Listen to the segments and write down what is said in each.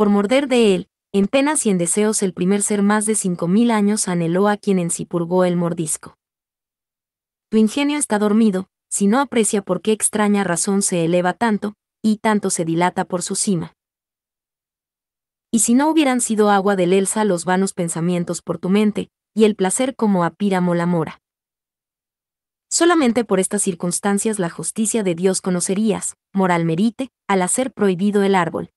por morder de él, en penas y en deseos el primer ser más de cinco mil años anheló a quien en sí purgó el mordisco. Tu ingenio está dormido, si no aprecia por qué extraña razón se eleva tanto, y tanto se dilata por su cima. Y si no hubieran sido agua del Elsa los vanos pensamientos por tu mente, y el placer como a píramo la mora. Solamente por estas circunstancias la justicia de Dios conocerías, moral merite, al hacer prohibido el árbol,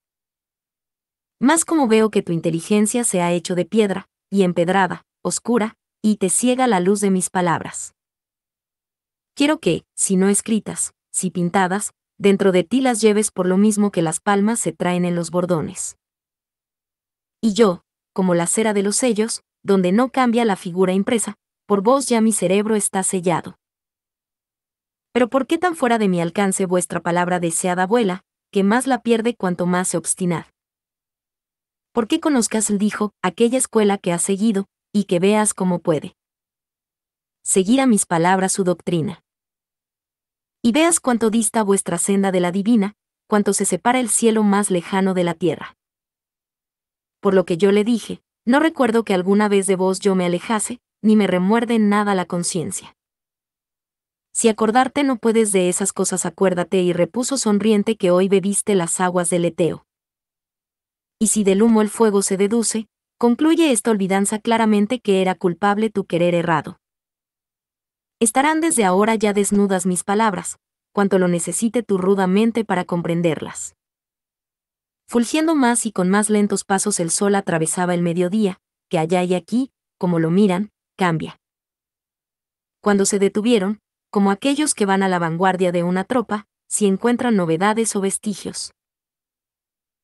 más como veo que tu inteligencia se ha hecho de piedra, y empedrada, oscura, y te ciega la luz de mis palabras. Quiero que, si no escritas, si pintadas, dentro de ti las lleves por lo mismo que las palmas se traen en los bordones. Y yo, como la cera de los sellos, donde no cambia la figura impresa, por vos ya mi cerebro está sellado. Pero ¿por qué tan fuera de mi alcance vuestra palabra deseada abuela, que más la pierde cuanto más se obstinad. ¿Por qué conozcas, dijo, aquella escuela que has seguido, y que veas cómo puede seguir a mis palabras su doctrina. Y veas cuánto dista vuestra senda de la divina, cuánto se separa el cielo más lejano de la tierra. Por lo que yo le dije, no recuerdo que alguna vez de vos yo me alejase, ni me remuerde en nada la conciencia. Si acordarte no puedes de esas cosas, acuérdate y repuso sonriente que hoy bebiste las aguas del Eteo y si del humo el fuego se deduce, concluye esta olvidanza claramente que era culpable tu querer errado. Estarán desde ahora ya desnudas mis palabras, cuanto lo necesite tu ruda mente para comprenderlas. Fulgiendo más y con más lentos pasos el sol atravesaba el mediodía, que allá y aquí, como lo miran, cambia. Cuando se detuvieron, como aquellos que van a la vanguardia de una tropa, si encuentran novedades o vestigios.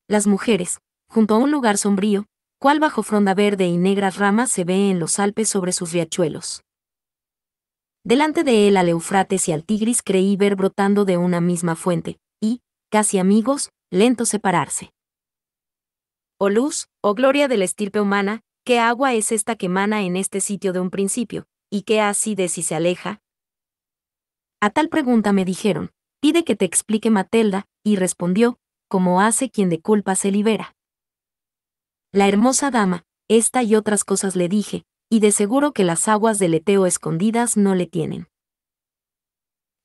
Las mujeres, junto a un lugar sombrío, cual bajo fronda verde y negras ramas se ve en los Alpes sobre sus riachuelos. Delante de él al Eufrates y al Tigris creí ver brotando de una misma fuente, y, casi amigos, lento separarse. Oh luz, o oh gloria de la estirpe humana, ¿qué agua es esta que mana en este sitio de un principio, y qué así de si se aleja? A tal pregunta me dijeron, pide que te explique Matelda, y respondió, como hace quien de culpa se libera. La hermosa dama, esta y otras cosas le dije, y de seguro que las aguas del Eteo escondidas no le tienen.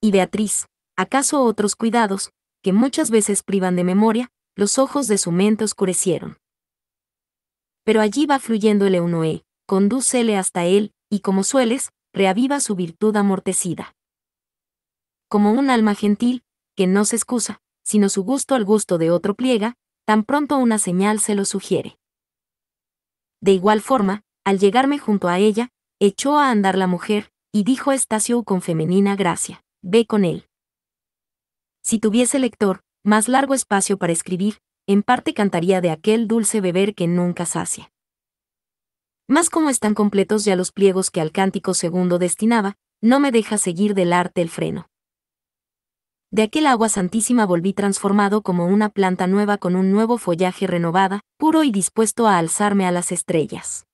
Y Beatriz, ¿acaso otros cuidados, que muchas veces privan de memoria, los ojos de su mente oscurecieron? Pero allí va fluyendo el Eunoé, condúcele hasta él, y como sueles, reaviva su virtud amortecida. Como un alma gentil, que no se excusa, sino su gusto al gusto de otro pliega, tan pronto una señal se lo sugiere. De igual forma, al llegarme junto a ella, echó a andar la mujer, y dijo a Estacio con femenina gracia, ve con él. Si tuviese lector, más largo espacio para escribir, en parte cantaría de aquel dulce beber que nunca sacia. Más como están completos ya los pliegos que al cántico segundo destinaba, no me deja seguir del arte el freno. De aquel agua santísima volví transformado como una planta nueva con un nuevo follaje renovada, puro y dispuesto a alzarme a las estrellas.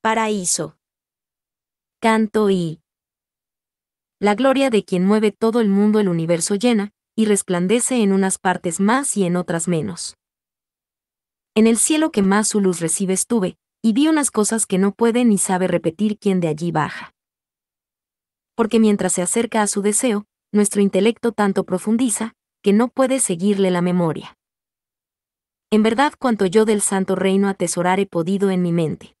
Paraíso. Canto y... La gloria de quien mueve todo el mundo el universo llena, y resplandece en unas partes más y en otras menos. En el cielo que más su luz recibe estuve, y vi unas cosas que no puede ni sabe repetir quien de allí baja. Porque mientras se acerca a su deseo, nuestro intelecto tanto profundiza, que no puede seguirle la memoria. En verdad cuanto yo del santo reino atesorar he podido en mi mente.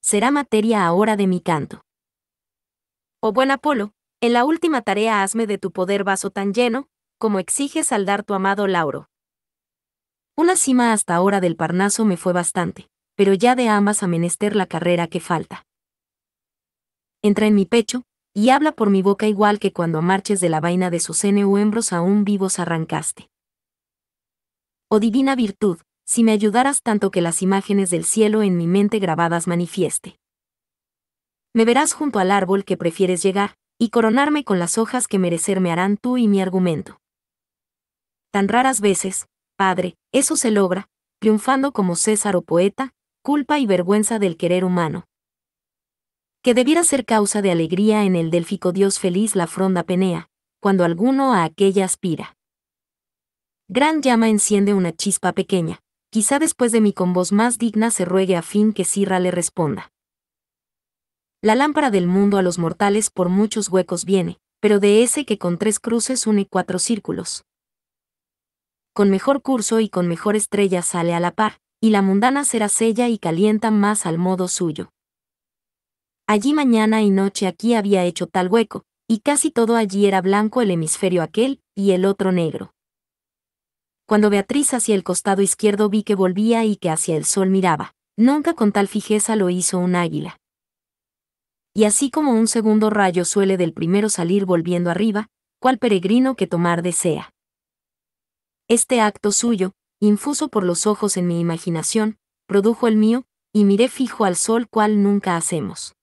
Será materia ahora de mi canto. Oh buen Apolo, en la última tarea hazme de tu poder vaso tan lleno, como exiges al dar tu amado lauro. Una cima hasta ahora del Parnaso me fue bastante, pero ya de ambas a menester la carrera que falta. Entra en mi pecho, y habla por mi boca igual que cuando marches de la vaina de sus n hembros aún vivos arrancaste. Oh divina virtud, si me ayudaras tanto que las imágenes del cielo en mi mente grabadas manifieste. Me verás junto al árbol que prefieres llegar, y coronarme con las hojas que merecer me harán tú y mi argumento. Tan raras veces, Padre, eso se logra, triunfando como César o poeta, culpa y vergüenza del querer humano que debiera ser causa de alegría en el délfico Dios feliz la fronda penea, cuando alguno a aquella aspira. Gran llama enciende una chispa pequeña, quizá después de mí con voz más digna se ruegue a fin que Sirra le responda. La lámpara del mundo a los mortales por muchos huecos viene, pero de ese que con tres cruces une cuatro círculos. Con mejor curso y con mejor estrella sale a la par, y la mundana será sella y calienta más al modo suyo. Allí mañana y noche aquí había hecho tal hueco, y casi todo allí era blanco el hemisferio aquel, y el otro negro. Cuando Beatriz hacia el costado izquierdo vi que volvía y que hacia el sol miraba, nunca con tal fijeza lo hizo un águila. Y así como un segundo rayo suele del primero salir volviendo arriba, cual peregrino que tomar desea. Este acto suyo, infuso por los ojos en mi imaginación, produjo el mío, y miré fijo al sol cual nunca hacemos.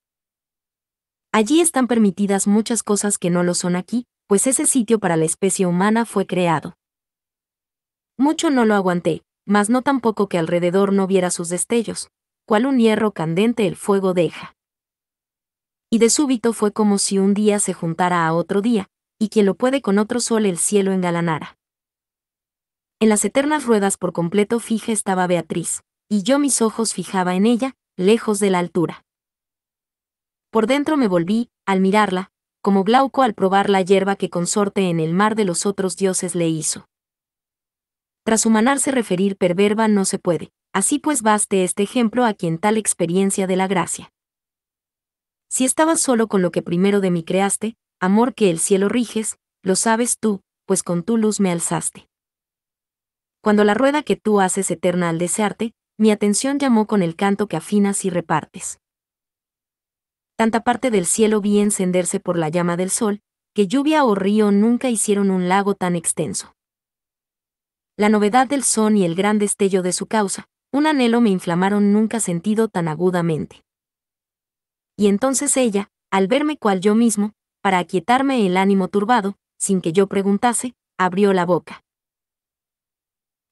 Allí están permitidas muchas cosas que no lo son aquí, pues ese sitio para la especie humana fue creado. Mucho no lo aguanté, mas no tampoco que alrededor no viera sus destellos, cual un hierro candente el fuego deja. Y de súbito fue como si un día se juntara a otro día, y quien lo puede con otro sol el cielo engalanara. En las eternas ruedas por completo fija estaba Beatriz, y yo mis ojos fijaba en ella, lejos de la altura. Por dentro me volví, al mirarla, como Glauco al probar la hierba que consorte en el mar de los otros dioses le hizo. Tras humanarse referir perverba no se puede, así pues baste este ejemplo a quien tal experiencia de la gracia. Si estabas solo con lo que primero de mí creaste, amor que el cielo riges, lo sabes tú, pues con tu luz me alzaste. Cuando la rueda que tú haces eterna al desearte, mi atención llamó con el canto que afinas y repartes tanta parte del cielo vi encenderse por la llama del sol, que lluvia o río nunca hicieron un lago tan extenso. La novedad del sol y el gran destello de su causa, un anhelo me inflamaron nunca sentido tan agudamente. Y entonces ella, al verme cual yo mismo, para aquietarme el ánimo turbado, sin que yo preguntase, abrió la boca.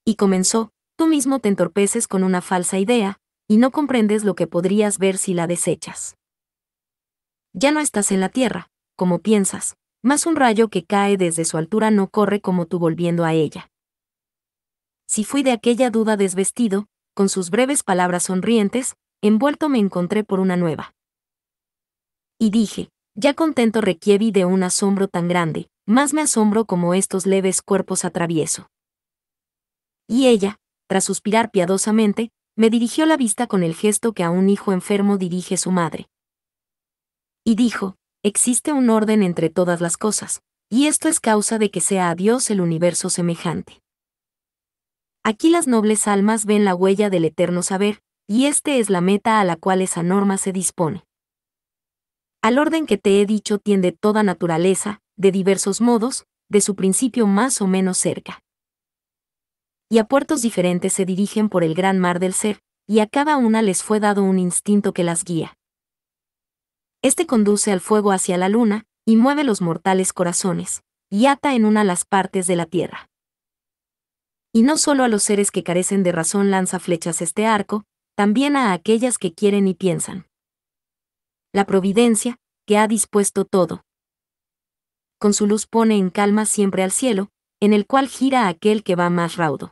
Y comenzó, tú mismo te entorpeces con una falsa idea, y no comprendes lo que podrías ver si la desechas. Ya no estás en la Tierra, como piensas, más un rayo que cae desde su altura no corre como tú volviendo a ella. Si fui de aquella duda desvestido, con sus breves palabras sonrientes, envuelto me encontré por una nueva. Y dije, ya contento requievi de un asombro tan grande, más me asombro como estos leves cuerpos atravieso. Y ella, tras suspirar piadosamente, me dirigió la vista con el gesto que a un hijo enfermo dirige su madre y dijo, existe un orden entre todas las cosas, y esto es causa de que sea a Dios el universo semejante. Aquí las nobles almas ven la huella del eterno saber, y este es la meta a la cual esa norma se dispone. Al orden que te he dicho tiende toda naturaleza, de diversos modos, de su principio más o menos cerca. Y a puertos diferentes se dirigen por el gran mar del ser, y a cada una les fue dado un instinto que las guía. Este conduce al fuego hacia la luna, y mueve los mortales corazones, y ata en una las partes de la tierra. Y no solo a los seres que carecen de razón lanza flechas este arco, también a aquellas que quieren y piensan. La providencia, que ha dispuesto todo. Con su luz pone en calma siempre al cielo, en el cual gira aquel que va más raudo.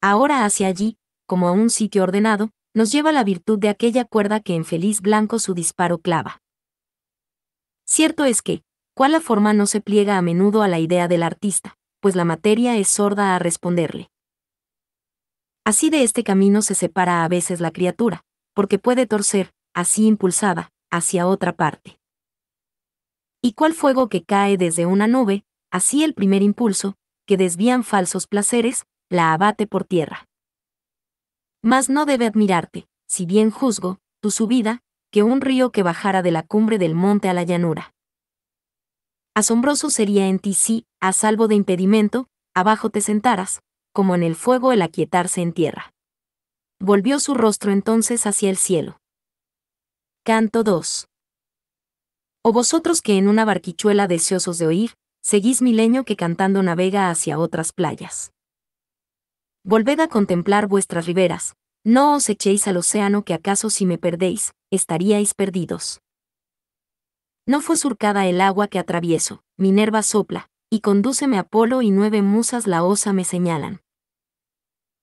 Ahora hacia allí, como a un sitio ordenado, nos lleva la virtud de aquella cuerda que en feliz blanco su disparo clava. Cierto es que, cual la forma no se pliega a menudo a la idea del artista, pues la materia es sorda a responderle. Así de este camino se separa a veces la criatura, porque puede torcer, así impulsada, hacia otra parte. Y cual fuego que cae desde una nube, así el primer impulso, que desvían falsos placeres, la abate por tierra. Mas no debe admirarte, si bien juzgo, tu subida, que un río que bajara de la cumbre del monte a la llanura. Asombroso sería en ti si, a salvo de impedimento, abajo te sentaras, como en el fuego el aquietarse en tierra. Volvió su rostro entonces hacia el cielo. Canto 2. O vosotros que en una barquichuela deseosos de oír, seguís mi leño que cantando navega hacia otras playas. Volved a contemplar vuestras riberas. No os echéis al océano que acaso si me perdéis, estaríais perdidos. No fue surcada el agua que atravieso, Minerva sopla, y condúceme Apolo y nueve musas la osa me señalan.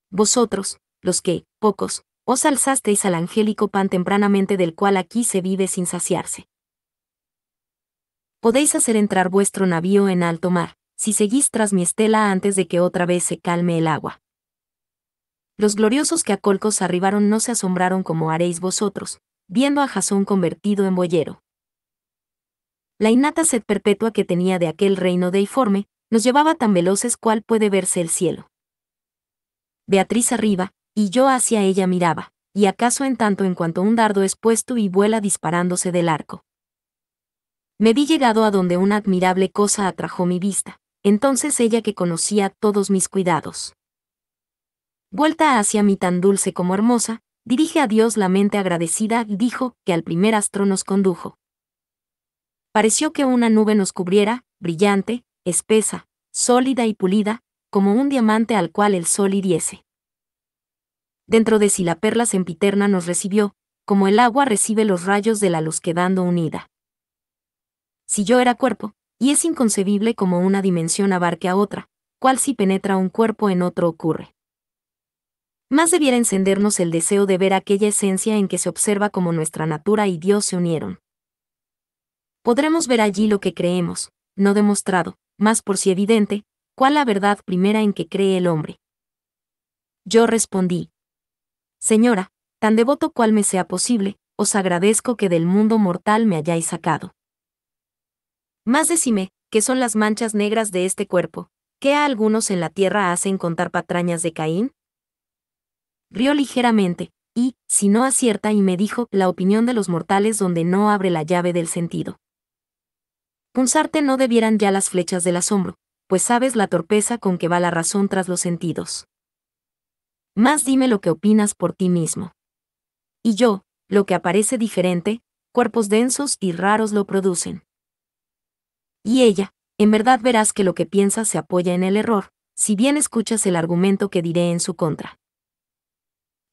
Vosotros, los que, pocos, os alzasteis al angélico pan tempranamente del cual aquí se vive sin saciarse. Podéis hacer entrar vuestro navío en alto mar, si seguís tras mi estela antes de que otra vez se calme el agua. Los gloriosos que a Colcos arribaron no se asombraron como haréis vosotros, viendo a Jasón convertido en boyero. La innata sed perpetua que tenía de aquel reino deiforme, nos llevaba tan veloces cual puede verse el cielo. Beatriz arriba, y yo hacia ella miraba, y acaso en tanto en cuanto un dardo es puesto y vuela disparándose del arco. Me vi llegado a donde una admirable cosa atrajo mi vista, entonces ella que conocía todos mis cuidados vuelta hacia mí tan dulce como hermosa, dirige a Dios la mente agradecida y dijo que al primer astro nos condujo. Pareció que una nube nos cubriera, brillante, espesa, sólida y pulida, como un diamante al cual el sol hiriese. Dentro de sí la perla sempiterna nos recibió, como el agua recibe los rayos de la luz quedando unida. Si yo era cuerpo, y es inconcebible como una dimensión abarque a otra, cual si penetra un cuerpo en otro ocurre más debiera encendernos el deseo de ver aquella esencia en que se observa como nuestra natura y Dios se unieron. Podremos ver allí lo que creemos, no demostrado, más por si evidente, cuál la verdad primera en que cree el hombre. Yo respondí, Señora, tan devoto cual me sea posible, os agradezco que del mundo mortal me hayáis sacado. Más decime, ¿qué son las manchas negras de este cuerpo? ¿Qué a algunos en la tierra hacen contar patrañas de Caín? Rió ligeramente, y, si no acierta y me dijo, la opinión de los mortales donde no abre la llave del sentido. Punzarte no debieran ya las flechas del asombro, pues sabes la torpeza con que va la razón tras los sentidos. Más dime lo que opinas por ti mismo. Y yo, lo que aparece diferente, cuerpos densos y raros lo producen. Y ella, en verdad verás que lo que piensas se apoya en el error, si bien escuchas el argumento que diré en su contra.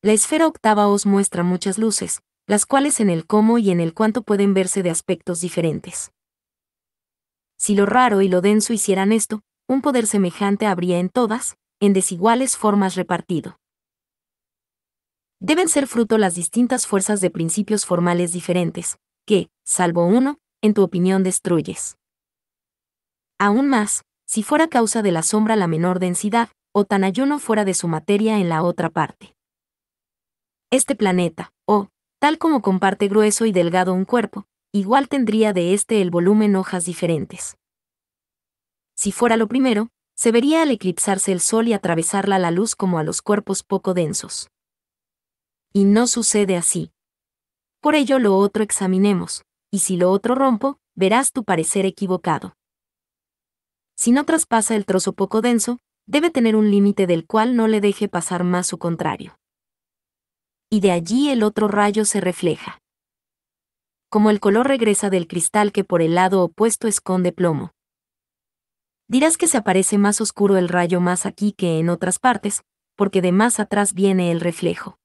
La esfera octava os muestra muchas luces, las cuales en el cómo y en el cuánto pueden verse de aspectos diferentes. Si lo raro y lo denso hicieran esto, un poder semejante habría en todas, en desiguales formas repartido. Deben ser fruto las distintas fuerzas de principios formales diferentes, que, salvo uno, en tu opinión destruyes. Aún más, si fuera causa de la sombra la menor densidad, o tan ayuno fuera de su materia en la otra parte este planeta, o, tal como comparte grueso y delgado un cuerpo, igual tendría de este el volumen hojas diferentes. Si fuera lo primero, se vería al eclipsarse el Sol y atravesarla la luz como a los cuerpos poco densos. Y no sucede así. Por ello lo otro examinemos, y si lo otro rompo, verás tu parecer equivocado. Si no traspasa el trozo poco denso, debe tener un límite del cual no le deje pasar más su contrario y de allí el otro rayo se refleja. Como el color regresa del cristal que por el lado opuesto esconde plomo. Dirás que se aparece más oscuro el rayo más aquí que en otras partes, porque de más atrás viene el reflejo.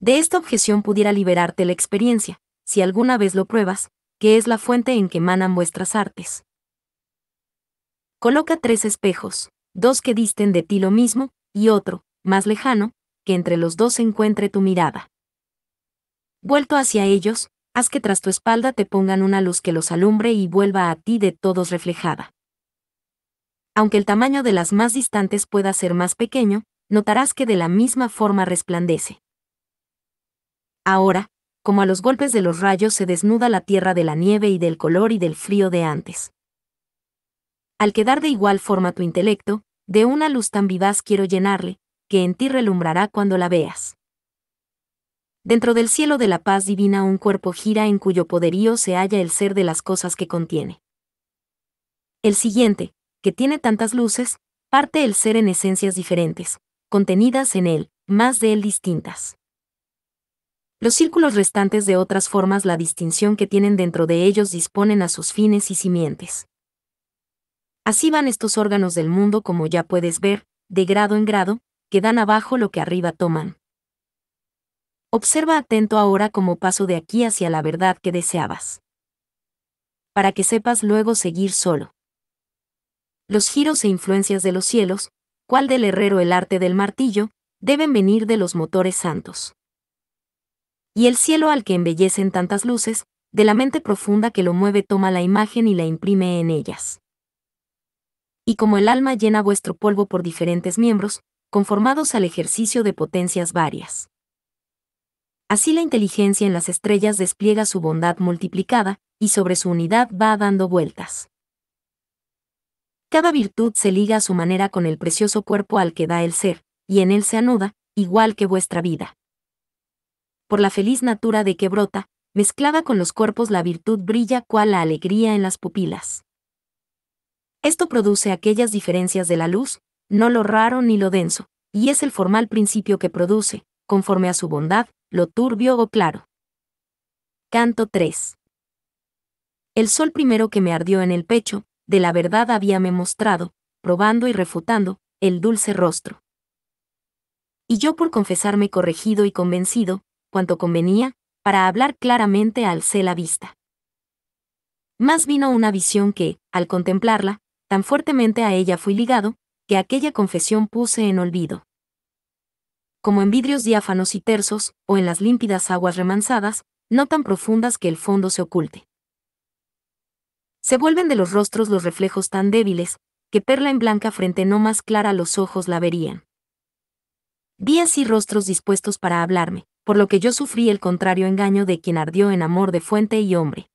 De esta objeción pudiera liberarte la experiencia, si alguna vez lo pruebas, que es la fuente en que emanan vuestras artes. Coloca tres espejos, dos que disten de ti lo mismo, y otro, más lejano, que entre los dos encuentre tu mirada. Vuelto hacia ellos, haz que tras tu espalda te pongan una luz que los alumbre y vuelva a ti de todos reflejada. Aunque el tamaño de las más distantes pueda ser más pequeño, notarás que de la misma forma resplandece. Ahora, como a los golpes de los rayos se desnuda la tierra de la nieve y del color y del frío de antes. Al quedar de igual forma tu intelecto, de una luz tan vivaz quiero llenarle, que en ti relumbrará cuando la veas. Dentro del cielo de la paz divina un cuerpo gira en cuyo poderío se halla el ser de las cosas que contiene. El siguiente, que tiene tantas luces, parte el ser en esencias diferentes, contenidas en él, más de él distintas. Los círculos restantes de otras formas la distinción que tienen dentro de ellos disponen a sus fines y simientes. Así van estos órganos del mundo como ya puedes ver, de grado en grado, que dan abajo lo que arriba toman. Observa atento ahora cómo paso de aquí hacia la verdad que deseabas. Para que sepas luego seguir solo. Los giros e influencias de los cielos, cual del herrero el arte del martillo, deben venir de los motores santos. Y el cielo al que embellecen tantas luces, de la mente profunda que lo mueve toma la imagen y la imprime en ellas. Y como el alma llena vuestro polvo por diferentes miembros, conformados al ejercicio de potencias varias. Así la inteligencia en las estrellas despliega su bondad multiplicada, y sobre su unidad va dando vueltas. Cada virtud se liga a su manera con el precioso cuerpo al que da el ser, y en él se anuda, igual que vuestra vida. Por la feliz natura de que brota, mezclada con los cuerpos la virtud brilla cual la alegría en las pupilas. Esto produce aquellas diferencias de la luz, no lo raro ni lo denso, y es el formal principio que produce, conforme a su bondad, lo turbio o claro. Canto 3. El sol primero que me ardió en el pecho, de la verdad habíame mostrado, probando y refutando, el dulce rostro. Y yo por confesarme corregido y convencido, cuanto convenía, para hablar claramente alcé la vista. Más vino una visión que, al contemplarla, tan fuertemente a ella fui ligado, que aquella confesión puse en olvido. Como en vidrios diáfanos y tersos, o en las límpidas aguas remansadas, no tan profundas que el fondo se oculte. Se vuelven de los rostros los reflejos tan débiles, que perla en blanca frente no más clara los ojos la verían. Vi así rostros dispuestos para hablarme, por lo que yo sufrí el contrario engaño de quien ardió en amor de fuente y hombre.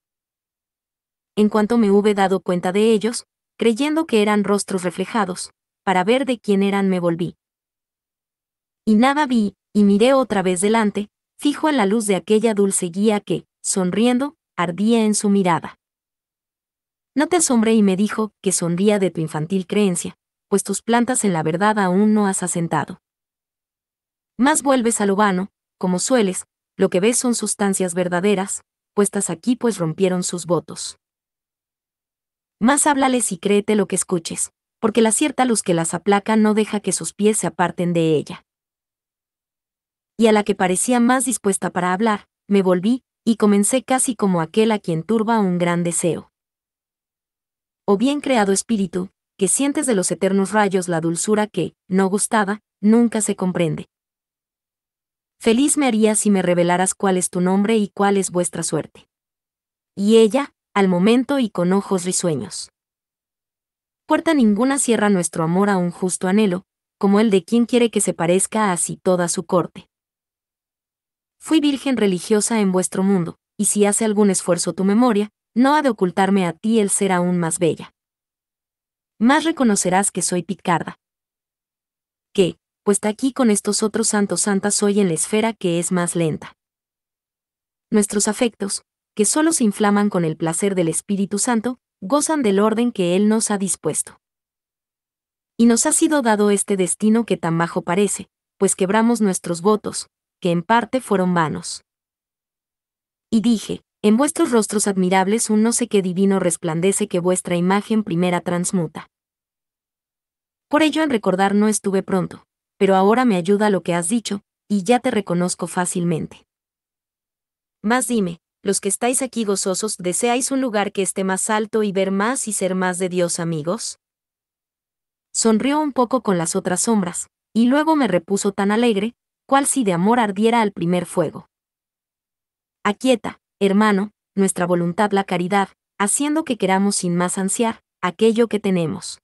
En cuanto me hube dado cuenta de ellos, creyendo que eran rostros reflejados, para ver de quién eran me volví. Y nada vi, y miré otra vez delante, fijo en la luz de aquella dulce guía que, sonriendo, ardía en su mirada. No te asombré y me dijo que sonría de tu infantil creencia, pues tus plantas en la verdad aún no has asentado. Más vuelves a lo vano, como sueles, lo que ves son sustancias verdaderas, puestas aquí pues rompieron sus votos. Más háblales y créete lo que escuches, porque la cierta luz que las aplaca no deja que sus pies se aparten de ella. Y a la que parecía más dispuesta para hablar, me volví, y comencé casi como aquel a quien turba un gran deseo. O bien creado espíritu, que sientes de los eternos rayos la dulzura que, no gustada, nunca se comprende. Feliz me haría si me revelaras cuál es tu nombre y cuál es vuestra suerte. Y ella, al momento y con ojos risueños puerta ninguna cierra nuestro amor a un justo anhelo, como el de quien quiere que se parezca así toda su corte. Fui virgen religiosa en vuestro mundo, y si hace algún esfuerzo tu memoria, no ha de ocultarme a ti el ser aún más bella. Más reconocerás que soy picarda. Que, puesta aquí con estos otros santos santas soy en la esfera que es más lenta. Nuestros afectos, que solo se inflaman con el placer del Espíritu Santo, gozan del orden que Él nos ha dispuesto. Y nos ha sido dado este destino que tan bajo parece, pues quebramos nuestros votos, que en parte fueron vanos. Y dije, en vuestros rostros admirables un no sé qué divino resplandece que vuestra imagen primera transmuta. Por ello en recordar no estuve pronto, pero ahora me ayuda lo que has dicho, y ya te reconozco fácilmente. Más dime, los que estáis aquí gozosos, ¿deseáis un lugar que esté más alto y ver más y ser más de Dios, amigos? Sonrió un poco con las otras sombras, y luego me repuso tan alegre, cual si de amor ardiera al primer fuego. Aquieta, hermano, nuestra voluntad la caridad, haciendo que queramos sin más ansiar aquello que tenemos.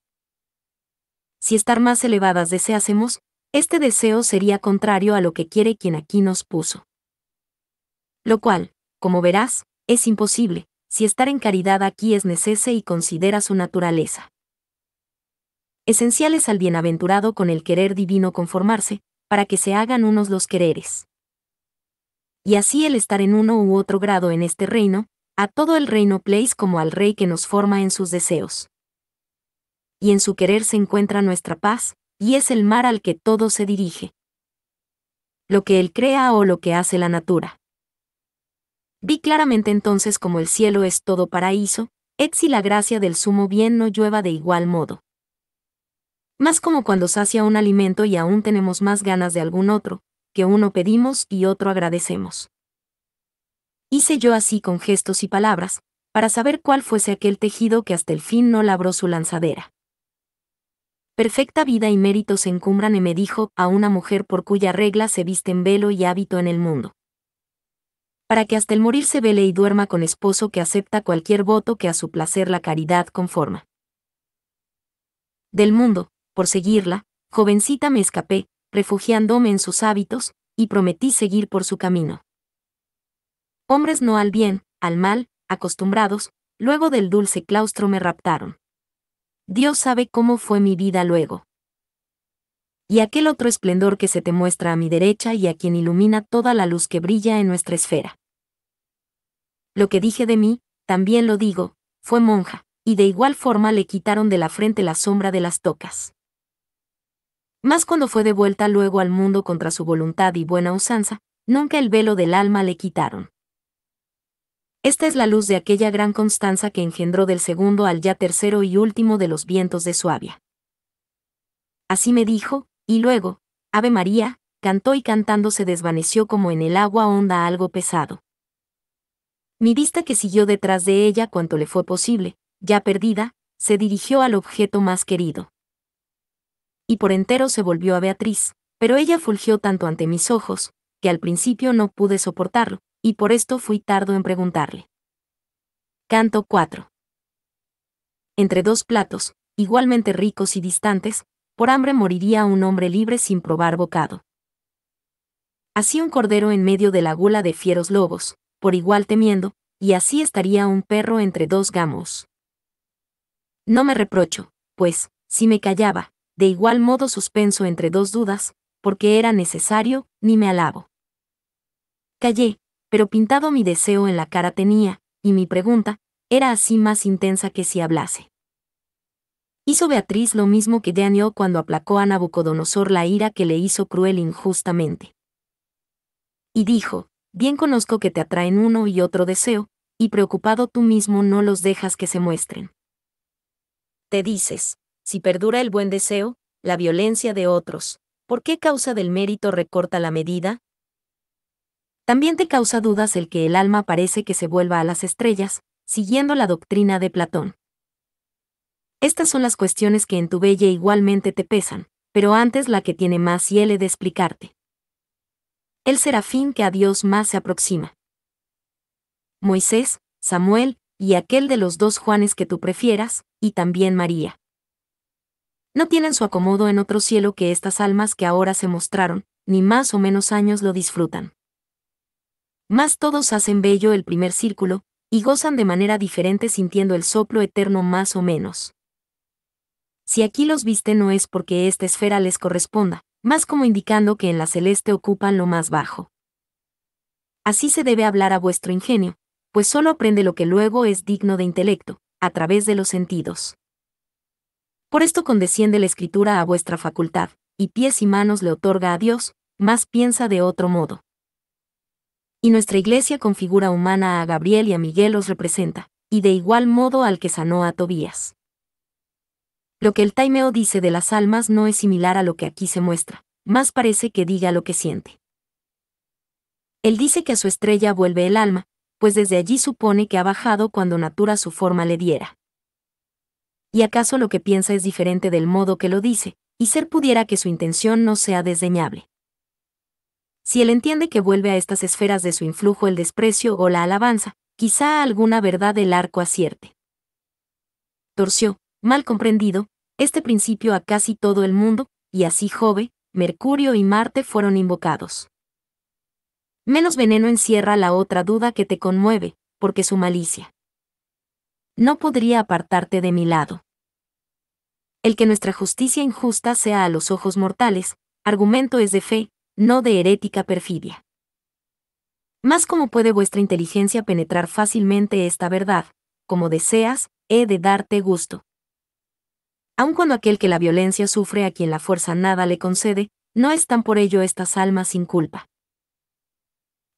Si estar más elevadas deseásemos, este deseo sería contrario a lo que quiere quien aquí nos puso. Lo cual, como verás, es imposible, si estar en caridad aquí es necese y considera su naturaleza. Esencial es al bienaventurado con el querer divino conformarse, para que se hagan unos los quereres. Y así el estar en uno u otro grado en este reino, a todo el reino pleis como al rey que nos forma en sus deseos. Y en su querer se encuentra nuestra paz, y es el mar al que todo se dirige. Lo que él crea o lo que hace la natura. Vi claramente entonces como el cielo es todo paraíso, et si la gracia del sumo bien no llueva de igual modo. Más como cuando sacia un alimento y aún tenemos más ganas de algún otro, que uno pedimos y otro agradecemos. Hice yo así con gestos y palabras, para saber cuál fuese aquel tejido que hasta el fin no labró su lanzadera. Perfecta vida y mérito se encumbran y me dijo a una mujer por cuya regla se viste en velo y hábito en el mundo para que hasta el morir se vele y duerma con esposo que acepta cualquier voto que a su placer la caridad conforma. Del mundo, por seguirla, jovencita me escapé, refugiándome en sus hábitos, y prometí seguir por su camino. Hombres no al bien, al mal, acostumbrados, luego del dulce claustro me raptaron. Dios sabe cómo fue mi vida luego. Y aquel otro esplendor que se te muestra a mi derecha y a quien ilumina toda la luz que brilla en nuestra esfera lo que dije de mí, también lo digo, fue monja, y de igual forma le quitaron de la frente la sombra de las tocas. Más cuando fue devuelta luego al mundo contra su voluntad y buena usanza, nunca el velo del alma le quitaron. Esta es la luz de aquella gran constanza que engendró del segundo al ya tercero y último de los vientos de Suabia. Así me dijo, y luego, Ave María, cantó y cantando se desvaneció como en el agua honda algo pesado. Mi vista que siguió detrás de ella cuanto le fue posible, ya perdida, se dirigió al objeto más querido. Y por entero se volvió a Beatriz, pero ella fulgió tanto ante mis ojos, que al principio no pude soportarlo, y por esto fui tardo en preguntarle. Canto 4. Entre dos platos, igualmente ricos y distantes, por hambre moriría un hombre libre sin probar bocado. Así un cordero en medio de la gula de fieros lobos, por igual temiendo, y así estaría un perro entre dos gamos. No me reprocho, pues, si me callaba, de igual modo suspenso entre dos dudas, porque era necesario, ni me alabo. Callé, pero pintado mi deseo en la cara tenía, y mi pregunta, era así más intensa que si hablase. Hizo Beatriz lo mismo que Daniel cuando aplacó a Nabucodonosor la ira que le hizo cruel injustamente. Y dijo, Bien conozco que te atraen uno y otro deseo, y preocupado tú mismo no los dejas que se muestren. Te dices, si perdura el buen deseo, la violencia de otros, ¿por qué causa del mérito recorta la medida? También te causa dudas el que el alma parece que se vuelva a las estrellas, siguiendo la doctrina de Platón. Estas son las cuestiones que en tu bella igualmente te pesan, pero antes la que tiene más hiele de explicarte el serafín que a Dios más se aproxima. Moisés, Samuel, y aquel de los dos Juanes que tú prefieras, y también María. No tienen su acomodo en otro cielo que estas almas que ahora se mostraron, ni más o menos años lo disfrutan. Más todos hacen bello el primer círculo, y gozan de manera diferente sintiendo el soplo eterno más o menos. Si aquí los viste no es porque esta esfera les corresponda, más como indicando que en la celeste ocupan lo más bajo. Así se debe hablar a vuestro ingenio, pues solo aprende lo que luego es digno de intelecto, a través de los sentidos. Por esto condesciende la escritura a vuestra facultad, y pies y manos le otorga a Dios, más piensa de otro modo. Y nuestra iglesia con figura humana a Gabriel y a Miguel los representa, y de igual modo al que sanó a Tobías. Lo que el Taimeo dice de las almas no es similar a lo que aquí se muestra, más parece que diga lo que siente. Él dice que a su estrella vuelve el alma, pues desde allí supone que ha bajado cuando natura su forma le diera. ¿Y acaso lo que piensa es diferente del modo que lo dice, y ser pudiera que su intención no sea desdeñable? Si él entiende que vuelve a estas esferas de su influjo el desprecio o la alabanza, quizá alguna verdad el arco acierte. Torció, mal comprendido, este principio a casi todo el mundo, y así Jove, Mercurio y Marte fueron invocados. Menos veneno encierra la otra duda que te conmueve, porque su malicia. No podría apartarte de mi lado. El que nuestra justicia injusta sea a los ojos mortales, argumento es de fe, no de herética perfidia. Más como puede vuestra inteligencia penetrar fácilmente esta verdad, como deseas, he de darte gusto aun cuando aquel que la violencia sufre a quien la fuerza nada le concede, no están por ello estas almas sin culpa.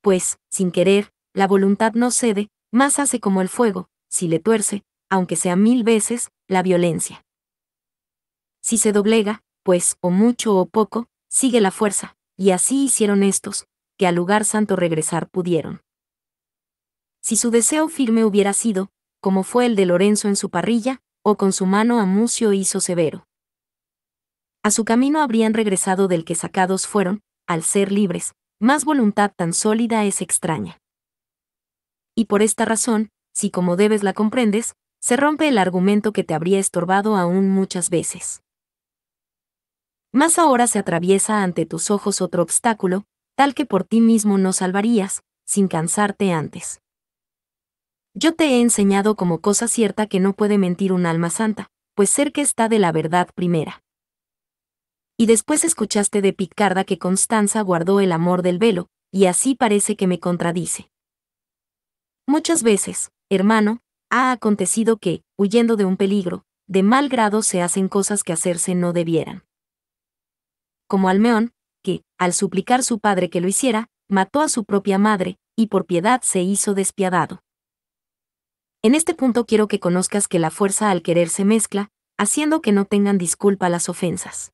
Pues, sin querer, la voluntad no cede, más hace como el fuego, si le tuerce, aunque sea mil veces, la violencia. Si se doblega, pues, o mucho o poco, sigue la fuerza, y así hicieron estos, que al lugar santo regresar pudieron. Si su deseo firme hubiera sido, como fue el de Lorenzo en su parrilla, o con su mano a Mucio hizo severo. A su camino habrían regresado del que sacados fueron, al ser libres, más voluntad tan sólida es extraña. Y por esta razón, si como debes la comprendes, se rompe el argumento que te habría estorbado aún muchas veces. Más ahora se atraviesa ante tus ojos otro obstáculo, tal que por ti mismo no salvarías, sin cansarte antes. Yo te he enseñado como cosa cierta que no puede mentir un alma santa, pues cerca está de la verdad primera. Y después escuchaste de Picarda que Constanza guardó el amor del velo, y así parece que me contradice. Muchas veces, hermano, ha acontecido que, huyendo de un peligro, de mal grado se hacen cosas que hacerse no debieran. Como Almeón, que, al suplicar su padre que lo hiciera, mató a su propia madre, y por piedad se hizo despiadado. En este punto quiero que conozcas que la fuerza al querer se mezcla, haciendo que no tengan disculpa las ofensas.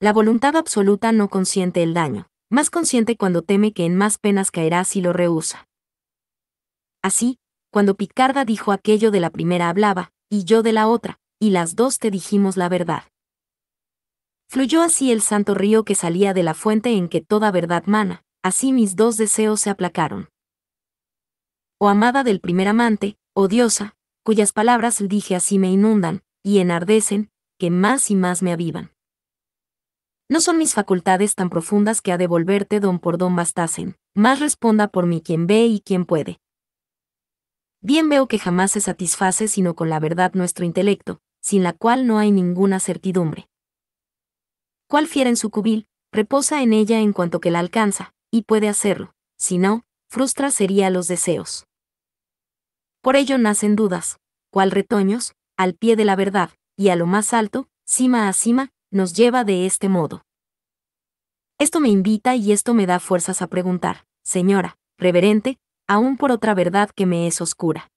La voluntad absoluta no consiente el daño, más consciente cuando teme que en más penas caerá si lo rehúsa. Así, cuando Picarda dijo aquello de la primera hablaba, y yo de la otra, y las dos te dijimos la verdad. Fluyó así el santo río que salía de la fuente en que toda verdad mana, así mis dos deseos se aplacaron o amada del primer amante, o diosa, cuyas palabras dije así me inundan, y enardecen, que más y más me avivan. No son mis facultades tan profundas que a devolverte don por don bastasen, más responda por mí quien ve y quien puede. Bien veo que jamás se satisface sino con la verdad nuestro intelecto, sin la cual no hay ninguna certidumbre. Cual fiera en su cubil, reposa en ella en cuanto que la alcanza, y puede hacerlo, si no, frustra sería los deseos. Por ello nacen dudas, cual retoños, al pie de la verdad, y a lo más alto, cima a cima, nos lleva de este modo. Esto me invita y esto me da fuerzas a preguntar, señora, reverente, aún por otra verdad que me es oscura.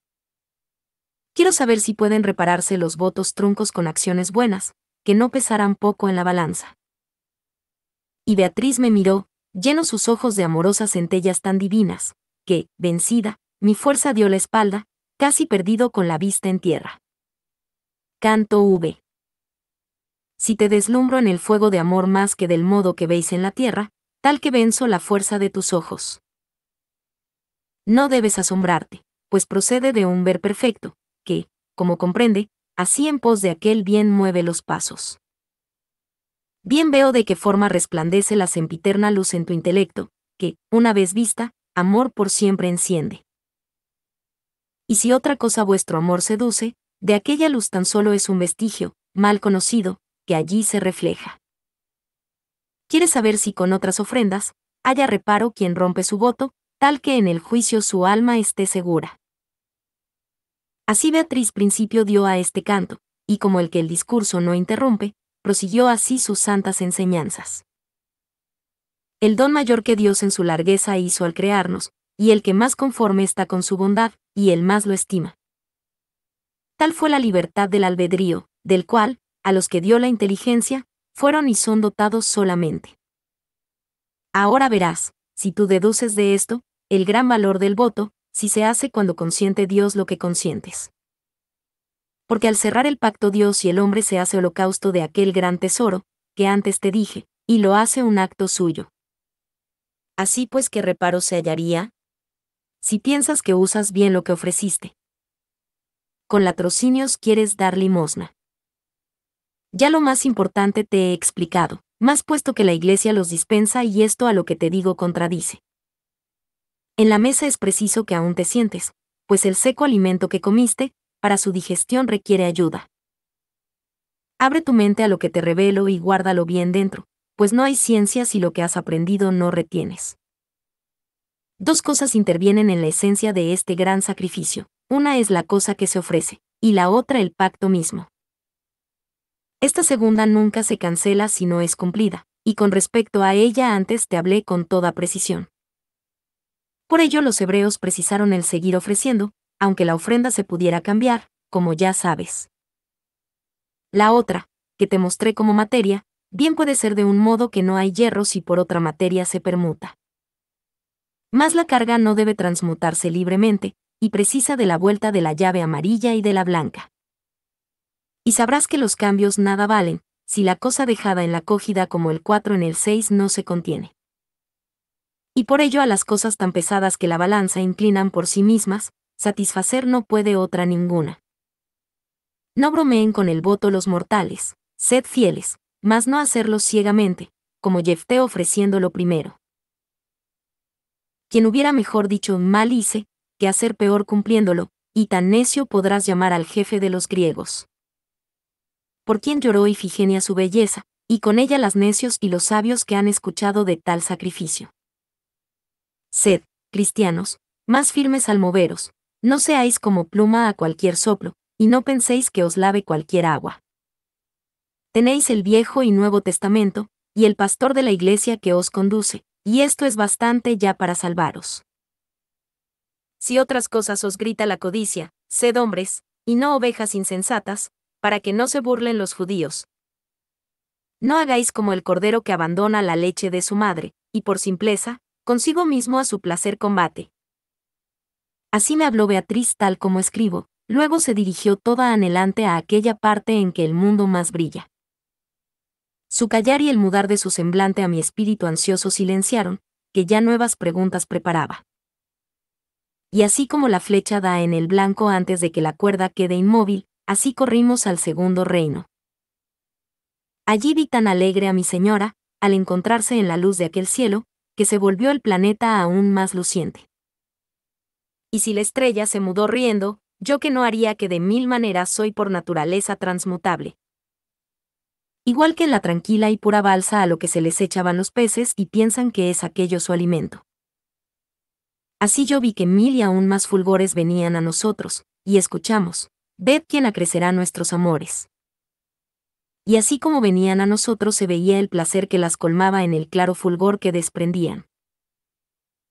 Quiero saber si pueden repararse los votos truncos con acciones buenas, que no pesarán poco en la balanza. Y Beatriz me miró, lleno sus ojos de amorosas centellas tan divinas, que, vencida, mi fuerza dio la espalda, casi perdido con la vista en tierra. Canto V. Si te deslumbro en el fuego de amor más que del modo que veis en la tierra, tal que venzo la fuerza de tus ojos. No debes asombrarte, pues procede de un ver perfecto, que, como comprende, así en pos de aquel bien mueve los pasos. Bien veo de qué forma resplandece la sempiterna luz en tu intelecto, que, una vez vista, amor por siempre enciende y si otra cosa vuestro amor seduce, de aquella luz tan solo es un vestigio, mal conocido, que allí se refleja. Quiere saber si con otras ofrendas, haya reparo quien rompe su voto, tal que en el juicio su alma esté segura. Así Beatriz principio dio a este canto, y como el que el discurso no interrumpe, prosiguió así sus santas enseñanzas. El don mayor que Dios en su largueza hizo al crearnos, y el que más conforme está con su bondad, y el más lo estima. Tal fue la libertad del albedrío, del cual, a los que dio la inteligencia, fueron y son dotados solamente. Ahora verás, si tú deduces de esto, el gran valor del voto, si se hace cuando consiente Dios lo que consientes. Porque al cerrar el pacto Dios y el hombre se hace holocausto de aquel gran tesoro, que antes te dije, y lo hace un acto suyo. Así pues, ¿qué reparo se hallaría, si piensas que usas bien lo que ofreciste. Con latrocinios quieres dar limosna. Ya lo más importante te he explicado, más puesto que la Iglesia los dispensa y esto a lo que te digo contradice. En la mesa es preciso que aún te sientes, pues el seco alimento que comiste, para su digestión requiere ayuda. Abre tu mente a lo que te revelo y guárdalo bien dentro, pues no hay ciencia si lo que has aprendido no retienes. Dos cosas intervienen en la esencia de este gran sacrificio. Una es la cosa que se ofrece, y la otra el pacto mismo. Esta segunda nunca se cancela si no es cumplida, y con respecto a ella antes te hablé con toda precisión. Por ello los hebreos precisaron el seguir ofreciendo, aunque la ofrenda se pudiera cambiar, como ya sabes. La otra, que te mostré como materia, bien puede ser de un modo que no hay hierro si por otra materia se permuta. Más la carga no debe transmutarse libremente, y precisa de la vuelta de la llave amarilla y de la blanca. Y sabrás que los cambios nada valen, si la cosa dejada en la cogida como el 4 en el 6 no se contiene. Y por ello a las cosas tan pesadas que la balanza inclinan por sí mismas, satisfacer no puede otra ninguna. No bromeen con el voto los mortales, sed fieles, mas no hacerlo ciegamente, como Jefté ofreciéndolo primero quien hubiera mejor dicho mal hice, que hacer peor cumpliéndolo, y tan necio podrás llamar al jefe de los griegos. Por quien lloró Ifigenia su belleza, y con ella las necios y los sabios que han escuchado de tal sacrificio. Sed, cristianos, más firmes al moveros, no seáis como pluma a cualquier soplo, y no penséis que os lave cualquier agua. Tenéis el Viejo y Nuevo Testamento, y el pastor de la iglesia que os conduce, y esto es bastante ya para salvaros. Si otras cosas os grita la codicia, sed hombres, y no ovejas insensatas, para que no se burlen los judíos. No hagáis como el cordero que abandona la leche de su madre, y por simpleza, consigo mismo a su placer combate. Así me habló Beatriz tal como escribo, luego se dirigió toda anhelante a aquella parte en que el mundo más brilla. Su callar y el mudar de su semblante a mi espíritu ansioso silenciaron, que ya nuevas preguntas preparaba. Y así como la flecha da en el blanco antes de que la cuerda quede inmóvil, así corrimos al segundo reino. Allí vi tan alegre a mi señora, al encontrarse en la luz de aquel cielo, que se volvió el planeta aún más luciente. Y si la estrella se mudó riendo, yo que no haría que de mil maneras soy por naturaleza transmutable, Igual que en la tranquila y pura balsa a lo que se les echaban los peces y piensan que es aquello su alimento. Así yo vi que mil y aún más fulgores venían a nosotros, y escuchamos, ved quién acrecerá nuestros amores. Y así como venían a nosotros se veía el placer que las colmaba en el claro fulgor que desprendían.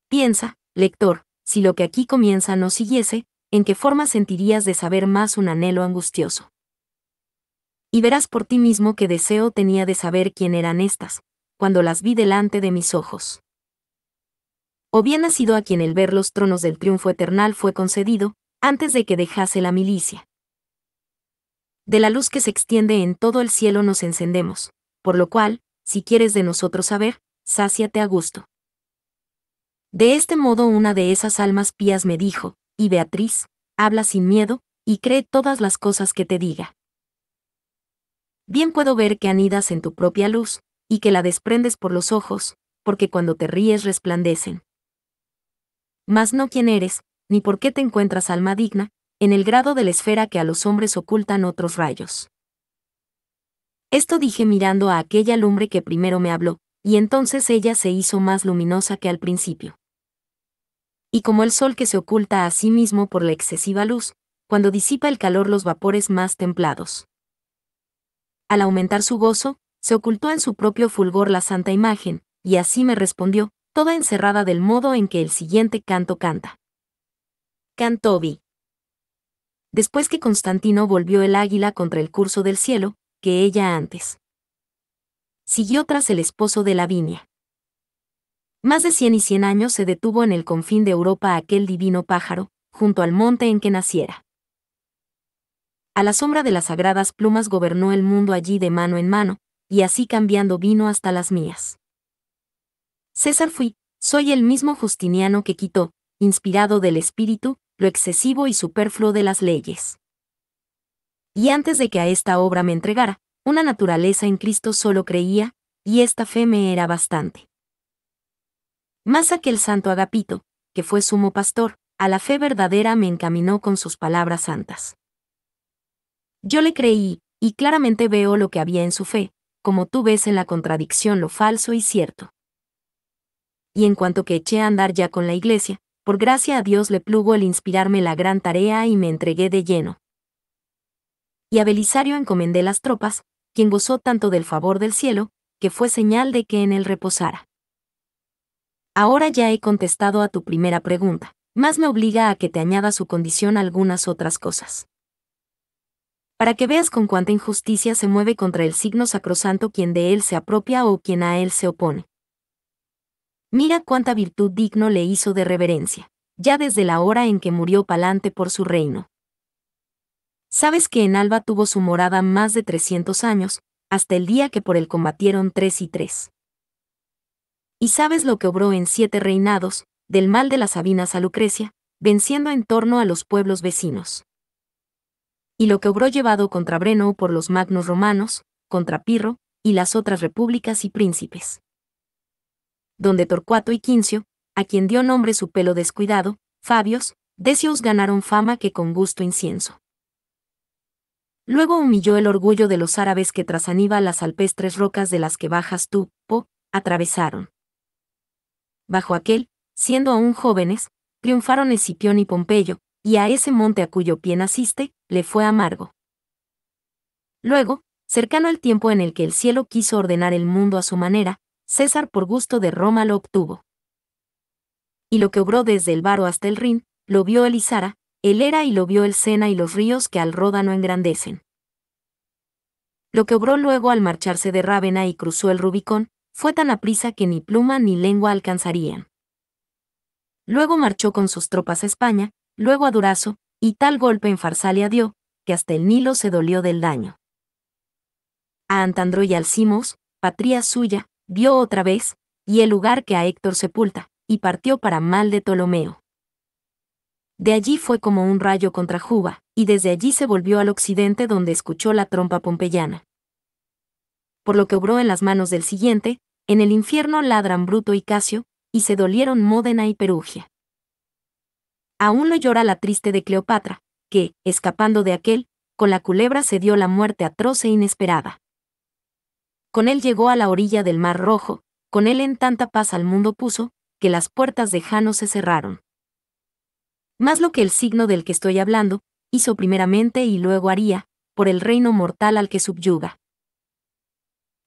Piensa, lector, si lo que aquí comienza no siguiese, ¿en qué forma sentirías de saber más un anhelo angustioso? y verás por ti mismo qué deseo tenía de saber quién eran estas, cuando las vi delante de mis ojos. O bien ha sido a quien el ver los tronos del triunfo eternal fue concedido, antes de que dejase la milicia. De la luz que se extiende en todo el cielo nos encendemos, por lo cual, si quieres de nosotros saber, sáciate a gusto. De este modo una de esas almas pías me dijo, y Beatriz, habla sin miedo, y cree todas las cosas que te diga. Bien puedo ver que anidas en tu propia luz, y que la desprendes por los ojos, porque cuando te ríes resplandecen. Mas no quién eres, ni por qué te encuentras alma digna, en el grado de la esfera que a los hombres ocultan otros rayos. Esto dije mirando a aquella lumbre que primero me habló, y entonces ella se hizo más luminosa que al principio. Y como el sol que se oculta a sí mismo por la excesiva luz, cuando disipa el calor los vapores más templados. Al aumentar su gozo, se ocultó en su propio fulgor la santa imagen, y así me respondió, toda encerrada del modo en que el siguiente canto canta. Cantó Vi. Después que Constantino volvió el águila contra el curso del cielo, que ella antes. Siguió tras el esposo de la Lavinia. Más de cien y cien años se detuvo en el confín de Europa aquel divino pájaro, junto al monte en que naciera. A la sombra de las sagradas plumas gobernó el mundo allí de mano en mano, y así cambiando vino hasta las mías. César fui, soy el mismo Justiniano que quitó, inspirado del espíritu, lo excesivo y superfluo de las leyes. Y antes de que a esta obra me entregara, una naturaleza en Cristo solo creía, y esta fe me era bastante. Más aquel santo Agapito, que fue sumo pastor, a la fe verdadera me encaminó con sus palabras santas. Yo le creí, y claramente veo lo que había en su fe, como tú ves en la contradicción lo falso y cierto. Y en cuanto que eché a andar ya con la iglesia, por gracia a Dios le plugo el inspirarme la gran tarea y me entregué de lleno. Y a Belisario encomendé las tropas, quien gozó tanto del favor del cielo, que fue señal de que en él reposara. Ahora ya he contestado a tu primera pregunta, más me obliga a que te añada su condición algunas otras cosas para que veas con cuánta injusticia se mueve contra el signo sacrosanto quien de él se apropia o quien a él se opone. Mira cuánta virtud digno le hizo de reverencia, ya desde la hora en que murió Palante por su reino. Sabes que en Alba tuvo su morada más de 300 años, hasta el día que por él combatieron tres y tres. Y sabes lo que obró en siete reinados, del mal de las Sabinas a Lucrecia, venciendo en torno a los pueblos vecinos y lo que obró llevado contra Breno por los magnos romanos, contra Pirro, y las otras repúblicas y príncipes. Donde Torcuato y Quincio, a quien dio nombre su pelo descuidado, Fabios, Decios ganaron fama que con gusto incienso. Luego humilló el orgullo de los árabes que tras Aníbal las alpestres rocas de las que bajas tú, po, atravesaron. Bajo aquel, siendo aún jóvenes, triunfaron Escipión y Pompeyo, y a ese monte a cuyo pie naciste, le fue amargo. Luego, cercano al tiempo en el que el cielo quiso ordenar el mundo a su manera, César por gusto de Roma lo obtuvo. Y lo que obró desde el Varo hasta el Rin, lo vio Elisara, el Era y lo vio el Sena y los ríos que al Ródano engrandecen. Lo que obró luego al marcharse de Rávena y cruzó el Rubicón, fue tan aprisa que ni pluma ni lengua alcanzarían. Luego marchó con sus tropas a España, luego a Durazo, y tal golpe en Farsalia dio, que hasta el Nilo se dolió del daño. A Antandro y Alcimos, patria suya, dio otra vez, y el lugar que a Héctor sepulta, y partió para mal de Ptolomeo. De allí fue como un rayo contra Juba, y desde allí se volvió al occidente donde escuchó la trompa pompeyana. Por lo que obró en las manos del siguiente, en el infierno ladran Bruto y Casio, y se dolieron Módena y Perugia. Aún lo llora la triste de Cleopatra, que, escapando de aquel, con la culebra se dio la muerte atroz e inesperada. Con él llegó a la orilla del Mar Rojo, con él en tanta paz al mundo puso, que las puertas de Jano se cerraron. Más lo que el signo del que estoy hablando, hizo primeramente y luego haría, por el reino mortal al que subyuga.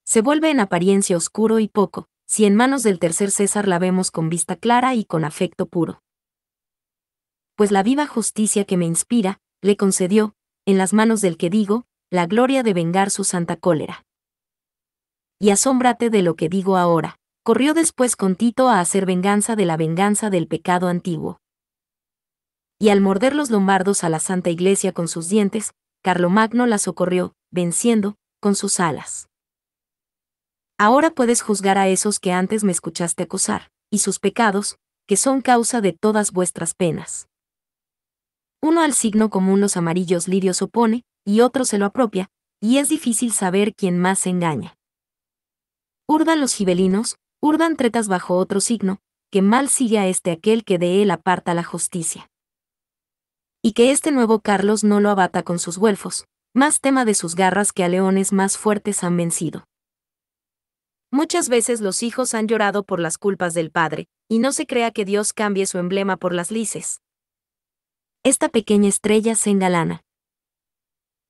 Se vuelve en apariencia oscuro y poco, si en manos del tercer César la vemos con vista clara y con afecto puro pues la viva justicia que me inspira, le concedió, en las manos del que digo, la gloria de vengar su santa cólera. Y asómbrate de lo que digo ahora, corrió después con Tito a hacer venganza de la venganza del pecado antiguo. Y al morder los lombardos a la Santa Iglesia con sus dientes, Carlomagno la socorrió, venciendo, con sus alas. Ahora puedes juzgar a esos que antes me escuchaste acusar, y sus pecados, que son causa de todas vuestras penas. Uno al signo común los amarillos lirios opone, y otro se lo apropia, y es difícil saber quién más engaña. Urdan los gibelinos, urdan tretas bajo otro signo, que mal sigue a este aquel que de él aparta la justicia. Y que este nuevo Carlos no lo abata con sus güelfos, más tema de sus garras que a leones más fuertes han vencido. Muchas veces los hijos han llorado por las culpas del padre, y no se crea que Dios cambie su emblema por las lices esta pequeña estrella se engalana.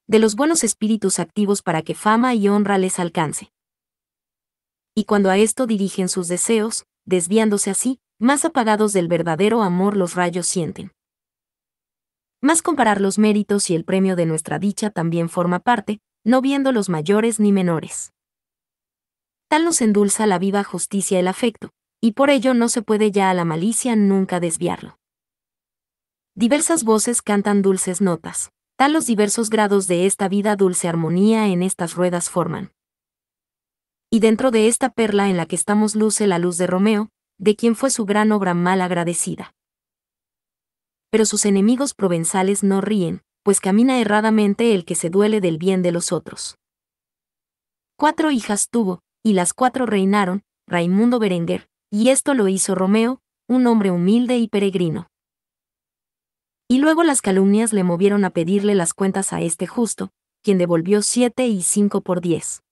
De los buenos espíritus activos para que fama y honra les alcance. Y cuando a esto dirigen sus deseos, desviándose así, más apagados del verdadero amor los rayos sienten. Más comparar los méritos y el premio de nuestra dicha también forma parte, no viendo los mayores ni menores. Tal nos endulza la viva justicia el afecto, y por ello no se puede ya a la malicia nunca desviarlo. Diversas voces cantan dulces notas. Tal los diversos grados de esta vida dulce armonía en estas ruedas forman. Y dentro de esta perla en la que estamos luce la luz de Romeo, de quien fue su gran obra mal agradecida. Pero sus enemigos provenzales no ríen, pues camina erradamente el que se duele del bien de los otros. Cuatro hijas tuvo, y las cuatro reinaron, Raimundo Berenguer, y esto lo hizo Romeo, un hombre humilde y peregrino. Y luego las calumnias le movieron a pedirle las cuentas a este justo, quien devolvió siete y cinco por diez.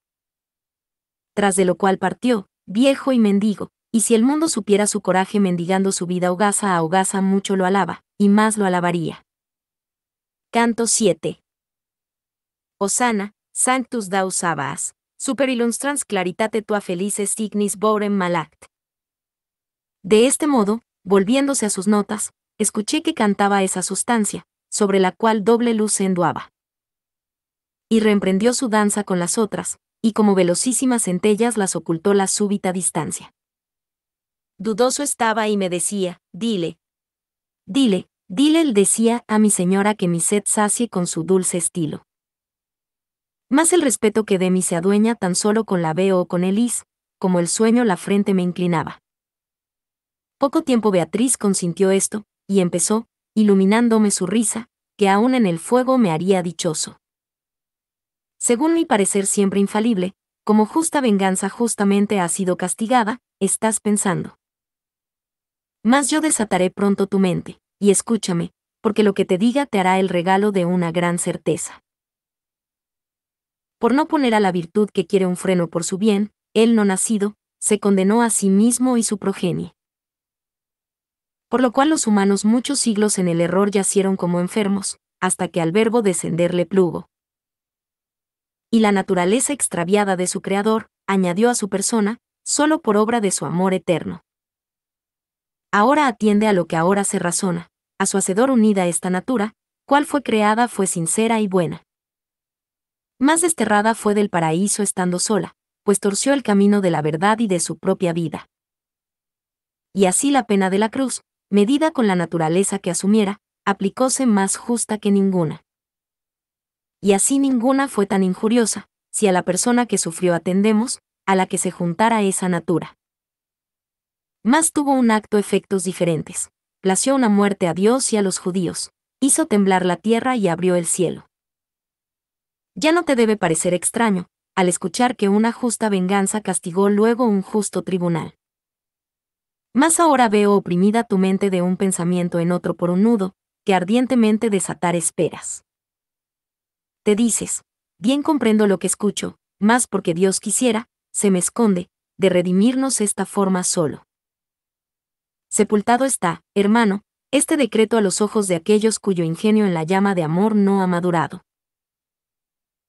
Tras de lo cual partió, viejo y mendigo, y si el mundo supiera su coraje mendigando su vida hogaza a hogaza mucho lo alaba, y más lo alabaría. Canto 7. Osana, Sanctus Daus abas, super illustrans claritate tua felices signis borem malact. De este modo, volviéndose a sus notas, escuché que cantaba esa sustancia, sobre la cual doble luz se enduaba. Y reemprendió su danza con las otras, y como velocísimas centellas las ocultó la súbita distancia. Dudoso estaba y me decía, dile. Dile, dile, él decía a mi señora que mi sed sacie con su dulce estilo. Más el respeto que de mí se adueña tan solo con la veo o con el is, como el sueño la frente me inclinaba. Poco tiempo Beatriz consintió esto, y empezó, iluminándome su risa, que aún en el fuego me haría dichoso. Según mi parecer siempre infalible, como justa venganza justamente ha sido castigada, estás pensando. Mas yo desataré pronto tu mente, y escúchame, porque lo que te diga te hará el regalo de una gran certeza. Por no poner a la virtud que quiere un freno por su bien, él no nacido, se condenó a sí mismo y su progenie por lo cual los humanos muchos siglos en el error yacieron como enfermos, hasta que al verbo descender le plugo. Y la naturaleza extraviada de su Creador, añadió a su persona, solo por obra de su amor eterno. Ahora atiende a lo que ahora se razona, a su Hacedor unida esta natura, cual fue creada fue sincera y buena. Más desterrada fue del paraíso estando sola, pues torció el camino de la verdad y de su propia vida. Y así la pena de la cruz, medida con la naturaleza que asumiera, aplicóse más justa que ninguna. Y así ninguna fue tan injuriosa, si a la persona que sufrió atendemos, a la que se juntara esa natura. Mas tuvo un acto efectos diferentes. Plació una muerte a Dios y a los judíos, hizo temblar la tierra y abrió el cielo. Ya no te debe parecer extraño, al escuchar que una justa venganza castigó luego un justo tribunal. Más ahora veo oprimida tu mente de un pensamiento en otro por un nudo, que ardientemente desatar esperas. Te dices, bien comprendo lo que escucho, más porque Dios quisiera, se me esconde, de redimirnos esta forma solo. Sepultado está, hermano, este decreto a los ojos de aquellos cuyo ingenio en la llama de amor no ha madurado.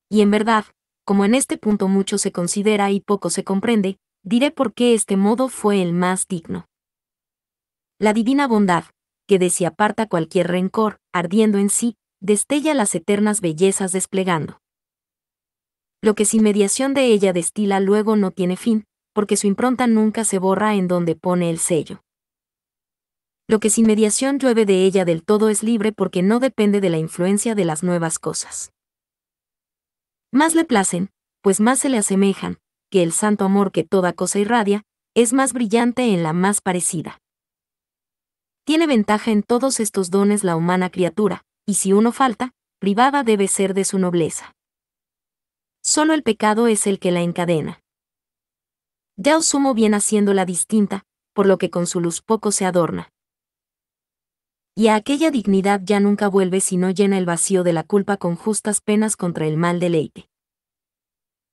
Y en verdad, como en este punto mucho se considera y poco se comprende, diré por qué este modo fue el más digno. La divina bondad, que de aparta cualquier rencor, ardiendo en sí, destella las eternas bellezas desplegando. Lo que sin mediación de ella destila luego no tiene fin, porque su impronta nunca se borra en donde pone el sello. Lo que sin mediación llueve de ella del todo es libre porque no depende de la influencia de las nuevas cosas. Más le placen, pues más se le asemejan, que el santo amor que toda cosa irradia, es más brillante en la más parecida. Tiene ventaja en todos estos dones la humana criatura, y si uno falta, privada debe ser de su nobleza. Solo el pecado es el que la encadena. Ya os sumo bien haciéndola distinta, por lo que con su luz poco se adorna. Y a aquella dignidad ya nunca vuelve si no llena el vacío de la culpa con justas penas contra el mal deleite.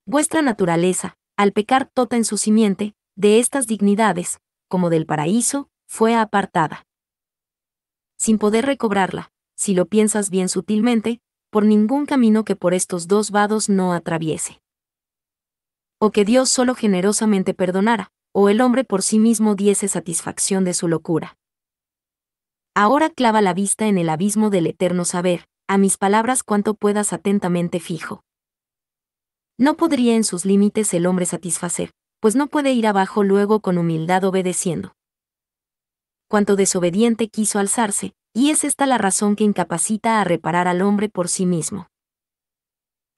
Vuestra naturaleza, al pecar tota en su simiente, de estas dignidades, como del paraíso, fue apartada sin poder recobrarla, si lo piensas bien sutilmente, por ningún camino que por estos dos vados no atraviese. O que Dios solo generosamente perdonara, o el hombre por sí mismo diese satisfacción de su locura. Ahora clava la vista en el abismo del eterno saber, a mis palabras cuanto puedas atentamente fijo. No podría en sus límites el hombre satisfacer, pues no puede ir abajo luego con humildad obedeciendo cuanto desobediente quiso alzarse, y es esta la razón que incapacita a reparar al hombre por sí mismo.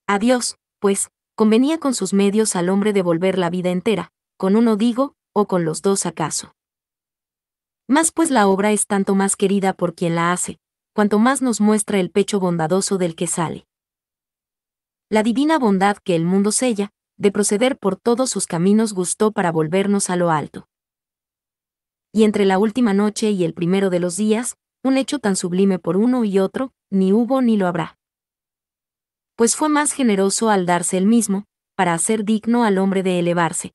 A Dios, pues, convenía con sus medios al hombre devolver la vida entera, con uno digo, o con los dos acaso. Más pues la obra es tanto más querida por quien la hace, cuanto más nos muestra el pecho bondadoso del que sale. La divina bondad que el mundo sella, de proceder por todos sus caminos gustó para volvernos a lo alto y entre la última noche y el primero de los días, un hecho tan sublime por uno y otro, ni hubo ni lo habrá. Pues fue más generoso al darse el mismo, para hacer digno al hombre de elevarse.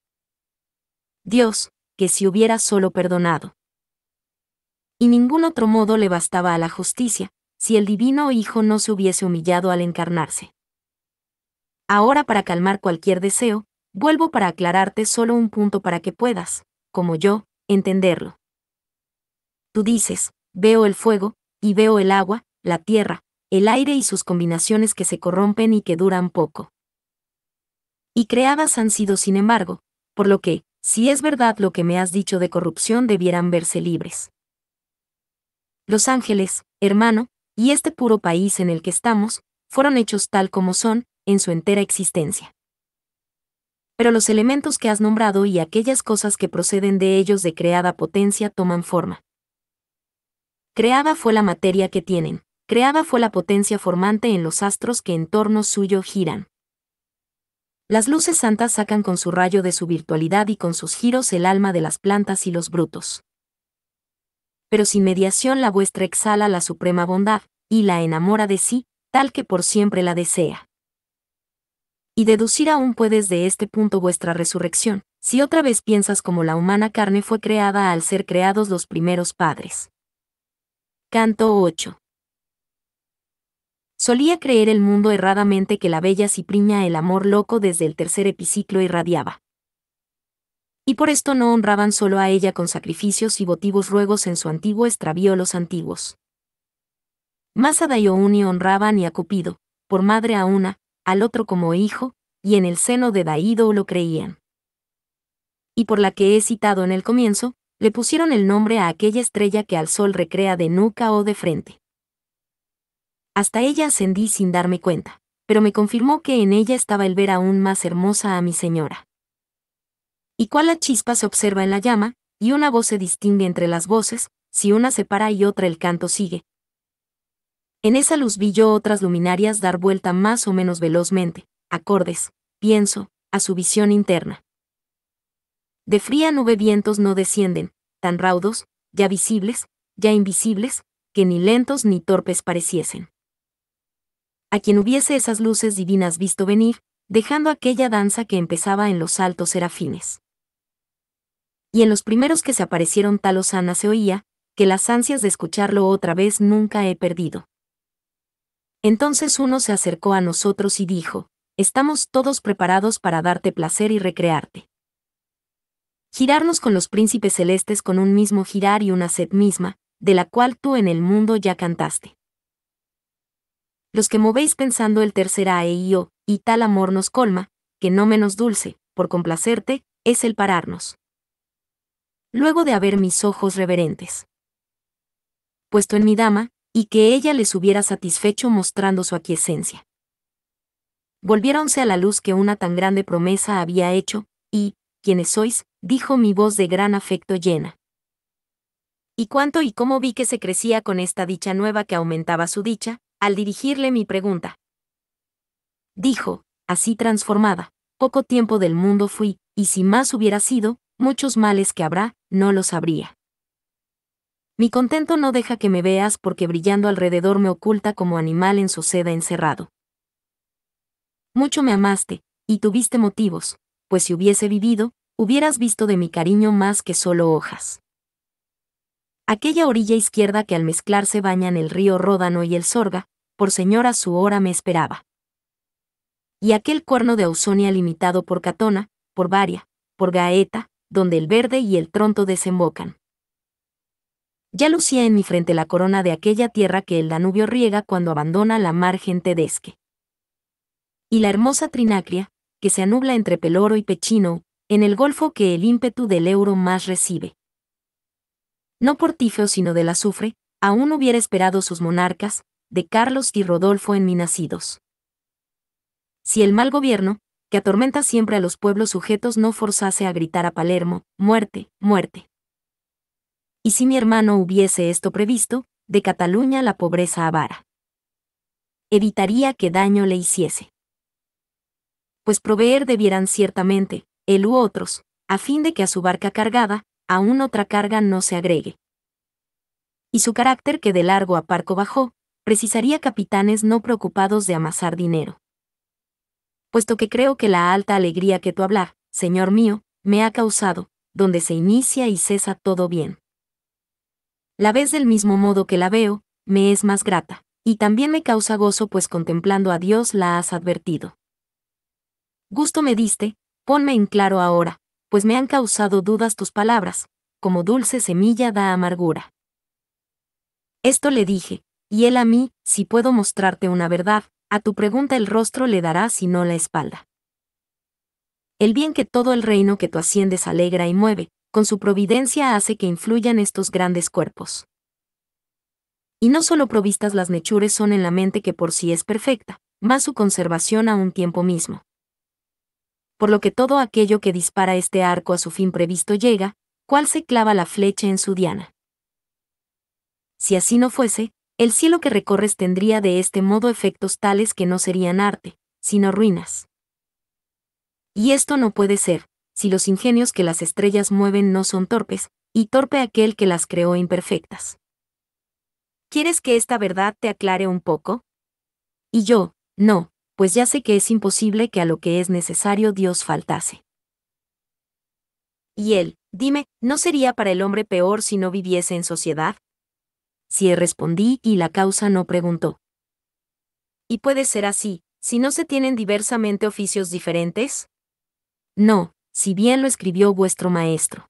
Dios, que si hubiera solo perdonado. Y ningún otro modo le bastaba a la justicia, si el divino Hijo no se hubiese humillado al encarnarse. Ahora para calmar cualquier deseo, vuelvo para aclararte solo un punto para que puedas, como yo, entenderlo. Tú dices, veo el fuego, y veo el agua, la tierra, el aire y sus combinaciones que se corrompen y que duran poco. Y creadas han sido, sin embargo, por lo que, si es verdad lo que me has dicho de corrupción, debieran verse libres. Los ángeles, hermano, y este puro país en el que estamos, fueron hechos tal como son, en su entera existencia pero los elementos que has nombrado y aquellas cosas que proceden de ellos de creada potencia toman forma. Creada fue la materia que tienen, creada fue la potencia formante en los astros que en torno suyo giran. Las luces santas sacan con su rayo de su virtualidad y con sus giros el alma de las plantas y los brutos. Pero sin mediación la vuestra exhala la suprema bondad, y la enamora de sí, tal que por siempre la desea y deducir aún puedes de este punto vuestra resurrección, si otra vez piensas como la humana carne fue creada al ser creados los primeros padres. Canto 8. Solía creer el mundo erradamente que la bella Cipriña el amor loco desde el tercer epiciclo irradiaba. Y por esto no honraban solo a ella con sacrificios y votivos ruegos en su antiguo extravío los antiguos. Más a Dayouni honraban y a Cupido, por madre a una, al otro como hijo, y en el seno de Daído lo creían. Y por la que he citado en el comienzo, le pusieron el nombre a aquella estrella que al sol recrea de nuca o de frente. Hasta ella ascendí sin darme cuenta, pero me confirmó que en ella estaba el ver aún más hermosa a mi señora. Y cual la chispa se observa en la llama, y una voz se distingue entre las voces, si una se para y otra el canto sigue, en esa luz vi yo otras luminarias dar vuelta más o menos velozmente, acordes, pienso, a su visión interna. De fría nube vientos no descienden, tan raudos, ya visibles, ya invisibles, que ni lentos ni torpes pareciesen. A quien hubiese esas luces divinas visto venir, dejando aquella danza que empezaba en los altos serafines. Y en los primeros que se aparecieron tal osana se oía, que las ansias de escucharlo otra vez nunca he perdido. Entonces uno se acercó a nosotros y dijo, estamos todos preparados para darte placer y recrearte. Girarnos con los príncipes celestes con un mismo girar y una sed misma, de la cual tú en el mundo ya cantaste. Los que movéis pensando el tercer A e I, y tal amor nos colma, que no menos dulce, por complacerte, es el pararnos. Luego de haber mis ojos reverentes. Puesto en mi dama, y que ella les hubiera satisfecho mostrando su aquiescencia. Volviéronse a la luz que una tan grande promesa había hecho, y, quienes sois? dijo mi voz de gran afecto llena. Y cuánto y cómo vi que se crecía con esta dicha nueva que aumentaba su dicha, al dirigirle mi pregunta. Dijo, así transformada, poco tiempo del mundo fui, y si más hubiera sido, muchos males que habrá, no los habría. Mi contento no deja que me veas porque brillando alrededor me oculta como animal en su seda encerrado. Mucho me amaste, y tuviste motivos, pues si hubiese vivido, hubieras visto de mi cariño más que solo hojas. Aquella orilla izquierda que al mezclarse bañan el río Ródano y el Sorga, por señora su hora me esperaba. Y aquel cuerno de Ausonia limitado por Catona, por Varia, por Gaeta, donde el verde y el tronto desembocan ya lucía en mi frente la corona de aquella tierra que el Danubio riega cuando abandona la margen tedesque. Y la hermosa Trinacria, que se anubla entre Peloro y Pechino, en el golfo que el ímpetu del euro más recibe. No por tifeo sino del azufre, aún hubiera esperado sus monarcas, de Carlos y Rodolfo en mi nacidos. Si el mal gobierno, que atormenta siempre a los pueblos sujetos no forzase a gritar a Palermo, muerte, muerte. Y si mi hermano hubiese esto previsto, de Cataluña la pobreza avara. Evitaría que daño le hiciese. Pues proveer debieran ciertamente, él u otros, a fin de que a su barca cargada, aún otra carga no se agregue. Y su carácter que de largo a parco bajó, precisaría capitanes no preocupados de amasar dinero. Puesto que creo que la alta alegría que tu hablar, señor mío, me ha causado, donde se inicia y cesa todo bien la ves del mismo modo que la veo, me es más grata, y también me causa gozo pues contemplando a Dios la has advertido. Gusto me diste, ponme en claro ahora, pues me han causado dudas tus palabras, como dulce semilla da amargura. Esto le dije, y él a mí, si puedo mostrarte una verdad, a tu pregunta el rostro le dará si no la espalda. El bien que todo el reino que tú asciendes alegra y mueve, con su providencia hace que influyan estos grandes cuerpos. Y no solo provistas las nechures son en la mente que por sí es perfecta, más su conservación a un tiempo mismo. Por lo que todo aquello que dispara este arco a su fin previsto llega, cual se clava la flecha en su diana. Si así no fuese, el cielo que recorres tendría de este modo efectos tales que no serían arte, sino ruinas. Y esto no puede ser, si los ingenios que las estrellas mueven no son torpes, y torpe aquel que las creó imperfectas. ¿Quieres que esta verdad te aclare un poco? Y yo, no, pues ya sé que es imposible que a lo que es necesario Dios faltase. Y él, dime, ¿no sería para el hombre peor si no viviese en sociedad? Si respondí y la causa no preguntó. Y puede ser así, si no se tienen diversamente oficios diferentes? No, si bien lo escribió vuestro maestro.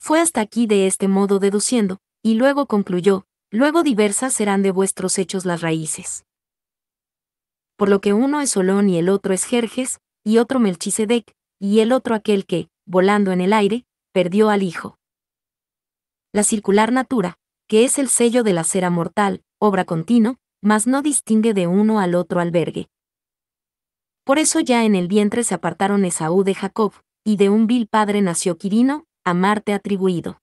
Fue hasta aquí de este modo deduciendo, y luego concluyó, luego diversas serán de vuestros hechos las raíces. Por lo que uno es Solón y el otro es Jerjes, y otro Melchisedec, y el otro aquel que, volando en el aire, perdió al hijo. La circular natura, que es el sello de la cera mortal, obra continua, mas no distingue de uno al otro albergue, por eso ya en el vientre se apartaron Esaú de Jacob, y de un vil padre nació Quirino, a Marte atribuido.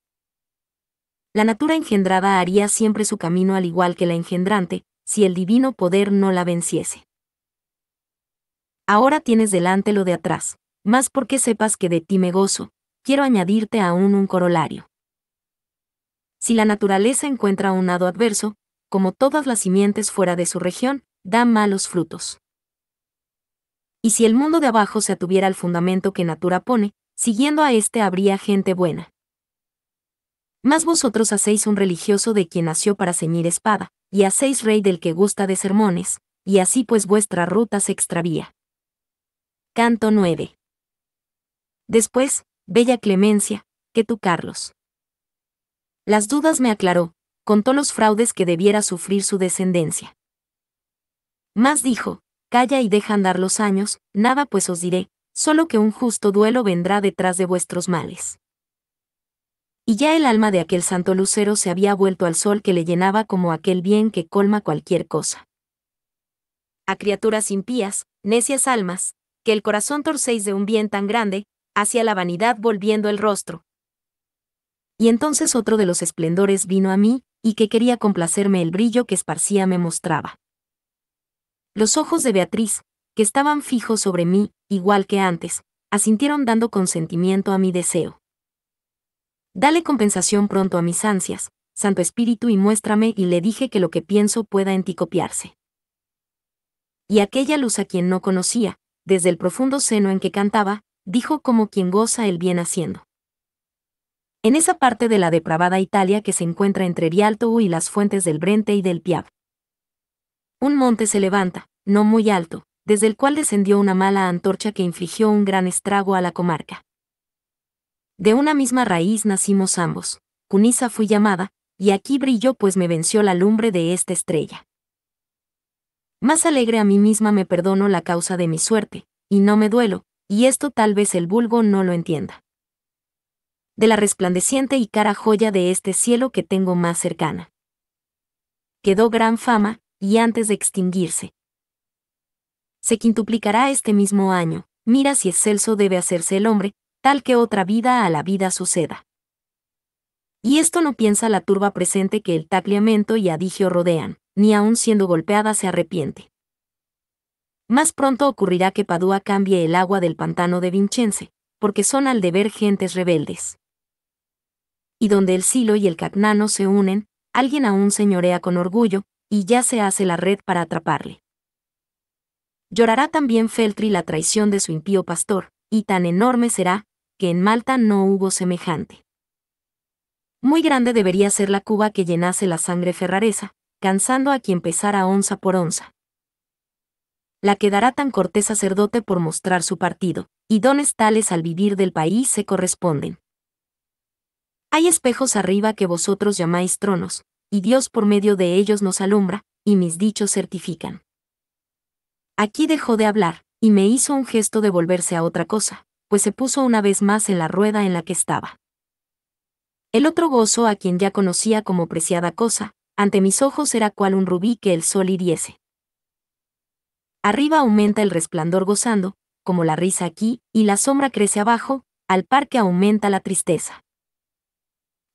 La natura engendrada haría siempre su camino al igual que la engendrante, si el divino poder no la venciese. Ahora tienes delante lo de atrás, más porque sepas que de ti me gozo, quiero añadirte aún un corolario. Si la naturaleza encuentra un lado adverso, como todas las simientes fuera de su región, da malos frutos y si el mundo de abajo se atuviera al fundamento que Natura pone, siguiendo a éste habría gente buena. Mas vosotros hacéis un religioso de quien nació para ceñir espada, y hacéis rey del que gusta de sermones, y así pues vuestra ruta se extravía. Canto 9. Después, bella clemencia, que tú Carlos. Las dudas me aclaró, contó los fraudes que debiera sufrir su descendencia. Más dijo, Calla y deja andar los años, nada pues os diré, solo que un justo duelo vendrá detrás de vuestros males. Y ya el alma de aquel santo lucero se había vuelto al sol que le llenaba como aquel bien que colma cualquier cosa. A criaturas impías, necias almas, que el corazón torcéis de un bien tan grande, hacia la vanidad volviendo el rostro. Y entonces otro de los esplendores vino a mí, y que quería complacerme el brillo que esparcía me mostraba. Los ojos de Beatriz, que estaban fijos sobre mí, igual que antes, asintieron dando consentimiento a mi deseo. Dale compensación pronto a mis ansias, Santo Espíritu, y muéstrame, y le dije que lo que pienso pueda en ti copiarse. Y aquella luz a quien no conocía, desde el profundo seno en que cantaba, dijo como quien goza el bien haciendo. En esa parte de la depravada Italia que se encuentra entre Rialto y las fuentes del Brente y del Piave. Un monte se levanta, no muy alto, desde el cual descendió una mala antorcha que infligió un gran estrago a la comarca. De una misma raíz nacimos ambos. Cuniza fui llamada, y aquí brilló pues me venció la lumbre de esta estrella. Más alegre a mí misma me perdono la causa de mi suerte, y no me duelo, y esto tal vez el vulgo no lo entienda. De la resplandeciente y cara joya de este cielo que tengo más cercana. Quedó gran fama, y antes de extinguirse. Se quintuplicará este mismo año, mira si excelso debe hacerse el hombre, tal que otra vida a la vida suceda. Y esto no piensa la turba presente que el tacliamento y adigio rodean, ni aun siendo golpeada se arrepiente. Más pronto ocurrirá que Padua cambie el agua del pantano de Vincense, porque son al deber gentes rebeldes. Y donde el Silo y el Cagnano se unen, alguien aún señorea con orgullo, y ya se hace la red para atraparle. Llorará también Feltri la traición de su impío pastor, y tan enorme será, que en Malta no hubo semejante. Muy grande debería ser la cuba que llenase la sangre ferraresa, cansando a quien pesara onza por onza. La quedará tan cortés sacerdote por mostrar su partido, y dones tales al vivir del país se corresponden. Hay espejos arriba que vosotros llamáis tronos, y Dios por medio de ellos nos alumbra, y mis dichos certifican. Aquí dejó de hablar, y me hizo un gesto de volverse a otra cosa, pues se puso una vez más en la rueda en la que estaba. El otro gozo a quien ya conocía como preciada cosa, ante mis ojos era cual un rubí que el sol hiriese. Arriba aumenta el resplandor gozando, como la risa aquí, y la sombra crece abajo, al par que aumenta la tristeza.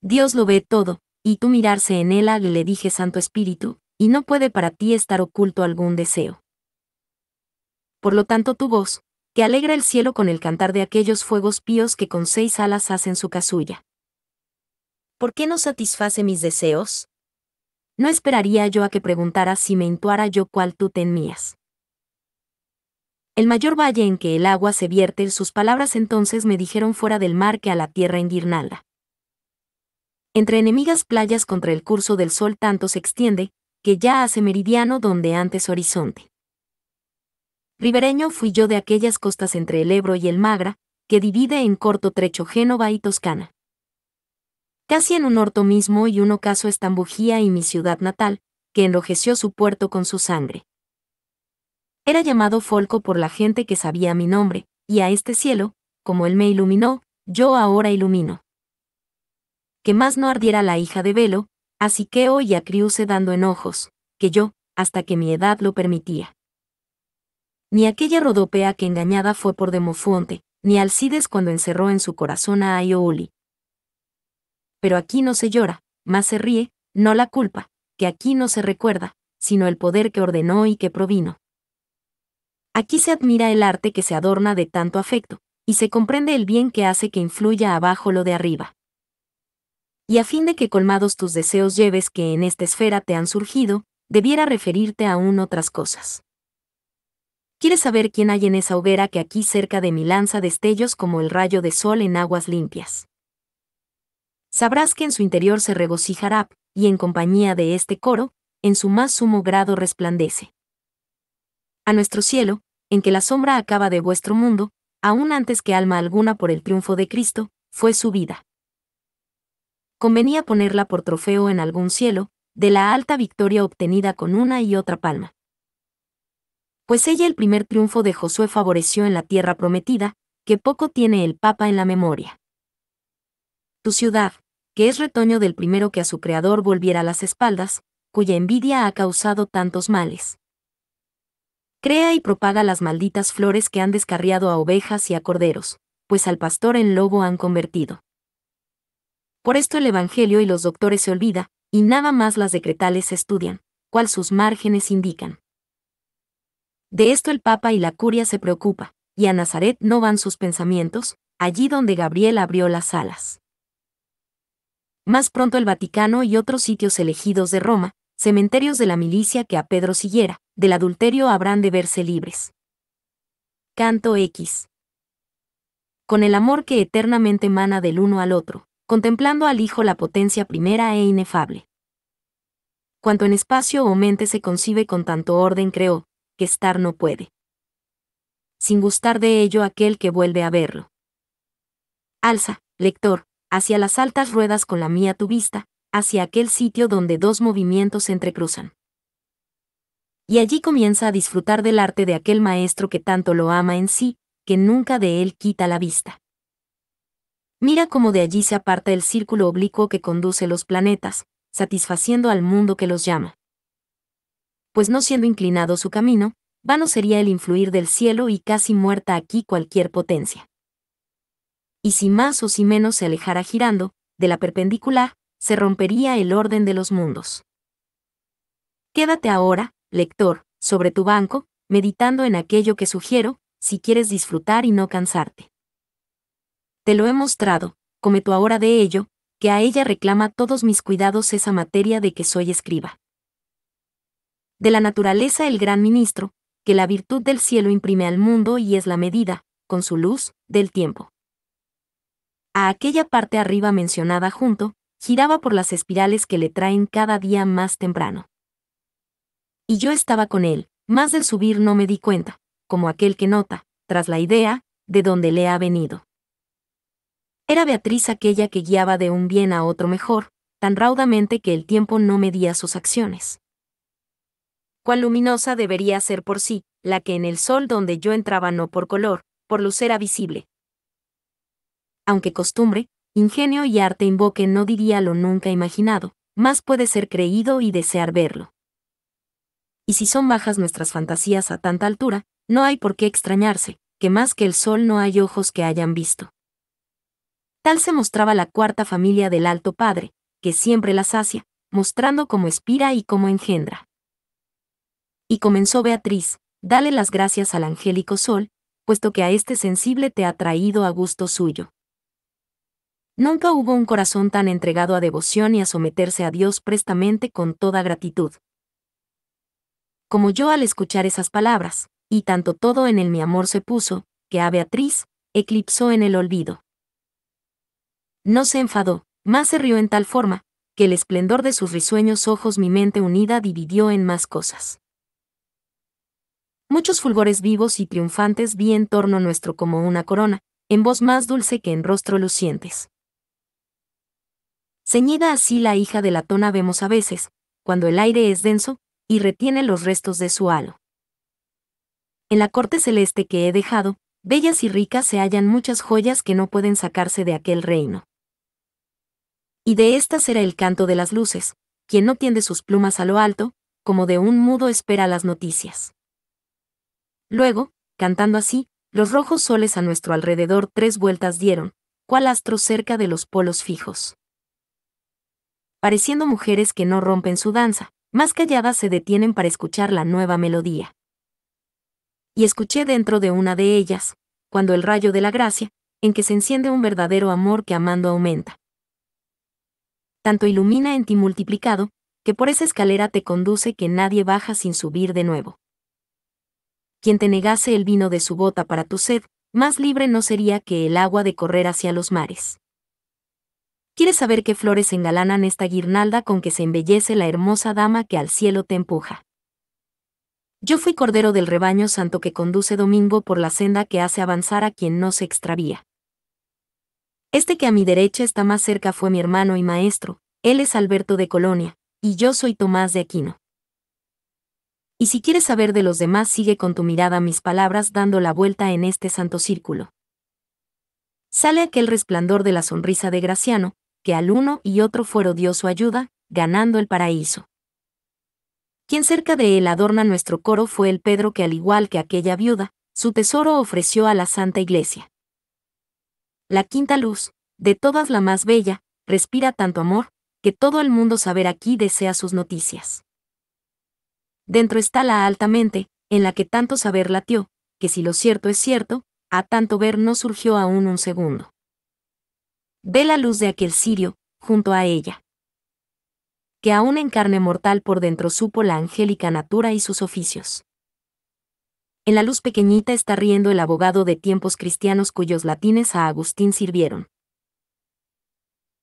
Dios lo ve todo, y tú mirarse en él le dije Santo Espíritu, y no puede para ti estar oculto algún deseo. Por lo tanto tu voz, que alegra el cielo con el cantar de aquellos fuegos píos que con seis alas hacen su casulla. ¿Por qué no satisface mis deseos? No esperaría yo a que preguntara si me intuara yo cuál tú tenías. El mayor valle en que el agua se vierte, sus palabras entonces me dijeron fuera del mar que a la tierra indirnalda. Entre enemigas playas contra el curso del sol tanto se extiende, que ya hace meridiano donde antes horizonte. Ribereño fui yo de aquellas costas entre el Ebro y el Magra, que divide en corto trecho Génova y Toscana. Casi en un orto mismo y un ocaso estambugía y mi ciudad natal, que enrojeció su puerto con su sangre. Era llamado Folco por la gente que sabía mi nombre, y a este cielo, como él me iluminó, yo ahora ilumino que más no ardiera la hija de Velo, a Siqueo y a Criuse dando enojos, que yo, hasta que mi edad lo permitía. Ni aquella Rodopea que engañada fue por Demofonte, ni Alcides cuando encerró en su corazón a Aiouli. Pero aquí no se llora, más se ríe, no la culpa, que aquí no se recuerda, sino el poder que ordenó y que provino. Aquí se admira el arte que se adorna de tanto afecto, y se comprende el bien que hace que influya abajo lo de arriba y a fin de que colmados tus deseos lleves que en esta esfera te han surgido, debiera referirte aún otras cosas. ¿Quieres saber quién hay en esa hoguera que aquí cerca de mi lanza destellos como el rayo de sol en aguas limpias? Sabrás que en su interior se regocijará, y en compañía de este coro, en su más sumo grado resplandece. A nuestro cielo, en que la sombra acaba de vuestro mundo, aún antes que alma alguna por el triunfo de Cristo, fue su vida convenía ponerla por trofeo en algún cielo, de la alta victoria obtenida con una y otra palma. Pues ella el primer triunfo de Josué favoreció en la tierra prometida, que poco tiene el Papa en la memoria. Tu ciudad, que es retoño del primero que a su creador volviera las espaldas, cuya envidia ha causado tantos males. Crea y propaga las malditas flores que han descarriado a ovejas y a corderos, pues al pastor en lobo han convertido. Por esto el Evangelio y los doctores se olvida, y nada más las decretales se estudian, cual sus márgenes indican. De esto el Papa y la Curia se preocupa, y a Nazaret no van sus pensamientos, allí donde Gabriel abrió las alas. Más pronto el Vaticano y otros sitios elegidos de Roma, cementerios de la milicia que a Pedro siguiera, del adulterio habrán de verse libres. Canto X. Con el amor que eternamente emana del uno al otro, contemplando al Hijo la potencia primera e inefable. Cuanto en espacio o mente se concibe con tanto orden creo, que estar no puede. Sin gustar de ello aquel que vuelve a verlo. Alza, lector, hacia las altas ruedas con la mía tu vista, hacia aquel sitio donde dos movimientos se entrecruzan. Y allí comienza a disfrutar del arte de aquel maestro que tanto lo ama en sí, que nunca de él quita la vista. Mira cómo de allí se aparta el círculo oblicuo que conduce los planetas, satisfaciendo al mundo que los llama. Pues no siendo inclinado su camino, vano sería el influir del cielo y casi muerta aquí cualquier potencia. Y si más o si menos se alejara girando, de la perpendicular, se rompería el orden de los mundos. Quédate ahora, lector, sobre tu banco, meditando en aquello que sugiero, si quieres disfrutar y no cansarte. Te lo he mostrado, cometo ahora de ello, que a ella reclama todos mis cuidados esa materia de que soy escriba. De la naturaleza el gran ministro, que la virtud del cielo imprime al mundo y es la medida, con su luz, del tiempo. A aquella parte arriba mencionada junto, giraba por las espirales que le traen cada día más temprano. Y yo estaba con él, más del subir no me di cuenta, como aquel que nota, tras la idea, de donde le ha venido. Era Beatriz aquella que guiaba de un bien a otro mejor, tan raudamente que el tiempo no medía sus acciones. Cuán luminosa debería ser por sí, la que en el sol donde yo entraba no por color, por luz era visible. Aunque costumbre, ingenio y arte invoque no diría lo nunca imaginado, más puede ser creído y desear verlo. Y si son bajas nuestras fantasías a tanta altura, no hay por qué extrañarse, que más que el sol no hay ojos que hayan visto. Tal se mostraba la cuarta familia del Alto Padre, que siempre la sacia, mostrando cómo espira y cómo engendra. Y comenzó Beatriz, dale las gracias al angélico sol, puesto que a este sensible te ha traído a gusto suyo. Nunca hubo un corazón tan entregado a devoción y a someterse a Dios prestamente con toda gratitud. Como yo al escuchar esas palabras, y tanto todo en el mi amor se puso, que a Beatriz, eclipsó en el olvido. No se enfadó, más se rió en tal forma, que el esplendor de sus risueños ojos mi mente unida dividió en más cosas. Muchos fulgores vivos y triunfantes vi en torno nuestro como una corona, en voz más dulce que en rostro lucientes. Ceñida así la hija de la tona vemos a veces, cuando el aire es denso, y retiene los restos de su halo. En la corte celeste que he dejado, bellas y ricas se hallan muchas joyas que no pueden sacarse de aquel reino. Y de estas era el canto de las luces, quien no tiende sus plumas a lo alto, como de un mudo espera las noticias. Luego, cantando así, los rojos soles a nuestro alrededor tres vueltas dieron, cual astro cerca de los polos fijos. Pareciendo mujeres que no rompen su danza, más calladas se detienen para escuchar la nueva melodía. Y escuché dentro de una de ellas, cuando el rayo de la gracia, en que se enciende un verdadero amor que amando aumenta, tanto ilumina en ti multiplicado, que por esa escalera te conduce que nadie baja sin subir de nuevo. Quien te negase el vino de su bota para tu sed, más libre no sería que el agua de correr hacia los mares. ¿Quieres saber qué flores engalanan esta guirnalda con que se embellece la hermosa dama que al cielo te empuja? Yo fui cordero del rebaño santo que conduce domingo por la senda que hace avanzar a quien no se extravía. Este que a mi derecha está más cerca fue mi hermano y maestro, él es Alberto de Colonia, y yo soy Tomás de Aquino. Y si quieres saber de los demás, sigue con tu mirada mis palabras dando la vuelta en este santo círculo. Sale aquel resplandor de la sonrisa de Graciano, que al uno y otro fuero dio su ayuda, ganando el paraíso. Quien cerca de él adorna nuestro coro fue el Pedro que al igual que aquella viuda, su tesoro ofreció a la Santa Iglesia la quinta luz, de todas la más bella, respira tanto amor, que todo el mundo saber aquí desea sus noticias. Dentro está la alta mente, en la que tanto saber latió, que si lo cierto es cierto, a tanto ver no surgió aún un segundo. Ve la luz de aquel sirio, junto a ella. Que aún en carne mortal por dentro supo la angélica natura y sus oficios. En la luz pequeñita está riendo el abogado de tiempos cristianos cuyos latines a Agustín sirvieron.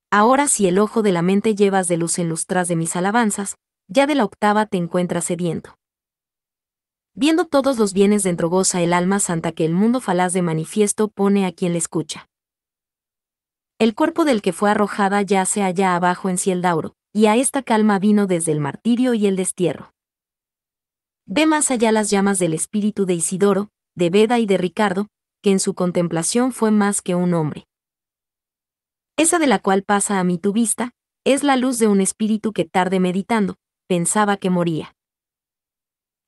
Ahora si el ojo de la mente llevas de luz en luz tras de mis alabanzas, ya de la octava te encuentras sediento. Viendo todos los bienes dentro goza el alma santa que el mundo falaz de manifiesto pone a quien le escucha. El cuerpo del que fue arrojada yace allá abajo en Cieldauro, y a esta calma vino desde el martirio y el destierro. Ve más allá las llamas del espíritu de Isidoro, de Beda y de Ricardo, que en su contemplación fue más que un hombre. Esa de la cual pasa a mí tu vista, es la luz de un espíritu que tarde meditando, pensaba que moría.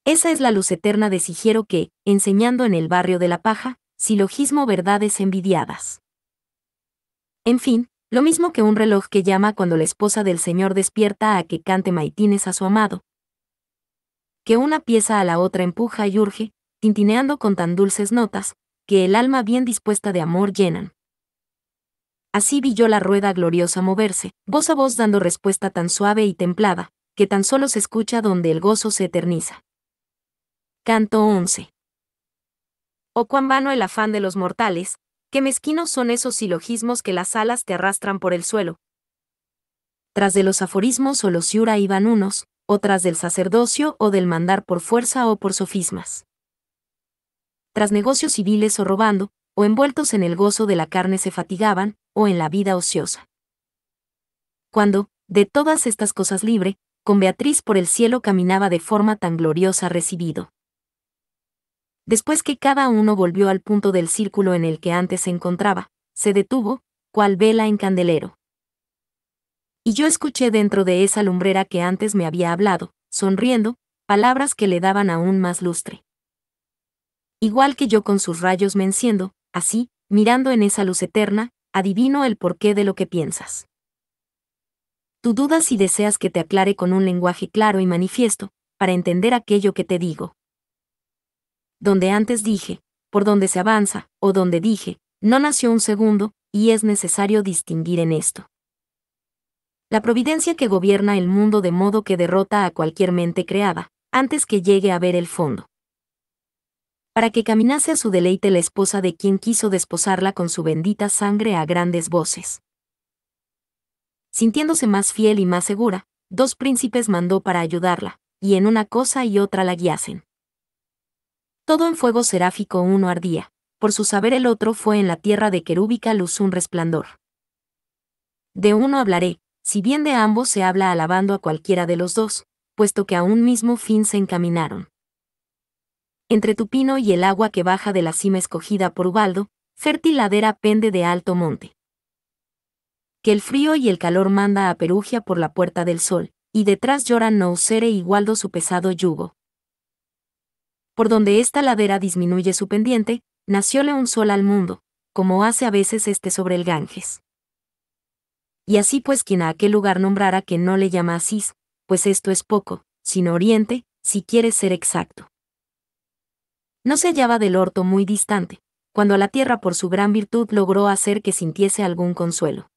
Esa es la luz eterna de Sigiero que, enseñando en el barrio de la paja, silogismo verdades envidiadas. En fin, lo mismo que un reloj que llama cuando la esposa del señor despierta a que cante maitines a su amado, que una pieza a la otra empuja y urge, tintineando con tan dulces notas, que el alma bien dispuesta de amor llenan. Así vi yo la rueda gloriosa moverse, voz a voz dando respuesta tan suave y templada, que tan solo se escucha donde el gozo se eterniza. Canto 11. Oh cuán vano el afán de los mortales, qué mezquinos son esos silogismos que las alas te arrastran por el suelo. Tras de los aforismos o los yura iban unos, otras del sacerdocio o del mandar por fuerza o por sofismas. Tras negocios civiles o robando, o envueltos en el gozo de la carne se fatigaban, o en la vida ociosa. Cuando, de todas estas cosas libre, con Beatriz por el cielo caminaba de forma tan gloriosa recibido. Después que cada uno volvió al punto del círculo en el que antes se encontraba, se detuvo, cual vela en candelero. Y yo escuché dentro de esa lumbrera que antes me había hablado, sonriendo, palabras que le daban aún más lustre. Igual que yo con sus rayos me enciendo, así, mirando en esa luz eterna, adivino el porqué de lo que piensas. Tú dudas y deseas que te aclare con un lenguaje claro y manifiesto, para entender aquello que te digo. Donde antes dije, por donde se avanza, o donde dije, no nació un segundo, y es necesario distinguir en esto la providencia que gobierna el mundo de modo que derrota a cualquier mente creada, antes que llegue a ver el fondo. Para que caminase a su deleite la esposa de quien quiso desposarla con su bendita sangre a grandes voces. Sintiéndose más fiel y más segura, dos príncipes mandó para ayudarla, y en una cosa y otra la guiasen. Todo en fuego seráfico uno ardía, por su saber el otro fue en la tierra de querúbica luz un resplandor. De uno hablaré, si bien de ambos se habla alabando a cualquiera de los dos, puesto que a un mismo fin se encaminaron. Entre Tupino y el agua que baja de la cima escogida por Ubaldo, fértil ladera pende de alto monte. Que el frío y el calor manda a Perugia por la puerta del sol, y detrás lloran Nousere y Gualdo su pesado yugo. Por donde esta ladera disminuye su pendiente, nacióle un sol al mundo, como hace a veces este sobre el Ganges. Y así pues quien a aquel lugar nombrara que no le llama Asís, pues esto es poco, sino Oriente, si quiere ser exacto. No se hallaba del orto muy distante, cuando la tierra por su gran virtud logró hacer que sintiese algún consuelo.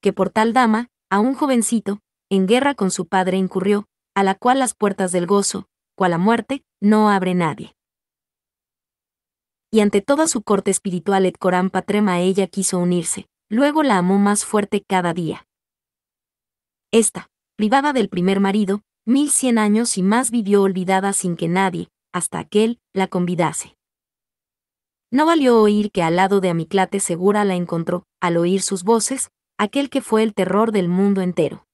Que por tal dama, a un jovencito, en guerra con su padre incurrió, a la cual las puertas del gozo, cual la muerte, no abre nadie. Y ante toda su corte espiritual et Corán Patrema ella quiso unirse, Luego la amó más fuerte cada día. Esta, privada del primer marido, mil cien años y más vivió olvidada sin que nadie, hasta aquel, la convidase. No valió oír que al lado de Amiclate Segura la encontró, al oír sus voces, aquel que fue el terror del mundo entero.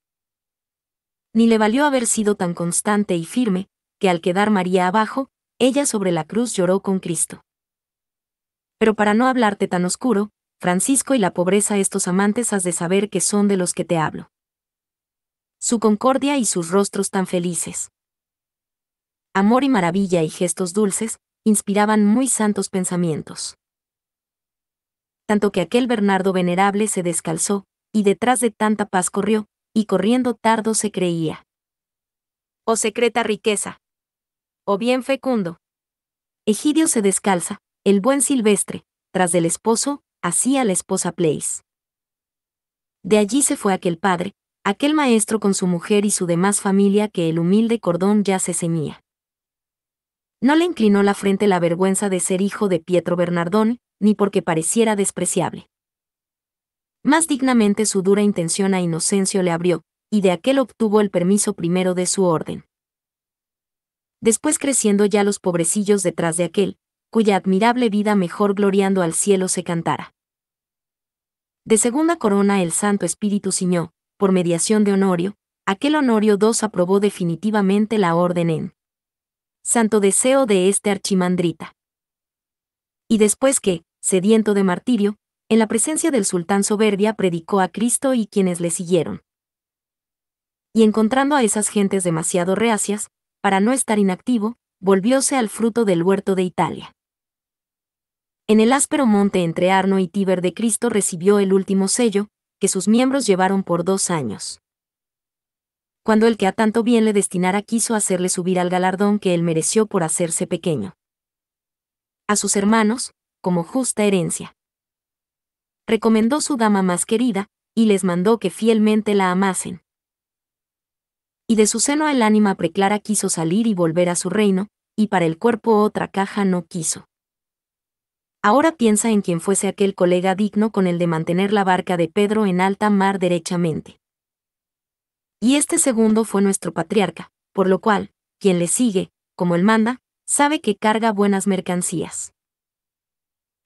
Ni le valió haber sido tan constante y firme, que al quedar María abajo, ella sobre la cruz lloró con Cristo. Pero para no hablarte tan oscuro, Francisco y la pobreza estos amantes has de saber que son de los que te hablo. Su concordia y sus rostros tan felices. Amor y maravilla y gestos dulces, inspiraban muy santos pensamientos. Tanto que aquel Bernardo venerable se descalzó, y detrás de tanta paz corrió, y corriendo tardo se creía. O oh, secreta riqueza. O oh, bien fecundo. Egidio se descalza, el buen silvestre, tras del esposo, así a la esposa Place. De allí se fue aquel padre, aquel maestro con su mujer y su demás familia que el humilde cordón ya se ceñía. No le inclinó la frente la vergüenza de ser hijo de Pietro Bernardón, ni porque pareciera despreciable. Más dignamente su dura intención a Inocencio le abrió, y de aquel obtuvo el permiso primero de su orden. Después creciendo ya los pobrecillos detrás de aquel, cuya admirable vida mejor gloriando al cielo se cantara. De segunda corona el Santo Espíritu ciñó, por mediación de Honorio, aquel Honorio II aprobó definitivamente la orden en santo deseo de este archimandrita. Y después que, sediento de martirio, en la presencia del sultán soberbia predicó a Cristo y quienes le siguieron. Y encontrando a esas gentes demasiado reacias, para no estar inactivo, volvióse al fruto del huerto de Italia. En el áspero monte entre Arno y Tíber de Cristo recibió el último sello, que sus miembros llevaron por dos años. Cuando el que a tanto bien le destinara quiso hacerle subir al galardón que él mereció por hacerse pequeño. A sus hermanos, como justa herencia. Recomendó su dama más querida, y les mandó que fielmente la amasen. Y de su seno el ánima preclara quiso salir y volver a su reino, y para el cuerpo otra caja no quiso. Ahora piensa en quien fuese aquel colega digno con el de mantener la barca de Pedro en alta mar derechamente. Y este segundo fue nuestro patriarca, por lo cual, quien le sigue, como él manda, sabe que carga buenas mercancías.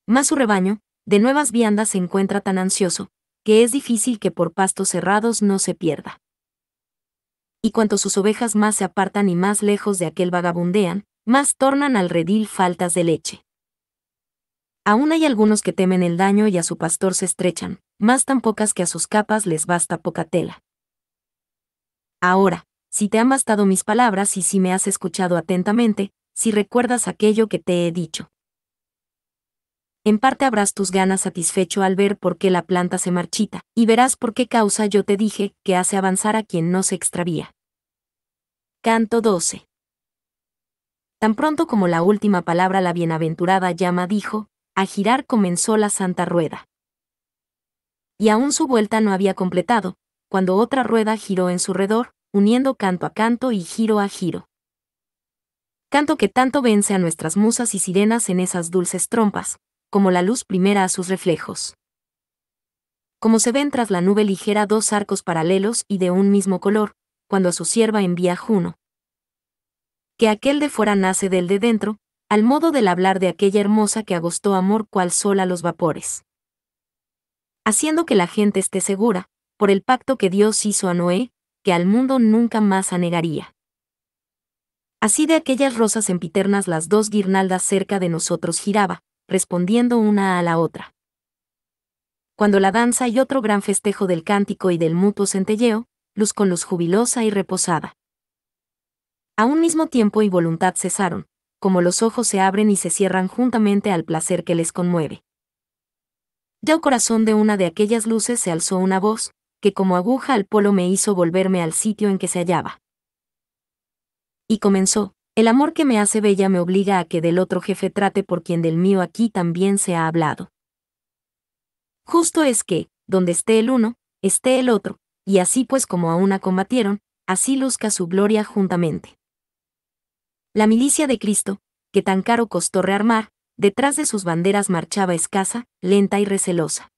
Mas su rebaño, de nuevas viandas se encuentra tan ansioso, que es difícil que por pastos cerrados no se pierda. Y cuanto sus ovejas más se apartan y más lejos de aquel vagabundean, más tornan al redil faltas de leche. Aún hay algunos que temen el daño y a su pastor se estrechan, más tan pocas que a sus capas les basta poca tela. Ahora, si te han bastado mis palabras y si me has escuchado atentamente, si recuerdas aquello que te he dicho. En parte habrás tus ganas satisfecho al ver por qué la planta se marchita, y verás por qué causa yo te dije que hace avanzar a quien no se extravía. Canto 12. Tan pronto como la última palabra la bienaventurada llama dijo, a girar comenzó la santa rueda. Y aún su vuelta no había completado, cuando otra rueda giró en su redor, uniendo canto a canto y giro a giro. Canto que tanto vence a nuestras musas y sirenas en esas dulces trompas, como la luz primera a sus reflejos. Como se ven tras la nube ligera dos arcos paralelos y de un mismo color, cuando a su sierva envía Juno. Que aquel de fuera nace del de dentro, al modo del hablar de aquella hermosa que agostó amor cual sol a los vapores. Haciendo que la gente esté segura, por el pacto que Dios hizo a Noé, que al mundo nunca más anegaría. Así de aquellas rosas sempiternas las dos guirnaldas cerca de nosotros giraba, respondiendo una a la otra. Cuando la danza y otro gran festejo del cántico y del mutuo centelleo, luz con luz jubilosa y reposada. A un mismo tiempo y voluntad cesaron, como los ojos se abren y se cierran juntamente al placer que les conmueve. Ya corazón de una de aquellas luces se alzó una voz, que como aguja al polo me hizo volverme al sitio en que se hallaba. Y comenzó, el amor que me hace bella me obliga a que del otro jefe trate por quien del mío aquí también se ha hablado. Justo es que, donde esté el uno, esté el otro, y así pues como a una combatieron, así luzca su gloria juntamente. La milicia de Cristo, que tan caro costó rearmar, detrás de sus banderas marchaba escasa, lenta y recelosa.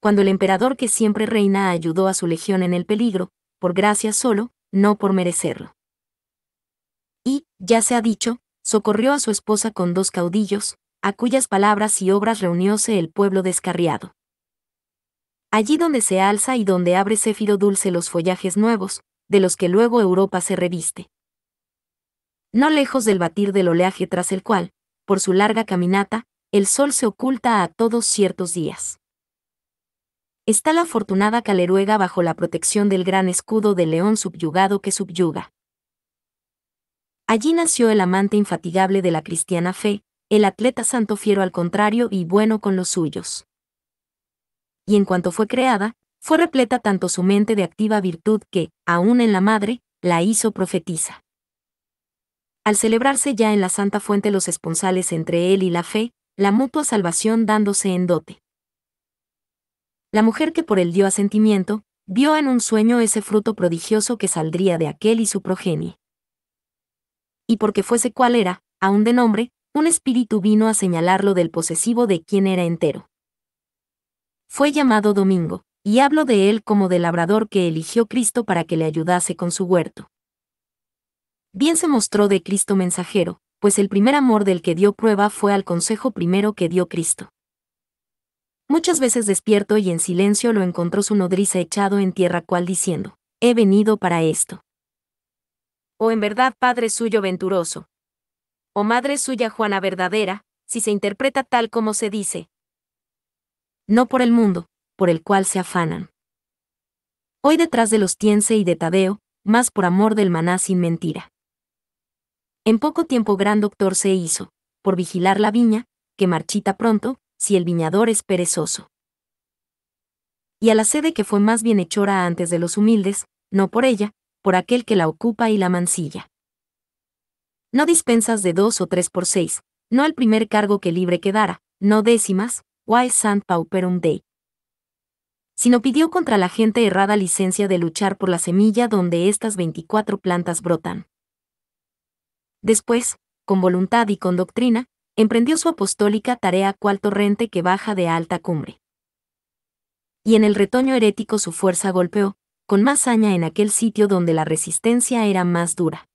Cuando el emperador que siempre reina ayudó a su legión en el peligro, por gracia solo, no por merecerlo. Y, ya se ha dicho, socorrió a su esposa con dos caudillos, a cuyas palabras y obras reunióse el pueblo descarriado. Allí donde se alza y donde abre Céfiro dulce los follajes nuevos, de los que luego Europa se reviste no lejos del batir del oleaje tras el cual, por su larga caminata, el sol se oculta a todos ciertos días. Está la afortunada Caleruega bajo la protección del gran escudo de león subyugado que subyuga. Allí nació el amante infatigable de la cristiana fe, el atleta santo fiero al contrario y bueno con los suyos. Y en cuanto fue creada, fue repleta tanto su mente de activa virtud que, aun en la madre, la hizo profetiza. Al celebrarse ya en la Santa Fuente los esponsales entre él y la fe, la mutua salvación dándose en dote. La mujer que por él dio asentimiento, vio en un sueño ese fruto prodigioso que saldría de aquel y su progenie. Y porque fuese cual era, aun de nombre, un espíritu vino a señalarlo del posesivo de quien era entero. Fue llamado Domingo, y hablo de él como de labrador que eligió Cristo para que le ayudase con su huerto. Bien se mostró de Cristo mensajero, pues el primer amor del que dio prueba fue al consejo primero que dio Cristo. Muchas veces despierto y en silencio lo encontró su nodriza echado en tierra cual diciendo, he venido para esto. O oh, en verdad Padre suyo venturoso. O oh, Madre suya Juana verdadera, si se interpreta tal como se dice. No por el mundo, por el cual se afanan. Hoy detrás de los Tiense y de Tadeo, más por amor del maná sin mentira. En poco tiempo gran doctor se hizo, por vigilar la viña, que marchita pronto, si el viñador es perezoso. Y a la sede que fue más bienhechora antes de los humildes, no por ella, por aquel que la ocupa y la mancilla. No dispensas de dos o tres por seis, no al primer cargo que libre quedara, no décimas, why sant pauperum dei. Sino pidió contra la gente errada licencia de luchar por la semilla donde estas veinticuatro plantas brotan. Después, con voluntad y con doctrina, emprendió su apostólica tarea cual torrente que baja de alta cumbre. Y en el retoño herético su fuerza golpeó, con más saña en aquel sitio donde la resistencia era más dura.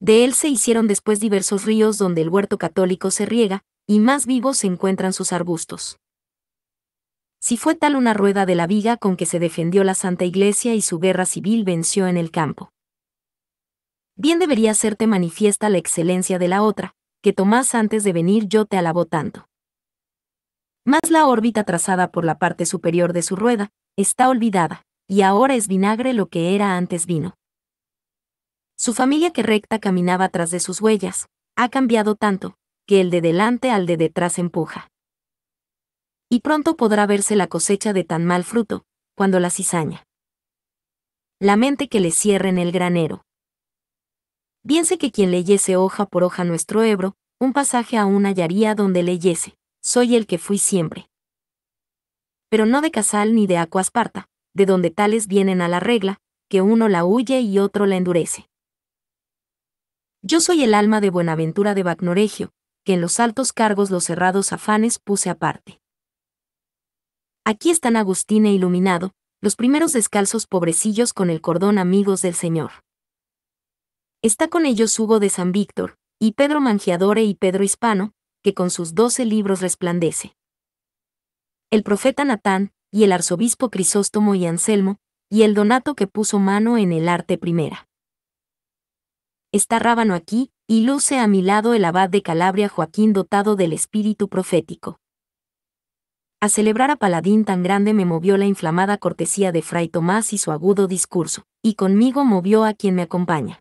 De él se hicieron después diversos ríos donde el huerto católico se riega, y más vivos se encuentran sus arbustos. Si fue tal una rueda de la viga con que se defendió la Santa Iglesia y su guerra civil venció en el campo bien debería hacerte manifiesta la excelencia de la otra, que tomás antes de venir yo te alabó tanto. Más la órbita trazada por la parte superior de su rueda, está olvidada, y ahora es vinagre lo que era antes vino. Su familia que recta caminaba tras de sus huellas, ha cambiado tanto, que el de delante al de detrás empuja. Y pronto podrá verse la cosecha de tan mal fruto, cuando la cizaña. La mente que le cierra en el granero. Bien sé que quien leyese hoja por hoja nuestro Ebro, un pasaje aún hallaría donde leyese, soy el que fui siempre. Pero no de Casal ni de Acuasparta, de donde tales vienen a la regla, que uno la huye y otro la endurece. Yo soy el alma de Buenaventura de Bagnoregio, que en los altos cargos los cerrados afanes puse aparte. Aquí están Agustín e Iluminado, los primeros descalzos pobrecillos con el cordón amigos del Señor. Está con ellos Hugo de San Víctor, y Pedro Mangiadore y Pedro Hispano, que con sus doce libros resplandece. El profeta Natán, y el arzobispo Crisóstomo y Anselmo, y el Donato que puso mano en el arte primera. Está Rábano aquí, y luce a mi lado el abad de Calabria Joaquín dotado del espíritu profético. A celebrar a Paladín tan grande me movió la inflamada cortesía de Fray Tomás y su agudo discurso, y conmigo movió a quien me acompaña.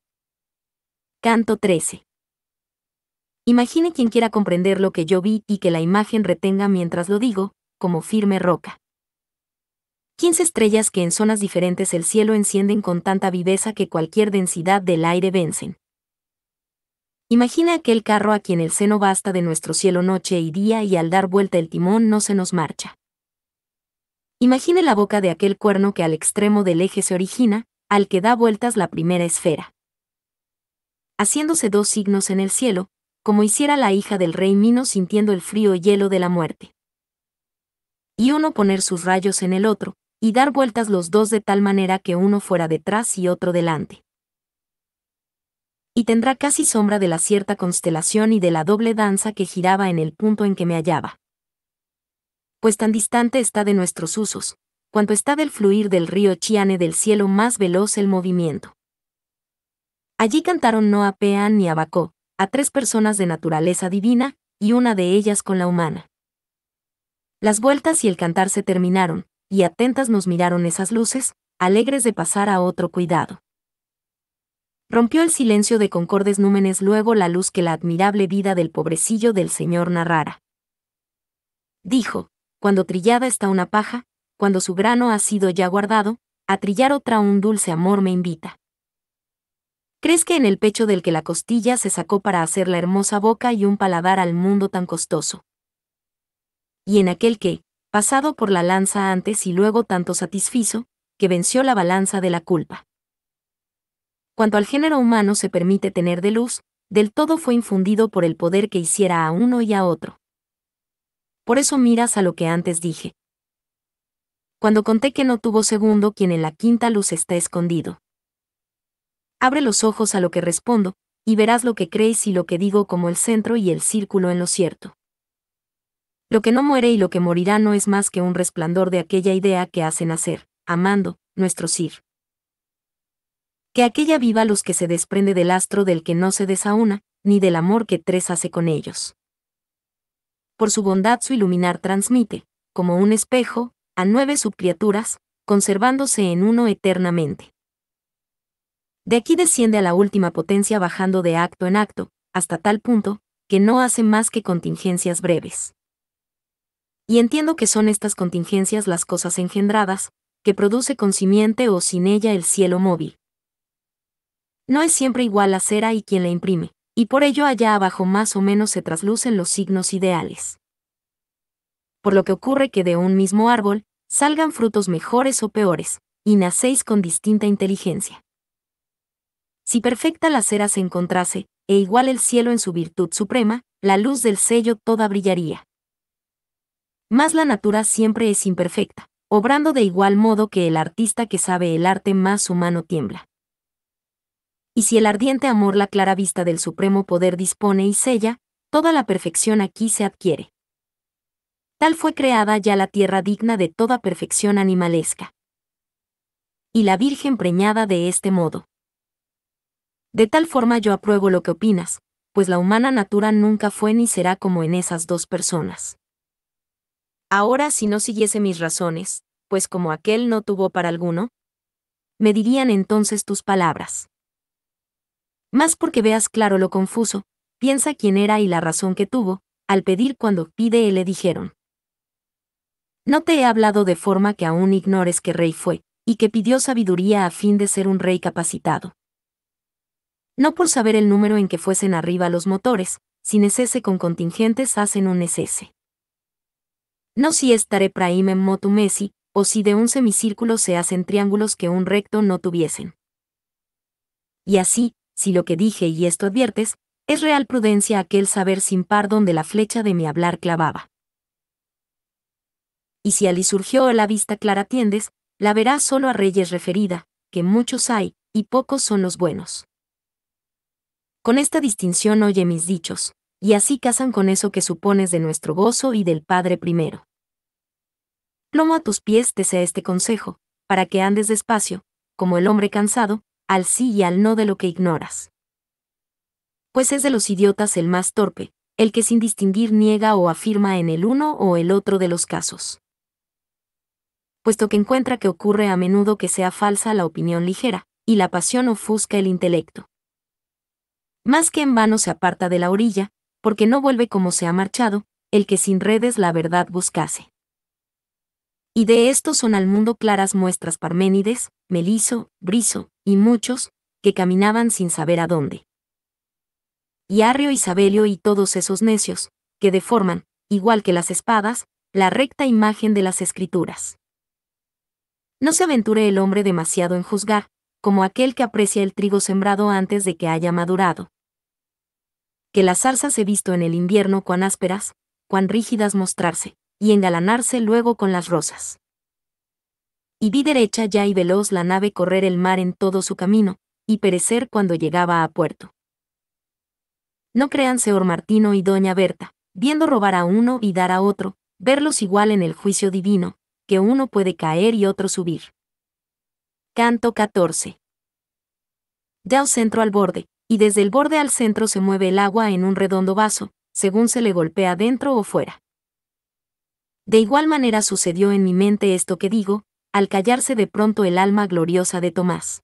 Canto 13. Imagine quien quiera comprender lo que yo vi y que la imagen retenga mientras lo digo, como firme roca. Quince estrellas que en zonas diferentes el cielo encienden con tanta viveza que cualquier densidad del aire vencen. Imagina aquel carro a quien el seno basta de nuestro cielo noche y día y al dar vuelta el timón no se nos marcha. Imagine la boca de aquel cuerno que al extremo del eje se origina, al que da vueltas la primera esfera haciéndose dos signos en el cielo, como hiciera la hija del rey Mino sintiendo el frío hielo de la muerte. Y uno poner sus rayos en el otro, y dar vueltas los dos de tal manera que uno fuera detrás y otro delante. Y tendrá casi sombra de la cierta constelación y de la doble danza que giraba en el punto en que me hallaba. Pues tan distante está de nuestros usos, cuanto está del fluir del río Chiane del cielo más veloz el movimiento. Allí cantaron no a Pean ni a Bacó, a tres personas de naturaleza divina, y una de ellas con la humana. Las vueltas y el cantar se terminaron, y atentas nos miraron esas luces, alegres de pasar a otro cuidado. Rompió el silencio de concordes númenes luego la luz que la admirable vida del pobrecillo del señor narrara. Dijo, cuando trillada está una paja, cuando su grano ha sido ya guardado, a trillar otra un dulce amor me invita. ¿Crees que en el pecho del que la costilla se sacó para hacer la hermosa boca y un paladar al mundo tan costoso. Y en aquel que, pasado por la lanza antes y luego tanto satisfizo, que venció la balanza de la culpa. Cuanto al género humano se permite tener de luz, del todo fue infundido por el poder que hiciera a uno y a otro. Por eso miras a lo que antes dije. Cuando conté que no tuvo segundo quien en la quinta luz está escondido. Abre los ojos a lo que respondo, y verás lo que creéis y lo que digo como el centro y el círculo en lo cierto. Lo que no muere y lo que morirá no es más que un resplandor de aquella idea que hace nacer, amando, nuestro Sir. Que aquella viva los que se desprende del astro del que no se desaúna, ni del amor que tres hace con ellos. Por su bondad su iluminar transmite, como un espejo, a nueve subcriaturas, conservándose en uno eternamente. De aquí desciende a la última potencia bajando de acto en acto, hasta tal punto, que no hace más que contingencias breves. Y entiendo que son estas contingencias las cosas engendradas, que produce con simiente o sin ella el cielo móvil. No es siempre igual la cera y quien la imprime, y por ello allá abajo más o menos se traslucen los signos ideales. Por lo que ocurre que de un mismo árbol, salgan frutos mejores o peores, y nacéis con distinta inteligencia. Si perfecta la cera se encontrase, e igual el cielo en su virtud suprema, la luz del sello toda brillaría. Mas la natura siempre es imperfecta, obrando de igual modo que el artista que sabe el arte más humano tiembla. Y si el ardiente amor la clara vista del supremo poder dispone y sella, toda la perfección aquí se adquiere. Tal fue creada ya la tierra digna de toda perfección animalesca. Y la Virgen preñada de este modo. De tal forma yo apruebo lo que opinas, pues la humana natura nunca fue ni será como en esas dos personas. Ahora si no siguiese mis razones, pues como aquel no tuvo para alguno, me dirían entonces tus palabras. Más porque veas claro lo confuso, piensa quién era y la razón que tuvo, al pedir cuando pide le dijeron. No te he hablado de forma que aún ignores que rey fue, y que pidió sabiduría a fin de ser un rey capacitado. No por saber el número en que fuesen arriba los motores, sin ese con contingentes hacen un SS. No si estaré Tarepraim en motu Messi, o si de un semicírculo se hacen triángulos que un recto no tuviesen. Y así, si lo que dije y esto adviertes, es real prudencia aquel saber sin par donde la flecha de mi hablar clavaba. Y si y surgió a la vista clara tiendes, la verás solo a reyes referida, que muchos hay, y pocos son los buenos. Con esta distinción oye mis dichos, y así casan con eso que supones de nuestro gozo y del Padre primero. Plomo a tus pies te este consejo, para que andes despacio, como el hombre cansado, al sí y al no de lo que ignoras. Pues es de los idiotas el más torpe, el que sin distinguir niega o afirma en el uno o el otro de los casos. Puesto que encuentra que ocurre a menudo que sea falsa la opinión ligera, y la pasión ofusca el intelecto. Más que en vano se aparta de la orilla, porque no vuelve como se ha marchado, el que sin redes la verdad buscase. Y de esto son al mundo claras muestras Parménides, Meliso, Briso, y muchos, que caminaban sin saber a dónde. Y Arrio Isabelio y todos esos necios, que deforman, igual que las espadas, la recta imagen de las escrituras. No se aventure el hombre demasiado en juzgar, como aquel que aprecia el trigo sembrado antes de que haya madurado. Que las zarzas he visto en el invierno cuán ásperas, cuán rígidas mostrarse, y engalanarse luego con las rosas. Y vi derecha ya y veloz la nave correr el mar en todo su camino, y perecer cuando llegaba a puerto. No crean Señor Martino y Doña Berta, viendo robar a uno y dar a otro, verlos igual en el juicio divino, que uno puede caer y otro subir. Canto 14. Del centro al borde, y desde el borde al centro se mueve el agua en un redondo vaso, según se le golpea dentro o fuera. De igual manera sucedió en mi mente esto que digo, al callarse de pronto el alma gloriosa de Tomás.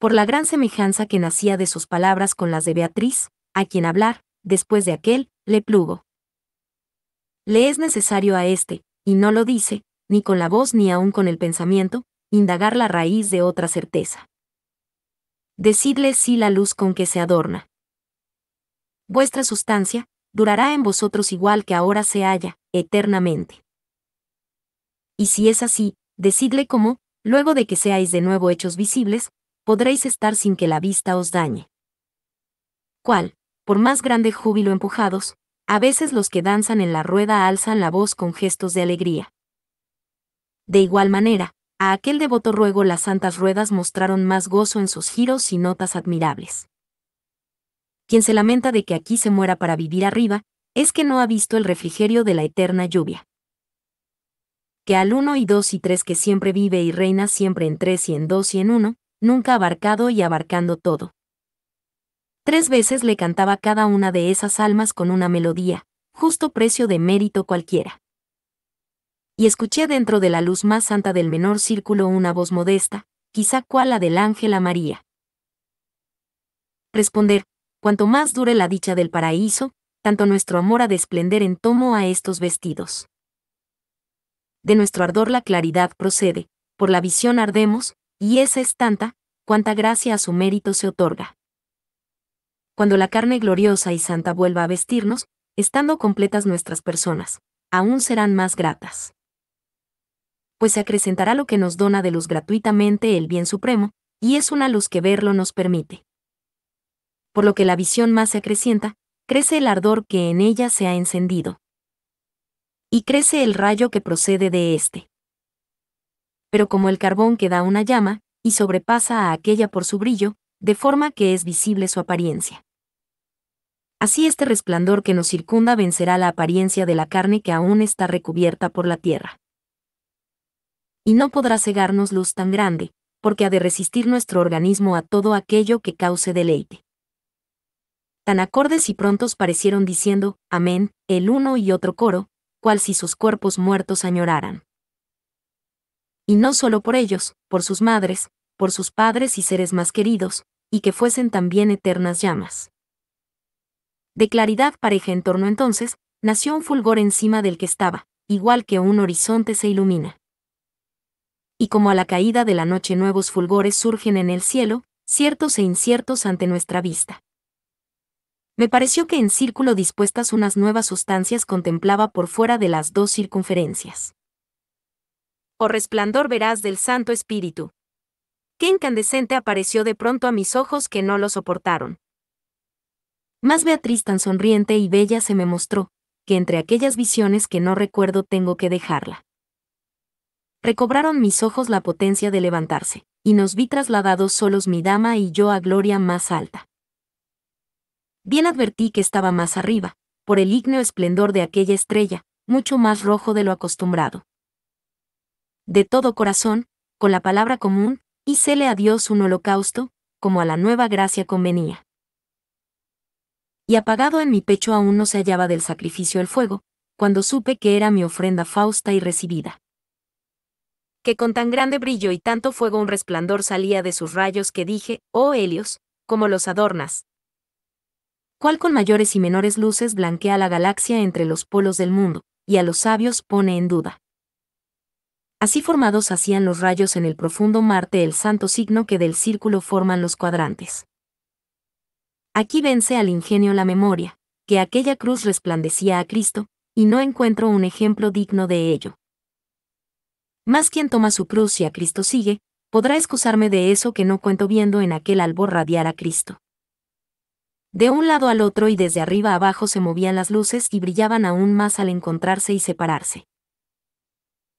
Por la gran semejanza que nacía de sus palabras con las de Beatriz, a quien hablar, después de aquel, le plugo. Le es necesario a este, y no lo dice, ni con la voz ni aun con el pensamiento, indagar la raíz de otra certeza. Decidle si la luz con que se adorna. Vuestra sustancia durará en vosotros igual que ahora se halla, eternamente. Y si es así, decidle cómo, luego de que seáis de nuevo hechos visibles, podréis estar sin que la vista os dañe. ¿Cuál, por más grande júbilo empujados, a veces los que danzan en la rueda alzan la voz con gestos de alegría. De igual manera, a aquel devoto ruego las santas ruedas mostraron más gozo en sus giros y notas admirables. Quien se lamenta de que aquí se muera para vivir arriba, es que no ha visto el refrigerio de la eterna lluvia. Que al uno y dos y tres que siempre vive y reina siempre en tres y en dos y en uno, nunca abarcado y abarcando todo. Tres veces le cantaba cada una de esas almas con una melodía, justo precio de mérito cualquiera y escuché dentro de la luz más santa del menor círculo una voz modesta, quizá cual la del ángel a María. Responder, cuanto más dure la dicha del paraíso, tanto nuestro amor ha de esplender en tomo a estos vestidos. De nuestro ardor la claridad procede, por la visión ardemos, y esa es tanta, cuanta gracia a su mérito se otorga. Cuando la carne gloriosa y santa vuelva a vestirnos, estando completas nuestras personas, aún serán más gratas pues se acrecentará lo que nos dona de luz gratuitamente el bien supremo, y es una luz que verlo nos permite. Por lo que la visión más se acrecienta, crece el ardor que en ella se ha encendido. Y crece el rayo que procede de éste. Pero como el carbón que da una llama, y sobrepasa a aquella por su brillo, de forma que es visible su apariencia. Así este resplandor que nos circunda vencerá la apariencia de la carne que aún está recubierta por la tierra y no podrá cegarnos luz tan grande, porque ha de resistir nuestro organismo a todo aquello que cause deleite. Tan acordes y prontos parecieron diciendo, Amén, el uno y otro coro, cual si sus cuerpos muertos añoraran. Y no solo por ellos, por sus madres, por sus padres y seres más queridos, y que fuesen también eternas llamas. De claridad pareja en torno entonces, nació un fulgor encima del que estaba, igual que un horizonte se ilumina y como a la caída de la noche nuevos fulgores surgen en el cielo, ciertos e inciertos ante nuestra vista. Me pareció que en círculo dispuestas unas nuevas sustancias contemplaba por fuera de las dos circunferencias. ¡Oh resplandor verás del Santo Espíritu. Qué incandescente apareció de pronto a mis ojos que no lo soportaron. Más Beatriz tan sonriente y bella se me mostró, que entre aquellas visiones que no recuerdo tengo que dejarla recobraron mis ojos la potencia de levantarse, y nos vi trasladados solos mi dama y yo a gloria más alta. Bien advertí que estaba más arriba, por el ígneo esplendor de aquella estrella, mucho más rojo de lo acostumbrado. De todo corazón, con la palabra común, hicele a Dios un holocausto, como a la nueva gracia convenía. Y apagado en mi pecho aún no se hallaba del sacrificio el fuego, cuando supe que era mi ofrenda fausta y recibida que con tan grande brillo y tanto fuego un resplandor salía de sus rayos que dije, oh Helios, como los adornas. ¿Cuál con mayores y menores luces blanquea la galaxia entre los polos del mundo, y a los sabios pone en duda? Así formados hacían los rayos en el profundo Marte el santo signo que del círculo forman los cuadrantes. Aquí vence al ingenio la memoria, que aquella cruz resplandecía a Cristo, y no encuentro un ejemplo digno de ello. Más quien toma su cruz y a Cristo sigue, podrá excusarme de eso que no cuento viendo en aquel albor radiar a Cristo. De un lado al otro y desde arriba abajo se movían las luces y brillaban aún más al encontrarse y separarse.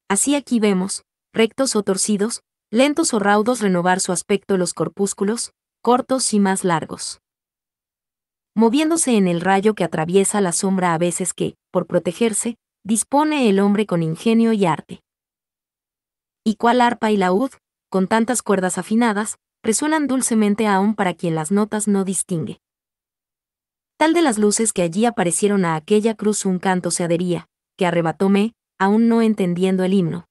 Así aquí vemos, rectos o torcidos, lentos o raudos renovar su aspecto los corpúsculos, cortos y más largos. Moviéndose en el rayo que atraviesa la sombra a veces que, por protegerse, dispone el hombre con ingenio y arte y cual arpa y laúd, con tantas cuerdas afinadas, resuenan dulcemente aún para quien las notas no distingue. Tal de las luces que allí aparecieron a aquella cruz un canto se adhería, que arrebatóme, aún no entendiendo el himno.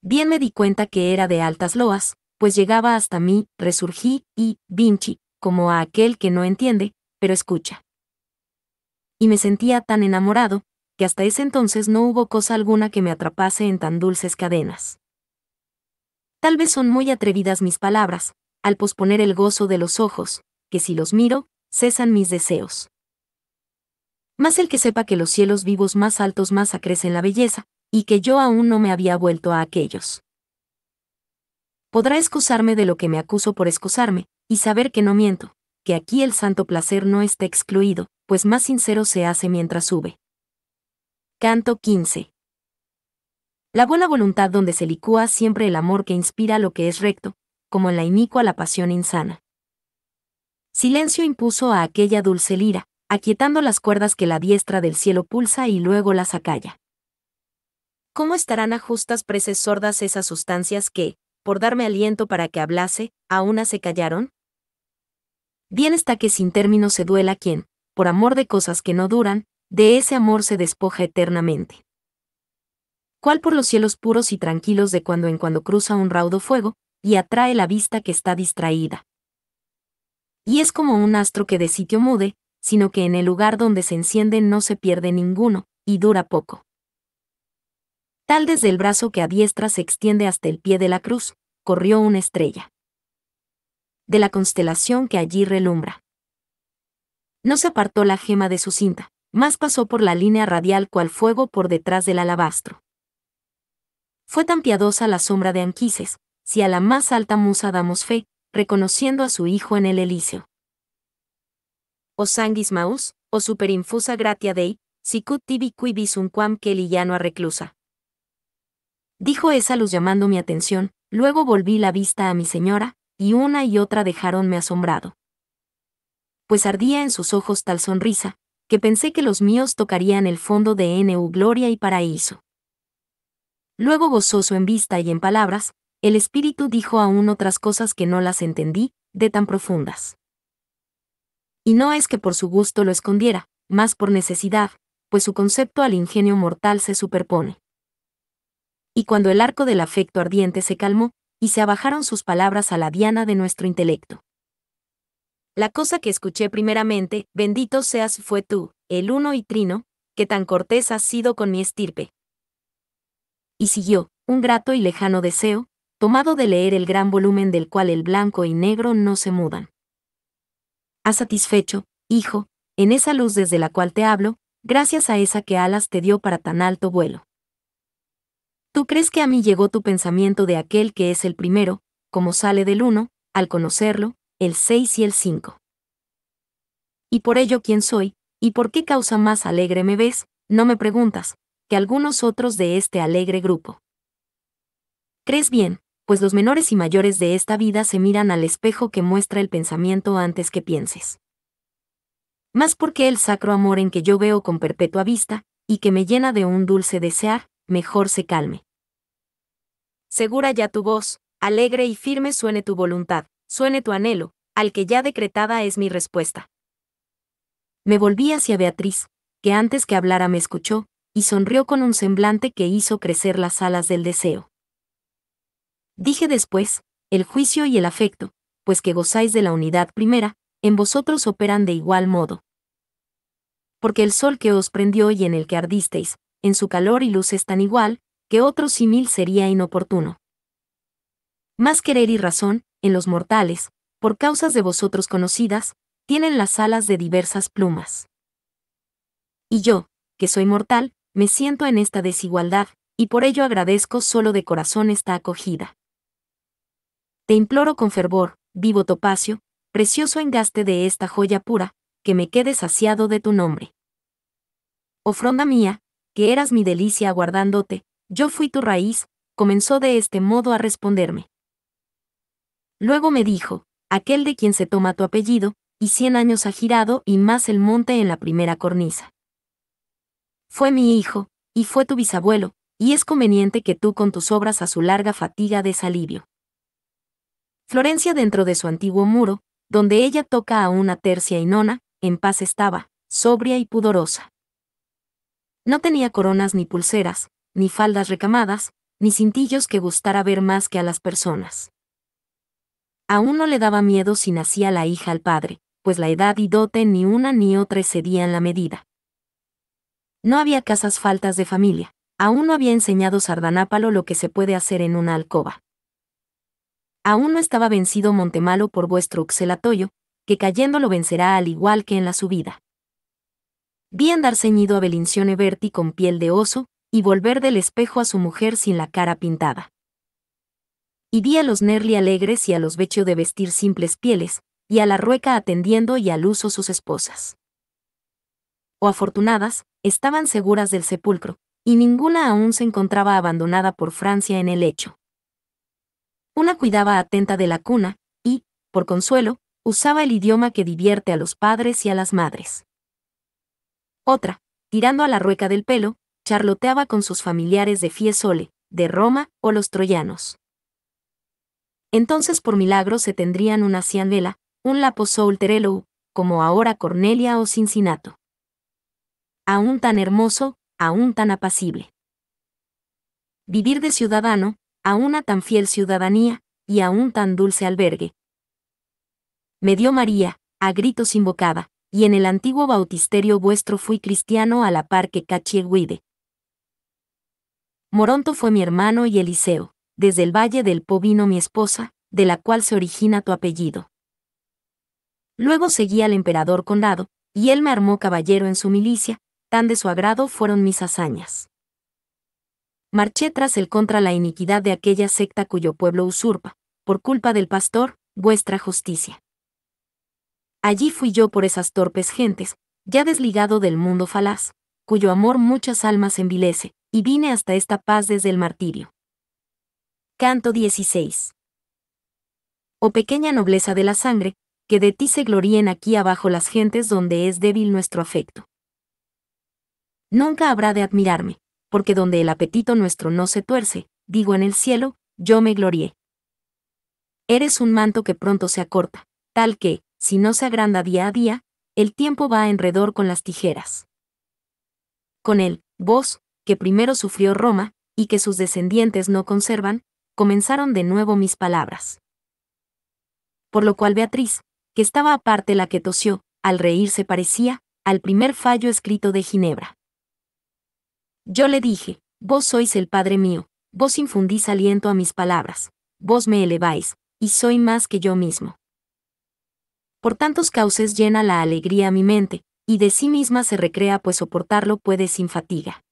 Bien me di cuenta que era de altas loas, pues llegaba hasta mí, resurgí, y, Vinci, como a aquel que no entiende, pero escucha. Y me sentía tan enamorado, que hasta ese entonces no hubo cosa alguna que me atrapase en tan dulces cadenas. Tal vez son muy atrevidas mis palabras, al posponer el gozo de los ojos, que si los miro, cesan mis deseos. Más el que sepa que los cielos vivos más altos más acrecen la belleza, y que yo aún no me había vuelto a aquellos. Podrá excusarme de lo que me acuso por excusarme, y saber que no miento, que aquí el santo placer no está excluido, pues más sincero se hace mientras sube. Canto 15. La buena voluntad donde se licúa siempre el amor que inspira lo que es recto, como en la inicua la pasión insana. Silencio impuso a aquella dulce lira, aquietando las cuerdas que la diestra del cielo pulsa y luego las acalla. ¿Cómo estarán a justas preces sordas esas sustancias que, por darme aliento para que hablase, a una se callaron? Bien está que sin término se duela quien, por amor de cosas que no duran, de ese amor se despoja eternamente. Cual por los cielos puros y tranquilos de cuando en cuando cruza un raudo fuego, y atrae la vista que está distraída. Y es como un astro que de sitio mude, sino que en el lugar donde se enciende no se pierde ninguno, y dura poco. Tal desde el brazo que a diestra se extiende hasta el pie de la cruz, corrió una estrella. De la constelación que allí relumbra. No se apartó la gema de su cinta, más pasó por la línea radial cual fuego por detrás del alabastro. Fue tan piadosa la sombra de Anquises, si a la más alta musa damos fe, reconociendo a su hijo en el Elíseo. O sanguis maus, o superinfusa gratia dei, sicut tibi qui unquam quam a reclusa. Dijo esa luz llamando mi atención, luego volví la vista a mi señora, y una y otra dejaronme asombrado. Pues ardía en sus ojos tal sonrisa, que pensé que los míos tocarían el fondo de NU Gloria y Paraíso. Luego gozoso en vista y en palabras, el espíritu dijo aún otras cosas que no las entendí, de tan profundas. Y no es que por su gusto lo escondiera, más por necesidad, pues su concepto al ingenio mortal se superpone. Y cuando el arco del afecto ardiente se calmó, y se abajaron sus palabras a la diana de nuestro intelecto. La cosa que escuché primeramente, bendito seas fue tú, el uno y trino, que tan cortés has sido con mi estirpe. Y siguió, un grato y lejano deseo, tomado de leer el gran volumen del cual el blanco y negro no se mudan. Has satisfecho, hijo, en esa luz desde la cual te hablo, gracias a esa que alas te dio para tan alto vuelo. Tú crees que a mí llegó tu pensamiento de aquel que es el primero, como sale del uno, al conocerlo, el 6 y el 5. Y por ello quién soy, y por qué causa más alegre me ves, no me preguntas, que algunos otros de este alegre grupo. Crees bien, pues los menores y mayores de esta vida se miran al espejo que muestra el pensamiento antes que pienses. Más porque el sacro amor en que yo veo con perpetua vista, y que me llena de un dulce desear, mejor se calme. Segura ya tu voz, alegre y firme suene tu voluntad, suene tu anhelo, al que ya decretada es mi respuesta. Me volví hacia Beatriz, que antes que hablara me escuchó, y sonrió con un semblante que hizo crecer las alas del deseo. Dije después, el juicio y el afecto, pues que gozáis de la unidad primera, en vosotros operan de igual modo. Porque el sol que os prendió y en el que ardisteis, en su calor y luz es tan igual, que otro simil sería inoportuno más querer y razón, en los mortales, por causas de vosotros conocidas, tienen las alas de diversas plumas. Y yo, que soy mortal, me siento en esta desigualdad, y por ello agradezco solo de corazón esta acogida. Te imploro con fervor, vivo topacio, precioso engaste de esta joya pura, que me quede saciado de tu nombre. Ofronda mía, que eras mi delicia aguardándote, yo fui tu raíz, comenzó de este modo a responderme. Luego me dijo, aquel de quien se toma tu apellido, y cien años ha girado y más el monte en la primera cornisa. Fue mi hijo, y fue tu bisabuelo, y es conveniente que tú con tus obras a su larga fatiga desalivio. Florencia dentro de su antiguo muro, donde ella toca a una tercia y nona, en paz estaba, sobria y pudorosa. No tenía coronas ni pulseras, ni faldas recamadas, ni cintillos que gustara ver más que a las personas. Aún no le daba miedo si nacía la hija al padre, pues la edad y dote ni una ni otra excedían la medida. No había casas faltas de familia. Aún no había enseñado Sardanápalo lo que se puede hacer en una alcoba. Aún no estaba vencido Montemalo por vuestro Uxelatoyo, que cayendo lo vencerá al igual que en la subida. Vi andar ceñido a Belincione Berti con piel de oso, y volver del espejo a su mujer sin la cara pintada y vi a los Nerli alegres y a los becho de vestir simples pieles, y a la Rueca atendiendo y al uso sus esposas. O afortunadas, estaban seguras del sepulcro, y ninguna aún se encontraba abandonada por Francia en el hecho. Una cuidaba atenta de la cuna, y, por consuelo, usaba el idioma que divierte a los padres y a las madres. Otra, tirando a la rueca del pelo, charloteaba con sus familiares de Fiesole, de Roma o los troyanos. Entonces por milagro se tendrían una cianvela, un lapo solterelo, como ahora Cornelia o Cincinnato. Aún tan hermoso, aún tan apacible. Vivir de ciudadano, a una tan fiel ciudadanía, y a un tan dulce albergue. Me dio María, a gritos invocada, y en el antiguo bautisterio vuestro fui cristiano a la par que Guide. Moronto fue mi hermano y Eliseo desde el valle del Po vino mi esposa, de la cual se origina tu apellido. Luego seguí al emperador Condado, y él me armó caballero en su milicia, tan de su agrado fueron mis hazañas. Marché tras él contra la iniquidad de aquella secta cuyo pueblo usurpa, por culpa del pastor, vuestra justicia. Allí fui yo por esas torpes gentes, ya desligado del mundo falaz, cuyo amor muchas almas envilece, y vine hasta esta paz desde el martirio. Canto 16. Oh pequeña nobleza de la sangre, que de ti se gloríen aquí abajo las gentes donde es débil nuestro afecto. Nunca habrá de admirarme, porque donde el apetito nuestro no se tuerce, digo en el cielo, yo me glorié. Eres un manto que pronto se acorta, tal que, si no se agranda día a día, el tiempo va enredor con las tijeras. Con él, vos, que primero sufrió Roma, y que sus descendientes no conservan, comenzaron de nuevo mis palabras. Por lo cual Beatriz, que estaba aparte la que tosió, al reírse parecía, al primer fallo escrito de Ginebra. Yo le dije, vos sois el Padre mío, vos infundís aliento a mis palabras, vos me eleváis, y soy más que yo mismo. Por tantos cauces llena la alegría mi mente, y de sí misma se recrea pues soportarlo puede sin fatiga.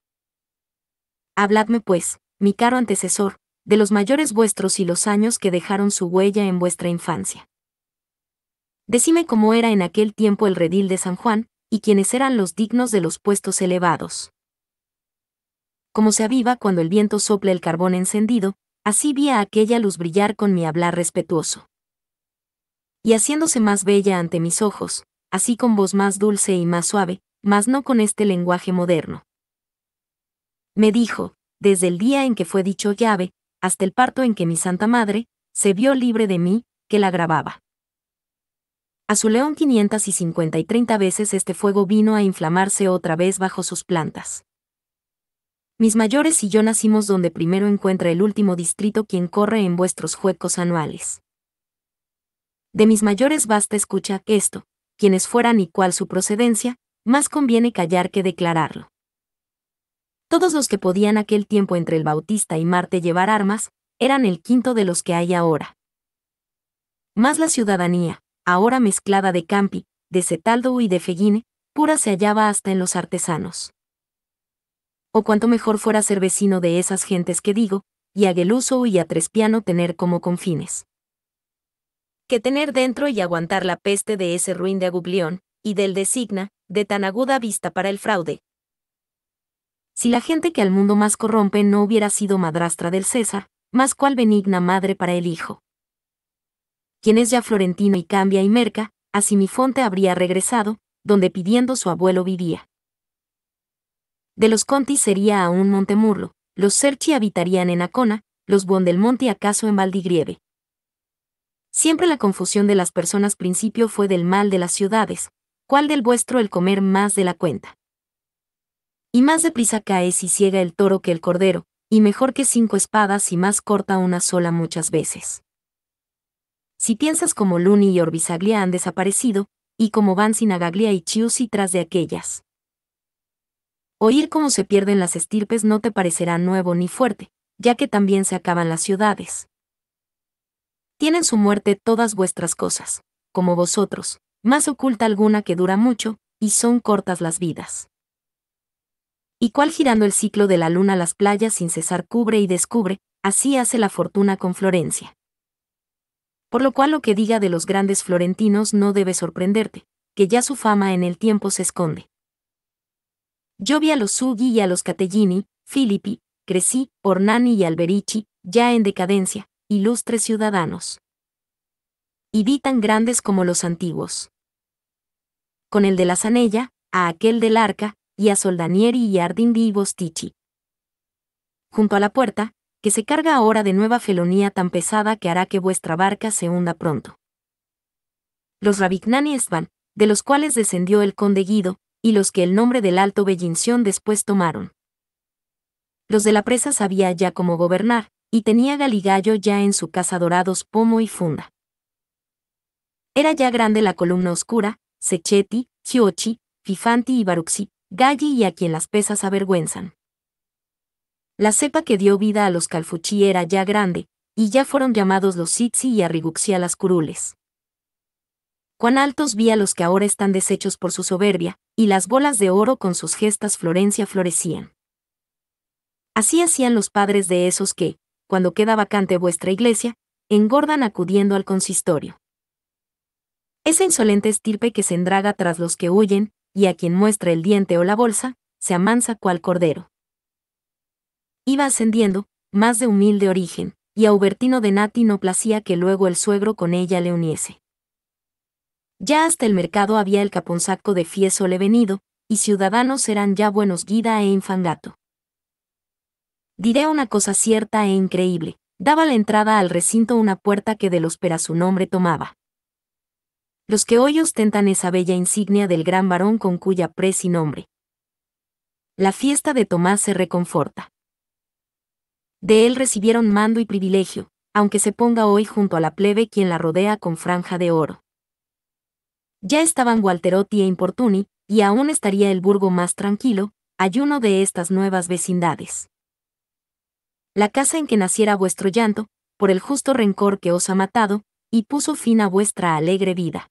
Habladme pues, mi caro antecesor, de los mayores vuestros y los años que dejaron su huella en vuestra infancia. Decime cómo era en aquel tiempo el redil de San Juan, y quiénes eran los dignos de los puestos elevados. Como se aviva cuando el viento sopla el carbón encendido, así vi a aquella luz brillar con mi hablar respetuoso. Y haciéndose más bella ante mis ojos, así con voz más dulce y más suave, mas no con este lenguaje moderno. Me dijo, desde el día en que fue dicho llave, hasta el parto en que mi Santa Madre se vio libre de mí, que la grababa. A su león 550 y 30 veces este fuego vino a inflamarse otra vez bajo sus plantas. Mis mayores y yo nacimos donde primero encuentra el último distrito quien corre en vuestros juecos anuales. De mis mayores basta escucha esto, quienes fueran y cuál su procedencia, más conviene callar que declararlo. Todos los que podían aquel tiempo entre el Bautista y Marte llevar armas, eran el quinto de los que hay ahora. Más la ciudadanía, ahora mezclada de Campi, de Cetaldo y de Feguine, pura se hallaba hasta en los artesanos. O cuanto mejor fuera ser vecino de esas gentes que digo, y a Geluso y a Trespiano tener como confines. Que tener dentro y aguantar la peste de ese ruin de Agublión, y del designa, de tan aguda vista para el fraude, si la gente que al mundo más corrompe no hubiera sido madrastra del César, más cual benigna madre para el hijo. Quien es ya florentino y cambia y merca, a Simifonte habría regresado, donde pidiendo su abuelo vivía. De los Conti sería aún Montemurlo, los serchi habitarían en Acona, los Buondelmonti acaso en Valdigrieve. Siempre la confusión de las personas principio fue del mal de las ciudades, cuál del vuestro el comer más de la cuenta y más deprisa cae si ciega el toro que el cordero, y mejor que cinco espadas y más corta una sola muchas veces. Si piensas como Luni y Orbisaglia han desaparecido, y como van Sinagaglia y Chiusi tras de aquellas. Oír cómo se pierden las estirpes no te parecerá nuevo ni fuerte, ya que también se acaban las ciudades. Tienen su muerte todas vuestras cosas, como vosotros, más oculta alguna que dura mucho, y son cortas las vidas y cual girando el ciclo de la luna las playas sin cesar cubre y descubre, así hace la fortuna con Florencia. Por lo cual lo que diga de los grandes florentinos no debe sorprenderte, que ya su fama en el tiempo se esconde. Yo vi a los Sugi y a los Catellini, Filippi, Crecí, Ornani y Alberici, ya en decadencia, ilustres ciudadanos. Y vi tan grandes como los antiguos. Con el de la Sanella, a aquel del Arca, y a Soldanieri y Ardindi y Bostichi. Junto a la puerta, que se carga ahora de nueva felonía tan pesada que hará que vuestra barca se hunda pronto. Los Ravignani van, de los cuales descendió el conde Guido, y los que el nombre del alto Bellinción después tomaron. Los de la presa sabía ya cómo gobernar, y tenía Galigallo ya en su casa dorados pomo y funda. Era ya grande la columna oscura, Sechetti, chiochi Fifanti y Baruxi, Galli y a quien las pesas avergüenzan. La cepa que dio vida a los Calfuchí era ya grande, y ya fueron llamados los Sitsi y a las curules. Cuán altos vi a los que ahora están deshechos por su soberbia, y las bolas de oro con sus gestas Florencia florecían. Así hacían los padres de esos que, cuando queda vacante vuestra iglesia, engordan acudiendo al consistorio. Esa insolente estirpe que se endraga tras los que huyen, y a quien muestra el diente o la bolsa, se amansa cual cordero. Iba ascendiendo, más de humilde origen, y a Ubertino de Nati no placía que luego el suegro con ella le uniese. Ya hasta el mercado había el caponsaco de Fiesole venido, y ciudadanos eran ya buenos Guida e Infangato. Diré una cosa cierta e increíble, daba la entrada al recinto una puerta que de los peras su nombre tomaba los que hoy ostentan esa bella insignia del gran varón con cuya pres y nombre. La fiesta de Tomás se reconforta. De él recibieron mando y privilegio, aunque se ponga hoy junto a la plebe quien la rodea con franja de oro. Ya estaban Walterotti e Importuni, y aún estaría el burgo más tranquilo, ayuno de estas nuevas vecindades. La casa en que naciera vuestro llanto, por el justo rencor que os ha matado, y puso fin a vuestra alegre vida.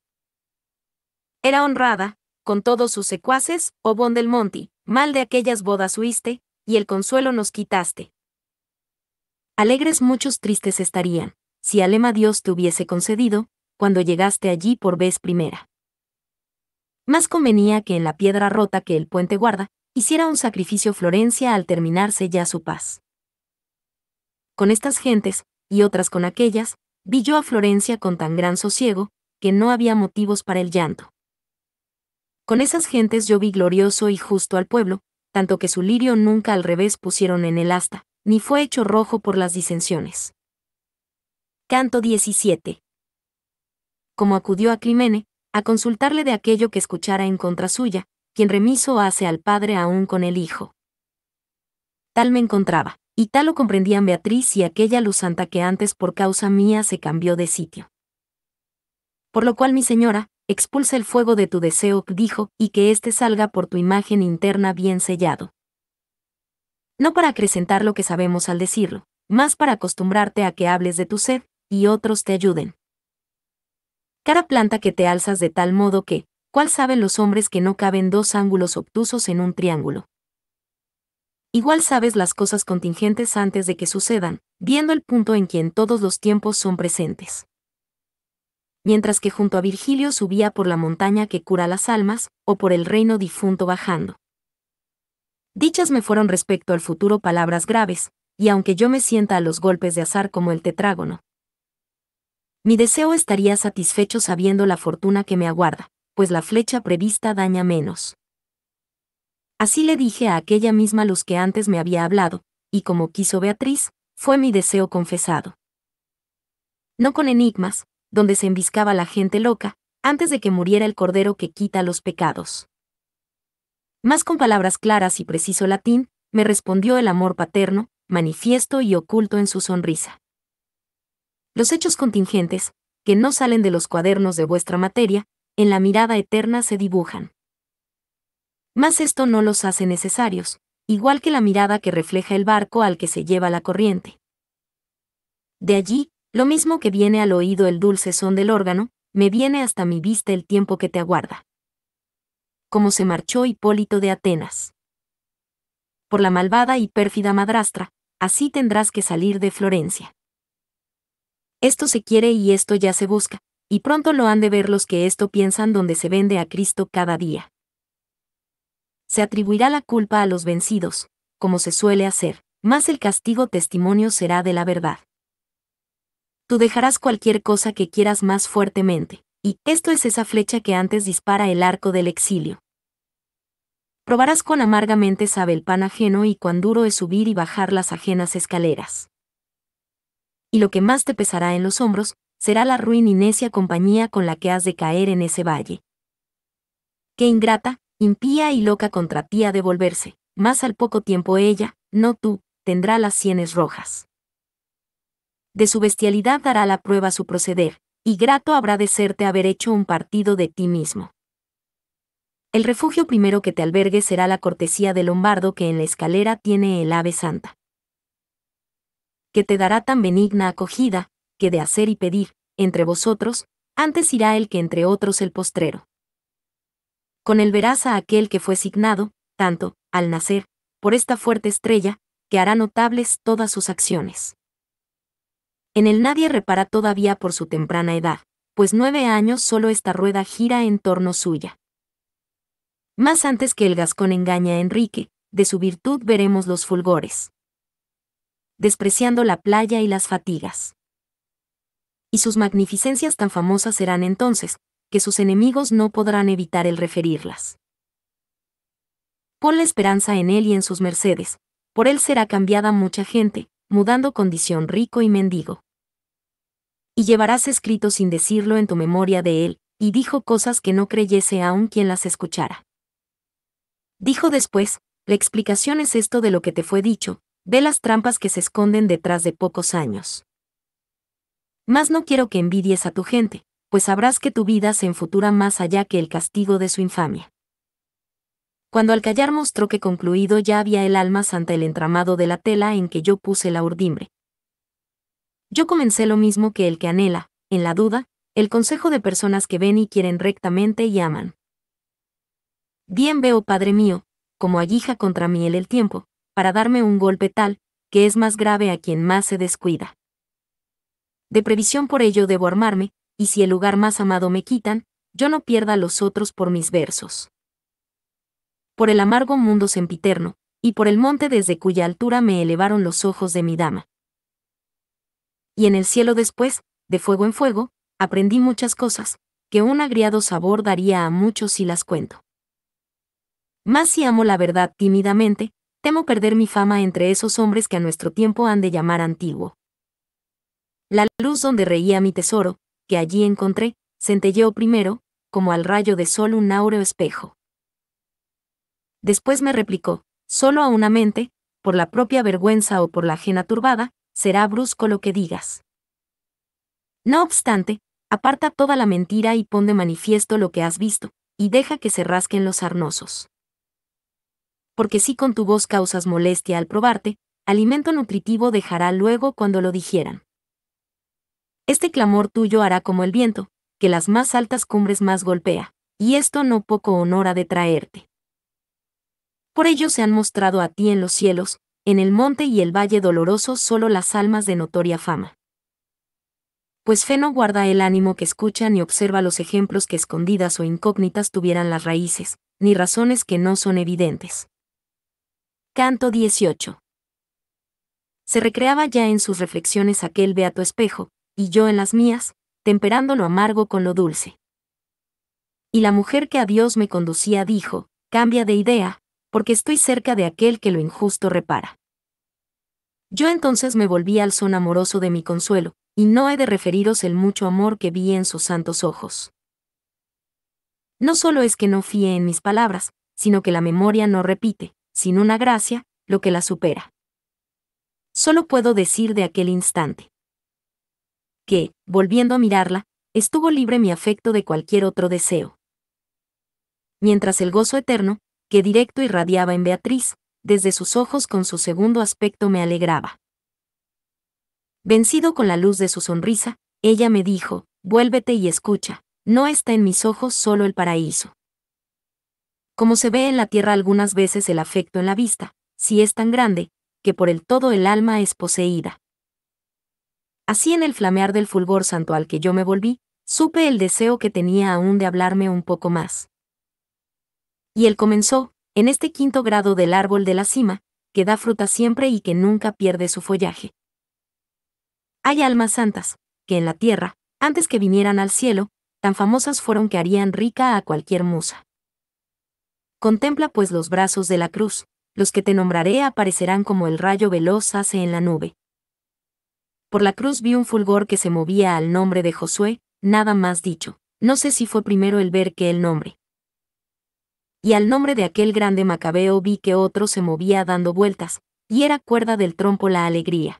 Era honrada, con todos sus secuaces, o oh bon del Monti, mal de aquellas bodas huiste, y el consuelo nos quitaste. Alegres muchos tristes estarían, si Alema Dios te hubiese concedido, cuando llegaste allí por vez primera. Más convenía que en la piedra rota que el puente guarda, hiciera un sacrificio Florencia al terminarse ya su paz. Con estas gentes, y otras con aquellas, vi yo a Florencia con tan gran sosiego, que no había motivos para el llanto. Con esas gentes yo vi glorioso y justo al pueblo, tanto que su lirio nunca al revés pusieron en el asta, ni fue hecho rojo por las disensiones. Canto 17. Como acudió a Climene, a consultarle de aquello que escuchara en contra suya, quien remiso hace al padre aún con el hijo. Tal me encontraba, y tal lo comprendían Beatriz y aquella luz santa que antes por causa mía se cambió de sitio. Por lo cual mi señora, expulsa el fuego de tu deseo, dijo, y que éste salga por tu imagen interna bien sellado. No para acrecentar lo que sabemos al decirlo, más para acostumbrarte a que hables de tu sed, y otros te ayuden. Cara planta que te alzas de tal modo que, ¿cuál saben los hombres que no caben dos ángulos obtusos en un triángulo? Igual sabes las cosas contingentes antes de que sucedan, viendo el punto en quien todos los tiempos son presentes mientras que junto a Virgilio subía por la montaña que cura las almas, o por el reino difunto bajando. Dichas me fueron respecto al futuro palabras graves, y aunque yo me sienta a los golpes de azar como el tetrágono. Mi deseo estaría satisfecho sabiendo la fortuna que me aguarda, pues la flecha prevista daña menos. Así le dije a aquella misma luz que antes me había hablado, y como quiso Beatriz, fue mi deseo confesado. No con enigmas, donde se embiscaba la gente loca, antes de que muriera el Cordero que quita los pecados. Más con palabras claras y preciso latín, me respondió el amor paterno, manifiesto y oculto en su sonrisa. Los hechos contingentes, que no salen de los cuadernos de vuestra materia, en la mirada eterna se dibujan. Mas esto no los hace necesarios, igual que la mirada que refleja el barco al que se lleva la corriente. De allí, lo mismo que viene al oído el dulce son del órgano, me viene hasta mi vista el tiempo que te aguarda. Como se marchó Hipólito de Atenas. Por la malvada y pérfida madrastra, así tendrás que salir de Florencia. Esto se quiere y esto ya se busca, y pronto lo han de ver los que esto piensan donde se vende a Cristo cada día. Se atribuirá la culpa a los vencidos, como se suele hacer, más el castigo testimonio será de la verdad. Tú dejarás cualquier cosa que quieras más fuertemente, y esto es esa flecha que antes dispara el arco del exilio. Probarás cuán amargamente sabe el pan ajeno y cuán duro es subir y bajar las ajenas escaleras. Y lo que más te pesará en los hombros, será la ruin y necia compañía con la que has de caer en ese valle. Qué ingrata, impía y loca contra ti ha de volverse, más al poco tiempo ella, no tú, tendrá las sienes rojas de su bestialidad dará la prueba su proceder, y grato habrá de serte haber hecho un partido de ti mismo. El refugio primero que te albergue será la cortesía del Lombardo que en la escalera tiene el ave santa. Que te dará tan benigna acogida, que de hacer y pedir, entre vosotros, antes irá el que entre otros el postrero. Con él verás a aquel que fue signado, tanto, al nacer, por esta fuerte estrella, que hará notables todas sus acciones. En el nadie repara todavía por su temprana edad, pues nueve años solo esta rueda gira en torno suya. Más antes que el gascón engaña a Enrique, de su virtud veremos los fulgores. Despreciando la playa y las fatigas. Y sus magnificencias tan famosas serán entonces, que sus enemigos no podrán evitar el referirlas. Pon la esperanza en él y en sus mercedes, por él será cambiada mucha gente, mudando condición rico y mendigo y llevarás escrito sin decirlo en tu memoria de él, y dijo cosas que no creyese aún quien las escuchara. Dijo después, la explicación es esto de lo que te fue dicho, de las trampas que se esconden detrás de pocos años. Mas no quiero que envidies a tu gente, pues sabrás que tu vida se enfutura más allá que el castigo de su infamia. Cuando al callar mostró que concluido ya había el alma santa el entramado de la tela en que yo puse la urdimbre, yo comencé lo mismo que el que anhela, en la duda, el consejo de personas que ven y quieren rectamente y aman. Bien veo, Padre mío, como aguija contra mí el el tiempo, para darme un golpe tal, que es más grave a quien más se descuida. De previsión por ello debo armarme, y si el lugar más amado me quitan, yo no pierda a los otros por mis versos. Por el amargo mundo sempiterno, y por el monte desde cuya altura me elevaron los ojos de mi dama y en el cielo después, de fuego en fuego, aprendí muchas cosas, que un agriado sabor daría a muchos si las cuento. Más si amo la verdad tímidamente, temo perder mi fama entre esos hombres que a nuestro tiempo han de llamar antiguo. La luz donde reía mi tesoro, que allí encontré, centelleó primero, como al rayo de sol un áureo espejo. Después me replicó, solo a una mente, por la propia vergüenza o por la ajena turbada, será brusco lo que digas. No obstante, aparta toda la mentira y pon de manifiesto lo que has visto, y deja que se rasquen los arnosos. Porque si con tu voz causas molestia al probarte, alimento nutritivo dejará luego cuando lo dijeran. Este clamor tuyo hará como el viento, que las más altas cumbres más golpea, y esto no poco honora de traerte. Por ello se han mostrado a ti en los cielos, en el monte y el valle doloroso solo las almas de notoria fama. Pues fe no guarda el ánimo que escucha ni observa los ejemplos que escondidas o incógnitas tuvieran las raíces, ni razones que no son evidentes. Canto 18. Se recreaba ya en sus reflexiones aquel beato espejo, y yo en las mías, temperando lo amargo con lo dulce. Y la mujer que a Dios me conducía dijo, cambia de idea, porque estoy cerca de aquel que lo injusto repara. Yo entonces me volví al son amoroso de mi consuelo, y no he de referiros el mucho amor que vi en sus santos ojos. No solo es que no fíe en mis palabras, sino que la memoria no repite, sin una gracia, lo que la supera. Solo puedo decir de aquel instante. Que, volviendo a mirarla, estuvo libre mi afecto de cualquier otro deseo. Mientras el gozo eterno, que directo irradiaba en Beatriz, desde sus ojos con su segundo aspecto me alegraba. Vencido con la luz de su sonrisa, ella me dijo, vuélvete y escucha, no está en mis ojos solo el paraíso. Como se ve en la tierra algunas veces el afecto en la vista, si es tan grande, que por el todo el alma es poseída. Así en el flamear del fulgor santo al que yo me volví, supe el deseo que tenía aún de hablarme un poco más. Y él comenzó, en este quinto grado del árbol de la cima, que da fruta siempre y que nunca pierde su follaje. Hay almas santas, que en la tierra, antes que vinieran al cielo, tan famosas fueron que harían rica a cualquier musa. Contempla pues los brazos de la cruz, los que te nombraré aparecerán como el rayo veloz hace en la nube. Por la cruz vi un fulgor que se movía al nombre de Josué, nada más dicho. No sé si fue primero el ver que el nombre, y al nombre de aquel grande Macabeo vi que otro se movía dando vueltas, y era cuerda del trompo la alegría.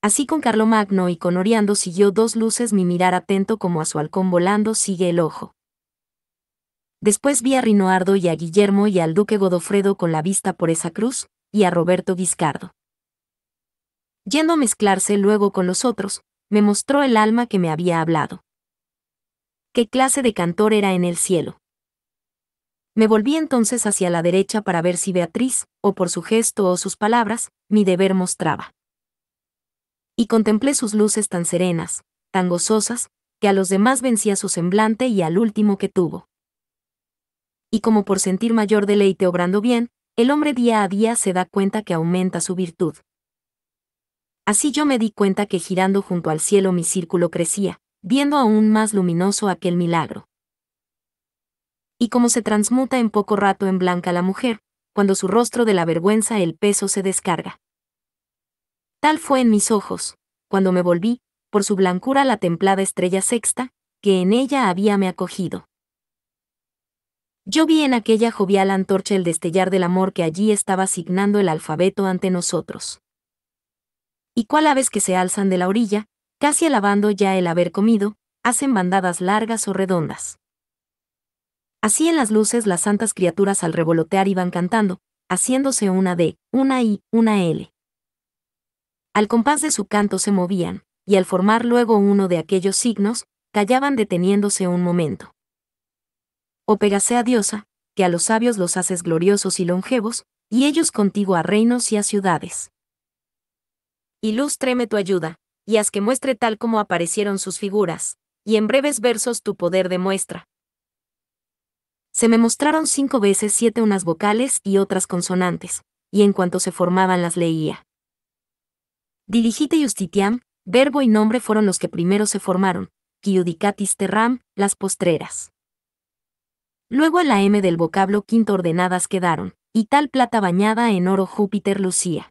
Así con Carlomagno y con Oriando siguió dos luces mi mirar atento como a su halcón volando sigue el ojo. Después vi a Rinoardo y a Guillermo y al duque Godofredo con la vista por esa cruz, y a Roberto Guiscardo. Yendo a mezclarse luego con los otros, me mostró el alma que me había hablado. ¿Qué clase de cantor era en el cielo? Me volví entonces hacia la derecha para ver si Beatriz, o por su gesto o sus palabras, mi deber mostraba. Y contemplé sus luces tan serenas, tan gozosas, que a los demás vencía su semblante y al último que tuvo. Y como por sentir mayor deleite obrando bien, el hombre día a día se da cuenta que aumenta su virtud. Así yo me di cuenta que girando junto al cielo mi círculo crecía, viendo aún más luminoso aquel milagro y cómo se transmuta en poco rato en blanca la mujer, cuando su rostro de la vergüenza el peso se descarga. Tal fue en mis ojos, cuando me volví, por su blancura la templada estrella sexta, que en ella había me acogido. Yo vi en aquella jovial antorcha el destellar del amor que allí estaba asignando el alfabeto ante nosotros. Y cuál aves que se alzan de la orilla, casi alabando ya el haber comido, hacen bandadas largas o redondas. Así en las luces las santas criaturas al revolotear iban cantando, haciéndose una D, una I, una L. Al compás de su canto se movían, y al formar luego uno de aquellos signos, callaban deteniéndose un momento. O oh a diosa, que a los sabios los haces gloriosos y longevos, y ellos contigo a reinos y a ciudades. Ilústreme tu ayuda, y haz que muestre tal como aparecieron sus figuras, y en breves versos tu poder demuestra, se me mostraron cinco veces siete unas vocales y otras consonantes, y en cuanto se formaban las leía. Dirigite justitiam, verbo y nombre fueron los que primero se formaron, quiudicatis terram, las postreras. Luego a la M del vocablo quinto ordenadas quedaron, y tal plata bañada en oro Júpiter lucía.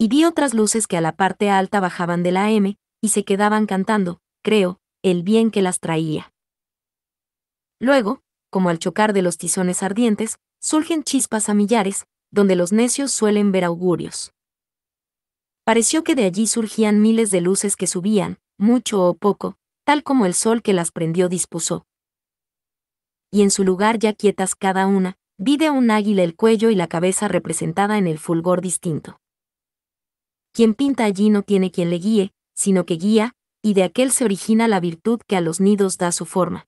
Y vi otras luces que a la parte alta bajaban de la M, y se quedaban cantando, creo, el bien que las traía. Luego, como al chocar de los tizones ardientes, surgen chispas a millares, donde los necios suelen ver augurios. Pareció que de allí surgían miles de luces que subían, mucho o poco, tal como el sol que las prendió dispuso. Y en su lugar ya quietas cada una, vi de un águila el cuello y la cabeza representada en el fulgor distinto. Quien pinta allí no tiene quien le guíe, sino que guía, y de aquel se origina la virtud que a los nidos da su forma.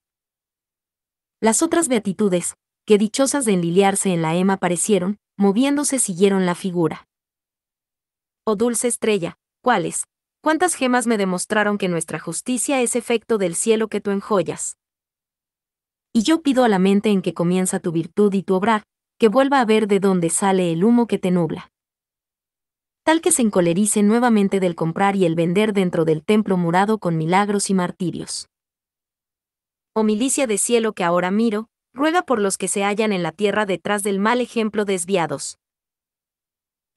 Las otras beatitudes, que dichosas de enliliarse en la ema aparecieron, moviéndose siguieron la figura. Oh dulce estrella, ¿cuáles? ¿Cuántas gemas me demostraron que nuestra justicia es efecto del cielo que tú enjoyas? Y yo pido a la mente en que comienza tu virtud y tu obra, que vuelva a ver de dónde sale el humo que te nubla. Tal que se encolerice nuevamente del comprar y el vender dentro del templo murado con milagros y martirios oh milicia de cielo que ahora miro, ruega por los que se hallan en la tierra detrás del mal ejemplo desviados.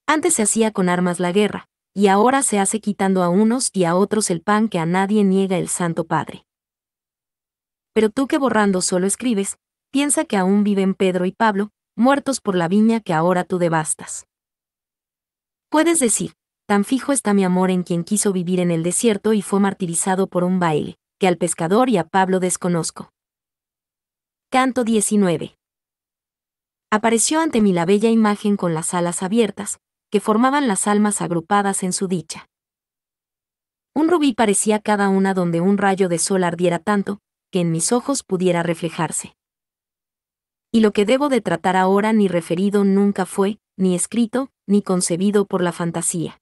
Antes se hacía con armas la guerra, y ahora se hace quitando a unos y a otros el pan que a nadie niega el Santo Padre. Pero tú que borrando solo escribes, piensa que aún viven Pedro y Pablo, muertos por la viña que ahora tú devastas. Puedes decir, tan fijo está mi amor en quien quiso vivir en el desierto y fue martirizado por un baile que al pescador y a Pablo desconozco. Canto 19. Apareció ante mí la bella imagen con las alas abiertas, que formaban las almas agrupadas en su dicha. Un rubí parecía cada una donde un rayo de sol ardiera tanto, que en mis ojos pudiera reflejarse. Y lo que debo de tratar ahora ni referido nunca fue, ni escrito, ni concebido por la fantasía.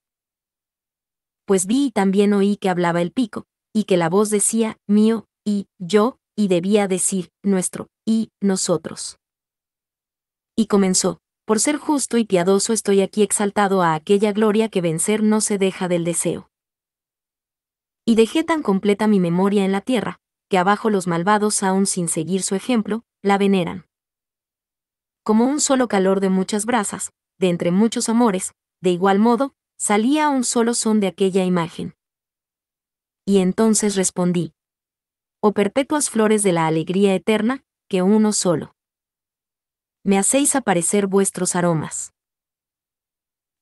Pues vi y también oí que hablaba el pico, y que la voz decía, mío, y, yo, y debía decir, nuestro, y, nosotros. Y comenzó, por ser justo y piadoso estoy aquí exaltado a aquella gloria que vencer no se deja del deseo. Y dejé tan completa mi memoria en la tierra, que abajo los malvados aún sin seguir su ejemplo, la veneran. Como un solo calor de muchas brasas, de entre muchos amores, de igual modo, salía un solo son de aquella imagen y entonces respondí. Oh perpetuas flores de la alegría eterna, que uno solo. Me hacéis aparecer vuestros aromas.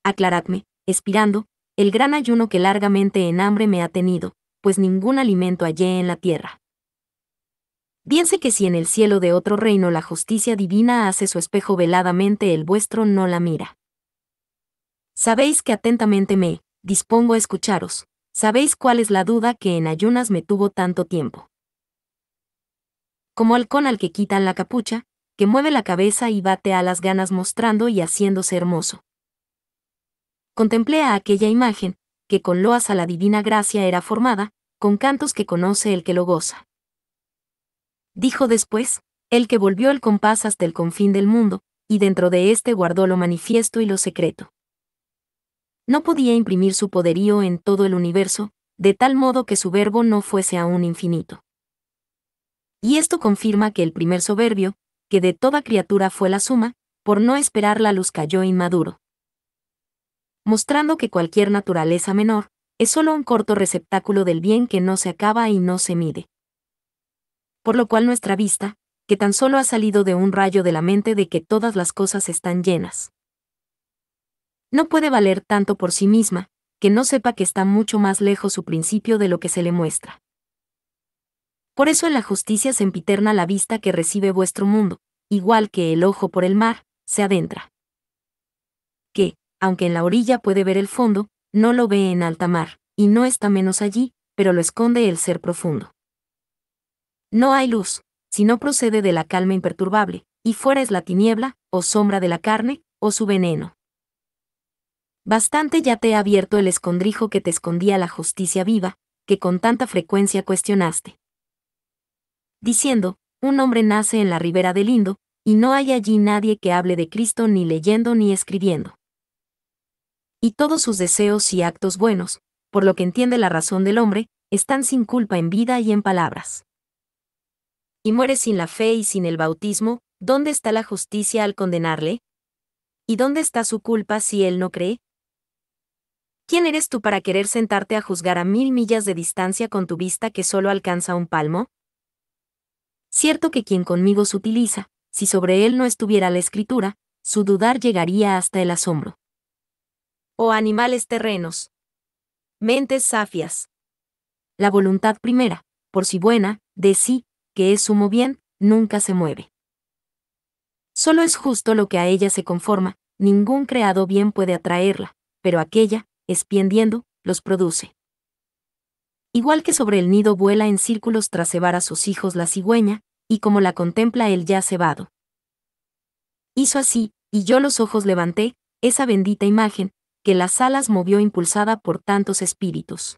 Aclaradme, expirando, el gran ayuno que largamente en hambre me ha tenido, pues ningún alimento hallé en la tierra. Piense que si en el cielo de otro reino la justicia divina hace su espejo veladamente, el vuestro no la mira. Sabéis que atentamente me dispongo a escucharos, ¿Sabéis cuál es la duda que en ayunas me tuvo tanto tiempo? Como halcón al que quitan la capucha, que mueve la cabeza y bate a las ganas mostrando y haciéndose hermoso. Contemplé a aquella imagen, que con loas a la divina gracia era formada, con cantos que conoce el que lo goza. Dijo después, el que volvió el compás hasta el confín del mundo, y dentro de éste guardó lo manifiesto y lo secreto no podía imprimir su poderío en todo el universo, de tal modo que su verbo no fuese aún infinito. Y esto confirma que el primer soberbio, que de toda criatura fue la suma, por no esperar la luz cayó inmaduro. Mostrando que cualquier naturaleza menor, es solo un corto receptáculo del bien que no se acaba y no se mide. Por lo cual nuestra vista, que tan solo ha salido de un rayo de la mente de que todas las cosas están llenas no puede valer tanto por sí misma, que no sepa que está mucho más lejos su principio de lo que se le muestra. Por eso en la justicia se empiterna la vista que recibe vuestro mundo, igual que el ojo por el mar, se adentra. Que, aunque en la orilla puede ver el fondo, no lo ve en alta mar, y no está menos allí, pero lo esconde el ser profundo. No hay luz, si no procede de la calma imperturbable, y fuera es la tiniebla, o sombra de la carne, o su veneno. Bastante ya te he abierto el escondrijo que te escondía la justicia viva, que con tanta frecuencia cuestionaste. Diciendo, un hombre nace en la ribera del Indo, y no hay allí nadie que hable de Cristo ni leyendo ni escribiendo. Y todos sus deseos y actos buenos, por lo que entiende la razón del hombre, están sin culpa en vida y en palabras. Y muere sin la fe y sin el bautismo, ¿dónde está la justicia al condenarle? ¿Y dónde está su culpa si él no cree? ¿Quién eres tú para querer sentarte a juzgar a mil millas de distancia con tu vista que solo alcanza un palmo? Cierto que quien conmigo se utiliza, si sobre él no estuviera la escritura, su dudar llegaría hasta el asombro. oh, animales terrenos. Mentes safias. La voluntad primera, por si buena, de sí, que es sumo bien, nunca se mueve. Solo es justo lo que a ella se conforma, ningún creado bien puede atraerla, pero aquella, espiendiendo, los produce. Igual que sobre el nido vuela en círculos tras cebar a sus hijos la cigüeña, y como la contempla el ya cebado. Hizo así, y yo los ojos levanté, esa bendita imagen, que las alas movió impulsada por tantos espíritus.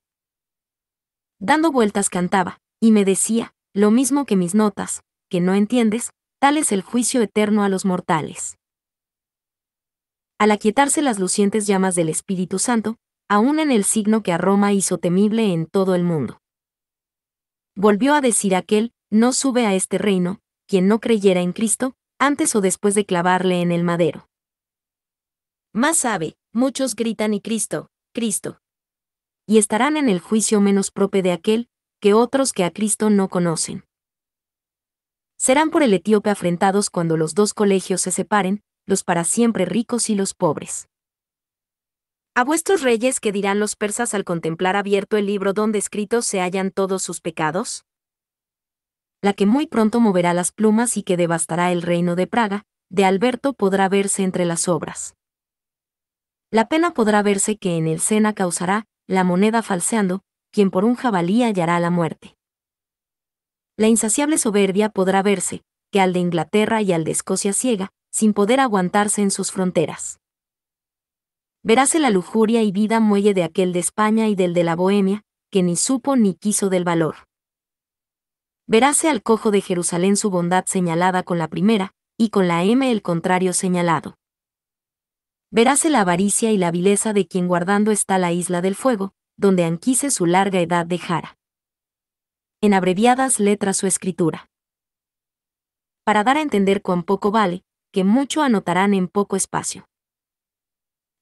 Dando vueltas cantaba, y me decía, lo mismo que mis notas, que no entiendes, tal es el juicio eterno a los mortales al aquietarse las lucientes llamas del Espíritu Santo, aún en el signo que a Roma hizo temible en todo el mundo. Volvió a decir aquel, no sube a este reino, quien no creyera en Cristo, antes o después de clavarle en el madero. Más sabe, muchos gritan y Cristo, Cristo. Y estarán en el juicio menos propio de aquel, que otros que a Cristo no conocen. Serán por el etíope afrentados cuando los dos colegios se separen, los para siempre ricos y los pobres. A vuestros reyes, ¿qué dirán los persas al contemplar abierto el libro donde escritos se hallan todos sus pecados? La que muy pronto moverá las plumas y que devastará el reino de Praga, de Alberto podrá verse entre las obras. La pena podrá verse que en el Sena causará, la moneda falseando, quien por un jabalí hallará la muerte. La insaciable soberbia podrá verse, que al de Inglaterra y al de Escocia ciega, sin poder aguantarse en sus fronteras. Veráse la lujuria y vida muelle de aquel de España y del de la Bohemia, que ni supo ni quiso del valor. Veráse al cojo de Jerusalén su bondad señalada con la primera, y con la M el contrario señalado. Veráse la avaricia y la vileza de quien guardando está la isla del fuego, donde Anquise su larga edad dejara. En abreviadas letras su escritura. Para dar a entender cuán poco vale, que mucho anotarán en poco espacio.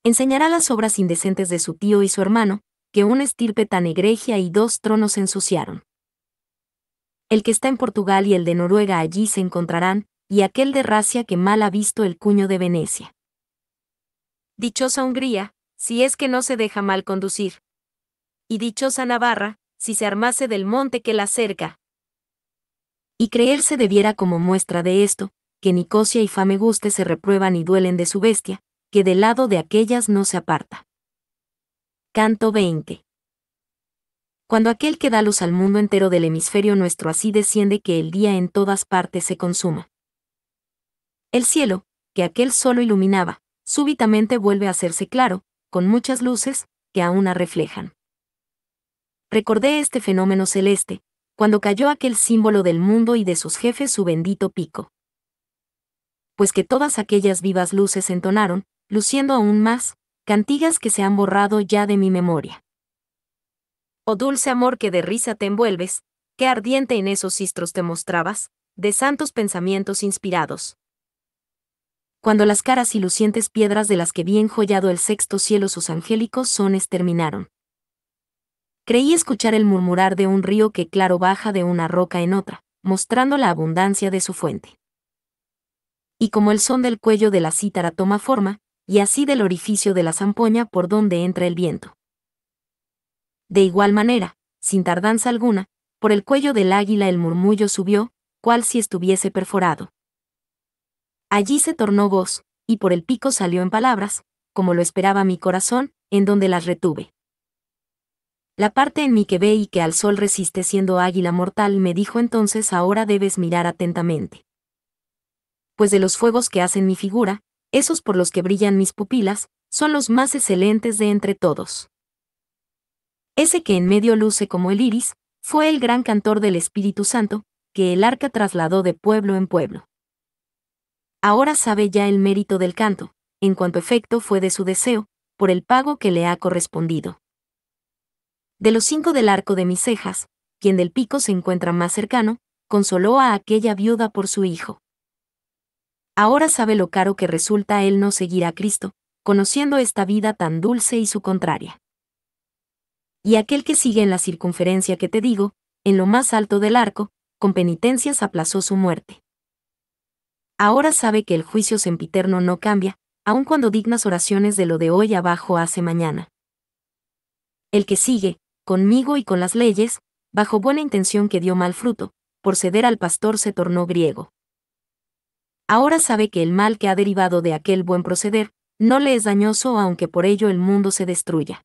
Enseñará las obras indecentes de su tío y su hermano, que una estirpe tan egregia y dos tronos ensuciaron. El que está en Portugal y el de Noruega allí se encontrarán, y aquel de Racia que mal ha visto el cuño de Venecia. Dichosa Hungría, si es que no se deja mal conducir. Y dichosa Navarra, si se armase del monte que la cerca. Y creerse debiera como muestra de esto, que Nicosia y guste se reprueban y duelen de su bestia, que del lado de aquellas no se aparta. Canto 20. Cuando aquel que da luz al mundo entero del hemisferio nuestro así desciende que el día en todas partes se consuma. El cielo, que aquel solo iluminaba, súbitamente vuelve a hacerse claro, con muchas luces, que aún la reflejan. Recordé este fenómeno celeste, cuando cayó aquel símbolo del mundo y de sus jefes su bendito pico pues que todas aquellas vivas luces entonaron, luciendo aún más, cantigas que se han borrado ya de mi memoria. Oh dulce amor que de risa te envuelves, qué ardiente en esos istros te mostrabas, de santos pensamientos inspirados. Cuando las caras y lucientes piedras de las que bien joyado el sexto cielo sus angélicos sones terminaron. Creí escuchar el murmurar de un río que claro baja de una roca en otra, mostrando la abundancia de su fuente y como el son del cuello de la cítara toma forma, y así del orificio de la zampoña por donde entra el viento. De igual manera, sin tardanza alguna, por el cuello del águila el murmullo subió, cual si estuviese perforado. Allí se tornó voz, y por el pico salió en palabras, como lo esperaba mi corazón, en donde las retuve. La parte en mí que ve y que al sol resiste siendo águila mortal me dijo entonces ahora debes mirar atentamente pues de los fuegos que hacen mi figura, esos por los que brillan mis pupilas, son los más excelentes de entre todos. Ese que en medio luce como el iris, fue el gran cantor del Espíritu Santo, que el arca trasladó de pueblo en pueblo. Ahora sabe ya el mérito del canto, en cuanto efecto fue de su deseo, por el pago que le ha correspondido. De los cinco del arco de mis cejas, quien del pico se encuentra más cercano, consoló a aquella viuda por su hijo. Ahora sabe lo caro que resulta él no seguir a Cristo, conociendo esta vida tan dulce y su contraria. Y aquel que sigue en la circunferencia que te digo, en lo más alto del arco, con penitencias aplazó su muerte. Ahora sabe que el juicio sempiterno no cambia, aun cuando dignas oraciones de lo de hoy abajo hace mañana. El que sigue, conmigo y con las leyes, bajo buena intención que dio mal fruto, por ceder al pastor se tornó griego ahora sabe que el mal que ha derivado de aquel buen proceder, no le es dañoso aunque por ello el mundo se destruya.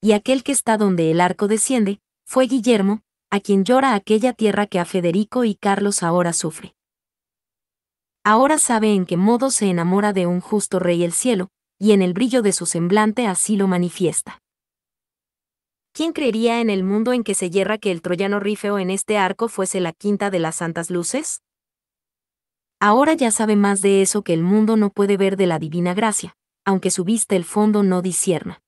Y aquel que está donde el arco desciende, fue Guillermo, a quien llora aquella tierra que a Federico y Carlos ahora sufre. Ahora sabe en qué modo se enamora de un justo rey el cielo, y en el brillo de su semblante así lo manifiesta. ¿Quién creería en el mundo en que se yerra que el troyano Rifeo en este arco fuese la quinta de las santas luces? Ahora ya sabe más de eso que el mundo no puede ver de la divina gracia, aunque su vista el fondo no disierna.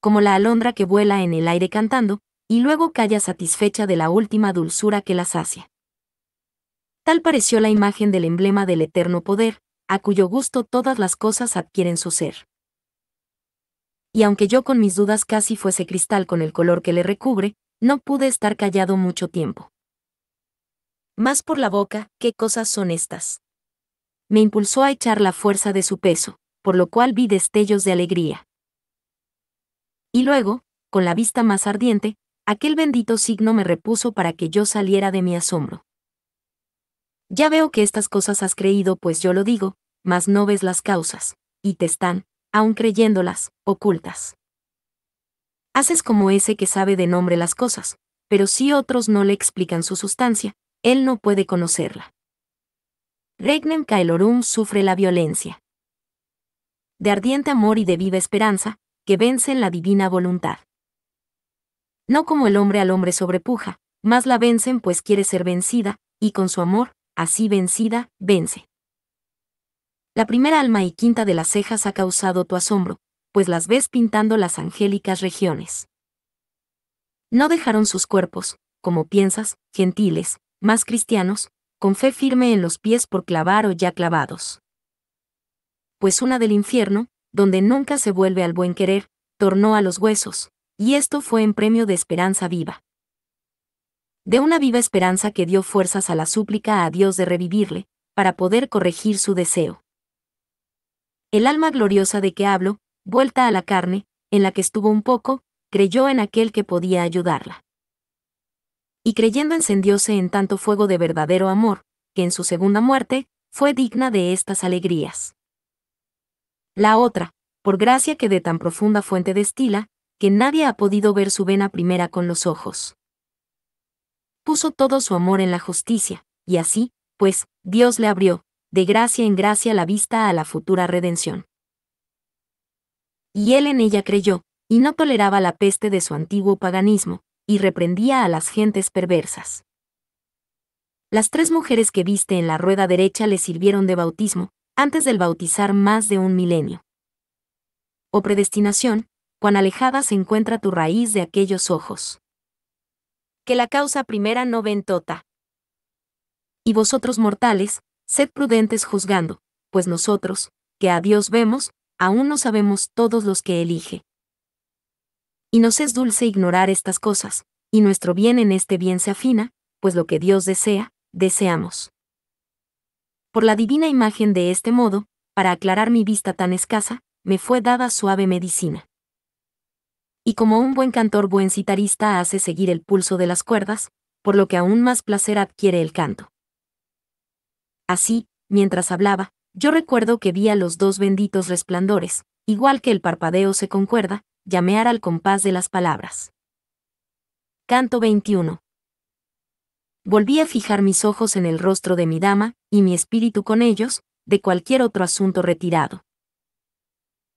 Como la alondra que vuela en el aire cantando, y luego calla satisfecha de la última dulzura que la sacia. Tal pareció la imagen del emblema del eterno poder, a cuyo gusto todas las cosas adquieren su ser. Y aunque yo con mis dudas casi fuese cristal con el color que le recubre, no pude estar callado mucho tiempo más por la boca, ¿qué cosas son estas? Me impulsó a echar la fuerza de su peso, por lo cual vi destellos de alegría. Y luego, con la vista más ardiente, aquel bendito signo me repuso para que yo saliera de mi asombro. Ya veo que estas cosas has creído, pues yo lo digo, mas no ves las causas, y te están, aun creyéndolas, ocultas. Haces como ese que sabe de nombre las cosas, pero si otros no le explican su sustancia, él no puede conocerla. Regnem Caelorum sufre la violencia. De ardiente amor y de viva esperanza, que vencen la divina voluntad. No como el hombre al hombre sobrepuja, más la vencen pues quiere ser vencida, y con su amor, así vencida, vence. La primera alma y quinta de las cejas ha causado tu asombro, pues las ves pintando las angélicas regiones. No dejaron sus cuerpos, como piensas, gentiles, más cristianos, con fe firme en los pies por clavar o ya clavados. Pues una del infierno, donde nunca se vuelve al buen querer, tornó a los huesos, y esto fue en premio de esperanza viva. De una viva esperanza que dio fuerzas a la súplica a Dios de revivirle, para poder corregir su deseo. El alma gloriosa de que hablo, vuelta a la carne, en la que estuvo un poco, creyó en aquel que podía ayudarla y creyendo encendióse en tanto fuego de verdadero amor, que en su segunda muerte, fue digna de estas alegrías. La otra, por gracia que de tan profunda fuente destila, que nadie ha podido ver su vena primera con los ojos. Puso todo su amor en la justicia, y así, pues, Dios le abrió, de gracia en gracia la vista a la futura redención. Y él en ella creyó, y no toleraba la peste de su antiguo paganismo, y reprendía a las gentes perversas. Las tres mujeres que viste en la rueda derecha le sirvieron de bautismo, antes del bautizar más de un milenio. O oh predestinación, cuán alejada se encuentra tu raíz de aquellos ojos. Que la causa primera no ven tota. Y vosotros mortales, sed prudentes juzgando, pues nosotros, que a Dios vemos, aún no sabemos todos los que elige y nos es dulce ignorar estas cosas, y nuestro bien en este bien se afina, pues lo que Dios desea, deseamos. Por la divina imagen de este modo, para aclarar mi vista tan escasa, me fue dada suave medicina. Y como un buen cantor buen citarista hace seguir el pulso de las cuerdas, por lo que aún más placer adquiere el canto. Así, mientras hablaba, yo recuerdo que vi a los dos benditos resplandores, igual que el parpadeo se concuerda, llamear al compás de las palabras. Canto 21. Volví a fijar mis ojos en el rostro de mi dama, y mi espíritu con ellos, de cualquier otro asunto retirado.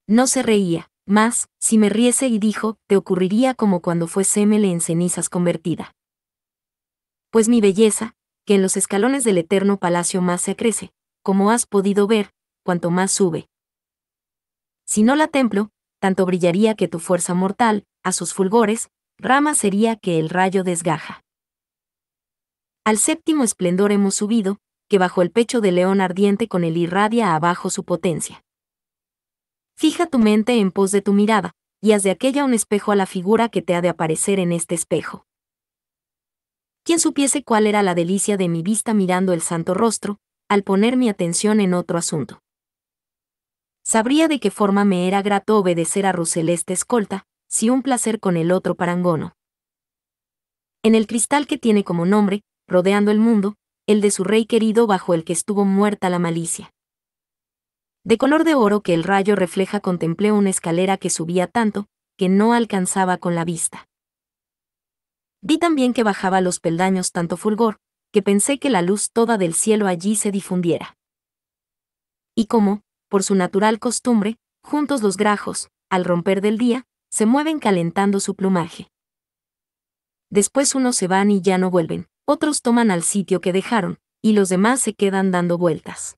No se reía, mas, si me riese y dijo, te ocurriría como cuando fue Semele en cenizas convertida. Pues mi belleza, que en los escalones del eterno palacio más se crece, como has podido ver, cuanto más sube. Si no la templo, tanto brillaría que tu fuerza mortal, a sus fulgores, rama sería que el rayo desgaja. Al séptimo esplendor hemos subido, que bajo el pecho de león ardiente con él irradia abajo su potencia. Fija tu mente en pos de tu mirada, y haz de aquella un espejo a la figura que te ha de aparecer en este espejo. Quien supiese cuál era la delicia de mi vista mirando el santo rostro, al poner mi atención en otro asunto? Sabría de qué forma me era grato obedecer a esta Escolta, si un placer con el otro parangono. En el cristal que tiene como nombre, rodeando el mundo, el de su rey querido bajo el que estuvo muerta la malicia. De color de oro que el rayo refleja contemplé una escalera que subía tanto, que no alcanzaba con la vista. Vi también que bajaba los peldaños tanto fulgor, que pensé que la luz toda del cielo allí se difundiera. Y cómo por su natural costumbre, juntos los grajos, al romper del día, se mueven calentando su plumaje. Después unos se van y ya no vuelven, otros toman al sitio que dejaron, y los demás se quedan dando vueltas.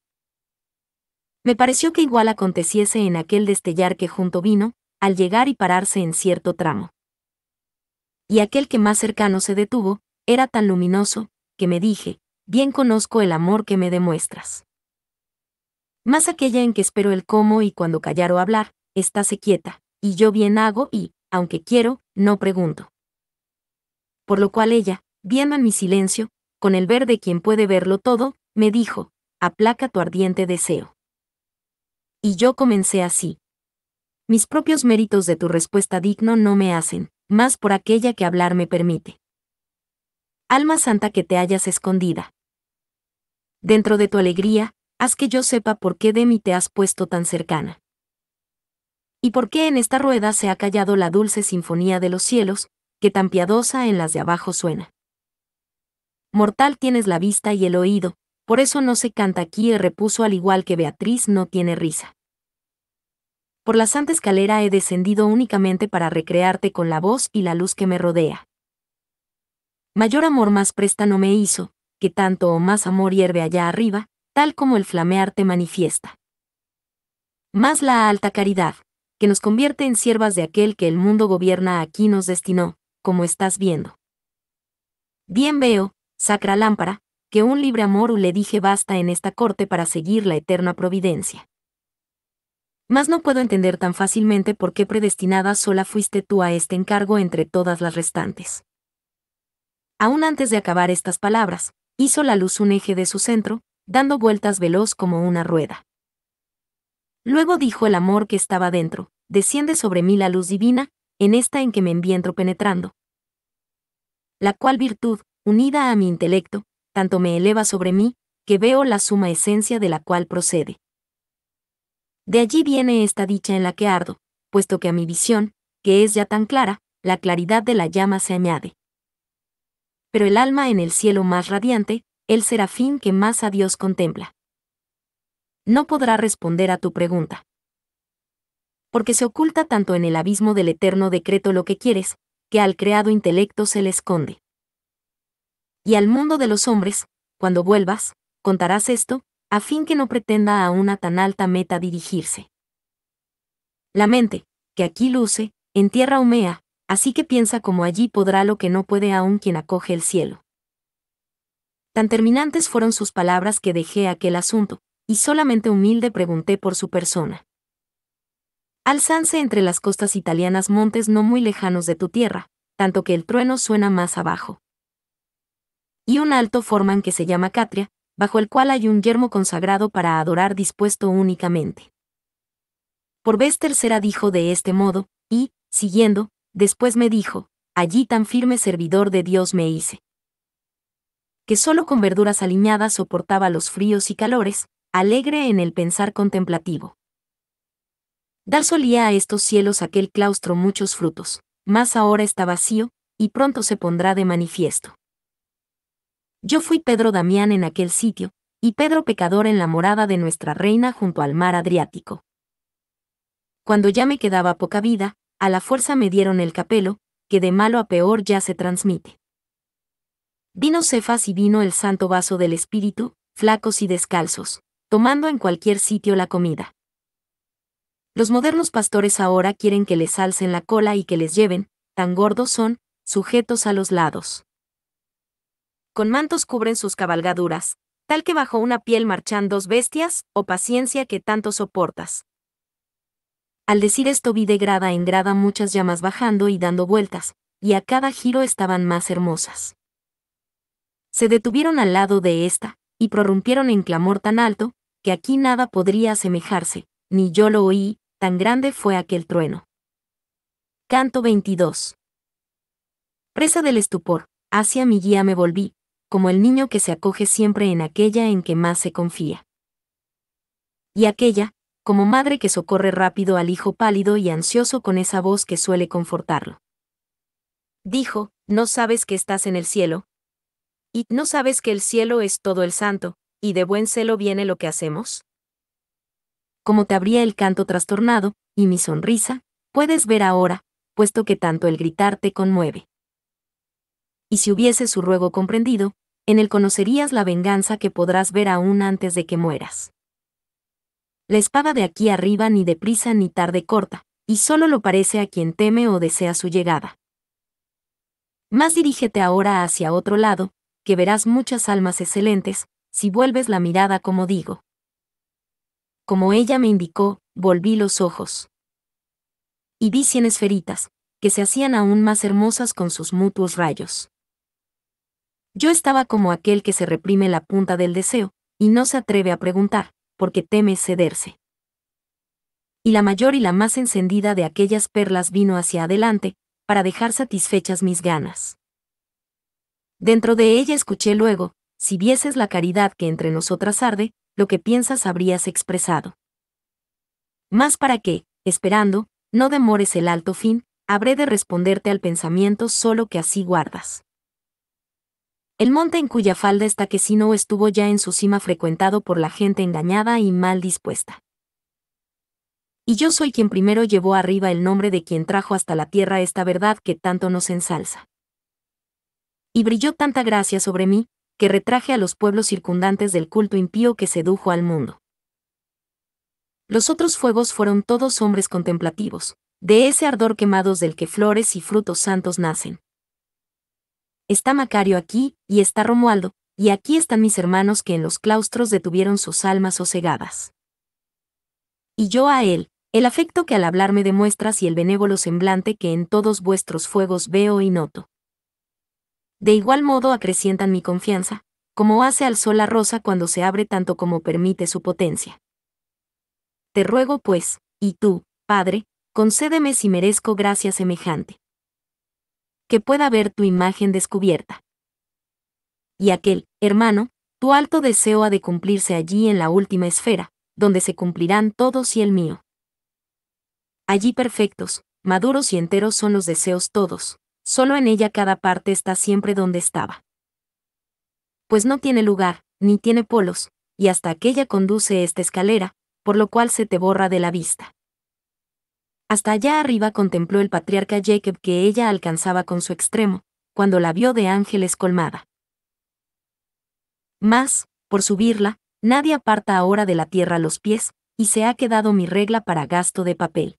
Me pareció que igual aconteciese en aquel destellar que junto vino, al llegar y pararse en cierto tramo. Y aquel que más cercano se detuvo, era tan luminoso, que me dije, bien conozco el amor que me demuestras más aquella en que espero el cómo y cuando callar o hablar, estáse quieta, y yo bien hago y, aunque quiero, no pregunto. Por lo cual ella, viendo en mi silencio, con el ver de quien puede verlo todo, me dijo, aplaca tu ardiente deseo. Y yo comencé así. Mis propios méritos de tu respuesta digno no me hacen, más por aquella que hablar me permite. Alma santa que te hayas escondida. Dentro de tu alegría, haz que yo sepa por qué de mí te has puesto tan cercana. Y por qué en esta rueda se ha callado la dulce sinfonía de los cielos, que tan piadosa en las de abajo suena. Mortal tienes la vista y el oído, por eso no se canta aquí el repuso al igual que Beatriz no tiene risa. Por la santa escalera he descendido únicamente para recrearte con la voz y la luz que me rodea. Mayor amor más presta no me hizo, que tanto o más amor hierve allá arriba, tal como el flamear te manifiesta. Más la alta caridad, que nos convierte en siervas de aquel que el mundo gobierna aquí nos destinó, como estás viendo. Bien veo, sacra lámpara, que un libre amor le dije basta en esta corte para seguir la eterna providencia. Mas no puedo entender tan fácilmente por qué predestinada sola fuiste tú a este encargo entre todas las restantes. Aún antes de acabar estas palabras, hizo la luz un eje de su centro, dando vueltas veloz como una rueda. Luego dijo el amor que estaba dentro, desciende sobre mí la luz divina, en esta en que me envientro penetrando. La cual virtud, unida a mi intelecto, tanto me eleva sobre mí, que veo la suma esencia de la cual procede. De allí viene esta dicha en la que ardo, puesto que a mi visión, que es ya tan clara, la claridad de la llama se añade. Pero el alma en el cielo más radiante, el serafín que más a Dios contempla. No podrá responder a tu pregunta. Porque se oculta tanto en el abismo del eterno decreto lo que quieres, que al creado intelecto se le esconde. Y al mundo de los hombres, cuando vuelvas, contarás esto, a fin que no pretenda a una tan alta meta dirigirse. La mente, que aquí luce, en tierra humea, así que piensa como allí podrá lo que no puede aún quien acoge el cielo. Tan terminantes fueron sus palabras que dejé aquel asunto, y solamente humilde pregunté por su persona. Alzanse entre las costas italianas montes no muy lejanos de tu tierra, tanto que el trueno suena más abajo. Y un alto forman que se llama Catria, bajo el cual hay un yermo consagrado para adorar dispuesto únicamente. Por vez tercera dijo de este modo, y, siguiendo, después me dijo, allí tan firme servidor de Dios me hice que solo con verduras aliñadas soportaba los fríos y calores, alegre en el pensar contemplativo. Dar solía a estos cielos aquel claustro muchos frutos, mas ahora está vacío, y pronto se pondrá de manifiesto. Yo fui Pedro Damián en aquel sitio, y Pedro pecador en la morada de nuestra reina junto al mar Adriático. Cuando ya me quedaba poca vida, a la fuerza me dieron el capelo, que de malo a peor ya se transmite. Vino Cefas y vino el santo vaso del Espíritu, flacos y descalzos, tomando en cualquier sitio la comida. Los modernos pastores ahora quieren que les alcen la cola y que les lleven, tan gordos son, sujetos a los lados. Con mantos cubren sus cabalgaduras, tal que bajo una piel marchan dos bestias, o oh paciencia que tanto soportas. Al decir esto vi de grada en grada muchas llamas bajando y dando vueltas, y a cada giro estaban más hermosas se detuvieron al lado de ésta, y prorrumpieron en clamor tan alto, que aquí nada podría asemejarse, ni yo lo oí, tan grande fue aquel trueno. Canto 22. Presa del estupor, hacia mi guía me volví, como el niño que se acoge siempre en aquella en que más se confía. Y aquella, como madre que socorre rápido al hijo pálido y ansioso con esa voz que suele confortarlo. Dijo, no sabes que estás en el cielo, ¿Y no sabes que el cielo es todo el santo, y de buen celo viene lo que hacemos? Como te abría el canto trastornado, y mi sonrisa, puedes ver ahora, puesto que tanto el gritar te conmueve. Y si hubiese su ruego comprendido, en él conocerías la venganza que podrás ver aún antes de que mueras. La espada de aquí arriba ni deprisa ni tarde corta, y solo lo parece a quien teme o desea su llegada. Más dirígete ahora hacia otro lado, que verás muchas almas excelentes, si vuelves la mirada como digo. Como ella me indicó, volví los ojos. Y vi cien esferitas, que se hacían aún más hermosas con sus mutuos rayos. Yo estaba como aquel que se reprime la punta del deseo, y no se atreve a preguntar, porque teme cederse. Y la mayor y la más encendida de aquellas perlas vino hacia adelante, para dejar satisfechas mis ganas. Dentro de ella escuché luego, si vieses la caridad que entre nosotras arde, lo que piensas habrías expresado. Más para que, esperando, no demores el alto fin, habré de responderte al pensamiento solo que así guardas. El monte en cuya falda está que si no estuvo ya en su cima frecuentado por la gente engañada y mal dispuesta. Y yo soy quien primero llevó arriba el nombre de quien trajo hasta la tierra esta verdad que tanto nos ensalza y brilló tanta gracia sobre mí, que retraje a los pueblos circundantes del culto impío que sedujo al mundo. Los otros fuegos fueron todos hombres contemplativos, de ese ardor quemados del que flores y frutos santos nacen. Está Macario aquí, y está Romualdo, y aquí están mis hermanos que en los claustros detuvieron sus almas sosegadas. Y yo a él, el afecto que al hablar me demuestras y el benévolo semblante que en todos vuestros fuegos veo y noto de igual modo acrecientan mi confianza, como hace al sol la rosa cuando se abre tanto como permite su potencia. Te ruego pues, y tú, Padre, concédeme si merezco gracia semejante. Que pueda ver tu imagen descubierta. Y aquel, hermano, tu alto deseo ha de cumplirse allí en la última esfera, donde se cumplirán todos y el mío. Allí perfectos, maduros y enteros son los deseos todos, solo en ella cada parte está siempre donde estaba. Pues no tiene lugar, ni tiene polos, y hasta aquella conduce esta escalera, por lo cual se te borra de la vista. Hasta allá arriba contempló el patriarca Jacob que ella alcanzaba con su extremo, cuando la vio de ángeles colmada. Mas, por subirla, nadie aparta ahora de la tierra los pies, y se ha quedado mi regla para gasto de papel.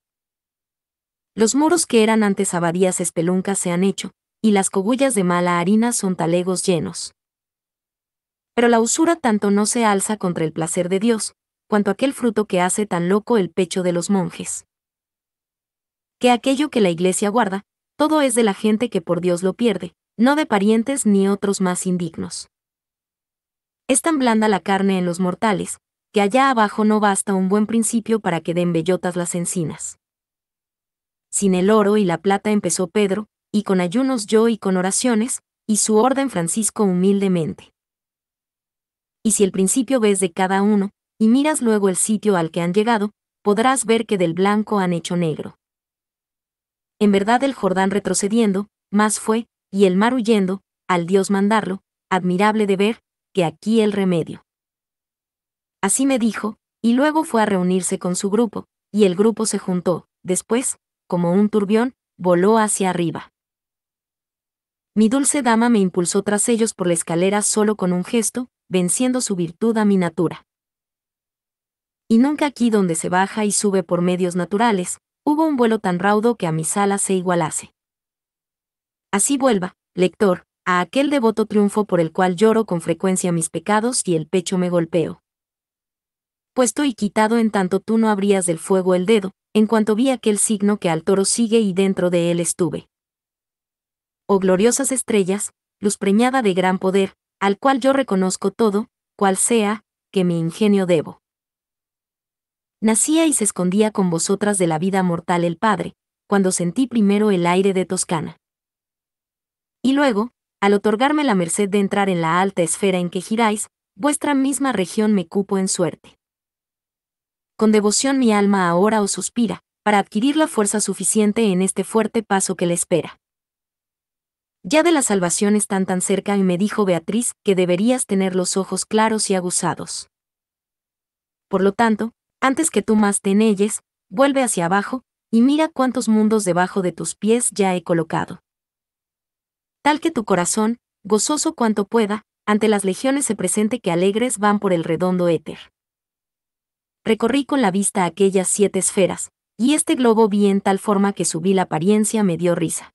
Los muros que eran antes abadías espeluncas se han hecho, y las cogullas de mala harina son talegos llenos. Pero la usura tanto no se alza contra el placer de Dios, cuanto aquel fruto que hace tan loco el pecho de los monjes. Que aquello que la iglesia guarda, todo es de la gente que por Dios lo pierde, no de parientes ni otros más indignos. Es tan blanda la carne en los mortales, que allá abajo no basta un buen principio para que den bellotas las encinas. Sin el oro y la plata empezó Pedro, y con ayunos yo y con oraciones, y su orden Francisco humildemente. Y si el principio ves de cada uno, y miras luego el sitio al que han llegado, podrás ver que del blanco han hecho negro. En verdad el Jordán retrocediendo, más fue, y el mar huyendo, al Dios mandarlo, admirable de ver, que aquí el remedio. Así me dijo, y luego fue a reunirse con su grupo, y el grupo se juntó, después, como un turbión, voló hacia arriba. Mi dulce dama me impulsó tras ellos por la escalera solo con un gesto, venciendo su virtud a mi natura. Y nunca aquí donde se baja y sube por medios naturales, hubo un vuelo tan raudo que a mis alas se igualase. Así vuelva, lector, a aquel devoto triunfo por el cual lloro con frecuencia mis pecados y el pecho me golpeo. Puesto y quitado en tanto tú no abrías del fuego el dedo, en cuanto vi aquel signo que al toro sigue y dentro de él estuve. Oh gloriosas estrellas, luz preñada de gran poder, al cual yo reconozco todo, cual sea, que mi ingenio debo. Nacía y se escondía con vosotras de la vida mortal el Padre, cuando sentí primero el aire de Toscana. Y luego, al otorgarme la merced de entrar en la alta esfera en que giráis, vuestra misma región me cupo en suerte con devoción mi alma ahora os suspira, para adquirir la fuerza suficiente en este fuerte paso que le espera. Ya de la salvación están tan cerca y me dijo Beatriz que deberías tener los ojos claros y aguzados. Por lo tanto, antes que tú más te enelles, vuelve hacia abajo, y mira cuántos mundos debajo de tus pies ya he colocado. Tal que tu corazón, gozoso cuanto pueda, ante las legiones se presente que alegres van por el redondo éter. Recorrí con la vista aquellas siete esferas, y este globo vi en tal forma que subí la apariencia me dio risa.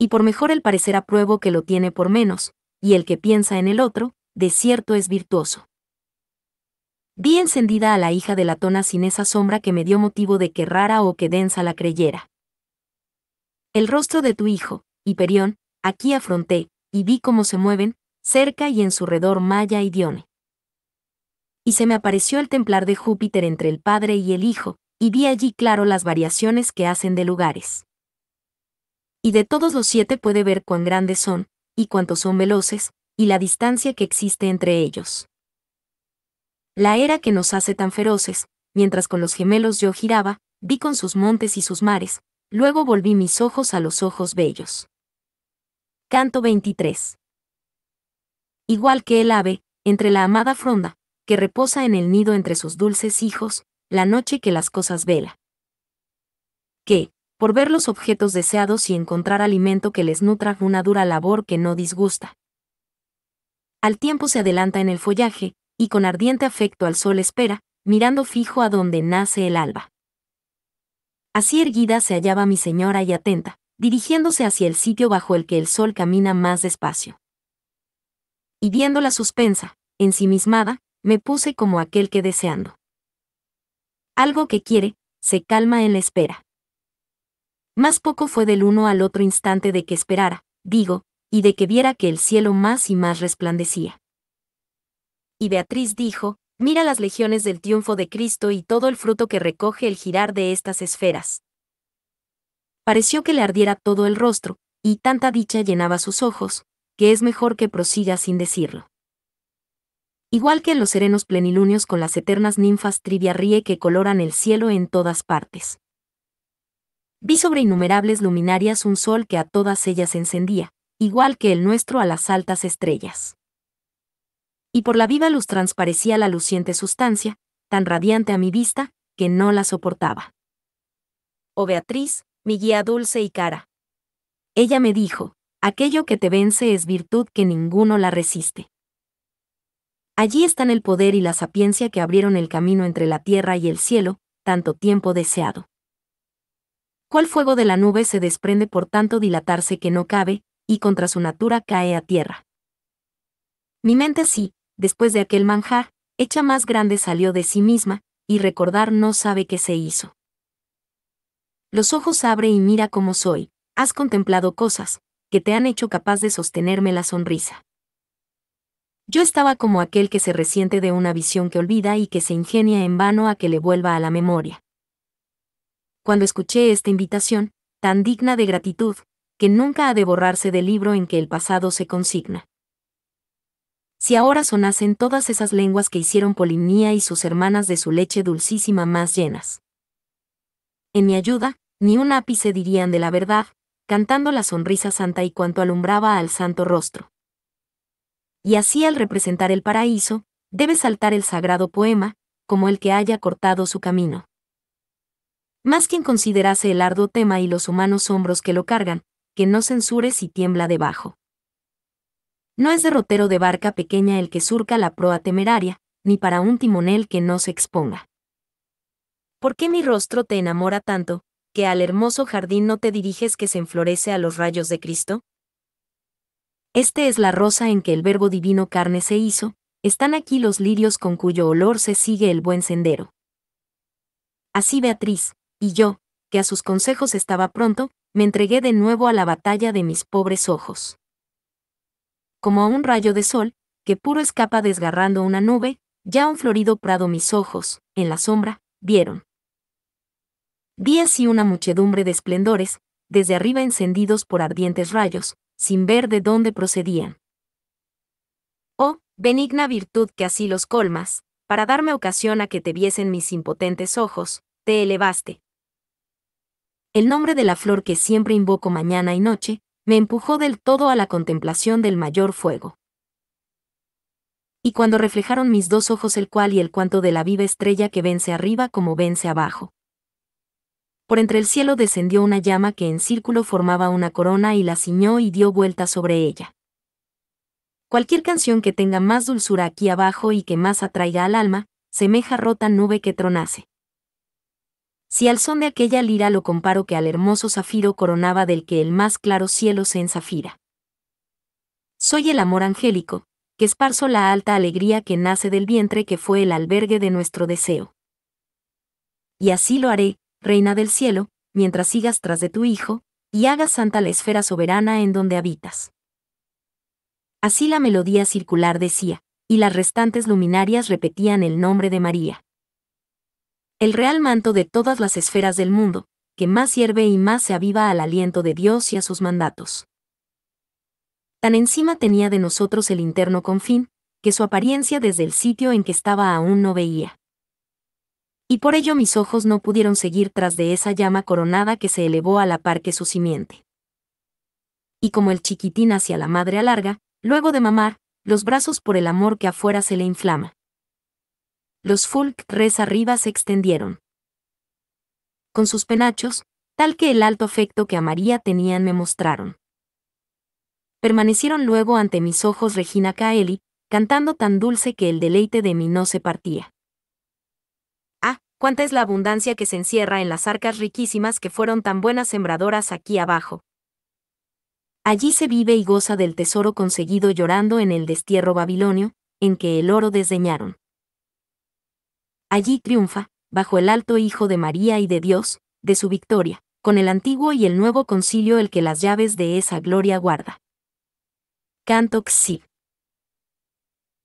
Y por mejor el parecer apruebo que lo tiene por menos, y el que piensa en el otro, de cierto es virtuoso. Vi encendida a la hija de la tona sin esa sombra que me dio motivo de que rara o que densa la creyera. El rostro de tu hijo, Hiperión, aquí afronté, y vi cómo se mueven, cerca y en su redor Maya y Dione y se me apareció el templar de Júpiter entre el Padre y el Hijo, y vi allí claro las variaciones que hacen de lugares. Y de todos los siete puede ver cuán grandes son, y cuántos son veloces, y la distancia que existe entre ellos. La era que nos hace tan feroces, mientras con los gemelos yo giraba, vi con sus montes y sus mares, luego volví mis ojos a los ojos bellos. Canto 23. Igual que el ave, entre la amada fronda, que reposa en el nido entre sus dulces hijos, la noche que las cosas vela. Que, por ver los objetos deseados y encontrar alimento que les nutra una dura labor que no disgusta. Al tiempo se adelanta en el follaje, y con ardiente afecto al sol espera, mirando fijo a donde nace el alba. Así erguida se hallaba mi señora y atenta, dirigiéndose hacia el sitio bajo el que el sol camina más despacio. Y la suspensa, ensimismada, me puse como aquel que deseando. Algo que quiere, se calma en la espera. Más poco fue del uno al otro instante de que esperara, digo, y de que viera que el cielo más y más resplandecía. Y Beatriz dijo, Mira las legiones del triunfo de Cristo y todo el fruto que recoge el girar de estas esferas. Pareció que le ardiera todo el rostro, y tanta dicha llenaba sus ojos, que es mejor que prosiga sin decirlo igual que los serenos plenilunios con las eternas ninfas trivia ríe que coloran el cielo en todas partes. Vi sobre innumerables luminarias un sol que a todas ellas encendía, igual que el nuestro a las altas estrellas. Y por la viva luz transparecía la luciente sustancia, tan radiante a mi vista, que no la soportaba. Oh Beatriz, mi guía dulce y cara. Ella me dijo, aquello que te vence es virtud que ninguno la resiste. Allí están el poder y la sapiencia que abrieron el camino entre la tierra y el cielo, tanto tiempo deseado. ¿Cuál fuego de la nube se desprende por tanto dilatarse que no cabe, y contra su natura cae a tierra? Mi mente sí, después de aquel manjar, hecha más grande salió de sí misma, y recordar no sabe qué se hizo. Los ojos abre y mira cómo soy, has contemplado cosas, que te han hecho capaz de sostenerme la sonrisa. Yo estaba como aquel que se resiente de una visión que olvida y que se ingenia en vano a que le vuelva a la memoria. Cuando escuché esta invitación, tan digna de gratitud, que nunca ha de borrarse del libro en que el pasado se consigna. Si ahora sonasen todas esas lenguas que hicieron Polinía y sus hermanas de su leche dulcísima más llenas. En mi ayuda, ni un ápice dirían de la verdad, cantando la sonrisa santa y cuanto alumbraba al santo rostro y así al representar el paraíso, debe saltar el sagrado poema, como el que haya cortado su camino. Más quien considerase el arduo tema y los humanos hombros que lo cargan, que no censures si tiembla debajo. No es derrotero de barca pequeña el que surca la proa temeraria, ni para un timonel que no se exponga. ¿Por qué mi rostro te enamora tanto, que al hermoso jardín no te diriges que se enflorece a los rayos de Cristo? Este es la rosa en que el Verbo Divino carne se hizo, están aquí los lirios con cuyo olor se sigue el buen sendero. Así Beatriz, y yo, que a sus consejos estaba pronto, me entregué de nuevo a la batalla de mis pobres ojos. Como a un rayo de sol, que puro escapa desgarrando una nube, ya un florido prado mis ojos, en la sombra, vieron. Vi así una muchedumbre de esplendores, desde arriba encendidos por ardientes rayos, sin ver de dónde procedían. Oh, benigna virtud que así los colmas, para darme ocasión a que te viesen mis impotentes ojos, te elevaste. El nombre de la flor que siempre invoco mañana y noche, me empujó del todo a la contemplación del mayor fuego. Y cuando reflejaron mis dos ojos el cual y el cuanto de la viva estrella que vence arriba como vence abajo por entre el cielo descendió una llama que en círculo formaba una corona y la ciñó y dio vuelta sobre ella. Cualquier canción que tenga más dulzura aquí abajo y que más atraiga al alma, semeja rota nube que tronase. Si al son de aquella lira lo comparo que al hermoso zafiro coronaba del que el más claro cielo se ensafira. Soy el amor angélico, que esparzo la alta alegría que nace del vientre que fue el albergue de nuestro deseo. Y así lo haré, Reina del cielo, mientras sigas tras de tu Hijo, y hagas santa la esfera soberana en donde habitas. Así la melodía circular decía, y las restantes luminarias repetían el nombre de María. El real manto de todas las esferas del mundo, que más hierve y más se aviva al aliento de Dios y a sus mandatos. Tan encima tenía de nosotros el interno confín, que su apariencia desde el sitio en que estaba aún no veía y por ello mis ojos no pudieron seguir tras de esa llama coronada que se elevó a la par que su simiente. Y como el chiquitín hacia la madre alarga, luego de mamar, los brazos por el amor que afuera se le inflama. Los fulk arriba se extendieron. Con sus penachos, tal que el alto afecto que a María tenían me mostraron. Permanecieron luego ante mis ojos Regina Caeli, cantando tan dulce que el deleite de mí no se partía cuánta es la abundancia que se encierra en las arcas riquísimas que fueron tan buenas sembradoras aquí abajo. Allí se vive y goza del tesoro conseguido llorando en el destierro babilonio, en que el oro desdeñaron. Allí triunfa, bajo el alto Hijo de María y de Dios, de su victoria, con el antiguo y el nuevo concilio el que las llaves de esa gloria guarda. Canto Xi.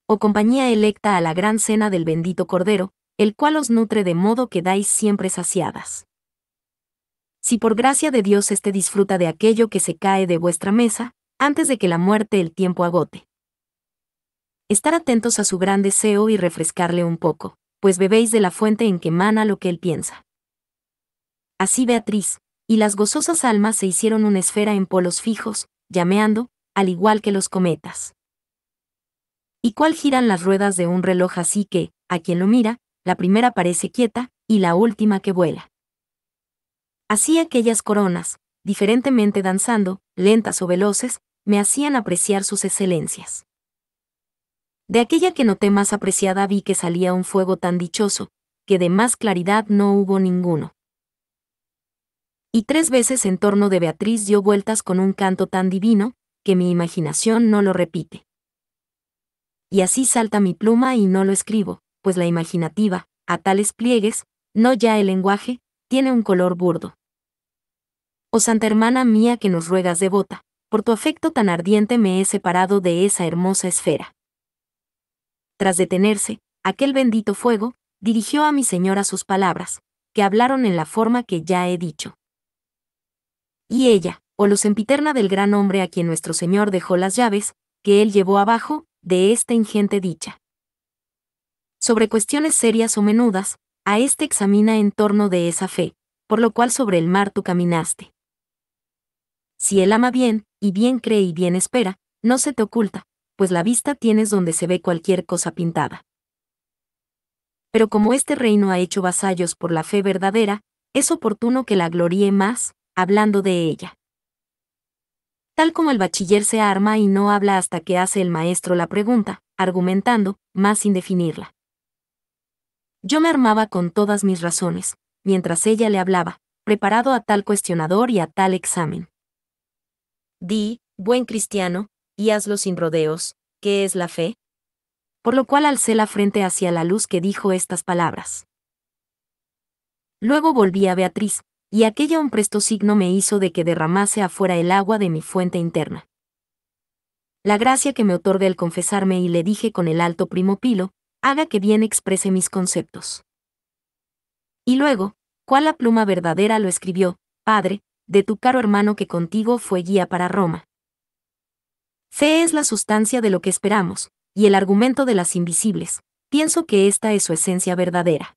O compañía electa a la gran cena del bendito Cordero, el cual os nutre de modo que dais siempre saciadas. Si por gracia de Dios éste disfruta de aquello que se cae de vuestra mesa, antes de que la muerte el tiempo agote. Estar atentos a su gran deseo y refrescarle un poco, pues bebéis de la fuente en que mana lo que él piensa. Así Beatriz, y las gozosas almas se hicieron una esfera en polos fijos, llameando, al igual que los cometas. ¿Y cuál giran las ruedas de un reloj así que, a quien lo mira, la primera parece quieta y la última que vuela. Así aquellas coronas, diferentemente danzando, lentas o veloces, me hacían apreciar sus excelencias. De aquella que noté más apreciada vi que salía un fuego tan dichoso, que de más claridad no hubo ninguno. Y tres veces en torno de Beatriz dio vueltas con un canto tan divino, que mi imaginación no lo repite. Y así salta mi pluma y no lo escribo, pues la imaginativa, a tales pliegues, no ya el lenguaje, tiene un color burdo. Oh santa hermana mía que nos ruegas devota, por tu afecto tan ardiente me he separado de esa hermosa esfera. Tras detenerse, aquel bendito fuego, dirigió a mi señora sus palabras, que hablaron en la forma que ya he dicho. Y ella, o oh los sempiterna del gran hombre a quien nuestro Señor dejó las llaves, que él llevó abajo, de esta ingente dicha sobre cuestiones serias o menudas, a éste examina en torno de esa fe, por lo cual sobre el mar tú caminaste. Si él ama bien, y bien cree y bien espera, no se te oculta, pues la vista tienes donde se ve cualquier cosa pintada. Pero como este reino ha hecho vasallos por la fe verdadera, es oportuno que la gloríe más, hablando de ella. Tal como el bachiller se arma y no habla hasta que hace el maestro la pregunta, argumentando, más sin definirla. Yo me armaba con todas mis razones, mientras ella le hablaba, preparado a tal cuestionador y a tal examen. Di, buen cristiano, y hazlo sin rodeos, ¿qué es la fe? Por lo cual alcé la frente hacia la luz que dijo estas palabras. Luego volví a Beatriz, y aquella un presto signo me hizo de que derramase afuera el agua de mi fuente interna. La gracia que me otorgó el confesarme y le dije con el alto primo pilo, haga que bien exprese mis conceptos. Y luego, ¿cuál la pluma verdadera lo escribió, Padre, de tu caro hermano que contigo fue guía para Roma? Fe es la sustancia de lo que esperamos, y el argumento de las invisibles, pienso que esta es su esencia verdadera.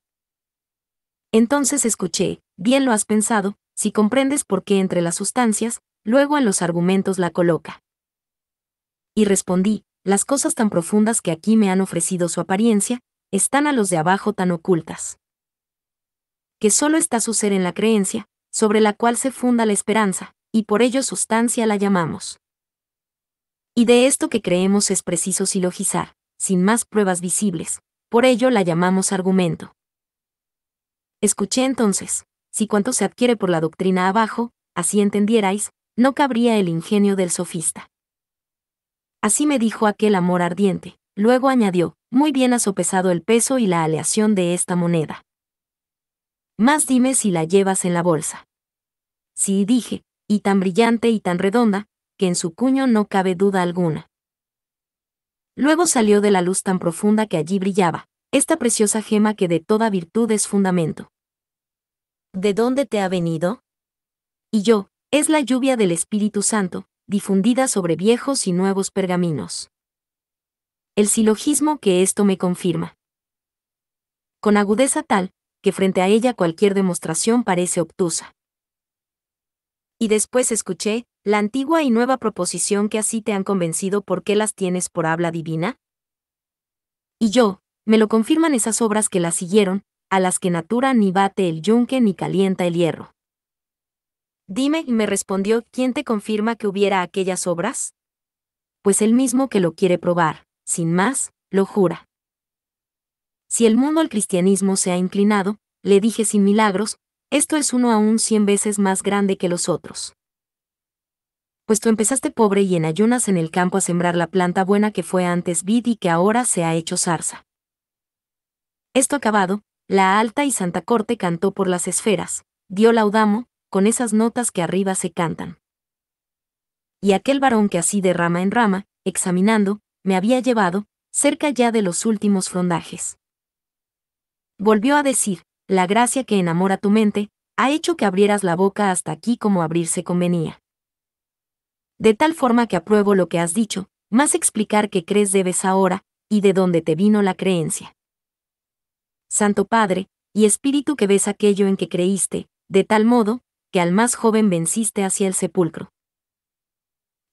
Entonces escuché, bien lo has pensado, si comprendes por qué entre las sustancias, luego en los argumentos la coloca. Y respondí, las cosas tan profundas que aquí me han ofrecido su apariencia, están a los de abajo tan ocultas. Que solo está su ser en la creencia, sobre la cual se funda la esperanza, y por ello sustancia la llamamos. Y de esto que creemos es preciso silogizar, sin más pruebas visibles, por ello la llamamos argumento. Escuché entonces, si cuanto se adquiere por la doctrina abajo, así entendierais, no cabría el ingenio del sofista. Así me dijo aquel amor ardiente. Luego añadió, muy bien has sopesado el peso y la aleación de esta moneda. Más dime si la llevas en la bolsa. Sí dije, y tan brillante y tan redonda, que en su cuño no cabe duda alguna. Luego salió de la luz tan profunda que allí brillaba, esta preciosa gema que de toda virtud es fundamento. ¿De dónde te ha venido? Y yo, es la lluvia del Espíritu Santo, difundida sobre viejos y nuevos pergaminos. El silogismo que esto me confirma. Con agudeza tal, que frente a ella cualquier demostración parece obtusa. Y después escuché, la antigua y nueva proposición que así te han convencido por qué las tienes por habla divina. Y yo, me lo confirman esas obras que las siguieron, a las que natura ni bate el yunque ni calienta el hierro. Dime y me respondió, ¿quién te confirma que hubiera aquellas obras? Pues el mismo que lo quiere probar, sin más, lo jura. Si el mundo al cristianismo se ha inclinado, le dije sin milagros, esto es uno aún cien veces más grande que los otros. Pues tú empezaste pobre y en ayunas en el campo a sembrar la planta buena que fue antes vid y que ahora se ha hecho zarza. Esto acabado, la alta y santa corte cantó por las esferas, dio laudamo, con esas notas que arriba se cantan. Y aquel varón que así de rama en rama, examinando, me había llevado, cerca ya de los últimos frondajes. Volvió a decir, la gracia que enamora tu mente, ha hecho que abrieras la boca hasta aquí como abrirse convenía. De tal forma que apruebo lo que has dicho, más explicar qué crees debes ahora, y de dónde te vino la creencia. Santo Padre, y Espíritu que ves aquello en que creíste, de tal modo, que al más joven venciste hacia el sepulcro.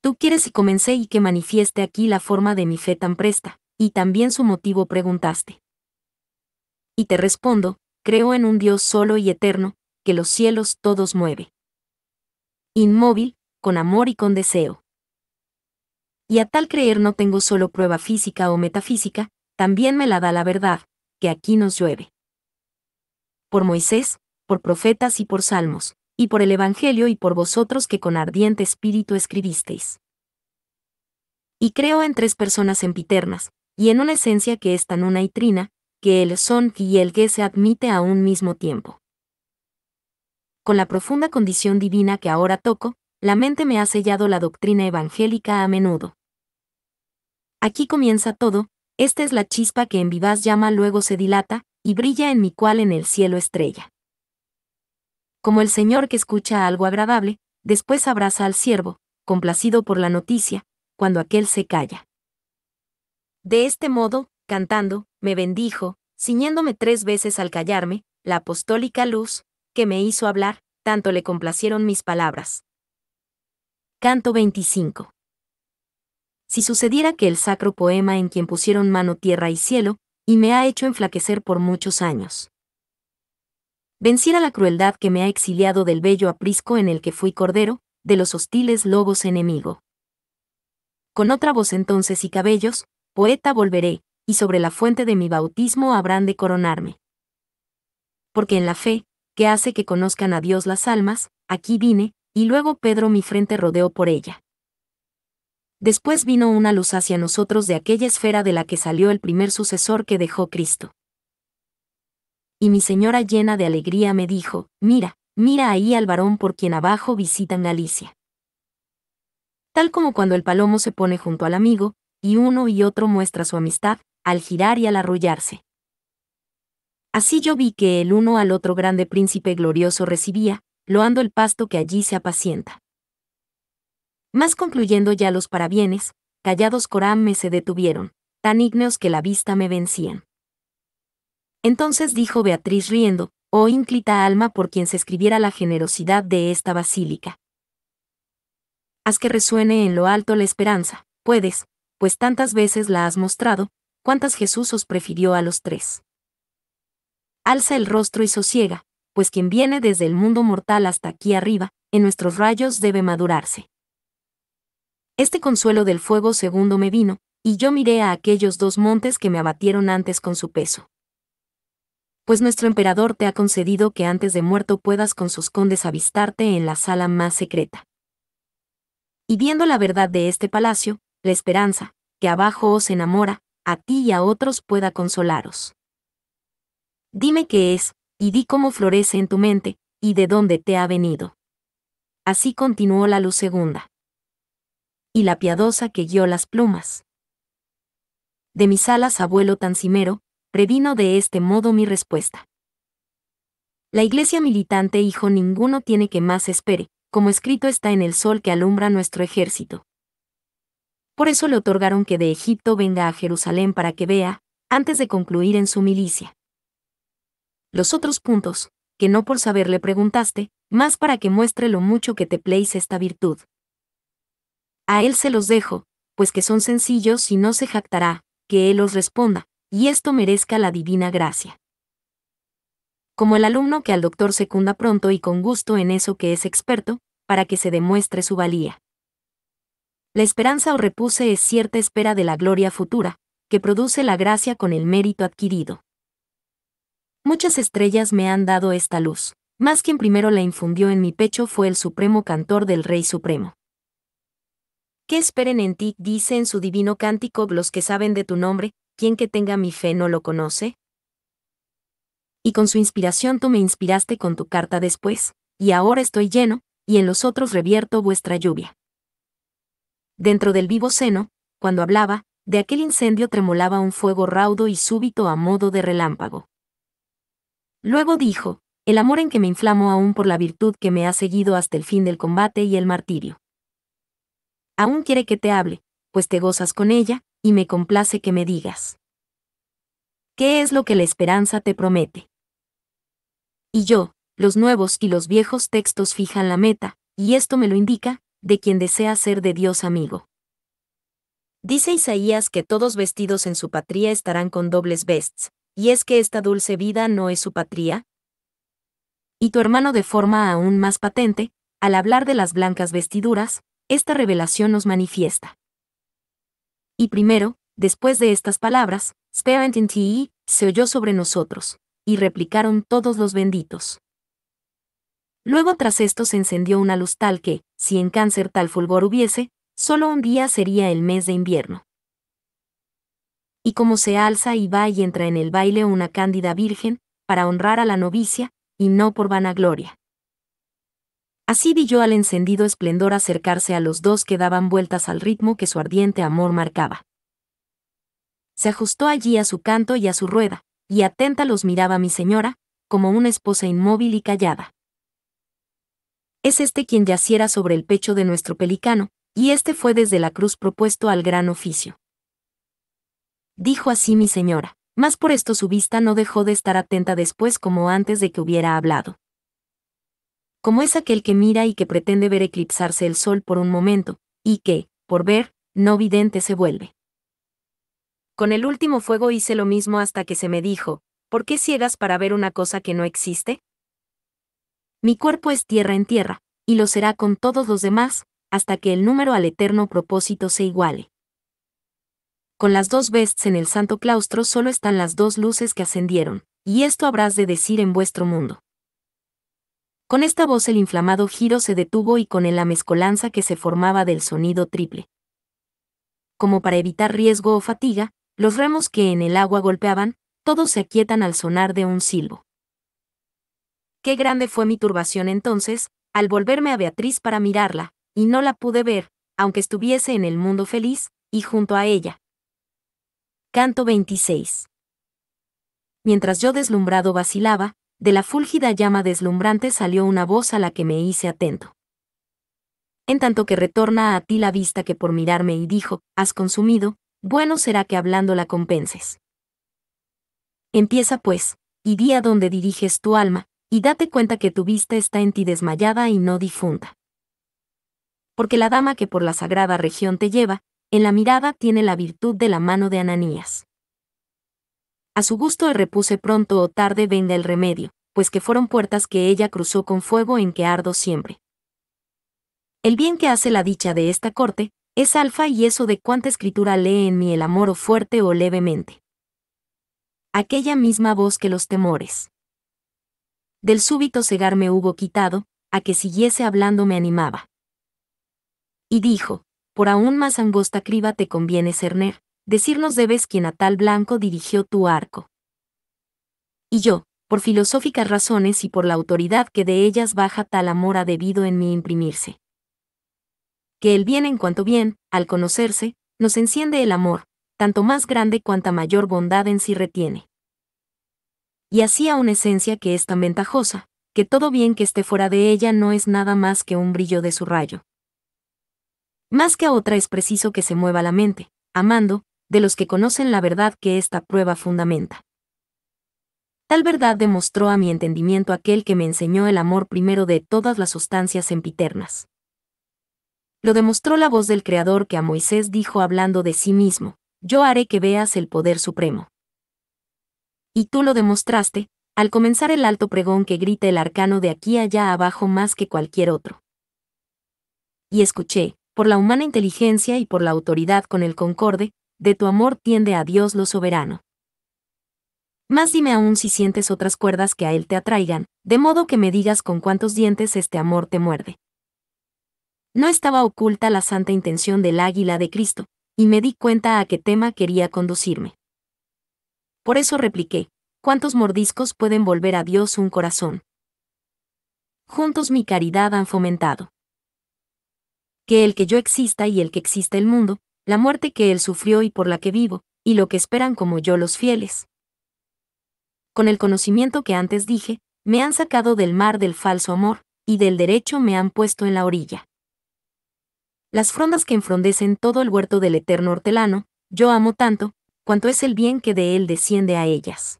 Tú quieres y comencé y que manifieste aquí la forma de mi fe tan presta, y también su motivo preguntaste. Y te respondo, creo en un Dios solo y eterno, que los cielos todos mueve. Inmóvil, con amor y con deseo. Y a tal creer no tengo solo prueba física o metafísica, también me la da la verdad, que aquí nos llueve. Por Moisés, por profetas y por salmos, y por el Evangelio y por vosotros que con ardiente espíritu escribisteis. Y creo en tres personas empiternas, y en una esencia que es tan una y trina, que el son y el que se admite a un mismo tiempo. Con la profunda condición divina que ahora toco, la mente me ha sellado la doctrina evangélica a menudo. Aquí comienza todo, esta es la chispa que en vivaz llama luego se dilata, y brilla en mi cual en el cielo estrella como el Señor que escucha algo agradable, después abraza al siervo, complacido por la noticia, cuando aquel se calla. De este modo, cantando, me bendijo, ciñéndome tres veces al callarme, la apostólica luz, que me hizo hablar, tanto le complacieron mis palabras. Canto 25. Si sucediera que el sacro poema en quien pusieron mano tierra y cielo, y me ha hecho enflaquecer por muchos años venciera la crueldad que me ha exiliado del bello aprisco en el que fui cordero, de los hostiles lobos enemigo. Con otra voz entonces y cabellos, poeta volveré, y sobre la fuente de mi bautismo habrán de coronarme. Porque en la fe, que hace que conozcan a Dios las almas, aquí vine, y luego Pedro mi frente rodeó por ella. Después vino una luz hacia nosotros de aquella esfera de la que salió el primer sucesor que dejó Cristo y mi señora llena de alegría me dijo, mira, mira ahí al varón por quien abajo visitan Galicia. Tal como cuando el palomo se pone junto al amigo, y uno y otro muestra su amistad, al girar y al arrullarse. Así yo vi que el uno al otro grande príncipe glorioso recibía, loando el pasto que allí se apacienta. Más concluyendo ya los parabienes, callados Corán me se detuvieron, tan ígneos que la vista me vencían. Entonces dijo Beatriz riendo, oh ínclita alma por quien se escribiera la generosidad de esta basílica. Haz que resuene en lo alto la esperanza, puedes, pues tantas veces la has mostrado, ¿cuántas Jesús os prefirió a los tres. Alza el rostro y sosiega, pues quien viene desde el mundo mortal hasta aquí arriba, en nuestros rayos debe madurarse. Este consuelo del fuego segundo me vino, y yo miré a aquellos dos montes que me abatieron antes con su peso pues nuestro emperador te ha concedido que antes de muerto puedas con sus condes avistarte en la sala más secreta. Y viendo la verdad de este palacio, la esperanza, que abajo os enamora, a ti y a otros pueda consolaros. Dime qué es, y di cómo florece en tu mente, y de dónde te ha venido. Así continuó la luz segunda. Y la piadosa que guió las plumas. De mis alas, abuelo tan cimero, Previno de este modo mi respuesta. La iglesia militante hijo ninguno tiene que más espere, como escrito está en el sol que alumbra nuestro ejército. Por eso le otorgaron que de Egipto venga a Jerusalén para que vea, antes de concluir en su milicia. Los otros puntos, que no por saber le preguntaste, más para que muestre lo mucho que te pleis esta virtud. A él se los dejo, pues que son sencillos y no se jactará, que él los responda, y esto merezca la divina gracia. Como el alumno que al doctor secunda pronto y con gusto en eso que es experto, para que se demuestre su valía. La esperanza o repuse es cierta espera de la gloria futura, que produce la gracia con el mérito adquirido. Muchas estrellas me han dado esta luz, más quien primero la infundió en mi pecho fue el supremo cantor del Rey Supremo. ¿Qué esperen en ti? dice en su divino cántico los que saben de tu nombre, quien que tenga mi fe no lo conoce? Y con su inspiración tú me inspiraste con tu carta después, y ahora estoy lleno, y en los otros revierto vuestra lluvia. Dentro del vivo seno, cuando hablaba, de aquel incendio tremolaba un fuego raudo y súbito a modo de relámpago. Luego dijo, el amor en que me inflamo aún por la virtud que me ha seguido hasta el fin del combate y el martirio. Aún quiere que te hable, pues te gozas con ella, y me complace que me digas. ¿Qué es lo que la esperanza te promete? Y yo, los nuevos y los viejos textos fijan la meta, y esto me lo indica, de quien desea ser de Dios amigo. Dice Isaías que todos vestidos en su patria estarán con dobles vests, y es que esta dulce vida no es su patria. Y tu hermano de forma aún más patente, al hablar de las blancas vestiduras, esta revelación nos manifiesta. Y primero, después de estas palabras, se oyó sobre nosotros, y replicaron todos los benditos. Luego tras esto se encendió una luz tal que, si en cáncer tal fulgor hubiese, solo un día sería el mes de invierno. Y como se alza y va y entra en el baile una cándida virgen, para honrar a la novicia, y no por vanagloria. Así vi yo al encendido esplendor acercarse a los dos que daban vueltas al ritmo que su ardiente amor marcaba. Se ajustó allí a su canto y a su rueda, y atenta los miraba mi señora, como una esposa inmóvil y callada. Es este quien yaciera sobre el pecho de nuestro pelicano, y este fue desde la cruz propuesto al gran oficio. Dijo así mi señora, más por esto su vista no dejó de estar atenta después como antes de que hubiera hablado como es aquel que mira y que pretende ver eclipsarse el sol por un momento, y que, por ver, no vidente se vuelve. Con el último fuego hice lo mismo hasta que se me dijo, ¿por qué ciegas para ver una cosa que no existe? Mi cuerpo es tierra en tierra, y lo será con todos los demás, hasta que el número al eterno propósito se iguale. Con las dos bests en el santo claustro solo están las dos luces que ascendieron, y esto habrás de decir en vuestro mundo. Con esta voz el inflamado giro se detuvo y con el la mezcolanza que se formaba del sonido triple. Como para evitar riesgo o fatiga, los remos que en el agua golpeaban, todos se aquietan al sonar de un silbo. Qué grande fue mi turbación entonces, al volverme a Beatriz para mirarla, y no la pude ver, aunque estuviese en el mundo feliz, y junto a ella. Canto 26. Mientras yo deslumbrado vacilaba, de la fúlgida llama deslumbrante salió una voz a la que me hice atento. En tanto que retorna a ti la vista que por mirarme y dijo, has consumido, bueno será que hablando la compenses. Empieza pues, y di a donde diriges tu alma, y date cuenta que tu vista está en ti desmayada y no difunta. Porque la dama que por la sagrada región te lleva, en la mirada tiene la virtud de la mano de Ananías. A su gusto repuse pronto o tarde venga el remedio, pues que fueron puertas que ella cruzó con fuego en que ardo siempre. El bien que hace la dicha de esta corte, es alfa y eso de cuánta escritura lee en mí el amor o fuerte o levemente. Aquella misma voz que los temores. Del súbito cegar me hubo quitado, a que siguiese hablando me animaba. Y dijo, por aún más angosta criba te conviene cerner, decirnos debes quien a tal blanco dirigió tu arco. Y yo, por filosóficas razones y por la autoridad que de ellas baja tal amor ha debido en mí imprimirse. Que el bien en cuanto bien, al conocerse, nos enciende el amor, tanto más grande cuanta mayor bondad en sí retiene. Y así a una esencia que es tan ventajosa, que todo bien que esté fuera de ella no es nada más que un brillo de su rayo. Más que a otra es preciso que se mueva la mente, amando, de los que conocen la verdad que esta prueba fundamenta. Tal verdad demostró a mi entendimiento aquel que me enseñó el amor primero de todas las sustancias sempiternas. Lo demostró la voz del Creador que a Moisés dijo hablando de sí mismo, Yo haré que veas el poder supremo. Y tú lo demostraste, al comenzar el alto pregón que grita el arcano de aquí allá abajo más que cualquier otro. Y escuché, por la humana inteligencia y por la autoridad con el concorde, de tu amor tiende a Dios lo soberano. Más dime aún si sientes otras cuerdas que a Él te atraigan, de modo que me digas con cuántos dientes este amor te muerde. No estaba oculta la santa intención del águila de Cristo, y me di cuenta a qué tema quería conducirme. Por eso repliqué, ¿cuántos mordiscos pueden volver a Dios un corazón? Juntos mi caridad han fomentado. Que el que yo exista y el que exista el mundo, la muerte que Él sufrió y por la que vivo, y lo que esperan como yo los fieles. Con el conocimiento que antes dije, me han sacado del mar del falso amor, y del derecho me han puesto en la orilla. Las frondas que enfrondecen todo el huerto del eterno hortelano, yo amo tanto, cuanto es el bien que de él desciende a ellas.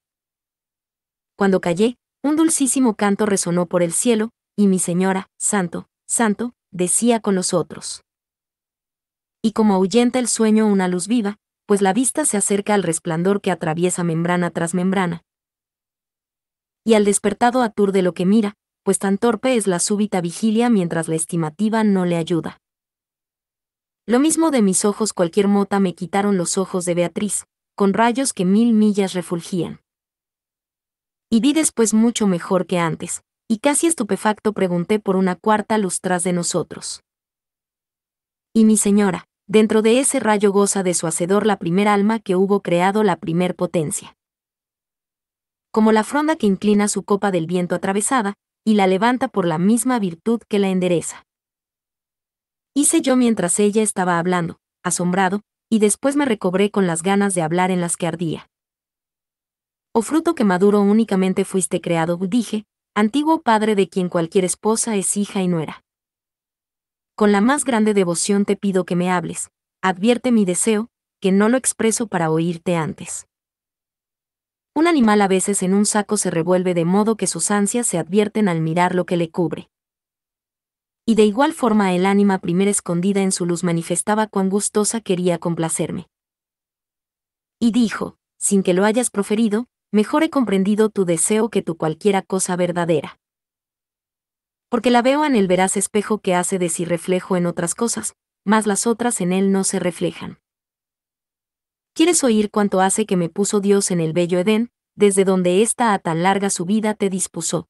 Cuando callé, un dulcísimo canto resonó por el cielo, y mi señora, santo, santo, decía con nosotros y como ahuyenta el sueño una luz viva, pues la vista se acerca al resplandor que atraviesa membrana tras membrana. Y al despertado aturde lo que mira, pues tan torpe es la súbita vigilia mientras la estimativa no le ayuda. Lo mismo de mis ojos cualquier mota me quitaron los ojos de Beatriz, con rayos que mil millas refulgían. Y di después mucho mejor que antes, y casi estupefacto pregunté por una cuarta luz tras de nosotros. Y mi señora, dentro de ese rayo goza de su hacedor la primer alma que hubo creado la primer potencia. Como la fronda que inclina su copa del viento atravesada, y la levanta por la misma virtud que la endereza. Hice yo mientras ella estaba hablando, asombrado, y después me recobré con las ganas de hablar en las que ardía. O fruto que maduro únicamente fuiste creado, dije, antiguo padre de quien cualquier esposa es hija y nuera. Con la más grande devoción te pido que me hables, advierte mi deseo, que no lo expreso para oírte antes. Un animal a veces en un saco se revuelve de modo que sus ansias se advierten al mirar lo que le cubre. Y de igual forma el ánima primer escondida en su luz manifestaba cuán gustosa quería complacerme. Y dijo, sin que lo hayas proferido, mejor he comprendido tu deseo que tu cualquiera cosa verdadera porque la veo en el veraz espejo que hace de sí reflejo en otras cosas, mas las otras en él no se reflejan. ¿Quieres oír cuánto hace que me puso Dios en el bello Edén, desde donde ésta a tan larga vida te dispuso?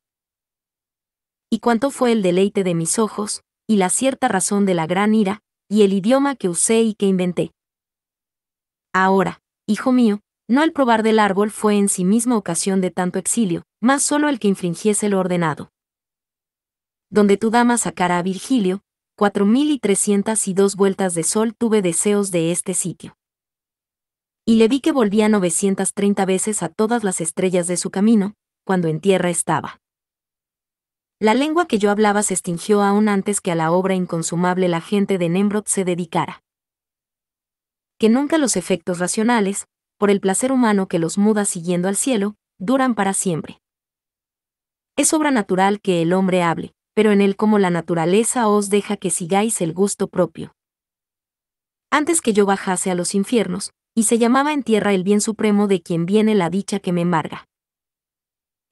Y cuánto fue el deleite de mis ojos, y la cierta razón de la gran ira, y el idioma que usé y que inventé. Ahora, hijo mío, no el probar del árbol fue en sí misma ocasión de tanto exilio, mas solo el que infringiese lo ordenado donde tu dama sacara a Virgilio, cuatro mil y trescientas y dos vueltas de sol tuve deseos de este sitio. Y le vi que volvía 930 veces a todas las estrellas de su camino, cuando en tierra estaba. La lengua que yo hablaba se extinguió aún antes que a la obra inconsumable la gente de Nemrod se dedicara. Que nunca los efectos racionales, por el placer humano que los muda siguiendo al cielo, duran para siempre. Es obra natural que el hombre hable, pero en él como la naturaleza os deja que sigáis el gusto propio. Antes que yo bajase a los infiernos, y se llamaba en tierra el bien supremo de quien viene la dicha que me embarga.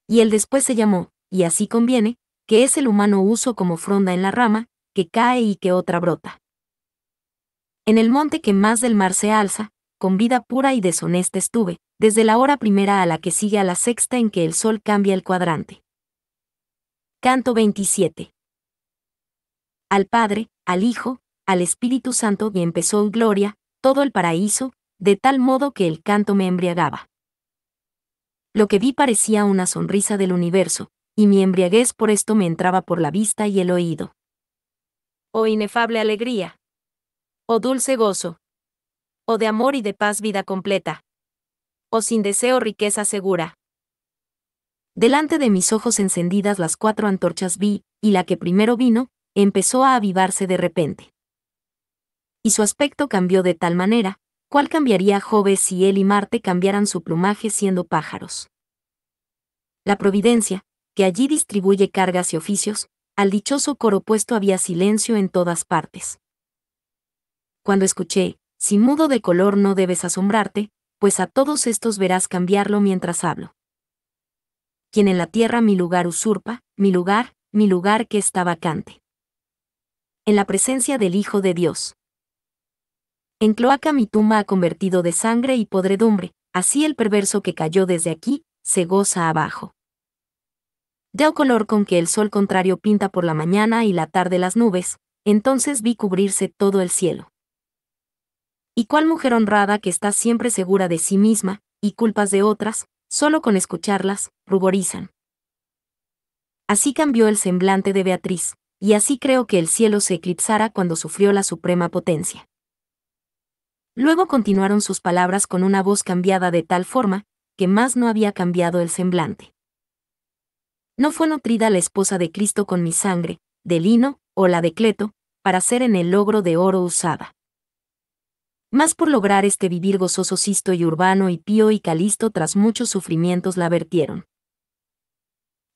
Y él después se llamó, y así conviene, que es el humano uso como fronda en la rama, que cae y que otra brota. En el monte que más del mar se alza, con vida pura y deshonesta estuve, desde la hora primera a la que sigue a la sexta en que el sol cambia el cuadrante. Canto 27. Al Padre, al Hijo, al Espíritu Santo y empezó gloria, todo el paraíso, de tal modo que el canto me embriagaba. Lo que vi parecía una sonrisa del universo, y mi embriaguez por esto me entraba por la vista y el oído. Oh inefable alegría. Oh dulce gozo. Oh de amor y de paz vida completa. Oh sin deseo riqueza segura. Delante de mis ojos encendidas las cuatro antorchas vi, y la que primero vino, empezó a avivarse de repente. Y su aspecto cambió de tal manera, ¿cuál cambiaría Jove si él y Marte cambiaran su plumaje siendo pájaros. La providencia, que allí distribuye cargas y oficios, al dichoso coro puesto había silencio en todas partes. Cuando escuché, si mudo de color no debes asombrarte, pues a todos estos verás cambiarlo mientras hablo quien en la tierra mi lugar usurpa, mi lugar, mi lugar que está vacante. En la presencia del Hijo de Dios. En cloaca mi tumba ha convertido de sangre y podredumbre, así el perverso que cayó desde aquí, se goza abajo. Deo color con que el sol contrario pinta por la mañana y la tarde las nubes, entonces vi cubrirse todo el cielo. ¿Y cuál mujer honrada que está siempre segura de sí misma, y culpas de otras, solo con escucharlas, ruborizan. Así cambió el semblante de Beatriz, y así creo que el cielo se eclipsara cuando sufrió la suprema potencia. Luego continuaron sus palabras con una voz cambiada de tal forma, que más no había cambiado el semblante. No fue nutrida la esposa de Cristo con mi sangre, de lino, o la de Cleto, para ser en el logro de oro usada. Más por lograr este vivir gozoso cisto y Urbano y Pío y Calisto tras muchos sufrimientos la vertieron.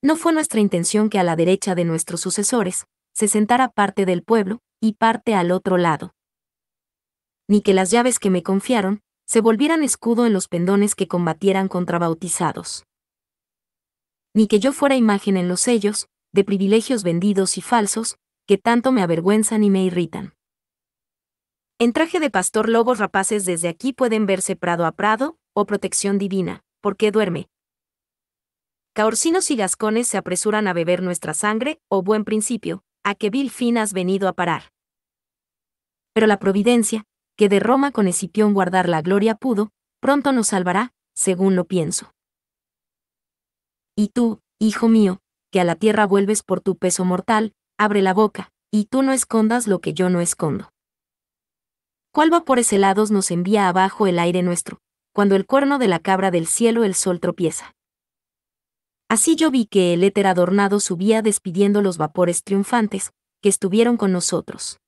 No fue nuestra intención que a la derecha de nuestros sucesores, se sentara parte del pueblo, y parte al otro lado. Ni que las llaves que me confiaron, se volvieran escudo en los pendones que combatieran contra bautizados. Ni que yo fuera imagen en los sellos, de privilegios vendidos y falsos, que tanto me avergüenzan y me irritan. En traje de pastor lobos rapaces desde aquí pueden verse prado a prado, o protección divina, porque duerme. Caorcinos y gascones se apresuran a beber nuestra sangre, o oh buen principio, a qué vil fin has venido a parar. Pero la providencia, que de Roma con Escipión guardar la gloria pudo, pronto nos salvará, según lo pienso. Y tú, hijo mío, que a la tierra vuelves por tu peso mortal, abre la boca, y tú no escondas lo que yo no escondo cuál vapores helados nos envía abajo el aire nuestro, cuando el cuerno de la cabra del cielo el sol tropieza. Así yo vi que el éter adornado subía despidiendo los vapores triunfantes, que estuvieron con nosotros.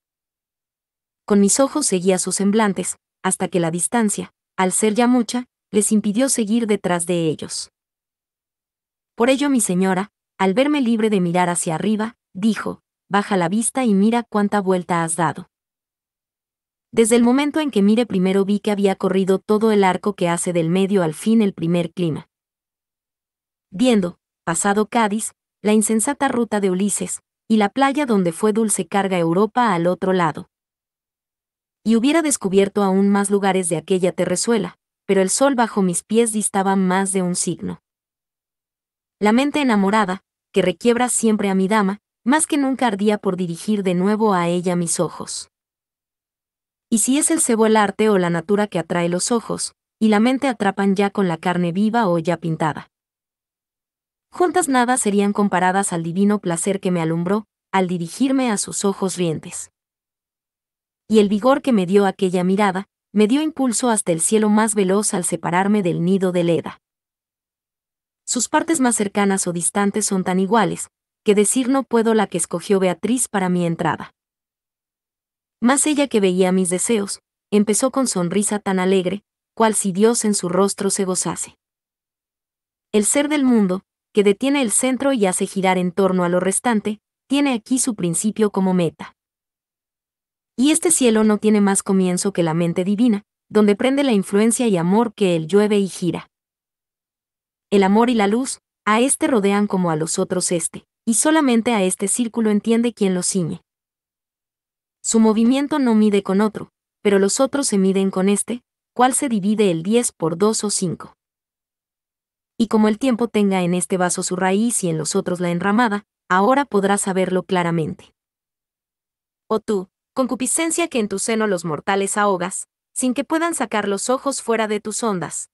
Con mis ojos seguía sus semblantes, hasta que la distancia, al ser ya mucha, les impidió seguir detrás de ellos. Por ello mi señora, al verme libre de mirar hacia arriba, dijo, Baja la vista y mira cuánta vuelta has dado. Desde el momento en que mire primero vi que había corrido todo el arco que hace del medio al fin el primer clima. Viendo, pasado Cádiz, la insensata ruta de Ulises, y la playa donde fue dulce carga Europa al otro lado. Y hubiera descubierto aún más lugares de aquella terrezuela, pero el sol bajo mis pies distaba más de un signo. La mente enamorada, que requiebra siempre a mi dama, más que nunca ardía por dirigir de nuevo a ella mis ojos y si es el cebo el arte o la natura que atrae los ojos, y la mente atrapan ya con la carne viva o ya pintada. Juntas nada serían comparadas al divino placer que me alumbró, al dirigirme a sus ojos rientes. Y el vigor que me dio aquella mirada, me dio impulso hasta el cielo más veloz al separarme del nido de Leda. Sus partes más cercanas o distantes son tan iguales, que decir no puedo la que escogió Beatriz para mi entrada. Más ella que veía mis deseos, empezó con sonrisa tan alegre, cual si Dios en su rostro se gozase. El ser del mundo, que detiene el centro y hace girar en torno a lo restante, tiene aquí su principio como meta. Y este cielo no tiene más comienzo que la mente divina, donde prende la influencia y amor que él llueve y gira. El amor y la luz, a este rodean como a los otros este, y solamente a este círculo entiende quien lo ciñe. Su movimiento no mide con otro, pero los otros se miden con este, cual se divide el 10 por dos o cinco. Y como el tiempo tenga en este vaso su raíz y en los otros la enramada, ahora podrás saberlo claramente. O tú, concupiscencia que en tu seno los mortales ahogas, sin que puedan sacar los ojos fuera de tus ondas.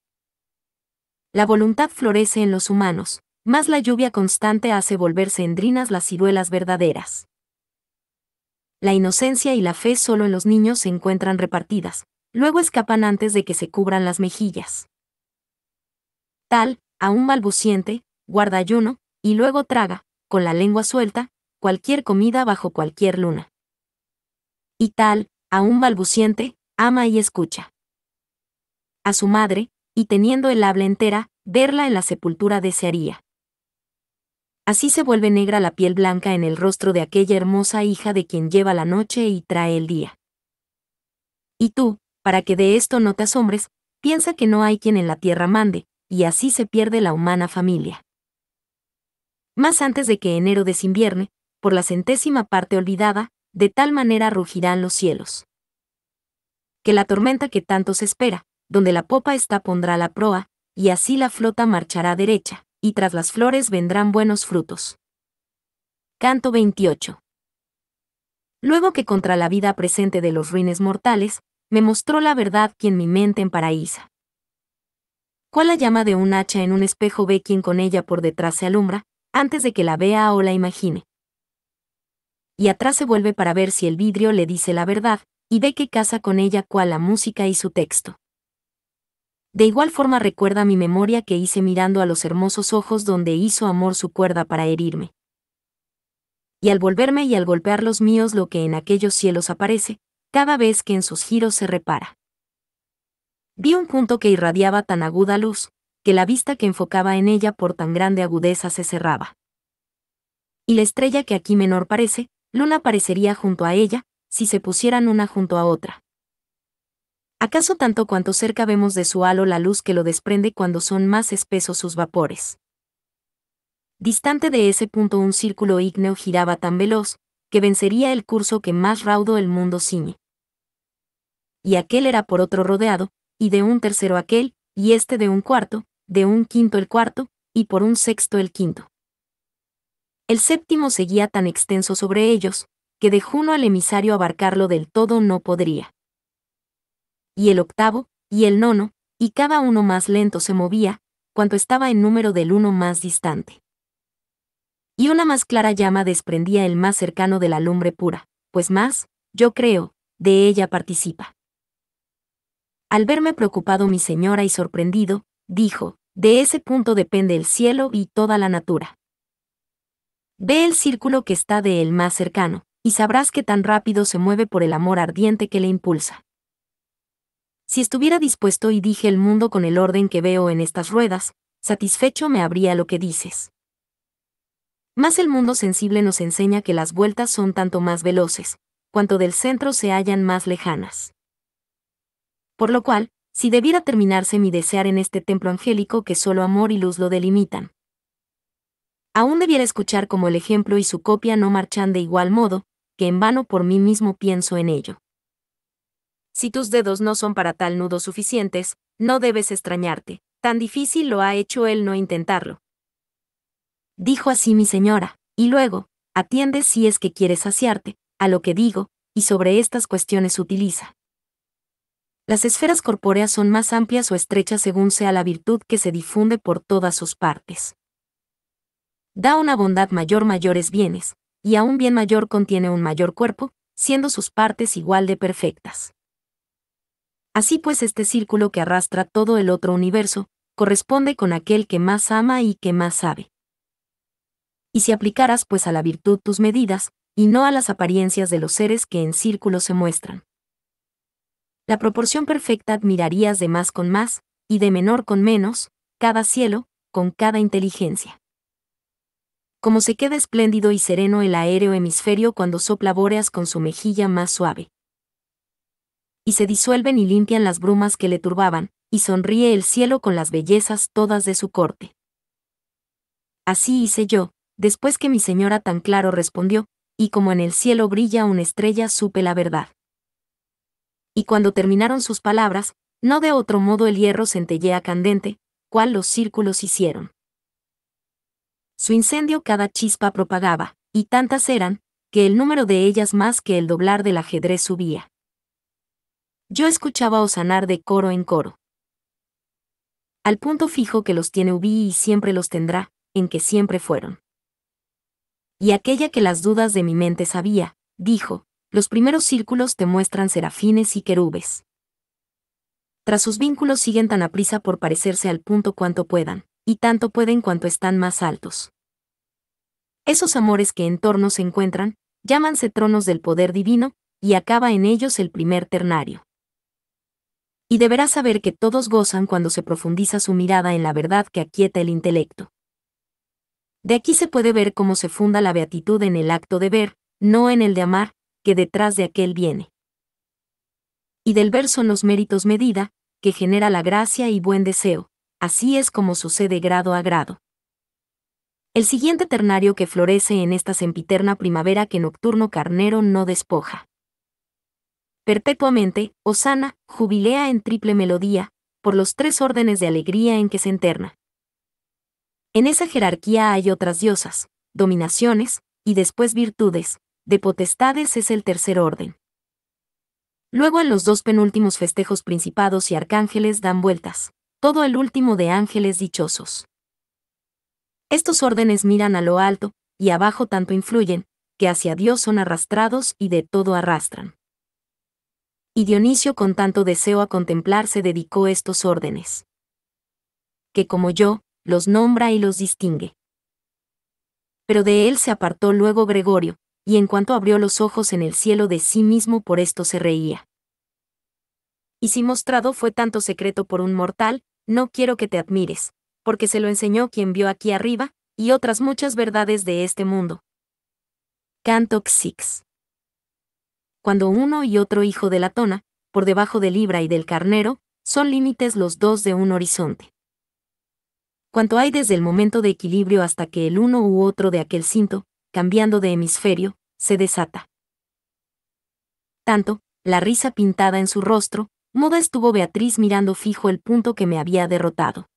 La voluntad florece en los humanos, más la lluvia constante hace volverse endrinas las ciruelas verdaderas la inocencia y la fe solo en los niños se encuentran repartidas, luego escapan antes de que se cubran las mejillas. Tal, a un balbuciente, guarda ayuno, y luego traga, con la lengua suelta, cualquier comida bajo cualquier luna. Y tal, aún balbuciente, ama y escucha. A su madre, y teniendo el habla entera, verla en la sepultura desearía. Así se vuelve negra la piel blanca en el rostro de aquella hermosa hija de quien lleva la noche y trae el día. Y tú, para que de esto no te asombres, piensa que no hay quien en la tierra mande, y así se pierde la humana familia. Más antes de que enero desinvierne, por la centésima parte olvidada, de tal manera rugirán los cielos. Que la tormenta que tanto se espera, donde la popa está pondrá la proa, y así la flota marchará derecha, y tras las flores vendrán buenos frutos. Canto 28. Luego que contra la vida presente de los ruines mortales, me mostró la verdad quien mi mente en paraíso. ¿Cuál la llama de un hacha en un espejo ve quien con ella por detrás se alumbra, antes de que la vea o la imagine. Y atrás se vuelve para ver si el vidrio le dice la verdad, y ve que casa con ella cual la música y su texto. De igual forma recuerda mi memoria que hice mirando a los hermosos ojos donde hizo amor su cuerda para herirme. Y al volverme y al golpear los míos lo que en aquellos cielos aparece, cada vez que en sus giros se repara. Vi un punto que irradiaba tan aguda luz, que la vista que enfocaba en ella por tan grande agudeza se cerraba. Y la estrella que aquí menor parece, luna parecería junto a ella, si se pusieran una junto a otra. ¿Acaso tanto cuanto cerca vemos de su halo la luz que lo desprende cuando son más espesos sus vapores? Distante de ese punto un círculo ígneo giraba tan veloz, que vencería el curso que más raudo el mundo ciñe. Y aquel era por otro rodeado, y de un tercero aquel, y este de un cuarto, de un quinto el cuarto, y por un sexto el quinto. El séptimo seguía tan extenso sobre ellos, que de Juno al emisario abarcarlo del todo no podría y el octavo, y el nono, y cada uno más lento se movía, cuanto estaba en número del uno más distante. Y una más clara llama desprendía el más cercano de la lumbre pura, pues más, yo creo, de ella participa. Al verme preocupado mi señora y sorprendido, dijo, de ese punto depende el cielo y toda la natura. Ve el círculo que está de él más cercano, y sabrás que tan rápido se mueve por el amor ardiente que le impulsa. Si estuviera dispuesto y dije el mundo con el orden que veo en estas ruedas, satisfecho me habría lo que dices. Más el mundo sensible nos enseña que las vueltas son tanto más veloces, cuanto del centro se hallan más lejanas. Por lo cual, si debiera terminarse mi desear en este templo angélico que solo amor y luz lo delimitan. Aún debiera escuchar como el ejemplo y su copia no marchan de igual modo, que en vano por mí mismo pienso en ello. Si tus dedos no son para tal nudo suficientes, no debes extrañarte, tan difícil lo ha hecho él no intentarlo. Dijo así mi señora, y luego, atiende si es que quieres saciarte, a lo que digo, y sobre estas cuestiones utiliza. Las esferas corpóreas son más amplias o estrechas según sea la virtud que se difunde por todas sus partes. Da una bondad mayor mayores bienes, y a un bien mayor contiene un mayor cuerpo, siendo sus partes igual de perfectas. Así pues este círculo que arrastra todo el otro universo, corresponde con aquel que más ama y que más sabe. Y si aplicaras pues a la virtud tus medidas, y no a las apariencias de los seres que en círculo se muestran. La proporción perfecta admirarías de más con más, y de menor con menos, cada cielo, con cada inteligencia. Como se queda espléndido y sereno el aéreo hemisferio cuando sopla bóreas con su mejilla más suave y se disuelven y limpian las brumas que le turbaban, y sonríe el cielo con las bellezas todas de su corte. Así hice yo, después que mi señora tan claro respondió, y como en el cielo brilla una estrella supe la verdad. Y cuando terminaron sus palabras, no de otro modo el hierro centellea candente, cual los círculos hicieron. Su incendio cada chispa propagaba, y tantas eran, que el número de ellas más que el doblar del ajedrez subía. Yo escuchaba osanar de coro en coro. Al punto fijo que los tiene Ubi y siempre los tendrá, en que siempre fueron. Y aquella que las dudas de mi mente sabía, dijo, los primeros círculos te muestran serafines y querubes. Tras sus vínculos siguen tan aprisa por parecerse al punto cuanto puedan, y tanto pueden cuanto están más altos. Esos amores que en torno se encuentran, llámanse tronos del poder divino, y acaba en ellos el primer ternario y deberá saber que todos gozan cuando se profundiza su mirada en la verdad que aquieta el intelecto. De aquí se puede ver cómo se funda la beatitud en el acto de ver, no en el de amar, que detrás de aquel viene. Y del ver son los méritos medida, que genera la gracia y buen deseo, así es como sucede grado a grado. El siguiente ternario que florece en esta sempiterna primavera que nocturno carnero no despoja perpetuamente, Osana, jubilea en triple melodía, por los tres órdenes de alegría en que se enterna. En esa jerarquía hay otras diosas, dominaciones, y después virtudes, de potestades es el tercer orden. Luego en los dos penúltimos festejos principados y arcángeles dan vueltas, todo el último de ángeles dichosos. Estos órdenes miran a lo alto, y abajo tanto influyen, que hacia Dios son arrastrados y de todo arrastran y Dionisio con tanto deseo a contemplar se dedicó estos órdenes. Que como yo, los nombra y los distingue. Pero de él se apartó luego Gregorio, y en cuanto abrió los ojos en el cielo de sí mismo por esto se reía. Y si mostrado fue tanto secreto por un mortal, no quiero que te admires, porque se lo enseñó quien vio aquí arriba, y otras muchas verdades de este mundo. Canto 6 cuando uno y otro hijo de la tona, por debajo del Libra y del carnero, son límites los dos de un horizonte. Cuanto hay desde el momento de equilibrio hasta que el uno u otro de aquel cinto, cambiando de hemisferio, se desata. Tanto, la risa pintada en su rostro, moda estuvo Beatriz mirando fijo el punto que me había derrotado.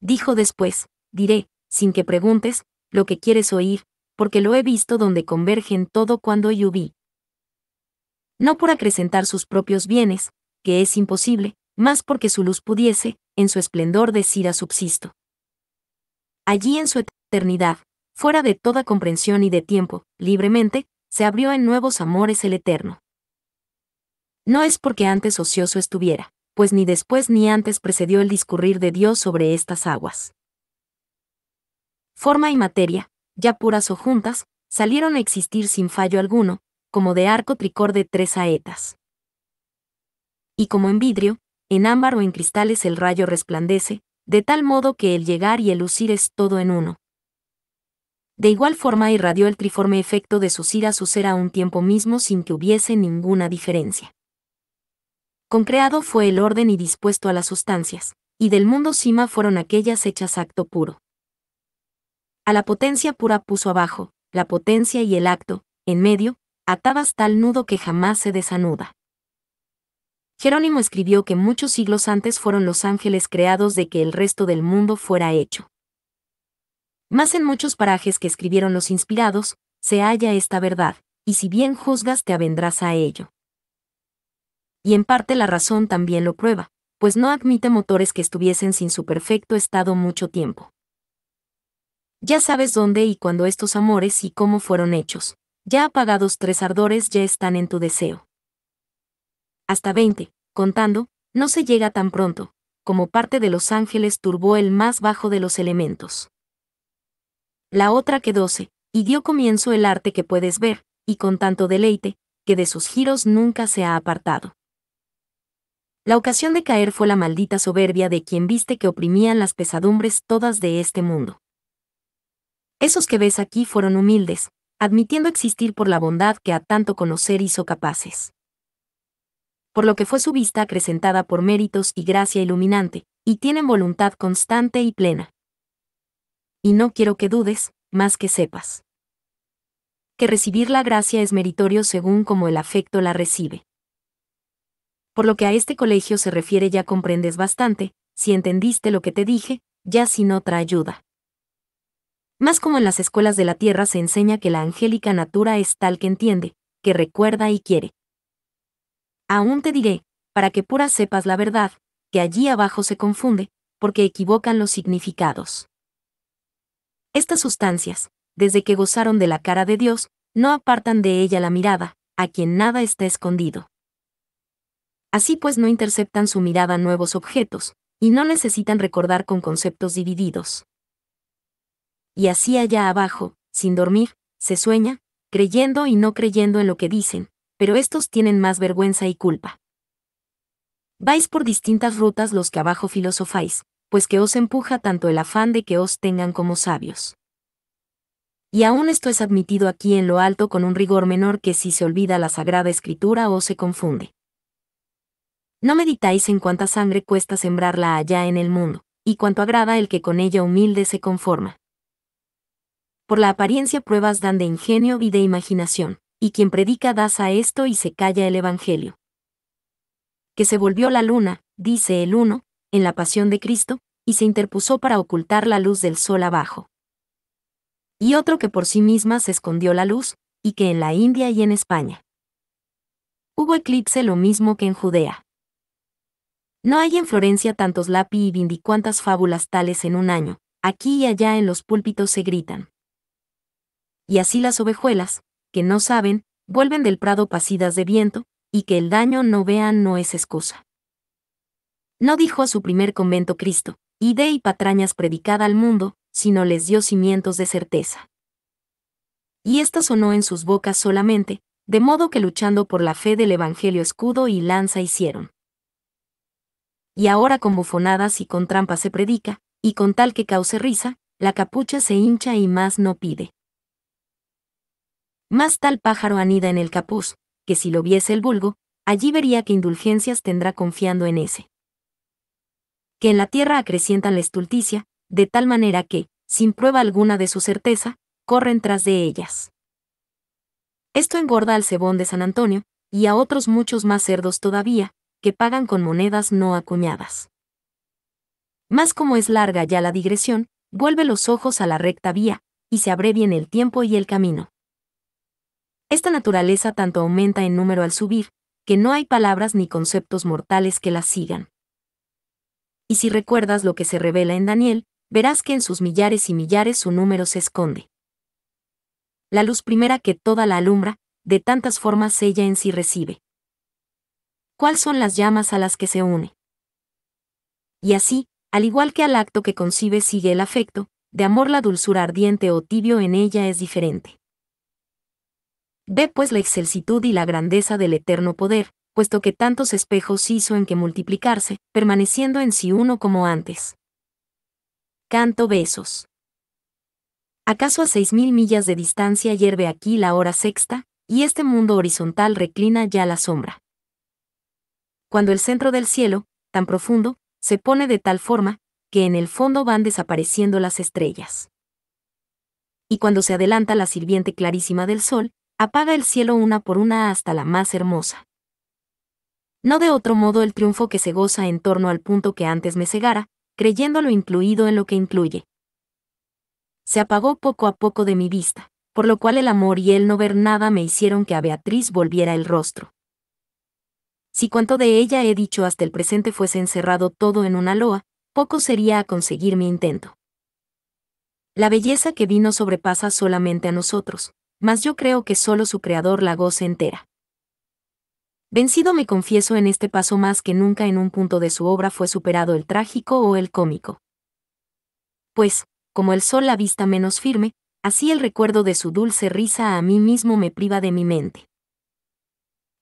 Dijo después, diré, sin que preguntes, lo que quieres oír, porque lo he visto donde convergen todo cuando yo vi, no por acrecentar sus propios bienes, que es imposible, más porque su luz pudiese, en su esplendor decir a subsisto. Allí en su eternidad, fuera de toda comprensión y de tiempo, libremente, se abrió en nuevos amores el eterno. No es porque antes ocioso estuviera, pues ni después ni antes precedió el discurrir de Dios sobre estas aguas. Forma y materia, ya puras o juntas, salieron a existir sin fallo alguno, como de arco tricorde tres aetas. Y como en vidrio, en ámbar o en cristales el rayo resplandece, de tal modo que el llegar y el lucir es todo en uno. De igual forma irradió el triforme efecto de sus a su ser a un tiempo mismo sin que hubiese ninguna diferencia. Concreado fue el orden y dispuesto a las sustancias, y del mundo cima fueron aquellas hechas acto puro. A la potencia pura puso abajo, la potencia y el acto, en medio, atabas tal nudo que jamás se desanuda. Jerónimo escribió que muchos siglos antes fueron los ángeles creados de que el resto del mundo fuera hecho. Más en muchos parajes que escribieron los inspirados, se halla esta verdad, y si bien juzgas te avendrás a ello. Y en parte la razón también lo prueba, pues no admite motores que estuviesen sin su perfecto estado mucho tiempo. Ya sabes dónde y cuándo estos amores y cómo fueron hechos, ya apagados tres ardores ya están en tu deseo. Hasta veinte, contando, no se llega tan pronto, como parte de los ángeles turbó el más bajo de los elementos. La otra quedóse y dio comienzo el arte que puedes ver, y con tanto deleite, que de sus giros nunca se ha apartado. La ocasión de caer fue la maldita soberbia de quien viste que oprimían las pesadumbres todas de este mundo. Esos que ves aquí fueron humildes, admitiendo existir por la bondad que a tanto conocer hizo capaces. Por lo que fue su vista acrecentada por méritos y gracia iluminante, y tienen voluntad constante y plena. Y no quiero que dudes, más que sepas. Que recibir la gracia es meritorio según como el afecto la recibe. Por lo que a este colegio se refiere ya comprendes bastante, si entendiste lo que te dije, ya sin otra ayuda. Más como en las escuelas de la tierra se enseña que la angélica natura es tal que entiende, que recuerda y quiere. Aún te diré, para que pura sepas la verdad, que allí abajo se confunde, porque equivocan los significados. Estas sustancias, desde que gozaron de la cara de Dios, no apartan de ella la mirada, a quien nada está escondido. Así pues no interceptan su mirada nuevos objetos, y no necesitan recordar con conceptos divididos y así allá abajo, sin dormir, se sueña, creyendo y no creyendo en lo que dicen, pero estos tienen más vergüenza y culpa. Vais por distintas rutas los que abajo filosofáis, pues que os empuja tanto el afán de que os tengan como sabios. Y aún esto es admitido aquí en lo alto con un rigor menor que si se olvida la sagrada escritura o se confunde. No meditáis en cuánta sangre cuesta sembrarla allá en el mundo, y cuánto agrada el que con ella humilde se conforma por la apariencia pruebas dan de ingenio y de imaginación, y quien predica das a esto y se calla el Evangelio. Que se volvió la luna, dice el uno, en la pasión de Cristo, y se interpuso para ocultar la luz del sol abajo. Y otro que por sí misma se escondió la luz, y que en la India y en España. Hubo eclipse lo mismo que en Judea. No hay en Florencia tantos lapi y vindicuantas fábulas tales en un año, aquí y allá en los púlpitos se gritan, y así las ovejuelas, que no saben, vuelven del prado pasidas de viento, y que el daño no vean no es excusa. No dijo a su primer convento Cristo, ide y patrañas predicada al mundo, sino les dio cimientos de certeza. Y esto sonó en sus bocas solamente, de modo que luchando por la fe del Evangelio escudo y lanza hicieron. Y ahora con bufonadas y con trampa se predica, y con tal que cause risa, la capucha se hincha y más no pide. Más tal pájaro anida en el capuz, que si lo viese el vulgo, allí vería que indulgencias tendrá confiando en ese. Que en la tierra acrecientan la estulticia, de tal manera que, sin prueba alguna de su certeza, corren tras de ellas. Esto engorda al cebón de San Antonio, y a otros muchos más cerdos todavía, que pagan con monedas no acuñadas. Más como es larga ya la digresión, vuelve los ojos a la recta vía, y se abrevien el tiempo y el camino. Esta naturaleza tanto aumenta en número al subir, que no hay palabras ni conceptos mortales que la sigan. Y si recuerdas lo que se revela en Daniel, verás que en sus millares y millares su número se esconde. La luz primera que toda la alumbra, de tantas formas ella en sí recibe. ¿Cuáles son las llamas a las que se une? Y así, al igual que al acto que concibe sigue el afecto, de amor la dulzura ardiente o tibio en ella es diferente. Ve pues la excelsitud y la grandeza del eterno poder, puesto que tantos espejos hizo en que multiplicarse, permaneciendo en sí uno como antes. Canto besos. ¿Acaso a seis mil millas de distancia hierve aquí la hora sexta, y este mundo horizontal reclina ya la sombra? Cuando el centro del cielo, tan profundo, se pone de tal forma, que en el fondo van desapareciendo las estrellas. Y cuando se adelanta la sirviente clarísima del sol, apaga el cielo una por una hasta la más hermosa. No de otro modo el triunfo que se goza en torno al punto que antes me cegara, creyéndolo incluido en lo que incluye. Se apagó poco a poco de mi vista, por lo cual el amor y el no ver nada me hicieron que a Beatriz volviera el rostro. Si cuanto de ella he dicho hasta el presente fuese encerrado todo en una loa, poco sería a conseguir mi intento. La belleza que vino sobrepasa solamente a nosotros, mas yo creo que solo su creador la goce entera. Vencido me confieso en este paso más que nunca en un punto de su obra fue superado el trágico o el cómico. Pues, como el sol la vista menos firme, así el recuerdo de su dulce risa a mí mismo me priva de mi mente.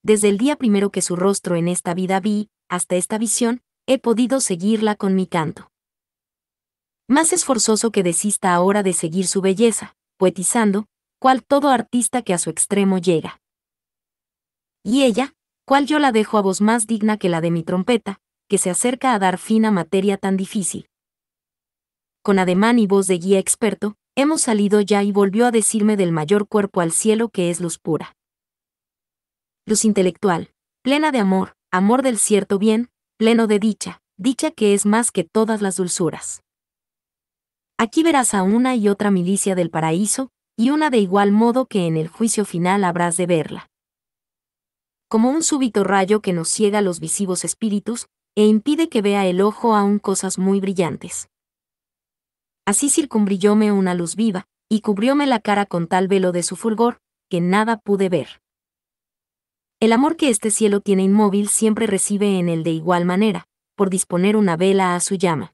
Desde el día primero que su rostro en esta vida vi, hasta esta visión, he podido seguirla con mi canto. Más esforzoso que desista ahora de seguir su belleza, poetizando, cual todo artista que a su extremo llega. Y ella, cual yo la dejo a voz más digna que la de mi trompeta, que se acerca a dar fin a materia tan difícil. Con ademán y voz de guía experto, hemos salido ya y volvió a decirme del mayor cuerpo al cielo que es luz pura. Luz intelectual, plena de amor, amor del cierto bien, pleno de dicha, dicha que es más que todas las dulzuras. Aquí verás a una y otra milicia del paraíso, y una de igual modo que en el juicio final habrás de verla. Como un súbito rayo que nos ciega los visivos espíritus, e impide que vea el ojo aún cosas muy brillantes. Así circunbrillóme una luz viva, y cubrióme la cara con tal velo de su fulgor, que nada pude ver. El amor que este cielo tiene inmóvil siempre recibe en él de igual manera, por disponer una vela a su llama.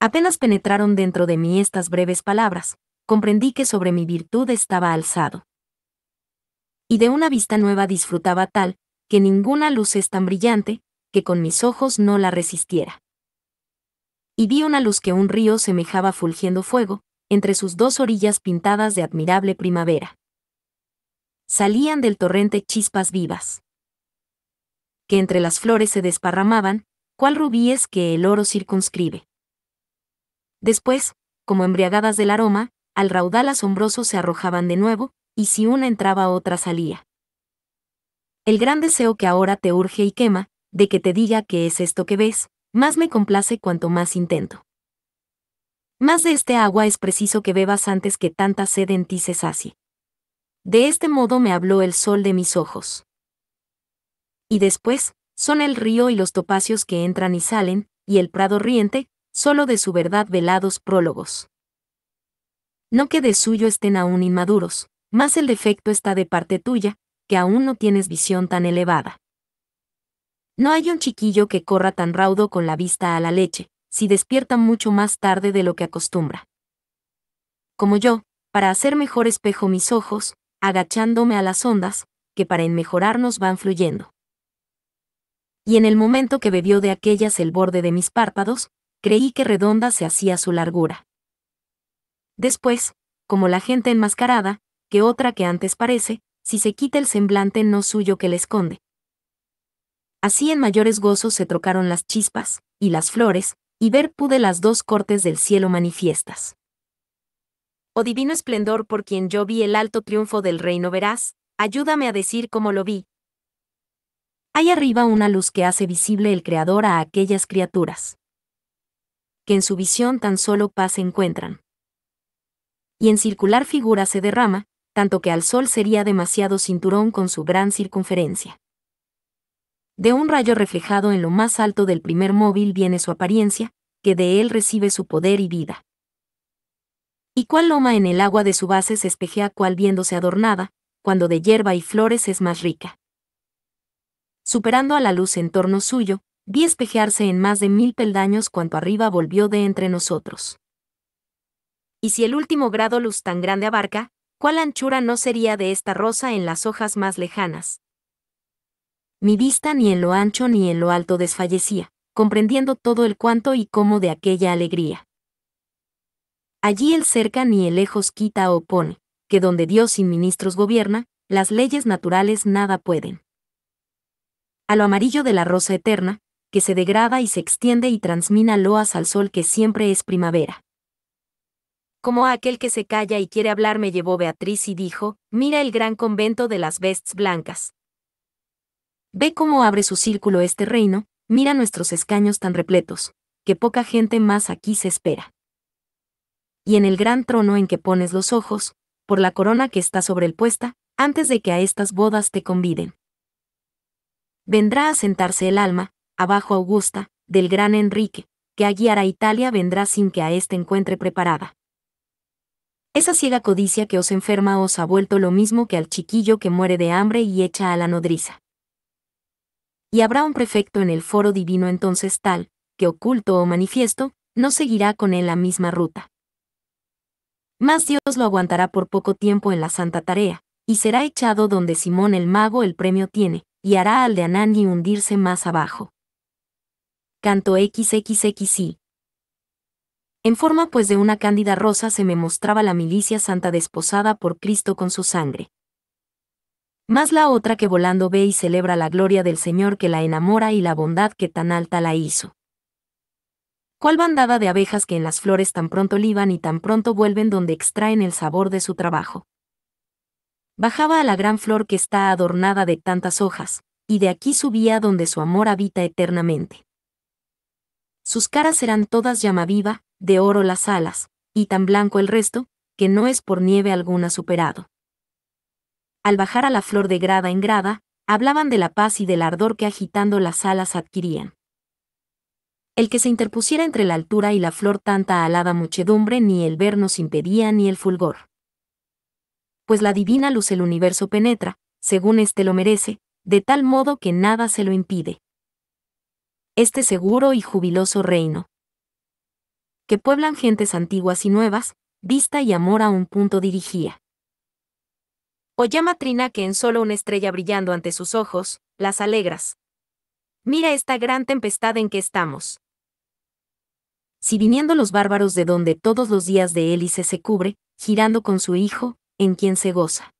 Apenas penetraron dentro de mí estas breves palabras, comprendí que sobre mi virtud estaba alzado. Y de una vista nueva disfrutaba tal, que ninguna luz es tan brillante, que con mis ojos no la resistiera. Y vi una luz que un río semejaba fulgiendo fuego, entre sus dos orillas pintadas de admirable primavera. Salían del torrente chispas vivas, que entre las flores se desparramaban, cual rubíes que el oro circunscribe. Después, como embriagadas del aroma, al raudal asombroso se arrojaban de nuevo, y si una entraba otra salía. El gran deseo que ahora te urge y quema, de que te diga qué es esto que ves, más me complace cuanto más intento. Más de este agua es preciso que bebas antes que tanta sed en ti se sacie. De este modo me habló el sol de mis ojos. Y después, son el río y los topacios que entran y salen, y el prado riente, solo de su verdad velados prólogos no que de suyo estén aún inmaduros, más el defecto está de parte tuya, que aún no tienes visión tan elevada. No hay un chiquillo que corra tan raudo con la vista a la leche, si despierta mucho más tarde de lo que acostumbra. Como yo, para hacer mejor espejo mis ojos, agachándome a las ondas, que para enmejorarnos van fluyendo. Y en el momento que bebió de aquellas el borde de mis párpados, creí que redonda se hacía su largura. Después, como la gente enmascarada, que otra que antes parece, si se quita el semblante no suyo que le esconde. Así en mayores gozos se trocaron las chispas, y las flores, y ver pude las dos cortes del cielo manifiestas. Oh divino esplendor por quien yo vi el alto triunfo del reino verás, ayúdame a decir cómo lo vi. Hay arriba una luz que hace visible el Creador a aquellas criaturas. Que en su visión tan solo paz encuentran y en circular figura se derrama, tanto que al Sol sería demasiado cinturón con su gran circunferencia. De un rayo reflejado en lo más alto del primer móvil viene su apariencia, que de él recibe su poder y vida. Y cuál loma en el agua de su base se espejea cual viéndose adornada, cuando de hierba y flores es más rica. Superando a la luz en torno suyo, vi espejearse en más de mil peldaños cuanto arriba volvió de entre nosotros. Y si el último grado luz tan grande abarca, ¿cuál anchura no sería de esta rosa en las hojas más lejanas? Mi vista ni en lo ancho ni en lo alto desfallecía, comprendiendo todo el cuánto y cómo de aquella alegría. Allí el cerca ni el lejos quita o pone, que donde Dios sin ministros gobierna, las leyes naturales nada pueden. A lo amarillo de la rosa eterna, que se degrada y se extiende y transmina loas al sol que siempre es primavera. Como aquel que se calla y quiere hablar me llevó Beatriz y dijo, mira el gran convento de las vestes blancas. Ve cómo abre su círculo este reino, mira nuestros escaños tan repletos, que poca gente más aquí se espera. Y en el gran trono en que pones los ojos, por la corona que está sobre el puesta, antes de que a estas bodas te conviden. Vendrá a sentarse el alma, abajo Augusta, del gran Enrique, que a guiar a Italia vendrá sin que a éste encuentre preparada. Esa ciega codicia que os enferma os ha vuelto lo mismo que al chiquillo que muere de hambre y echa a la nodriza. Y habrá un prefecto en el foro divino entonces tal, que oculto o manifiesto, no seguirá con él la misma ruta. Mas Dios lo aguantará por poco tiempo en la santa tarea, y será echado donde Simón el mago el premio tiene, y hará al de Anani hundirse más abajo. Canto XXXI. En forma pues de una cándida rosa se me mostraba la milicia santa desposada por Cristo con su sangre. Más la otra que volando ve y celebra la gloria del Señor que la enamora y la bondad que tan alta la hizo. ¿Cuál bandada de abejas que en las flores tan pronto liban y tan pronto vuelven donde extraen el sabor de su trabajo? Bajaba a la gran flor que está adornada de tantas hojas, y de aquí subía donde su amor habita eternamente. Sus caras eran todas llama viva, de oro las alas, y tan blanco el resto, que no es por nieve alguna superado. Al bajar a la flor de grada en grada, hablaban de la paz y del ardor que agitando las alas adquirían. El que se interpusiera entre la altura y la flor tanta alada muchedumbre ni el ver nos impedía ni el fulgor. Pues la divina luz el universo penetra, según éste lo merece, de tal modo que nada se lo impide este seguro y jubiloso reino. Que pueblan gentes antiguas y nuevas, vista y amor a un punto dirigía. O oh, llama Trina que en solo una estrella brillando ante sus ojos, las alegras. Mira esta gran tempestad en que estamos. Si viniendo los bárbaros de donde todos los días de hélice se cubre, girando con su hijo, en quien se goza.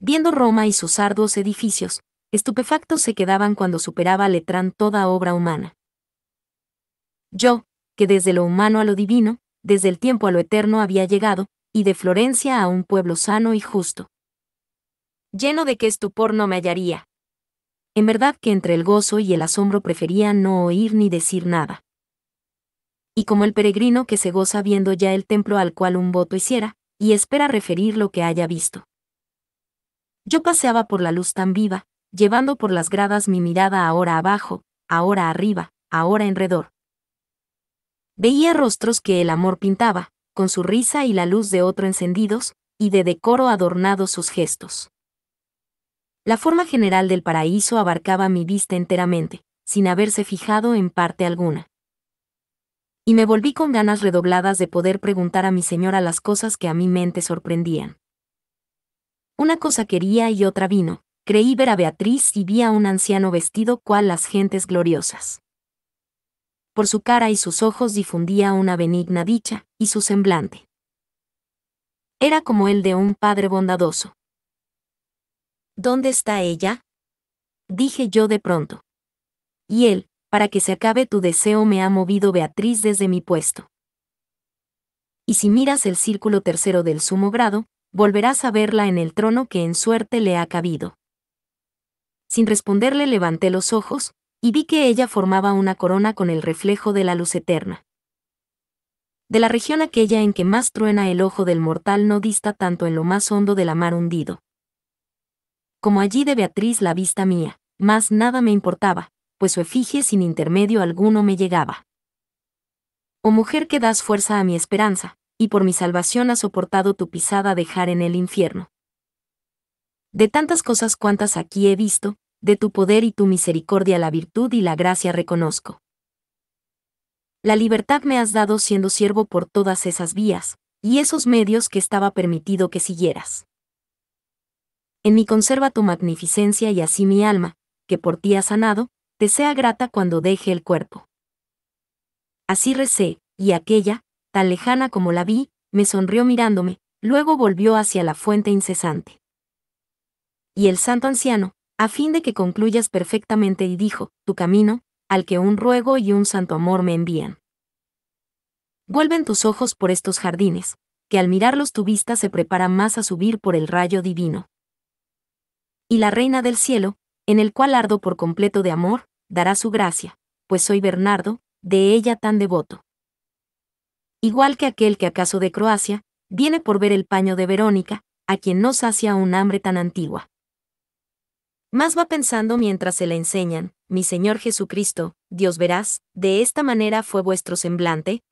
Viendo Roma y sus arduos edificios, estupefactos se quedaban cuando superaba Letrán toda obra humana. Yo, que desde lo humano a lo divino, desde el tiempo a lo eterno había llegado, y de Florencia a un pueblo sano y justo. Lleno de que estupor no me hallaría. En verdad que entre el gozo y el asombro prefería no oír ni decir nada. Y como el peregrino que se goza viendo ya el templo al cual un voto hiciera, y espera referir lo que haya visto. Yo paseaba por la luz tan viva, llevando por las gradas mi mirada ahora abajo, ahora arriba, ahora enredor. Veía rostros que el amor pintaba, con su risa y la luz de otro encendidos, y de decoro adornados sus gestos. La forma general del paraíso abarcaba mi vista enteramente, sin haberse fijado en parte alguna. Y me volví con ganas redobladas de poder preguntar a mi señora las cosas que a mi mente sorprendían. Una cosa quería y otra vino, creí ver a Beatriz y vi a un anciano vestido cual las gentes gloriosas. Por su cara y sus ojos difundía una benigna dicha, y su semblante. Era como el de un padre bondadoso. ¿Dónde está ella? Dije yo de pronto. Y él, para que se acabe tu deseo me ha movido Beatriz desde mi puesto. Y si miras el círculo tercero del sumo grado, volverás a verla en el trono que en suerte le ha cabido. Sin responderle levanté los ojos, y vi que ella formaba una corona con el reflejo de la luz eterna. De la región aquella en que más truena el ojo del mortal no dista tanto en lo más hondo de la mar hundido. Como allí de Beatriz la vista mía, más nada me importaba, pues su efigie sin intermedio alguno me llegaba. Oh mujer que das fuerza a mi esperanza, y por mi salvación has soportado tu pisada dejar en el infierno de tantas cosas cuantas aquí he visto, de tu poder y tu misericordia la virtud y la gracia reconozco. La libertad me has dado siendo siervo por todas esas vías, y esos medios que estaba permitido que siguieras. En mí conserva tu magnificencia y así mi alma, que por ti ha sanado, te sea grata cuando deje el cuerpo. Así recé, y aquella, tan lejana como la vi, me sonrió mirándome, luego volvió hacia la fuente incesante y el santo anciano, a fin de que concluyas perfectamente y dijo, tu camino, al que un ruego y un santo amor me envían. Vuelven tus ojos por estos jardines, que al mirarlos tu vista se prepara más a subir por el rayo divino. Y la reina del cielo, en el cual ardo por completo de amor, dará su gracia, pues soy Bernardo, de ella tan devoto. Igual que aquel que acaso de Croacia, viene por ver el paño de Verónica, a quien no sacia un hambre tan antigua. Más va pensando mientras se la enseñan, mi Señor Jesucristo, Dios verás, de esta manera fue vuestro semblante.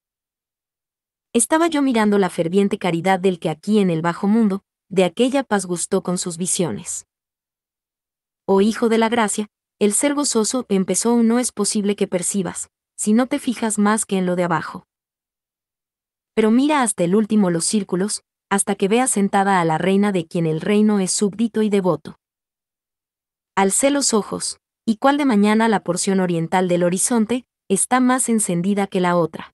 Estaba yo mirando la ferviente caridad del que aquí en el bajo mundo, de aquella paz gustó con sus visiones. Oh Hijo de la Gracia, el ser gozoso empezó no es posible que percibas, si no te fijas más que en lo de abajo. Pero mira hasta el último los círculos, hasta que veas sentada a la reina de quien el reino es súbdito y devoto alcé los ojos, y cuál de mañana la porción oriental del horizonte está más encendida que la otra.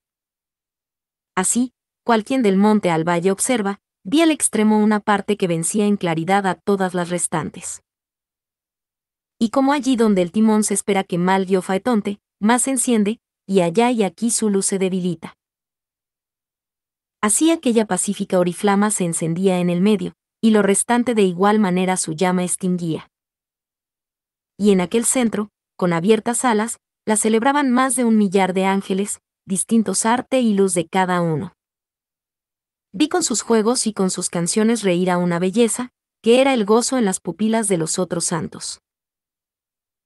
Así, cual del monte al valle observa, vi al extremo una parte que vencía en claridad a todas las restantes. Y como allí donde el timón se espera que mal dio faetonte, más se enciende, y allá y aquí su luz se debilita. Así aquella pacífica oriflama se encendía en el medio, y lo restante de igual manera su llama extinguía y en aquel centro, con abiertas alas, la celebraban más de un millar de ángeles, distintos arte y luz de cada uno. Vi con sus juegos y con sus canciones reír a una belleza, que era el gozo en las pupilas de los otros santos.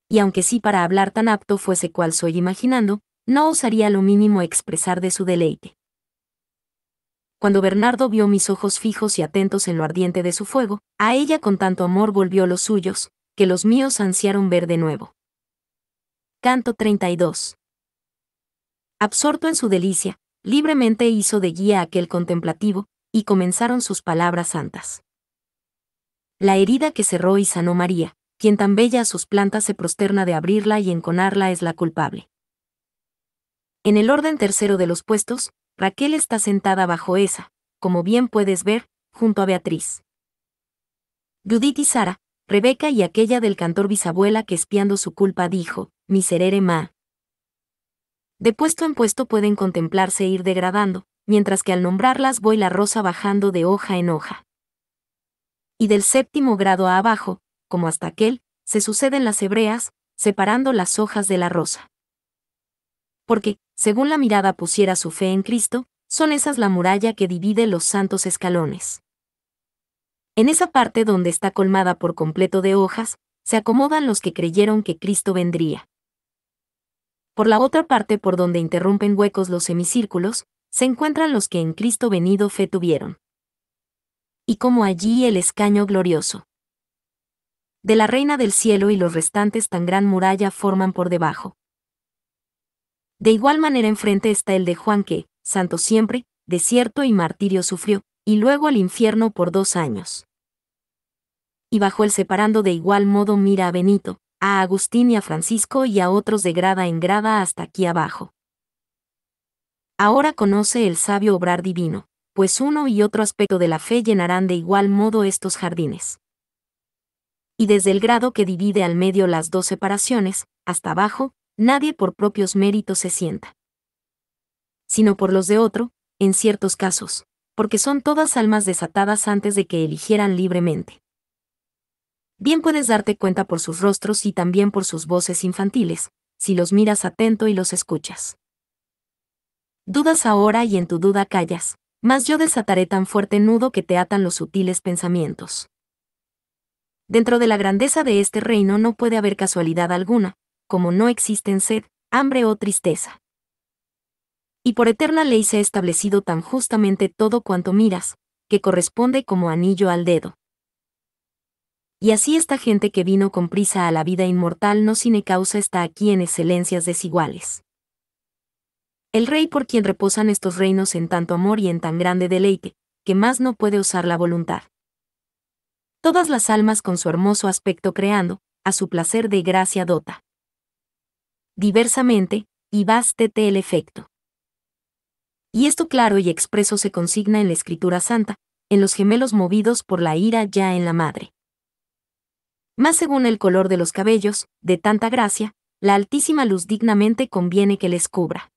Y aunque sí para hablar tan apto fuese cual soy imaginando, no osaría lo mínimo expresar de su deleite. Cuando Bernardo vio mis ojos fijos y atentos en lo ardiente de su fuego, a ella con tanto amor volvió los suyos, que los míos ansiaron ver de nuevo. Canto 32. Absorto en su delicia, libremente hizo de guía aquel contemplativo, y comenzaron sus palabras santas. La herida que cerró y sanó María, quien tan bella a sus plantas se prosterna de abrirla y enconarla es la culpable. En el orden tercero de los puestos, Raquel está sentada bajo esa, como bien puedes ver, junto a Beatriz. Judith y Sara, Rebeca y aquella del cantor bisabuela que espiando su culpa dijo, miserere ma. De puesto en puesto pueden contemplarse e ir degradando, mientras que al nombrarlas voy la rosa bajando de hoja en hoja. Y del séptimo grado a abajo, como hasta aquel, se suceden las hebreas, separando las hojas de la rosa. Porque, según la mirada pusiera su fe en Cristo, son esas la muralla que divide los santos escalones. En esa parte donde está colmada por completo de hojas, se acomodan los que creyeron que Cristo vendría. Por la otra parte por donde interrumpen huecos los semicírculos, se encuentran los que en Cristo venido fe tuvieron. Y como allí el escaño glorioso. De la reina del cielo y los restantes tan gran muralla forman por debajo. De igual manera enfrente está el de Juan que, santo siempre, desierto y martirio sufrió, y luego al infierno por dos años. Y bajo el separando de igual modo mira a Benito, a Agustín y a Francisco y a otros de grada en grada hasta aquí abajo. Ahora conoce el sabio obrar divino, pues uno y otro aspecto de la fe llenarán de igual modo estos jardines. Y desde el grado que divide al medio las dos separaciones, hasta abajo, nadie por propios méritos se sienta, sino por los de otro, en ciertos casos, porque son todas almas desatadas antes de que eligieran libremente. Bien puedes darte cuenta por sus rostros y también por sus voces infantiles, si los miras atento y los escuchas. Dudas ahora y en tu duda callas, mas yo desataré tan fuerte nudo que te atan los sutiles pensamientos. Dentro de la grandeza de este reino no puede haber casualidad alguna, como no existen sed, hambre o tristeza y por eterna ley se ha establecido tan justamente todo cuanto miras, que corresponde como anillo al dedo. Y así esta gente que vino con prisa a la vida inmortal no sine causa está aquí en excelencias desiguales. El rey por quien reposan estos reinos en tanto amor y en tan grande deleite, que más no puede usar la voluntad. Todas las almas con su hermoso aspecto creando, a su placer de gracia dota. Diversamente, y bástete el efecto. Y esto claro y expreso se consigna en la Escritura Santa, en los gemelos movidos por la ira ya en la madre. Más según el color de los cabellos, de tanta gracia, la altísima luz dignamente conviene que les cubra.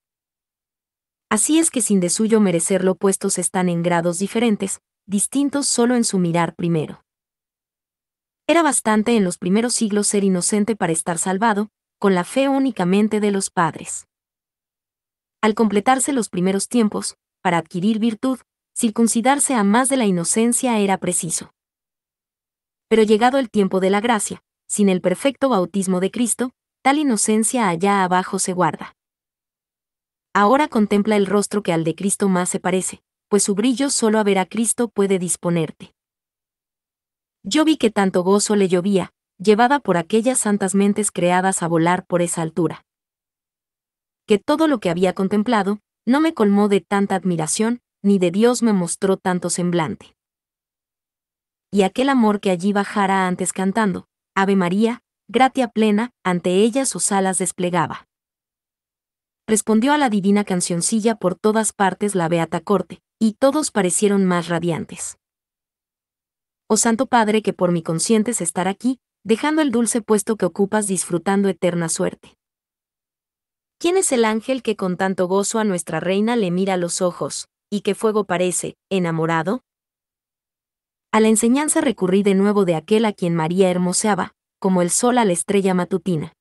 Así es que sin de suyo merecerlo puestos están en grados diferentes, distintos solo en su mirar primero. Era bastante en los primeros siglos ser inocente para estar salvado, con la fe únicamente de los padres al completarse los primeros tiempos, para adquirir virtud, circuncidarse a más de la inocencia era preciso. Pero llegado el tiempo de la gracia, sin el perfecto bautismo de Cristo, tal inocencia allá abajo se guarda. Ahora contempla el rostro que al de Cristo más se parece, pues su brillo solo a ver a Cristo puede disponerte. Yo vi que tanto gozo le llovía, llevada por aquellas santas mentes creadas a volar por esa altura que todo lo que había contemplado, no me colmó de tanta admiración, ni de Dios me mostró tanto semblante. Y aquel amor que allí bajara antes cantando, Ave María, gratia plena, ante ella sus alas desplegaba. Respondió a la divina cancioncilla por todas partes la beata corte, y todos parecieron más radiantes. Oh Santo Padre que por mi conscientes estar aquí, dejando el dulce puesto que ocupas disfrutando eterna suerte. ¿Quién es el ángel que con tanto gozo a nuestra reina le mira los ojos, y que fuego parece, enamorado? A la enseñanza recurrí de nuevo de aquel a quien María hermoseaba, como el sol a la estrella matutina.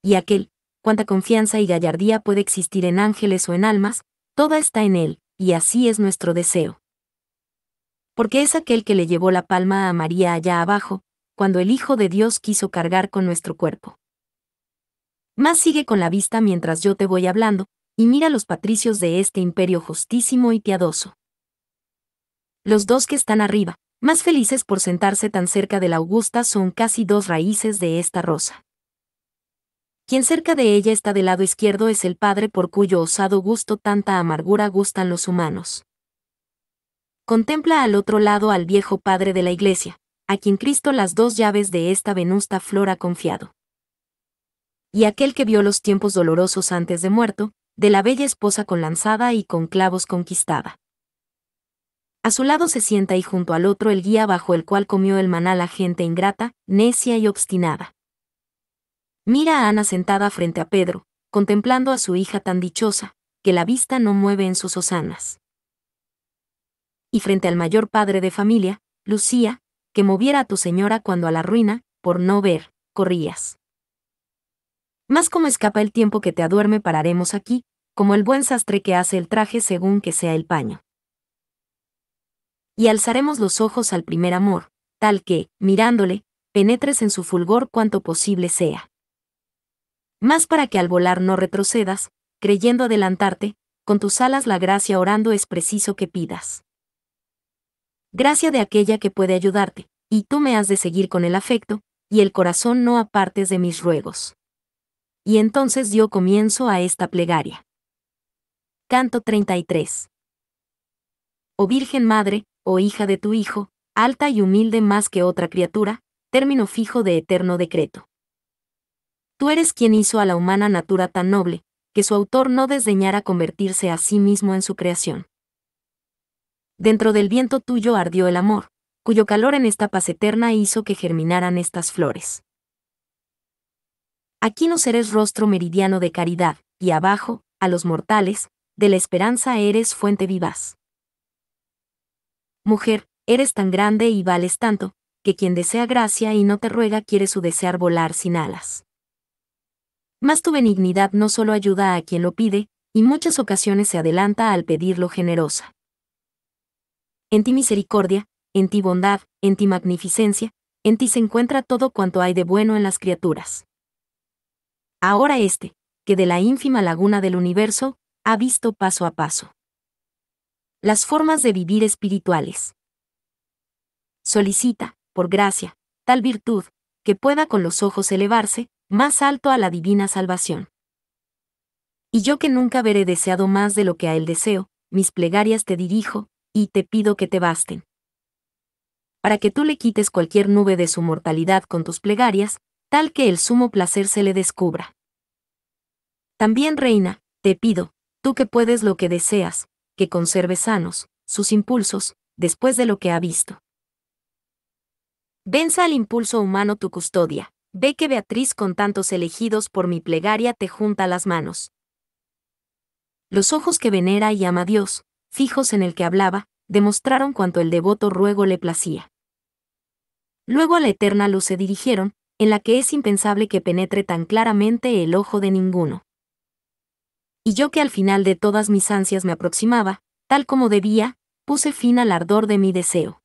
Y aquel, cuánta confianza y gallardía puede existir en ángeles o en almas, toda está en él, y así es nuestro deseo. Porque es aquel que le llevó la palma a María allá abajo, cuando el Hijo de Dios quiso cargar con nuestro cuerpo. Más sigue con la vista mientras yo te voy hablando, y mira los patricios de este imperio justísimo y piadoso. Los dos que están arriba, más felices por sentarse tan cerca de la augusta son casi dos raíces de esta rosa. Quien cerca de ella está del lado izquierdo es el Padre por cuyo osado gusto tanta amargura gustan los humanos. Contempla al otro lado al viejo Padre de la Iglesia, a quien Cristo las dos llaves de esta venusta flor ha confiado y aquel que vio los tiempos dolorosos antes de muerto, de la bella esposa con lanzada y con clavos conquistada. A su lado se sienta y junto al otro el guía bajo el cual comió el maná la gente ingrata, necia y obstinada. Mira a Ana sentada frente a Pedro, contemplando a su hija tan dichosa, que la vista no mueve en sus osanas. Y frente al mayor padre de familia, Lucía, que moviera a tu señora cuando a la ruina, por no ver, corrías. Más como escapa el tiempo que te aduerme pararemos aquí, como el buen sastre que hace el traje según que sea el paño. Y alzaremos los ojos al primer amor, tal que, mirándole, penetres en su fulgor cuanto posible sea. Más para que al volar no retrocedas, creyendo adelantarte, con tus alas la gracia orando es preciso que pidas. Gracia de aquella que puede ayudarte, y tú me has de seguir con el afecto, y el corazón no apartes de mis ruegos y entonces dio comienzo a esta plegaria. Canto 33. Oh Virgen Madre, oh hija de tu Hijo, alta y humilde más que otra criatura, término fijo de eterno decreto. Tú eres quien hizo a la humana natura tan noble, que su autor no desdeñara convertirse a sí mismo en su creación. Dentro del viento tuyo ardió el amor, cuyo calor en esta paz eterna hizo que germinaran estas flores. Aquí no eres rostro meridiano de caridad, y abajo, a los mortales, de la esperanza eres fuente vivaz. Mujer, eres tan grande y vales tanto, que quien desea gracia y no te ruega quiere su desear volar sin alas. Mas tu benignidad no solo ayuda a quien lo pide, y muchas ocasiones se adelanta al pedirlo generosa. En ti misericordia, en ti bondad, en ti magnificencia, en ti se encuentra todo cuanto hay de bueno en las criaturas. Ahora este, que de la ínfima laguna del universo, ha visto paso a paso. Las formas de vivir espirituales. Solicita, por gracia, tal virtud, que pueda con los ojos elevarse, más alto a la divina salvación. Y yo que nunca veré deseado más de lo que a él deseo, mis plegarias te dirijo, y te pido que te basten. Para que tú le quites cualquier nube de su mortalidad con tus plegarias, tal que el sumo placer se le descubra. También, reina, te pido, tú que puedes lo que deseas, que conserve sanos sus impulsos, después de lo que ha visto. Venza al impulso humano tu custodia, ve que Beatriz con tantos elegidos por mi plegaria te junta las manos. Los ojos que venera y ama a Dios, fijos en el que hablaba, demostraron cuanto el devoto ruego le placía. Luego a la eterna luz se dirigieron, en la que es impensable que penetre tan claramente el ojo de ninguno. Y yo que al final de todas mis ansias me aproximaba, tal como debía, puse fin al ardor de mi deseo.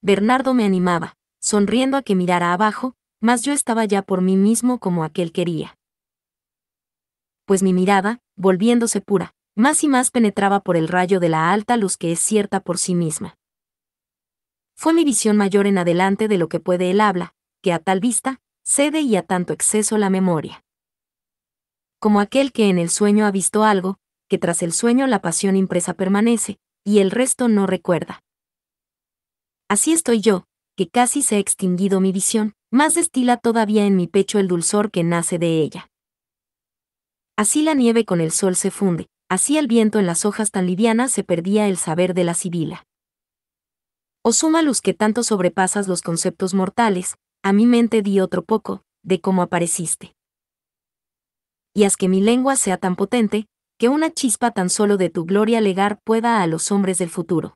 Bernardo me animaba, sonriendo a que mirara abajo, mas yo estaba ya por mí mismo como aquel quería. Pues mi mirada, volviéndose pura, más y más penetraba por el rayo de la alta luz que es cierta por sí misma. Fue mi visión mayor en adelante de lo que puede el habla, a tal vista, cede y a tanto exceso la memoria. Como aquel que en el sueño ha visto algo, que tras el sueño la pasión impresa permanece, y el resto no recuerda. Así estoy yo, que casi se ha extinguido mi visión, más destila todavía en mi pecho el dulzor que nace de ella. Así la nieve con el sol se funde, así el viento en las hojas tan livianas se perdía el saber de la sibila. O suma luz que tanto sobrepasas los conceptos mortales, a mi mente di otro poco, de cómo apareciste. Y haz que mi lengua sea tan potente, que una chispa tan solo de tu gloria legar pueda a los hombres del futuro.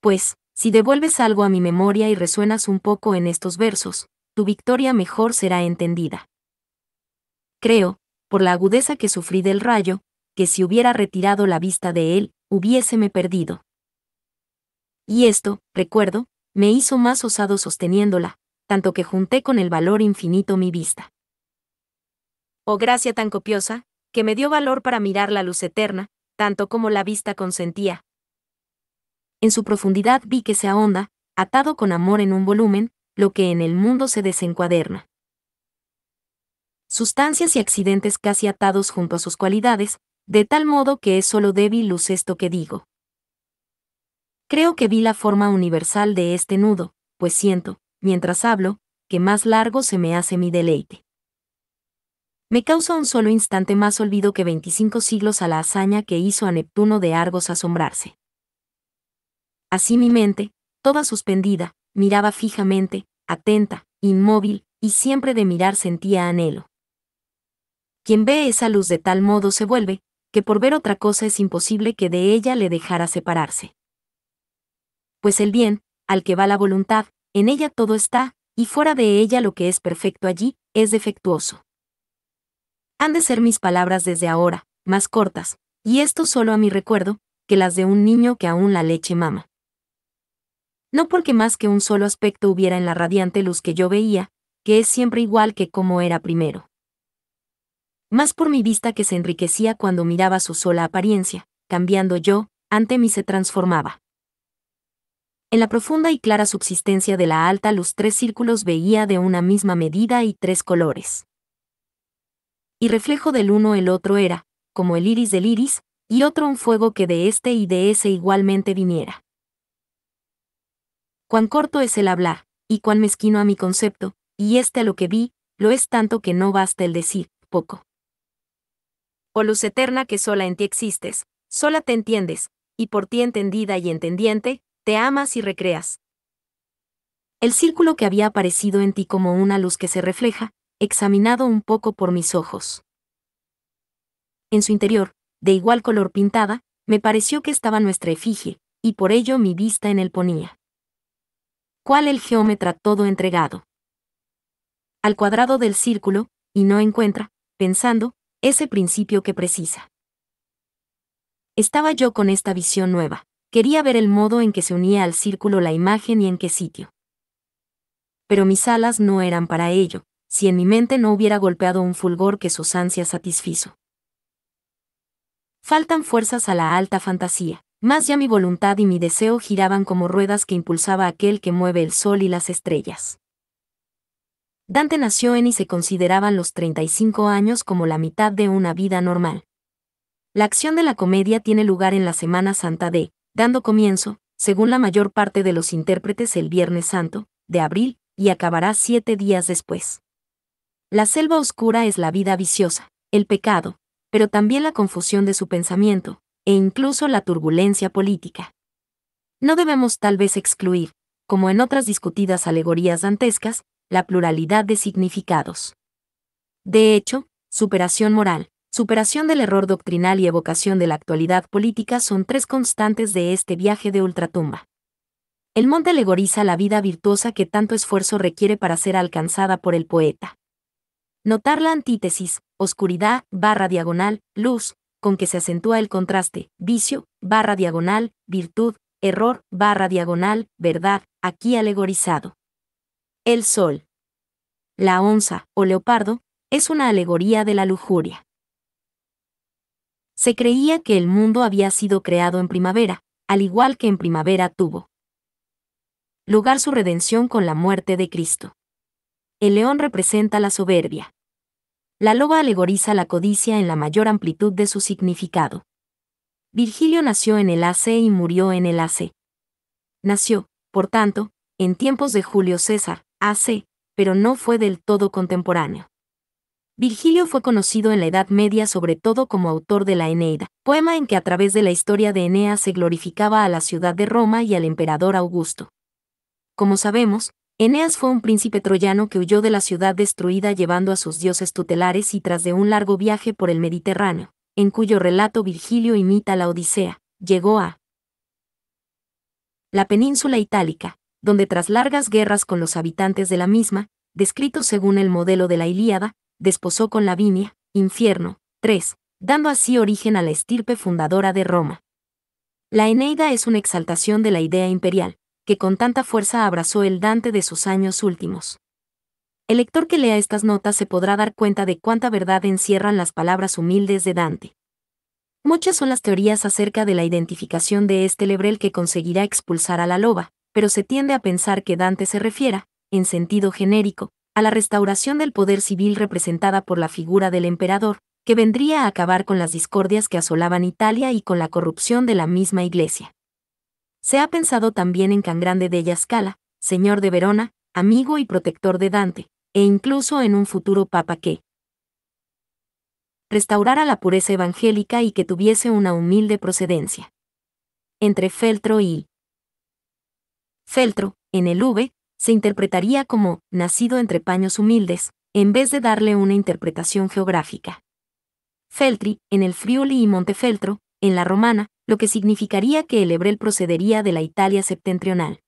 Pues, si devuelves algo a mi memoria y resuenas un poco en estos versos, tu victoria mejor será entendida. Creo, por la agudeza que sufrí del rayo, que si hubiera retirado la vista de él, hubiéseme perdido. Y esto, recuerdo, me hizo más osado sosteniéndola, tanto que junté con el valor infinito mi vista. Oh gracia tan copiosa, que me dio valor para mirar la luz eterna, tanto como la vista consentía. En su profundidad vi que se ahonda, atado con amor en un volumen, lo que en el mundo se desencuaderna. Sustancias y accidentes casi atados junto a sus cualidades, de tal modo que es solo débil luz esto que digo. Creo que vi la forma universal de este nudo, pues siento, mientras hablo, que más largo se me hace mi deleite. Me causa un solo instante más olvido que 25 siglos a la hazaña que hizo a Neptuno de Argos asombrarse. Así mi mente, toda suspendida, miraba fijamente, atenta, inmóvil, y siempre de mirar sentía anhelo. Quien ve esa luz de tal modo se vuelve, que por ver otra cosa es imposible que de ella le dejara separarse pues el bien, al que va la voluntad, en ella todo está, y fuera de ella lo que es perfecto allí, es defectuoso. Han de ser mis palabras desde ahora, más cortas, y esto solo a mi recuerdo, que las de un niño que aún la leche mama. No porque más que un solo aspecto hubiera en la radiante luz que yo veía, que es siempre igual que como era primero. Más por mi vista que se enriquecía cuando miraba su sola apariencia, cambiando yo, ante mí se transformaba. En la profunda y clara subsistencia de la alta los tres círculos veía de una misma medida y tres colores. Y reflejo del uno el otro era, como el iris del iris, y otro un fuego que de este y de ese igualmente viniera. Cuán corto es el hablar, y cuán mezquino a mi concepto, y este a lo que vi, lo es tanto que no basta el decir, poco. Oh luz eterna que sola en ti existes, sola te entiendes, y por ti entendida y entendiente, te amas y recreas. El círculo que había aparecido en ti como una luz que se refleja, examinado un poco por mis ojos. En su interior, de igual color pintada, me pareció que estaba nuestra efigie, y por ello mi vista en él ponía. ¿Cuál el geómetra todo entregado? Al cuadrado del círculo, y no encuentra, pensando, ese principio que precisa. Estaba yo con esta visión nueva. Quería ver el modo en que se unía al círculo la imagen y en qué sitio. Pero mis alas no eran para ello, si en mi mente no hubiera golpeado un fulgor que sus ansias satisfizo. Faltan fuerzas a la alta fantasía, más ya mi voluntad y mi deseo giraban como ruedas que impulsaba aquel que mueve el sol y las estrellas. Dante nació en y se consideraban los 35 años como la mitad de una vida normal. La acción de la comedia tiene lugar en la Semana Santa de dando comienzo, según la mayor parte de los intérpretes, el Viernes Santo, de abril, y acabará siete días después. La selva oscura es la vida viciosa, el pecado, pero también la confusión de su pensamiento, e incluso la turbulencia política. No debemos tal vez excluir, como en otras discutidas alegorías dantescas, la pluralidad de significados. De hecho, superación moral, superación del error doctrinal y evocación de la actualidad política son tres constantes de este viaje de ultratumba. El monte alegoriza la vida virtuosa que tanto esfuerzo requiere para ser alcanzada por el poeta. Notar la antítesis, oscuridad, barra diagonal, luz, con que se acentúa el contraste, vicio, barra diagonal, virtud, error, barra diagonal, verdad, aquí alegorizado. El sol. La onza, o leopardo, es una alegoría de la lujuria. Se creía que el mundo había sido creado en primavera, al igual que en primavera tuvo lugar su redención con la muerte de Cristo. El león representa la soberbia. La loba alegoriza la codicia en la mayor amplitud de su significado. Virgilio nació en el AC y murió en el AC. Nació, por tanto, en tiempos de Julio César, AC, pero no fue del todo contemporáneo. Virgilio fue conocido en la Edad Media sobre todo como autor de la Eneida, poema en que a través de la historia de Eneas se glorificaba a la ciudad de Roma y al emperador Augusto. Como sabemos, Eneas fue un príncipe troyano que huyó de la ciudad destruida llevando a sus dioses tutelares y tras de un largo viaje por el Mediterráneo, en cuyo relato Virgilio imita la Odisea, llegó a la península itálica, donde tras largas guerras con los habitantes de la misma, descrito según el modelo de la Ilíada, desposó con Lavinia, infierno, 3, dando así origen a la estirpe fundadora de Roma. La Eneida es una exaltación de la idea imperial, que con tanta fuerza abrazó el Dante de sus años últimos. El lector que lea estas notas se podrá dar cuenta de cuánta verdad encierran las palabras humildes de Dante. Muchas son las teorías acerca de la identificación de este lebrel que conseguirá expulsar a la loba, pero se tiende a pensar que Dante se refiera, en sentido genérico, a la restauración del poder civil representada por la figura del emperador, que vendría a acabar con las discordias que asolaban Italia y con la corrupción de la misma Iglesia. Se ha pensado también en Can Grande della Scala, señor de Verona, amigo y protector de Dante, e incluso en un futuro papa que restaurara la pureza evangélica y que tuviese una humilde procedencia. Entre Feltro y Feltro, en el V, se interpretaría como nacido entre paños humildes, en vez de darle una interpretación geográfica. Feltri, en el Friuli y Montefeltro, en la romana, lo que significaría que el Hebrel procedería de la Italia septentrional.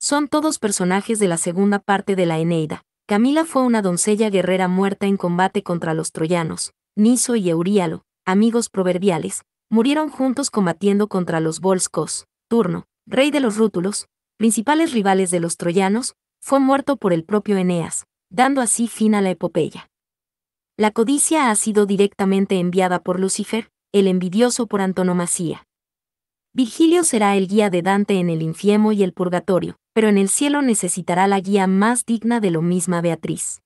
Son todos personajes de la segunda parte de la Eneida. Camila fue una doncella guerrera muerta en combate contra los troyanos. Niso y Euríalo, amigos proverbiales, murieron juntos combatiendo contra los volscos. Turno, rey de los rútulos, principales rivales de los troyanos, fue muerto por el propio Eneas, dando así fin a la epopeya. La codicia ha sido directamente enviada por Lucifer, el envidioso por antonomasía. Virgilio será el guía de Dante en el infiemo y el purgatorio, pero en el cielo necesitará la guía más digna de lo misma Beatriz.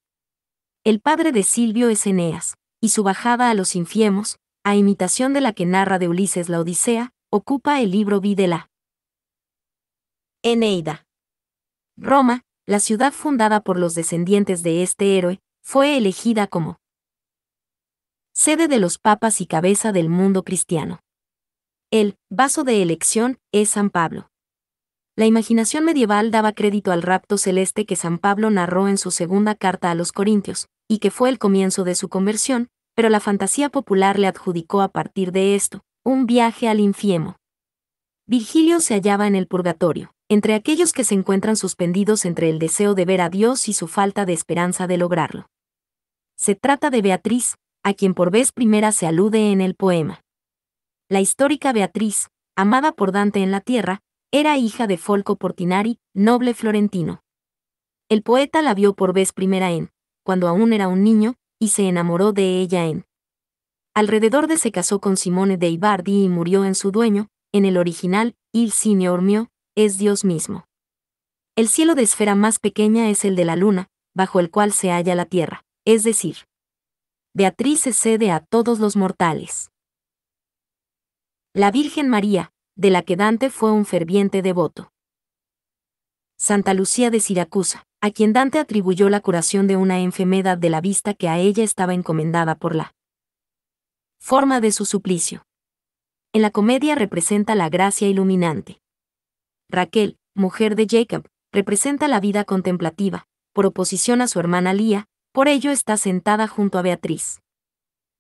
El padre de Silvio es Eneas, y su bajada a los infiemos, a imitación de la que narra de Ulises la Odisea, ocupa el libro la. Eneida. Roma, la ciudad fundada por los descendientes de este héroe, fue elegida como sede de los papas y cabeza del mundo cristiano. El vaso de elección es San Pablo. La imaginación medieval daba crédito al rapto celeste que San Pablo narró en su segunda carta a los Corintios, y que fue el comienzo de su conversión, pero la fantasía popular le adjudicó a partir de esto un viaje al infiemo. Virgilio se hallaba en el purgatorio entre aquellos que se encuentran suspendidos entre el deseo de ver a Dios y su falta de esperanza de lograrlo. Se trata de Beatriz, a quien por vez primera se alude en el poema. La histórica Beatriz, amada por Dante en la tierra, era hija de Folco Portinari, noble florentino. El poeta la vio por vez primera en, cuando aún era un niño, y se enamoró de ella en. Alrededor de se casó con Simone de Ibardi y murió en su dueño, en el original, Il Signor Mio, es Dios mismo. El cielo de esfera más pequeña es el de la luna, bajo el cual se halla la tierra, es decir, Beatriz se cede a todos los mortales. La Virgen María, de la que Dante fue un ferviente devoto. Santa Lucía de Siracusa, a quien Dante atribuyó la curación de una enfermedad de la vista que a ella estaba encomendada por la forma de su suplicio. En la comedia representa la gracia iluminante. Raquel, mujer de Jacob, representa la vida contemplativa, por oposición a su hermana Lía, por ello está sentada junto a Beatriz.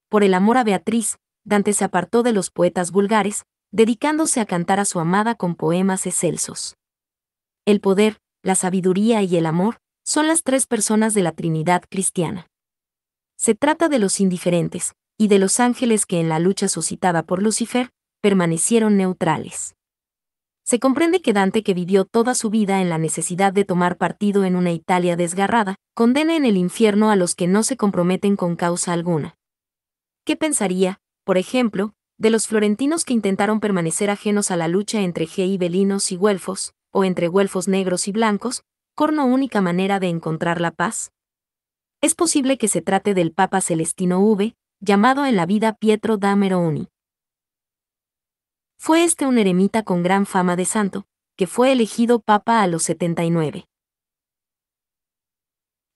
Por el amor a Beatriz, Dante se apartó de los poetas vulgares, dedicándose a cantar a su amada con poemas excelsos. El poder, la sabiduría y el amor son las tres personas de la Trinidad cristiana. Se trata de los indiferentes, y de los ángeles que en la lucha suscitada por Lucifer, permanecieron neutrales. Se comprende que Dante, que vivió toda su vida en la necesidad de tomar partido en una Italia desgarrada, condena en el infierno a los que no se comprometen con causa alguna. ¿Qué pensaría, por ejemplo, de los florentinos que intentaron permanecer ajenos a la lucha entre G. y güelfos, o entre güelfos negros y blancos, corno única manera de encontrar la paz? Es posible que se trate del Papa Celestino V, llamado en la vida Pietro da Meroni. Fue este un eremita con gran fama de santo, que fue elegido papa a los 79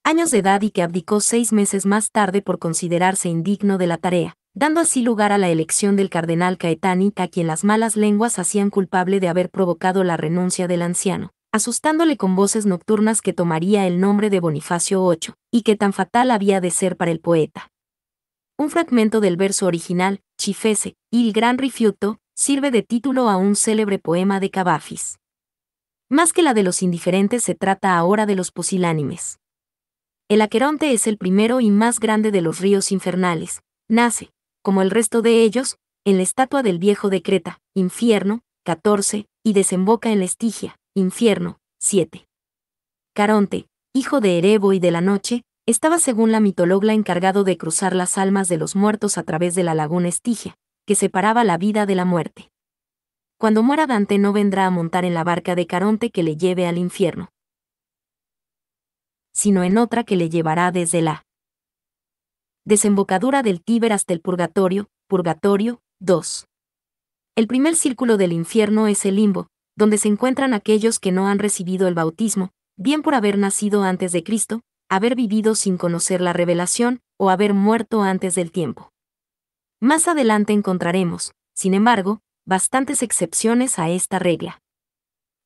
años de edad y que abdicó seis meses más tarde por considerarse indigno de la tarea, dando así lugar a la elección del cardenal Caetani a quien las malas lenguas hacían culpable de haber provocado la renuncia del anciano, asustándole con voces nocturnas que tomaría el nombre de Bonifacio VIII, y que tan fatal había de ser para el poeta. Un fragmento del verso original, Chifese, el gran rifiuto, sirve de título a un célebre poema de Cavafis. Más que la de los indiferentes se trata ahora de los pusilánimes. El Aqueronte es el primero y más grande de los ríos infernales, nace, como el resto de ellos, en la estatua del viejo de Creta, infierno, 14, y desemboca en la Estigia, infierno, 7. Caronte, hijo de Erebo y de la noche, estaba según la mitologla encargado de cruzar las almas de los muertos a través de la laguna Estigia, que separaba la vida de la muerte. Cuando muera Dante no vendrá a montar en la barca de Caronte que le lleve al infierno, sino en otra que le llevará desde la desembocadura del Tíber hasta el purgatorio, purgatorio 2. El primer círculo del infierno es el limbo, donde se encuentran aquellos que no han recibido el bautismo, bien por haber nacido antes de Cristo, haber vivido sin conocer la revelación, o haber muerto antes del tiempo. Más adelante encontraremos, sin embargo, bastantes excepciones a esta regla.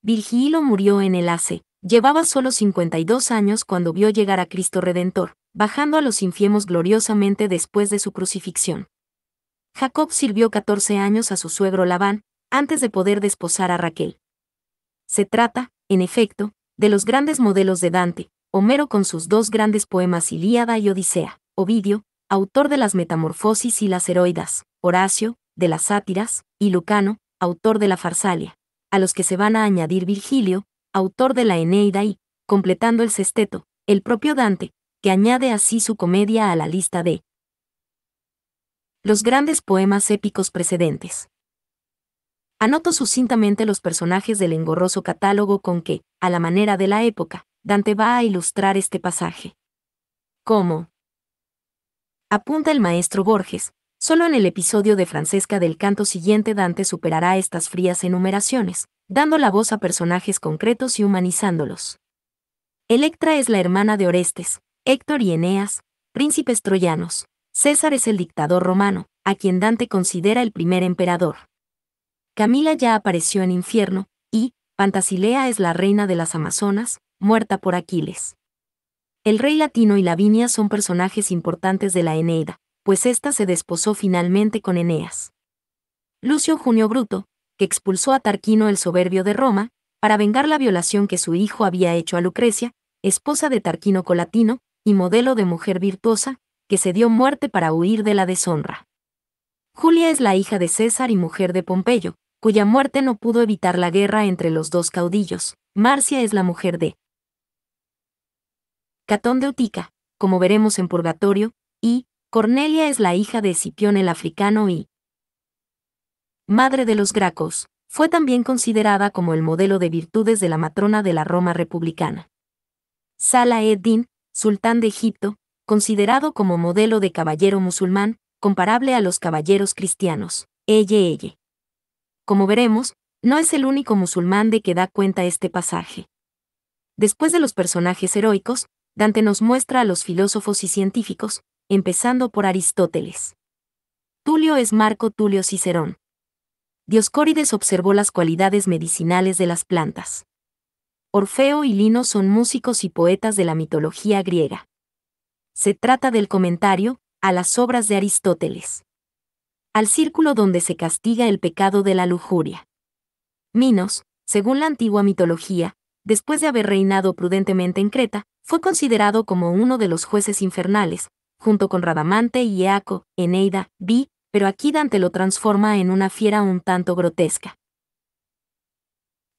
Virgilio murió en el AC, llevaba solo 52 años cuando vio llegar a Cristo Redentor, bajando a los infiemos gloriosamente después de su crucifixión. Jacob sirvió 14 años a su suegro Labán, antes de poder desposar a Raquel. Se trata, en efecto, de los grandes modelos de Dante, Homero con sus dos grandes poemas Ilíada y Odisea, Ovidio, autor de las Metamorfosis y las Heroidas, Horacio, de las Sátiras, y Lucano, autor de la Farsalia, a los que se van a añadir Virgilio, autor de la Eneida y, completando el Sesteto, el propio Dante, que añade así su comedia a la lista de los grandes poemas épicos precedentes. Anoto sucintamente los personajes del engorroso catálogo con que, a la manera de la época, Dante va a ilustrar este pasaje. Como apunta el maestro Borges, solo en el episodio de Francesca del canto siguiente Dante superará estas frías enumeraciones, dando la voz a personajes concretos y humanizándolos. Electra es la hermana de Orestes, Héctor y Eneas, príncipes troyanos. César es el dictador romano, a quien Dante considera el primer emperador. Camila ya apareció en Infierno, y Pantasilea es la reina de las Amazonas, muerta por Aquiles. El rey latino y Lavinia son personajes importantes de la Eneida, pues ésta se desposó finalmente con Eneas. Lucio Junio Bruto, que expulsó a Tarquino el soberbio de Roma, para vengar la violación que su hijo había hecho a Lucrecia, esposa de Tarquino Colatino, y modelo de mujer virtuosa, que se dio muerte para huir de la deshonra. Julia es la hija de César y mujer de Pompeyo, cuya muerte no pudo evitar la guerra entre los dos caudillos. Marcia es la mujer de Catón de Utica, como veremos en Purgatorio, y Cornelia es la hija de Escipión el Africano y madre de los Gracos, fue también considerada como el modelo de virtudes de la matrona de la Roma republicana. Salah ed-Din, sultán de Egipto, considerado como modelo de caballero musulmán, comparable a los caballeros cristianos, ella ella. Como veremos, no es el único musulmán de que da cuenta este pasaje. Después de los personajes heroicos, Dante nos muestra a los filósofos y científicos, empezando por Aristóteles. Tulio es Marco Tulio Cicerón. Dioscórides observó las cualidades medicinales de las plantas. Orfeo y Lino son músicos y poetas de la mitología griega. Se trata del comentario a las obras de Aristóteles. Al círculo donde se castiga el pecado de la lujuria. Minos, según la antigua mitología, después de haber reinado prudentemente en Creta, fue considerado como uno de los jueces infernales, junto con Radamante y Eaco, Eneida, Vi, pero aquí Dante lo transforma en una fiera un tanto grotesca.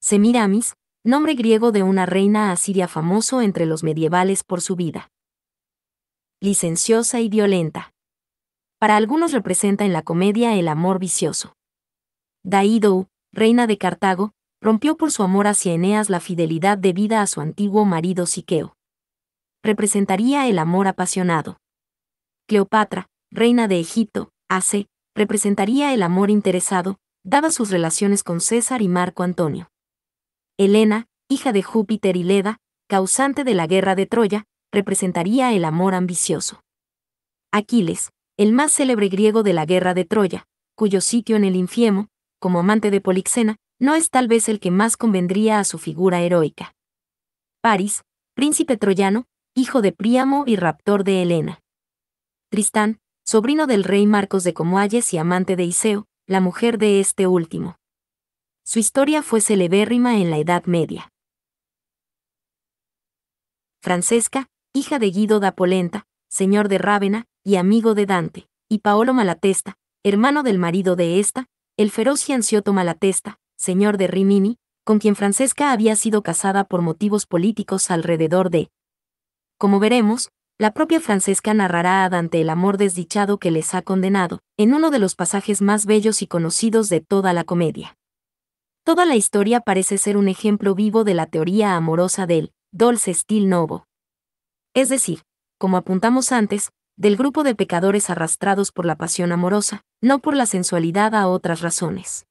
Semiramis, nombre griego de una reina asiria famoso entre los medievales por su vida. Licenciosa y violenta. Para algunos representa en la comedia el amor vicioso. Daidou, reina de Cartago, rompió por su amor hacia Eneas la fidelidad debida a su antiguo marido Siqueo. Representaría el amor apasionado. Cleopatra, reina de Egipto, hace, representaría el amor interesado, daba sus relaciones con César y Marco Antonio. Helena, hija de Júpiter y Leda, causante de la guerra de Troya, representaría el amor ambicioso. Aquiles, el más célebre griego de la guerra de Troya, cuyo sitio en el infiemo, como amante de Polixena, no es tal vez el que más convendría a su figura heroica. Paris, príncipe troyano, hijo de Príamo y raptor de Helena. Tristán, sobrino del rey Marcos de Comoalles y amante de Iseo, la mujer de este último. Su historia fue celebérrima en la Edad Media. Francesca, hija de Guido da Polenta, señor de Rávena y amigo de Dante, y Paolo Malatesta, hermano del marido de esta, el feroz ansioto Malatesta, señor de Rimini, con quien Francesca había sido casada por motivos políticos alrededor de. Como veremos, la propia Francesca narrará a Dante el amor desdichado que les ha condenado, en uno de los pasajes más bellos y conocidos de toda la comedia. Toda la historia parece ser un ejemplo vivo de la teoría amorosa del dolce stil novo. Es decir, como apuntamos antes, del grupo de pecadores arrastrados por la pasión amorosa, no por la sensualidad a otras razones.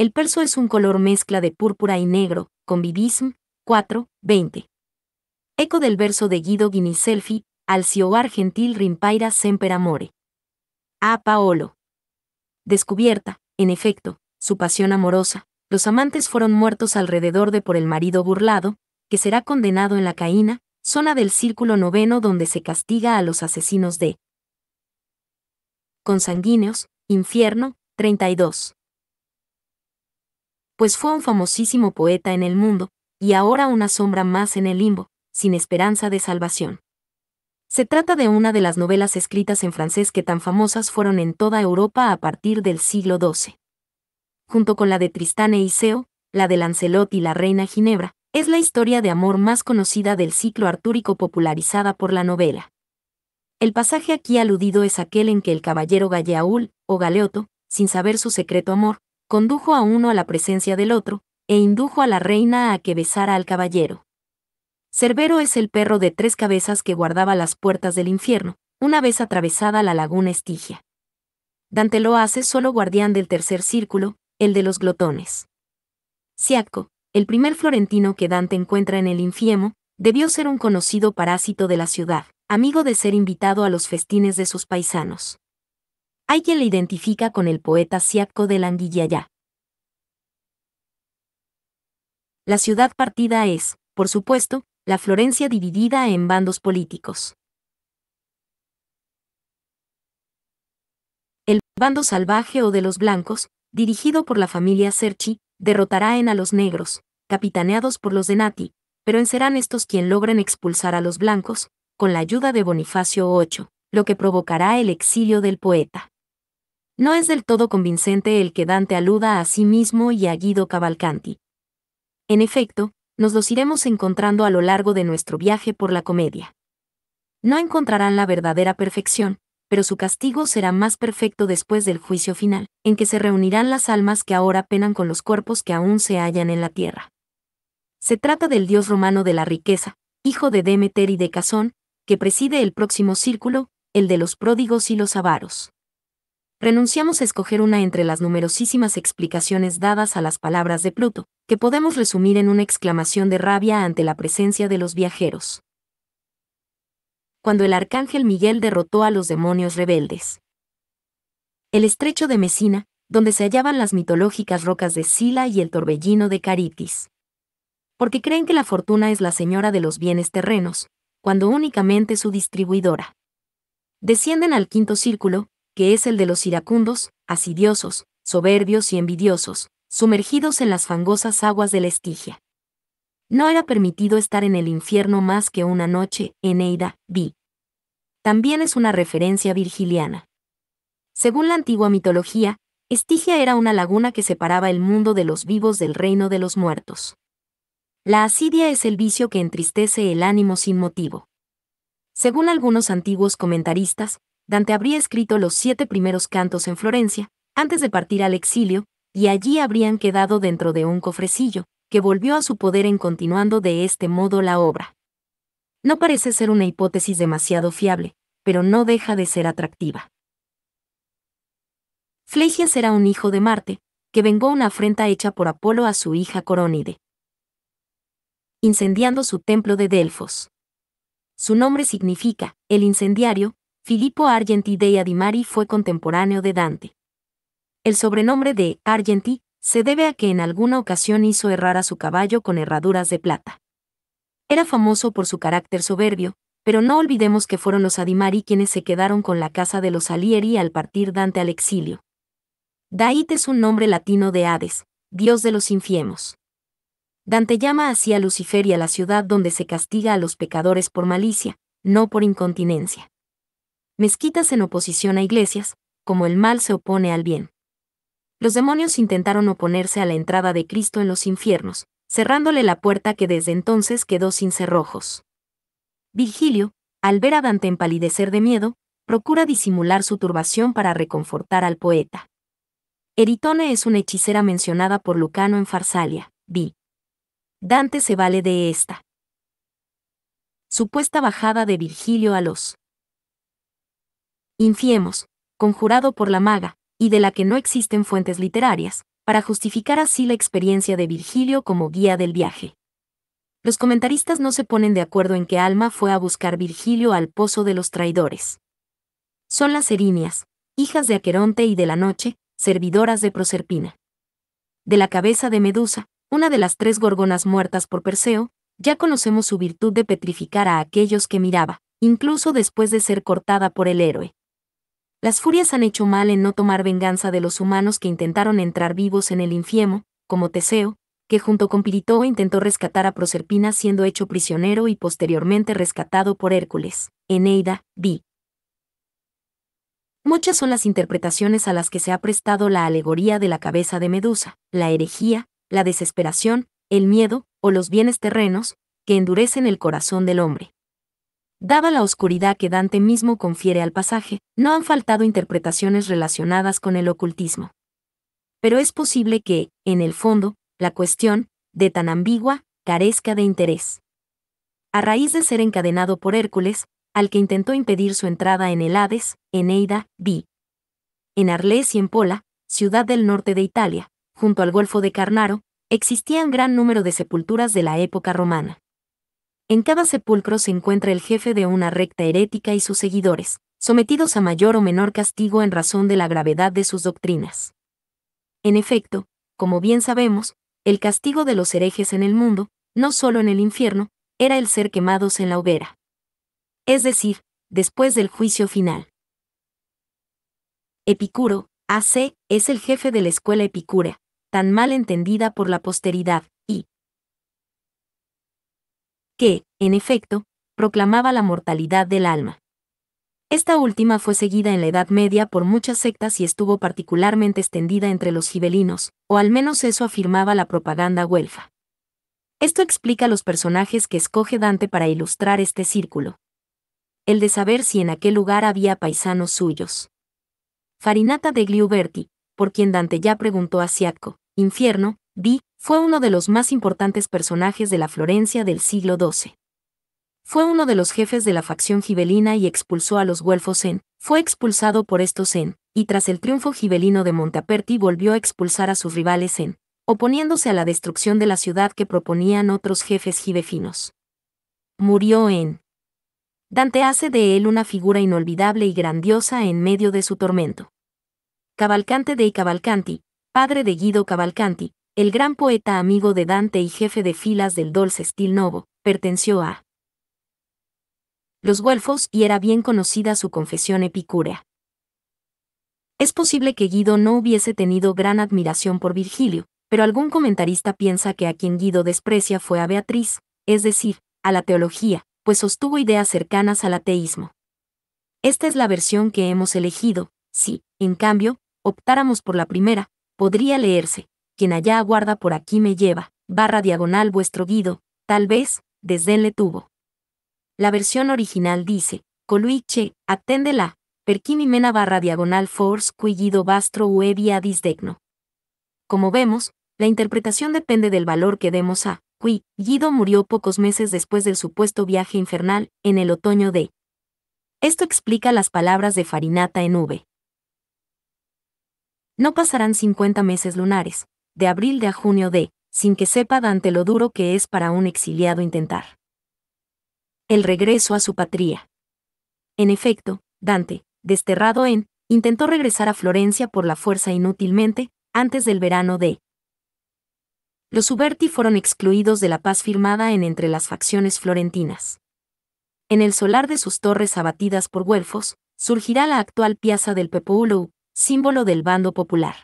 El perso es un color mezcla de púrpura y negro, con vivism, 4, 20. Eco del verso de Guido Guiniselfi, al gentil rimpaira semper amore. A Paolo. Descubierta, en efecto, su pasión amorosa, los amantes fueron muertos alrededor de por el marido burlado, que será condenado en la Caína, zona del círculo noveno donde se castiga a los asesinos de consanguíneos, infierno, 32 pues fue un famosísimo poeta en el mundo, y ahora una sombra más en el limbo, sin esperanza de salvación. Se trata de una de las novelas escritas en francés que tan famosas fueron en toda Europa a partir del siglo XII. Junto con la de Tristán e Iseo, la de Lancelot y la Reina Ginebra, es la historia de amor más conocida del ciclo artúrico popularizada por la novela. El pasaje aquí aludido es aquel en que el caballero Galleaúl, o Galeoto, sin saber su secreto amor, condujo a uno a la presencia del otro, e indujo a la reina a que besara al caballero. Cerbero es el perro de tres cabezas que guardaba las puertas del infierno, una vez atravesada la laguna Estigia. Dante lo hace solo guardián del tercer círculo, el de los glotones. Siaco, el primer florentino que Dante encuentra en el infiemo, debió ser un conocido parásito de la ciudad, amigo de ser invitado a los festines de sus paisanos. Hay quien le identifica con el poeta Siaco de Languillayá. La ciudad partida es, por supuesto, la Florencia dividida en bandos políticos. El bando salvaje o de los blancos, dirigido por la familia Serchi, derrotará en a los negros, capitaneados por los de Nati, pero en serán estos quien logren expulsar a los blancos, con la ayuda de Bonifacio VIII, lo que provocará el exilio del poeta no es del todo convincente el que Dante aluda a sí mismo y a Guido Cavalcanti. En efecto, nos los iremos encontrando a lo largo de nuestro viaje por la comedia. No encontrarán la verdadera perfección, pero su castigo será más perfecto después del juicio final, en que se reunirán las almas que ahora penan con los cuerpos que aún se hallan en la tierra. Se trata del dios romano de la riqueza, hijo de Demeter y de Cazón, que preside el próximo círculo, el de los pródigos y los avaros renunciamos a escoger una entre las numerosísimas explicaciones dadas a las palabras de Pluto, que podemos resumir en una exclamación de rabia ante la presencia de los viajeros. Cuando el arcángel Miguel derrotó a los demonios rebeldes. El estrecho de Mesina, donde se hallaban las mitológicas rocas de Sila y el torbellino de Caritis. Porque creen que la fortuna es la señora de los bienes terrenos, cuando únicamente su distribuidora. Descienden al quinto círculo, que es el de los iracundos, asidiosos, soberbios y envidiosos, sumergidos en las fangosas aguas de la estigia. No era permitido estar en el infierno más que una noche, Eida, vi. También es una referencia virgiliana. Según la antigua mitología, Estigia era una laguna que separaba el mundo de los vivos del reino de los muertos. La asidia es el vicio que entristece el ánimo sin motivo. Según algunos antiguos comentaristas, Dante habría escrito los siete primeros cantos en Florencia, antes de partir al exilio, y allí habrían quedado dentro de un cofrecillo, que volvió a su poder en continuando de este modo la obra. No parece ser una hipótesis demasiado fiable, pero no deja de ser atractiva. Flegias era un hijo de Marte, que vengó una afrenta hecha por Apolo a su hija Corónide, incendiando su templo de Delfos. Su nombre significa, el incendiario, Filippo Argenti de Adimari fue contemporáneo de Dante. El sobrenombre de Argenti se debe a que en alguna ocasión hizo errar a su caballo con herraduras de plata. Era famoso por su carácter soberbio, pero no olvidemos que fueron los Adimari quienes se quedaron con la casa de los Alieri al partir Dante al exilio. Daite es un nombre latino de Hades, dios de los infiemos. Dante llama así a Lucifer y a la ciudad donde se castiga a los pecadores por malicia, no por incontinencia mezquitas en oposición a iglesias, como el mal se opone al bien. Los demonios intentaron oponerse a la entrada de Cristo en los infiernos, cerrándole la puerta que desde entonces quedó sin cerrojos. Virgilio, al ver a Dante empalidecer de miedo, procura disimular su turbación para reconfortar al poeta. Eritone es una hechicera mencionada por Lucano en Farsalia, vi. Dante se vale de esta. Supuesta bajada de Virgilio a los Infiemos, conjurado por la maga, y de la que no existen fuentes literarias, para justificar así la experiencia de Virgilio como guía del viaje. Los comentaristas no se ponen de acuerdo en que Alma fue a buscar Virgilio al pozo de los traidores. Son las erinias, hijas de Aqueronte y de la noche, servidoras de Proserpina. De la cabeza de Medusa, una de las tres gorgonas muertas por Perseo, ya conocemos su virtud de petrificar a aquellos que miraba, incluso después de ser cortada por el héroe. Las furias han hecho mal en no tomar venganza de los humanos que intentaron entrar vivos en el infiemo, como Teseo, que junto con Piritó intentó rescatar a Proserpina siendo hecho prisionero y posteriormente rescatado por Hércules. Eneida, vi. Muchas son las interpretaciones a las que se ha prestado la alegoría de la cabeza de Medusa, la herejía, la desesperación, el miedo, o los bienes terrenos, que endurecen el corazón del hombre. Dada la oscuridad que Dante mismo confiere al pasaje, no han faltado interpretaciones relacionadas con el ocultismo. Pero es posible que, en el fondo, la cuestión, de tan ambigua, carezca de interés. A raíz de ser encadenado por Hércules, al que intentó impedir su entrada en el Hades, Eida, vi. En Arles y en Pola, ciudad del norte de Italia, junto al Golfo de Carnaro, existían gran número de sepulturas de la época romana. En cada sepulcro se encuentra el jefe de una recta herética y sus seguidores, sometidos a mayor o menor castigo en razón de la gravedad de sus doctrinas. En efecto, como bien sabemos, el castigo de los herejes en el mundo, no solo en el infierno, era el ser quemados en la hoguera. Es decir, después del juicio final. Epicuro, AC, es el jefe de la escuela Epicura, tan mal entendida por la posteridad, y, que, en efecto, proclamaba la mortalidad del alma. Esta última fue seguida en la Edad Media por muchas sectas y estuvo particularmente extendida entre los gibelinos, o al menos eso afirmaba la propaganda güelfa. Esto explica los personajes que escoge Dante para ilustrar este círculo. El de saber si en aquel lugar había paisanos suyos. Farinata de Gliuberti, por quien Dante ya preguntó a Siatco, infierno, Di fue uno de los más importantes personajes de la Florencia del siglo XII. Fue uno de los jefes de la facción gibelina y expulsó a los güelfos en, fue expulsado por estos en, y tras el triunfo gibelino de Montaperti volvió a expulsar a sus rivales en, oponiéndose a la destrucción de la ciudad que proponían otros jefes gibefinos. Murió en. Dante hace de él una figura inolvidable y grandiosa en medio de su tormento. Cavalcante de Cavalcanti, padre de Guido Cavalcanti, el gran poeta amigo de Dante y jefe de filas del Dolce Stil Novo, pertenció a los güelfos y era bien conocida su confesión epicúrea. Es posible que Guido no hubiese tenido gran admiración por Virgilio, pero algún comentarista piensa que a quien Guido desprecia fue a Beatriz, es decir, a la teología, pues sostuvo ideas cercanas al ateísmo. Esta es la versión que hemos elegido, si, en cambio, optáramos por la primera, podría leerse, quien allá aguarda por aquí me lleva, barra diagonal vuestro guido, tal vez, le tuvo. La versión original dice, Coluiche, aténdela, mena barra diagonal force cui guido bastro via disdegno. Como vemos, la interpretación depende del valor que demos a cui, Guido murió pocos meses después del supuesto viaje infernal, en el otoño de. Esto explica las palabras de Farinata en V. No pasarán 50 meses lunares, de abril de a junio de, sin que sepa Dante lo duro que es para un exiliado intentar. El regreso a su patria. En efecto, Dante, desterrado en, intentó regresar a Florencia por la fuerza inútilmente, antes del verano de. Los Uberti fueron excluidos de la paz firmada en entre las facciones florentinas. En el solar de sus torres abatidas por güelfos, surgirá la actual piazza del Pepoulo, símbolo del bando popular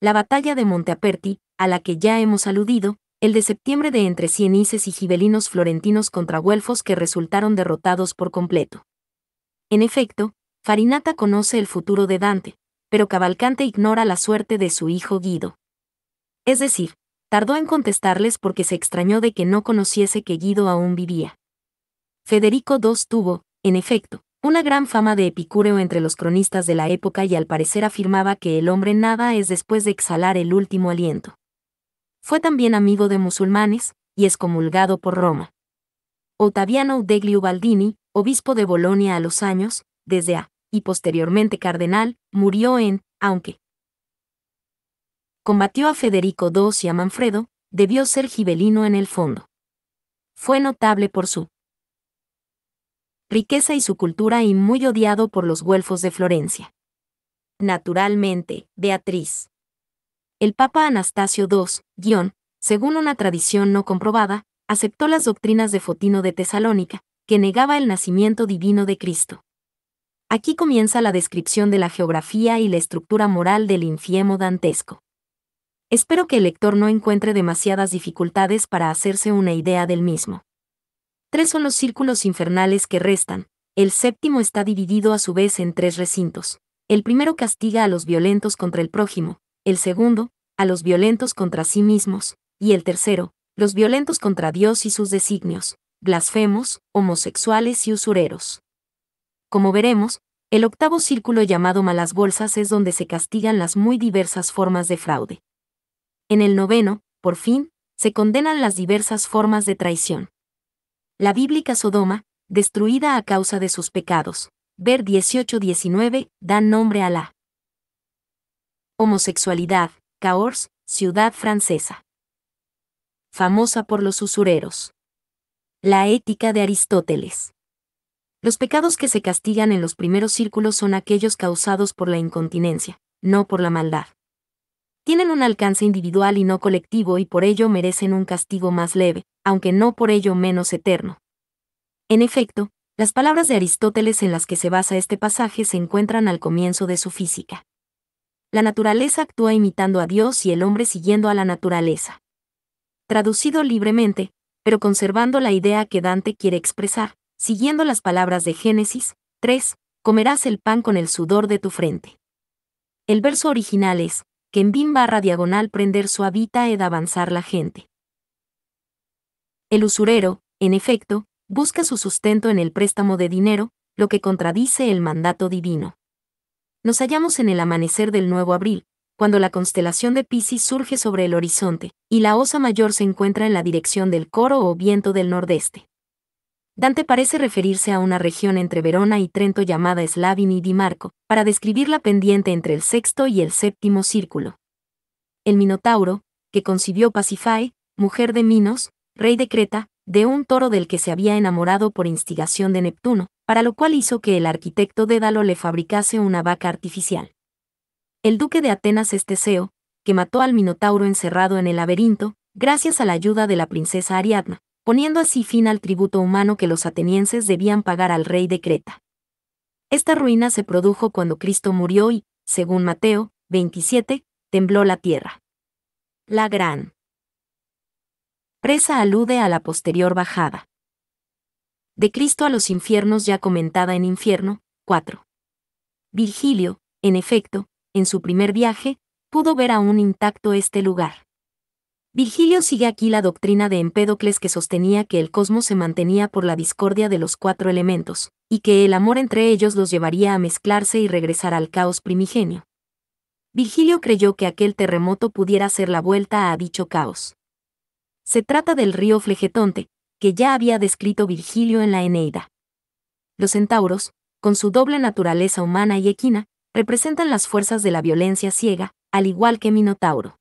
la batalla de Monteaperti, a la que ya hemos aludido, el de septiembre de entre cienices y gibelinos florentinos contra güelfos que resultaron derrotados por completo. En efecto, Farinata conoce el futuro de Dante, pero Cavalcante ignora la suerte de su hijo Guido. Es decir, tardó en contestarles porque se extrañó de que no conociese que Guido aún vivía. Federico II tuvo, en efecto, una gran fama de Epicúreo entre los cronistas de la época y al parecer afirmaba que el hombre nada es después de exhalar el último aliento. Fue también amigo de musulmanes, y excomulgado por Roma. Ottaviano Degli Baldini, obispo de Bolonia a los años, desde A, y posteriormente cardenal, murió en, aunque combatió a Federico II y a Manfredo, debió ser gibelino en el fondo. Fue notable por su riqueza y su cultura y muy odiado por los güelfos de Florencia. Naturalmente, Beatriz. El Papa Anastasio II, guión, según una tradición no comprobada, aceptó las doctrinas de Fotino de Tesalónica, que negaba el nacimiento divino de Cristo. Aquí comienza la descripción de la geografía y la estructura moral del infiemo dantesco. Espero que el lector no encuentre demasiadas dificultades para hacerse una idea del mismo. Tres son los círculos infernales que restan, el séptimo está dividido a su vez en tres recintos. El primero castiga a los violentos contra el prójimo, el segundo, a los violentos contra sí mismos, y el tercero, los violentos contra Dios y sus designios, blasfemos, homosexuales y usureros. Como veremos, el octavo círculo llamado malas bolsas es donde se castigan las muy diversas formas de fraude. En el noveno, por fin, se condenan las diversas formas de traición. La bíblica Sodoma, destruida a causa de sus pecados. Ver 18-19, dan nombre a la homosexualidad, Cahors, ciudad francesa. Famosa por los usureros. La ética de Aristóteles. Los pecados que se castigan en los primeros círculos son aquellos causados por la incontinencia, no por la maldad. Tienen un alcance individual y no colectivo y por ello merecen un castigo más leve, aunque no por ello menos eterno. En efecto, las palabras de Aristóteles en las que se basa este pasaje se encuentran al comienzo de su física. La naturaleza actúa imitando a Dios y el hombre siguiendo a la naturaleza. Traducido libremente, pero conservando la idea que Dante quiere expresar, siguiendo las palabras de Génesis 3, comerás el pan con el sudor de tu frente. El verso original es, que en barra diagonal prender su habita ed avanzar la gente. El usurero, en efecto, busca su sustento en el préstamo de dinero, lo que contradice el mandato divino. Nos hallamos en el amanecer del nuevo abril, cuando la constelación de Pisces surge sobre el horizonte, y la Osa Mayor se encuentra en la dirección del coro o viento del nordeste. Dante parece referirse a una región entre Verona y Trento llamada Slavini di Marco, para describir la pendiente entre el sexto y el séptimo círculo. El Minotauro, que concibió Pasifae, mujer de Minos, rey de Creta, de un toro del que se había enamorado por instigación de Neptuno, para lo cual hizo que el arquitecto Dédalo le fabricase una vaca artificial. El duque de Atenas es Teseo, que mató al Minotauro encerrado en el laberinto, gracias a la ayuda de la princesa Ariadna, poniendo así fin al tributo humano que los atenienses debían pagar al rey de Creta. Esta ruina se produjo cuando Cristo murió y, según Mateo 27, tembló la tierra. La gran Presa alude a la posterior bajada. De Cristo a los infiernos ya comentada en Infierno, 4. Virgilio, en efecto, en su primer viaje, pudo ver aún intacto este lugar. Virgilio sigue aquí la doctrina de Empédocles que sostenía que el cosmos se mantenía por la discordia de los cuatro elementos, y que el amor entre ellos los llevaría a mezclarse y regresar al caos primigenio. Virgilio creyó que aquel terremoto pudiera ser la vuelta a dicho caos. Se trata del río Flegetonte, que ya había descrito Virgilio en la Eneida. Los centauros, con su doble naturaleza humana y equina, representan las fuerzas de la violencia ciega, al igual que Minotauro.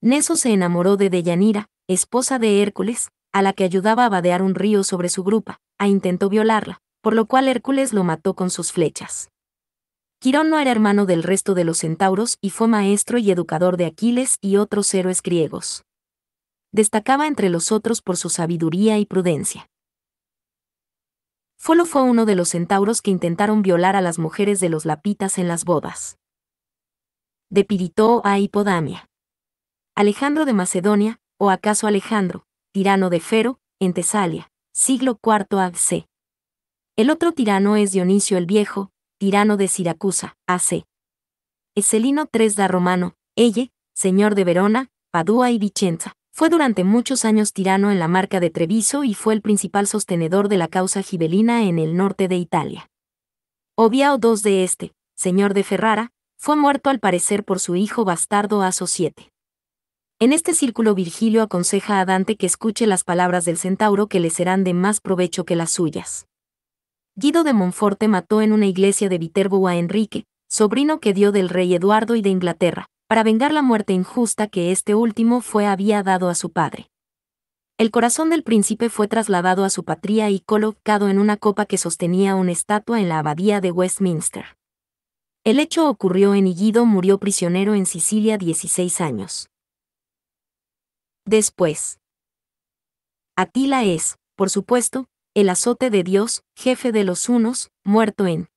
Neso se enamoró de Deyanira, esposa de Hércules, a la que ayudaba a vadear un río sobre su grupa, e intentó violarla, por lo cual Hércules lo mató con sus flechas. Quirón no era hermano del resto de los centauros y fue maestro y educador de Aquiles y otros héroes griegos destacaba entre los otros por su sabiduría y prudencia. Folo fue uno de los centauros que intentaron violar a las mujeres de los lapitas en las bodas. De a Hipodamia. Alejandro de Macedonia, o acaso Alejandro, tirano de Fero, en Tesalia, siglo IV AC. El otro tirano es Dionisio el Viejo, tirano de Siracusa, AC. Escelino III da Romano, Elle, señor de Verona, Padua y Vicenza. Fue durante muchos años tirano en la marca de Treviso y fue el principal sostenedor de la causa gibelina en el norte de Italia. Obiao II de este, señor de Ferrara, fue muerto al parecer por su hijo bastardo Aso VII. En este círculo Virgilio aconseja a Dante que escuche las palabras del centauro que le serán de más provecho que las suyas. Guido de Monforte mató en una iglesia de Viterbo a Enrique, sobrino que dio del rey Eduardo y de Inglaterra, para vengar la muerte injusta que este último fue había dado a su padre. El corazón del príncipe fue trasladado a su patria y colocado en una copa que sostenía una estatua en la abadía de Westminster. El hecho ocurrió en Higuido, murió prisionero en Sicilia 16 años. Después. Atila es, por supuesto, el azote de Dios, jefe de los unos, muerto en.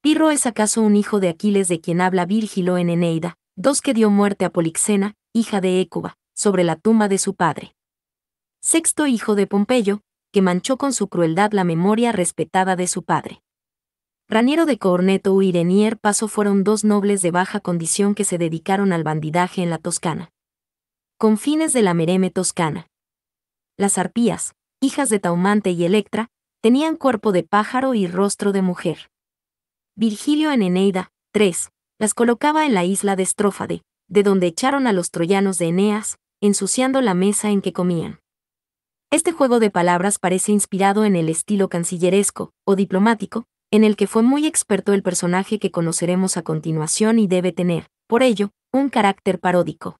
Pirro es acaso un hijo de Aquiles de quien habla Virgilio en Eneida, Dos que dio muerte a Polixena, hija de Écuba, sobre la tumba de su padre. Sexto hijo de Pompeyo, que manchó con su crueldad la memoria respetada de su padre. Raniero de Corneto u Irenier Paso fueron dos nobles de baja condición que se dedicaron al bandidaje en la Toscana. Confines de la mereme toscana. Las arpías, hijas de Taumante y Electra, tenían cuerpo de pájaro y rostro de mujer. Virgilio en Eneida, 3, las colocaba en la isla de Estrófade, de donde echaron a los troyanos de Eneas, ensuciando la mesa en que comían. Este juego de palabras parece inspirado en el estilo cancilleresco, o diplomático, en el que fue muy experto el personaje que conoceremos a continuación y debe tener, por ello, un carácter paródico.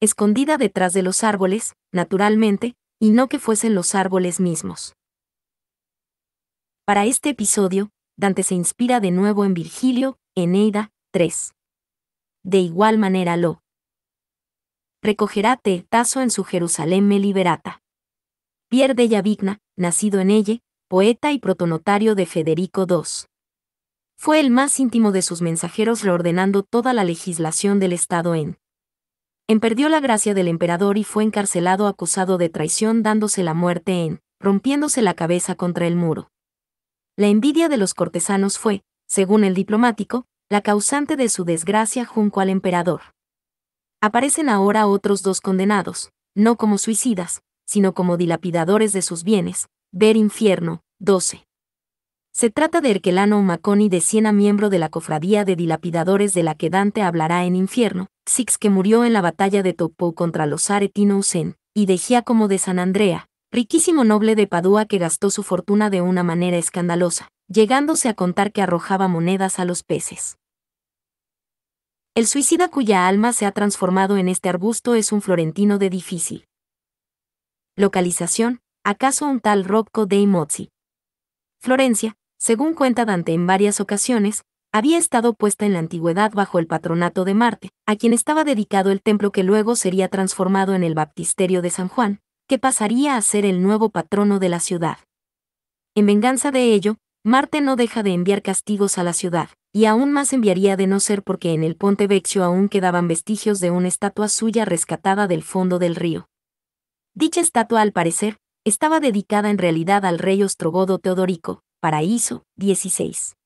Escondida detrás de los árboles, naturalmente, y no que fuesen los árboles mismos. Para este episodio, Dante se inspira de nuevo en Virgilio, Eneida, 3. De igual manera lo recogerá Tazo en su Jerusalén me liberata. Pierre de Yavigna, nacido en ella, poeta y protonotario de Federico II. Fue el más íntimo de sus mensajeros reordenando toda la legislación del Estado en. En perdió la gracia del emperador y fue encarcelado acusado de traición dándose la muerte en, rompiéndose la cabeza contra el muro. La envidia de los cortesanos fue, según el diplomático, la causante de su desgracia junto al emperador. Aparecen ahora otros dos condenados, no como suicidas, sino como dilapidadores de sus bienes, ver infierno, 12. Se trata de Erquelano Maconi de Siena, miembro de la cofradía de dilapidadores de la que Dante hablará en Infierno, Six que murió en la batalla de Topo contra los Aretino y de Giacomo de San Andrea, riquísimo noble de Padua que gastó su fortuna de una manera escandalosa, llegándose a contar que arrojaba monedas a los peces. El suicida cuya alma se ha transformado en este arbusto es un florentino de difícil. Localización, acaso un tal Rocco dei Mozzi. Florencia, según cuenta Dante en varias ocasiones, había estado puesta en la antigüedad bajo el patronato de Marte, a quien estaba dedicado el templo que luego sería transformado en el baptisterio de San Juan, que pasaría a ser el nuevo patrono de la ciudad. En venganza de ello, Marte no deja de enviar castigos a la ciudad, y aún más enviaría de no ser porque en el Ponte Vecchio aún quedaban vestigios de una estatua suya rescatada del fondo del río. Dicha estatua, al parecer, estaba dedicada en realidad al rey ostrogodo Teodorico, paraíso, 16.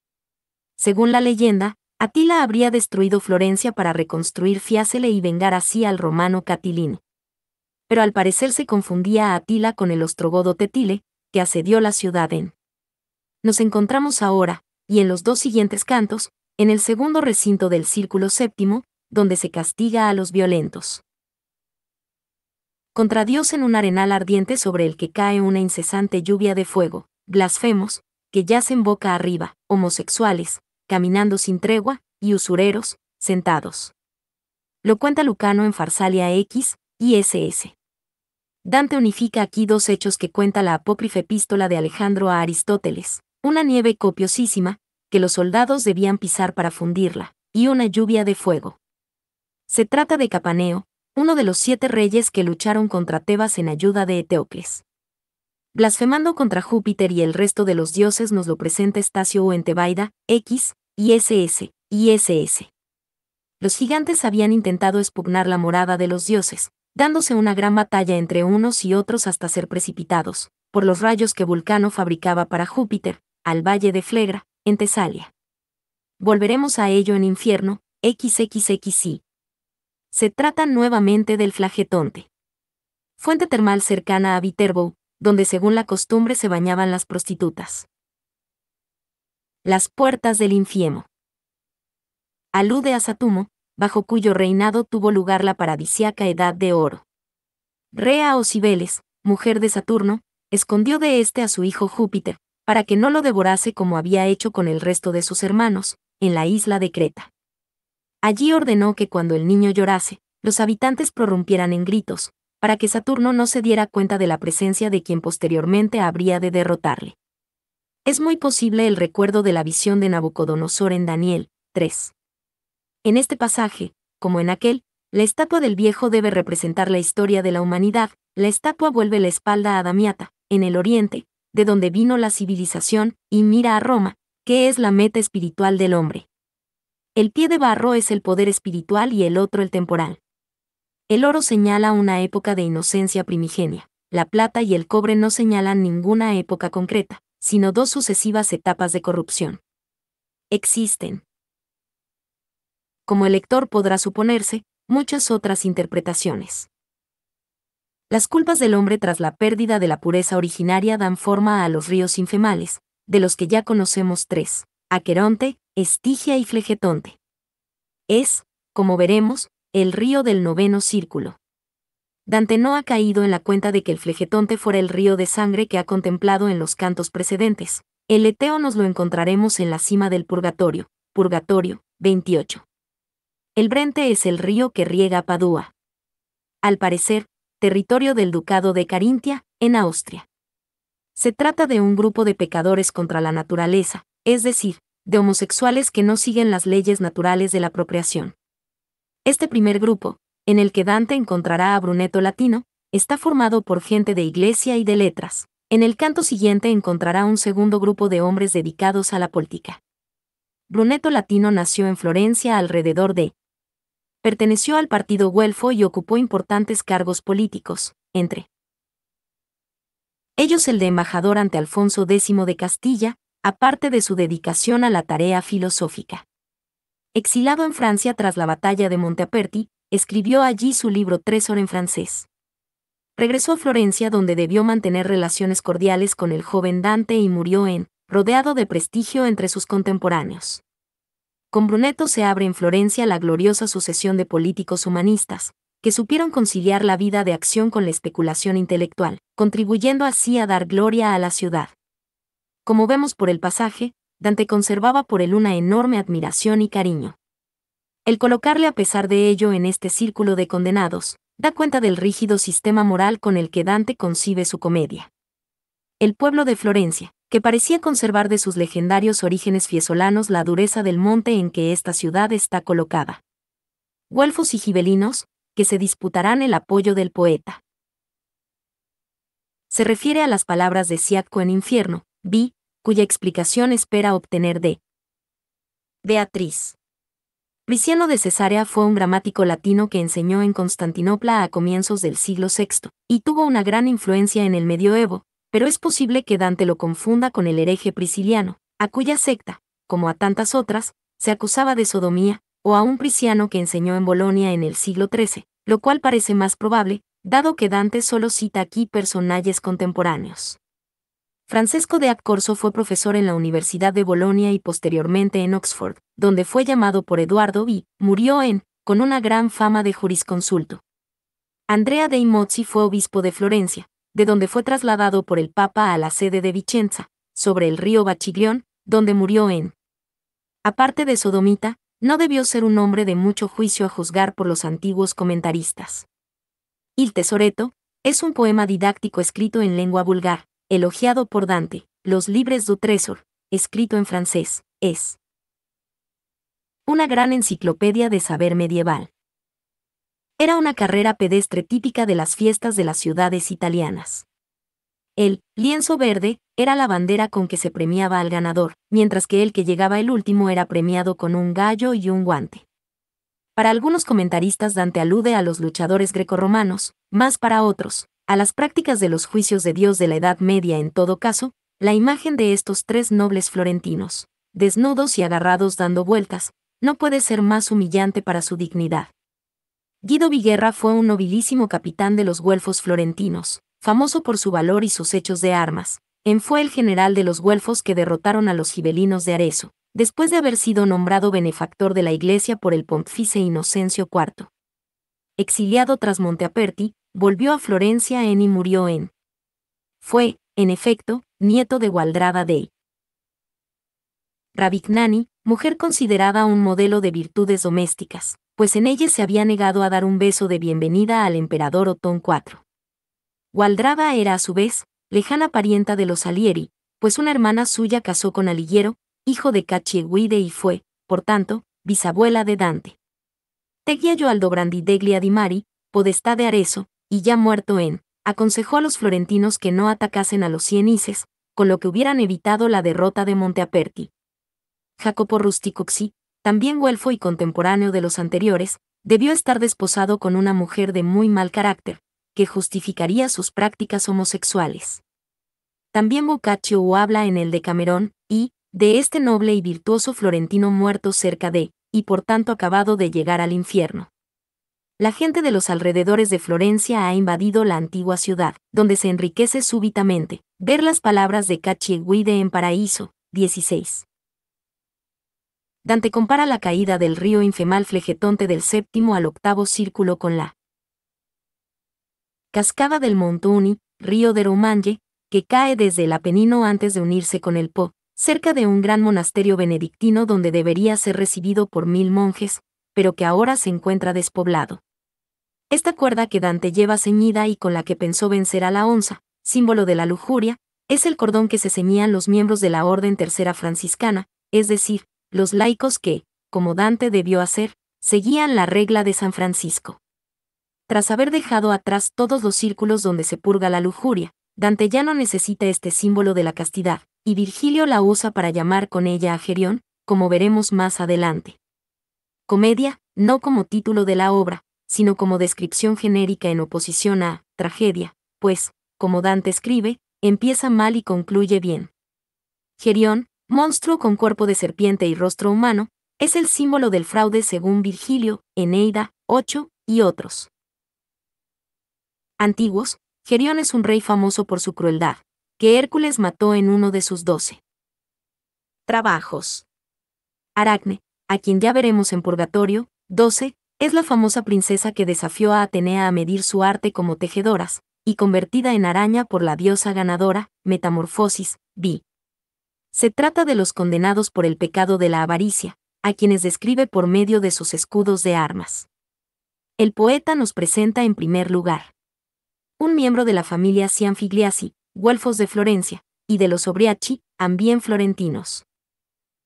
Según la leyenda, Atila habría destruido Florencia para reconstruir Fiásele y vengar así al romano Catilino. Pero al parecer se confundía a Atila con el ostrogodo Tetile, que asedió la ciudad en nos encontramos ahora, y en los dos siguientes cantos, en el segundo recinto del círculo séptimo, donde se castiga a los violentos. Contra Dios en un arenal ardiente sobre el que cae una incesante lluvia de fuego, blasfemos, que yacen boca arriba, homosexuales, caminando sin tregua, y usureros, sentados. Lo cuenta Lucano en Farsalia X, y SS. Dante unifica aquí dos hechos que cuenta la apócrifa epístola de Alejandro a Aristóteles, una nieve copiosísima, que los soldados debían pisar para fundirla, y una lluvia de fuego. Se trata de Capaneo, uno de los siete reyes que lucharon contra Tebas en ayuda de Eteocles. Blasfemando contra Júpiter y el resto de los dioses nos lo presenta Estacio o Entebaida, X, y SS, y SS. Los gigantes habían intentado expugnar la morada de los dioses, dándose una gran batalla entre unos y otros hasta ser precipitados, por los rayos que Vulcano fabricaba para Júpiter, al valle de Flegra, en Tesalia. Volveremos a ello en infierno, XXXI. Se trata nuevamente del flagetonte. Fuente termal cercana a Viterbo, donde según la costumbre se bañaban las prostitutas. Las puertas del infiemo. Alude a Satumo, bajo cuyo reinado tuvo lugar la paradisiaca Edad de Oro. Rea o mujer de Saturno, escondió de este a su hijo Júpiter, para que no lo devorase como había hecho con el resto de sus hermanos, en la isla de Creta. Allí ordenó que cuando el niño llorase, los habitantes prorrumpieran en gritos, para que Saturno no se diera cuenta de la presencia de quien posteriormente habría de derrotarle. Es muy posible el recuerdo de la visión de Nabucodonosor en Daniel 3. En este pasaje, como en aquel, la estatua del viejo debe representar la historia de la humanidad, la estatua vuelve la espalda a Damiata, en el oriente, de donde vino la civilización, y mira a Roma, que es la meta espiritual del hombre. El pie de barro es el poder espiritual y el otro el temporal. El oro señala una época de inocencia primigenia, la plata y el cobre no señalan ninguna época concreta, sino dos sucesivas etapas de corrupción. Existen. Como el lector podrá suponerse, muchas otras interpretaciones. Las culpas del hombre tras la pérdida de la pureza originaria dan forma a los ríos infemales, de los que ya conocemos tres, Aqueronte, Estigia y Flegetonte. Es, como veremos, el río del noveno círculo. Dante no ha caído en la cuenta de que el Flegetonte fuera el río de sangre que ha contemplado en los cantos precedentes. El Eteo nos lo encontraremos en la cima del Purgatorio, Purgatorio, 28. El Brente es el río que riega Padua. Al parecer, territorio del Ducado de Carintia, en Austria. Se trata de un grupo de pecadores contra la naturaleza, es decir, de homosexuales que no siguen las leyes naturales de la apropiación. Este primer grupo, en el que Dante encontrará a Brunetto Latino, está formado por gente de iglesia y de letras. En el canto siguiente encontrará un segundo grupo de hombres dedicados a la política. Brunetto Latino nació en Florencia alrededor de Perteneció al partido güelfo y ocupó importantes cargos políticos, entre ellos el de embajador ante Alfonso X de Castilla, aparte de su dedicación a la tarea filosófica. Exilado en Francia tras la batalla de Monteaperti, escribió allí su libro Tresor en francés. Regresó a Florencia donde debió mantener relaciones cordiales con el joven Dante y murió en, rodeado de prestigio entre sus contemporáneos. Con Brunetto se abre en Florencia la gloriosa sucesión de políticos humanistas, que supieron conciliar la vida de acción con la especulación intelectual, contribuyendo así a dar gloria a la ciudad. Como vemos por el pasaje, Dante conservaba por él una enorme admiración y cariño. El colocarle a pesar de ello en este círculo de condenados, da cuenta del rígido sistema moral con el que Dante concibe su comedia. El pueblo de Florencia, que parecía conservar de sus legendarios orígenes fiesolanos la dureza del monte en que esta ciudad está colocada. Guelfos y gibelinos, que se disputarán el apoyo del poeta. Se refiere a las palabras de Siatco en infierno, vi, cuya explicación espera obtener de Beatriz. Prisiano de Cesarea fue un gramático latino que enseñó en Constantinopla a comienzos del siglo VI, y tuvo una gran influencia en el medioevo, pero es posible que Dante lo confunda con el hereje prisiliano, a cuya secta, como a tantas otras, se acusaba de sodomía, o a un prisciano que enseñó en Bolonia en el siglo XIII, lo cual parece más probable, dado que Dante solo cita aquí personajes contemporáneos. Francesco de Accorso fue profesor en la Universidad de Bolonia y posteriormente en Oxford, donde fue llamado por Eduardo y murió en, con una gran fama de jurisconsulto. Andrea dei Imozzi fue obispo de Florencia, de donde fue trasladado por el Papa a la sede de Vicenza, sobre el río Bachiglión, donde murió en. Aparte de Sodomita, no debió ser un hombre de mucho juicio a juzgar por los antiguos comentaristas. Il Tesoreto es un poema didáctico escrito en lengua vulgar, elogiado por Dante, Los Libres du Tresor, escrito en francés, es una gran enciclopedia de saber medieval. Era una carrera pedestre típica de las fiestas de las ciudades italianas. El lienzo verde era la bandera con que se premiaba al ganador, mientras que el que llegaba el último era premiado con un gallo y un guante. Para algunos comentaristas Dante alude a los luchadores grecorromanos, más para otros, a las prácticas de los juicios de Dios de la Edad Media en todo caso, la imagen de estos tres nobles florentinos, desnudos y agarrados dando vueltas, no puede ser más humillante para su dignidad. Guido Viguerra fue un nobilísimo capitán de los güelfos florentinos, famoso por su valor y sus hechos de armas. En fue el general de los güelfos que derrotaron a los gibelinos de Arezzo, después de haber sido nombrado benefactor de la iglesia por el pontífice Inocencio IV. Exiliado tras Monteaperti, volvió a Florencia en y murió en. Fue, en efecto, nieto de Gualdrada dei. Ravignani, mujer considerada un modelo de virtudes domésticas, pues en ella se había negado a dar un beso de bienvenida al emperador Otón IV. Gualdrava era a su vez, lejana parienta de los Alieri, pues una hermana suya casó con Alighiero, hijo de Cachiehuide y fue, por tanto, bisabuela de Dante. yo Aldobrandi deglia di Mari, podestá de Arezzo, y ya muerto en, aconsejó a los florentinos que no atacasen a los cienices, con lo que hubieran evitado la derrota de Monteaperti. Jacopo Rusticoxi, también güelfo y contemporáneo de los anteriores, debió estar desposado con una mujer de muy mal carácter, que justificaría sus prácticas homosexuales. También Boccaccio habla en el de Camerón, y, de este noble y virtuoso florentino muerto cerca de, y por tanto acabado de llegar al infierno. La gente de los alrededores de Florencia ha invadido la antigua ciudad, donde se enriquece súbitamente. Ver las palabras de Guide en Paraíso, 16. Dante compara la caída del río infemal Flegetonte del séptimo al octavo círculo con la cascada del Montuni, río de Romange, que cae desde el Apenino antes de unirse con el Po, cerca de un gran monasterio benedictino donde debería ser recibido por mil monjes, pero que ahora se encuentra despoblado. Esta cuerda que Dante lleva ceñida y con la que pensó vencer a la onza, símbolo de la lujuria, es el cordón que se ceñían los miembros de la Orden Tercera Franciscana, es decir, los laicos que, como Dante debió hacer, seguían la regla de San Francisco. Tras haber dejado atrás todos los círculos donde se purga la lujuria, Dante ya no necesita este símbolo de la castidad, y Virgilio la usa para llamar con ella a Gerión, como veremos más adelante. Comedia, no como título de la obra, sino como descripción genérica en oposición a tragedia, pues, como Dante escribe, empieza mal y concluye bien. Gerión, monstruo con cuerpo de serpiente y rostro humano, es el símbolo del fraude según Virgilio, Eneida, 8 y otros. Antiguos, Gerión es un rey famoso por su crueldad, que Hércules mató en uno de sus doce. Trabajos. Aracne, a quien ya veremos en Purgatorio, 12, es la famosa princesa que desafió a Atenea a medir su arte como tejedoras, y convertida en araña por la diosa ganadora, Metamorfosis, vi. Se trata de los condenados por el pecado de la avaricia, a quienes describe por medio de sus escudos de armas. El poeta nos presenta en primer lugar un miembro de la familia Cianfigliasi, guelfos de Florencia, y de los Obriachi, también florentinos.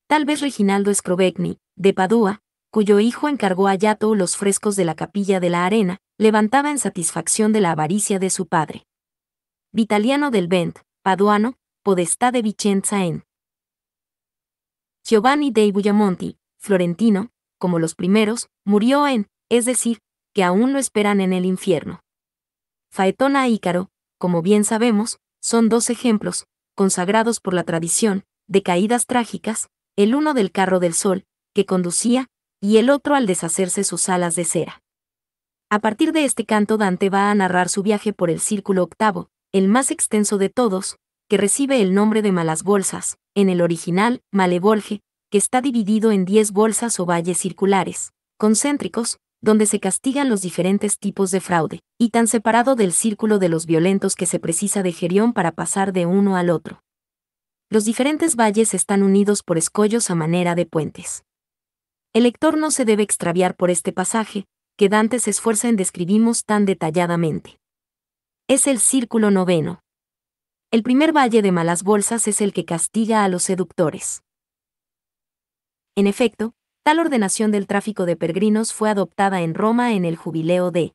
Tal vez Reginaldo Scrovegni, de Padua, cuyo hijo encargó a Yato los frescos de la capilla de la arena, levantaba en satisfacción de la avaricia de su padre. Vitaliano del Vent, paduano, podestá de Vicenza en Giovanni dei Buyamonti, florentino, como los primeros, murió en, es decir, que aún lo esperan en el infierno. Faetona e Ícaro, como bien sabemos, son dos ejemplos, consagrados por la tradición, de caídas trágicas, el uno del carro del sol, que conducía, y el otro al deshacerse sus alas de cera. A partir de este canto Dante va a narrar su viaje por el círculo octavo, el más extenso de todos, que recibe el nombre de malas bolsas, en el original, malevolge, que está dividido en diez bolsas o valles circulares, concéntricos, donde se castigan los diferentes tipos de fraude, y tan separado del círculo de los violentos que se precisa de Gerión para pasar de uno al otro. Los diferentes valles están unidos por escollos a manera de puentes. El lector no se debe extraviar por este pasaje, que Dante se esfuerza en describimos tan detalladamente. Es el círculo noveno, el primer valle de malas bolsas es el que castiga a los seductores. En efecto, tal ordenación del tráfico de peregrinos fue adoptada en Roma en el jubileo de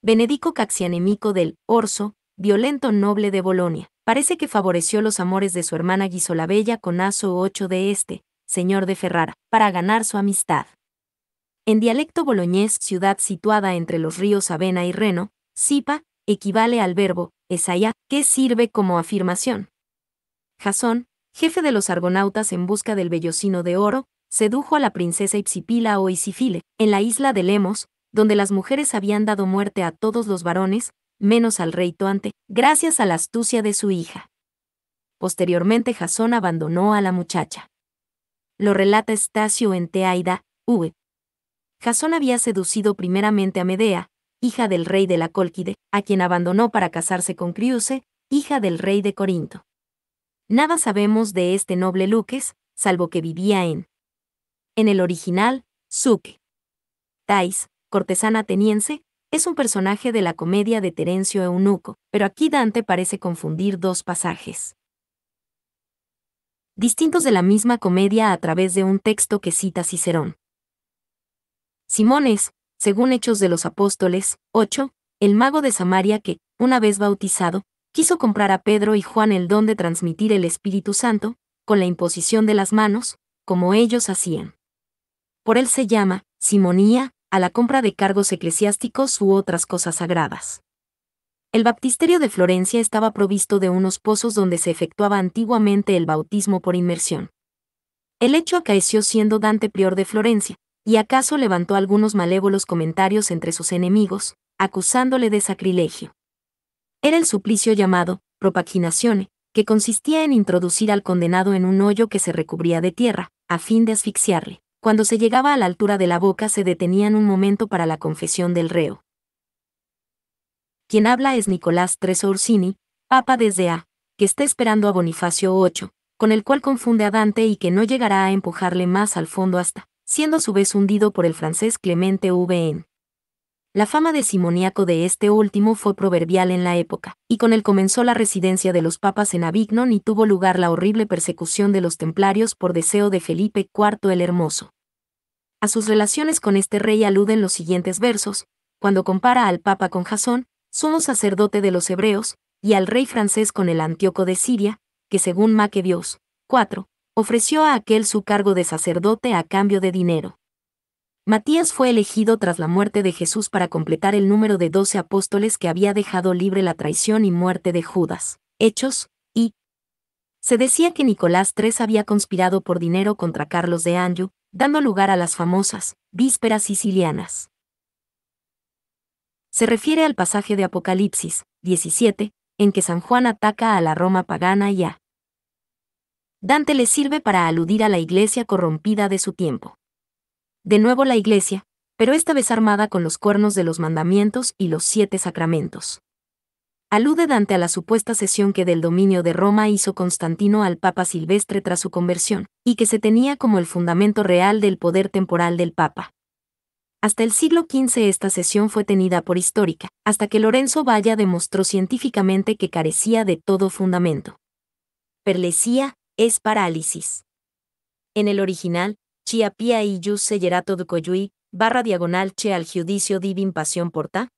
Benedico Caxianemico del Orso, violento noble de Bolonia. Parece que favoreció los amores de su hermana Bella con Aso VIII de este, señor de Ferrara, para ganar su amistad. En dialecto boloñés, ciudad situada entre los ríos Avena y Reno, Sipa equivale al verbo Esaya, ¿qué sirve como afirmación. Jasón, jefe de los argonautas en busca del vellocino de oro, sedujo a la princesa Ipsipila o Isifile, en la isla de Lemos, donde las mujeres habían dado muerte a todos los varones, menos al rey Toante, gracias a la astucia de su hija. Posteriormente Jasón abandonó a la muchacha. Lo relata Estacio en Teaida, V. Jasón había seducido primeramente a Medea, hija del rey de la Colquide, a quien abandonó para casarse con Criuse, hija del rey de Corinto. Nada sabemos de este noble Luques, salvo que vivía en. En el original, Suque. Tais, cortesana ateniense, es un personaje de la comedia de Terencio Eunuco, pero aquí Dante parece confundir dos pasajes. Distintos de la misma comedia a través de un texto que cita Cicerón. Simones, según Hechos de los Apóstoles, 8, el mago de Samaria que, una vez bautizado, quiso comprar a Pedro y Juan el don de transmitir el Espíritu Santo, con la imposición de las manos, como ellos hacían. Por él se llama, simonía, a la compra de cargos eclesiásticos u otras cosas sagradas. El baptisterio de Florencia estaba provisto de unos pozos donde se efectuaba antiguamente el bautismo por inmersión. El hecho acaeció siendo Dante prior de Florencia, y acaso levantó algunos malévolos comentarios entre sus enemigos, acusándole de sacrilegio. Era el suplicio llamado propaginación, que consistía en introducir al condenado en un hoyo que se recubría de tierra, a fin de asfixiarle. Cuando se llegaba a la altura de la boca se detenían un momento para la confesión del reo. Quien habla es Nicolás Treso Orsini, papa desde A, que está esperando a Bonifacio VIII, con el cual confunde a Dante y que no llegará a empujarle más al fondo hasta siendo a su vez hundido por el francés Clemente VN. La fama de simoniaco de este último fue proverbial en la época, y con él comenzó la residencia de los papas en Avignon y tuvo lugar la horrible persecución de los templarios por deseo de Felipe IV el Hermoso. A sus relaciones con este rey aluden los siguientes versos, cuando compara al papa con Jasón, sumo sacerdote de los hebreos, y al rey francés con el Antíoco de Siria, que según Dios 4, ofreció a aquel su cargo de sacerdote a cambio de dinero. Matías fue elegido tras la muerte de Jesús para completar el número de doce apóstoles que había dejado libre la traición y muerte de Judas. Hechos, y se decía que Nicolás III había conspirado por dinero contra Carlos de Anjou, dando lugar a las famosas vísperas sicilianas. Se refiere al pasaje de Apocalipsis 17, en que San Juan ataca a la Roma pagana y a Dante le sirve para aludir a la iglesia corrompida de su tiempo. De nuevo la iglesia, pero esta vez armada con los cuernos de los mandamientos y los siete sacramentos. Alude Dante a la supuesta cesión que del dominio de Roma hizo Constantino al Papa Silvestre tras su conversión, y que se tenía como el fundamento real del poder temporal del Papa. Hasta el siglo XV esta sesión fue tenida por histórica, hasta que Lorenzo Valla demostró científicamente que carecía de todo fundamento. Perlesía, es parálisis. En el original, Chia pia y yus se barra diagonal che al judicio divin pasión porta.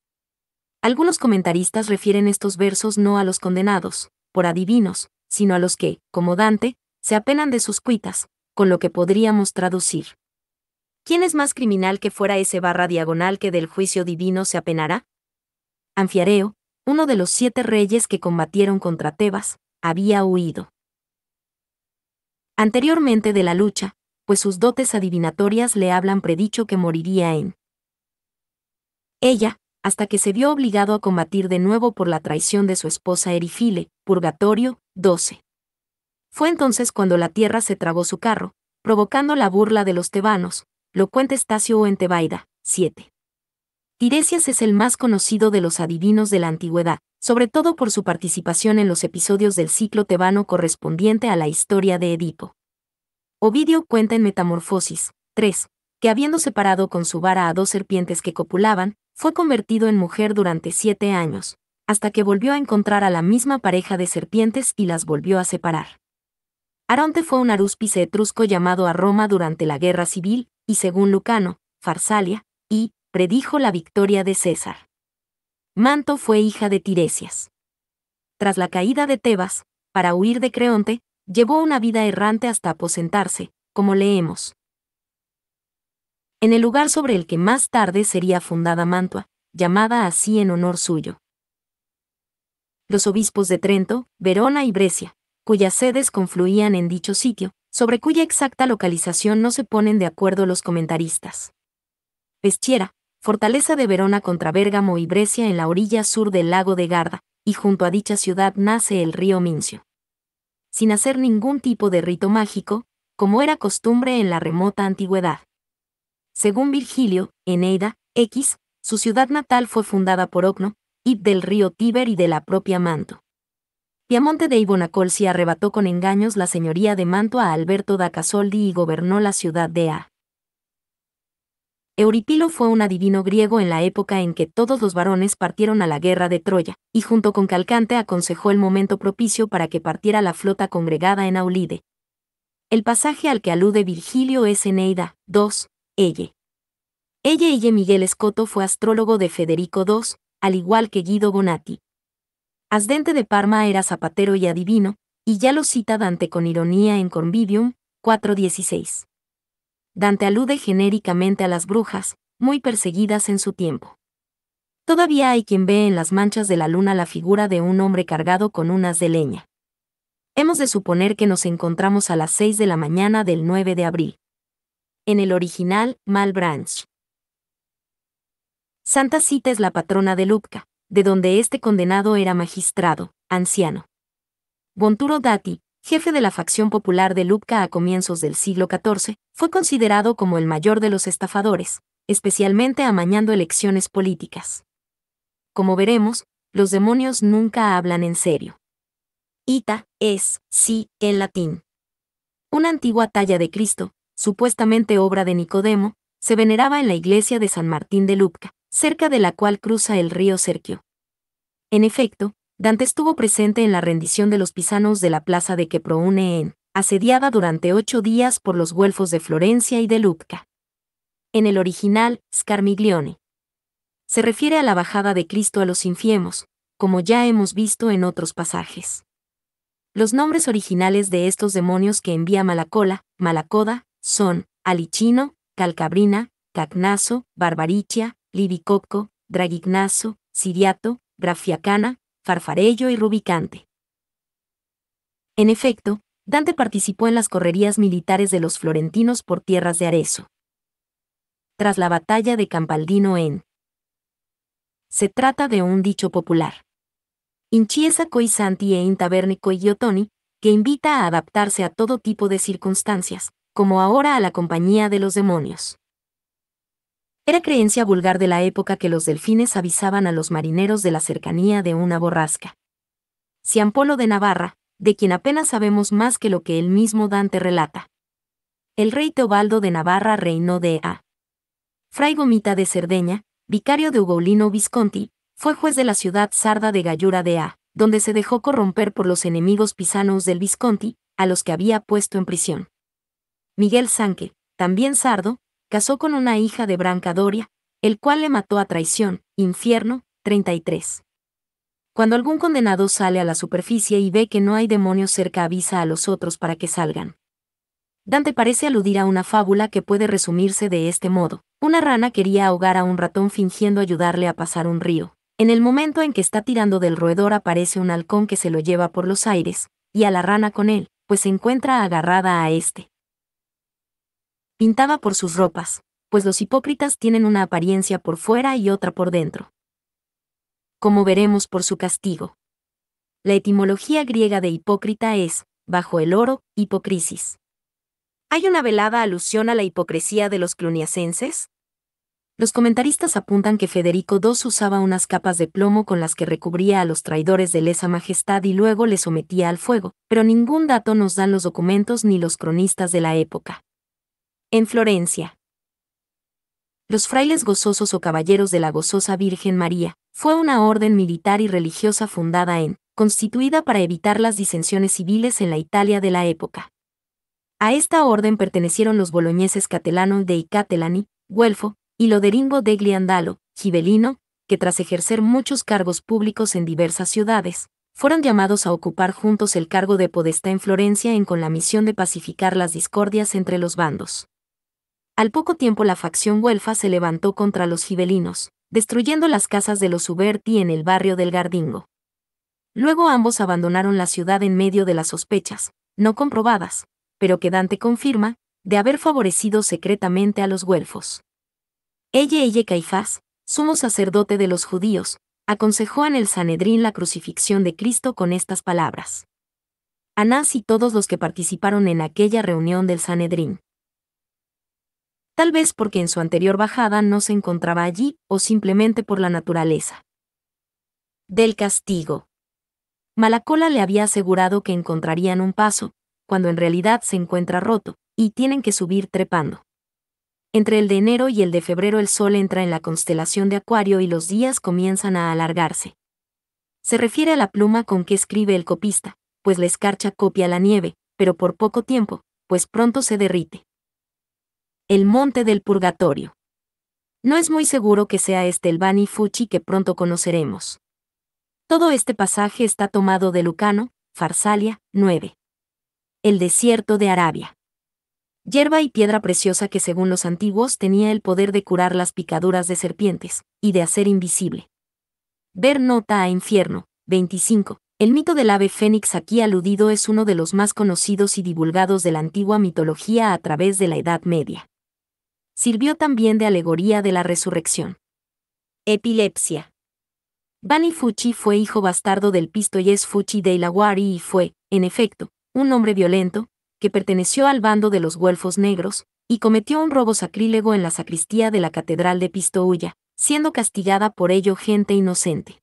Algunos comentaristas refieren estos versos no a los condenados, por adivinos, sino a los que, como Dante, se apenan de sus cuitas, con lo que podríamos traducir. ¿Quién es más criminal que fuera ese barra diagonal que del juicio divino se apenará? Anfiareo, uno de los siete reyes que combatieron contra Tebas, había huido anteriormente de la lucha, pues sus dotes adivinatorias le hablan predicho que moriría en ella, hasta que se vio obligado a combatir de nuevo por la traición de su esposa Erifile, Purgatorio 12. Fue entonces cuando la tierra se tragó su carro, provocando la burla de los tebanos, lo cuenta Estacio en Tebaida, 7. Tiresias es el más conocido de los adivinos de la antigüedad, sobre todo por su participación en los episodios del ciclo tebano correspondiente a la historia de Edipo. Ovidio cuenta en Metamorfosis 3, que habiendo separado con su vara a dos serpientes que copulaban, fue convertido en mujer durante siete años, hasta que volvió a encontrar a la misma pareja de serpientes y las volvió a separar. Aronte fue un arúspice etrusco llamado a Roma durante la guerra civil, y según Lucano, Farsalia, y predijo la victoria de César. Manto fue hija de Tiresias. Tras la caída de Tebas, para huir de Creonte, llevó una vida errante hasta aposentarse, como leemos. En el lugar sobre el que más tarde sería fundada Mantua, llamada así en honor suyo. Los obispos de Trento, Verona y Brescia, cuyas sedes confluían en dicho sitio, sobre cuya exacta localización no se ponen de acuerdo los comentaristas. Peschiera, fortaleza de Verona contra Bérgamo y Brescia en la orilla sur del lago de Garda, y junto a dicha ciudad nace el río Mincio. Sin hacer ningún tipo de rito mágico, como era costumbre en la remota antigüedad. Según Virgilio, Eneida, X, su ciudad natal fue fundada por Ocno, y del río Tíber y de la propia Manto. Piamonte de se arrebató con engaños la señoría de Manto a Alberto da Casoldi y gobernó la ciudad de A. Euripilo fue un adivino griego en la época en que todos los varones partieron a la guerra de Troya, y junto con Calcante aconsejó el momento propicio para que partiera la flota congregada en Aulide. El pasaje al que alude Virgilio es Eneida 2, Elle. Ella y Miguel Escoto fue astrólogo de Federico II, al igual que Guido Bonatti. Asdente de Parma era zapatero y adivino, y ya lo cita Dante con ironía en Convivium 4.16. Dante alude genéricamente a las brujas, muy perseguidas en su tiempo. Todavía hay quien ve en las manchas de la luna la figura de un hombre cargado con unas de leña. Hemos de suponer que nos encontramos a las 6 de la mañana del 9 de abril. En el original, Mal Santa Cita es la patrona de Lupka, de donde este condenado era magistrado, anciano. Bonturo Dati, jefe de la facción popular de Lubka a comienzos del siglo XIV, fue considerado como el mayor de los estafadores, especialmente amañando elecciones políticas. Como veremos, los demonios nunca hablan en serio. Ita es, sí, en latín. Una antigua talla de Cristo, supuestamente obra de Nicodemo, se veneraba en la iglesia de San Martín de Lubka, cerca de la cual cruza el río Serquio. En efecto, Dante estuvo presente en la rendición de los pisanos de la plaza de Queproune en, asediada durante ocho días por los güelfos de Florencia y de Lucca. En el original, Scarmiglione. Se refiere a la bajada de Cristo a los infiemos, como ya hemos visto en otros pasajes. Los nombres originales de estos demonios que envía Malacola, Malacoda, son Alichino, Calcabrina, Cagnaso, Barbaricia, Libicocco, Dragignaso, Siriato, Grafiacana, farfarello y rubicante. En efecto, Dante participó en las correrías militares de los florentinos por tierras de Arezzo. Tras la batalla de Campaldino en... Se trata de un dicho popular. inchiesa coisanti e intavernico y giotoni, que invita a adaptarse a todo tipo de circunstancias, como ahora a la compañía de los demonios. Era creencia vulgar de la época que los delfines avisaban a los marineros de la cercanía de una borrasca. Ciampolo de Navarra, de quien apenas sabemos más que lo que el mismo Dante relata. El rey Teobaldo de Navarra reinó de A. Fray Gomita de Cerdeña, vicario de Ugolino Visconti, fue juez de la ciudad sarda de Gallura de A, donde se dejó corromper por los enemigos pisanos del Visconti, a los que había puesto en prisión. Miguel Sanque, también sardo, casó con una hija de Branca Doria, el cual le mató a traición, infierno, 33. Cuando algún condenado sale a la superficie y ve que no hay demonios cerca avisa a los otros para que salgan. Dante parece aludir a una fábula que puede resumirse de este modo. Una rana quería ahogar a un ratón fingiendo ayudarle a pasar un río. En el momento en que está tirando del roedor aparece un halcón que se lo lleva por los aires, y a la rana con él, pues se encuentra agarrada a este pintaba por sus ropas, pues los hipócritas tienen una apariencia por fuera y otra por dentro. Como veremos por su castigo. La etimología griega de hipócrita es, bajo el oro, hipocrisis. ¿Hay una velada alusión a la hipocresía de los cluniacenses? Los comentaristas apuntan que Federico II usaba unas capas de plomo con las que recubría a los traidores de lesa majestad y luego les sometía al fuego, pero ningún dato nos dan los documentos ni los cronistas de la época en Florencia. Los frailes gozosos o caballeros de la gozosa Virgen María, fue una orden militar y religiosa fundada en, constituida para evitar las disensiones civiles en la Italia de la época. A esta orden pertenecieron los boloñeses Catelano de Icatelani, Guelfo, y Loderingo de Gliandalo, Gibelino, que tras ejercer muchos cargos públicos en diversas ciudades, fueron llamados a ocupar juntos el cargo de podestá en Florencia en con la misión de pacificar las discordias entre los bandos. Al poco tiempo la facción güelfa se levantó contra los gibelinos, destruyendo las casas de los Uberti en el barrio del Gardingo. Luego ambos abandonaron la ciudad en medio de las sospechas, no comprobadas, pero que Dante confirma, de haber favorecido secretamente a los güelfos. Ella y Caifás, sumo sacerdote de los judíos, aconsejó en el Sanedrín la crucifixión de Cristo con estas palabras. Anás y todos los que participaron en aquella reunión del Sanedrín tal vez porque en su anterior bajada no se encontraba allí o simplemente por la naturaleza. Del castigo. Malacola le había asegurado que encontrarían un paso, cuando en realidad se encuentra roto, y tienen que subir trepando. Entre el de enero y el de febrero el sol entra en la constelación de Acuario y los días comienzan a alargarse. Se refiere a la pluma con que escribe el copista, pues la escarcha copia la nieve, pero por poco tiempo, pues pronto se derrite el monte del purgatorio. No es muy seguro que sea este el Bani Fuchi que pronto conoceremos. Todo este pasaje está tomado de Lucano, Farsalia, 9. El desierto de Arabia. Hierba y piedra preciosa que según los antiguos tenía el poder de curar las picaduras de serpientes, y de hacer invisible. Ver nota a infierno, 25. El mito del ave fénix aquí aludido es uno de los más conocidos y divulgados de la antigua mitología a través de la Edad Media sirvió también de alegoría de la resurrección. Epilepsia. Bani Fuchi fue hijo bastardo del Pistoyes Fuchi de Ilawari y fue, en efecto, un hombre violento, que perteneció al bando de los güelfos negros, y cometió un robo sacrílego en la sacristía de la catedral de Pistoulla, siendo castigada por ello gente inocente.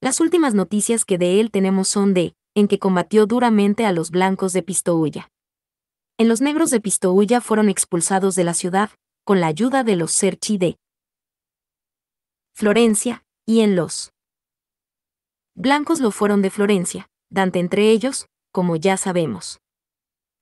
Las últimas noticias que de él tenemos son de, en que combatió duramente a los blancos de Pistoulla en los negros de Pistoulla fueron expulsados de la ciudad, con la ayuda de los Cerchi de Florencia, y en los blancos lo fueron de Florencia, Dante entre ellos, como ya sabemos.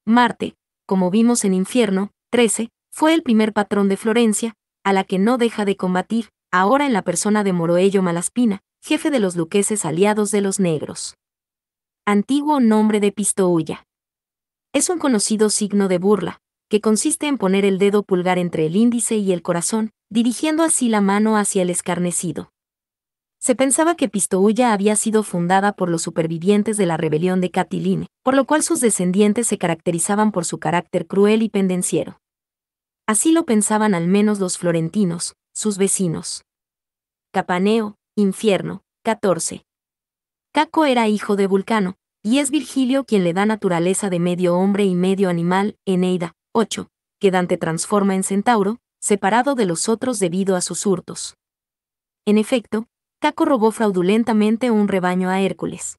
Marte, como vimos en Infierno, 13, fue el primer patrón de Florencia, a la que no deja de combatir, ahora en la persona de Moroello Malaspina, jefe de los luqueses aliados de los negros. Antiguo nombre de Pistoulla. Es un conocido signo de burla, que consiste en poner el dedo pulgar entre el índice y el corazón, dirigiendo así la mano hacia el escarnecido. Se pensaba que Pistoulla había sido fundada por los supervivientes de la rebelión de Catiline, por lo cual sus descendientes se caracterizaban por su carácter cruel y pendenciero. Así lo pensaban al menos los florentinos, sus vecinos. Capaneo, infierno, 14. Caco era hijo de Vulcano, y es Virgilio quien le da naturaleza de medio hombre y medio animal, Eneida, 8, que Dante transforma en centauro, separado de los otros debido a sus hurtos. En efecto, Caco robó fraudulentamente un rebaño a Hércules.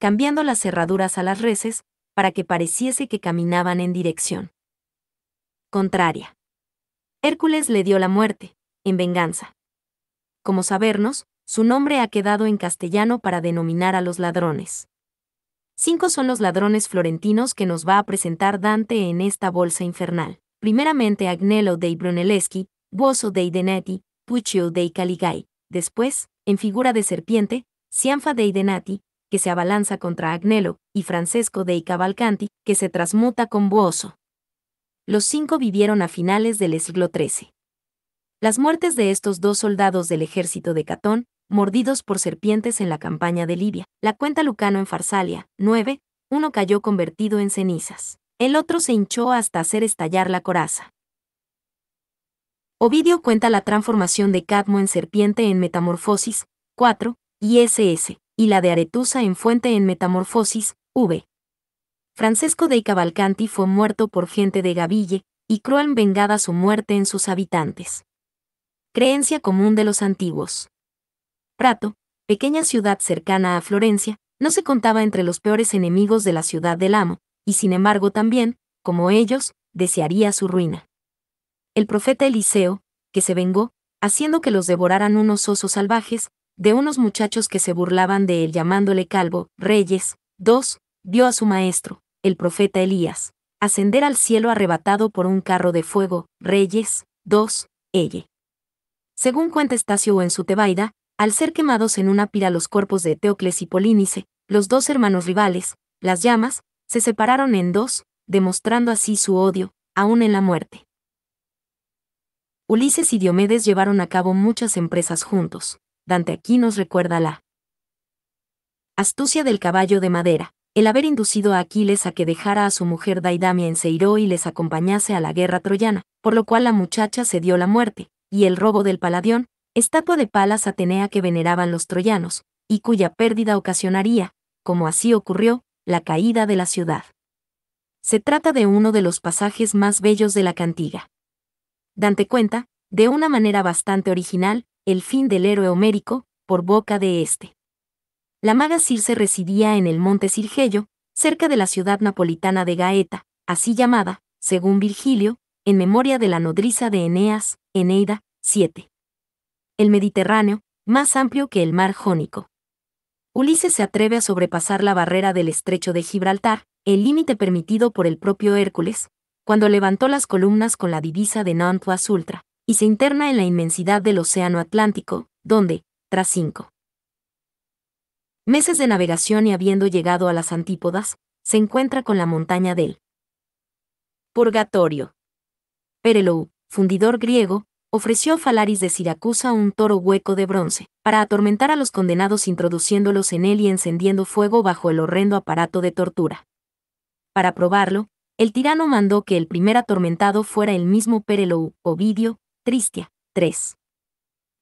Cambiando las cerraduras a las reses, para que pareciese que caminaban en dirección contraria. Hércules le dio la muerte, en venganza. Como sabernos, su nombre ha quedado en castellano para denominar a los ladrones. Cinco son los ladrones florentinos que nos va a presentar Dante en esta bolsa infernal. Primeramente Agnello dei Brunelleschi, Buoso dei Denati, Puccio dei Caligai. Después, en figura de serpiente, Cianfa dei Denati, que se abalanza contra Agnello, y Francesco dei Cavalcanti, que se transmuta con Buoso. Los cinco vivieron a finales del siglo XIII. Las muertes de estos dos soldados del ejército de Catón mordidos por serpientes en la campaña de Libia. La cuenta Lucano en Farsalia, 9, uno cayó convertido en cenizas. El otro se hinchó hasta hacer estallar la coraza. Ovidio cuenta la transformación de Cadmo en serpiente en Metamorfosis, 4, y SS, y la de Aretusa en fuente en Metamorfosis, V. Francesco de Cavalcanti fue muerto por gente de Gaville, y cruel vengada su muerte en sus habitantes. Creencia común de los antiguos. Prato, pequeña ciudad cercana a Florencia, no se contaba entre los peores enemigos de la ciudad del amo, y sin embargo también, como ellos, desearía su ruina. El profeta Eliseo, que se vengó, haciendo que los devoraran unos osos salvajes, de unos muchachos que se burlaban de él llamándole calvo, reyes, II, dio a su maestro, el profeta Elías, ascender al cielo arrebatado por un carro de fuego, reyes, II, ella. Según cuenta Estacio en su Tebaida, al ser quemados en una pira los cuerpos de Teocles y Polínice, los dos hermanos rivales, las llamas, se separaron en dos, demostrando así su odio, aún en la muerte. Ulises y Diomedes llevaron a cabo muchas empresas juntos. Dante aquí nos recuerda la astucia del caballo de madera, el haber inducido a Aquiles a que dejara a su mujer Daidamia en Seiró y les acompañase a la guerra troyana, por lo cual la muchacha se dio la muerte, y el robo del Paladión, estatua de Palas Atenea que veneraban los troyanos, y cuya pérdida ocasionaría, como así ocurrió, la caída de la ciudad. Se trata de uno de los pasajes más bellos de la cantiga. Dante cuenta, de una manera bastante original, el fin del héroe homérico, por boca de este. La maga Circe residía en el monte Cirgello, cerca de la ciudad napolitana de Gaeta, así llamada, según Virgilio, en memoria de la nodriza de Eneas, Eneida, 7 el Mediterráneo, más amplio que el mar Jónico. Ulises se atreve a sobrepasar la barrera del estrecho de Gibraltar, el límite permitido por el propio Hércules, cuando levantó las columnas con la divisa de Nantua Ultra, y se interna en la inmensidad del Océano Atlántico, donde, tras cinco meses de navegación y habiendo llegado a las antípodas, se encuentra con la montaña del Purgatorio. Perelou, fundidor griego, ofreció a Falaris de Siracusa un toro hueco de bronce, para atormentar a los condenados introduciéndolos en él y encendiendo fuego bajo el horrendo aparato de tortura. Para probarlo, el tirano mandó que el primer atormentado fuera el mismo Perelou, Ovidio, Tristia, 3.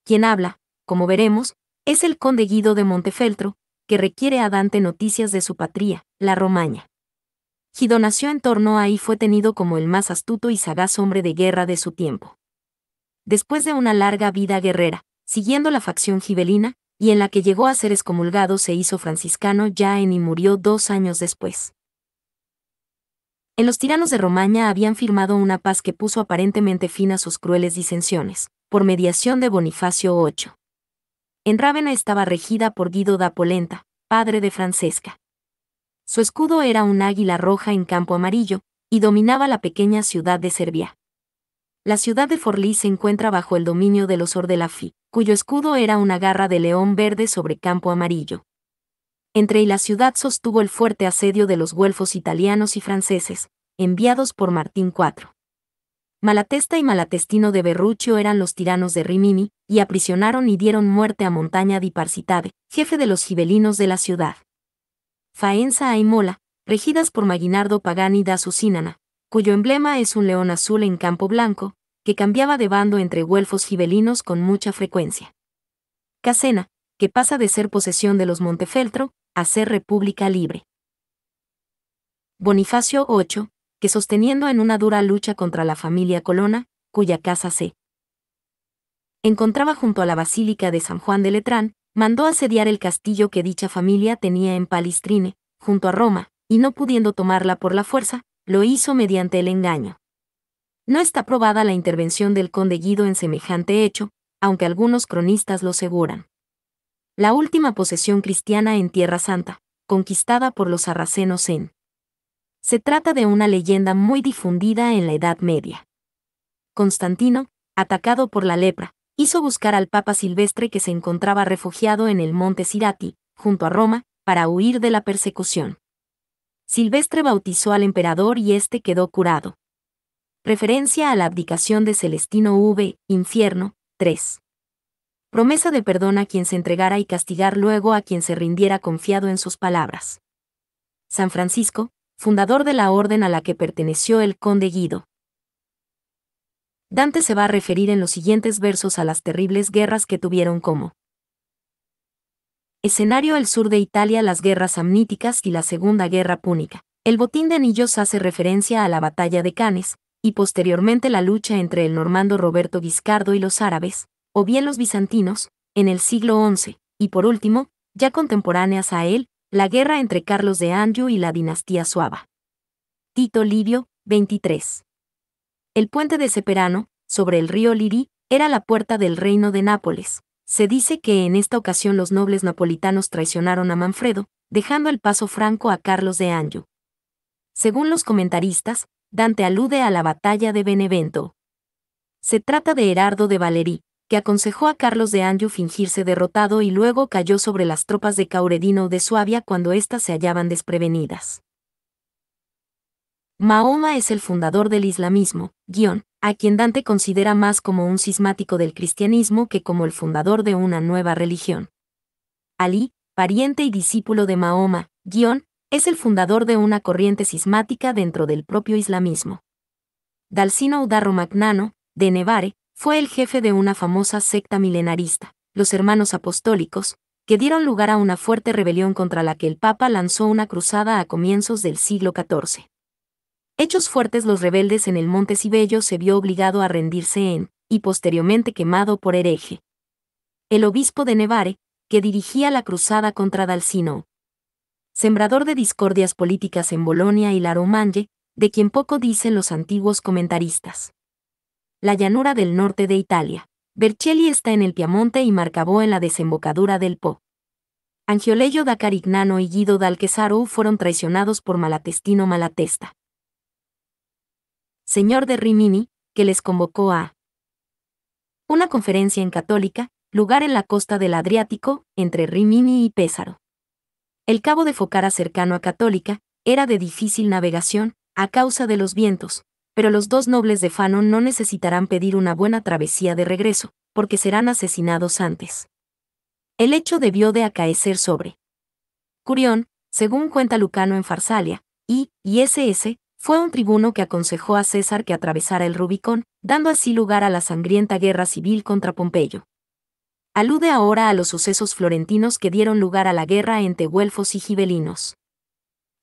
Quien habla, como veremos, es el conde Guido de Montefeltro, que requiere a Dante noticias de su patria, la Romaña. Gido nació en torno a y fue tenido como el más astuto y sagaz hombre de guerra de su tiempo después de una larga vida guerrera, siguiendo la facción gibelina, y en la que llegó a ser excomulgado se hizo franciscano ya en y murió dos años después. En los tiranos de Romaña habían firmado una paz que puso aparentemente fin a sus crueles disensiones, por mediación de Bonifacio VIII. En Rávena estaba regida por Guido da Polenta, padre de Francesca. Su escudo era un águila roja en campo amarillo, y dominaba la pequeña ciudad de Serbia. La ciudad de Forlí se encuentra bajo el dominio de los Ordelafi, cuyo escudo era una garra de león verde sobre campo amarillo. Entre y la ciudad sostuvo el fuerte asedio de los güelfos italianos y franceses, enviados por Martín IV. Malatesta y Malatestino de Berruccio eran los tiranos de Rimini, y aprisionaron y dieron muerte a Montaña di Parsitade, jefe de los gibelinos de la ciudad. Faenza y Mola, regidas por Maguinardo Pagani da Susinana, cuyo emblema es un león azul en campo blanco, que cambiaba de bando entre güelfos gibelinos con mucha frecuencia. Casena, que pasa de ser posesión de los Montefeltro a ser república libre. Bonifacio VIII, que sosteniendo en una dura lucha contra la familia Colona, cuya casa se encontraba junto a la Basílica de San Juan de Letrán, mandó asediar el castillo que dicha familia tenía en Palistrine, junto a Roma, y no pudiendo tomarla por la fuerza, lo hizo mediante el engaño. No está probada la intervención del conde Guido en semejante hecho, aunque algunos cronistas lo aseguran. La última posesión cristiana en Tierra Santa, conquistada por los sarracenos en. Se trata de una leyenda muy difundida en la Edad Media. Constantino, atacado por la lepra, hizo buscar al Papa Silvestre que se encontraba refugiado en el monte Sirati, junto a Roma, para huir de la persecución. Silvestre bautizó al emperador y este quedó curado, referencia a la abdicación de Celestino V, Infierno, 3. Promesa de perdón a quien se entregara y castigar luego a quien se rindiera confiado en sus palabras. San Francisco, fundador de la orden a la que perteneció el conde Guido. Dante se va a referir en los siguientes versos a las terribles guerras que tuvieron como escenario al sur de Italia las guerras amníticas y la Segunda Guerra Púnica. El botín de anillos hace referencia a la batalla de Canes y posteriormente la lucha entre el normando Roberto Guiscardo y los árabes, o bien los bizantinos, en el siglo XI, y por último, ya contemporáneas a él, la guerra entre Carlos de Anjou y la dinastía suaba. Tito Livio, 23. El puente de Seperano, sobre el río Liri, era la puerta del reino de Nápoles. Se dice que en esta ocasión los nobles napolitanos traicionaron a Manfredo, dejando el paso franco a Carlos de Anjou. Según los comentaristas, Dante alude a la batalla de Benevento. Se trata de Herardo de Valerí, que aconsejó a Carlos de Anjou fingirse derrotado y luego cayó sobre las tropas de Cauredino de Suabia cuando éstas se hallaban desprevenidas. Mahoma es el fundador del islamismo, guión, a quien Dante considera más como un cismático del cristianismo que como el fundador de una nueva religión. Ali, pariente y discípulo de Mahoma, guión, es el fundador de una corriente cismática dentro del propio islamismo. Dalcino Udarro Magnano, de Nevare, fue el jefe de una famosa secta milenarista, los Hermanos Apostólicos, que dieron lugar a una fuerte rebelión contra la que el Papa lanzó una cruzada a comienzos del siglo XIV. Hechos fuertes los rebeldes en el Monte Cibello se vio obligado a rendirse en, y posteriormente quemado por hereje. El obispo de Nevare, que dirigía la cruzada contra Dalcino, sembrador de discordias políticas en Bolonia y la Romange, de quien poco dicen los antiguos comentaristas. La llanura del norte de Italia. Vercelli está en el Piamonte y Marcabó en la desembocadura del Po. Angiolello da Carignano y Guido dal fueron traicionados por Malatestino Malatesta. Señor de Rimini, que les convocó a una conferencia en Católica, lugar en la costa del Adriático, entre Rimini y Pésaro. El cabo de Focara cercano a Católica era de difícil navegación a causa de los vientos, pero los dos nobles de Fano no necesitarán pedir una buena travesía de regreso, porque serán asesinados antes. El hecho debió de acaecer sobre Curión, según cuenta Lucano en Farsalia, y, y SS, fue un tribuno que aconsejó a César que atravesara el Rubicón, dando así lugar a la sangrienta guerra civil contra Pompeyo alude ahora a los sucesos florentinos que dieron lugar a la guerra entre güelfos y gibelinos.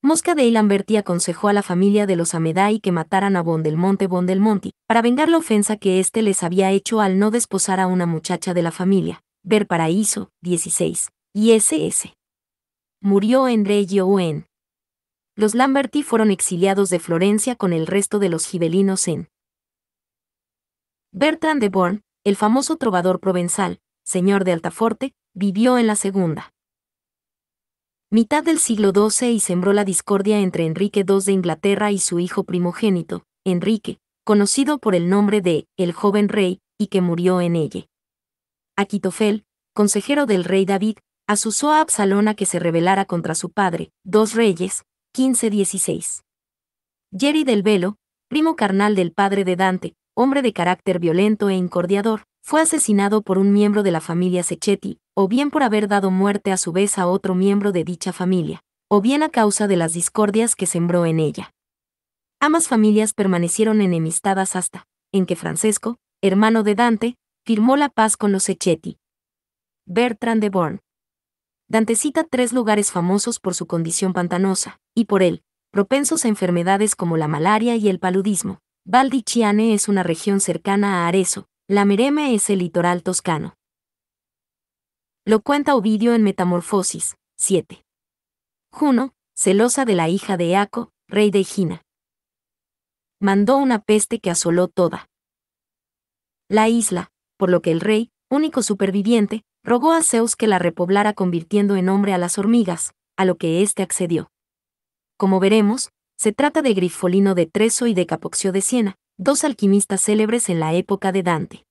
Mosca de Ilamberti aconsejó a la familia de los Amedai que mataran a Bondelmonte Bondelmonti, para vengar la ofensa que éste les había hecho al no desposar a una muchacha de la familia, Ver Paraíso, 16, y SS. Murió en Reggio Los Lamberti fueron exiliados de Florencia con el resto de los gibelinos en Bertrand de Born, el famoso trovador provenzal, señor de Altaforte, vivió en la segunda mitad del siglo XII y sembró la discordia entre Enrique II de Inglaterra y su hijo primogénito, Enrique, conocido por el nombre de el joven rey, y que murió en ella. Aquitofel, consejero del rey David, asusó a Absalón a que se rebelara contra su padre, dos reyes, 15-16. Jerry del Velo, primo carnal del padre de Dante, hombre de carácter violento e incordiador, fue asesinado por un miembro de la familia Sechetti, o bien por haber dado muerte a su vez a otro miembro de dicha familia, o bien a causa de las discordias que sembró en ella. Ambas familias permanecieron enemistadas hasta, en que Francesco, hermano de Dante, firmó la paz con los Sechetti. Bertrand de Born. Dante cita tres lugares famosos por su condición pantanosa, y por él, propensos a enfermedades como la malaria y el paludismo. Valdichiane es una región cercana a Arezzo, la Merema es el litoral toscano. Lo cuenta Ovidio en Metamorfosis, 7. Juno, celosa de la hija de Eaco, rey de Gina, Mandó una peste que asoló toda la isla, por lo que el rey, único superviviente, rogó a Zeus que la repoblara convirtiendo en hombre a las hormigas, a lo que éste accedió. Como veremos, se trata de Grifolino de Treso y de Capoxio de Siena, dos alquimistas célebres en la época de Dante.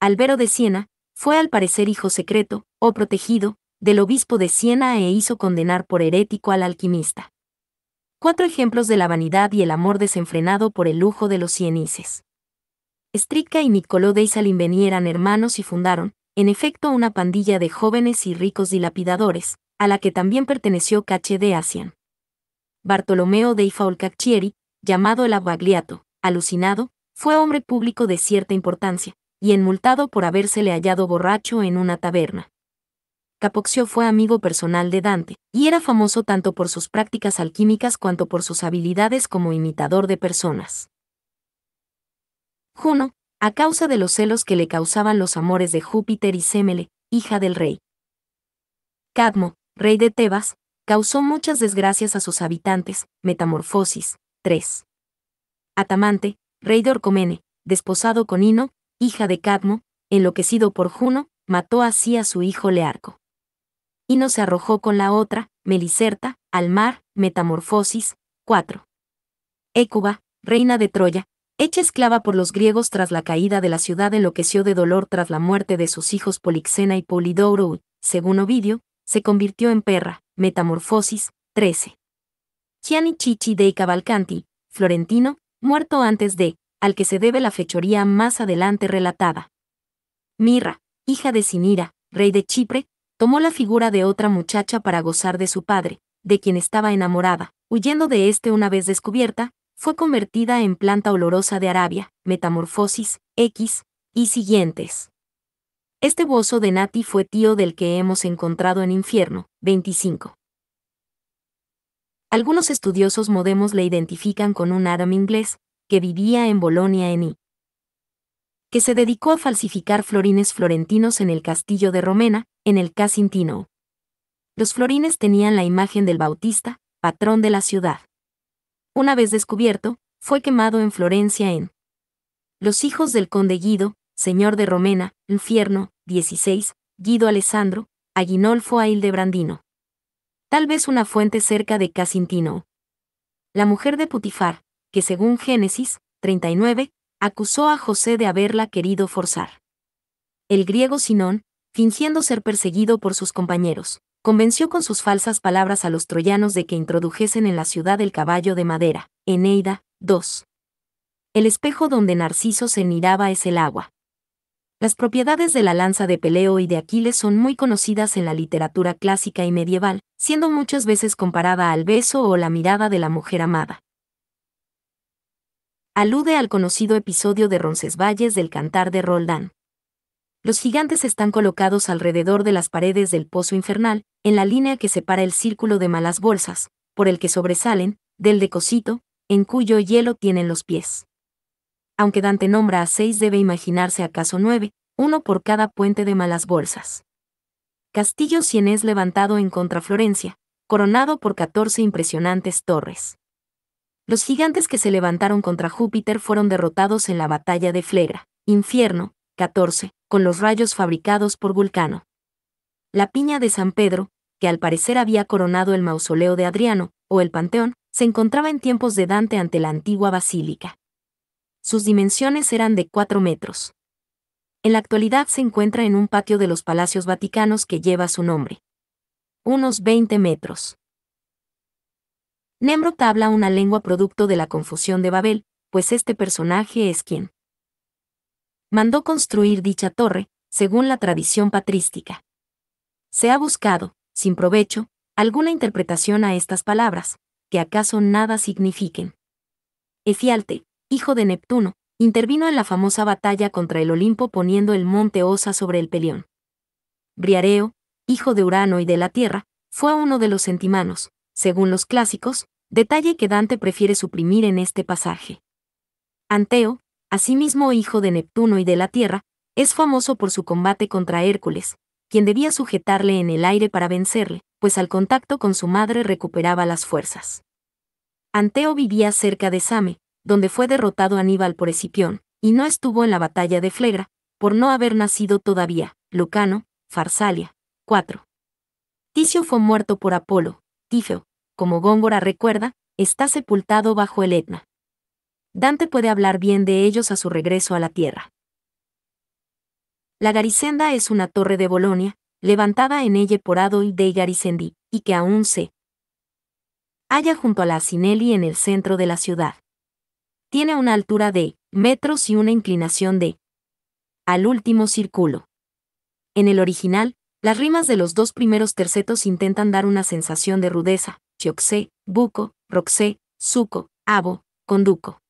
Albero de Siena, fue al parecer hijo secreto, o protegido, del obispo de Siena e hizo condenar por herético al alquimista. Cuatro ejemplos de la vanidad y el amor desenfrenado por el lujo de los sienices. Estrica y Nicoló de Isalimbeni eran hermanos y fundaron, en efecto, una pandilla de jóvenes y ricos dilapidadores, a la que también perteneció Cache de Asian. Bartolomeo de Ifaulcaccieri, llamado el Abagliato alucinado, fue hombre público de cierta importancia, y enmultado por habérsele hallado borracho en una taberna. Capoxio fue amigo personal de Dante, y era famoso tanto por sus prácticas alquímicas cuanto por sus habilidades como imitador de personas. Juno, a causa de los celos que le causaban los amores de Júpiter y Semele, hija del rey. Cadmo, rey de Tebas, causó muchas desgracias a sus habitantes, Metamorfosis 3. Atamante, rey de Orcomene, desposado con Ino, hija de Cadmo, enloquecido por Juno, mató así a su hijo Learco. Ino se arrojó con la otra, Melicerta, al mar, Metamorfosis, 4. Écuba, reina de Troya, hecha esclava por los griegos tras la caída de la ciudad, enloqueció de dolor tras la muerte de sus hijos Polixena y Polidoro, según Ovidio, se convirtió en perra, Metamorfosis, 13. Gianni Chichi dei Cavalcanti, florentino, muerto antes de, al que se debe la fechoría más adelante relatada. Mirra, hija de Sinira, rey de Chipre, tomó la figura de otra muchacha para gozar de su padre, de quien estaba enamorada, huyendo de éste una vez descubierta, fue convertida en planta olorosa de Arabia, Metamorfosis, X, y siguientes. Este bozo de Nati fue tío del que hemos encontrado en infierno, 25. Algunos estudiosos modemos le identifican con un Adam inglés, que vivía en Bolonia en I, que se dedicó a falsificar florines florentinos en el castillo de Romena, en el Casintino. Los florines tenían la imagen del Bautista, patrón de la ciudad. Una vez descubierto, fue quemado en Florencia en Los hijos del conde Guido, señor de Romena, infierno, 16, Guido Alessandro, Aguinolfo Aildebrandino tal vez una fuente cerca de Casintino. La mujer de Putifar, que según Génesis 39, acusó a José de haberla querido forzar. El griego Sinón, fingiendo ser perseguido por sus compañeros, convenció con sus falsas palabras a los troyanos de que introdujesen en la ciudad el caballo de madera, Eneida 2. El espejo donde Narciso se miraba es el agua, las propiedades de la lanza de Peleo y de Aquiles son muy conocidas en la literatura clásica y medieval, siendo muchas veces comparada al beso o la mirada de la mujer amada. Alude al conocido episodio de Roncesvalles del Cantar de Roldán. Los gigantes están colocados alrededor de las paredes del pozo infernal, en la línea que separa el círculo de malas bolsas, por el que sobresalen, del de en cuyo hielo tienen los pies aunque Dante nombra a seis debe imaginarse acaso nueve, uno por cada puente de malas bolsas. Castillo Cienés levantado en contra Florencia, coronado por catorce impresionantes torres. Los gigantes que se levantaron contra Júpiter fueron derrotados en la batalla de Flegra, infierno, 14, con los rayos fabricados por Vulcano. La piña de San Pedro, que al parecer había coronado el mausoleo de Adriano, o el Panteón, se encontraba en tiempos de Dante ante la antigua basílica. Sus dimensiones eran de 4 metros. En la actualidad se encuentra en un patio de los Palacios Vaticanos que lleva su nombre. Unos 20 metros. nembrota habla una lengua producto de la confusión de Babel, pues este personaje es quien mandó construir dicha torre, según la tradición patrística. Se ha buscado, sin provecho, alguna interpretación a estas palabras, que acaso nada signifiquen. Efialte, hijo de Neptuno, intervino en la famosa batalla contra el Olimpo poniendo el monte Osa sobre el Pelión. Briareo, hijo de Urano y de la Tierra, fue uno de los centimanos, según los clásicos, detalle que Dante prefiere suprimir en este pasaje. Anteo, asimismo hijo de Neptuno y de la Tierra, es famoso por su combate contra Hércules, quien debía sujetarle en el aire para vencerle, pues al contacto con su madre recuperaba las fuerzas. Anteo vivía cerca de Same, donde fue derrotado Aníbal por Escipión, y no estuvo en la batalla de Flegra, por no haber nacido todavía, Lucano, Farsalia. 4. Ticio fue muerto por Apolo, Tifeo, como Góngora recuerda, está sepultado bajo el Etna. Dante puede hablar bien de ellos a su regreso a la tierra. La Garicenda es una torre de Bolonia, levantada en ella por Adoy de Garicendi, y que aún se halla junto a la Asinelli en el centro de la ciudad. Tiene una altura de metros y una inclinación de al último círculo. En el original, las rimas de los dos primeros tercetos intentan dar una sensación de rudeza, chioxé, buco, roxé, suco, abo, conduco.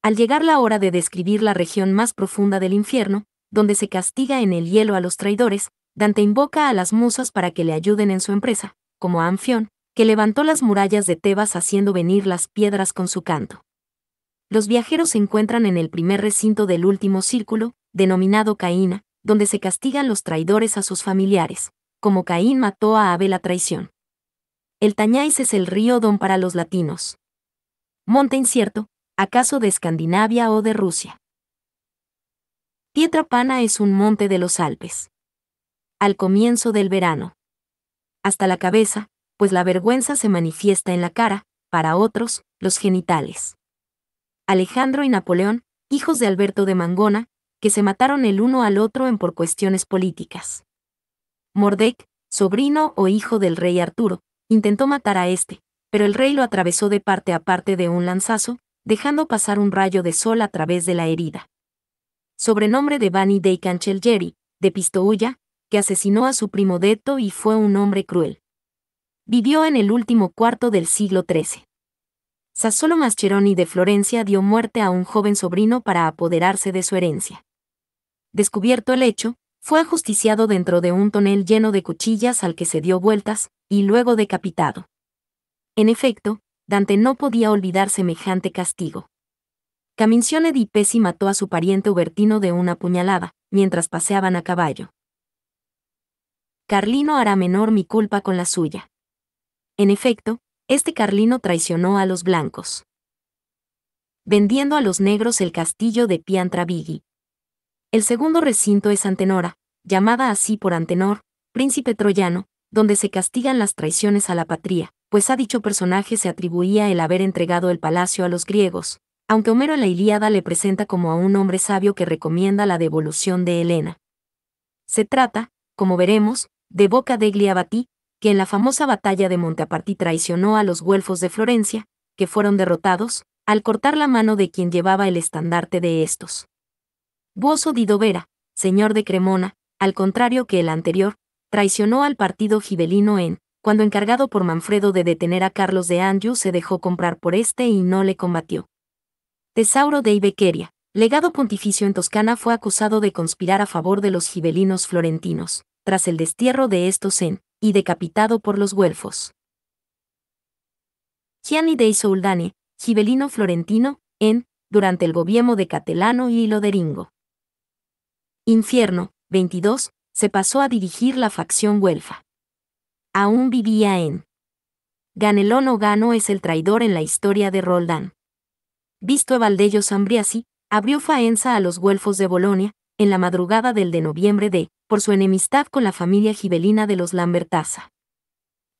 Al llegar la hora de describir la región más profunda del infierno, donde se castiga en el hielo a los traidores, Dante invoca a las musas para que le ayuden en su empresa, como a Anfión, que levantó las murallas de Tebas haciendo venir las piedras con su canto los viajeros se encuentran en el primer recinto del último círculo, denominado Caína, donde se castigan los traidores a sus familiares, como Caín mató a Abel a traición. El Tañáis es el río Don para los latinos. Monte incierto, acaso de Escandinavia o de Rusia. Pietra Pana es un monte de los Alpes. Al comienzo del verano. Hasta la cabeza, pues la vergüenza se manifiesta en la cara, para otros, los genitales. Alejandro y Napoleón, hijos de Alberto de Mangona, que se mataron el uno al otro en por cuestiones políticas. Mordec, sobrino o hijo del rey Arturo, intentó matar a este, pero el rey lo atravesó de parte a parte de un lanzazo, dejando pasar un rayo de sol a través de la herida. Sobrenombre de Vanni de Cancellieri, de Pistoulla, que asesinó a su primo Deto y fue un hombre cruel. Vivió en el último cuarto del siglo XIII. Sassolo Mascheroni de Florencia dio muerte a un joven sobrino para apoderarse de su herencia. Descubierto el hecho, fue ajusticiado dentro de un tonel lleno de cuchillas al que se dio vueltas, y luego decapitado. En efecto, Dante no podía olvidar semejante castigo. Camincione di Pesi mató a su pariente Ubertino de una puñalada, mientras paseaban a caballo. Carlino hará menor mi culpa con la suya. En efecto, este carlino traicionó a los blancos. Vendiendo a los negros el castillo de Piantravigi. El segundo recinto es Antenora, llamada así por Antenor, príncipe troyano, donde se castigan las traiciones a la patria, pues a dicho personaje se atribuía el haber entregado el palacio a los griegos, aunque Homero en la Ilíada le presenta como a un hombre sabio que recomienda la devolución de Helena. Se trata, como veremos, de Boca de gliabati que en la famosa batalla de Montepartí traicionó a los güelfos de Florencia, que fueron derrotados, al cortar la mano de quien llevaba el estandarte de estos. Buoso di Dovera, señor de Cremona, al contrario que el anterior, traicionó al partido gibelino en, cuando encargado por Manfredo de detener a Carlos de Anjou se dejó comprar por este y no le combatió. Tesauro de Ibequeria, legado pontificio en Toscana fue acusado de conspirar a favor de los gibelinos florentinos, tras el destierro de estos en y decapitado por los güelfos. Gianni dei Soldani, gibelino florentino, en, durante el gobierno de Catelano y Loderingo. Infierno, 22, se pasó a dirigir la facción güelfa. Aún vivía en. Ganelón Gano es el traidor en la historia de Roldán. Visto a Valdello Sambriasi, abrió faenza a los güelfos de Bolonia, en la madrugada del de noviembre de, por su enemistad con la familia gibelina de los Lambertasa.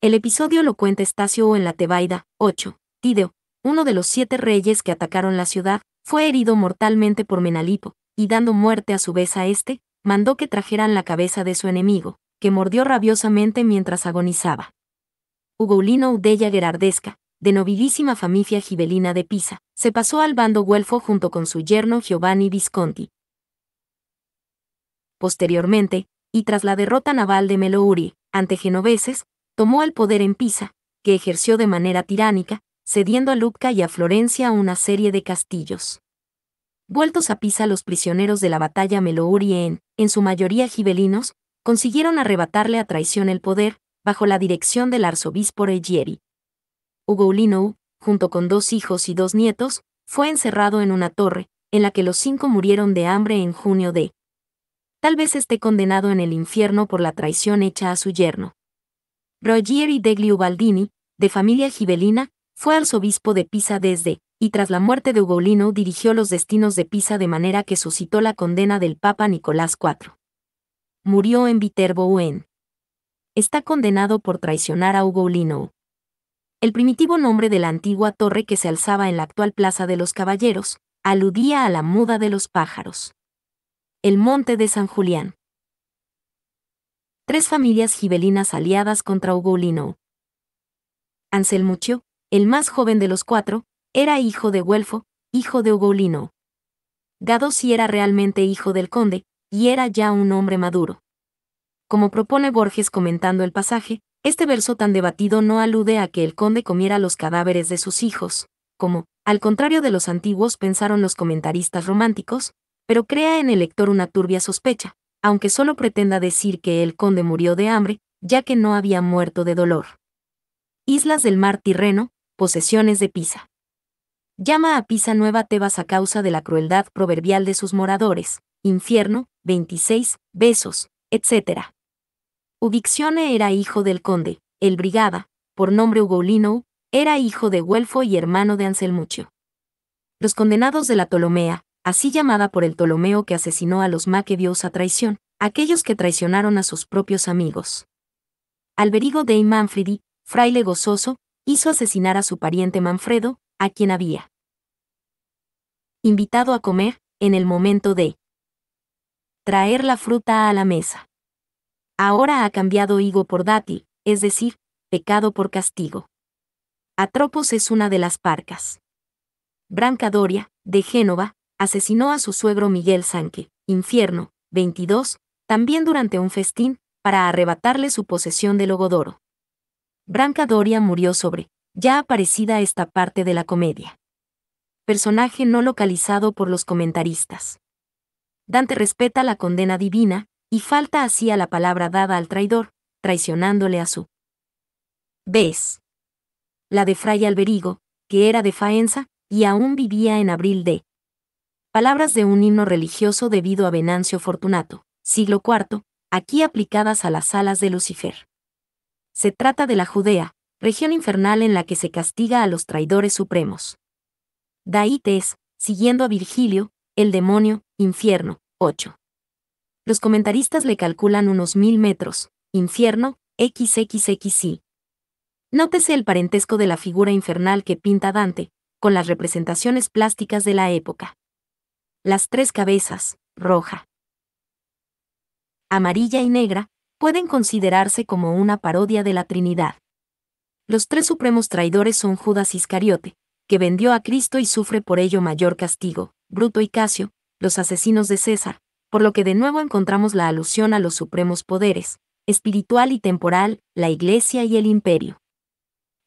El episodio lo cuenta Estacio en la Tebaida, 8. Tideo, uno de los siete reyes que atacaron la ciudad, fue herido mortalmente por Menalipo, y dando muerte a su vez a este, mandó que trajeran la cabeza de su enemigo, que mordió rabiosamente mientras agonizaba. Ugolino Udella Gerardesca, de nobilísima familia gibelina de Pisa, se pasó al bando Guelfo junto con su yerno Giovanni Visconti, Posteriormente, y tras la derrota naval de Melouri ante genoveses, tomó el poder en Pisa, que ejerció de manera tiránica, cediendo a Lucca y a Florencia una serie de castillos. Vueltos a Pisa los prisioneros de la batalla Melouri en, su mayoría gibelinos, consiguieron arrebatarle a traición el poder, bajo la dirección del arzobispo Reggieri. Ugolino, junto con dos hijos y dos nietos, fue encerrado en una torre, en la que los cinco murieron de hambre en junio de tal vez esté condenado en el infierno por la traición hecha a su yerno. Rogeri degli Ubaldini, de familia gibelina, fue arzobispo de Pisa desde, y tras la muerte de Ugolino dirigió los destinos de Pisa de manera que suscitó la condena del Papa Nicolás IV. Murió en Viterbo Uen. Está condenado por traicionar a Ugolino. El primitivo nombre de la antigua torre que se alzaba en la actual Plaza de los Caballeros, aludía a la muda de los pájaros el Monte de San Julián. Tres familias gibelinas aliadas contra Ugolino. Anselmuccio, el más joven de los cuatro, era hijo de Huelfo, hijo de Ugolino. Gado era realmente hijo del conde, y era ya un hombre maduro. Como propone Borges comentando el pasaje, este verso tan debatido no alude a que el conde comiera los cadáveres de sus hijos, como, al contrario de los antiguos pensaron los comentaristas románticos, pero crea en el lector una turbia sospecha, aunque solo pretenda decir que el conde murió de hambre, ya que no había muerto de dolor. Islas del mar Tirreno, posesiones de Pisa. Llama a Pisa Nueva Tebas a causa de la crueldad proverbial de sus moradores, infierno, 26, besos, etc. Udiccione era hijo del conde, el brigada, por nombre Ugolino, era hijo de Huelfo y hermano de Anselmuccio. Los condenados de la Ptolomea, así llamada por el Ptolomeo que asesinó a los maquebios a traición, aquellos que traicionaron a sus propios amigos. Alberigo de Manfredi, fraile gozoso, hizo asesinar a su pariente Manfredo, a quien había invitado a comer, en el momento de traer la fruta a la mesa. Ahora ha cambiado higo por dátil, es decir, pecado por castigo. Atropos es una de las parcas. Brancadoria, de Génova, asesinó a su suegro Miguel Sanque, infierno, 22, también durante un festín, para arrebatarle su posesión de Logodoro. Branca Doria murió sobre, ya aparecida esta parte de la comedia. Personaje no localizado por los comentaristas. Dante respeta la condena divina, y falta así a la palabra dada al traidor, traicionándole a su ves. La de Fray Alberigo, que era de Faenza, y aún vivía en abril de palabras de un himno religioso debido a Venancio Fortunato, siglo IV, aquí aplicadas a las alas de Lucifer. Se trata de la Judea, región infernal en la que se castiga a los traidores supremos. Daíte es, siguiendo a Virgilio, el demonio, infierno, 8. Los comentaristas le calculan unos mil metros, infierno, XXXI. Nótese el parentesco de la figura infernal que pinta Dante, con las representaciones plásticas de la época. Las tres cabezas, roja, amarilla y negra, pueden considerarse como una parodia de la Trinidad. Los tres supremos traidores son Judas Iscariote, que vendió a Cristo y sufre por ello mayor castigo, Bruto y Casio, los asesinos de César, por lo que de nuevo encontramos la alusión a los supremos poderes, espiritual y temporal, la Iglesia y el Imperio.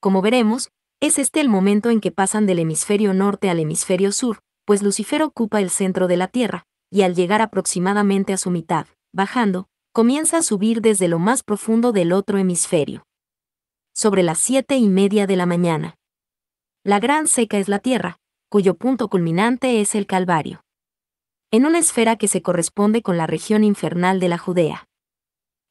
Como veremos, es este el momento en que pasan del hemisferio norte al hemisferio sur, pues Lucifer ocupa el centro de la Tierra, y al llegar aproximadamente a su mitad, bajando, comienza a subir desde lo más profundo del otro hemisferio. Sobre las siete y media de la mañana. La gran seca es la Tierra, cuyo punto culminante es el Calvario. En una esfera que se corresponde con la región infernal de la Judea.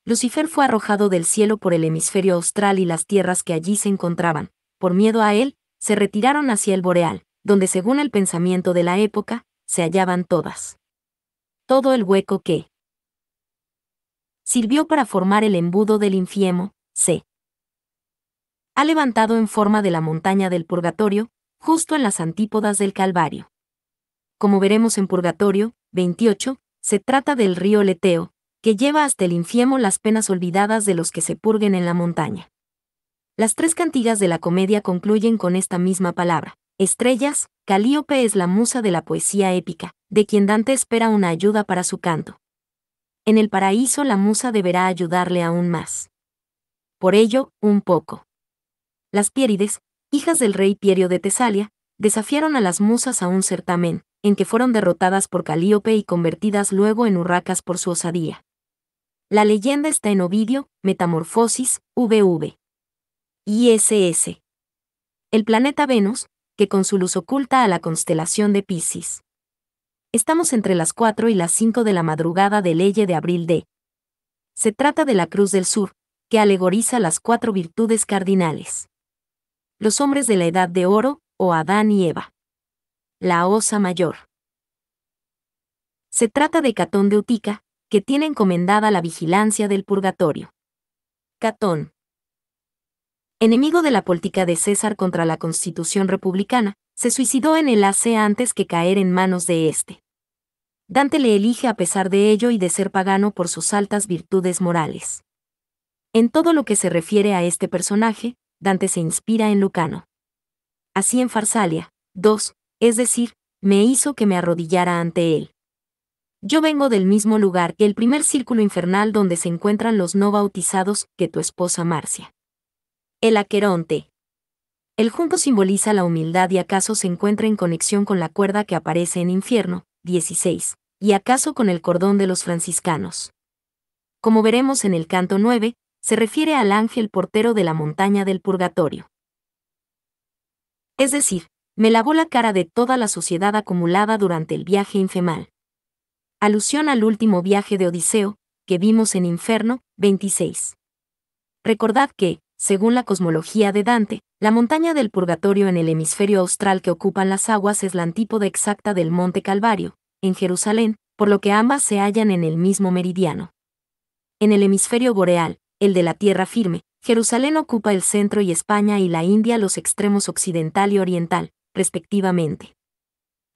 Lucifer fue arrojado del cielo por el hemisferio austral y las tierras que allí se encontraban, por miedo a él, se retiraron hacia el boreal, donde según el pensamiento de la época, se hallaban todas. Todo el hueco que sirvió para formar el embudo del infiemo, se ha levantado en forma de la montaña del purgatorio, justo en las antípodas del Calvario. Como veremos en Purgatorio, 28, se trata del río Leteo, que lleva hasta el infiemo las penas olvidadas de los que se purguen en la montaña. Las tres cantigas de la comedia concluyen con esta misma palabra, Estrellas, Calíope es la musa de la poesía épica, de quien Dante espera una ayuda para su canto. En el paraíso la musa deberá ayudarle aún más. Por ello, un poco. Las Piérides, hijas del rey Pierio de Tesalia, desafiaron a las musas a un certamen, en que fueron derrotadas por Calíope y convertidas luego en urracas por su osadía. La leyenda está en Ovidio, Metamorfosis, VV. ISS. El planeta Venus, que con su luz oculta a la constelación de Piscis. Estamos entre las 4 y las 5 de la madrugada de ley de Abril de. Se trata de la Cruz del Sur, que alegoriza las cuatro virtudes cardinales. Los hombres de la Edad de Oro, o Adán y Eva. La Osa Mayor. Se trata de Catón de Utica, que tiene encomendada la vigilancia del purgatorio. Catón enemigo de la política de César contra la constitución republicana, se suicidó en el AC antes que caer en manos de éste. Dante le elige a pesar de ello y de ser pagano por sus altas virtudes morales. En todo lo que se refiere a este personaje, Dante se inspira en Lucano. Así en Farsalia, 2, es decir, me hizo que me arrodillara ante él. Yo vengo del mismo lugar que el primer círculo infernal donde se encuentran los no bautizados que tu esposa Marcia. El aqueronte. El junco simboliza la humildad y acaso se encuentra en conexión con la cuerda que aparece en Infierno, 16, y acaso con el cordón de los franciscanos. Como veremos en el canto 9, se refiere al ángel portero de la montaña del purgatorio. Es decir, me lavó la cara de toda la sociedad acumulada durante el viaje infemal. Alusión al último viaje de Odiseo, que vimos en Inferno, 26. Recordad que, según la cosmología de Dante, la montaña del Purgatorio en el hemisferio austral que ocupan las aguas es la antípoda exacta del Monte Calvario, en Jerusalén, por lo que ambas se hallan en el mismo meridiano. En el hemisferio boreal, el de la tierra firme, Jerusalén ocupa el centro y España y la India los extremos occidental y oriental, respectivamente.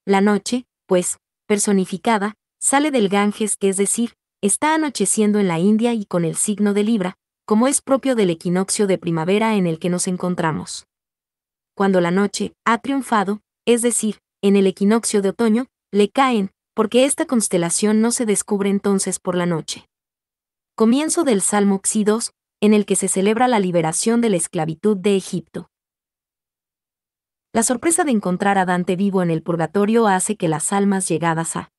La noche, pues, personificada, sale del Ganges, que es decir, está anocheciendo en la India y con el signo de Libra, como es propio del equinoccio de primavera en el que nos encontramos. Cuando la noche ha triunfado, es decir, en el equinoccio de otoño, le caen, porque esta constelación no se descubre entonces por la noche. Comienzo del Salmo XII, en el que se celebra la liberación de la esclavitud de Egipto. La sorpresa de encontrar a Dante vivo en el purgatorio hace que las almas llegadas a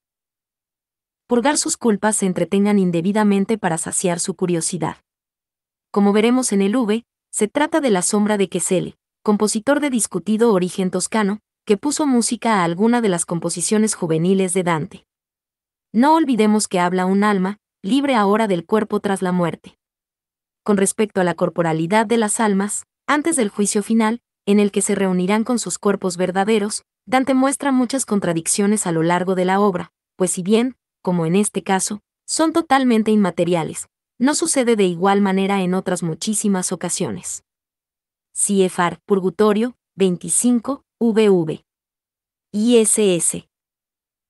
purgar sus culpas se entretengan indebidamente para saciar su curiosidad. Como veremos en el V, se trata de la sombra de Quesele, compositor de discutido origen toscano, que puso música a alguna de las composiciones juveniles de Dante. No olvidemos que habla un alma, libre ahora del cuerpo tras la muerte. Con respecto a la corporalidad de las almas, antes del juicio final, en el que se reunirán con sus cuerpos verdaderos, Dante muestra muchas contradicciones a lo largo de la obra, pues si bien, como en este caso, son totalmente inmateriales, no sucede de igual manera en otras muchísimas ocasiones. CFR, Purgatorio, 25, VV. ISS.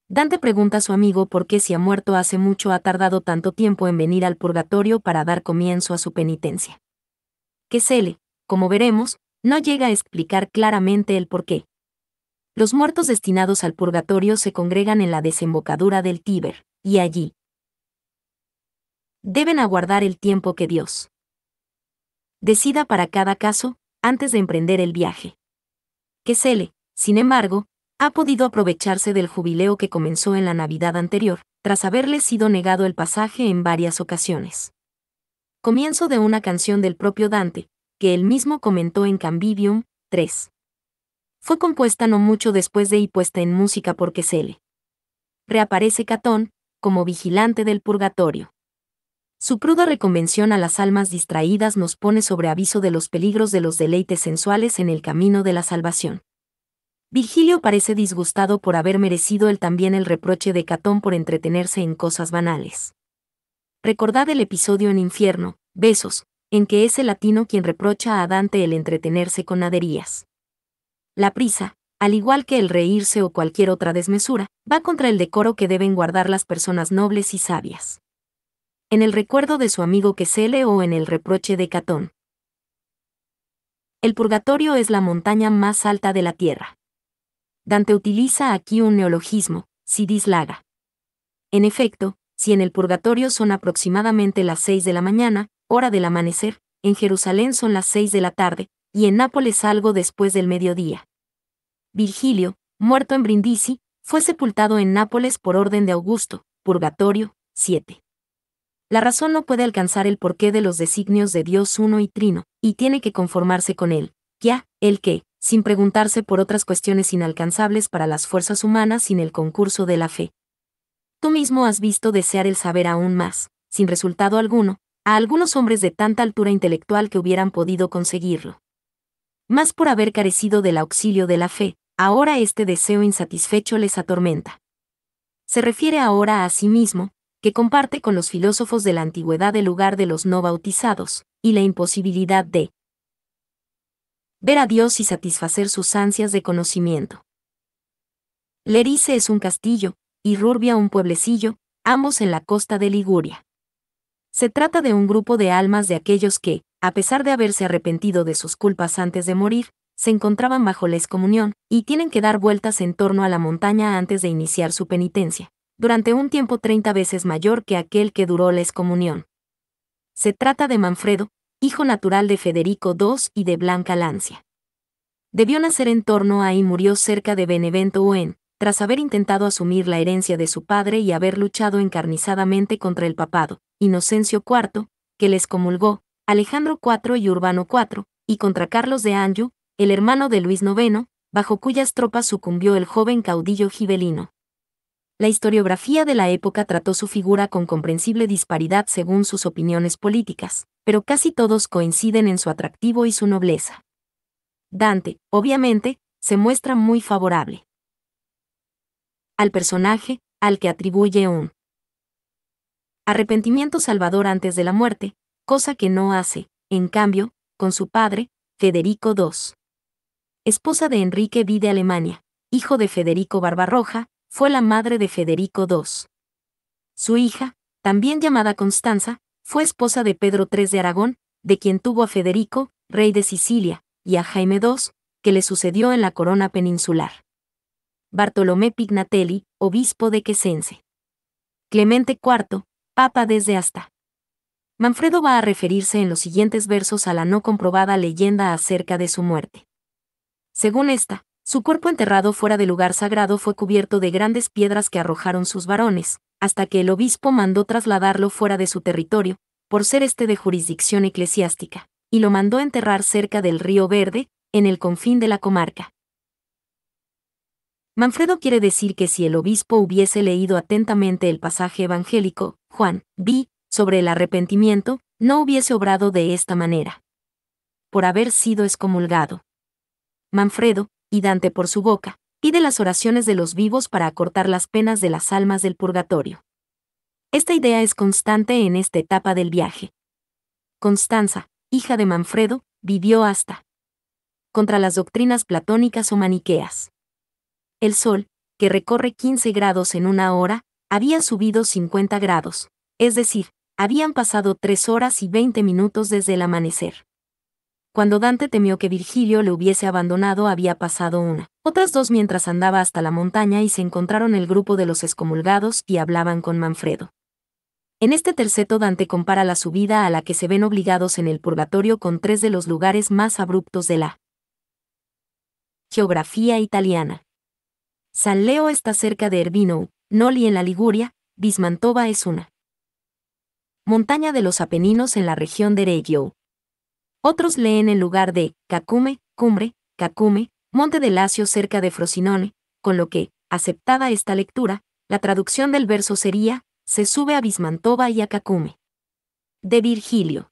Dante pregunta a su amigo por qué si ha muerto hace mucho ha tardado tanto tiempo en venir al purgatorio para dar comienzo a su penitencia. Que le, como veremos, no llega a explicar claramente el por qué. Los muertos destinados al purgatorio se congregan en la desembocadura del Tíber, y allí, deben aguardar el tiempo que Dios decida para cada caso antes de emprender el viaje. Que sin embargo, ha podido aprovecharse del jubileo que comenzó en la Navidad anterior, tras haberle sido negado el pasaje en varias ocasiones. Comienzo de una canción del propio Dante, que él mismo comentó en Cambivium 3. Fue compuesta no mucho después de y puesta en música por Quesele. Reaparece Catón, como vigilante del purgatorio. Su cruda reconvención a las almas distraídas nos pone sobre aviso de los peligros de los deleites sensuales en el camino de la salvación. Virgilio parece disgustado por haber merecido él también el reproche de Catón por entretenerse en cosas banales. Recordad el episodio en Infierno, Besos, en que es el latino quien reprocha a Dante el entretenerse con naderías. La prisa, al igual que el reírse o cualquier otra desmesura, va contra el decoro que deben guardar las personas nobles y sabias en el recuerdo de su amigo Quesele o en el reproche de Catón. El purgatorio es la montaña más alta de la tierra. Dante utiliza aquí un neologismo, si dislaga. En efecto, si en el purgatorio son aproximadamente las 6 de la mañana, hora del amanecer, en Jerusalén son las 6 de la tarde, y en Nápoles algo después del mediodía. Virgilio, muerto en Brindisi, fue sepultado en Nápoles por orden de Augusto, Purgatorio, 7. La razón no puede alcanzar el porqué de los designios de Dios uno y trino, y tiene que conformarse con él, ya, el que, sin preguntarse por otras cuestiones inalcanzables para las fuerzas humanas sin el concurso de la fe. Tú mismo has visto desear el saber aún más, sin resultado alguno, a algunos hombres de tanta altura intelectual que hubieran podido conseguirlo. Más por haber carecido del auxilio de la fe, ahora este deseo insatisfecho les atormenta. Se refiere ahora a sí mismo, que comparte con los filósofos de la antigüedad el lugar de los no bautizados, y la imposibilidad de ver a Dios y satisfacer sus ansias de conocimiento. Lerice es un castillo, y Rurbia un pueblecillo, ambos en la costa de Liguria. Se trata de un grupo de almas de aquellos que, a pesar de haberse arrepentido de sus culpas antes de morir, se encontraban bajo la excomunión, y tienen que dar vueltas en torno a la montaña antes de iniciar su penitencia durante un tiempo 30 veces mayor que aquel que duró la excomunión. Se trata de Manfredo, hijo natural de Federico II y de Blanca Lancia. Debió nacer en torno a y murió cerca de Benevento o tras haber intentado asumir la herencia de su padre y haber luchado encarnizadamente contra el papado, Inocencio IV, que les comulgó, Alejandro IV y Urbano IV, y contra Carlos de Anjou, el hermano de Luis IX, bajo cuyas tropas sucumbió el joven caudillo gibelino. La historiografía de la época trató su figura con comprensible disparidad según sus opiniones políticas, pero casi todos coinciden en su atractivo y su nobleza. Dante, obviamente, se muestra muy favorable al personaje, al que atribuye un arrepentimiento salvador antes de la muerte, cosa que no hace, en cambio, con su padre, Federico II. Esposa de Enrique V de Alemania, hijo de Federico Barbarroja, fue la madre de Federico II. Su hija, también llamada Constanza, fue esposa de Pedro III de Aragón, de quien tuvo a Federico, rey de Sicilia, y a Jaime II, que le sucedió en la corona peninsular. Bartolomé Pignatelli, obispo de Quesense. Clemente IV, papa desde hasta. Manfredo va a referirse en los siguientes versos a la no comprobada leyenda acerca de su muerte. Según esta, su cuerpo enterrado fuera del lugar sagrado fue cubierto de grandes piedras que arrojaron sus varones, hasta que el obispo mandó trasladarlo fuera de su territorio, por ser este de jurisdicción eclesiástica, y lo mandó enterrar cerca del río Verde, en el confín de la comarca. Manfredo quiere decir que si el obispo hubiese leído atentamente el pasaje evangélico, Juan, vi, sobre el arrepentimiento, no hubiese obrado de esta manera. Por haber sido excomulgado. Manfredo, y Dante por su boca, pide las oraciones de los vivos para acortar las penas de las almas del purgatorio. Esta idea es constante en esta etapa del viaje. Constanza, hija de Manfredo, vivió hasta contra las doctrinas platónicas o maniqueas. El Sol, que recorre 15 grados en una hora, había subido 50 grados, es decir, habían pasado 3 horas y 20 minutos desde el amanecer cuando Dante temió que Virgilio le hubiese abandonado había pasado una. Otras dos mientras andaba hasta la montaña y se encontraron el grupo de los excomulgados y hablaban con Manfredo. En este terceto Dante compara la subida a la que se ven obligados en el purgatorio con tres de los lugares más abruptos de la geografía italiana. San Leo está cerca de Erbino, Noli en la Liguria, Bismantova es una montaña de los Apeninos en la región de Reggio, otros leen en lugar de Cacume, cumbre, Cacume, monte de Lacio cerca de Frosinone, con lo que, aceptada esta lectura, la traducción del verso sería, se sube a Bismantova y a Cacume. De Virgilio.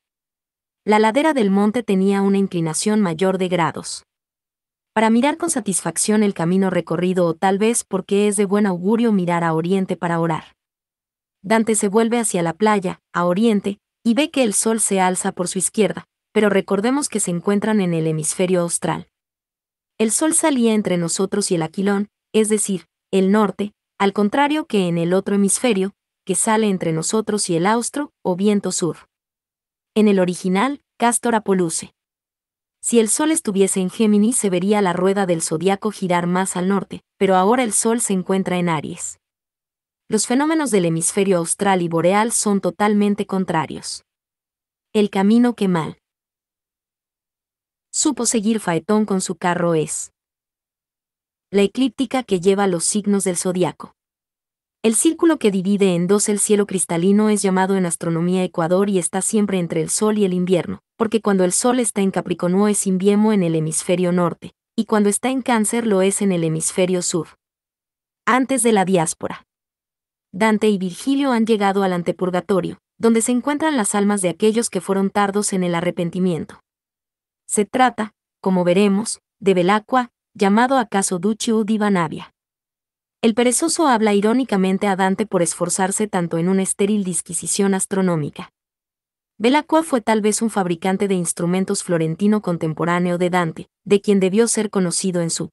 La ladera del monte tenía una inclinación mayor de grados. Para mirar con satisfacción el camino recorrido o tal vez porque es de buen augurio mirar a oriente para orar. Dante se vuelve hacia la playa, a oriente, y ve que el sol se alza por su izquierda, pero recordemos que se encuentran en el hemisferio austral. El sol salía entre nosotros y el aquilón, es decir, el norte, al contrario que en el otro hemisferio, que sale entre nosotros y el austro o viento sur. En el original, Castor Apoluce. Si el Sol estuviese en Géminis se vería la rueda del zodiaco girar más al norte, pero ahora el Sol se encuentra en Aries. Los fenómenos del hemisferio austral y boreal son totalmente contrarios. El camino que mal supo seguir Faetón con su carro es la eclíptica que lleva los signos del zodiaco. El círculo que divide en dos el cielo cristalino es llamado en astronomía Ecuador y está siempre entre el Sol y el invierno, porque cuando el Sol está en Capricornio es invierno en el hemisferio norte, y cuando está en Cáncer lo es en el hemisferio sur. Antes de la diáspora. Dante y Virgilio han llegado al antepurgatorio, donde se encuentran las almas de aquellos que fueron tardos en el arrepentimiento, se trata, como veremos, de Belacqua, llamado acaso Duccio di Vanavia. El perezoso habla irónicamente a Dante por esforzarse tanto en una estéril disquisición astronómica. Belacqua fue tal vez un fabricante de instrumentos florentino contemporáneo de Dante, de quien debió ser conocido en su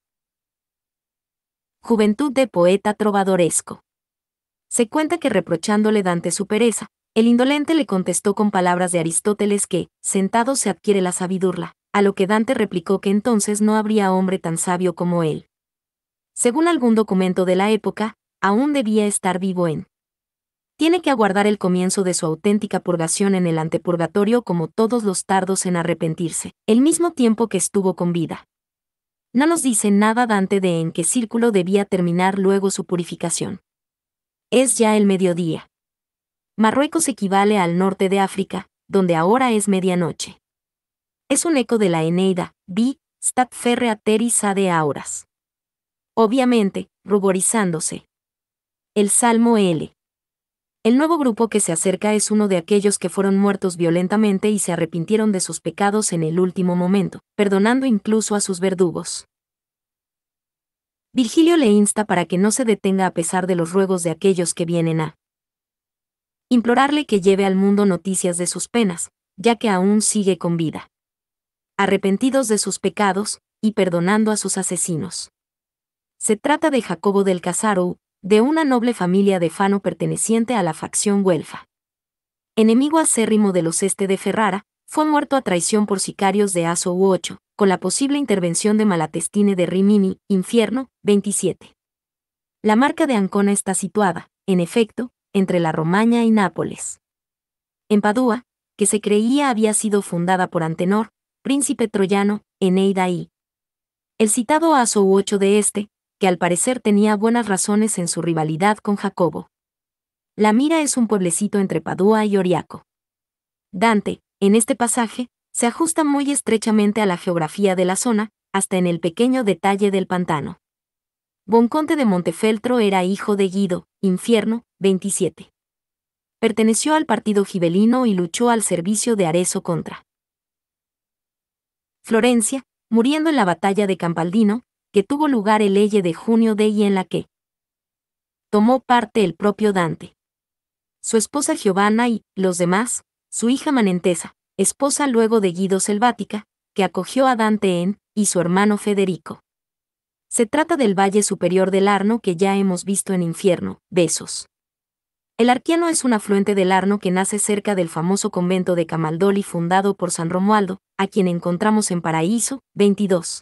juventud de poeta trovadoresco. Se cuenta que reprochándole Dante su pereza, el indolente le contestó con palabras de Aristóteles que, sentado se adquiere la sabidurla, a lo que Dante replicó que entonces no habría hombre tan sabio como él. Según algún documento de la época, aún debía estar vivo en. Tiene que aguardar el comienzo de su auténtica purgación en el antepurgatorio como todos los tardos en arrepentirse, el mismo tiempo que estuvo con vida. No nos dice nada Dante de en qué círculo debía terminar luego su purificación. Es ya el mediodía. Marruecos equivale al norte de África, donde ahora es medianoche es un eco de la Eneida, vi, stat ferre ateris de auras. Obviamente, ruborizándose. El Salmo L. El nuevo grupo que se acerca es uno de aquellos que fueron muertos violentamente y se arrepintieron de sus pecados en el último momento, perdonando incluso a sus verdugos. Virgilio le insta para que no se detenga a pesar de los ruegos de aquellos que vienen a implorarle que lleve al mundo noticias de sus penas, ya que aún sigue con vida arrepentidos de sus pecados, y perdonando a sus asesinos. Se trata de Jacobo del Casaro, de una noble familia de Fano perteneciente a la facción Güelfa. Enemigo acérrimo de los este de Ferrara, fue muerto a traición por sicarios de Aso U8, con la posible intervención de Malatestine de Rimini, Infierno, 27. La marca de Ancona está situada, en efecto, entre la Romaña y Nápoles. En Padua, que se creía había sido fundada por Antenor, príncipe troyano, Eneida y el citado Aso u 8 de este, que al parecer tenía buenas razones en su rivalidad con Jacobo. La Mira es un pueblecito entre Padua y Oriaco. Dante, en este pasaje, se ajusta muy estrechamente a la geografía de la zona, hasta en el pequeño detalle del pantano. Bonconte de Montefeltro era hijo de Guido, infierno, 27. Perteneció al partido gibelino y luchó al servicio de Arezo contra Florencia, muriendo en la batalla de Campaldino, que tuvo lugar el ley de junio de y en la que tomó parte el propio Dante. Su esposa Giovanna y, los demás, su hija Manentesa, esposa luego de Guido Selvática, que acogió a Dante en, y su hermano Federico. Se trata del valle superior del Arno que ya hemos visto en Infierno, Besos. El Arquiano es un afluente del Arno que nace cerca del famoso convento de Camaldoli fundado por San Romualdo, a quien encontramos en Paraíso 22.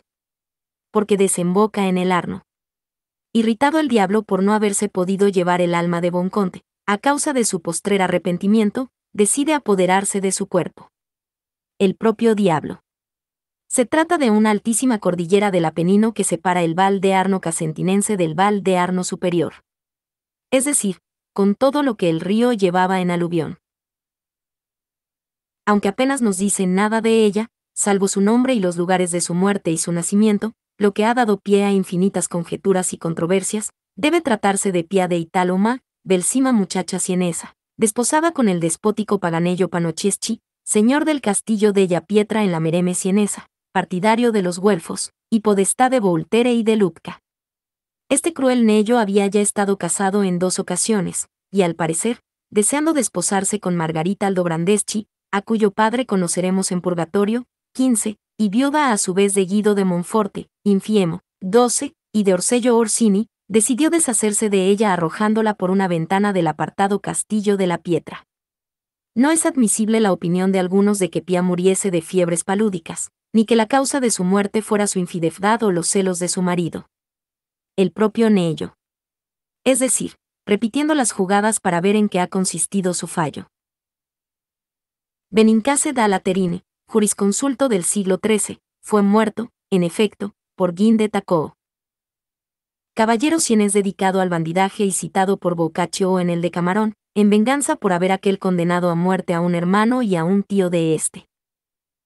Porque desemboca en el Arno. Irritado el diablo por no haberse podido llevar el alma de Bonconte, a causa de su postrer arrepentimiento, decide apoderarse de su cuerpo. El propio diablo. Se trata de una altísima cordillera del Apenino que separa el Val de Arno casentinense del Val de Arno superior. Es decir, con todo lo que el río llevaba en aluvión. Aunque apenas nos dice nada de ella, salvo su nombre y los lugares de su muerte y su nacimiento, lo que ha dado pie a infinitas conjeturas y controversias, debe tratarse de Pia de Itáloma, belcima muchacha sienesa, desposada con el despótico Paganello Panocheschi, señor del castillo de ella Pietra en la Mereme Sienesa, partidario de los güelfos, y podestá de volterre y de Lupca. Este cruel Nello había ya estado casado en dos ocasiones, y al parecer, deseando desposarse con Margarita Aldobrandeschi, a cuyo padre conoceremos en Purgatorio, 15, y viuda a su vez de Guido de Monforte, Infiemo, 12, y de Orsello Orsini, decidió deshacerse de ella arrojándola por una ventana del apartado Castillo de la Pietra. No es admisible la opinión de algunos de que Pía muriese de fiebres palúdicas, ni que la causa de su muerte fuera su infidelidad o los celos de su marido el propio Neyo. Es decir, repitiendo las jugadas para ver en qué ha consistido su fallo. Benincase da Laterine, jurisconsulto del siglo XIII, fue muerto, en efecto, por Guin de Tacoo. Caballero cienes es dedicado al bandidaje y citado por Boccaccio en el de Camarón, en venganza por haber aquel condenado a muerte a un hermano y a un tío de este.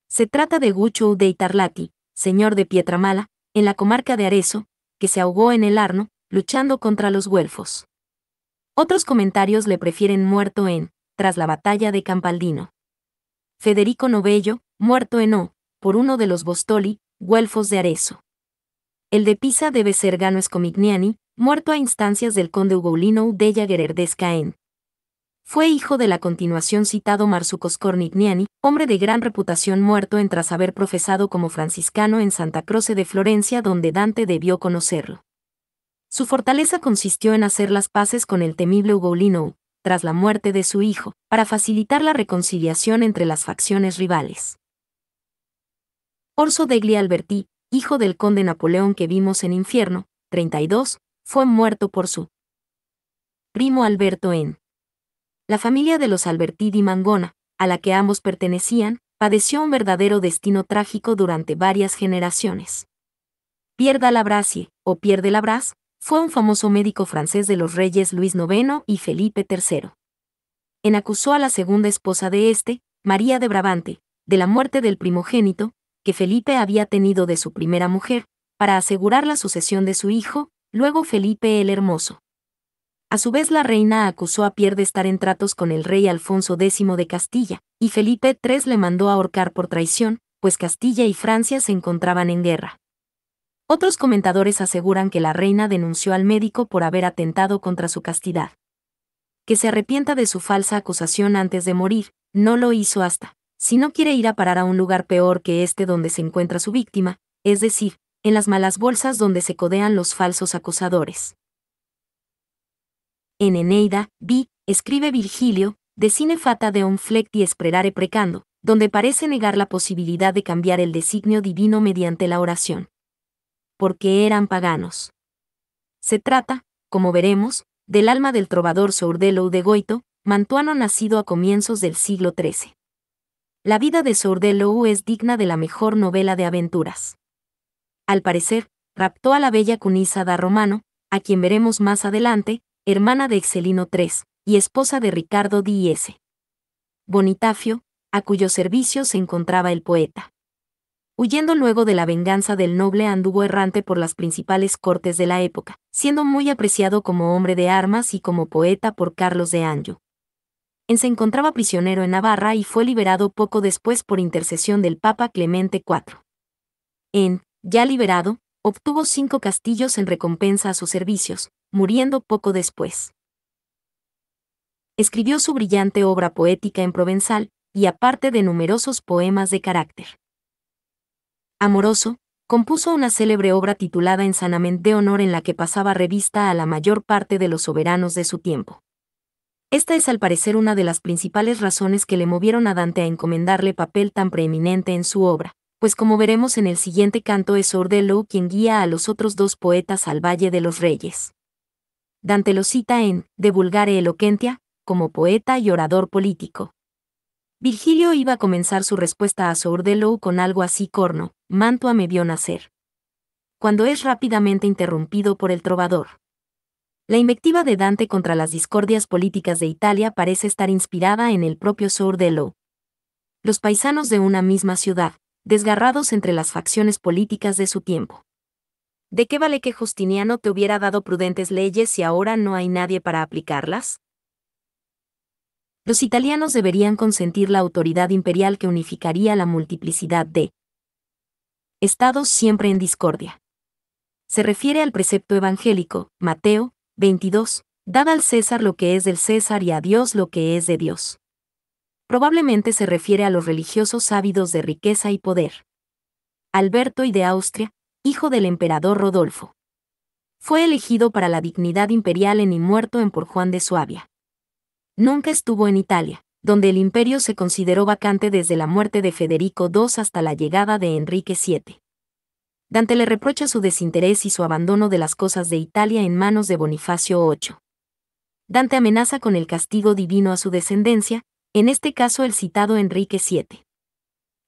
Se trata de Guccio de Itarlati, señor de Pietramala, en la comarca de Arezzo, que se ahogó en el Arno, luchando contra los güelfos. Otros comentarios le prefieren muerto en, tras la batalla de Campaldino. Federico Novello, muerto en O, por uno de los Bostoli, güelfos de Arezzo. El de Pisa debe ser Gano Escomignani, muerto a instancias del conde Ugolino Udella Gherardesca en fue hijo de la continuación citado Marzucos Cornignani, hombre de gran reputación muerto en tras haber profesado como franciscano en Santa Croce de Florencia donde Dante debió conocerlo. Su fortaleza consistió en hacer las paces con el temible Ugolino, tras la muerte de su hijo, para facilitar la reconciliación entre las facciones rivales. Orso degli Alberti, hijo del conde Napoleón que vimos en Infierno, 32, fue muerto por su primo Alberto en la familia de los Alberti di Mangona, a la que ambos pertenecían, padeció un verdadero destino trágico durante varias generaciones. Pierre Labrasie, o Pierre de Labras, fue un famoso médico francés de los reyes Luis IX y Felipe III. En acusó a la segunda esposa de este, María de Brabante, de la muerte del primogénito, que Felipe había tenido de su primera mujer, para asegurar la sucesión de su hijo, luego Felipe el Hermoso. A su vez, la reina acusó a Pierre de estar en tratos con el rey Alfonso X de Castilla, y Felipe III le mandó a ahorcar por traición, pues Castilla y Francia se encontraban en guerra. Otros comentadores aseguran que la reina denunció al médico por haber atentado contra su castidad. Que se arrepienta de su falsa acusación antes de morir, no lo hizo hasta, si no quiere ir a parar a un lugar peor que este donde se encuentra su víctima, es decir, en las malas bolsas donde se codean los falsos acusadores. En Eneida, vi, escribe Virgilio, de cine de un y esperare precando, donde parece negar la posibilidad de cambiar el designio divino mediante la oración. Porque eran paganos. Se trata, como veremos, del alma del trovador Sourdelo de Goito, mantuano nacido a comienzos del siglo XIII. La vida de Sordelo es digna de la mejor novela de aventuras. Al parecer, raptó a la bella Cunisa da Romano, a quien veremos más adelante, hermana de Excelino III, y esposa de Ricardo D.S. Bonitafio, a cuyo servicio se encontraba el poeta. Huyendo luego de la venganza del noble anduvo errante por las principales cortes de la época, siendo muy apreciado como hombre de armas y como poeta por Carlos de Anjo. En se encontraba prisionero en Navarra y fue liberado poco después por intercesión del Papa Clemente IV. En, ya liberado, obtuvo cinco castillos en recompensa a sus servicios, muriendo poco después. Escribió su brillante obra poética en provenzal, y aparte de numerosos poemas de carácter amoroso, compuso una célebre obra titulada En de Honor en la que pasaba revista a la mayor parte de los soberanos de su tiempo. Esta es al parecer una de las principales razones que le movieron a Dante a encomendarle papel tan preeminente en su obra, pues como veremos en el siguiente canto es Ordello quien guía a los otros dos poetas al Valle de los Reyes. Dante lo cita en De Vulgare Eloquentia, como poeta y orador político. Virgilio iba a comenzar su respuesta a Sordello con algo así corno, Mantua me vio nacer. Cuando es rápidamente interrumpido por el trovador. La invectiva de Dante contra las discordias políticas de Italia parece estar inspirada en el propio Sordello. Los paisanos de una misma ciudad, desgarrados entre las facciones políticas de su tiempo. ¿De qué vale que Justiniano te hubiera dado prudentes leyes si ahora no hay nadie para aplicarlas? Los italianos deberían consentir la autoridad imperial que unificaría la multiplicidad de estados siempre en discordia. Se refiere al precepto evangélico, Mateo 22, dad al César lo que es del César y a Dios lo que es de Dios. Probablemente se refiere a los religiosos ávidos de riqueza y poder. Alberto y de Austria, hijo del emperador Rodolfo. Fue elegido para la dignidad imperial en y muerto en por Juan de Suabia. Nunca estuvo en Italia, donde el imperio se consideró vacante desde la muerte de Federico II hasta la llegada de Enrique VII. Dante le reprocha su desinterés y su abandono de las cosas de Italia en manos de Bonifacio VIII. Dante amenaza con el castigo divino a su descendencia, en este caso el citado Enrique VII.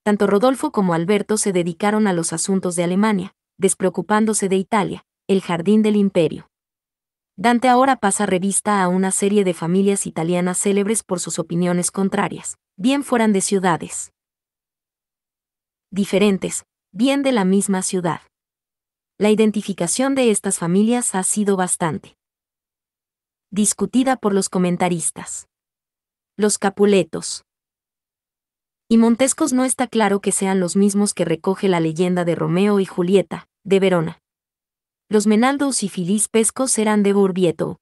Tanto Rodolfo como Alberto se dedicaron a los asuntos de Alemania, despreocupándose de Italia, el jardín del imperio. Dante ahora pasa revista a una serie de familias italianas célebres por sus opiniones contrarias, bien fueran de ciudades diferentes, bien de la misma ciudad. La identificación de estas familias ha sido bastante discutida por los comentaristas. Los Capuletos y Montescos no está claro que sean los mismos que recoge la leyenda de Romeo y Julieta, de Verona. Los Menaldos y Pescos eran de Urbieto,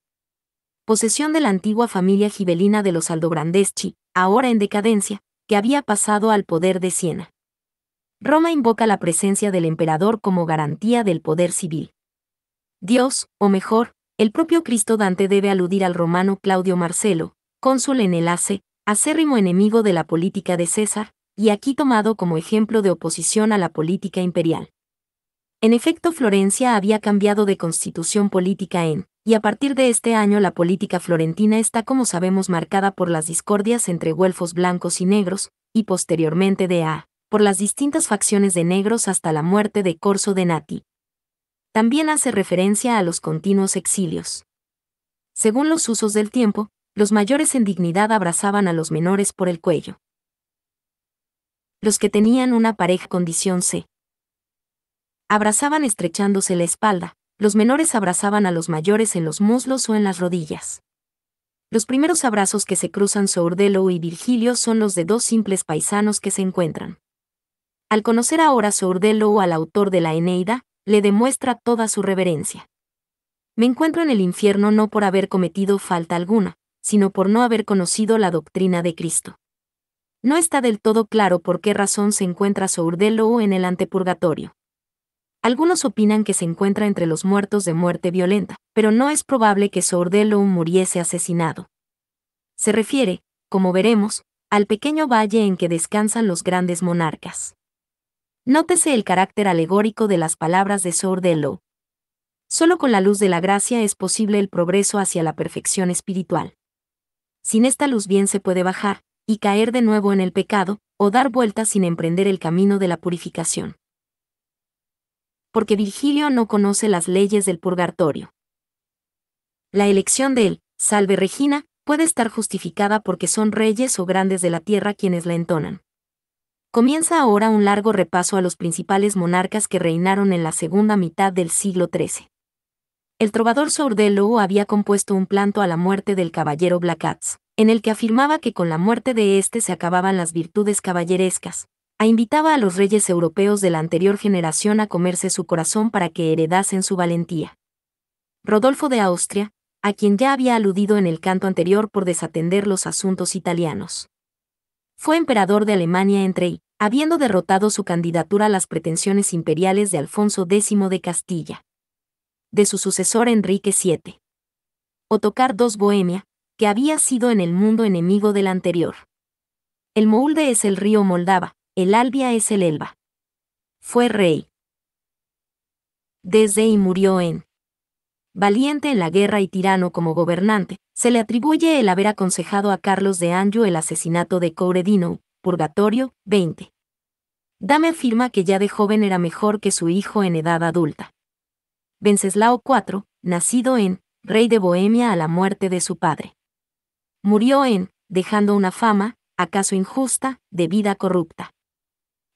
posesión de la antigua familia gibelina de los Aldobrandeschi, ahora en decadencia, que había pasado al poder de Siena. Roma invoca la presencia del emperador como garantía del poder civil. Dios, o mejor, el propio Cristo Dante debe aludir al romano Claudio Marcelo, cónsul en el ACE, acérrimo enemigo de la política de César, y aquí tomado como ejemplo de oposición a la política imperial. En efecto, Florencia había cambiado de constitución política en, y a partir de este año la política florentina está como sabemos marcada por las discordias entre güelfos blancos y negros, y posteriormente de A, por las distintas facciones de negros hasta la muerte de Corso de Nati. También hace referencia a los continuos exilios. Según los usos del tiempo, los mayores en dignidad abrazaban a los menores por el cuello. Los que tenían una pareja condición C. Abrazaban estrechándose la espalda, los menores abrazaban a los mayores en los muslos o en las rodillas. Los primeros abrazos que se cruzan Sordelo y Virgilio son los de dos simples paisanos que se encuentran. Al conocer ahora o al autor de la Eneida, le demuestra toda su reverencia. Me encuentro en el infierno no por haber cometido falta alguna, sino por no haber conocido la doctrina de Cristo. No está del todo claro por qué razón se encuentra Sourdelo en el antepurgatorio. Algunos opinan que se encuentra entre los muertos de muerte violenta, pero no es probable que Sourdelo muriese asesinado. Se refiere, como veremos, al pequeño valle en que descansan los grandes monarcas. Nótese el carácter alegórico de las palabras de Sourdelo. Solo con la luz de la gracia es posible el progreso hacia la perfección espiritual sin esta luz bien se puede bajar, y caer de nuevo en el pecado, o dar vueltas sin emprender el camino de la purificación. Porque Virgilio no conoce las leyes del purgatorio. La elección de él, salve Regina, puede estar justificada porque son reyes o grandes de la tierra quienes la entonan. Comienza ahora un largo repaso a los principales monarcas que reinaron en la segunda mitad del siglo XIII el trovador Sordello había compuesto un planto a la muerte del caballero Blackatz, en el que afirmaba que con la muerte de éste se acababan las virtudes caballerescas, e invitaba a los reyes europeos de la anterior generación a comerse su corazón para que heredasen su valentía. Rodolfo de Austria, a quien ya había aludido en el canto anterior por desatender los asuntos italianos. Fue emperador de Alemania entre y, habiendo derrotado su candidatura a las pretensiones imperiales de Alfonso X de Castilla de su sucesor Enrique VII. tocar dos Bohemia, que había sido en el mundo enemigo del anterior. El Moulde es el río Moldava, el Albia es el Elba. Fue rey. Desde y murió en. Valiente en la guerra y tirano como gobernante, se le atribuye el haber aconsejado a Carlos de Anjou el asesinato de Couredino, Purgatorio, 20. Dame afirma que ya de joven era mejor que su hijo en edad adulta. Venceslao IV, nacido en, rey de Bohemia a la muerte de su padre. Murió en, dejando una fama, acaso injusta, de vida corrupta.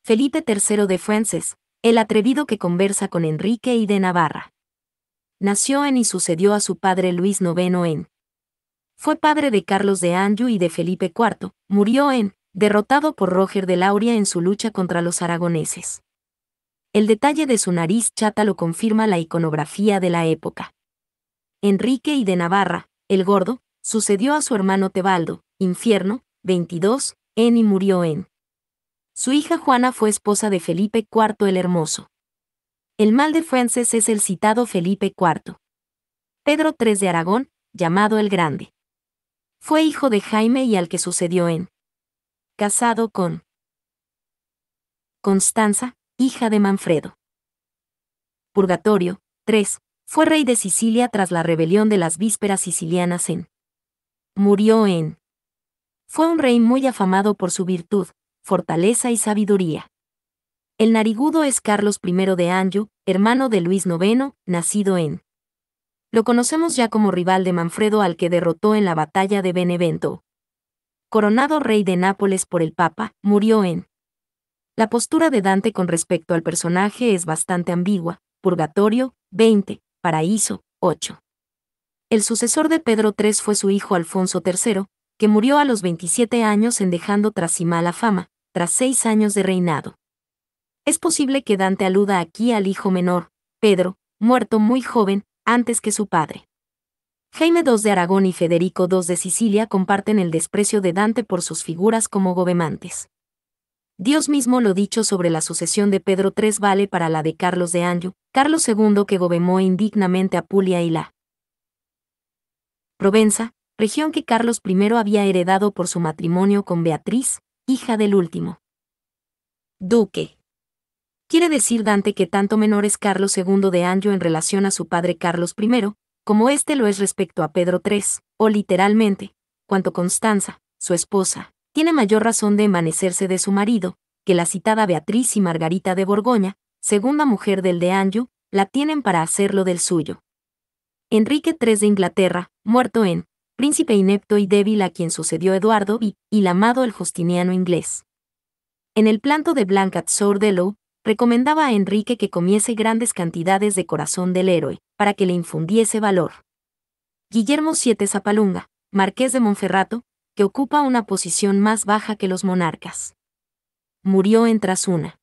Felipe III de Fuentes, el atrevido que conversa con Enrique y de Navarra. Nació en y sucedió a su padre Luis IX en. Fue padre de Carlos de Anjou y de Felipe IV, murió en, derrotado por Roger de Lauria en su lucha contra los aragoneses. El detalle de su nariz chata lo confirma la iconografía de la época. Enrique y de Navarra, el gordo, sucedió a su hermano Tebaldo, infierno, 22, en y murió en. Su hija Juana fue esposa de Felipe IV el Hermoso. El mal de Fuentes es el citado Felipe IV. Pedro III de Aragón, llamado el Grande. Fue hijo de Jaime y al que sucedió en. Casado con. Constanza, hija de Manfredo. Purgatorio, 3. Fue rey de Sicilia tras la rebelión de las vísperas sicilianas en. Murió en. Fue un rey muy afamado por su virtud, fortaleza y sabiduría. El narigudo es Carlos I de Anjou, hermano de Luis IX, nacido en. Lo conocemos ya como rival de Manfredo al que derrotó en la batalla de Benevento. Coronado rey de Nápoles por el Papa, murió en la postura de Dante con respecto al personaje es bastante ambigua. Purgatorio, 20, Paraíso, 8. El sucesor de Pedro III fue su hijo Alfonso III, que murió a los 27 años en dejando tras sí mala fama, tras seis años de reinado. Es posible que Dante aluda aquí al hijo menor, Pedro, muerto muy joven, antes que su padre. Jaime II de Aragón y Federico II de Sicilia comparten el desprecio de Dante por sus figuras como gobemantes. Dios mismo lo dicho sobre la sucesión de Pedro III vale para la de Carlos de Anjou, Carlos II que gobernó indignamente a Apulia y la Provenza, región que Carlos I había heredado por su matrimonio con Beatriz, hija del último. Duque. Quiere decir Dante que tanto menor es Carlos II de Anjou en relación a su padre Carlos I, como éste lo es respecto a Pedro III, o literalmente, cuanto Constanza, su esposa, tiene mayor razón de emanecerse de su marido, que la citada Beatriz y Margarita de Borgoña, segunda mujer del de Anjou, la tienen para hacerlo del suyo. Enrique III de Inglaterra, muerto en, príncipe inepto y débil a quien sucedió Eduardo y, y amado el justiniano inglés. En el planto de Blanca Sordello, recomendaba a Enrique que comiese grandes cantidades de corazón del héroe, para que le infundiese valor. Guillermo VII Zapalunga, marqués de Monferrato, que ocupa una posición más baja que los monarcas. Murió en Trasuna.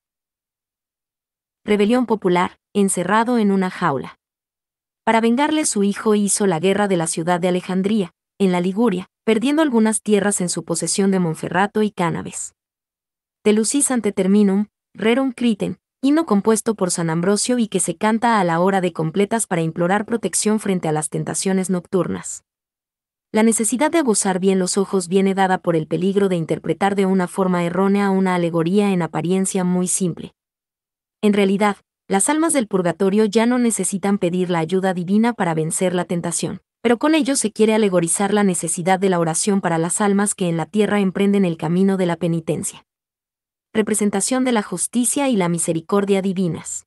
Rebelión popular, encerrado en una jaula. Para vengarle su hijo hizo la guerra de la ciudad de Alejandría, en la Liguria, perdiendo algunas tierras en su posesión de Monferrato y Cánaves. De Lucis ante Terminum, Rerum Criten, himno compuesto por San Ambrosio y que se canta a la hora de completas para implorar protección frente a las tentaciones nocturnas. La necesidad de abusar bien los ojos viene dada por el peligro de interpretar de una forma errónea una alegoría en apariencia muy simple. En realidad, las almas del purgatorio ya no necesitan pedir la ayuda divina para vencer la tentación, pero con ello se quiere alegorizar la necesidad de la oración para las almas que en la tierra emprenden el camino de la penitencia. Representación de la justicia y la misericordia divinas.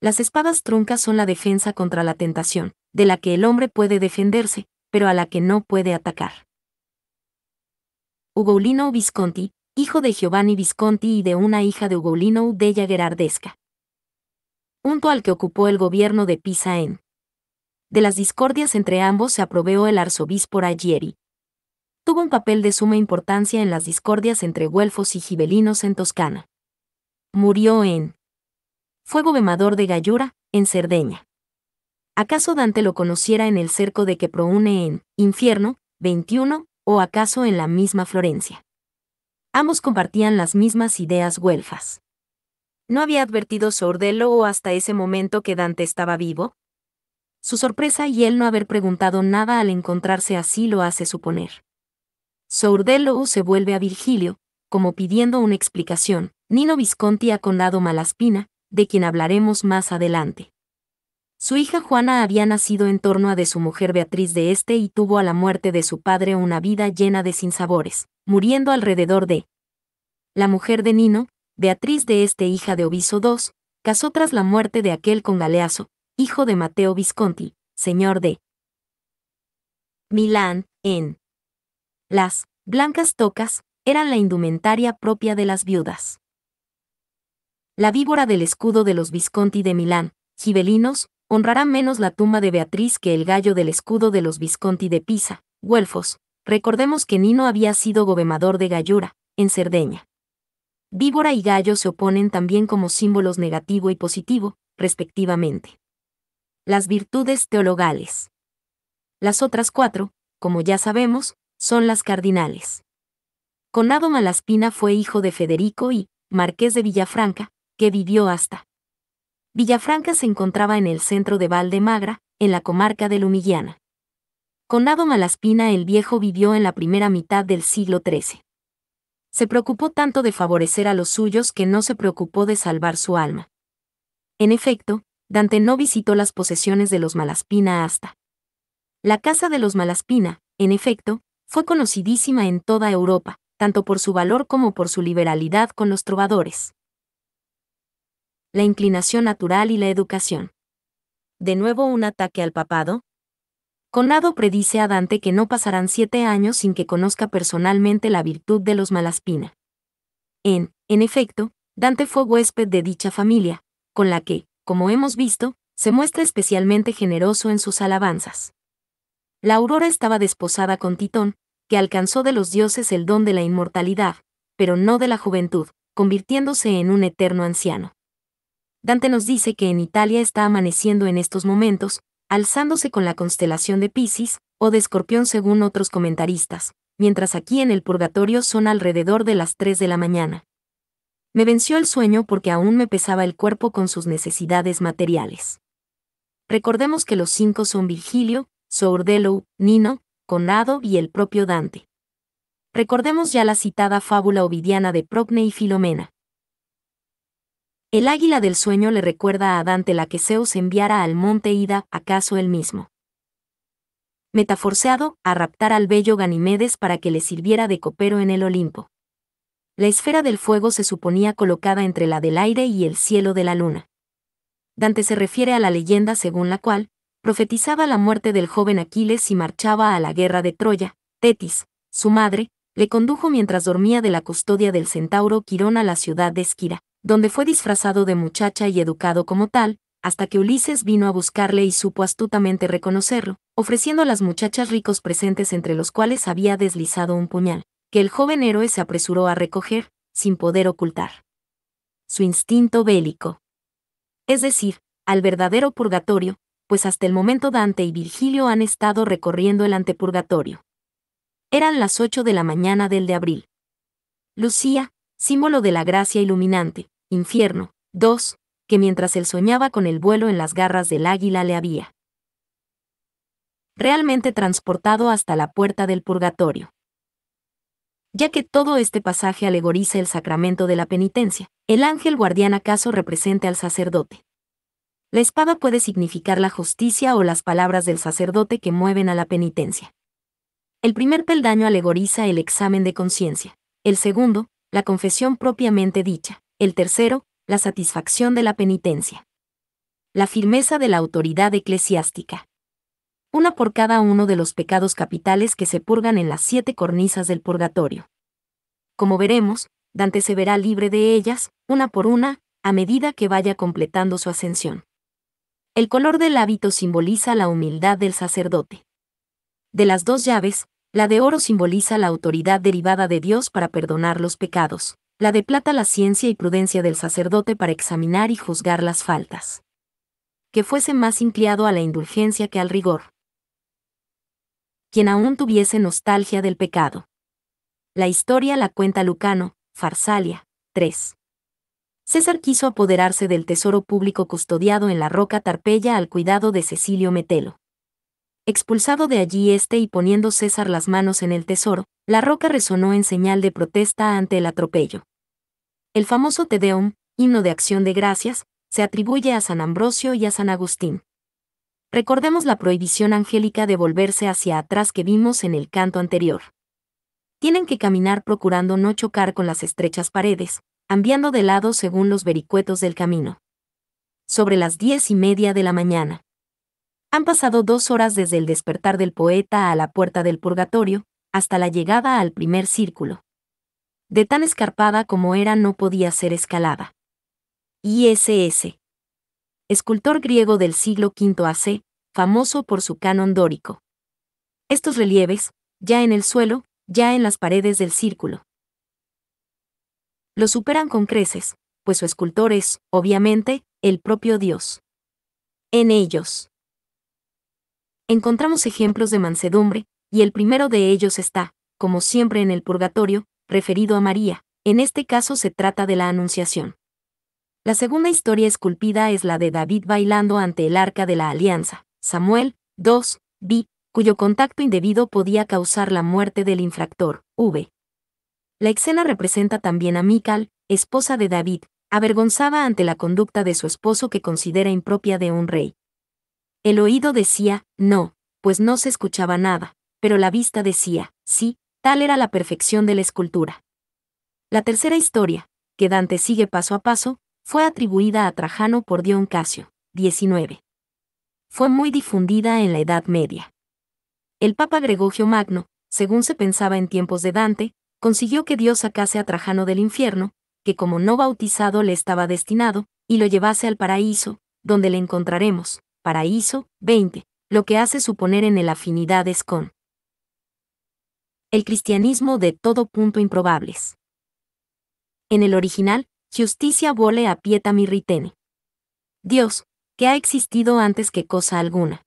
Las espadas truncas son la defensa contra la tentación, de la que el hombre puede defenderse, pero a la que no puede atacar. Ugolino Visconti, hijo de Giovanni Visconti y de una hija de Ugolino Della Gerardesca. Junto al que ocupó el gobierno de Pisa en. De las discordias entre ambos se aproveó el arzobispo Ragieri. Tuvo un papel de suma importancia en las discordias entre güelfos y gibelinos en Toscana. Murió en. Fue gobernador de Gallura, en Cerdeña. ¿Acaso Dante lo conociera en el cerco de que proune en Infierno, 21, o acaso en la misma Florencia? Ambos compartían las mismas ideas güelfas. ¿No había advertido Sordello hasta ese momento que Dante estaba vivo? Su sorpresa y él no haber preguntado nada al encontrarse así lo hace suponer. Sordello se vuelve a Virgilio, como pidiendo una explicación. Nino Visconti ha condado Malaspina, de quien hablaremos más adelante. Su hija Juana había nacido en torno a de su mujer Beatriz de Este y tuvo a la muerte de su padre una vida llena de sinsabores, muriendo alrededor de la mujer de Nino, Beatriz de Este hija de Obiso II, casó tras la muerte de aquel con Galeazo, hijo de Mateo Visconti, señor de Milán, en las blancas tocas eran la indumentaria propia de las viudas. La víbora del escudo de los Visconti de Milán, gibelinos, honrará menos la tumba de Beatriz que el gallo del escudo de los Visconti de Pisa, güelfos. Recordemos que Nino había sido gobernador de Gallura, en Cerdeña. Víbora y gallo se oponen también como símbolos negativo y positivo, respectivamente. Las virtudes teologales. Las otras cuatro, como ya sabemos, son las cardinales. Conado Malaspina fue hijo de Federico y, marqués de Villafranca, que vivió hasta Villafranca se encontraba en el centro de Magra, en la comarca de Con Conado Malaspina el Viejo vivió en la primera mitad del siglo XIII. Se preocupó tanto de favorecer a los suyos que no se preocupó de salvar su alma. En efecto, Dante no visitó las posesiones de los Malaspina hasta. La casa de los Malaspina, en efecto, fue conocidísima en toda Europa, tanto por su valor como por su liberalidad con los trovadores la inclinación natural y la educación. De nuevo un ataque al papado. Conado predice a Dante que no pasarán siete años sin que conozca personalmente la virtud de los Malaspina. En, en efecto, Dante fue huésped de dicha familia, con la que, como hemos visto, se muestra especialmente generoso en sus alabanzas. La aurora estaba desposada con Titón, que alcanzó de los dioses el don de la inmortalidad, pero no de la juventud, convirtiéndose en un eterno anciano. Dante nos dice que en Italia está amaneciendo en estos momentos, alzándose con la constelación de Pisces, o de Escorpión según otros comentaristas, mientras aquí en el purgatorio son alrededor de las 3 de la mañana. Me venció el sueño porque aún me pesaba el cuerpo con sus necesidades materiales. Recordemos que los cinco son Virgilio, Sourdelo, Nino, Conrado y el propio Dante. Recordemos ya la citada fábula ovidiana de Procne y Filomena. El águila del sueño le recuerda a Dante la que Zeus enviara al monte Ida, acaso él mismo. Metaforceado, a raptar al bello Ganimedes para que le sirviera de copero en el Olimpo. La esfera del fuego se suponía colocada entre la del aire y el cielo de la luna. Dante se refiere a la leyenda según la cual, profetizaba la muerte del joven Aquiles y marchaba a la guerra de Troya. Tetis, su madre, le condujo mientras dormía de la custodia del centauro Quirón a la ciudad de Esquira donde fue disfrazado de muchacha y educado como tal, hasta que Ulises vino a buscarle y supo astutamente reconocerlo, ofreciendo a las muchachas ricos presentes entre los cuales había deslizado un puñal, que el joven héroe se apresuró a recoger, sin poder ocultar. Su instinto bélico. Es decir, al verdadero purgatorio, pues hasta el momento Dante y Virgilio han estado recorriendo el antepurgatorio. Eran las ocho de la mañana del de abril. Lucía, símbolo de la gracia iluminante, infierno, 2, que mientras él soñaba con el vuelo en las garras del águila le había realmente transportado hasta la puerta del purgatorio. Ya que todo este pasaje alegoriza el sacramento de la penitencia, el ángel guardián acaso represente al sacerdote. La espada puede significar la justicia o las palabras del sacerdote que mueven a la penitencia. El primer peldaño alegoriza el examen de conciencia, el segundo, la confesión propiamente dicha. El tercero, la satisfacción de la penitencia. La firmeza de la autoridad eclesiástica. Una por cada uno de los pecados capitales que se purgan en las siete cornisas del purgatorio. Como veremos, Dante se verá libre de ellas, una por una, a medida que vaya completando su ascensión. El color del hábito simboliza la humildad del sacerdote. De las dos llaves, la de oro simboliza la autoridad derivada de Dios para perdonar los pecados. La de plata la ciencia y prudencia del sacerdote para examinar y juzgar las faltas. Que fuese más inclinado a la indulgencia que al rigor. Quien aún tuviese nostalgia del pecado. La historia la cuenta Lucano, Farsalia, 3. César quiso apoderarse del tesoro público custodiado en la roca Tarpeya al cuidado de Cecilio Metelo. Expulsado de allí este y poniendo César las manos en el tesoro, la roca resonó en señal de protesta ante el atropello. El famoso Te Deum, himno de acción de gracias, se atribuye a San Ambrosio y a San Agustín. Recordemos la prohibición angélica de volverse hacia atrás que vimos en el canto anterior. Tienen que caminar procurando no chocar con las estrechas paredes, ambiando de lado según los vericuetos del camino. Sobre las diez y media de la mañana. Han pasado dos horas desde el despertar del poeta a la puerta del purgatorio, hasta la llegada al primer círculo. De tan escarpada como era no podía ser escalada. ISS. Escultor griego del siglo V AC, famoso por su canon dórico. Estos relieves, ya en el suelo, ya en las paredes del círculo. Lo superan con creces, pues su escultor es, obviamente, el propio Dios. En ellos encontramos ejemplos de mansedumbre, y el primero de ellos está, como siempre en el purgatorio, referido a María, en este caso se trata de la Anunciación. La segunda historia esculpida es la de David bailando ante el arca de la alianza, Samuel 2, b, cuyo contacto indebido podía causar la muerte del infractor, v. La escena representa también a Mical, esposa de David, avergonzada ante la conducta de su esposo que considera impropia de un rey, el oído decía, no, pues no se escuchaba nada, pero la vista decía, sí, tal era la perfección de la escultura. La tercera historia, que Dante sigue paso a paso, fue atribuida a Trajano por Dion Casio, 19. Fue muy difundida en la Edad Media. El Papa Gregorio Magno, según se pensaba en tiempos de Dante, consiguió que Dios sacase a Trajano del infierno, que como no bautizado le estaba destinado, y lo llevase al paraíso, donde le encontraremos, paraíso, 20, lo que hace suponer en el afinidades con el cristianismo de todo punto improbables. En el original, justicia vole a pieta ritene. Dios, que ha existido antes que cosa alguna.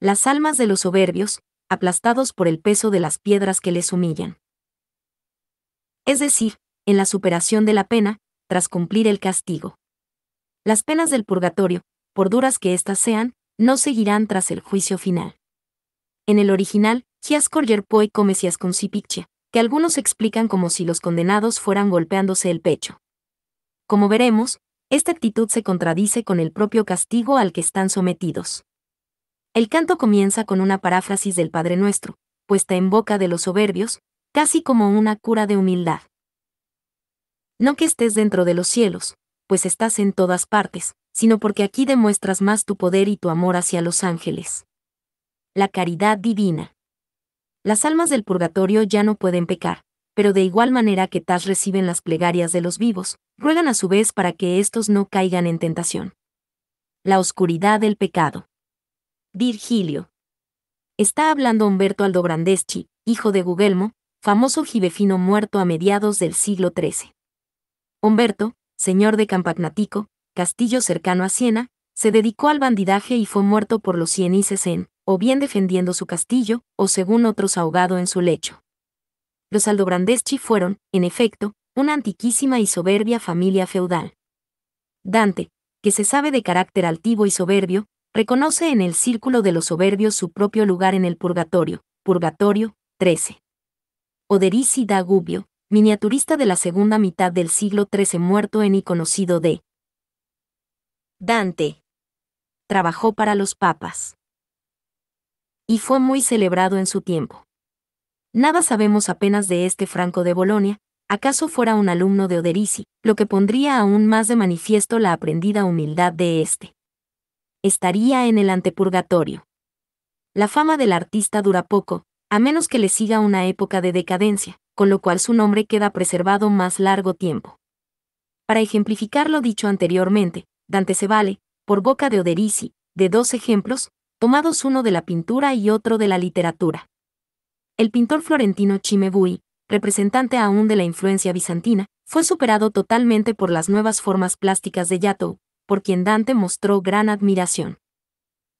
Las almas de los soberbios, aplastados por el peso de las piedras que les humillan. Es decir, en la superación de la pena, tras cumplir el castigo. Las penas del purgatorio, por duras que éstas sean, no seguirán tras el juicio final. En el original, Poe Comesias que algunos explican como si los condenados fueran golpeándose el pecho. Como veremos, esta actitud se contradice con el propio castigo al que están sometidos. El canto comienza con una paráfrasis del Padre Nuestro, puesta en boca de los soberbios, casi como una cura de humildad. No que estés dentro de los cielos, pues estás en todas partes, sino porque aquí demuestras más tu poder y tu amor hacia los ángeles. La caridad divina. Las almas del purgatorio ya no pueden pecar, pero de igual manera que Taz reciben las plegarias de los vivos, ruegan a su vez para que éstos no caigan en tentación. La oscuridad del pecado. Virgilio. Está hablando Humberto Aldobrandeschi, hijo de Gugelmo, famoso gibefino muerto a mediados del siglo XIII. Humberto, señor de Campagnatico, castillo cercano a Siena, se dedicó al bandidaje y fue muerto por los sienices en, o bien defendiendo su castillo, o según otros ahogado en su lecho. Los Aldobrandeschi fueron, en efecto, una antiquísima y soberbia familia feudal. Dante, que se sabe de carácter altivo y soberbio, reconoce en el círculo de los soberbios su propio lugar en el purgatorio, purgatorio 13. Oderisi da Gubbio, miniaturista de la segunda mitad del siglo XIII muerto en y conocido de Dante. Trabajó para los papas. Y fue muy celebrado en su tiempo. Nada sabemos apenas de este Franco de Bolonia, acaso fuera un alumno de Oderisi, lo que pondría aún más de manifiesto la aprendida humildad de este? Estaría en el antepurgatorio. La fama del artista dura poco, a menos que le siga una época de decadencia, con lo cual su nombre queda preservado más largo tiempo. Para ejemplificar lo dicho anteriormente, Dante se vale, por boca de Oderisi, de dos ejemplos, tomados uno de la pintura y otro de la literatura. El pintor florentino Cimabue, representante aún de la influencia bizantina, fue superado totalmente por las nuevas formas plásticas de Yatou, por quien Dante mostró gran admiración.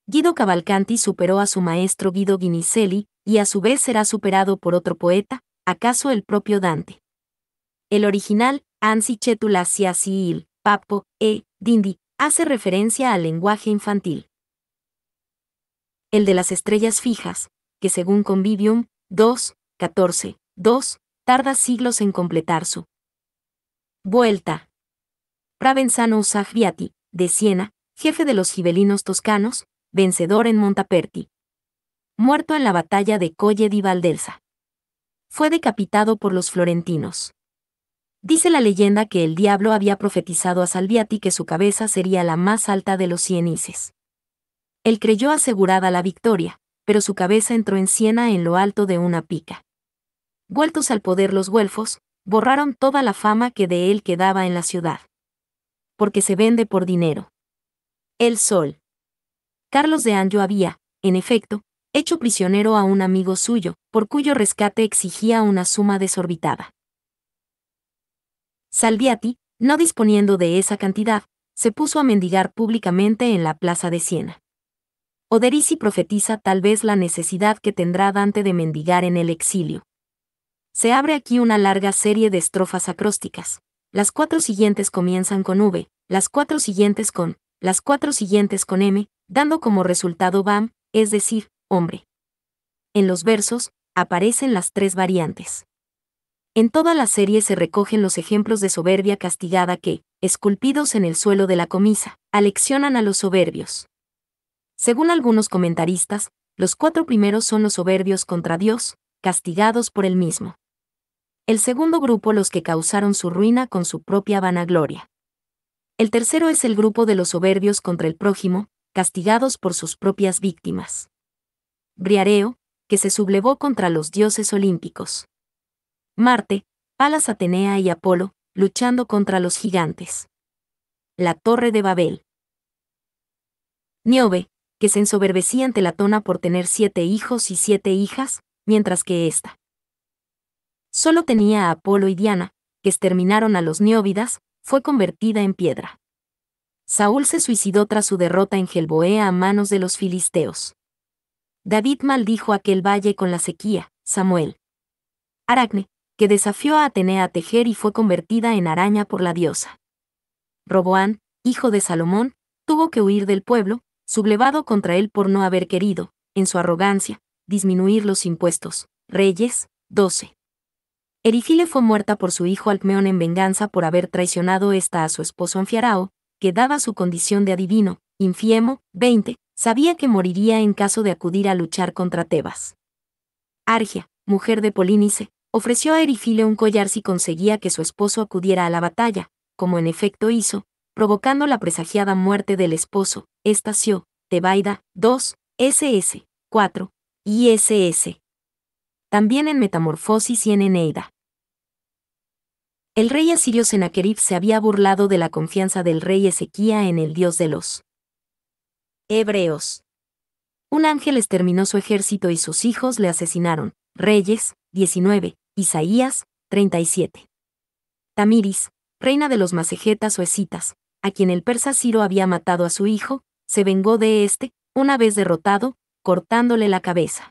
Guido Cavalcanti superó a su maestro Guido Guinicelli, y a su vez será superado por otro poeta, acaso el propio Dante. El original, ansi chetula il, papo, e, dindi, hace referencia al lenguaje infantil. El de las estrellas fijas, que según Convivium 2, 14, 2, tarda siglos en completar su vuelta. Pravenzano Usagviati, de Siena, jefe de los gibelinos toscanos, vencedor en Montaperti. Muerto en la batalla de Colle di Valdelsa fue decapitado por los florentinos. Dice la leyenda que el diablo había profetizado a Salviati que su cabeza sería la más alta de los cienices. Él creyó asegurada la victoria, pero su cabeza entró en Siena en lo alto de una pica. Vueltos al poder los güelfos, borraron toda la fama que de él quedaba en la ciudad. Porque se vende por dinero. El sol. Carlos de Anjou había, en efecto, hecho prisionero a un amigo suyo, por cuyo rescate exigía una suma desorbitada. Salviati, no disponiendo de esa cantidad, se puso a mendigar públicamente en la plaza de Siena. Oderisi profetiza tal vez la necesidad que tendrá Dante de mendigar en el exilio. Se abre aquí una larga serie de estrofas acrósticas. Las cuatro siguientes comienzan con V, las cuatro siguientes con, las cuatro siguientes con M, dando como resultado BAM, es decir, hombre. En los versos, aparecen las tres variantes. En toda la serie se recogen los ejemplos de soberbia castigada que, esculpidos en el suelo de la comisa, aleccionan a los soberbios. Según algunos comentaristas, los cuatro primeros son los soberbios contra Dios, castigados por él mismo. El segundo grupo los que causaron su ruina con su propia vanagloria. El tercero es el grupo de los soberbios contra el prójimo, castigados por sus propias víctimas. Briareo, que se sublevó contra los dioses olímpicos. Marte, Palas Atenea y Apolo, luchando contra los gigantes. La Torre de Babel. Niobe, que se ensoberbecía ante Latona por tener siete hijos y siete hijas, mientras que ésta solo tenía a Apolo y Diana, que exterminaron a los nióvidas, fue convertida en piedra. Saúl se suicidó tras su derrota en Gelboea a manos de los filisteos. David maldijo aquel valle con la sequía, Samuel. Aracne, que desafió a Atenea a tejer y fue convertida en araña por la diosa. Roboán, hijo de Salomón, tuvo que huir del pueblo, sublevado contra él por no haber querido, en su arrogancia, disminuir los impuestos. Reyes, 12. Erifile fue muerta por su hijo Alcmeón en venganza por haber traicionado esta a su esposo Anfiarao, que daba su condición de adivino. Infiemo, 20, Sabía que moriría en caso de acudir a luchar contra Tebas. Argia, mujer de Polínice, ofreció a Erifile un collar si conseguía que su esposo acudiera a la batalla, como en efecto hizo, provocando la presagiada muerte del esposo, Estacio, Tebaida, 2, SS, 4, y SS. También en Metamorfosis y en Eneida. El rey asirio Sennacherib se había burlado de la confianza del rey Ezequía en el dios de los Hebreos. Un ángel exterminó su ejército y sus hijos le asesinaron. Reyes, 19, Isaías, 37. Tamiris, reina de los masejetas o escitas, a quien el persa Ciro había matado a su hijo, se vengó de éste, una vez derrotado, cortándole la cabeza.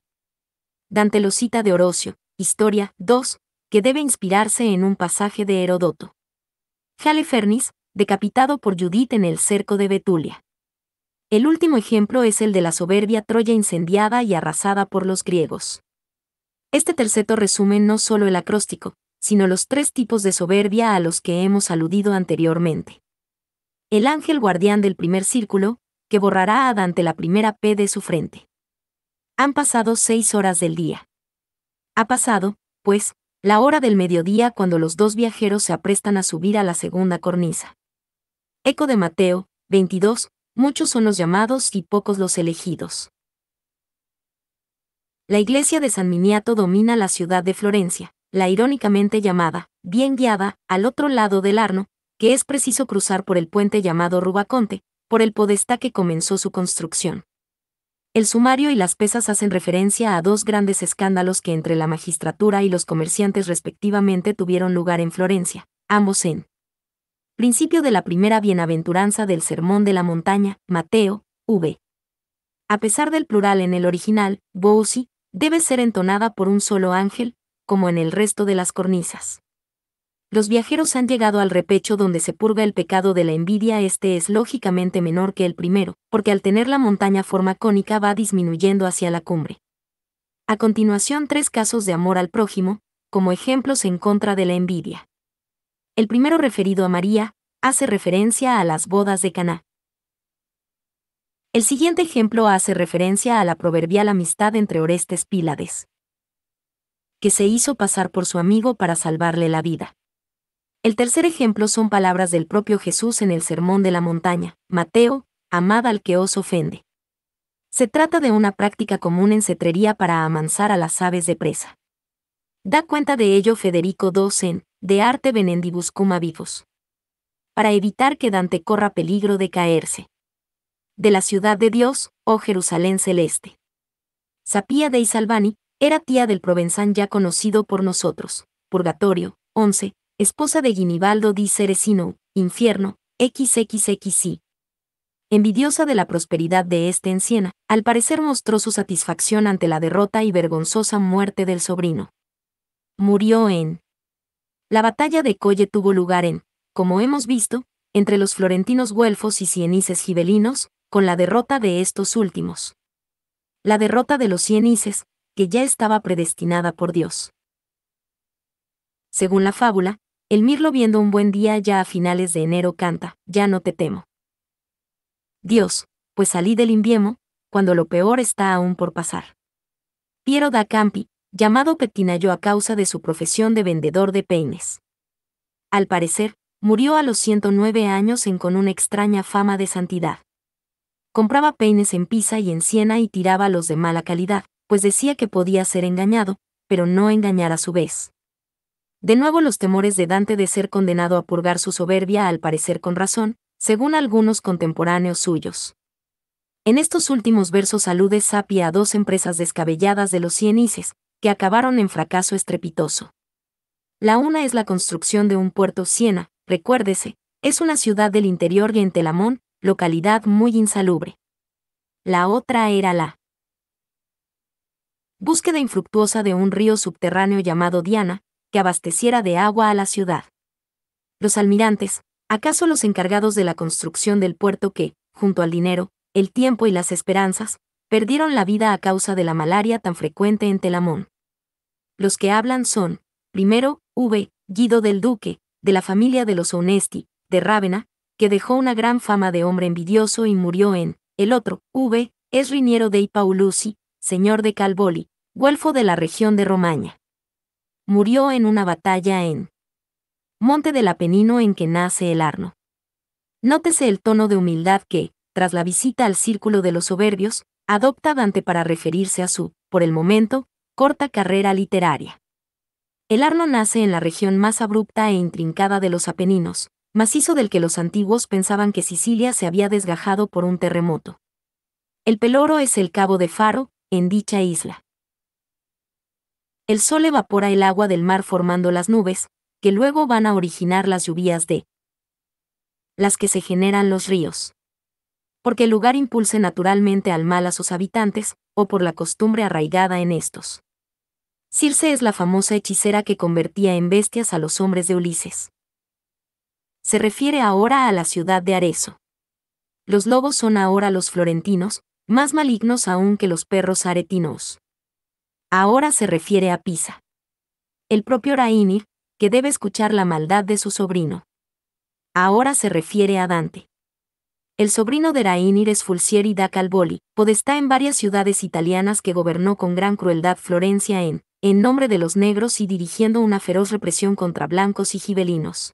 Dante lo cita de Orocio, Historia 2, que debe inspirarse en un pasaje de Herodoto. Halefernis, decapitado por Judith en el cerco de Betulia. El último ejemplo es el de la soberbia Troya incendiada y arrasada por los griegos. Este terceto resume no solo el acróstico, sino los tres tipos de soberbia a los que hemos aludido anteriormente. El ángel guardián del primer círculo, que borrará a Dante la primera P de su frente. Han pasado seis horas del día. Ha pasado, pues, la hora del mediodía cuando los dos viajeros se aprestan a subir a la segunda cornisa. Eco de Mateo, 22, muchos son los llamados y pocos los elegidos. La iglesia de San Miniato domina la ciudad de Florencia, la irónicamente llamada, bien guiada, al otro lado del Arno, que es preciso cruzar por el puente llamado Rubaconte, por el podestá que comenzó su construcción. El sumario y las pesas hacen referencia a dos grandes escándalos que entre la magistratura y los comerciantes respectivamente tuvieron lugar en Florencia, ambos en Principio de la primera bienaventuranza del Sermón de la Montaña, Mateo, V. A pesar del plural en el original, Bousi, debe ser entonada por un solo ángel, como en el resto de las cornisas. Los viajeros han llegado al repecho donde se purga el pecado de la envidia, este es lógicamente menor que el primero, porque al tener la montaña forma cónica va disminuyendo hacia la cumbre. A continuación tres casos de amor al prójimo, como ejemplos en contra de la envidia. El primero referido a María, hace referencia a las bodas de Caná. El siguiente ejemplo hace referencia a la proverbial amistad entre Orestes Pílades, que se hizo pasar por su amigo para salvarle la vida. El tercer ejemplo son palabras del propio Jesús en el Sermón de la Montaña, Mateo, amad al que os ofende. Se trata de una práctica común en cetrería para amansar a las aves de presa. Da cuenta de ello Federico en de arte venendibus cum vivos. Para evitar que Dante corra peligro de caerse. De la ciudad de Dios, oh Jerusalén celeste. Sapía de Isalbani, era tía del provenzán ya conocido por nosotros, Purgatorio, 11, esposa de Guinibaldo di Ceresino, Infierno, XXXI. Envidiosa de la prosperidad de este en Siena, al parecer mostró su satisfacción ante la derrota y vergonzosa muerte del sobrino. Murió en la batalla de Colle tuvo lugar en, como hemos visto, entre los florentinos güelfos y cienices gibelinos, con la derrota de estos últimos. La derrota de los cienices, que ya estaba predestinada por Dios. Según la fábula, el mirlo viendo un buen día ya a finales de enero canta, ya no te temo. Dios, pues salí del inviemo, cuando lo peor está aún por pasar. Piero da Campi, llamado Pettinayo a causa de su profesión de vendedor de peines. Al parecer, murió a los 109 años en con una extraña fama de santidad. Compraba peines en Pisa y en Siena y tiraba los de mala calidad, pues decía que podía ser engañado, pero no engañar a su vez. De nuevo los temores de Dante de ser condenado a purgar su soberbia al parecer con razón, según algunos contemporáneos suyos. En estos últimos versos alude Sapia a dos empresas descabelladas de los Cienices que acabaron en fracaso estrepitoso. La una es la construcción de un puerto Siena, recuérdese, es una ciudad del interior de Telamón, localidad muy insalubre. La otra era la búsqueda infructuosa de un río subterráneo llamado Diana, que abasteciera de agua a la ciudad. Los almirantes, acaso los encargados de la construcción del puerto que, junto al dinero, el tiempo y las esperanzas, perdieron la vida a causa de la malaria tan frecuente en Telamón. Los que hablan son, primero, V. Guido del Duque, de la familia de los Onesti, de Rávena, que dejó una gran fama de hombre envidioso y murió en, el otro, V. es Riniero dei Paulusi, señor de Calvoli, guelfo de la región de Romaña. Murió en una batalla en Monte del Apenino en que nace el Arno. Nótese el tono de humildad que, tras la visita al círculo de los soberbios, adopta Dante para referirse a su, por el momento, corta carrera literaria. El Arno nace en la región más abrupta e intrincada de los Apeninos, macizo del que los antiguos pensaban que Sicilia se había desgajado por un terremoto. El Peloro es el cabo de Faro, en dicha isla. El sol evapora el agua del mar formando las nubes, que luego van a originar las lluvias de las que se generan los ríos porque el lugar impulse naturalmente al mal a sus habitantes, o por la costumbre arraigada en estos. Circe es la famosa hechicera que convertía en bestias a los hombres de Ulises. Se refiere ahora a la ciudad de Arezo. Los lobos son ahora los florentinos, más malignos aún que los perros aretinos. Ahora se refiere a Pisa. El propio Rainir, que debe escuchar la maldad de su sobrino. Ahora se refiere a Dante el sobrino de es Fulcieri da Calvoli, podestá en varias ciudades italianas que gobernó con gran crueldad Florencia en, en nombre de los negros y dirigiendo una feroz represión contra blancos y gibelinos.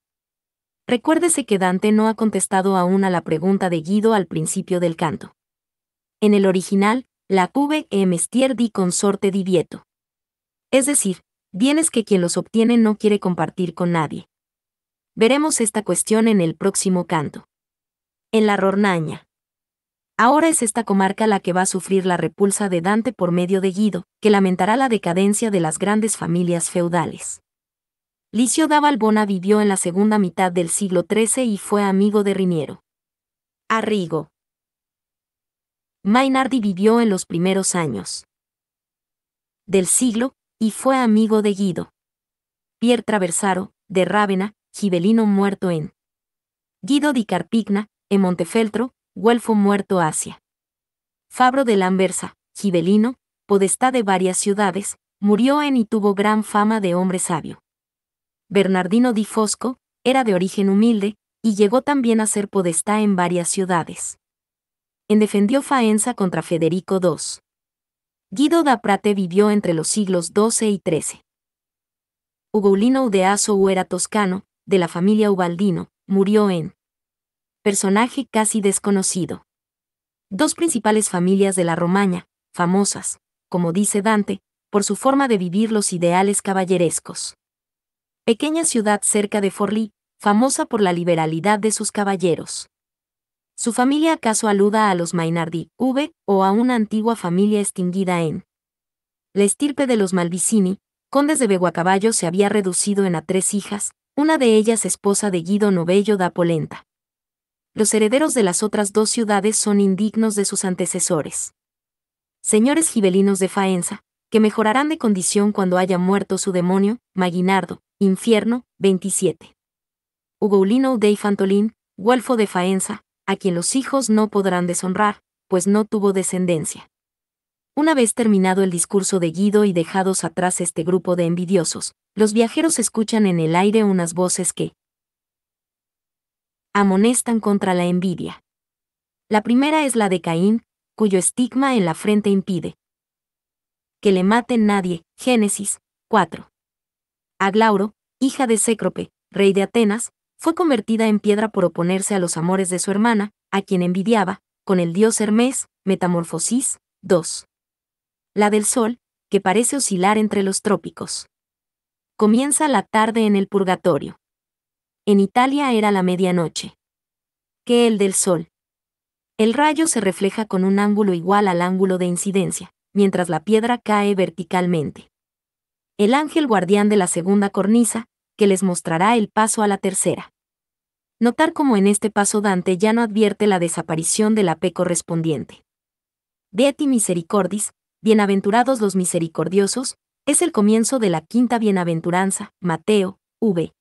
Recuérdese que Dante no ha contestado aún a la pregunta de Guido al principio del canto. En el original, la cube e mestier di consorte di vieto. Es decir, bienes que quien los obtiene no quiere compartir con nadie. Veremos esta cuestión en el próximo canto en la Rornaña. Ahora es esta comarca la que va a sufrir la repulsa de Dante por medio de Guido, que lamentará la decadencia de las grandes familias feudales. Licio da Balbona vivió en la segunda mitad del siglo XIII y fue amigo de Riniero. Arrigo. Mainardi vivió en los primeros años del siglo y fue amigo de Guido. Pier Traversaro, de Rávena, gibelino muerto en Guido di Carpigna, en Montefeltro, Guelfo muerto Asia. Fabro de Lambersa, gibelino, podestá de varias ciudades, murió en y tuvo gran fama de hombre sabio. Bernardino di Fosco, era de origen humilde, y llegó también a ser podestá en varias ciudades. En defendió Faenza contra Federico II. Guido da Prate vivió entre los siglos XII y XIII. Ugolino Udeaso era toscano, de la familia Ubaldino, murió en personaje casi desconocido. Dos principales familias de la Romaña, famosas, como dice Dante, por su forma de vivir los ideales caballerescos. Pequeña ciudad cerca de Forlí, famosa por la liberalidad de sus caballeros. Su familia acaso aluda a los Mainardi, V, o a una antigua familia extinguida en la estirpe de los Malvicini, condes de Beguacaballo se había reducido en a tres hijas, una de ellas esposa de Guido Novello da Polenta los herederos de las otras dos ciudades son indignos de sus antecesores. Señores gibelinos de Faenza, que mejorarán de condición cuando haya muerto su demonio, Maguinardo, Infierno, 27. Ugolino de Fantolín, Guelfo de Faenza, a quien los hijos no podrán deshonrar, pues no tuvo descendencia. Una vez terminado el discurso de Guido y dejados atrás este grupo de envidiosos, los viajeros escuchan en el aire unas voces que, amonestan contra la envidia. La primera es la de Caín, cuyo estigma en la frente impide que le maten nadie. Génesis 4. Aglauro, hija de Sécrope, rey de Atenas, fue convertida en piedra por oponerse a los amores de su hermana, a quien envidiaba, con el dios Hermes, Metamorfosis 2. La del sol, que parece oscilar entre los trópicos. Comienza la tarde en el purgatorio. En Italia era la medianoche. Que el del sol. El rayo se refleja con un ángulo igual al ángulo de incidencia, mientras la piedra cae verticalmente. El ángel guardián de la segunda cornisa, que les mostrará el paso a la tercera. Notar cómo en este paso Dante ya no advierte la desaparición de la P correspondiente. ti Misericordis, bienaventurados los misericordiosos, es el comienzo de la quinta bienaventuranza, Mateo, V.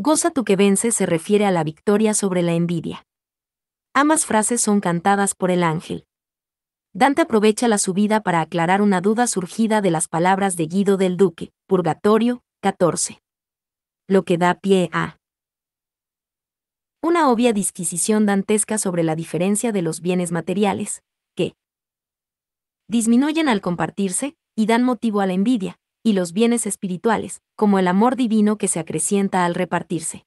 Goza tu que vence se refiere a la victoria sobre la envidia. Ambas frases son cantadas por el ángel. Dante aprovecha la subida para aclarar una duda surgida de las palabras de Guido del Duque, Purgatorio, 14. Lo que da pie a una obvia disquisición dantesca sobre la diferencia de los bienes materiales, que disminuyen al compartirse y dan motivo a la envidia, y los bienes espirituales, como el amor divino que se acrecienta al repartirse.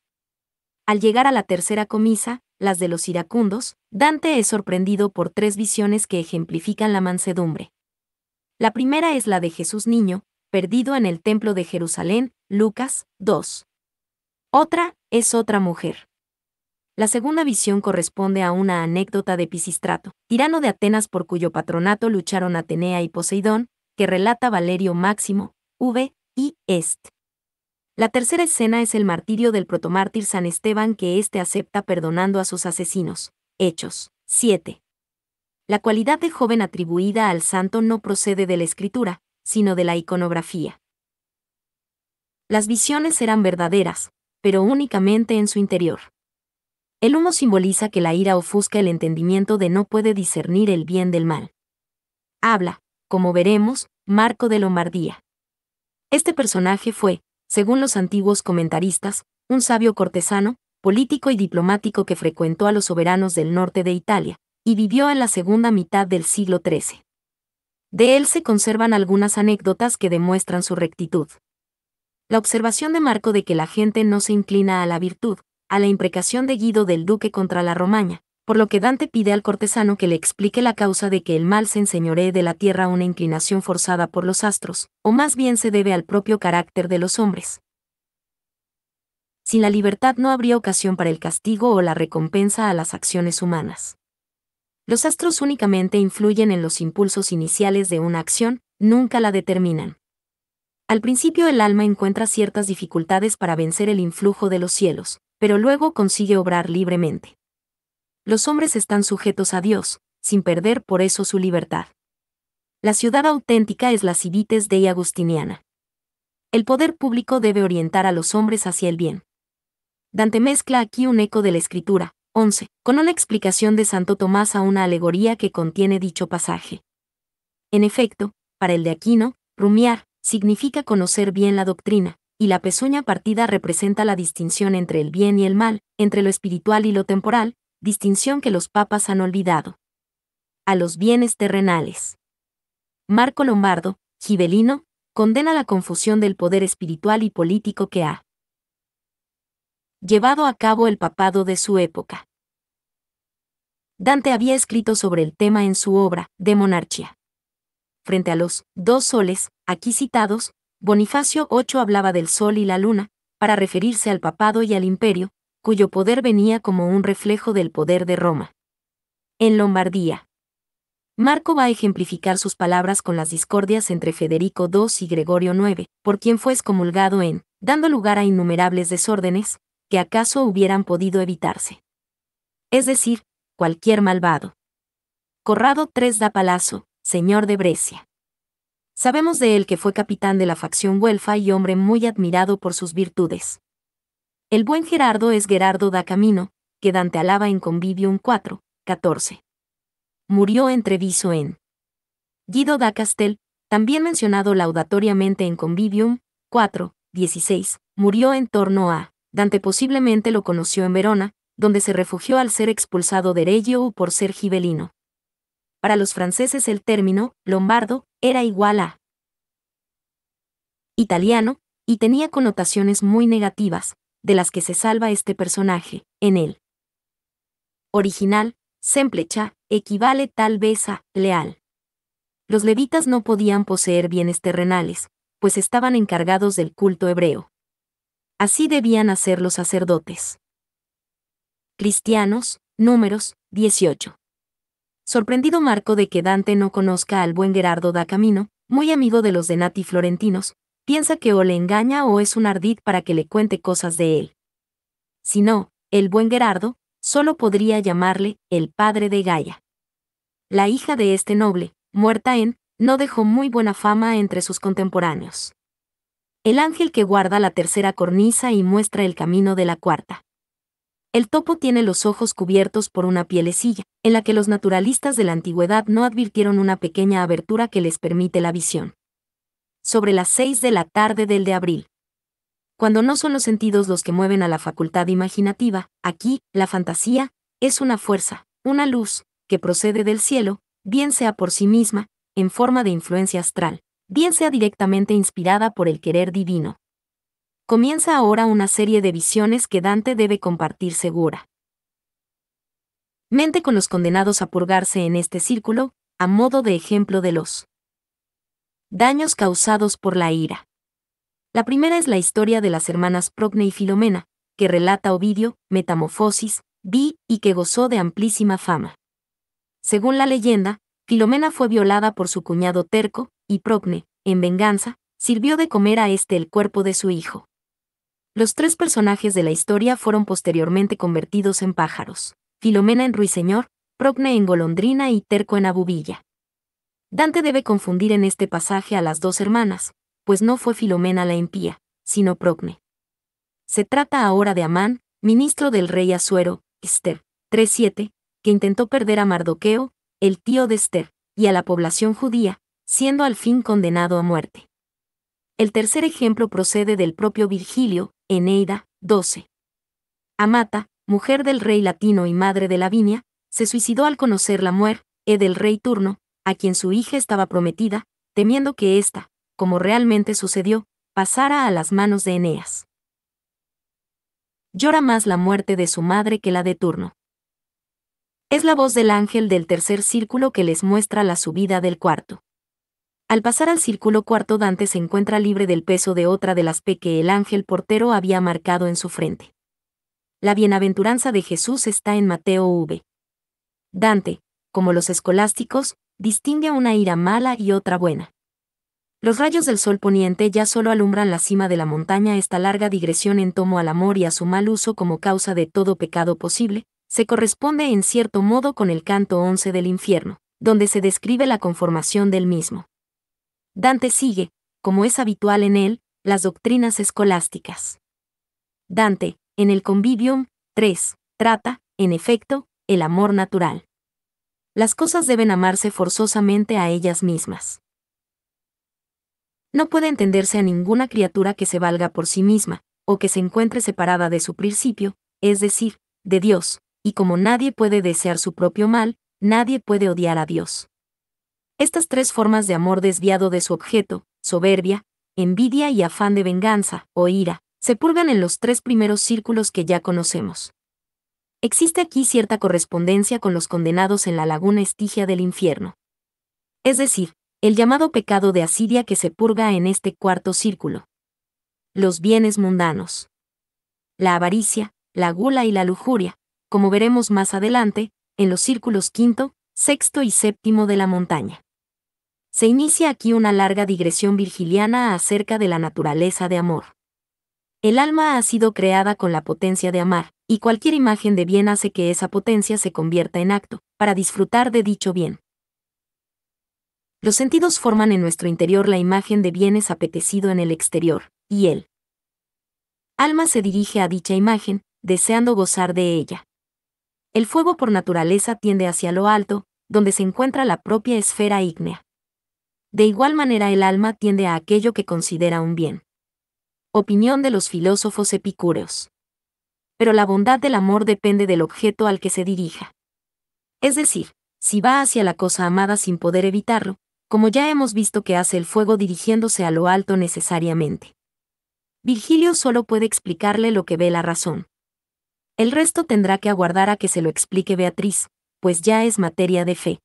Al llegar a la tercera comisa, las de los iracundos, Dante es sorprendido por tres visiones que ejemplifican la mansedumbre. La primera es la de Jesús niño, perdido en el templo de Jerusalén, Lucas 2. Otra es otra mujer. La segunda visión corresponde a una anécdota de Pisistrato, tirano de Atenas por cuyo patronato lucharon Atenea y Poseidón, que relata Valerio Máximo, V, y Est. La tercera escena es el martirio del protomártir San Esteban que éste acepta perdonando a sus asesinos. Hechos 7. La cualidad de joven atribuida al santo no procede de la escritura, sino de la iconografía. Las visiones eran verdaderas, pero únicamente en su interior. El humo simboliza que la ira ofusca el entendimiento de no puede discernir el bien del mal. Habla, como veremos, Marco de Lombardía. Este personaje fue, según los antiguos comentaristas, un sabio cortesano, político y diplomático que frecuentó a los soberanos del norte de Italia, y vivió en la segunda mitad del siglo XIII. De él se conservan algunas anécdotas que demuestran su rectitud. La observación de Marco de que la gente no se inclina a la virtud, a la imprecación de Guido del duque contra la Romaña, por lo que Dante pide al cortesano que le explique la causa de que el mal se enseñoree de la tierra una inclinación forzada por los astros, o más bien se debe al propio carácter de los hombres. Sin la libertad no habría ocasión para el castigo o la recompensa a las acciones humanas. Los astros únicamente influyen en los impulsos iniciales de una acción, nunca la determinan. Al principio el alma encuentra ciertas dificultades para vencer el influjo de los cielos, pero luego consigue obrar libremente los hombres están sujetos a Dios, sin perder por eso su libertad. La ciudad auténtica es la civites dei agustiniana. El poder público debe orientar a los hombres hacia el bien. Dante mezcla aquí un eco de la escritura, 11, con una explicación de Santo Tomás a una alegoría que contiene dicho pasaje. En efecto, para el de Aquino, rumiar significa conocer bien la doctrina, y la pezuña partida representa la distinción entre el bien y el mal, entre lo espiritual y lo temporal, distinción que los papas han olvidado. A los bienes terrenales. Marco Lombardo, Gibelino, condena la confusión del poder espiritual y político que ha llevado a cabo el papado de su época. Dante había escrito sobre el tema en su obra, De Monarchia. Frente a los dos soles, aquí citados, Bonifacio VIII hablaba del sol y la luna, para referirse al papado y al imperio, cuyo poder venía como un reflejo del poder de Roma. En Lombardía. Marco va a ejemplificar sus palabras con las discordias entre Federico II y Gregorio IX, por quien fue excomulgado en, dando lugar a innumerables desórdenes, que acaso hubieran podido evitarse. Es decir, cualquier malvado. Corrado III da Palazzo, señor de Brescia. Sabemos de él que fue capitán de la facción güelfa y hombre muy admirado por sus virtudes. El buen Gerardo es Gerardo da Camino, que Dante alaba en Convivium 4, 14. Murió entreviso en Guido da Castel, también mencionado laudatoriamente en Convivium 4, 16, murió en torno a Dante posiblemente lo conoció en Verona, donde se refugió al ser expulsado de Reggio por ser gibelino. Para los franceses el término lombardo era igual a italiano y tenía connotaciones muy negativas, de las que se salva este personaje, en él. original, Semplecha, equivale tal vez a leal. Los levitas no podían poseer bienes terrenales, pues estaban encargados del culto hebreo. Así debían hacer los sacerdotes. Cristianos, números, 18. Sorprendido Marco de que Dante no conozca al buen Gerardo da Camino, muy amigo de los de Nati florentinos, piensa que o le engaña o es un ardid para que le cuente cosas de él. Si no, el buen Gerardo, solo podría llamarle el padre de Gaia. La hija de este noble, muerta en, no dejó muy buena fama entre sus contemporáneos. El ángel que guarda la tercera cornisa y muestra el camino de la cuarta. El topo tiene los ojos cubiertos por una pielecilla, en la que los naturalistas de la antigüedad no advirtieron una pequeña abertura que les permite la visión sobre las 6 de la tarde del de abril. Cuando no son los sentidos los que mueven a la facultad imaginativa, aquí, la fantasía, es una fuerza, una luz, que procede del cielo, bien sea por sí misma, en forma de influencia astral, bien sea directamente inspirada por el querer divino. Comienza ahora una serie de visiones que Dante debe compartir segura. Mente con los condenados a purgarse en este círculo, a modo de ejemplo de los Daños causados por la ira. La primera es la historia de las hermanas Procne y Filomena, que relata Ovidio, Metamorfosis, vi y que gozó de amplísima fama. Según la leyenda, Filomena fue violada por su cuñado Terco, y Procne, en venganza, sirvió de comer a este el cuerpo de su hijo. Los tres personajes de la historia fueron posteriormente convertidos en pájaros, Filomena en ruiseñor, Procne en golondrina y Terco en abubilla. Dante debe confundir en este pasaje a las dos hermanas, pues no fue Filomena la impía, sino Procne. Se trata ahora de Amán, ministro del rey Asuero, Esther 3.7, que intentó perder a Mardoqueo, el tío de Esther, y a la población judía, siendo al fin condenado a muerte. El tercer ejemplo procede del propio Virgilio, Eneida 12. Amata, mujer del rey latino y madre de Lavinia, se suicidó al conocer la muerte del rey Turno, a quien su hija estaba prometida, temiendo que ésta, como realmente sucedió, pasara a las manos de Eneas. Llora más la muerte de su madre que la de Turno. Es la voz del ángel del tercer círculo que les muestra la subida del cuarto. Al pasar al círculo cuarto Dante se encuentra libre del peso de otra de las P que el ángel portero había marcado en su frente. La bienaventuranza de Jesús está en Mateo V. Dante, como los escolásticos, distingue una ira mala y otra buena. Los rayos del sol poniente ya solo alumbran la cima de la montaña. Esta larga digresión en tomo al amor y a su mal uso como causa de todo pecado posible, se corresponde en cierto modo con el canto 11 del infierno, donde se describe la conformación del mismo. Dante sigue, como es habitual en él, las doctrinas escolásticas. Dante, en el Convivium 3, trata, en efecto, el amor natural las cosas deben amarse forzosamente a ellas mismas. No puede entenderse a ninguna criatura que se valga por sí misma, o que se encuentre separada de su principio, es decir, de Dios, y como nadie puede desear su propio mal, nadie puede odiar a Dios. Estas tres formas de amor desviado de su objeto, soberbia, envidia y afán de venganza, o ira, se purgan en los tres primeros círculos que ya conocemos. Existe aquí cierta correspondencia con los condenados en la laguna estigia del infierno. Es decir, el llamado pecado de asidia que se purga en este cuarto círculo. Los bienes mundanos. La avaricia, la gula y la lujuria, como veremos más adelante, en los círculos quinto, sexto y séptimo de la montaña. Se inicia aquí una larga digresión virgiliana acerca de la naturaleza de amor. El alma ha sido creada con la potencia de amar, y cualquier imagen de bien hace que esa potencia se convierta en acto, para disfrutar de dicho bien. Los sentidos forman en nuestro interior la imagen de bienes apetecido en el exterior, y el alma se dirige a dicha imagen, deseando gozar de ella. El fuego por naturaleza tiende hacia lo alto, donde se encuentra la propia esfera ígnea. De igual manera el alma tiende a aquello que considera un bien. Opinión de los filósofos epicúreos pero la bondad del amor depende del objeto al que se dirija. Es decir, si va hacia la cosa amada sin poder evitarlo, como ya hemos visto que hace el fuego dirigiéndose a lo alto necesariamente. Virgilio solo puede explicarle lo que ve la razón. El resto tendrá que aguardar a que se lo explique Beatriz, pues ya es materia de fe.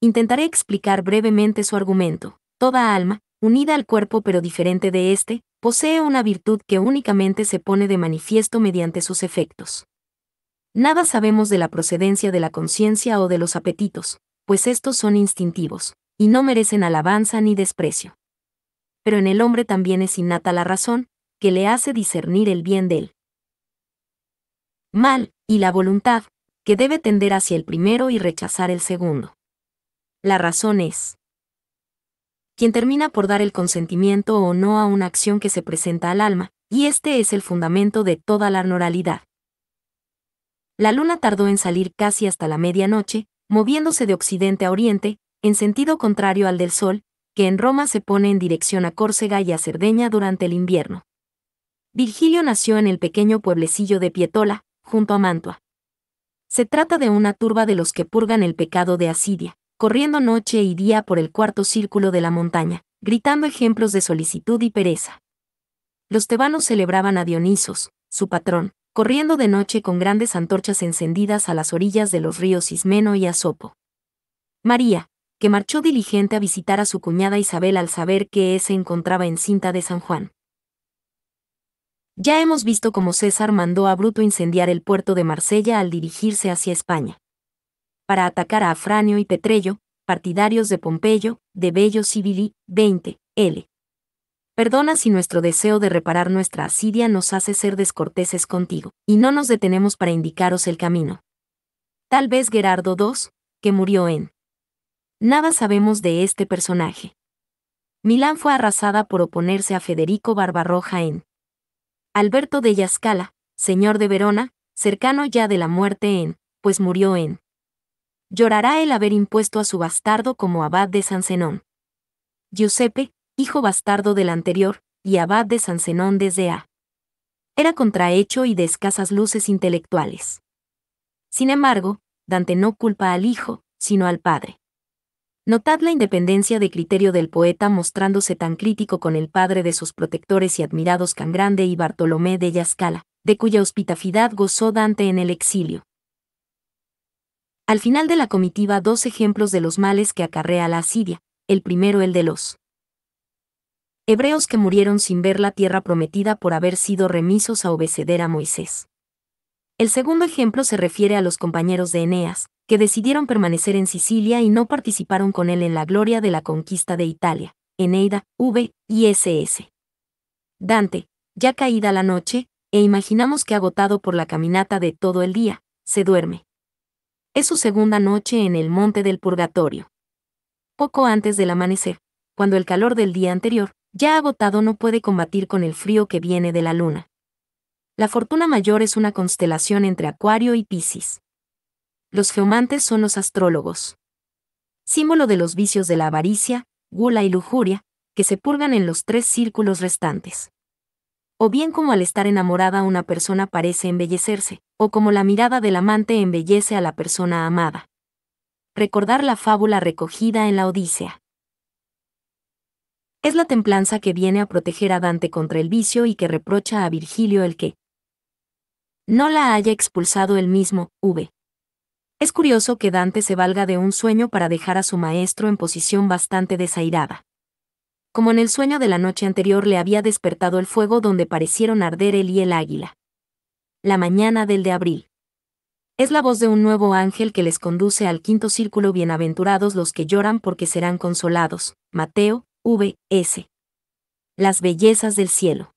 Intentaré explicar brevemente su argumento. Toda alma, unida al cuerpo pero diferente de éste, posee una virtud que únicamente se pone de manifiesto mediante sus efectos. Nada sabemos de la procedencia de la conciencia o de los apetitos, pues estos son instintivos, y no merecen alabanza ni desprecio. Pero en el hombre también es innata la razón, que le hace discernir el bien del mal, y la voluntad, que debe tender hacia el primero y rechazar el segundo. La razón es quien termina por dar el consentimiento o no a una acción que se presenta al alma, y este es el fundamento de toda la moralidad. La luna tardó en salir casi hasta la medianoche, moviéndose de occidente a oriente, en sentido contrario al del sol, que en Roma se pone en dirección a Córcega y a Cerdeña durante el invierno. Virgilio nació en el pequeño pueblecillo de Pietola, junto a Mantua. Se trata de una turba de los que purgan el pecado de asidia corriendo noche y día por el cuarto círculo de la montaña, gritando ejemplos de solicitud y pereza. Los tebanos celebraban a Dionisos, su patrón, corriendo de noche con grandes antorchas encendidas a las orillas de los ríos Ismeno y Asopo. María, que marchó diligente a visitar a su cuñada Isabel al saber que se encontraba encinta de San Juan. Ya hemos visto cómo César mandó a Bruto incendiar el puerto de Marsella al dirigirse hacia España para atacar a Afranio y Petrello, partidarios de Pompeyo, de Bello Civili, 20, L. Perdona si nuestro deseo de reparar nuestra asidia nos hace ser descorteses contigo, y no nos detenemos para indicaros el camino. Tal vez Gerardo II, que murió en. Nada sabemos de este personaje. Milán fue arrasada por oponerse a Federico Barbarroja en. Alberto de Yascala, señor de Verona, cercano ya de la muerte en, pues murió en llorará el haber impuesto a su bastardo como abad de San Zenón. Giuseppe, hijo bastardo del anterior, y abad de San desde A. Era contrahecho y de escasas luces intelectuales. Sin embargo, Dante no culpa al hijo, sino al padre. Notad la independencia de criterio del poeta mostrándose tan crítico con el padre de sus protectores y admirados Cangrande y Bartolomé de Yascala, de cuya hospitafidad gozó Dante en el exilio. Al final de la comitiva dos ejemplos de los males que acarrea la asidia el primero el de los hebreos que murieron sin ver la tierra prometida por haber sido remisos a obedecer a Moisés. El segundo ejemplo se refiere a los compañeros de Eneas, que decidieron permanecer en Sicilia y no participaron con él en la gloria de la conquista de Italia, Eneida, V y SS. Dante, ya caída la noche, e imaginamos que agotado por la caminata de todo el día, se duerme. Es su segunda noche en el monte del purgatorio. Poco antes del amanecer, cuando el calor del día anterior, ya agotado no puede combatir con el frío que viene de la luna. La fortuna mayor es una constelación entre Acuario y Piscis. Los geomantes son los astrólogos. Símbolo de los vicios de la avaricia, gula y lujuria, que se purgan en los tres círculos restantes o bien como al estar enamorada una persona parece embellecerse, o como la mirada del amante embellece a la persona amada. Recordar la fábula recogida en la Odisea. Es la templanza que viene a proteger a Dante contra el vicio y que reprocha a Virgilio el que no la haya expulsado el mismo, v. Es curioso que Dante se valga de un sueño para dejar a su maestro en posición bastante desairada como en el sueño de la noche anterior le había despertado el fuego donde parecieron arder él y el águila. La mañana del de abril. Es la voz de un nuevo ángel que les conduce al quinto círculo bienaventurados los que lloran porque serán consolados. Mateo, V, S. Las bellezas del cielo.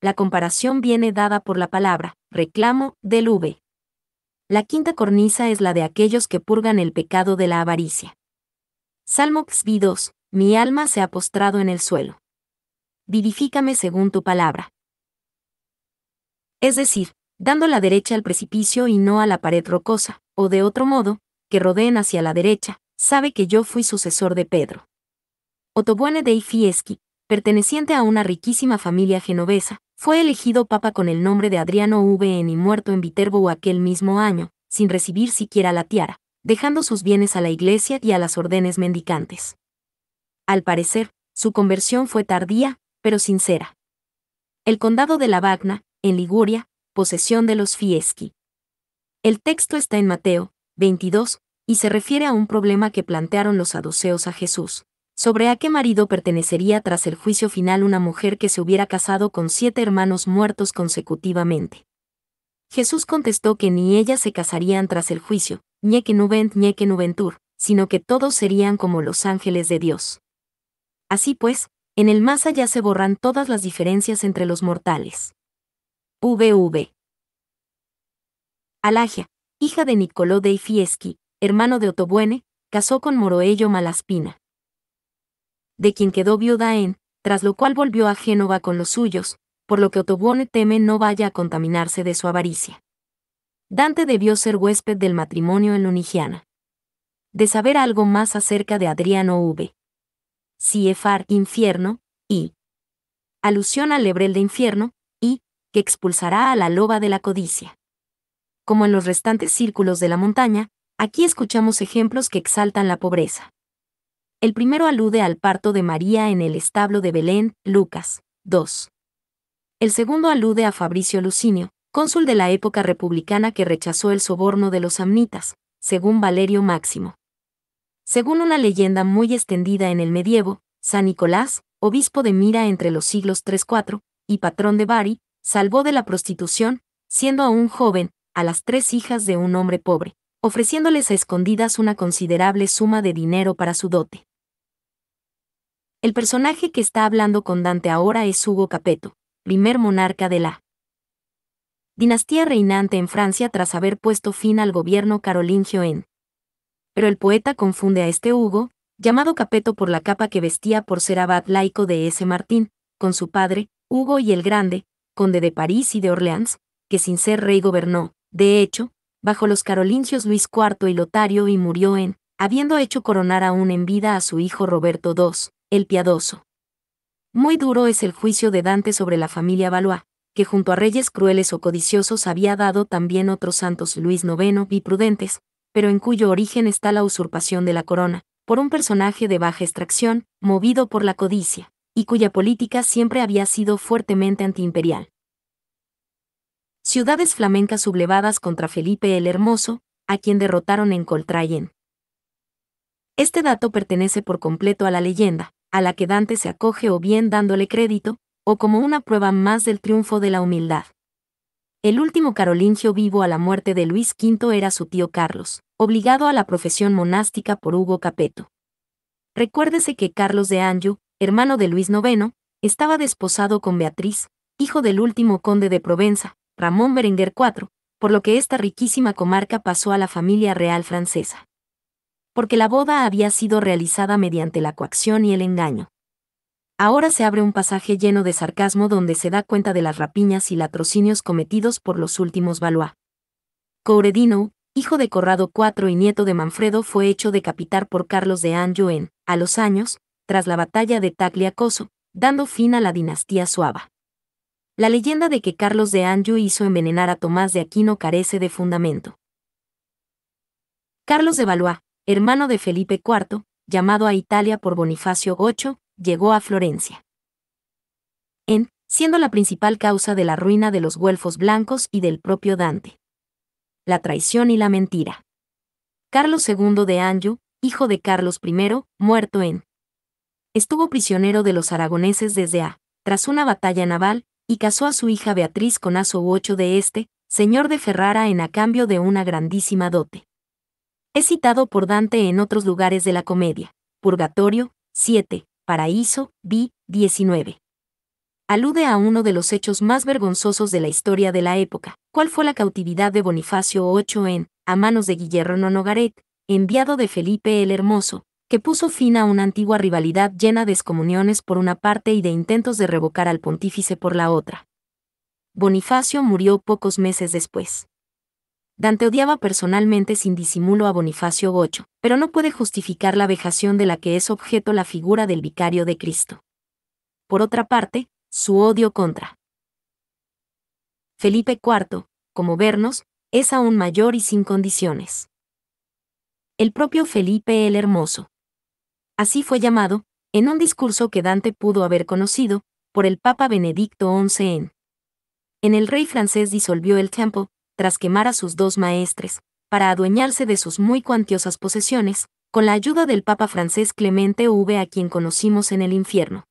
La comparación viene dada por la palabra, reclamo, del V. La quinta cornisa es la de aquellos que purgan el pecado de la avaricia. Salmo XVI, mi alma se ha postrado en el suelo. Vivifícame según tu palabra. Es decir, dando la derecha al precipicio y no a la pared rocosa, o de otro modo, que rodeen hacia la derecha, sabe que yo fui sucesor de Pedro. Ottobone dei Fieschi, perteneciente a una riquísima familia genovesa, fue elegido papa con el nombre de Adriano VN y muerto en Viterbo aquel mismo año, sin recibir siquiera la tiara, dejando sus bienes a la iglesia y a las órdenes mendicantes. Al parecer, su conversión fue tardía, pero sincera. El condado de La Vagna, en Liguria, posesión de los Fieschi. El texto está en Mateo 22 y se refiere a un problema que plantearon los saduceos a Jesús, sobre a qué marido pertenecería tras el juicio final una mujer que se hubiera casado con siete hermanos muertos consecutivamente. Jesús contestó que ni ellas se casarían tras el juicio, que nuvent que nuventur, sino que todos serían como los ángeles de Dios. Así pues, en el más allá se borran todas las diferencias entre los mortales. VV. Alagia, hija de Nicolò de Fieschi, hermano de Otobuene, casó con Moroello Malaspina, de quien quedó viuda en, tras lo cual volvió a Génova con los suyos, por lo que Otobuene teme no vaya a contaminarse de su avaricia. Dante debió ser huésped del matrimonio en Lunigiana. De saber algo más acerca de Adriano V. Ciefar infierno, y alusión al lebrel de infierno, y que expulsará a la loba de la codicia. Como en los restantes círculos de la montaña, aquí escuchamos ejemplos que exaltan la pobreza. El primero alude al parto de María en el establo de Belén, Lucas 2. El segundo alude a Fabricio Lucinio, cónsul de la época republicana que rechazó el soborno de los amnitas, según Valerio Máximo. Según una leyenda muy extendida en el medievo, San Nicolás, obispo de Mira entre los siglos 3-4, y patrón de Bari, salvó de la prostitución, siendo aún joven, a las tres hijas de un hombre pobre, ofreciéndoles a escondidas una considerable suma de dinero para su dote. El personaje que está hablando con Dante ahora es Hugo Capeto, primer monarca de la dinastía reinante en Francia tras haber puesto fin al gobierno carolingio en pero el poeta confunde a este Hugo, llamado Capeto por la capa que vestía por ser abad laico de ese Martín, con su padre, Hugo y el Grande, conde de París y de Orleans, que sin ser rey gobernó, de hecho, bajo los carolingios Luis IV y Lotario y murió en, habiendo hecho coronar aún en vida a su hijo Roberto II, el piadoso. Muy duro es el juicio de Dante sobre la familia Valois, que junto a reyes crueles o codiciosos había dado también otros santos Luis IX y prudentes, pero en cuyo origen está la usurpación de la corona, por un personaje de baja extracción, movido por la codicia, y cuya política siempre había sido fuertemente antiimperial. Ciudades flamencas sublevadas contra Felipe el Hermoso, a quien derrotaron en Coltrayen. Este dato pertenece por completo a la leyenda, a la que Dante se acoge o bien dándole crédito, o como una prueba más del triunfo de la humildad. El último carolingio vivo a la muerte de Luis V era su tío Carlos, obligado a la profesión monástica por Hugo Capeto. Recuérdese que Carlos de Anjou, hermano de Luis IX, estaba desposado con Beatriz, hijo del último conde de Provenza, Ramón Berenguer IV, por lo que esta riquísima comarca pasó a la familia real francesa. Porque la boda había sido realizada mediante la coacción y el engaño. Ahora se abre un pasaje lleno de sarcasmo donde se da cuenta de las rapiñas y latrocinios cometidos por los últimos Valois. Couredino, hijo de Corrado IV y nieto de Manfredo, fue hecho decapitar por Carlos de Anjou en, a los años, tras la batalla de Tacliacoso, dando fin a la dinastía suava. La leyenda de que Carlos de Anjou hizo envenenar a Tomás de Aquino carece de fundamento. Carlos de Valois, hermano de Felipe IV, llamado a Italia por Bonifacio VIII, llegó a Florencia. En, siendo la principal causa de la ruina de los güelfos blancos y del propio Dante. La traición y la mentira. Carlos II de Anjou, hijo de Carlos I, muerto en. Estuvo prisionero de los aragoneses desde A, tras una batalla naval, y casó a su hija Beatriz con Aso VIII de este, señor de Ferrara en a cambio de una grandísima dote. Es citado por Dante en otros lugares de la comedia. Purgatorio, 7, Paraíso, vi, 19. Alude a uno de los hechos más vergonzosos de la historia de la época, cuál fue la cautividad de Bonifacio VIII en, a manos de Guillermo Nogaret, enviado de Felipe el Hermoso, que puso fin a una antigua rivalidad llena de excomuniones por una parte y de intentos de revocar al pontífice por la otra. Bonifacio murió pocos meses después. Dante odiaba personalmente sin disimulo a Bonifacio VIII, pero no puede justificar la vejación de la que es objeto la figura del vicario de Cristo. Por otra parte, su odio contra Felipe IV, como vernos, es aún mayor y sin condiciones. El propio Felipe el Hermoso. Así fue llamado, en un discurso que Dante pudo haber conocido, por el Papa Benedicto XI en. En el rey francés disolvió el Temple, tras quemar a sus dos maestres, para adueñarse de sus muy cuantiosas posesiones, con la ayuda del Papa francés Clemente V a quien conocimos en el infierno.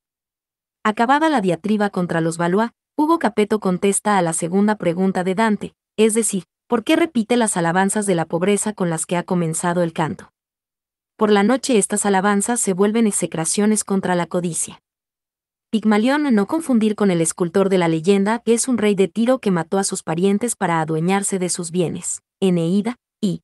Acabada la diatriba contra los Valois, Hugo Capeto contesta a la segunda pregunta de Dante, es decir, ¿por qué repite las alabanzas de la pobreza con las que ha comenzado el canto? Por la noche estas alabanzas se vuelven execraciones contra la codicia. Pigmalión no confundir con el escultor de la leyenda que es un rey de Tiro que mató a sus parientes para adueñarse de sus bienes, Eneida, y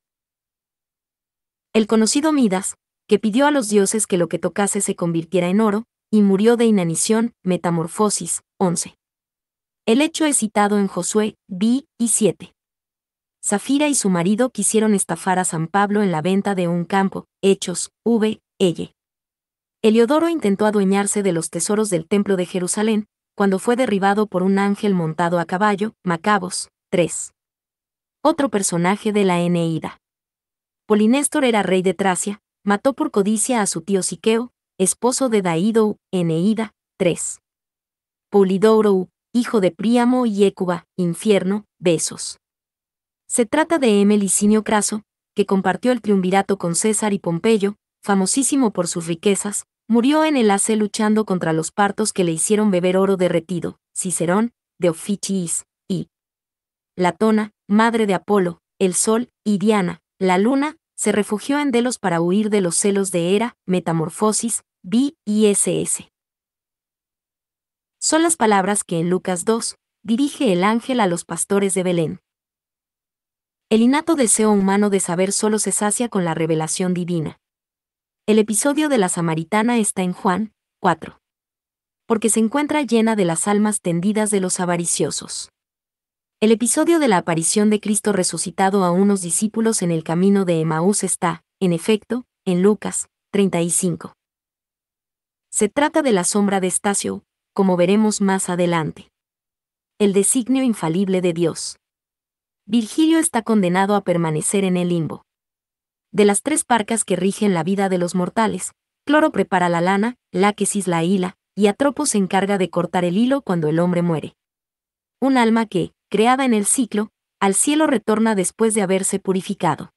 el conocido Midas, que pidió a los dioses que lo que tocase se convirtiera en oro, y murió de inanición, Metamorfosis, 11. El hecho es citado en Josué, VI y 7. Zafira y su marido quisieron estafar a San Pablo en la venta de un campo, Hechos, V, Heliodoro intentó adueñarse de los tesoros del Templo de Jerusalén, cuando fue derribado por un ángel montado a caballo, Macabos, 3. Otro personaje de la Eneida. Polinéstor era rey de Tracia, mató por codicia a su tío Siqueo, esposo de Daído, Eneida, 3. Polidoro, hijo de Príamo y Écuba, infierno, besos. Se trata de M. Licinio Craso, que compartió el triunvirato con César y Pompeyo, famosísimo por sus riquezas, murió en el Ace luchando contra los partos que le hicieron beber oro derretido, Cicerón, de officiis y Latona, madre de Apolo, el Sol, y Diana, la Luna, se refugió en Delos para huir de los celos de Hera, Metamorfosis, B y SS. Son las palabras que en Lucas 2 dirige el ángel a los pastores de Belén. El innato deseo humano de saber solo se sacia con la revelación divina. El episodio de la Samaritana está en Juan 4. Porque se encuentra llena de las almas tendidas de los avariciosos. El episodio de la aparición de Cristo resucitado a unos discípulos en el camino de Emaús está, en efecto, en Lucas 35. Se trata de la sombra de Estacio, como veremos más adelante. El designio infalible de Dios. Virgilio está condenado a permanecer en el limbo de las tres parcas que rigen la vida de los mortales. Cloro prepara la lana, Láquesis la hila, y Atropo se encarga de cortar el hilo cuando el hombre muere. Un alma que, creada en el ciclo, al cielo retorna después de haberse purificado.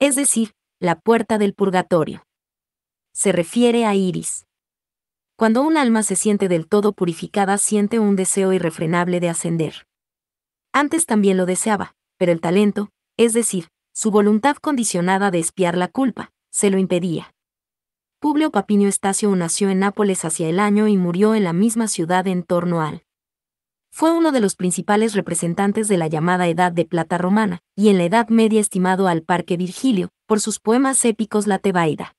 Es decir, la puerta del purgatorio. Se refiere a Iris. Cuando un alma se siente del todo purificada siente un deseo irrefrenable de ascender. Antes también lo deseaba, pero el talento, es decir, su voluntad condicionada de espiar la culpa, se lo impedía. Publio Papinio Estacio nació en Nápoles hacia el año y murió en la misma ciudad en torno al. Fue uno de los principales representantes de la llamada Edad de Plata romana, y en la Edad Media estimado al Parque Virgilio, por sus poemas épicos La Tebaida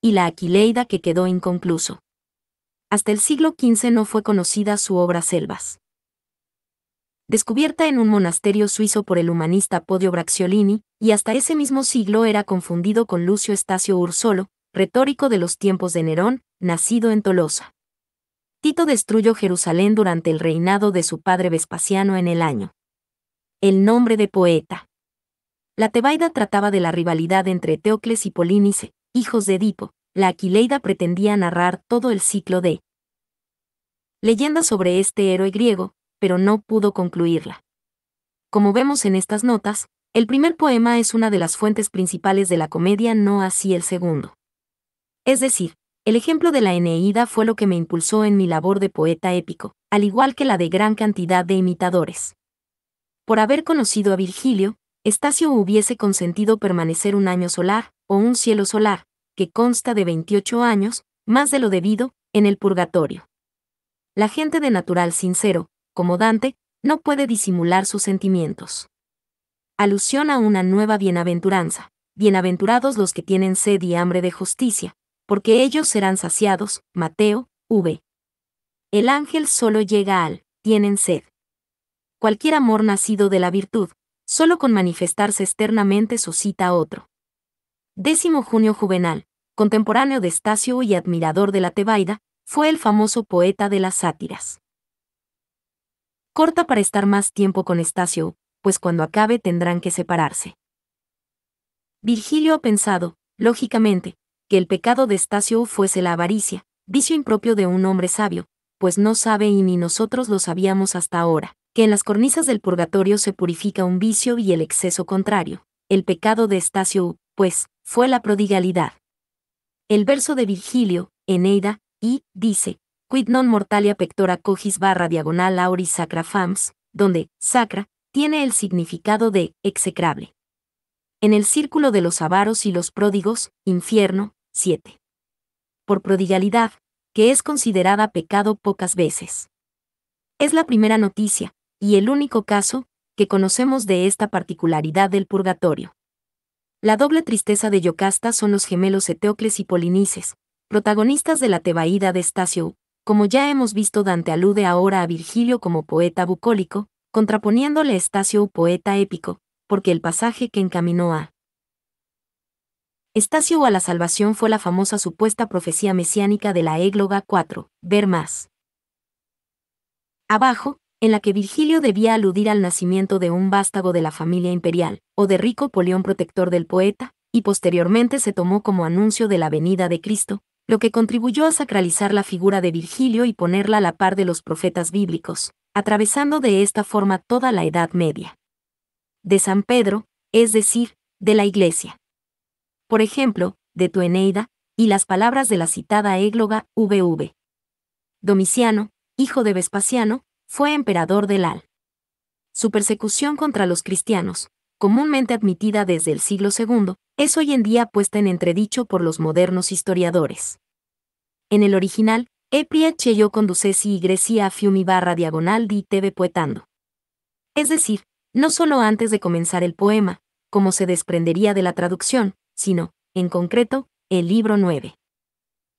y la Aquileida que quedó inconcluso. Hasta el siglo XV no fue conocida su obra Selvas descubierta en un monasterio suizo por el humanista Podio Bracciolini y hasta ese mismo siglo era confundido con Lucio Estacio Ursolo, retórico de los tiempos de Nerón, nacido en Tolosa. Tito destruyó Jerusalén durante el reinado de su padre Vespasiano en el año. El nombre de poeta. La Tebaida trataba de la rivalidad entre Teocles y Polínice, hijos de Edipo. La Aquileida pretendía narrar todo el ciclo de leyendas sobre este héroe griego, pero no pudo concluirla. Como vemos en estas notas, el primer poema es una de las fuentes principales de la comedia, no así el segundo. Es decir, el ejemplo de la Eneida fue lo que me impulsó en mi labor de poeta épico, al igual que la de gran cantidad de imitadores. Por haber conocido a Virgilio, Estacio hubiese consentido permanecer un año solar, o un cielo solar, que consta de 28 años, más de lo debido, en el purgatorio. La gente de natural sincero, como Dante, no puede disimular sus sentimientos. Alusión a una nueva bienaventuranza. Bienaventurados los que tienen sed y hambre de justicia, porque ellos serán saciados. Mateo, v. El ángel solo llega al, tienen sed. Cualquier amor nacido de la virtud, solo con manifestarse externamente suscita otro. Décimo junio Juvenal, contemporáneo de Estacio y admirador de la Tebaida, fue el famoso poeta de las sátiras corta para estar más tiempo con Estacio, pues cuando acabe tendrán que separarse. Virgilio ha pensado, lógicamente, que el pecado de Estacio fuese la avaricia, vicio impropio de un hombre sabio, pues no sabe y ni nosotros lo sabíamos hasta ahora, que en las cornisas del purgatorio se purifica un vicio y el exceso contrario. El pecado de Estacio, pues, fue la prodigalidad. El verso de Virgilio, Eneida, y, dice, Quid non mortalia pectora cogis barra diagonal auris sacra fams, donde sacra tiene el significado de execrable. En el círculo de los avaros y los pródigos, infierno, 7. Por prodigalidad, que es considerada pecado pocas veces. Es la primera noticia, y el único caso, que conocemos de esta particularidad del purgatorio. La doble tristeza de Yocasta son los gemelos Eteocles y Polinices, protagonistas de la Tebaída de Estacio, como ya hemos visto, Dante alude ahora a Virgilio como poeta bucólico, contraponiéndole a Estacio poeta épico, porque el pasaje que encaminó a Estacio a la salvación fue la famosa supuesta profecía mesiánica de la Égloga 4, ver más. Abajo, en la que Virgilio debía aludir al nacimiento de un vástago de la familia imperial, o de rico Polión protector del poeta, y posteriormente se tomó como anuncio de la venida de Cristo, lo que contribuyó a sacralizar la figura de Virgilio y ponerla a la par de los profetas bíblicos, atravesando de esta forma toda la Edad Media. De San Pedro, es decir, de la Iglesia. Por ejemplo, de tu y las palabras de la citada égloga VV. Domiciano, hijo de Vespasiano, fue emperador del Al. Su persecución contra los cristianos, comúnmente admitida desde el siglo II, es hoy en día puesta en entredicho por los modernos historiadores. En el original, Epria Cheyo conducesi y Grecia fiumi barra diagonal di tebe poetando. Es decir, no solo antes de comenzar el poema, como se desprendería de la traducción, sino, en concreto, el libro 9.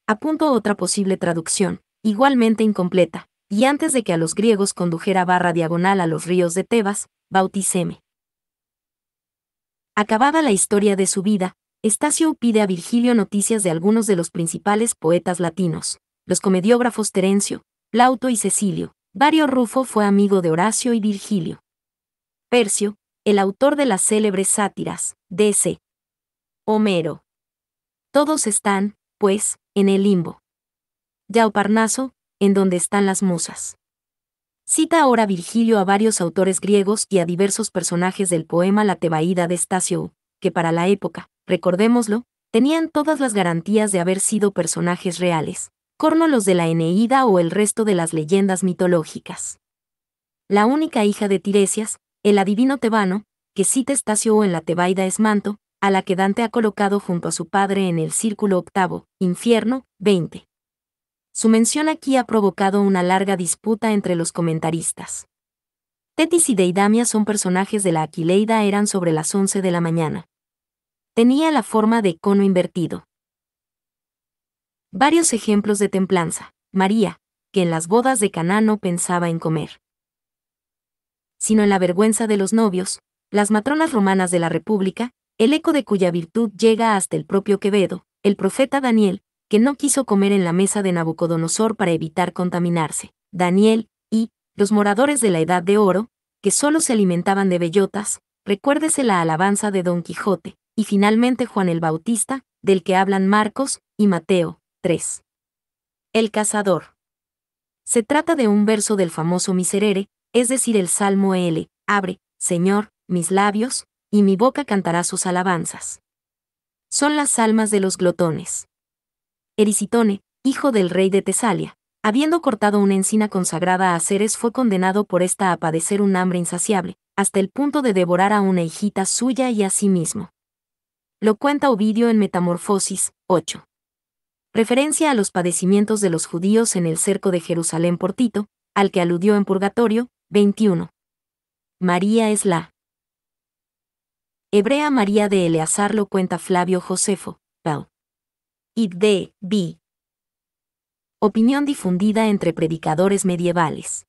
Apunto otra posible traducción, igualmente incompleta, y antes de que a los griegos condujera barra diagonal a los ríos de Tebas, bauticeme. Acabada la historia de su vida, Estacio pide a Virgilio noticias de algunos de los principales poetas latinos, los comediógrafos Terencio, Plauto y Cecilio. Vario Rufo fue amigo de Horacio y Virgilio. Percio, el autor de las célebres sátiras, D.C. Homero. Todos están, pues, en el limbo. Parnaso, en donde están las musas. Cita ahora Virgilio a varios autores griegos y a diversos personajes del poema La Tebaída de Estacio, que para la época, recordémoslo, tenían todas las garantías de haber sido personajes reales, corno los de la Eneida o el resto de las leyendas mitológicas. La única hija de Tiresias, el adivino tebano, que cita Estacio en la Tebaida es Manto, a la que Dante ha colocado junto a su padre en el círculo octavo, infierno, 20. Su mención aquí ha provocado una larga disputa entre los comentaristas. Tetis y Deidamia son personajes de la Aquileida eran sobre las 11 de la mañana. Tenía la forma de cono invertido. Varios ejemplos de templanza. María, que en las bodas de Caná no pensaba en comer. Sino en la vergüenza de los novios, las matronas romanas de la República, el eco de cuya virtud llega hasta el propio Quevedo, el profeta Daniel, que no quiso comer en la mesa de Nabucodonosor para evitar contaminarse, Daniel, y, los moradores de la Edad de Oro, que solo se alimentaban de bellotas, recuérdese la alabanza de Don Quijote, y finalmente Juan el Bautista, del que hablan Marcos y Mateo, 3. El cazador. Se trata de un verso del famoso Miserere, es decir, el Salmo L, abre, Señor, mis labios, y mi boca cantará sus alabanzas. Son las almas de los glotones. Ericitone, hijo del rey de Tesalia, habiendo cortado una encina consagrada a Ceres, fue condenado por esta a padecer un hambre insaciable, hasta el punto de devorar a una hijita suya y a sí mismo. Lo cuenta Ovidio en Metamorfosis 8. Referencia a los padecimientos de los judíos en el cerco de Jerusalén por Tito, al que aludió en Purgatorio 21. María es la hebrea María de Eleazar lo cuenta Flavio Josefo, Bell y D. B. Opinión difundida entre predicadores medievales.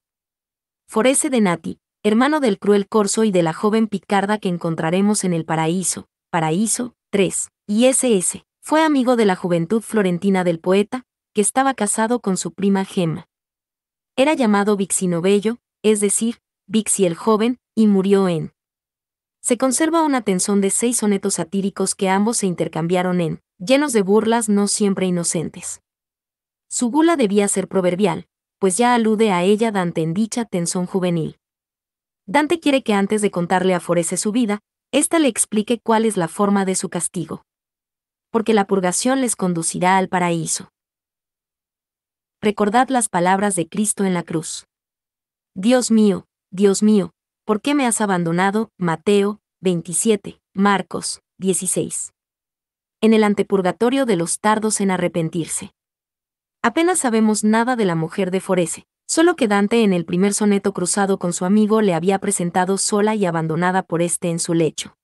Forese de Nati, hermano del cruel corso y de la joven picarda que encontraremos en el paraíso, paraíso, 3, y SS, fue amigo de la juventud florentina del poeta, que estaba casado con su prima Gema. Era llamado Vixi Novello, es decir, Vixi el joven, y murió en. Se conserva una tensión de seis sonetos satíricos que ambos se intercambiaron en llenos de burlas no siempre inocentes. Su gula debía ser proverbial, pues ya alude a ella Dante en dicha tensión juvenil. Dante quiere que antes de contarle a Forese su vida, ésta le explique cuál es la forma de su castigo. Porque la purgación les conducirá al paraíso. Recordad las palabras de Cristo en la cruz. Dios mío, Dios mío, ¿por qué me has abandonado? Mateo 27, Marcos 16 en el antepurgatorio de los tardos en arrepentirse. Apenas sabemos nada de la mujer de Forese, solo que Dante en el primer soneto cruzado con su amigo le había presentado sola y abandonada por este en su lecho.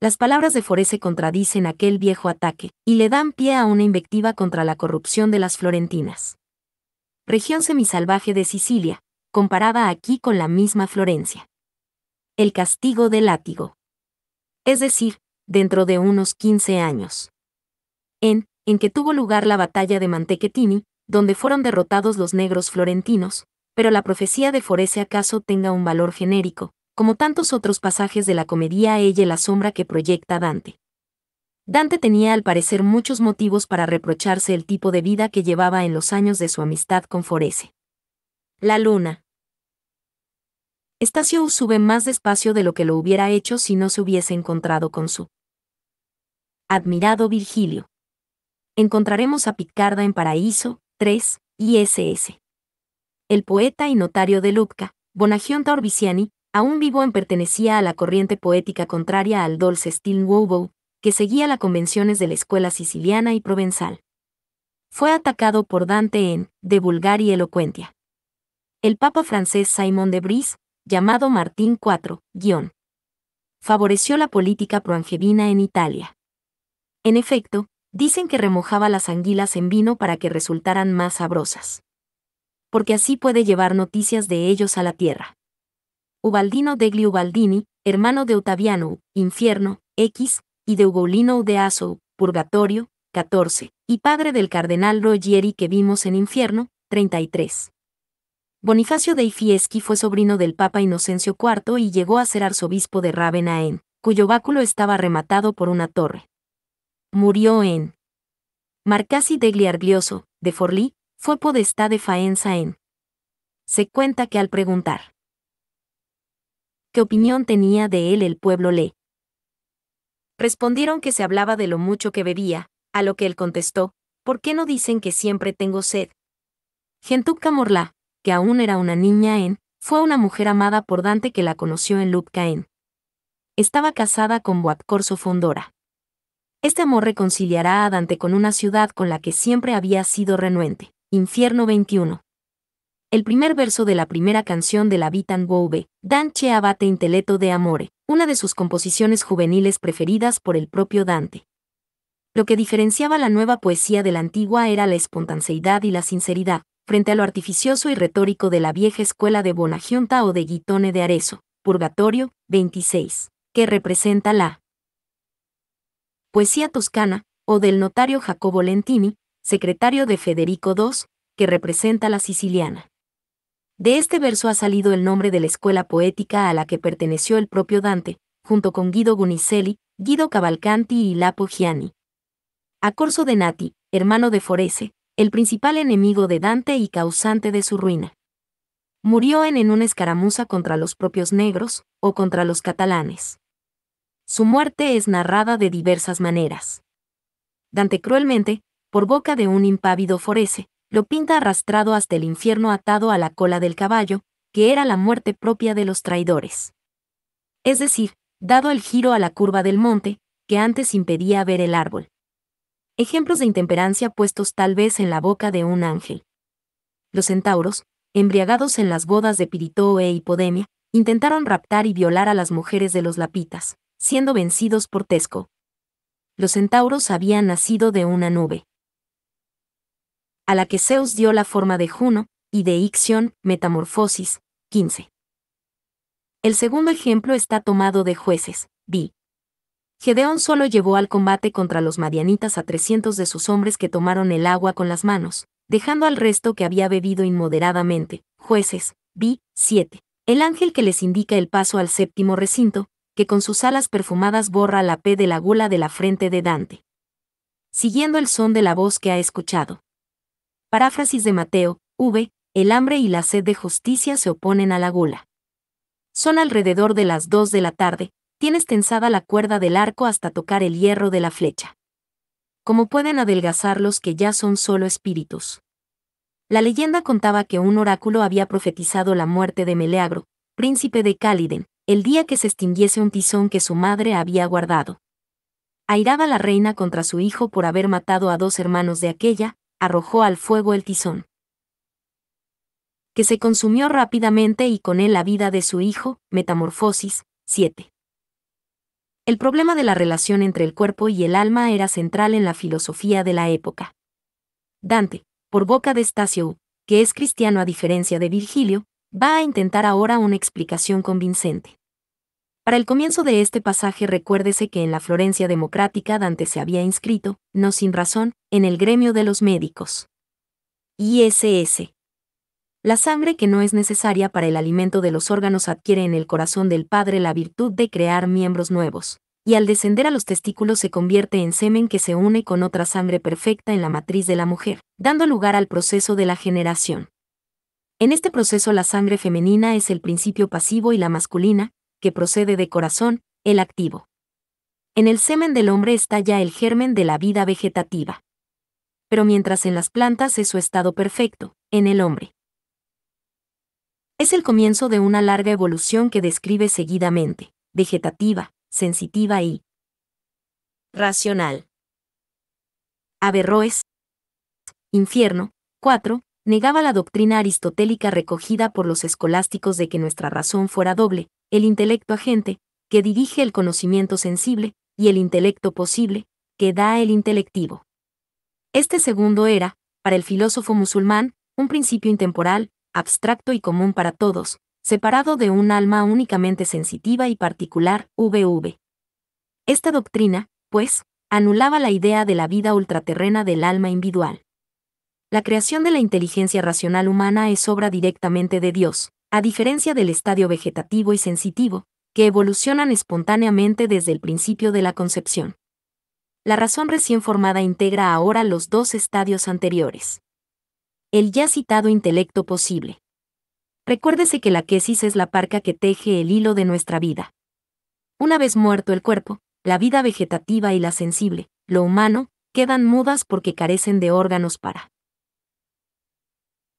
Las palabras de Forese contradicen aquel viejo ataque, y le dan pie a una invectiva contra la corrupción de las florentinas. Región semisalvaje de Sicilia, comparada aquí con la misma Florencia. El castigo del látigo. Es decir, dentro de unos 15 años. En, en que tuvo lugar la batalla de Mantequetini, donde fueron derrotados los negros florentinos, pero la profecía de Forese acaso tenga un valor genérico, como tantos otros pasajes de la comedia ella la sombra que proyecta Dante. Dante tenía al parecer muchos motivos para reprocharse el tipo de vida que llevaba en los años de su amistad con Forese. La luna, Estacio sube más despacio de lo que lo hubiera hecho si no se hubiese encontrado con su admirado Virgilio. Encontraremos a Picarda en Paraíso, 3, ISS. El poeta y notario de Lubca, Bonagion Orbiciani, aún vivo en pertenecía a la corriente poética contraria al dolce Stil nuovo, que seguía las convenciones de la escuela siciliana y provenzal. Fue atacado por Dante en De vulgar y elocuencia. El papa francés Simon de Bris, llamado Martín IV, guión. Favoreció la política proangevina en Italia. En efecto, dicen que remojaba las anguilas en vino para que resultaran más sabrosas. Porque así puede llevar noticias de ellos a la tierra. Ubaldino degli Ubaldini, hermano de Ottaviano, Infierno, X, y de Ugolino de Aso, Purgatorio, 14, y padre del cardenal Rogieri que vimos en Infierno, 33. Bonifacio dei Fieschi fue sobrino del Papa Inocencio IV y llegó a ser arzobispo de Rávena cuyo báculo estaba rematado por una torre. Murió en Marcasi de Arglioso, de Forlí, fue podestá de Faenza en. Se cuenta que al preguntar qué opinión tenía de él el pueblo le respondieron que se hablaba de lo mucho que bebía, a lo que él contestó, ¿por qué no dicen que siempre tengo sed? Gentucca Morla, que aún era una niña en, fue una mujer amada por Dante que la conoció en en Estaba casada con corso Fondora. Este amor reconciliará a Dante con una ciudad con la que siempre había sido renuente, Infierno 21. El primer verso de la primera canción de la Vitan Bove, Dante abate intelletto de amore, una de sus composiciones juveniles preferidas por el propio Dante. Lo que diferenciaba la nueva poesía de la antigua era la espontaneidad y la sinceridad, frente a lo artificioso y retórico de la vieja escuela de Bonagiunta o de Guitone de Arezzo, Purgatorio, 26, que representa la poesía toscana, o del notario Jacobo Lentini, secretario de Federico II, que representa la siciliana. De este verso ha salido el nombre de la escuela poética a la que perteneció el propio Dante, junto con Guido Gunicelli, Guido Cavalcanti y Lapo Gianni. A Corso de Nati, hermano de Forese, el principal enemigo de Dante y causante de su ruina. Murió en, en una escaramuza contra los propios negros, o contra los catalanes. Su muerte es narrada de diversas maneras. Dante cruelmente, por boca de un impávido forese, lo pinta arrastrado hasta el infierno atado a la cola del caballo, que era la muerte propia de los traidores. Es decir, dado el giro a la curva del monte, que antes impedía ver el árbol. Ejemplos de intemperancia puestos tal vez en la boca de un ángel. Los centauros, embriagados en las bodas de Pirito e Hipodemia, intentaron raptar y violar a las mujeres de los lapitas, siendo vencidos por Tesco. Los centauros habían nacido de una nube, a la que Zeus dio la forma de Juno, y de Ixion, Metamorfosis, 15. El segundo ejemplo está tomado de Jueces, vi. Gedeón solo llevó al combate contra los madianitas a 300 de sus hombres que tomaron el agua con las manos, dejando al resto que había bebido inmoderadamente. Jueces, vi, 7. El ángel que les indica el paso al séptimo recinto, que con sus alas perfumadas borra la P de la gula de la frente de Dante. Siguiendo el son de la voz que ha escuchado. Paráfrasis de Mateo, V, el hambre y la sed de justicia se oponen a la gula. Son alrededor de las dos de la tarde, tienes tensada la cuerda del arco hasta tocar el hierro de la flecha. Como pueden adelgazar los que ya son solo espíritus? La leyenda contaba que un oráculo había profetizado la muerte de Meleagro, príncipe de Cáliden, el día que se extinguiese un tizón que su madre había guardado. Airada la reina contra su hijo por haber matado a dos hermanos de aquella, arrojó al fuego el tizón. Que se consumió rápidamente y con él la vida de su hijo, Metamorfosis, 7. El problema de la relación entre el cuerpo y el alma era central en la filosofía de la época. Dante, por boca de Stasio, que es cristiano a diferencia de Virgilio, va a intentar ahora una explicación convincente. Para el comienzo de este pasaje recuérdese que en la Florencia democrática Dante se había inscrito, no sin razón, en el gremio de los médicos. ISS. La sangre que no es necesaria para el alimento de los órganos adquiere en el corazón del Padre la virtud de crear miembros nuevos, y al descender a los testículos se convierte en semen que se une con otra sangre perfecta en la matriz de la mujer, dando lugar al proceso de la generación. En este proceso la sangre femenina es el principio pasivo y la masculina, que procede de corazón, el activo. En el semen del hombre está ya el germen de la vida vegetativa. Pero mientras en las plantas es su estado perfecto, en el hombre es el comienzo de una larga evolución que describe seguidamente, vegetativa, sensitiva y racional. Averroes. Infierno. 4. Negaba la doctrina aristotélica recogida por los escolásticos de que nuestra razón fuera doble, el intelecto agente, que dirige el conocimiento sensible, y el intelecto posible, que da el intelectivo. Este segundo era, para el filósofo musulmán, un principio intemporal, abstracto y común para todos, separado de un alma únicamente sensitiva y particular, VV. Esta doctrina, pues, anulaba la idea de la vida ultraterrena del alma individual. La creación de la inteligencia racional humana es obra directamente de Dios, a diferencia del estadio vegetativo y sensitivo, que evolucionan espontáneamente desde el principio de la concepción. La razón recién formada integra ahora los dos estadios anteriores el ya citado intelecto posible. Recuérdese que la quesis es la parca que teje el hilo de nuestra vida. Una vez muerto el cuerpo, la vida vegetativa y la sensible, lo humano, quedan mudas porque carecen de órganos para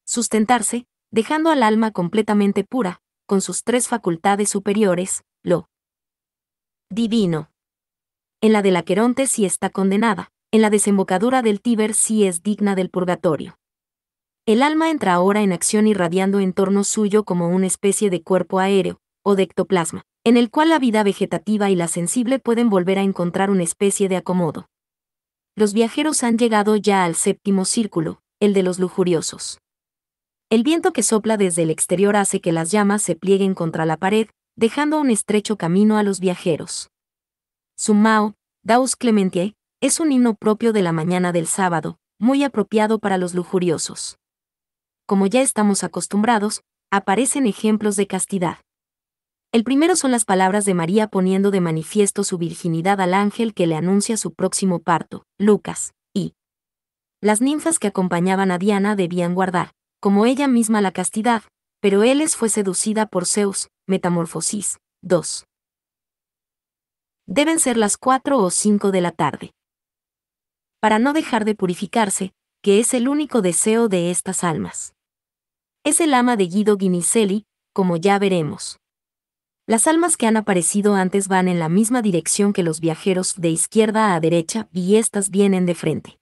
sustentarse, dejando al alma completamente pura, con sus tres facultades superiores, lo divino. En la de la Queronte sí está condenada, en la desembocadura del Tíber sí es digna del purgatorio. El alma entra ahora en acción irradiando en torno suyo como una especie de cuerpo aéreo, o de ectoplasma, en el cual la vida vegetativa y la sensible pueden volver a encontrar una especie de acomodo. Los viajeros han llegado ya al séptimo círculo, el de los lujuriosos. El viento que sopla desde el exterior hace que las llamas se plieguen contra la pared, dejando un estrecho camino a los viajeros. Su Mao, Daus Clementiae, es un himno propio de la mañana del sábado, muy apropiado para los lujuriosos como ya estamos acostumbrados, aparecen ejemplos de castidad. El primero son las palabras de María poniendo de manifiesto su virginidad al ángel que le anuncia su próximo parto, Lucas, y las ninfas que acompañaban a Diana debían guardar, como ella misma la castidad, pero les fue seducida por Zeus, Metamorfosis, 2. Deben ser las 4 o 5 de la tarde. Para no dejar de purificarse, que es el único deseo de estas almas es el ama de Guido Guinicelli, como ya veremos. Las almas que han aparecido antes van en la misma dirección que los viajeros de izquierda a derecha y estas vienen de frente.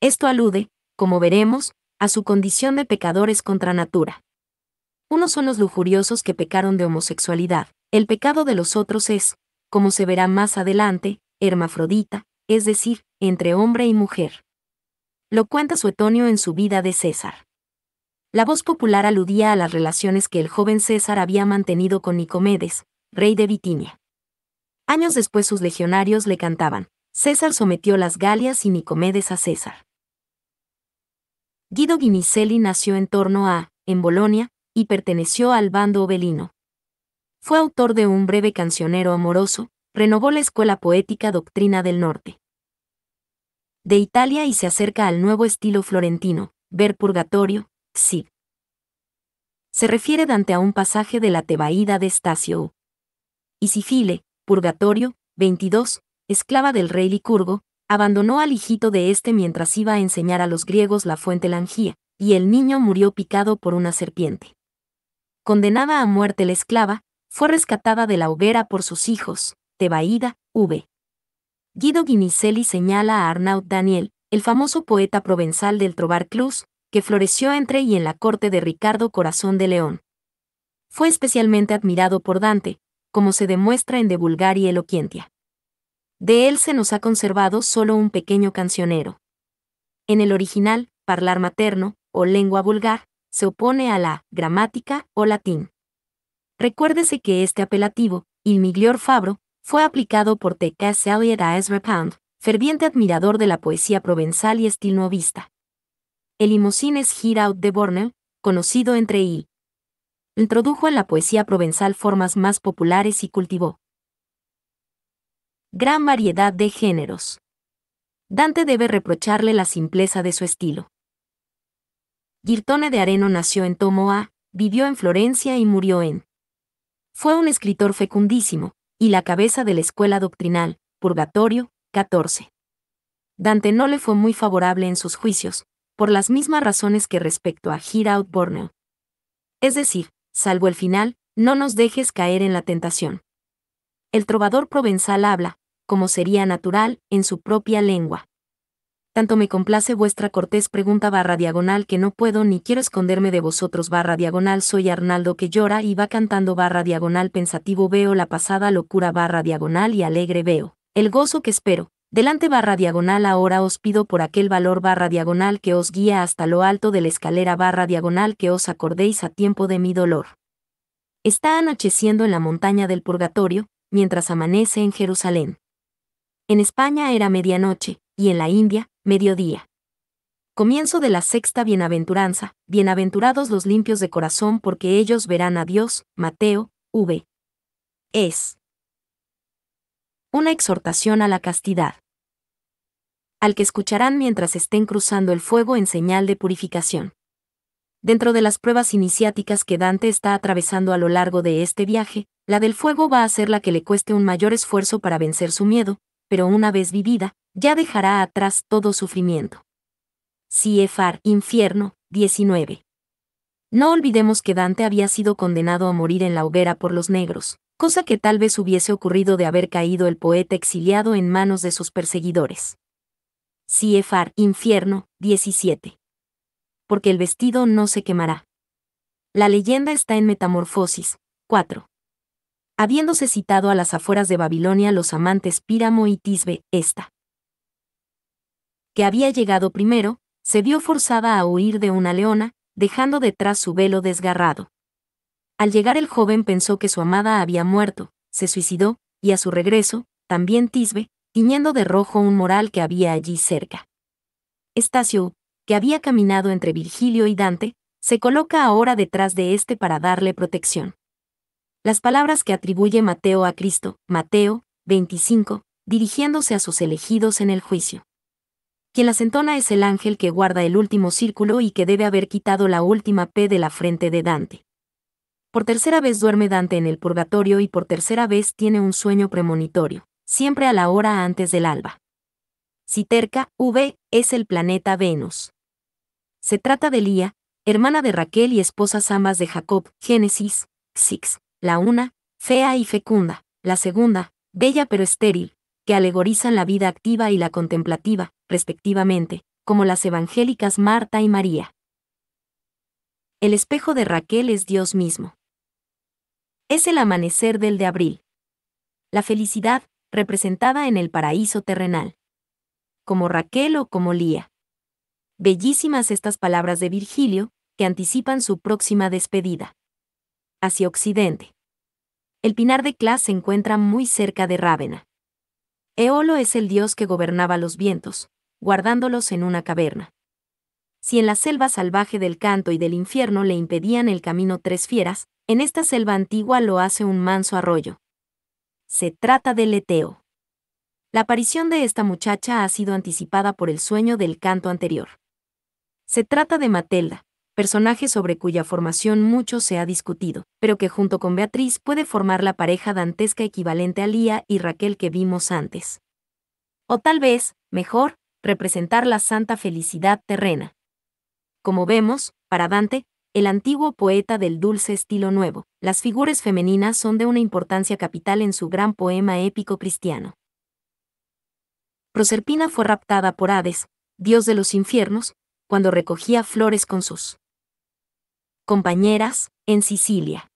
Esto alude, como veremos, a su condición de pecadores contra natura. Unos son los lujuriosos que pecaron de homosexualidad, el pecado de los otros es, como se verá más adelante, hermafrodita, es decir, entre hombre y mujer. Lo cuenta Suetonio en su vida de César. La voz popular aludía a las relaciones que el joven César había mantenido con Nicomedes, rey de Bitinia. Años después sus legionarios le cantaban, César sometió las Galias y Nicomedes a César. Guido Guinicelli nació en torno a, en Bolonia, y perteneció al bando obelino. Fue autor de un breve cancionero amoroso, renovó la escuela poética Doctrina del Norte. De Italia y se acerca al nuevo estilo florentino, ver Purgatorio, se refiere Dante a un pasaje de la Tebaída de Estacio. Isifile, Purgatorio, 22, esclava del rey Licurgo, abandonó al hijito de este mientras iba a enseñar a los griegos la fuente Langía, y el niño murió picado por una serpiente. Condenada a muerte la esclava, fue rescatada de la hoguera por sus hijos, Tebaída, V. Guido Guinicelli señala a Arnaud Daniel, el famoso poeta provenzal del trobar Clus, que floreció entre y en la corte de Ricardo Corazón de León. Fue especialmente admirado por Dante, como se demuestra en De y eloquentia. De él se nos ha conservado solo un pequeño cancionero. En el original, parlar materno, o lengua vulgar, se opone a la gramática o latín. Recuérdese que este apelativo, il miglior fabro, fue aplicado por T.K. Eliot a Ezra ferviente admirador de la poesía provenzal y novista. El limosín es Out de Borne, conocido entre él. Introdujo en la poesía provenzal formas más populares y cultivó gran variedad de géneros. Dante debe reprocharle la simpleza de su estilo. Girtone de Areno nació en Tomoa, vivió en Florencia y murió en. Fue un escritor fecundísimo, y la cabeza de la escuela doctrinal, Purgatorio, 14. Dante no le fue muy favorable en sus juicios, por las mismas razones que respecto a giraud Out Borneo. Es decir, salvo el final, no nos dejes caer en la tentación. El trovador provenzal habla, como sería natural, en su propia lengua. Tanto me complace vuestra cortés pregunta barra diagonal que no puedo ni quiero esconderme de vosotros barra diagonal soy Arnaldo que llora y va cantando barra diagonal pensativo veo la pasada locura barra diagonal y alegre veo, el gozo que espero, Delante barra diagonal ahora os pido por aquel valor barra diagonal que os guía hasta lo alto de la escalera barra diagonal que os acordéis a tiempo de mi dolor. Está anocheciendo en la montaña del purgatorio, mientras amanece en Jerusalén. En España era medianoche, y en la India, mediodía. Comienzo de la sexta bienaventuranza, bienaventurados los limpios de corazón porque ellos verán a Dios, Mateo, v. Es una exhortación a la castidad. Al que escucharán mientras estén cruzando el fuego en señal de purificación. Dentro de las pruebas iniciáticas que Dante está atravesando a lo largo de este viaje, la del fuego va a ser la que le cueste un mayor esfuerzo para vencer su miedo, pero una vez vivida, ya dejará atrás todo sufrimiento. CFR Infierno, 19. No olvidemos que Dante había sido condenado a morir en la hoguera por los negros, cosa que tal vez hubiese ocurrido de haber caído el poeta exiliado en manos de sus perseguidores. CFR Infierno, 17. Porque el vestido no se quemará. La leyenda está en Metamorfosis, 4. Habiéndose citado a las afueras de Babilonia los amantes Píramo y Tisbe, esta, que había llegado primero, se vio forzada a huir de una leona, dejando detrás su velo desgarrado. Al llegar el joven pensó que su amada había muerto, se suicidó, y a su regreso, también Tisbe, tiñendo de rojo un moral que había allí cerca. Estacio, que había caminado entre Virgilio y Dante, se coloca ahora detrás de este para darle protección. Las palabras que atribuye Mateo a Cristo, Mateo 25, dirigiéndose a sus elegidos en el juicio. Quien las entona es el ángel que guarda el último círculo y que debe haber quitado la última P de la frente de Dante. Por tercera vez duerme Dante en el purgatorio y por tercera vez tiene un sueño premonitorio, siempre a la hora antes del alba. Citerca, V, es el planeta Venus. Se trata de Lía, hermana de Raquel y esposas ambas de Jacob, Génesis, 6. la una, fea y fecunda, la segunda, bella pero estéril, que alegorizan la vida activa y la contemplativa, respectivamente, como las evangélicas Marta y María. El espejo de Raquel es Dios mismo. Es el amanecer del de abril. La felicidad, representada en el paraíso terrenal. Como Raquel o como Lía. Bellísimas estas palabras de Virgilio, que anticipan su próxima despedida. Hacia occidente. El pinar de Clas se encuentra muy cerca de Rávena. Eolo es el dios que gobernaba los vientos, guardándolos en una caverna. Si en la selva salvaje del canto y del infierno le impedían el camino tres fieras, en esta selva antigua lo hace un manso arroyo. Se trata del Leteo. La aparición de esta muchacha ha sido anticipada por el sueño del canto anterior. Se trata de Matelda, personaje sobre cuya formación mucho se ha discutido, pero que junto con Beatriz puede formar la pareja dantesca equivalente a Lía y Raquel que vimos antes. O tal vez, mejor, representar la santa felicidad terrena. Como vemos, para Dante, el antiguo poeta del dulce estilo nuevo, las figuras femeninas son de una importancia capital en su gran poema épico cristiano. Proserpina fue raptada por Hades, dios de los infiernos, cuando recogía flores con sus compañeras, en Sicilia.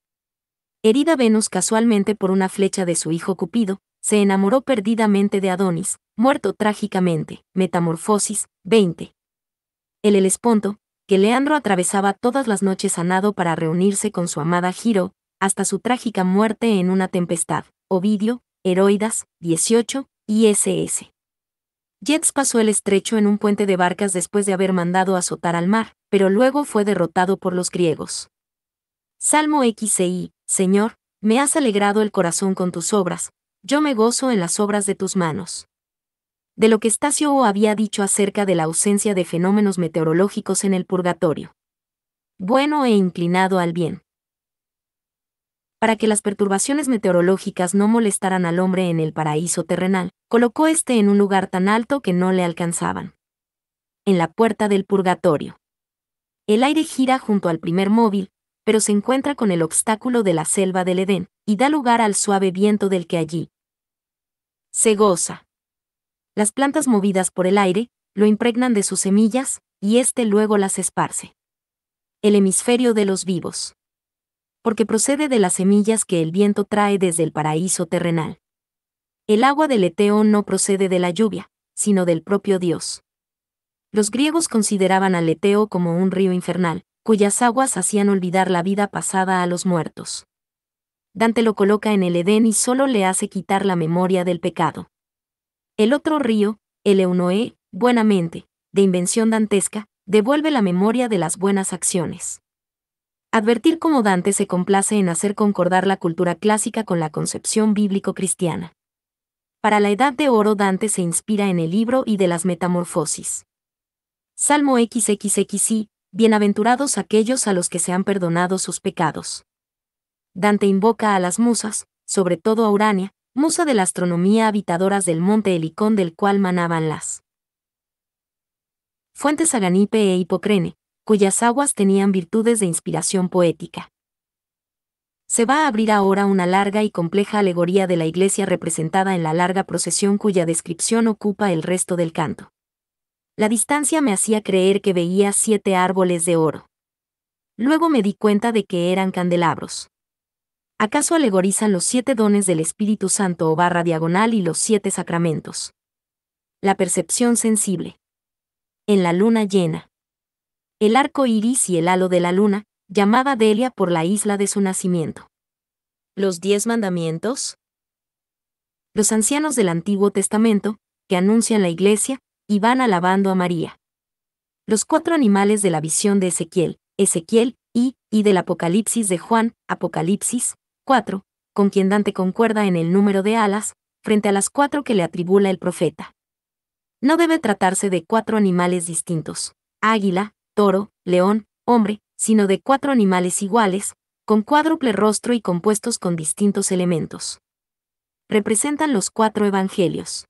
Herida Venus casualmente por una flecha de su hijo Cupido, se enamoró perdidamente de Adonis, muerto trágicamente. Metamorfosis 20. El Helesponto, que Leandro atravesaba todas las noches a nado para reunirse con su amada Giro, hasta su trágica muerte en una tempestad. Ovidio, Heroidas, 18, ISS. Jets pasó el estrecho en un puente de barcas después de haber mandado azotar al mar, pero luego fue derrotado por los griegos. Salmo XI, e Señor, me has alegrado el corazón con tus obras, yo me gozo en las obras de tus manos de lo que Stacio había dicho acerca de la ausencia de fenómenos meteorológicos en el purgatorio. Bueno e inclinado al bien. Para que las perturbaciones meteorológicas no molestaran al hombre en el paraíso terrenal, colocó éste en un lugar tan alto que no le alcanzaban. En la puerta del purgatorio. El aire gira junto al primer móvil, pero se encuentra con el obstáculo de la selva del Edén, y da lugar al suave viento del que allí se goza. Las plantas movidas por el aire lo impregnan de sus semillas, y éste luego las esparce. El hemisferio de los vivos. Porque procede de las semillas que el viento trae desde el paraíso terrenal. El agua del Eteo no procede de la lluvia, sino del propio Dios. Los griegos consideraban al Eteo como un río infernal, cuyas aguas hacían olvidar la vida pasada a los muertos. Dante lo coloca en el Edén y solo le hace quitar la memoria del pecado. El otro río, el Eunoé, buenamente, de invención dantesca, devuelve la memoria de las buenas acciones. Advertir cómo Dante se complace en hacer concordar la cultura clásica con la concepción bíblico-cristiana. Para la Edad de Oro Dante se inspira en el libro y de las Metamorfosis. Salmo XXXI, Bienaventurados aquellos a los que se han perdonado sus pecados. Dante invoca a las musas, sobre todo a Urania, musa de la astronomía habitadoras del monte Helicón del cual manaban las fuentes Aganipe e Hipocrene, cuyas aguas tenían virtudes de inspiración poética. Se va a abrir ahora una larga y compleja alegoría de la iglesia representada en la larga procesión cuya descripción ocupa el resto del canto. La distancia me hacía creer que veía siete árboles de oro. Luego me di cuenta de que eran candelabros. ¿Acaso alegorizan los siete dones del Espíritu Santo o barra diagonal y los siete sacramentos? La percepción sensible. En la luna llena. El arco iris y el halo de la luna, llamada Delia por la isla de su nacimiento. Los diez mandamientos. Los ancianos del Antiguo Testamento, que anuncian la iglesia, y van alabando a María. Los cuatro animales de la visión de Ezequiel, Ezequiel, y, y del Apocalipsis de Juan, Apocalipsis, cuatro, con quien Dante concuerda en el número de alas, frente a las cuatro que le atribula el profeta. No debe tratarse de cuatro animales distintos, águila, toro, león, hombre, sino de cuatro animales iguales, con cuádruple rostro y compuestos con distintos elementos. Representan los cuatro evangelios.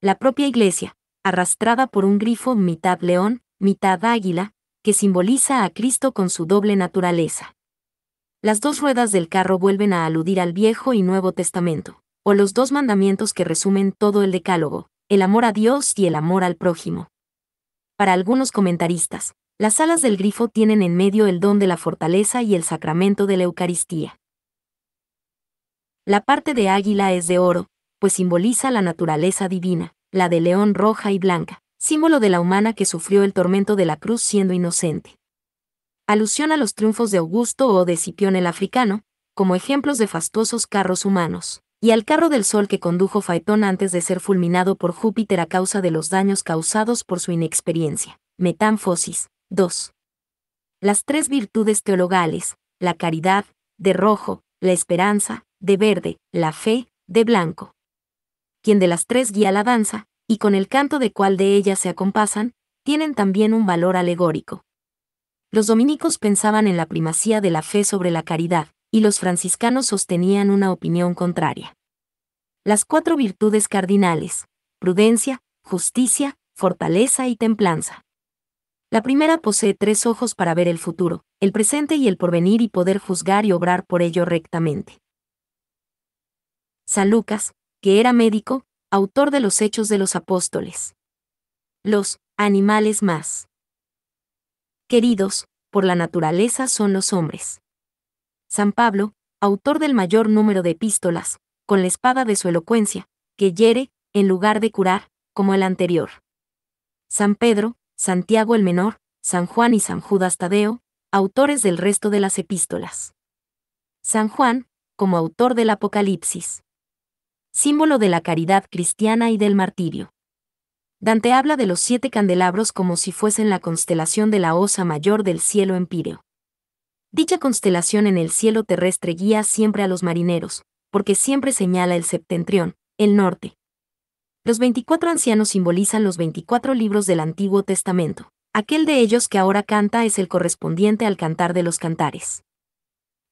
La propia iglesia, arrastrada por un grifo mitad león, mitad águila, que simboliza a Cristo con su doble naturaleza. Las dos ruedas del carro vuelven a aludir al Viejo y Nuevo Testamento, o los dos mandamientos que resumen todo el decálogo, el amor a Dios y el amor al prójimo. Para algunos comentaristas, las alas del grifo tienen en medio el don de la fortaleza y el sacramento de la Eucaristía. La parte de águila es de oro, pues simboliza la naturaleza divina, la de león roja y blanca, símbolo de la humana que sufrió el tormento de la cruz siendo inocente alusión a los triunfos de Augusto o de Cipión el Africano, como ejemplos de fastuosos carros humanos, y al carro del sol que condujo Faetón antes de ser fulminado por Júpiter a causa de los daños causados por su inexperiencia. Metámfosis 2. Las tres virtudes teologales, la caridad, de rojo, la esperanza, de verde, la fe, de blanco. Quien de las tres guía la danza, y con el canto de cuál de ellas se acompasan, tienen también un valor alegórico. Los dominicos pensaban en la primacía de la fe sobre la caridad, y los franciscanos sostenían una opinión contraria. Las cuatro virtudes cardinales, prudencia, justicia, fortaleza y templanza. La primera posee tres ojos para ver el futuro, el presente y el porvenir y poder juzgar y obrar por ello rectamente. San Lucas, que era médico, autor de los Hechos de los Apóstoles. Los animales más queridos, por la naturaleza son los hombres. San Pablo, autor del mayor número de epístolas, con la espada de su elocuencia, que hiere, en lugar de curar, como el anterior. San Pedro, Santiago el Menor, San Juan y San Judas Tadeo, autores del resto de las epístolas. San Juan, como autor del Apocalipsis. Símbolo de la caridad cristiana y del martirio. Dante habla de los siete candelabros como si fuesen la constelación de la Osa Mayor del cielo empíreo. Dicha constelación en el cielo terrestre guía siempre a los marineros, porque siempre señala el septentrión, el norte. Los 24 ancianos simbolizan los 24 libros del Antiguo Testamento. Aquel de ellos que ahora canta es el correspondiente al cantar de los cantares.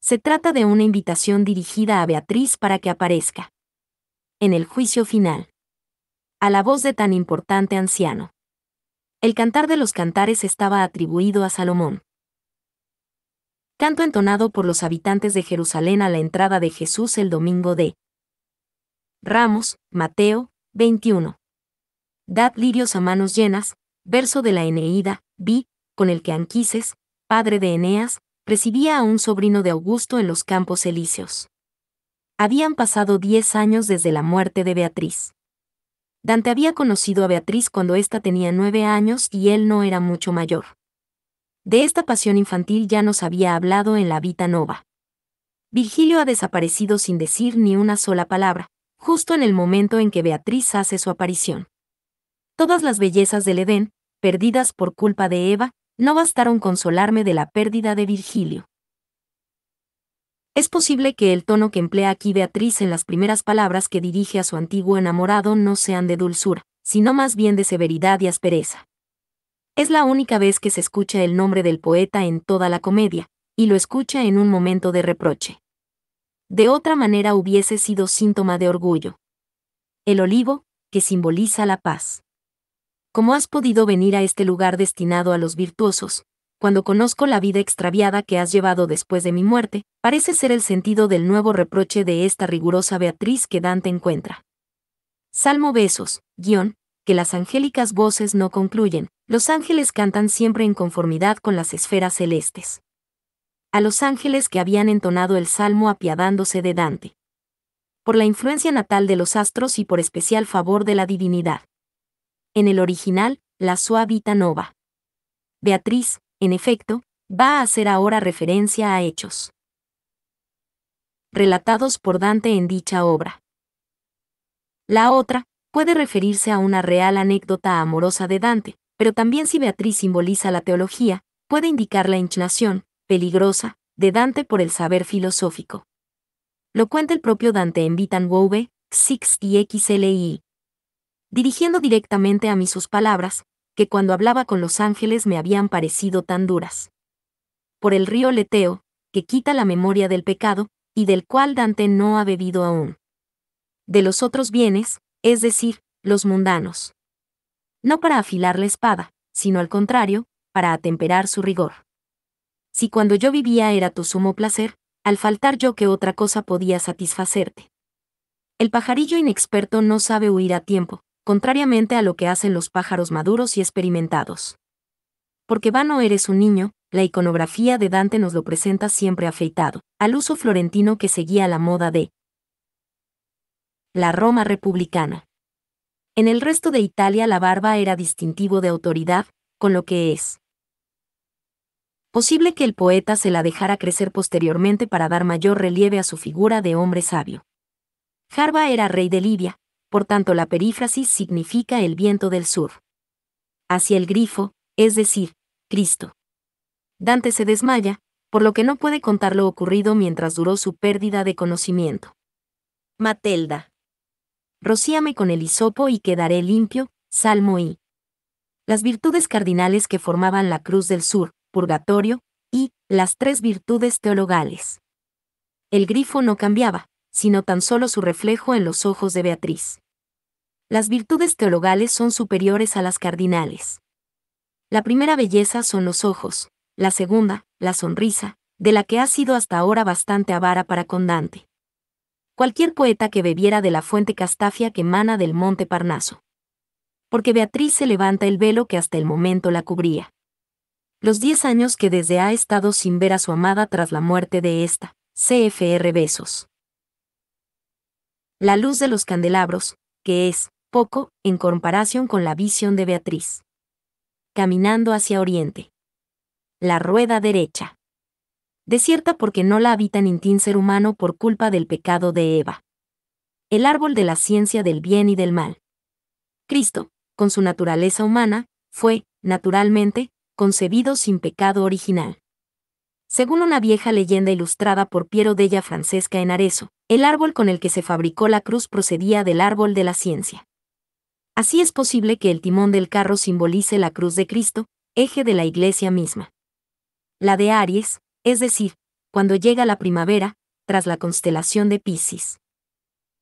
Se trata de una invitación dirigida a Beatriz para que aparezca. En el juicio final a la voz de tan importante anciano. El cantar de los cantares estaba atribuido a Salomón. Canto entonado por los habitantes de Jerusalén a la entrada de Jesús el domingo de Ramos, Mateo, 21. Dad lirios a manos llenas, verso de la Eneida, vi, con el que Anquises, padre de Eneas, recibía a un sobrino de Augusto en los campos elíseos. Habían pasado diez años desde la muerte de Beatriz. Dante había conocido a Beatriz cuando ésta tenía nueve años y él no era mucho mayor. De esta pasión infantil ya nos había hablado en la Vita Nova. Virgilio ha desaparecido sin decir ni una sola palabra, justo en el momento en que Beatriz hace su aparición. Todas las bellezas del Edén, perdidas por culpa de Eva, no bastaron consolarme de la pérdida de Virgilio. Es posible que el tono que emplea aquí Beatriz en las primeras palabras que dirige a su antiguo enamorado no sean de dulzura, sino más bien de severidad y aspereza. Es la única vez que se escucha el nombre del poeta en toda la comedia, y lo escucha en un momento de reproche. De otra manera hubiese sido síntoma de orgullo. El olivo, que simboliza la paz. ¿Cómo has podido venir a este lugar destinado a los virtuosos, cuando conozco la vida extraviada que has llevado después de mi muerte, parece ser el sentido del nuevo reproche de esta rigurosa Beatriz que Dante encuentra. Salmo Besos, guión, que las angélicas voces no concluyen, los ángeles cantan siempre en conformidad con las esferas celestes. A los ángeles que habían entonado el salmo apiadándose de Dante. Por la influencia natal de los astros y por especial favor de la divinidad. En el original, la suavita nova. Beatriz, en efecto, va a hacer ahora referencia a hechos relatados por Dante en dicha obra. La otra, puede referirse a una real anécdota amorosa de Dante, pero también si Beatriz simboliza la teología, puede indicar la inclinación, peligrosa, de Dante por el saber filosófico. Lo cuenta el propio Dante en Vitan Wove, Six y XLI. Dirigiendo directamente a mí sus palabras, que cuando hablaba con los ángeles me habían parecido tan duras. Por el río Leteo, que quita la memoria del pecado, y del cual Dante no ha bebido aún. De los otros bienes, es decir, los mundanos. No para afilar la espada, sino al contrario, para atemperar su rigor. Si cuando yo vivía era tu sumo placer, al faltar yo que otra cosa podía satisfacerte. El pajarillo inexperto no sabe huir a tiempo, contrariamente a lo que hacen los pájaros maduros y experimentados. Porque vano eres un niño, la iconografía de Dante nos lo presenta siempre afeitado, al uso florentino que seguía la moda de la Roma republicana. En el resto de Italia la barba era distintivo de autoridad, con lo que es posible que el poeta se la dejara crecer posteriormente para dar mayor relieve a su figura de hombre sabio. Jarba era rey de Libia, por tanto la perífrasis significa el viento del sur. Hacia el grifo, es decir, Cristo. Dante se desmaya, por lo que no puede contar lo ocurrido mientras duró su pérdida de conocimiento. Matelda. Rocíame con el hisopo y quedaré limpio, Salmo y. Las virtudes cardinales que formaban la Cruz del Sur, Purgatorio, y las tres virtudes teologales. El grifo no cambiaba, sino tan solo su reflejo en los ojos de Beatriz. Las virtudes teologales son superiores a las cardinales. La primera belleza son los ojos, la segunda, la sonrisa, de la que ha sido hasta ahora bastante avara para Condante. Cualquier poeta que bebiera de la fuente castafia que emana del monte Parnaso. Porque Beatriz se levanta el velo que hasta el momento la cubría. Los diez años que desde ha estado sin ver a su amada tras la muerte de esta, CFR Besos la luz de los candelabros, que es, poco, en comparación con la visión de Beatriz. Caminando hacia oriente. La rueda derecha. Desierta porque no la habita ningún ser humano por culpa del pecado de Eva. El árbol de la ciencia del bien y del mal. Cristo, con su naturaleza humana, fue, naturalmente, concebido sin pecado original. Según una vieja leyenda ilustrada por Piero della Francesca en Arezzo, el árbol con el que se fabricó la cruz procedía del árbol de la ciencia. Así es posible que el timón del carro simbolice la cruz de Cristo, eje de la iglesia misma. La de Aries, es decir, cuando llega la primavera, tras la constelación de Piscis.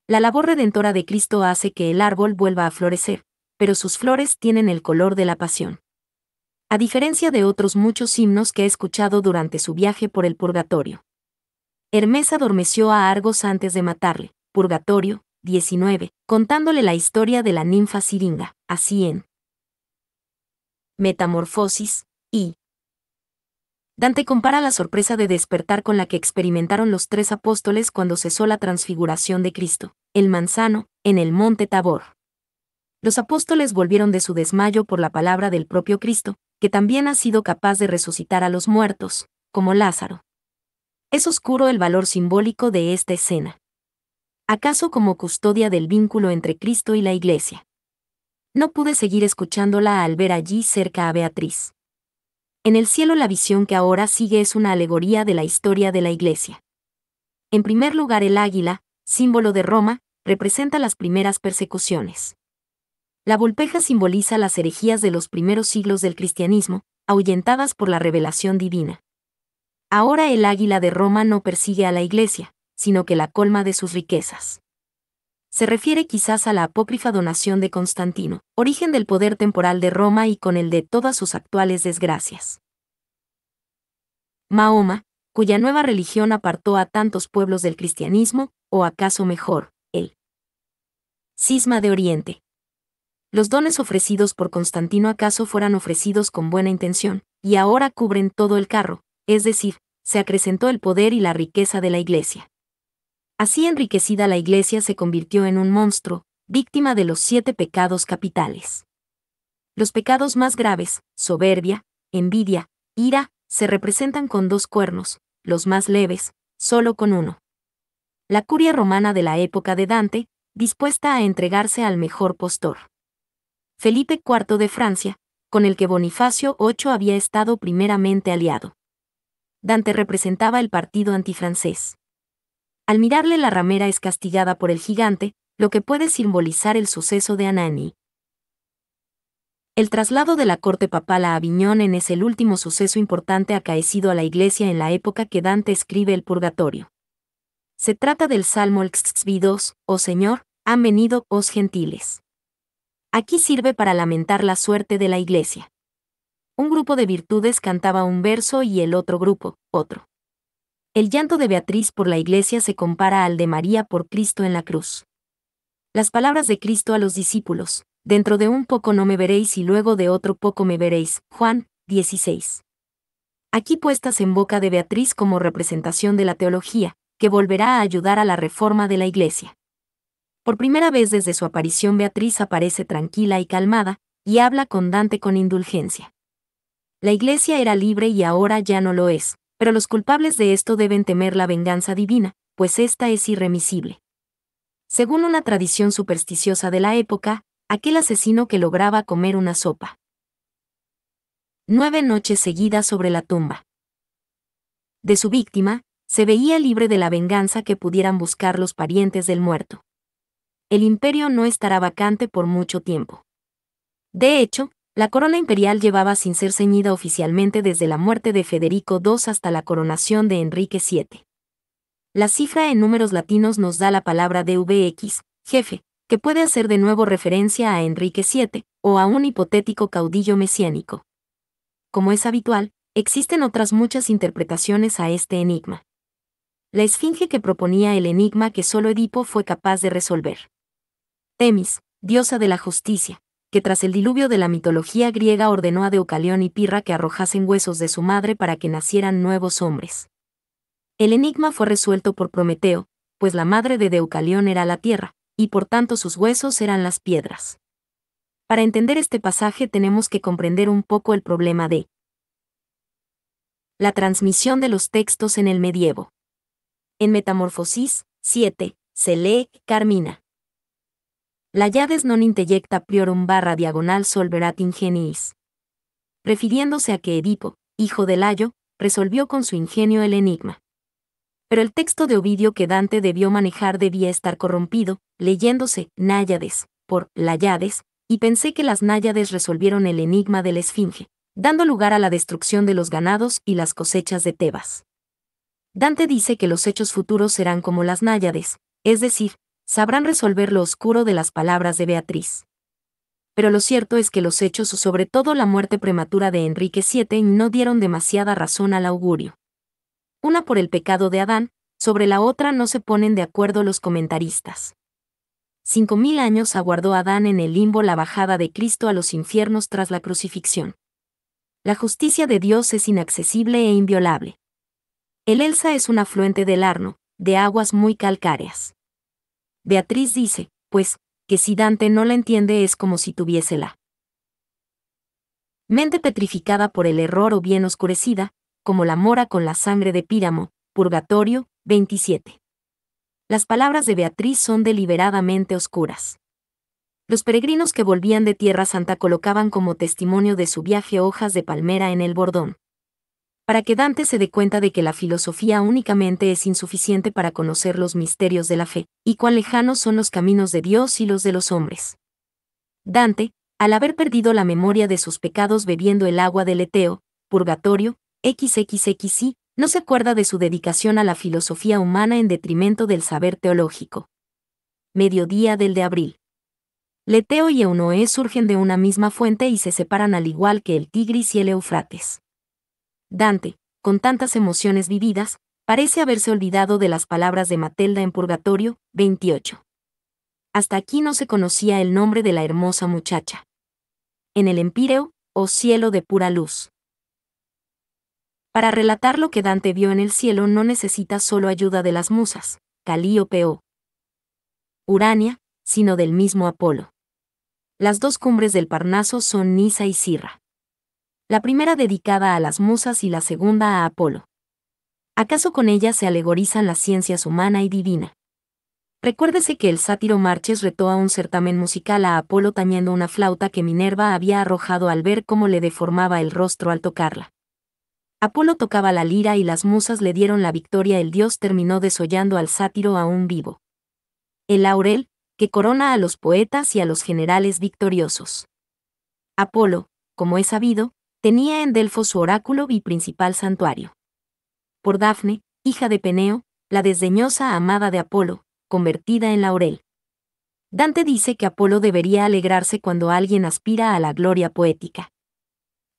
La labor redentora de Cristo hace que el árbol vuelva a florecer, pero sus flores tienen el color de la pasión a diferencia de otros muchos himnos que he escuchado durante su viaje por el purgatorio. Hermes adormeció a Argos antes de matarle, Purgatorio, 19, contándole la historia de la ninfa Siringa, así en Metamorfosis, y Dante compara la sorpresa de despertar con la que experimentaron los tres apóstoles cuando cesó la transfiguración de Cristo, el manzano, en el monte Tabor. Los apóstoles volvieron de su desmayo por la palabra del propio Cristo, que también ha sido capaz de resucitar a los muertos, como Lázaro. Es oscuro el valor simbólico de esta escena. ¿Acaso como custodia del vínculo entre Cristo y la Iglesia? No pude seguir escuchándola al ver allí cerca a Beatriz. En el cielo la visión que ahora sigue es una alegoría de la historia de la Iglesia. En primer lugar el águila, símbolo de Roma, representa las primeras persecuciones. La volpeja simboliza las herejías de los primeros siglos del cristianismo, ahuyentadas por la revelación divina. Ahora el águila de Roma no persigue a la iglesia, sino que la colma de sus riquezas. Se refiere quizás a la apócrifa donación de Constantino, origen del poder temporal de Roma y con el de todas sus actuales desgracias. Mahoma, cuya nueva religión apartó a tantos pueblos del cristianismo, o acaso mejor, el cisma de Oriente, los dones ofrecidos por Constantino acaso fueran ofrecidos con buena intención, y ahora cubren todo el carro, es decir, se acrecentó el poder y la riqueza de la Iglesia. Así enriquecida la Iglesia se convirtió en un monstruo, víctima de los siete pecados capitales. Los pecados más graves, soberbia, envidia, ira, se representan con dos cuernos, los más leves, solo con uno. La curia romana de la época de Dante, dispuesta a entregarse al mejor postor. Felipe IV de Francia, con el que Bonifacio VIII había estado primeramente aliado. Dante representaba el partido antifrancés. Al mirarle la ramera es castigada por el gigante, lo que puede simbolizar el suceso de Anani. El traslado de la corte papal a Aviñón en es el último suceso importante acaecido a la iglesia en la época que Dante escribe el Purgatorio. Se trata del Salmo dos Oh Señor, han venido os gentiles aquí sirve para lamentar la suerte de la iglesia. Un grupo de virtudes cantaba un verso y el otro grupo, otro. El llanto de Beatriz por la iglesia se compara al de María por Cristo en la cruz. Las palabras de Cristo a los discípulos, dentro de un poco no me veréis y luego de otro poco me veréis, Juan 16. Aquí puestas en boca de Beatriz como representación de la teología, que volverá a ayudar a la reforma de la iglesia. Por primera vez desde su aparición Beatriz aparece tranquila y calmada, y habla con Dante con indulgencia. La iglesia era libre y ahora ya no lo es, pero los culpables de esto deben temer la venganza divina, pues ésta es irremisible. Según una tradición supersticiosa de la época, aquel asesino que lograba comer una sopa. Nueve noches seguidas sobre la tumba. De su víctima, se veía libre de la venganza que pudieran buscar los parientes del muerto el imperio no estará vacante por mucho tiempo. De hecho, la corona imperial llevaba sin ser ceñida oficialmente desde la muerte de Federico II hasta la coronación de Enrique VII. La cifra en números latinos nos da la palabra DVX, jefe, que puede hacer de nuevo referencia a Enrique VII, o a un hipotético caudillo mesiánico. Como es habitual, existen otras muchas interpretaciones a este enigma. La esfinge que proponía el enigma que solo Edipo fue capaz de resolver. Temis, diosa de la justicia, que tras el diluvio de la mitología griega ordenó a Deucalión y Pirra que arrojasen huesos de su madre para que nacieran nuevos hombres. El enigma fue resuelto por Prometeo, pues la madre de Deucalión era la tierra, y por tanto sus huesos eran las piedras. Para entender este pasaje tenemos que comprender un poco el problema de la transmisión de los textos en el medievo. En Metamorfosis 7 se lee Carmina. La non intellecta priorum barra diagonal solverat ingenis. Refiriéndose a que Edipo, hijo de Layo, resolvió con su ingenio el enigma. Pero el texto de Ovidio que Dante debió manejar debía estar corrompido, leyéndose Náyades, por Layades, y pensé que las Náyades resolvieron el enigma de la Esfinge, dando lugar a la destrucción de los ganados y las cosechas de Tebas. Dante dice que los hechos futuros serán como las Náyades, es decir, sabrán resolver lo oscuro de las palabras de Beatriz. Pero lo cierto es que los hechos, o sobre todo la muerte prematura de Enrique VII, no dieron demasiada razón al augurio. Una por el pecado de Adán, sobre la otra no se ponen de acuerdo los comentaristas. Cinco mil años aguardó Adán en el limbo la bajada de Cristo a los infiernos tras la crucifixión. La justicia de Dios es inaccesible e inviolable. El Elsa es un afluente del Arno, de aguas muy calcáreas. Beatriz dice, pues, que si Dante no la entiende es como si tuviésela. mente petrificada por el error o bien oscurecida, como la mora con la sangre de Píramo, Purgatorio, 27. Las palabras de Beatriz son deliberadamente oscuras. Los peregrinos que volvían de Tierra Santa colocaban como testimonio de su viaje hojas de palmera en el bordón para que Dante se dé cuenta de que la filosofía únicamente es insuficiente para conocer los misterios de la fe, y cuán lejanos son los caminos de Dios y los de los hombres. Dante, al haber perdido la memoria de sus pecados bebiendo el agua del Leteo, Purgatorio, XXXI, no se acuerda de su dedicación a la filosofía humana en detrimento del saber teológico. Mediodía del de abril. Leteo y Eunoé surgen de una misma fuente y se separan al igual que el Tigris y el Eufrates. Dante, con tantas emociones vividas, parece haberse olvidado de las palabras de Matelda en Purgatorio, 28. Hasta aquí no se conocía el nombre de la hermosa muchacha. En el empíreo, o oh cielo de pura luz. Para relatar lo que Dante vio en el cielo no necesita solo ayuda de las musas, Calíope o Urania, sino del mismo Apolo. Las dos cumbres del Parnaso son Nisa y Cirra la primera dedicada a las musas y la segunda a Apolo. ¿Acaso con ellas se alegorizan las ciencias humana y divina? Recuérdese que el sátiro Marches retó a un certamen musical a Apolo tañendo una flauta que Minerva había arrojado al ver cómo le deformaba el rostro al tocarla. Apolo tocaba la lira y las musas le dieron la victoria. El dios terminó desollando al sátiro aún vivo. El laurel, que corona a los poetas y a los generales victoriosos. Apolo, como es sabido, tenía en Delfos su oráculo y principal santuario. Por Dafne, hija de Peneo, la desdeñosa amada de Apolo, convertida en laurel. Dante dice que Apolo debería alegrarse cuando alguien aspira a la gloria poética.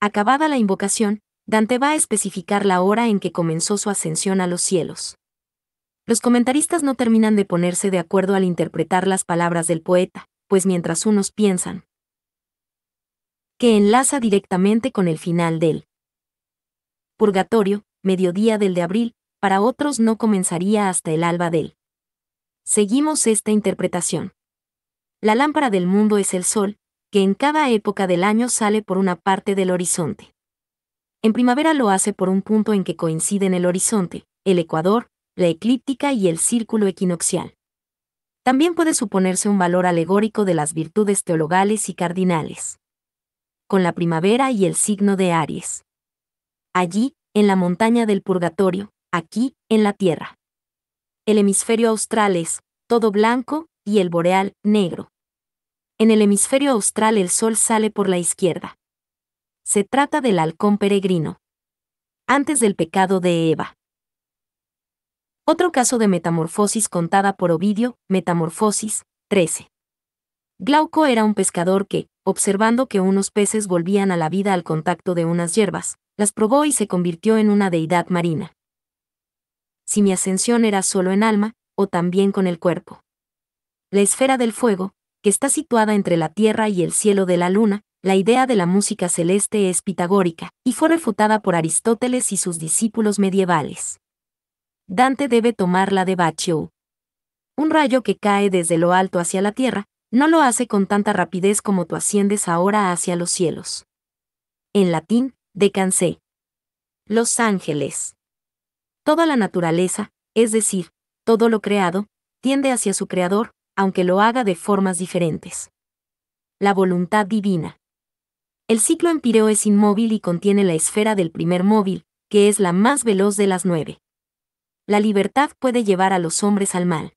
Acabada la invocación, Dante va a especificar la hora en que comenzó su ascensión a los cielos. Los comentaristas no terminan de ponerse de acuerdo al interpretar las palabras del poeta, pues mientras unos piensan, que enlaza directamente con el final del Purgatorio, mediodía del de abril, para otros no comenzaría hasta el alba del. Seguimos esta interpretación. La lámpara del mundo es el sol, que en cada época del año sale por una parte del horizonte. En primavera lo hace por un punto en que coinciden el horizonte, el ecuador, la eclíptica y el círculo equinoccial. También puede suponerse un valor alegórico de las virtudes teologales y cardinales con la primavera y el signo de Aries. Allí, en la montaña del purgatorio, aquí, en la Tierra. El hemisferio austral es, todo blanco, y el boreal, negro. En el hemisferio austral el sol sale por la izquierda. Se trata del halcón peregrino. Antes del pecado de Eva. Otro caso de metamorfosis contada por Ovidio, Metamorfosis, 13. Glauco era un pescador que, observando que unos peces volvían a la vida al contacto de unas hierbas, las probó y se convirtió en una deidad marina. Si mi ascensión era solo en alma, o también con el cuerpo. La esfera del fuego, que está situada entre la tierra y el cielo de la luna, la idea de la música celeste es pitagórica, y fue refutada por Aristóteles y sus discípulos medievales. Dante debe tomar la de Baccio. Un rayo que cae desde lo alto hacia la tierra, no lo hace con tanta rapidez como tú asciendes ahora hacia los cielos. En latín, decansé. Los ángeles. Toda la naturaleza, es decir, todo lo creado, tiende hacia su creador, aunque lo haga de formas diferentes. La voluntad divina. El ciclo empíreo es inmóvil y contiene la esfera del primer móvil, que es la más veloz de las nueve. La libertad puede llevar a los hombres al mal.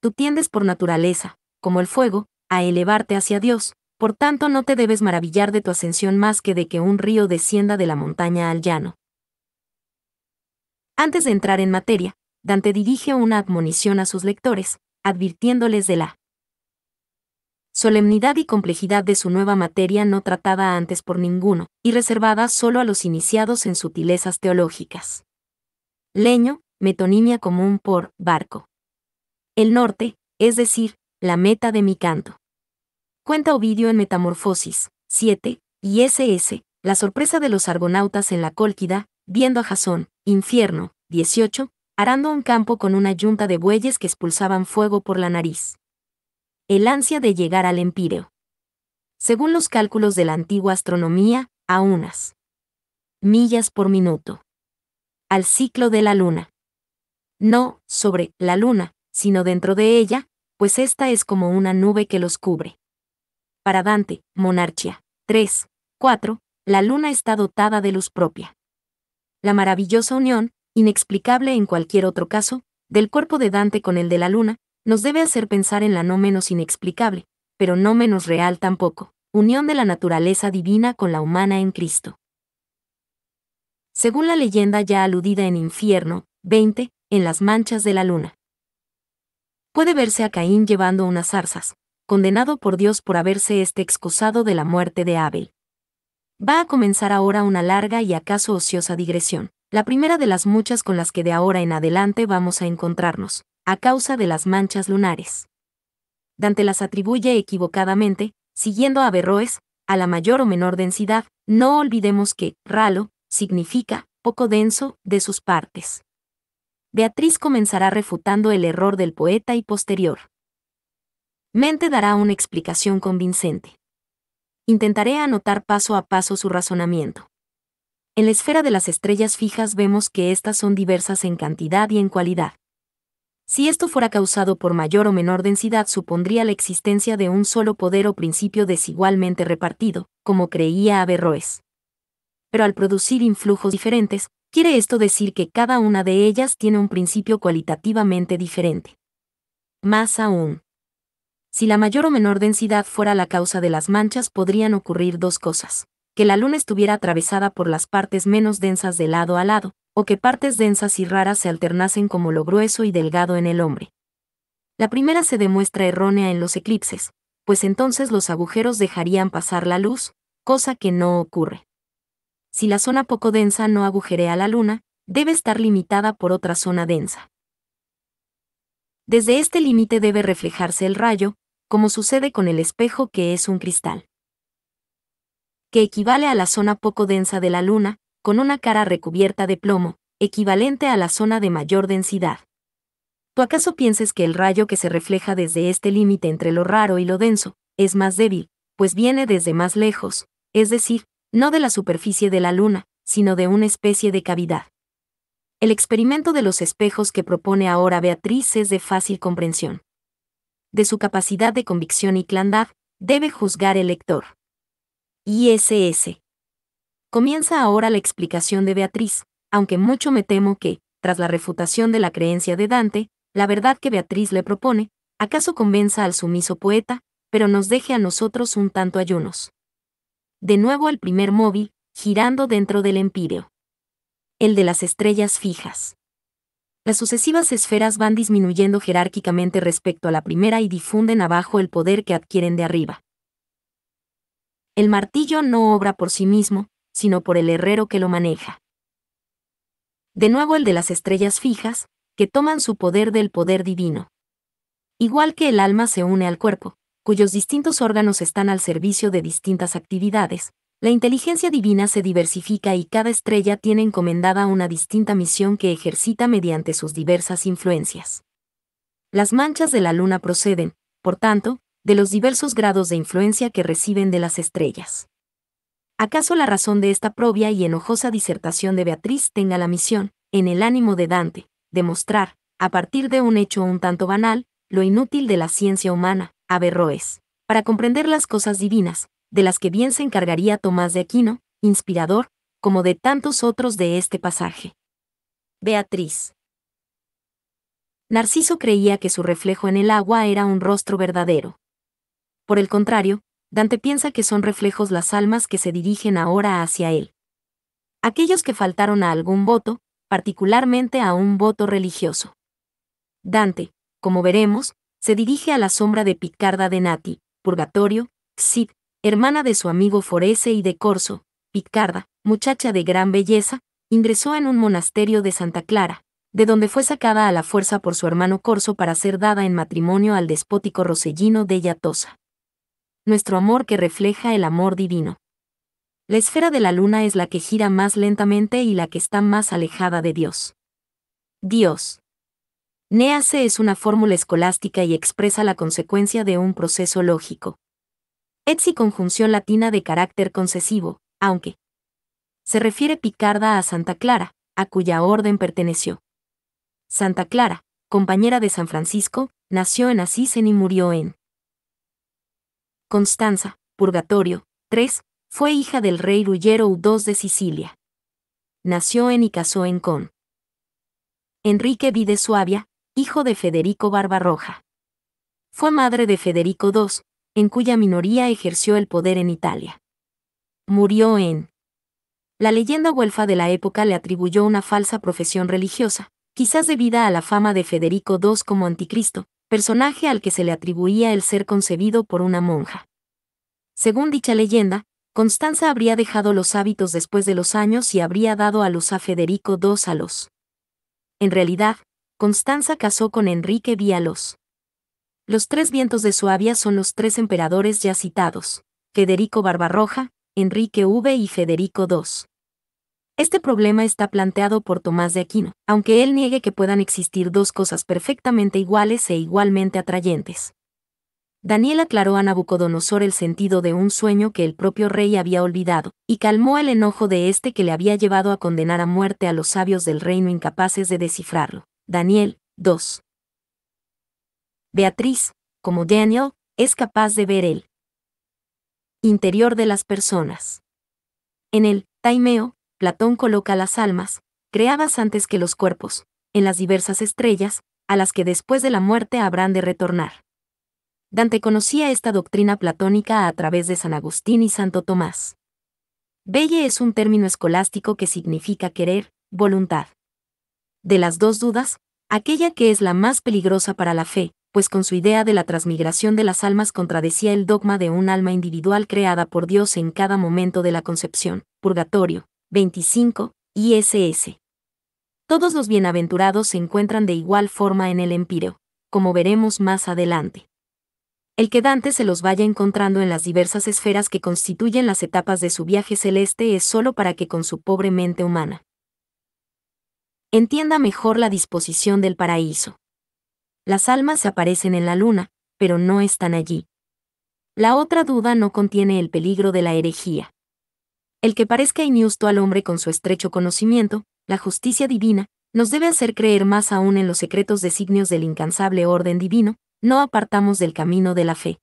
Tú tiendes por naturaleza, como el fuego, a elevarte hacia Dios, por tanto no te debes maravillar de tu ascensión más que de que un río descienda de la montaña al llano. Antes de entrar en materia, Dante dirige una admonición a sus lectores, advirtiéndoles de la solemnidad y complejidad de su nueva materia no tratada antes por ninguno, y reservada solo a los iniciados en sutilezas teológicas. Leño, metonimia común por barco. El norte, es decir, la meta de mi canto. Cuenta Ovidio en Metamorfosis, 7, y SS, la sorpresa de los argonautas en la Cólquida, viendo a Jasón, infierno, 18, arando un campo con una yunta de bueyes que expulsaban fuego por la nariz. El ansia de llegar al empíreo. Según los cálculos de la antigua astronomía, a unas millas por minuto. Al ciclo de la luna. No sobre la luna, sino dentro de ella, pues esta es como una nube que los cubre. Para Dante, Monarchia 3, 4, la luna está dotada de luz propia. La maravillosa unión, inexplicable en cualquier otro caso, del cuerpo de Dante con el de la luna, nos debe hacer pensar en la no menos inexplicable, pero no menos real tampoco, unión de la naturaleza divina con la humana en Cristo. Según la leyenda ya aludida en Infierno, 20, en las manchas de la luna puede verse a Caín llevando unas zarzas, condenado por Dios por haberse este excusado de la muerte de Abel. Va a comenzar ahora una larga y acaso ociosa digresión, la primera de las muchas con las que de ahora en adelante vamos a encontrarnos, a causa de las manchas lunares. Dante las atribuye equivocadamente, siguiendo a Berroes, a la mayor o menor densidad, no olvidemos que ralo significa poco denso de sus partes. Beatriz comenzará refutando el error del poeta y posterior. Mente dará una explicación convincente. Intentaré anotar paso a paso su razonamiento. En la esfera de las estrellas fijas vemos que estas son diversas en cantidad y en cualidad. Si esto fuera causado por mayor o menor densidad supondría la existencia de un solo poder o principio desigualmente repartido, como creía Averroes. Pero al producir influjos diferentes, quiere esto decir que cada una de ellas tiene un principio cualitativamente diferente. Más aún, si la mayor o menor densidad fuera la causa de las manchas podrían ocurrir dos cosas, que la luna estuviera atravesada por las partes menos densas de lado a lado, o que partes densas y raras se alternasen como lo grueso y delgado en el hombre. La primera se demuestra errónea en los eclipses, pues entonces los agujeros dejarían pasar la luz, cosa que no ocurre si la zona poco densa no agujerea la Luna, debe estar limitada por otra zona densa. Desde este límite debe reflejarse el rayo, como sucede con el espejo que es un cristal, que equivale a la zona poco densa de la Luna, con una cara recubierta de plomo, equivalente a la zona de mayor densidad. ¿Tú acaso pienses que el rayo que se refleja desde este límite entre lo raro y lo denso, es más débil, pues viene desde más lejos, es decir, no de la superficie de la Luna, sino de una especie de cavidad. El experimento de los espejos que propone ahora Beatriz es de fácil comprensión. De su capacidad de convicción y clandad, debe juzgar el lector. ISS. Comienza ahora la explicación de Beatriz, aunque mucho me temo que, tras la refutación de la creencia de Dante, la verdad que Beatriz le propone, acaso convenza al sumiso poeta, pero nos deje a nosotros un tanto ayunos de nuevo el primer móvil, girando dentro del empíreo. El de las estrellas fijas. Las sucesivas esferas van disminuyendo jerárquicamente respecto a la primera y difunden abajo el poder que adquieren de arriba. El martillo no obra por sí mismo, sino por el herrero que lo maneja. De nuevo el de las estrellas fijas, que toman su poder del poder divino. Igual que el alma se une al cuerpo, cuyos distintos órganos están al servicio de distintas actividades, la inteligencia divina se diversifica y cada estrella tiene encomendada una distinta misión que ejercita mediante sus diversas influencias. Las manchas de la luna proceden, por tanto, de los diversos grados de influencia que reciben de las estrellas. ¿Acaso la razón de esta propia y enojosa disertación de Beatriz tenga la misión, en el ánimo de Dante, de mostrar, a partir de un hecho un tanto banal, lo inútil de la ciencia humana, Averroes, para comprender las cosas divinas, de las que bien se encargaría Tomás de Aquino, inspirador, como de tantos otros de este pasaje. Beatriz. Narciso creía que su reflejo en el agua era un rostro verdadero. Por el contrario, Dante piensa que son reflejos las almas que se dirigen ahora hacia él. Aquellos que faltaron a algún voto, particularmente a un voto religioso. Dante, como veremos, se dirige a la sombra de Picarda de Nati, Purgatorio, Sid, hermana de su amigo Forese y de Corso, Picarda, muchacha de gran belleza, ingresó en un monasterio de Santa Clara, de donde fue sacada a la fuerza por su hermano Corso para ser dada en matrimonio al despótico Rosellino de Yatosa. Nuestro amor que refleja el amor divino. La esfera de la luna es la que gira más lentamente y la que está más alejada de Dios. Dios, Neace es una fórmula escolástica y expresa la consecuencia de un proceso lógico. Etsy conjunción latina de carácter concesivo, aunque. Se refiere Picarda a Santa Clara, a cuya orden perteneció. Santa Clara, compañera de San Francisco, nació en Asisen y murió en Constanza, Purgatorio, 3, fue hija del rey Ruggiero II de Sicilia. Nació en y casó en con Enrique V de Suabia, hijo de Federico Barbarroja. Fue madre de Federico II, en cuya minoría ejerció el poder en Italia. Murió en... La leyenda huelfa de la época le atribuyó una falsa profesión religiosa, quizás debida a la fama de Federico II como anticristo, personaje al que se le atribuía el ser concebido por una monja. Según dicha leyenda, Constanza habría dejado los hábitos después de los años y habría dado a luz a Federico II a los. En realidad, Constanza casó con Enrique Vialos. Los tres vientos de Suabia son los tres emperadores ya citados, Federico Barbarroja, Enrique V y Federico II. Este problema está planteado por Tomás de Aquino, aunque él niegue que puedan existir dos cosas perfectamente iguales e igualmente atrayentes. Daniel aclaró a Nabucodonosor el sentido de un sueño que el propio rey había olvidado, y calmó el enojo de este que le había llevado a condenar a muerte a los sabios del reino incapaces de descifrarlo. Daniel 2. Beatriz, como Daniel, es capaz de ver el interior de las personas. En el Taimeo, Platón coloca las almas, creadas antes que los cuerpos, en las diversas estrellas, a las que después de la muerte habrán de retornar. Dante conocía esta doctrina platónica a través de San Agustín y Santo Tomás. Belle es un término escolástico que significa querer, voluntad de las dos dudas, aquella que es la más peligrosa para la fe, pues con su idea de la transmigración de las almas contradecía el dogma de un alma individual creada por Dios en cada momento de la concepción, Purgatorio, 25, ISS. Todos los bienaventurados se encuentran de igual forma en el empíreo, como veremos más adelante. El que Dante se los vaya encontrando en las diversas esferas que constituyen las etapas de su viaje celeste es solo para que con su pobre mente humana, entienda mejor la disposición del paraíso. Las almas se aparecen en la luna, pero no están allí. La otra duda no contiene el peligro de la herejía. El que parezca injusto al hombre con su estrecho conocimiento, la justicia divina, nos debe hacer creer más aún en los secretos designios del incansable orden divino, no apartamos del camino de la fe.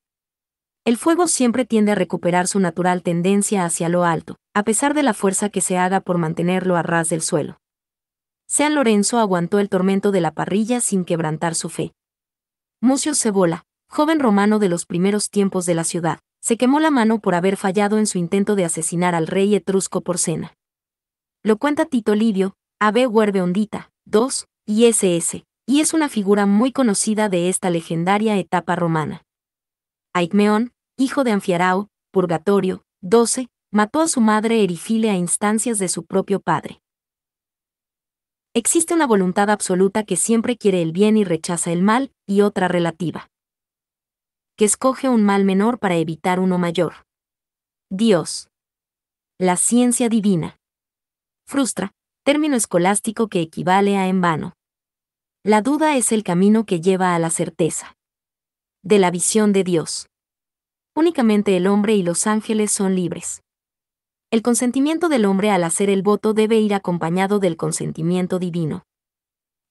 El fuego siempre tiende a recuperar su natural tendencia hacia lo alto, a pesar de la fuerza que se haga por mantenerlo a ras del suelo. San Lorenzo aguantó el tormento de la parrilla sin quebrantar su fe. Mucio Cebola, joven romano de los primeros tiempos de la ciudad, se quemó la mano por haber fallado en su intento de asesinar al rey etrusco por cena. Lo cuenta Tito Livio, AB Huerbe Ondita, 2, SS, y es una figura muy conocida de esta legendaria etapa romana. Aicmeón, hijo de Anfiarao, Purgatorio, 12, mató a su madre Erifile a instancias de su propio padre. Existe una voluntad absoluta que siempre quiere el bien y rechaza el mal, y otra relativa, que escoge un mal menor para evitar uno mayor. Dios. La ciencia divina. Frustra, término escolástico que equivale a en vano. La duda es el camino que lleva a la certeza. De la visión de Dios. Únicamente el hombre y los ángeles son libres. El consentimiento del hombre al hacer el voto debe ir acompañado del consentimiento divino.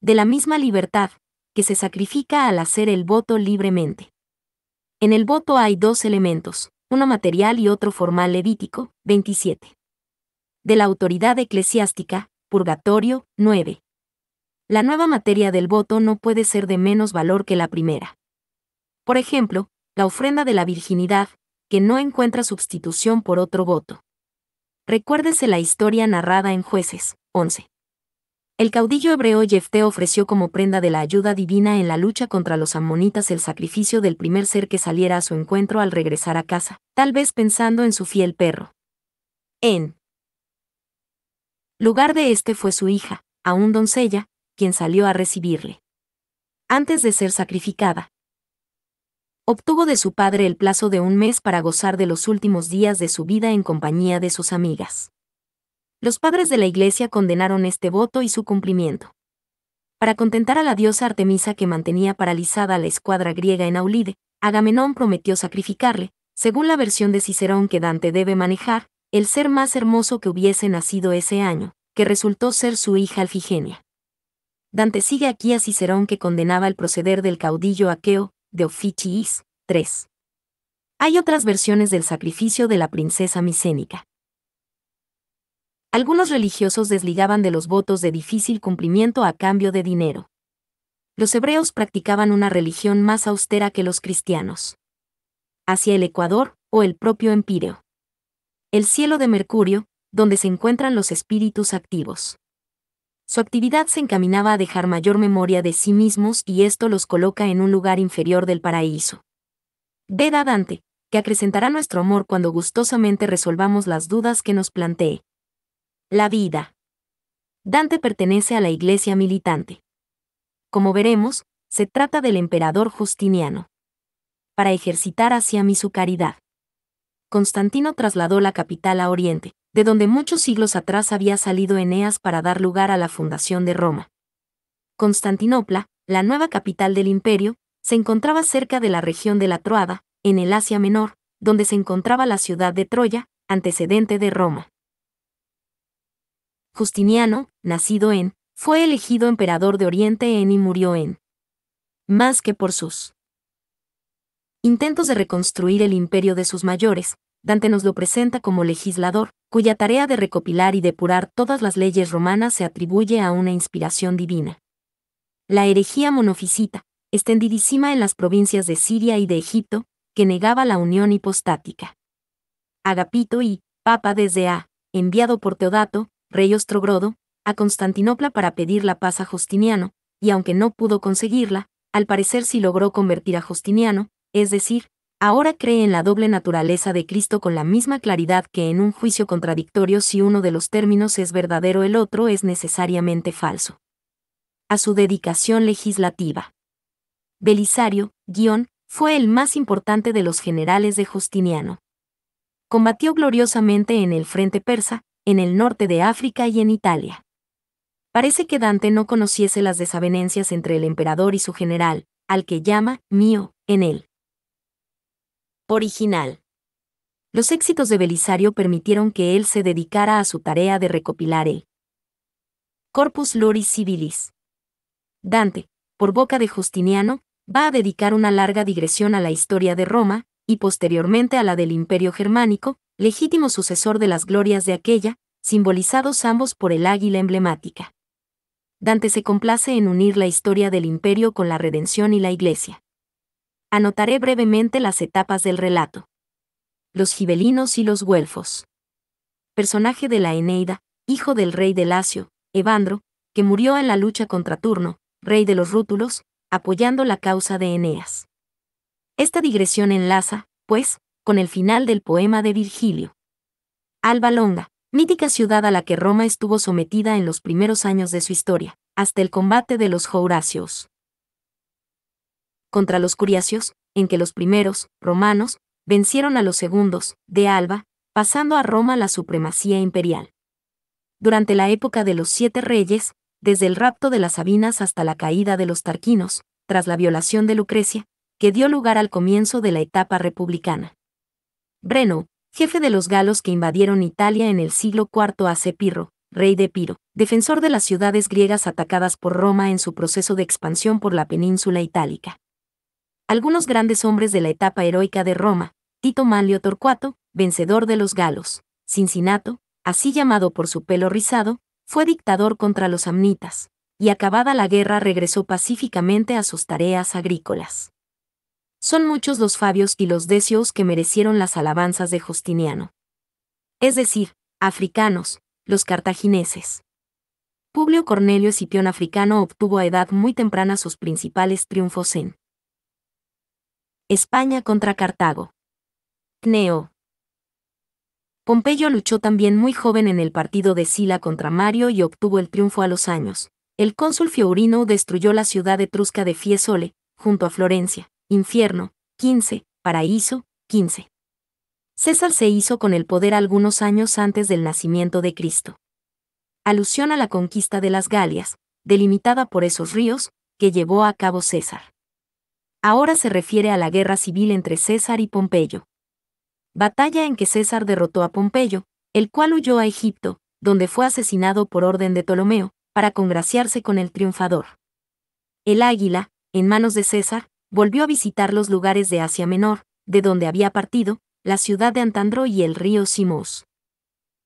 De la misma libertad, que se sacrifica al hacer el voto libremente. En el voto hay dos elementos, uno material y otro formal levítico, 27. De la autoridad eclesiástica, purgatorio, 9. La nueva materia del voto no puede ser de menos valor que la primera. Por ejemplo, la ofrenda de la virginidad, que no encuentra sustitución por otro voto. Recuérdese la historia narrada en Jueces 11. El caudillo hebreo Jefté ofreció como prenda de la ayuda divina en la lucha contra los amonitas el sacrificio del primer ser que saliera a su encuentro al regresar a casa, tal vez pensando en su fiel perro. En lugar de este fue su hija, aún doncella, quien salió a recibirle. Antes de ser sacrificada, obtuvo de su padre el plazo de un mes para gozar de los últimos días de su vida en compañía de sus amigas. Los padres de la Iglesia condenaron este voto y su cumplimiento. Para contentar a la diosa Artemisa que mantenía paralizada la escuadra griega en Aulide, Agamenón prometió sacrificarle, según la versión de Cicerón que Dante debe manejar, el ser más hermoso que hubiese nacido ese año, que resultó ser su hija Alfigenia. Dante sigue aquí a Cicerón que condenaba el proceder del caudillo aqueo, de Officiis 3. Hay otras versiones del sacrificio de la princesa micénica. Algunos religiosos desligaban de los votos de difícil cumplimiento a cambio de dinero. Los hebreos practicaban una religión más austera que los cristianos. Hacia el Ecuador, o el propio Empíreo. El cielo de Mercurio, donde se encuentran los espíritus activos. Su actividad se encaminaba a dejar mayor memoria de sí mismos y esto los coloca en un lugar inferior del paraíso. a Dante, que acrecentará nuestro amor cuando gustosamente resolvamos las dudas que nos plantee. La vida. Dante pertenece a la Iglesia militante. Como veremos, se trata del emperador Justiniano. Para ejercitar hacia mí su caridad. Constantino trasladó la capital a Oriente, de donde muchos siglos atrás había salido Eneas para dar lugar a la fundación de Roma. Constantinopla, la nueva capital del imperio, se encontraba cerca de la región de la Troada, en el Asia Menor, donde se encontraba la ciudad de Troya, antecedente de Roma. Justiniano, nacido en, fue elegido emperador de Oriente en y murió en. Más que por sus intentos de reconstruir el imperio de sus mayores, Dante nos lo presenta como legislador, cuya tarea de recopilar y depurar todas las leyes romanas se atribuye a una inspiración divina. La herejía monofisita, extendidísima en las provincias de Siria y de Egipto, que negaba la unión hipostática. Agapito y, Papa desde A, enviado por Teodato, rey ostrogrodo, a Constantinopla para pedir la paz a Justiniano, y aunque no pudo conseguirla, al parecer sí logró convertir a Justiniano, es decir, ahora cree en la doble naturaleza de Cristo con la misma claridad que en un juicio contradictorio si uno de los términos es verdadero el otro es necesariamente falso. A su dedicación legislativa. Belisario, guión, fue el más importante de los generales de Justiniano. Combatió gloriosamente en el frente persa, en el norte de África y en Italia. Parece que Dante no conociese las desavenencias entre el emperador y su general, al que llama mío, en él original. Los éxitos de Belisario permitieron que él se dedicara a su tarea de recopilar el Corpus Loris Civilis. Dante, por boca de Justiniano, va a dedicar una larga digresión a la historia de Roma, y posteriormente a la del Imperio Germánico, legítimo sucesor de las glorias de aquella, simbolizados ambos por el águila emblemática. Dante se complace en unir la historia del imperio con la redención y la iglesia. Anotaré brevemente las etapas del relato. Los gibelinos y los güelfos. Personaje de la Eneida, hijo del rey de Lacio, Evandro, que murió en la lucha contra Turno, rey de los Rútulos, apoyando la causa de Eneas. Esta digresión enlaza, pues, con el final del poema de Virgilio. Alba Longa, mítica ciudad a la que Roma estuvo sometida en los primeros años de su historia, hasta el combate de los Jauráceos contra los curiacios, en que los primeros, romanos, vencieron a los segundos, de Alba, pasando a Roma la supremacía imperial. Durante la época de los siete reyes, desde el rapto de las Sabinas hasta la caída de los Tarquinos, tras la violación de Lucrecia, que dio lugar al comienzo de la etapa republicana. Breno, jefe de los galos que invadieron Italia en el siglo IV hace Pirro, rey de Piro, defensor de las ciudades griegas atacadas por Roma en su proceso de expansión por la península itálica algunos grandes hombres de la etapa heroica de Roma, Tito Manlio Torcuato, vencedor de los galos, Cincinnato, así llamado por su pelo rizado, fue dictador contra los amnitas, y acabada la guerra regresó pacíficamente a sus tareas agrícolas. Son muchos los Fabios y los Decios que merecieron las alabanzas de Justiniano. Es decir, africanos, los cartagineses. Publio Cornelio Escipión africano obtuvo a edad muy temprana sus principales triunfos en España contra Cartago. Cneo. Pompeyo luchó también muy joven en el partido de Sila contra Mario y obtuvo el triunfo a los años. El cónsul Fiorino destruyó la ciudad etrusca de Fiesole, junto a Florencia, infierno, 15, paraíso, 15. César se hizo con el poder algunos años antes del nacimiento de Cristo. Alusión a la conquista de las Galias, delimitada por esos ríos, que llevó a cabo César. Ahora se refiere a la guerra civil entre César y Pompeyo. Batalla en que César derrotó a Pompeyo, el cual huyó a Egipto, donde fue asesinado por orden de Ptolomeo, para congraciarse con el triunfador. El águila, en manos de César, volvió a visitar los lugares de Asia Menor, de donde había partido, la ciudad de Antandro y el río Simos.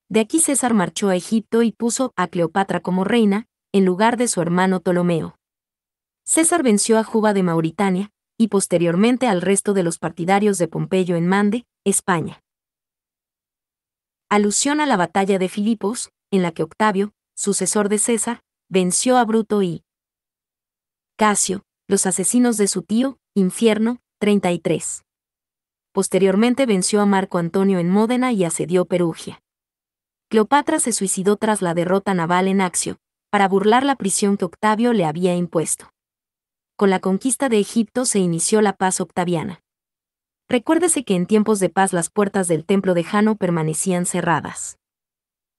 De aquí César marchó a Egipto y puso a Cleopatra como reina, en lugar de su hermano Ptolomeo. César venció a Juba de Mauritania, y posteriormente al resto de los partidarios de Pompeyo en Mande, España. Alusión a la batalla de Filipos, en la que Octavio, sucesor de César, venció a Bruto y Casio, los asesinos de su tío, Infierno, 33. Posteriormente venció a Marco Antonio en Módena y asedió Perugia. Cleopatra se suicidó tras la derrota naval en Axio, para burlar la prisión que Octavio le había impuesto con la conquista de Egipto se inició la paz octaviana. Recuérdese que en tiempos de paz las puertas del templo de Jano permanecían cerradas.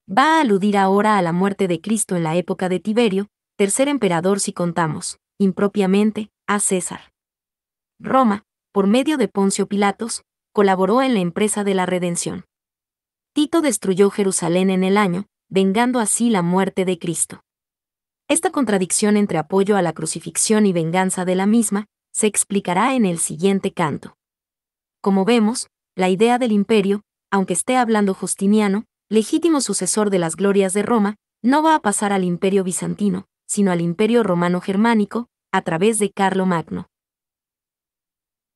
Va a aludir ahora a la muerte de Cristo en la época de Tiberio, tercer emperador si contamos, impropiamente, a César. Roma, por medio de Poncio Pilatos, colaboró en la empresa de la redención. Tito destruyó Jerusalén en el año, vengando así la muerte de Cristo. Esta contradicción entre apoyo a la crucifixión y venganza de la misma se explicará en el siguiente canto. Como vemos, la idea del imperio, aunque esté hablando Justiniano, legítimo sucesor de las glorias de Roma, no va a pasar al imperio bizantino, sino al imperio romano germánico, a través de Carlo Magno.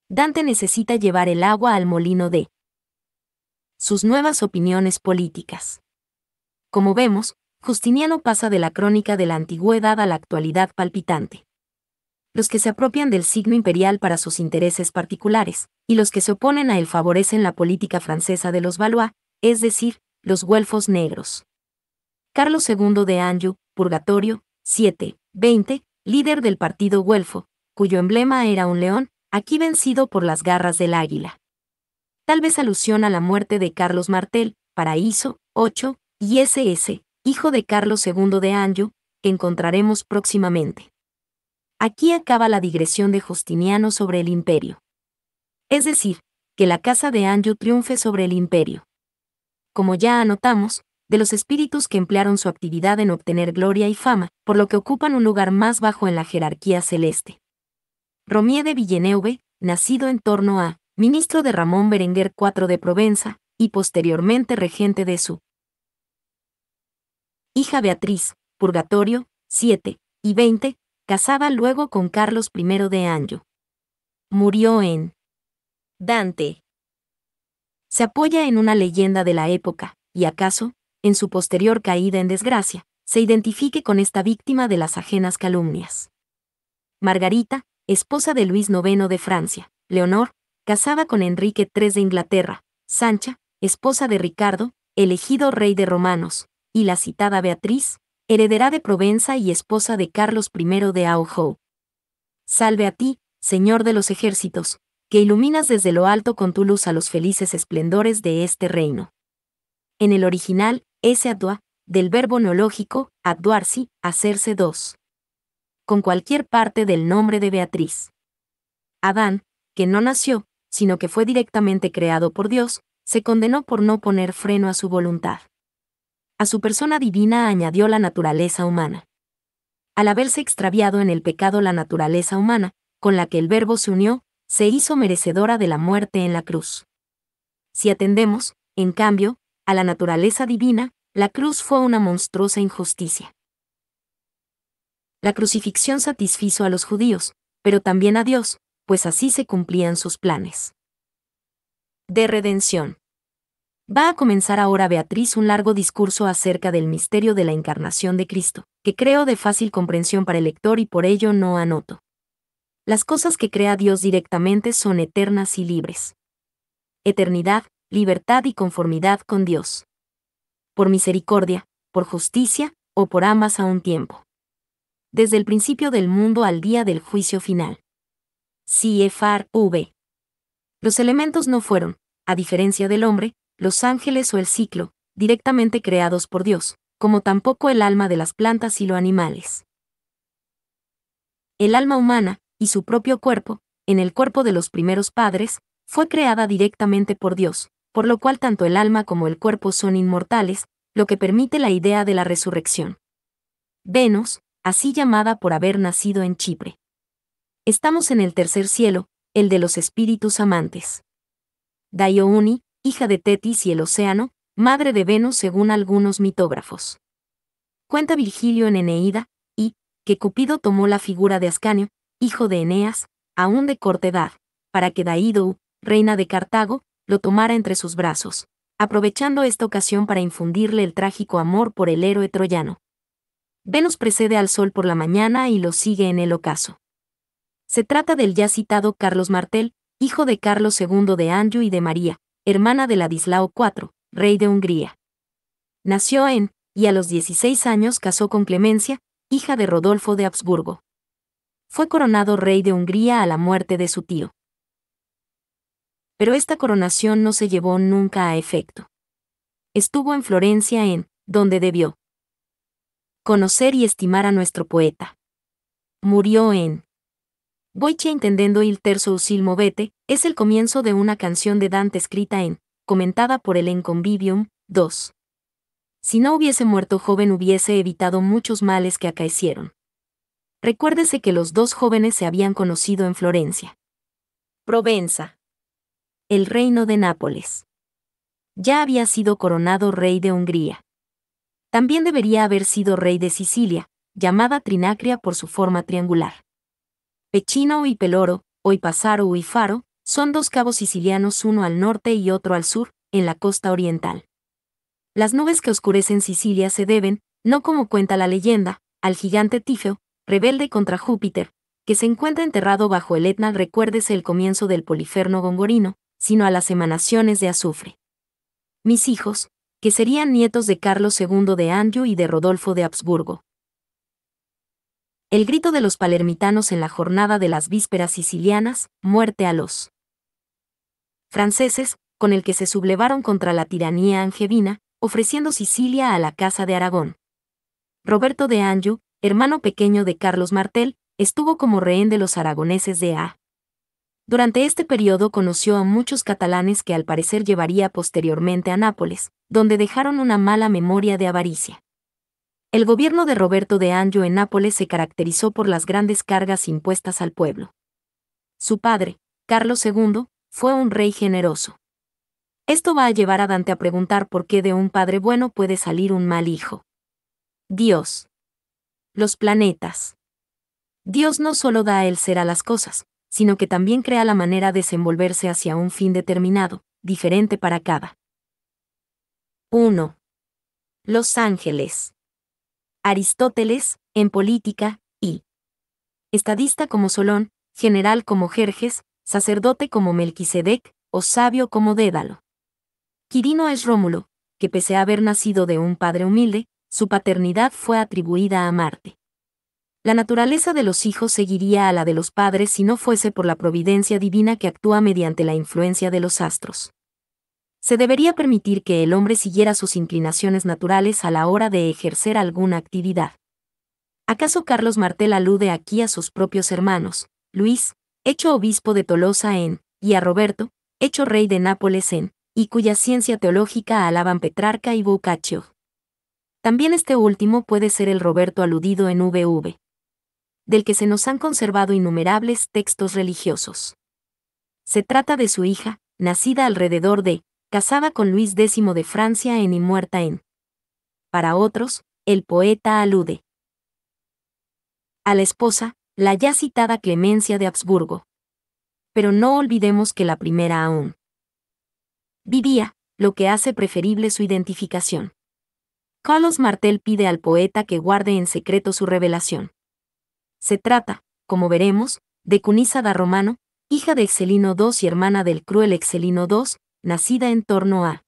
Dante necesita llevar el agua al molino de sus nuevas opiniones políticas. Como vemos, Justiniano pasa de la crónica de la antigüedad a la actualidad palpitante. Los que se apropian del signo imperial para sus intereses particulares, y los que se oponen a él favorecen la política francesa de los Valois, es decir, los güelfos negros. Carlos II de Anjou, Purgatorio, 7, 20, líder del partido güelfo, cuyo emblema era un león, aquí vencido por las garras del águila. Tal vez alusión a la muerte de Carlos Martel, Paraíso, 8, y SS, hijo de Carlos II de Anjou, que encontraremos próximamente. Aquí acaba la digresión de Justiniano sobre el imperio. Es decir, que la casa de Anjou triunfe sobre el imperio. Como ya anotamos, de los espíritus que emplearon su actividad en obtener gloria y fama, por lo que ocupan un lugar más bajo en la jerarquía celeste. Romier de Villeneuve, nacido en torno a, ministro de Ramón Berenguer IV de Provenza, y posteriormente regente de su hija Beatriz, Purgatorio, 7 y 20, casaba luego con Carlos I de Anjo. Murió en Dante. Se apoya en una leyenda de la época, y acaso, en su posterior caída en desgracia, se identifique con esta víctima de las ajenas calumnias. Margarita, esposa de Luis IX de Francia, Leonor, casaba con Enrique III de Inglaterra, Sancha, esposa de Ricardo, elegido rey de romanos, y la citada Beatriz, heredera de Provenza y esposa de Carlos I de Aojo. Salve a ti, Señor de los ejércitos, que iluminas desde lo alto con tu luz a los felices esplendores de este reino. En el original, ese adua, del verbo neológico, aduarsi, hacerse dos. Con cualquier parte del nombre de Beatriz. Adán, que no nació, sino que fue directamente creado por Dios, se condenó por no poner freno a su voluntad a su persona divina añadió la naturaleza humana. Al haberse extraviado en el pecado la naturaleza humana, con la que el Verbo se unió, se hizo merecedora de la muerte en la cruz. Si atendemos, en cambio, a la naturaleza divina, la cruz fue una monstruosa injusticia. La crucifixión satisfizo a los judíos, pero también a Dios, pues así se cumplían sus planes. De redención. Va a comenzar ahora Beatriz un largo discurso acerca del misterio de la encarnación de Cristo, que creo de fácil comprensión para el lector y por ello no anoto. Las cosas que crea Dios directamente son eternas y libres. Eternidad, libertad y conformidad con Dios. Por misericordia, por justicia, o por ambas a un tiempo. Desde el principio del mundo al día del juicio final. CFR V. Los elementos no fueron, a diferencia del hombre, los ángeles o el ciclo, directamente creados por Dios, como tampoco el alma de las plantas y los animales. El alma humana, y su propio cuerpo, en el cuerpo de los primeros padres, fue creada directamente por Dios, por lo cual tanto el alma como el cuerpo son inmortales, lo que permite la idea de la resurrección. Venus, así llamada por haber nacido en Chipre. Estamos en el tercer cielo, el de los espíritus amantes. Daiouni, hija de Tetis y el océano, madre de Venus según algunos mitógrafos. Cuenta Virgilio en Eneida, y, que Cupido tomó la figura de Ascanio, hijo de Eneas, aún de corta edad, para que Daidou, reina de Cartago, lo tomara entre sus brazos, aprovechando esta ocasión para infundirle el trágico amor por el héroe troyano. Venus precede al sol por la mañana y lo sigue en el ocaso. Se trata del ya citado Carlos Martel, hijo de Carlos II de Anjou y de María, hermana de Ladislao IV, rey de Hungría. Nació en, y a los 16 años casó con Clemencia, hija de Rodolfo de Habsburgo. Fue coronado rey de Hungría a la muerte de su tío. Pero esta coronación no se llevó nunca a efecto. Estuvo en Florencia en, donde debió conocer y estimar a nuestro poeta. Murió en Goiche Intendendo il terzo usil movete es el comienzo de una canción de Dante escrita en, comentada por el en Convivium, 2. Si no hubiese muerto joven hubiese evitado muchos males que acaecieron. Recuérdese que los dos jóvenes se habían conocido en Florencia. Provenza. El reino de Nápoles. Ya había sido coronado rey de Hungría. También debería haber sido rey de Sicilia, llamada Trinacria por su forma triangular. Pechino y Peloro, Pasaro y Faro, son dos cabos sicilianos uno al norte y otro al sur, en la costa oriental. Las nubes que oscurecen Sicilia se deben, no como cuenta la leyenda, al gigante Tífeo, rebelde contra Júpiter, que se encuentra enterrado bajo el Etna, recuérdese el comienzo del poliferno gongorino, sino a las emanaciones de azufre. Mis hijos, que serían nietos de Carlos II de Anjou y de Rodolfo de Habsburgo, el grito de los palermitanos en la jornada de las vísperas sicilianas, muerte a los franceses, con el que se sublevaron contra la tiranía angevina, ofreciendo Sicilia a la Casa de Aragón. Roberto de Anjou, hermano pequeño de Carlos Martel, estuvo como rehén de los aragoneses de A. Durante este periodo conoció a muchos catalanes que al parecer llevaría posteriormente a Nápoles, donde dejaron una mala memoria de avaricia. El gobierno de Roberto de Anjo en Nápoles se caracterizó por las grandes cargas impuestas al pueblo. Su padre, Carlos II, fue un rey generoso. Esto va a llevar a Dante a preguntar por qué de un padre bueno puede salir un mal hijo. Dios. Los planetas. Dios no solo da el ser a las cosas, sino que también crea la manera de desenvolverse hacia un fin determinado, diferente para cada. 1. Los ángeles. Aristóteles, en política, y estadista como Solón, general como Jerjes, sacerdote como Melquisedec, o sabio como Dédalo. Quirino es Rómulo, que pese a haber nacido de un padre humilde, su paternidad fue atribuida a Marte. La naturaleza de los hijos seguiría a la de los padres si no fuese por la providencia divina que actúa mediante la influencia de los astros se debería permitir que el hombre siguiera sus inclinaciones naturales a la hora de ejercer alguna actividad. ¿Acaso Carlos Martel alude aquí a sus propios hermanos, Luis, hecho obispo de Tolosa en, y a Roberto, hecho rey de Nápoles en, y cuya ciencia teológica alaban Petrarca y Boccaccio? También este último puede ser el Roberto aludido en VV, del que se nos han conservado innumerables textos religiosos. Se trata de su hija, nacida alrededor de casada con Luis X de Francia en y muerta en. Para otros, el poeta alude a la esposa, la ya citada Clemencia de Habsburgo. Pero no olvidemos que la primera aún vivía, lo que hace preferible su identificación. Carlos Martel pide al poeta que guarde en secreto su revelación. Se trata, como veremos, de Cunisa Romano, hija de Excelino II y hermana del cruel Excelino II, nacida en torno a.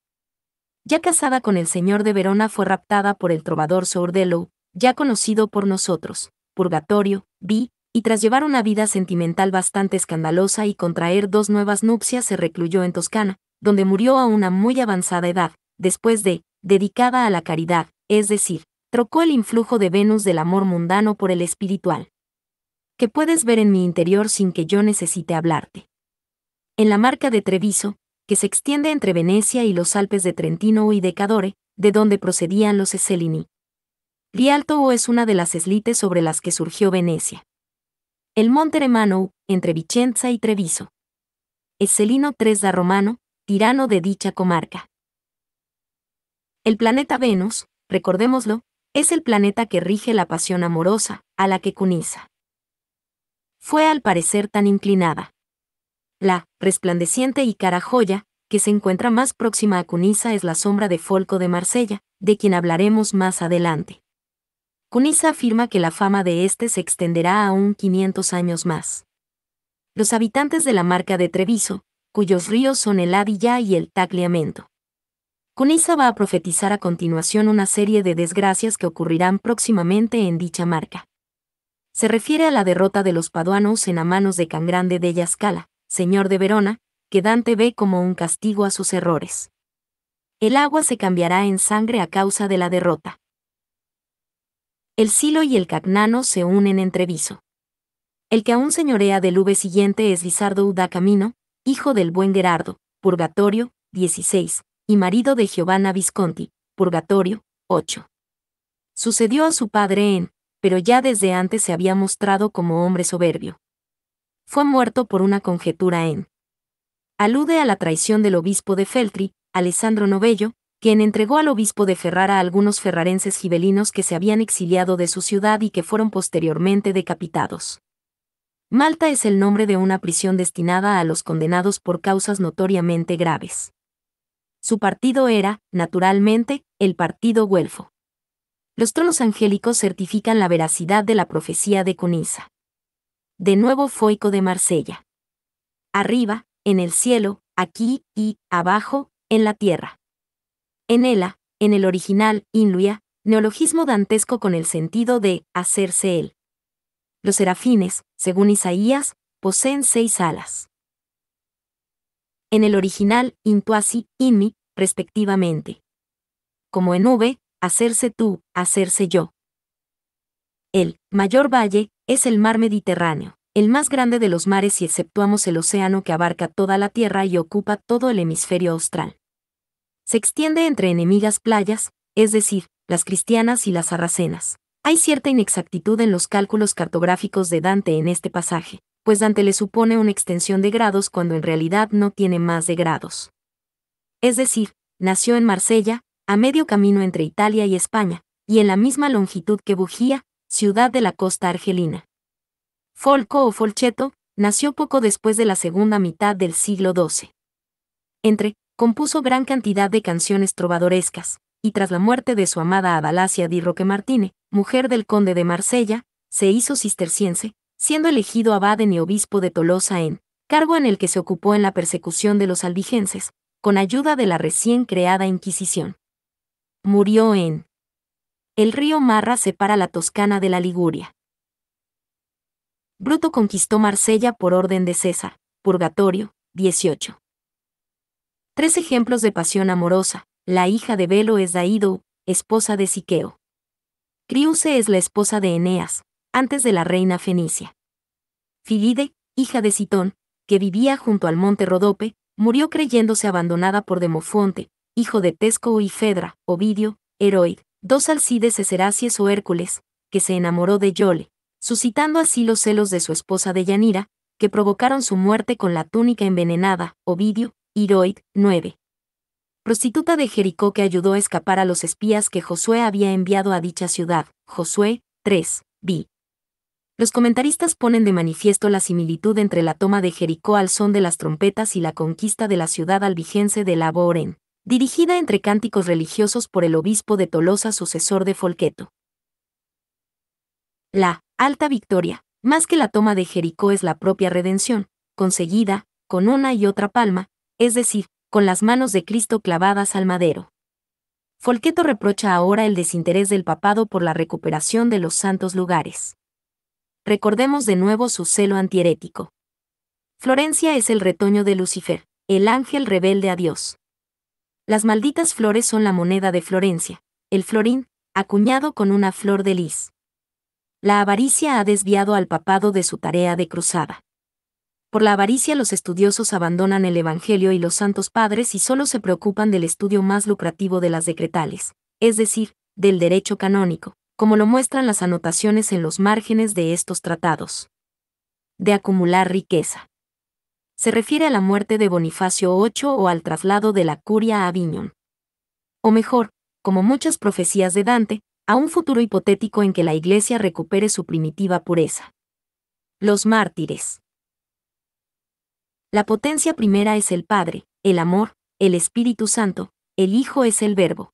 Ya casada con el señor de Verona fue raptada por el trovador Sordelo, ya conocido por nosotros, Purgatorio, Vi, y tras llevar una vida sentimental bastante escandalosa y contraer dos nuevas nupcias se recluyó en Toscana, donde murió a una muy avanzada edad, después de, dedicada a la caridad, es decir, trocó el influjo de Venus del amor mundano por el espiritual. Que puedes ver en mi interior sin que yo necesite hablarte. En la marca de Treviso, que se extiende entre Venecia y los Alpes de Trentino y de Cadore, de donde procedían los Esselini. Rialto es una de las eslites sobre las que surgió Venecia. El monte Remano, entre Vicenza y Treviso. Escelino III da Romano, tirano de dicha comarca. El planeta Venus, recordémoslo, es el planeta que rige la pasión amorosa, a la que cuniza. Fue al parecer tan inclinada. La resplandeciente y cara joya, que se encuentra más próxima a Cunisa es la sombra de Folco de Marsella, de quien hablaremos más adelante. Cunisa afirma que la fama de este se extenderá aún 500 años más. Los habitantes de la marca de Treviso, cuyos ríos son el Adilla y el Tacliamento. Cunisa va a profetizar a continuación una serie de desgracias que ocurrirán próximamente en dicha marca. Se refiere a la derrota de los paduanos en a manos de Cangrande de Yascala, señor de Verona, que Dante ve como un castigo a sus errores. El agua se cambiará en sangre a causa de la derrota. El Silo y el Cagnano se unen entre viso. El que aún señorea del V siguiente es Lizardo Camino, hijo del buen Gerardo, Purgatorio, 16, y marido de Giovanna Visconti, Purgatorio, 8. Sucedió a su padre en, pero ya desde antes se había mostrado como hombre soberbio fue muerto por una conjetura en. Alude a la traición del obispo de Feltri, Alessandro Novello, quien entregó al obispo de Ferrara algunos ferrarenses gibelinos que se habían exiliado de su ciudad y que fueron posteriormente decapitados. Malta es el nombre de una prisión destinada a los condenados por causas notoriamente graves. Su partido era, naturalmente, el Partido Güelfo. Los tronos angélicos certifican la veracidad de la profecía de Conisa de nuevo Foico de Marsella. Arriba, en el cielo, aquí y abajo, en la tierra. En ella, en el original, Inluia, neologismo dantesco con el sentido de hacerse él. Los serafines, según Isaías, poseen seis alas. En el original, intuasi, inmi, respectivamente. Como en V, hacerse tú, hacerse yo. El mayor valle es el mar Mediterráneo, el más grande de los mares si exceptuamos el océano que abarca toda la Tierra y ocupa todo el hemisferio austral. Se extiende entre enemigas playas, es decir, las cristianas y las arracenas. Hay cierta inexactitud en los cálculos cartográficos de Dante en este pasaje, pues Dante le supone una extensión de grados cuando en realidad no tiene más de grados. Es decir, nació en Marsella, a medio camino entre Italia y España, y en la misma longitud que Bugía, ciudad de la costa argelina. Folco o Folcheto, nació poco después de la segunda mitad del siglo XII. Entre, compuso gran cantidad de canciones trovadorescas, y tras la muerte de su amada Adalacia di Roquemartine, mujer del conde de Marsella, se hizo cisterciense, siendo elegido abad y obispo de Tolosa en, cargo en el que se ocupó en la persecución de los albigenses, con ayuda de la recién creada Inquisición. Murió en el río Marra separa la Toscana de la Liguria. Bruto conquistó Marsella por orden de César, Purgatorio, 18. Tres ejemplos de pasión amorosa. La hija de Belo es Daido, esposa de Siqueo. Criuce es la esposa de Eneas, antes de la reina fenicia. Filide, hija de Sitón, que vivía junto al monte Rodope, murió creyéndose abandonada por Demofonte, hijo de Tesco y Fedra, Ovidio, Heroid, dos Alcides es o Hércules, que se enamoró de Yole, suscitando así los celos de su esposa de Yanira, que provocaron su muerte con la túnica envenenada, Ovidio, Hiroid, 9. Prostituta de Jericó que ayudó a escapar a los espías que Josué había enviado a dicha ciudad, Josué, 3, b. Los comentaristas ponen de manifiesto la similitud entre la toma de Jericó al son de las trompetas y la conquista de la ciudad albigense de Oren dirigida entre cánticos religiosos por el obispo de Tolosa, sucesor de Folqueto. La alta victoria, más que la toma de Jericó, es la propia redención, conseguida, con una y otra palma, es decir, con las manos de Cristo clavadas al madero. Folqueto reprocha ahora el desinterés del papado por la recuperación de los santos lugares. Recordemos de nuevo su celo antierético. Florencia es el retoño de Lucifer, el ángel rebelde a Dios. Las malditas flores son la moneda de Florencia, el florín, acuñado con una flor de lis. La avaricia ha desviado al papado de su tarea de cruzada. Por la avaricia los estudiosos abandonan el Evangelio y los santos padres y solo se preocupan del estudio más lucrativo de las decretales, es decir, del derecho canónico, como lo muestran las anotaciones en los márgenes de estos tratados. De acumular riqueza se refiere a la muerte de Bonifacio VIII o al traslado de la curia a Aviñón. O mejor, como muchas profecías de Dante, a un futuro hipotético en que la Iglesia recupere su primitiva pureza. Los mártires. La potencia primera es el Padre, el amor, el Espíritu Santo, el Hijo es el Verbo.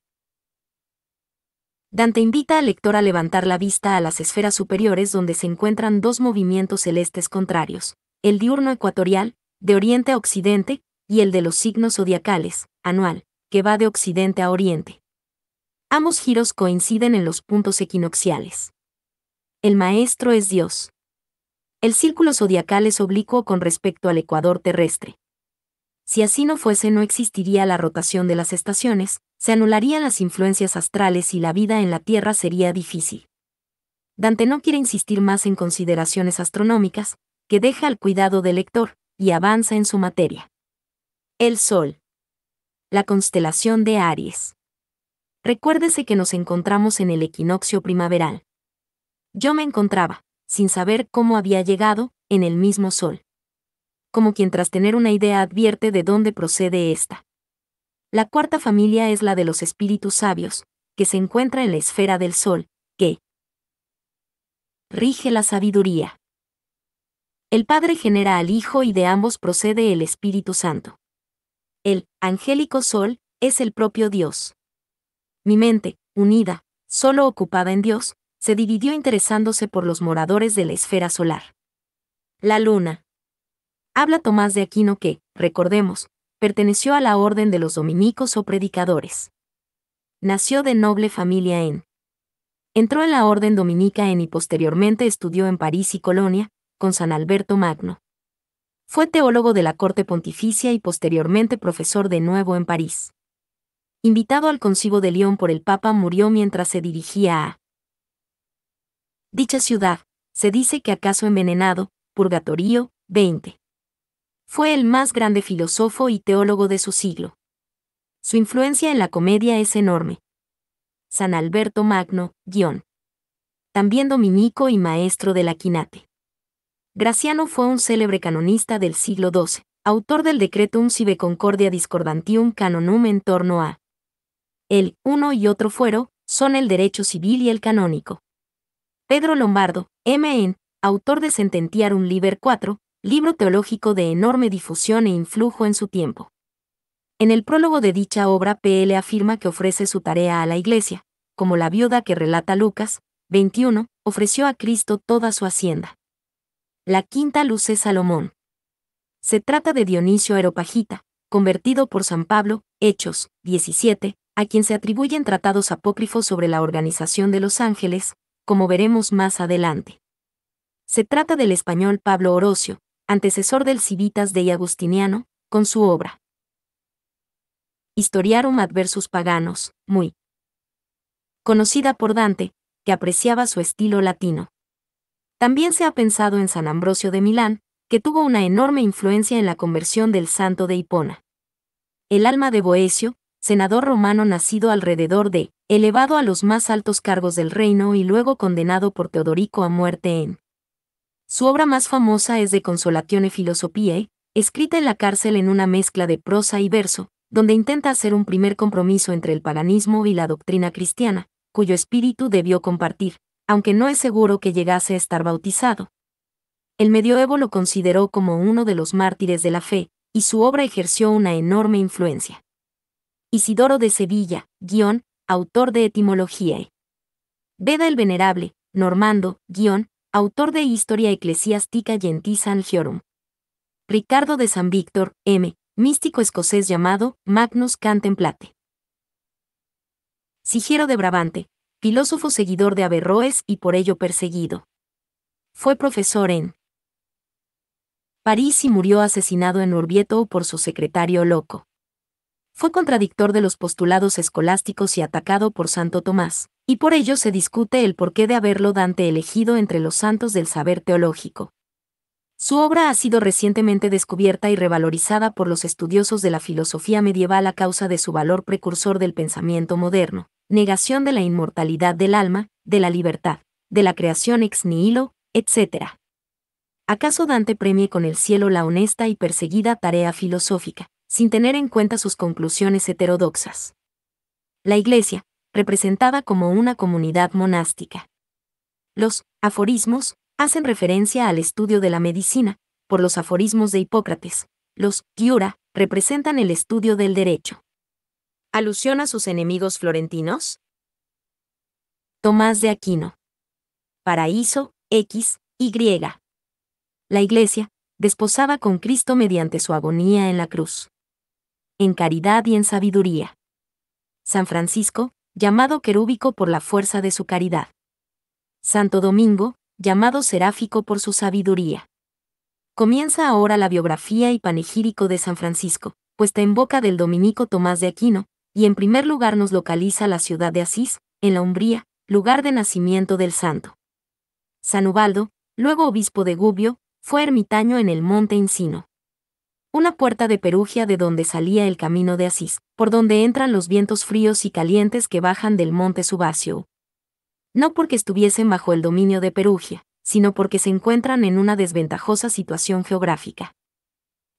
Dante invita al lector a levantar la vista a las esferas superiores donde se encuentran dos movimientos celestes contrarios, el diurno ecuatorial, de oriente a occidente, y el de los signos zodiacales, anual, que va de occidente a oriente. Ambos giros coinciden en los puntos equinoxiales. El Maestro es Dios. El círculo zodiacal es oblicuo con respecto al ecuador terrestre. Si así no fuese no existiría la rotación de las estaciones, se anularían las influencias astrales y la vida en la Tierra sería difícil. Dante no quiere insistir más en consideraciones astronómicas, que deja al cuidado del lector, y avanza en su materia. El Sol. La constelación de Aries. Recuérdese que nos encontramos en el equinoccio primaveral. Yo me encontraba, sin saber cómo había llegado, en el mismo Sol. Como quien tras tener una idea advierte de dónde procede esta. La cuarta familia es la de los espíritus sabios, que se encuentra en la esfera del Sol, que rige la sabiduría. El Padre genera al Hijo y de ambos procede el Espíritu Santo. El angélico sol es el propio Dios. Mi mente, unida, solo ocupada en Dios, se dividió interesándose por los moradores de la esfera solar. La luna. Habla Tomás de Aquino que, recordemos, perteneció a la orden de los dominicos o predicadores. Nació de noble familia en. Entró en la orden dominica en y posteriormente estudió en París y Colonia, con San Alberto Magno. Fue teólogo de la corte pontificia y posteriormente profesor de nuevo en París. Invitado al Concilio de León por el Papa, murió mientras se dirigía a dicha ciudad. Se dice que acaso envenenado, Purgatorio, 20. Fue el más grande filósofo y teólogo de su siglo. Su influencia en la comedia es enorme. San Alberto Magno, guión. También dominico y maestro del Aquinate. Graciano fue un célebre canonista del siglo XII, autor del decretum sive concordia discordantium canonum en torno a el uno y otro fuero, son el derecho civil y el canónico. Pedro Lombardo, M.N., autor de Sententiarum Liber 4, libro teológico de enorme difusión e influjo en su tiempo. En el prólogo de dicha obra, PL afirma que ofrece su tarea a la Iglesia, como la viuda que relata Lucas, 21, ofreció a Cristo toda su hacienda. La quinta luz es Salomón. Se trata de Dionisio Aeropagita, convertido por San Pablo, Hechos 17, a quien se atribuyen tratados apócrifos sobre la organización de los ángeles, como veremos más adelante. Se trata del español Pablo Orocio, antecesor del Civitas de Agustiniano, con su obra Historiarum adversus paganos, muy conocida por Dante, que apreciaba su estilo latino. También se ha pensado en San Ambrosio de Milán, que tuvo una enorme influencia en la conversión del santo de Hipona. El alma de Boecio, senador romano nacido alrededor de, elevado a los más altos cargos del reino y luego condenado por Teodorico a muerte en. Su obra más famosa es De Consolatione Philosophiae, escrita en la cárcel en una mezcla de prosa y verso, donde intenta hacer un primer compromiso entre el paganismo y la doctrina cristiana, cuyo espíritu debió compartir, aunque no es seguro que llegase a estar bautizado. El medioevo lo consideró como uno de los mártires de la fe, y su obra ejerció una enorme influencia. Isidoro de Sevilla, guión, autor de Etimología. E. Veda el Venerable, Normando, guión, autor de Historia Eclesiástica Gentis Angiorum. Ricardo de San Víctor, M., místico escocés llamado Magnus Cantemplate. Sigero de Brabante, filósofo seguidor de Averroes y por ello perseguido. Fue profesor en París y murió asesinado en Urbieto por su secretario loco. Fue contradictor de los postulados escolásticos y atacado por Santo Tomás, y por ello se discute el porqué de haberlo Dante elegido entre los santos del saber teológico. Su obra ha sido recientemente descubierta y revalorizada por los estudiosos de la filosofía medieval a causa de su valor precursor del pensamiento moderno, negación de la inmortalidad del alma, de la libertad, de la creación ex nihilo, etc. ¿Acaso Dante premie con el cielo la honesta y perseguida tarea filosófica, sin tener en cuenta sus conclusiones heterodoxas? La Iglesia, representada como una comunidad monástica. Los aforismos, hacen referencia al estudio de la medicina, por los aforismos de Hipócrates. Los Giura representan el estudio del derecho. ¿Alusión a sus enemigos florentinos? Tomás de Aquino. Paraíso, X, Y. La Iglesia desposada con Cristo mediante su agonía en la cruz. En caridad y en sabiduría. San Francisco, llamado querúbico por la fuerza de su caridad. Santo Domingo, llamado seráfico por su sabiduría. Comienza ahora la biografía y panegírico de San Francisco, puesta en boca del dominico Tomás de Aquino, y en primer lugar nos localiza la ciudad de Asís, en la Umbría, lugar de nacimiento del santo. San Ubaldo, luego obispo de Gubbio, fue ermitaño en el monte Insino. Una puerta de Perugia de donde salía el camino de Asís, por donde entran los vientos fríos y calientes que bajan del monte Subasio no porque estuviesen bajo el dominio de Perugia, sino porque se encuentran en una desventajosa situación geográfica.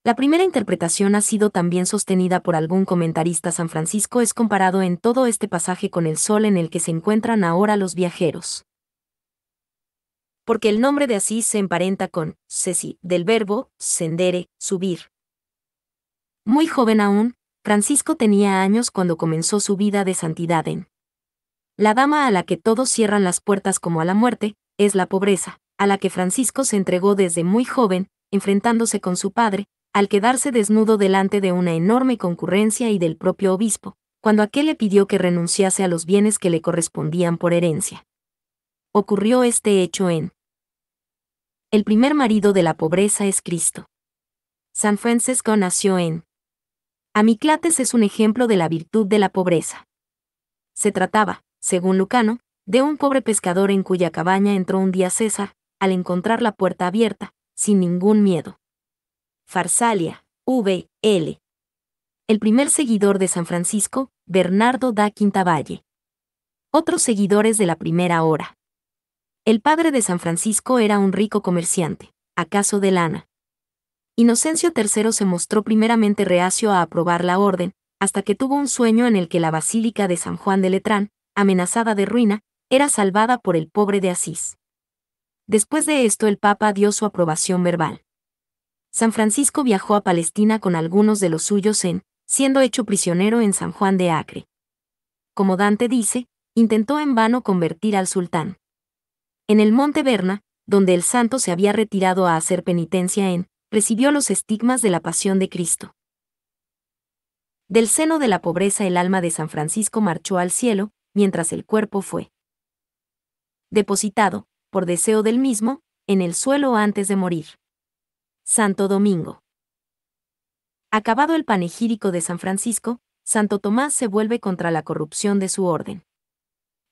La primera interpretación ha sido también sostenida por algún comentarista San Francisco es comparado en todo este pasaje con el sol en el que se encuentran ahora los viajeros. Porque el nombre de Asís se emparenta con ceci, del verbo sendere, subir. Muy joven aún, Francisco tenía años cuando comenzó su vida de santidad en la dama a la que todos cierran las puertas como a la muerte, es la pobreza, a la que Francisco se entregó desde muy joven, enfrentándose con su padre, al quedarse desnudo delante de una enorme concurrencia y del propio obispo, cuando aquel le pidió que renunciase a los bienes que le correspondían por herencia. Ocurrió este hecho en El primer marido de la pobreza es Cristo. San Francisco nació en Amiclates es un ejemplo de la virtud de la pobreza. Se trataba, según Lucano, de un pobre pescador en cuya cabaña entró un día César, al encontrar la puerta abierta, sin ningún miedo. Farsalia, L. El primer seguidor de San Francisco, Bernardo da Quintavalle. Otros seguidores de la primera hora. El padre de San Francisco era un rico comerciante, acaso de lana. Inocencio III se mostró primeramente reacio a aprobar la orden, hasta que tuvo un sueño en el que la Basílica de San Juan de Letrán, amenazada de ruina, era salvada por el pobre de Asís. Después de esto el Papa dio su aprobación verbal. San Francisco viajó a Palestina con algunos de los suyos en, siendo hecho prisionero en San Juan de Acre. Como Dante dice, intentó en vano convertir al sultán. En el monte Berna, donde el santo se había retirado a hacer penitencia en, recibió los estigmas de la pasión de Cristo. Del seno de la pobreza el alma de San Francisco marchó al cielo, mientras el cuerpo fue depositado, por deseo del mismo, en el suelo antes de morir. Santo Domingo. Acabado el panegírico de San Francisco, Santo Tomás se vuelve contra la corrupción de su orden.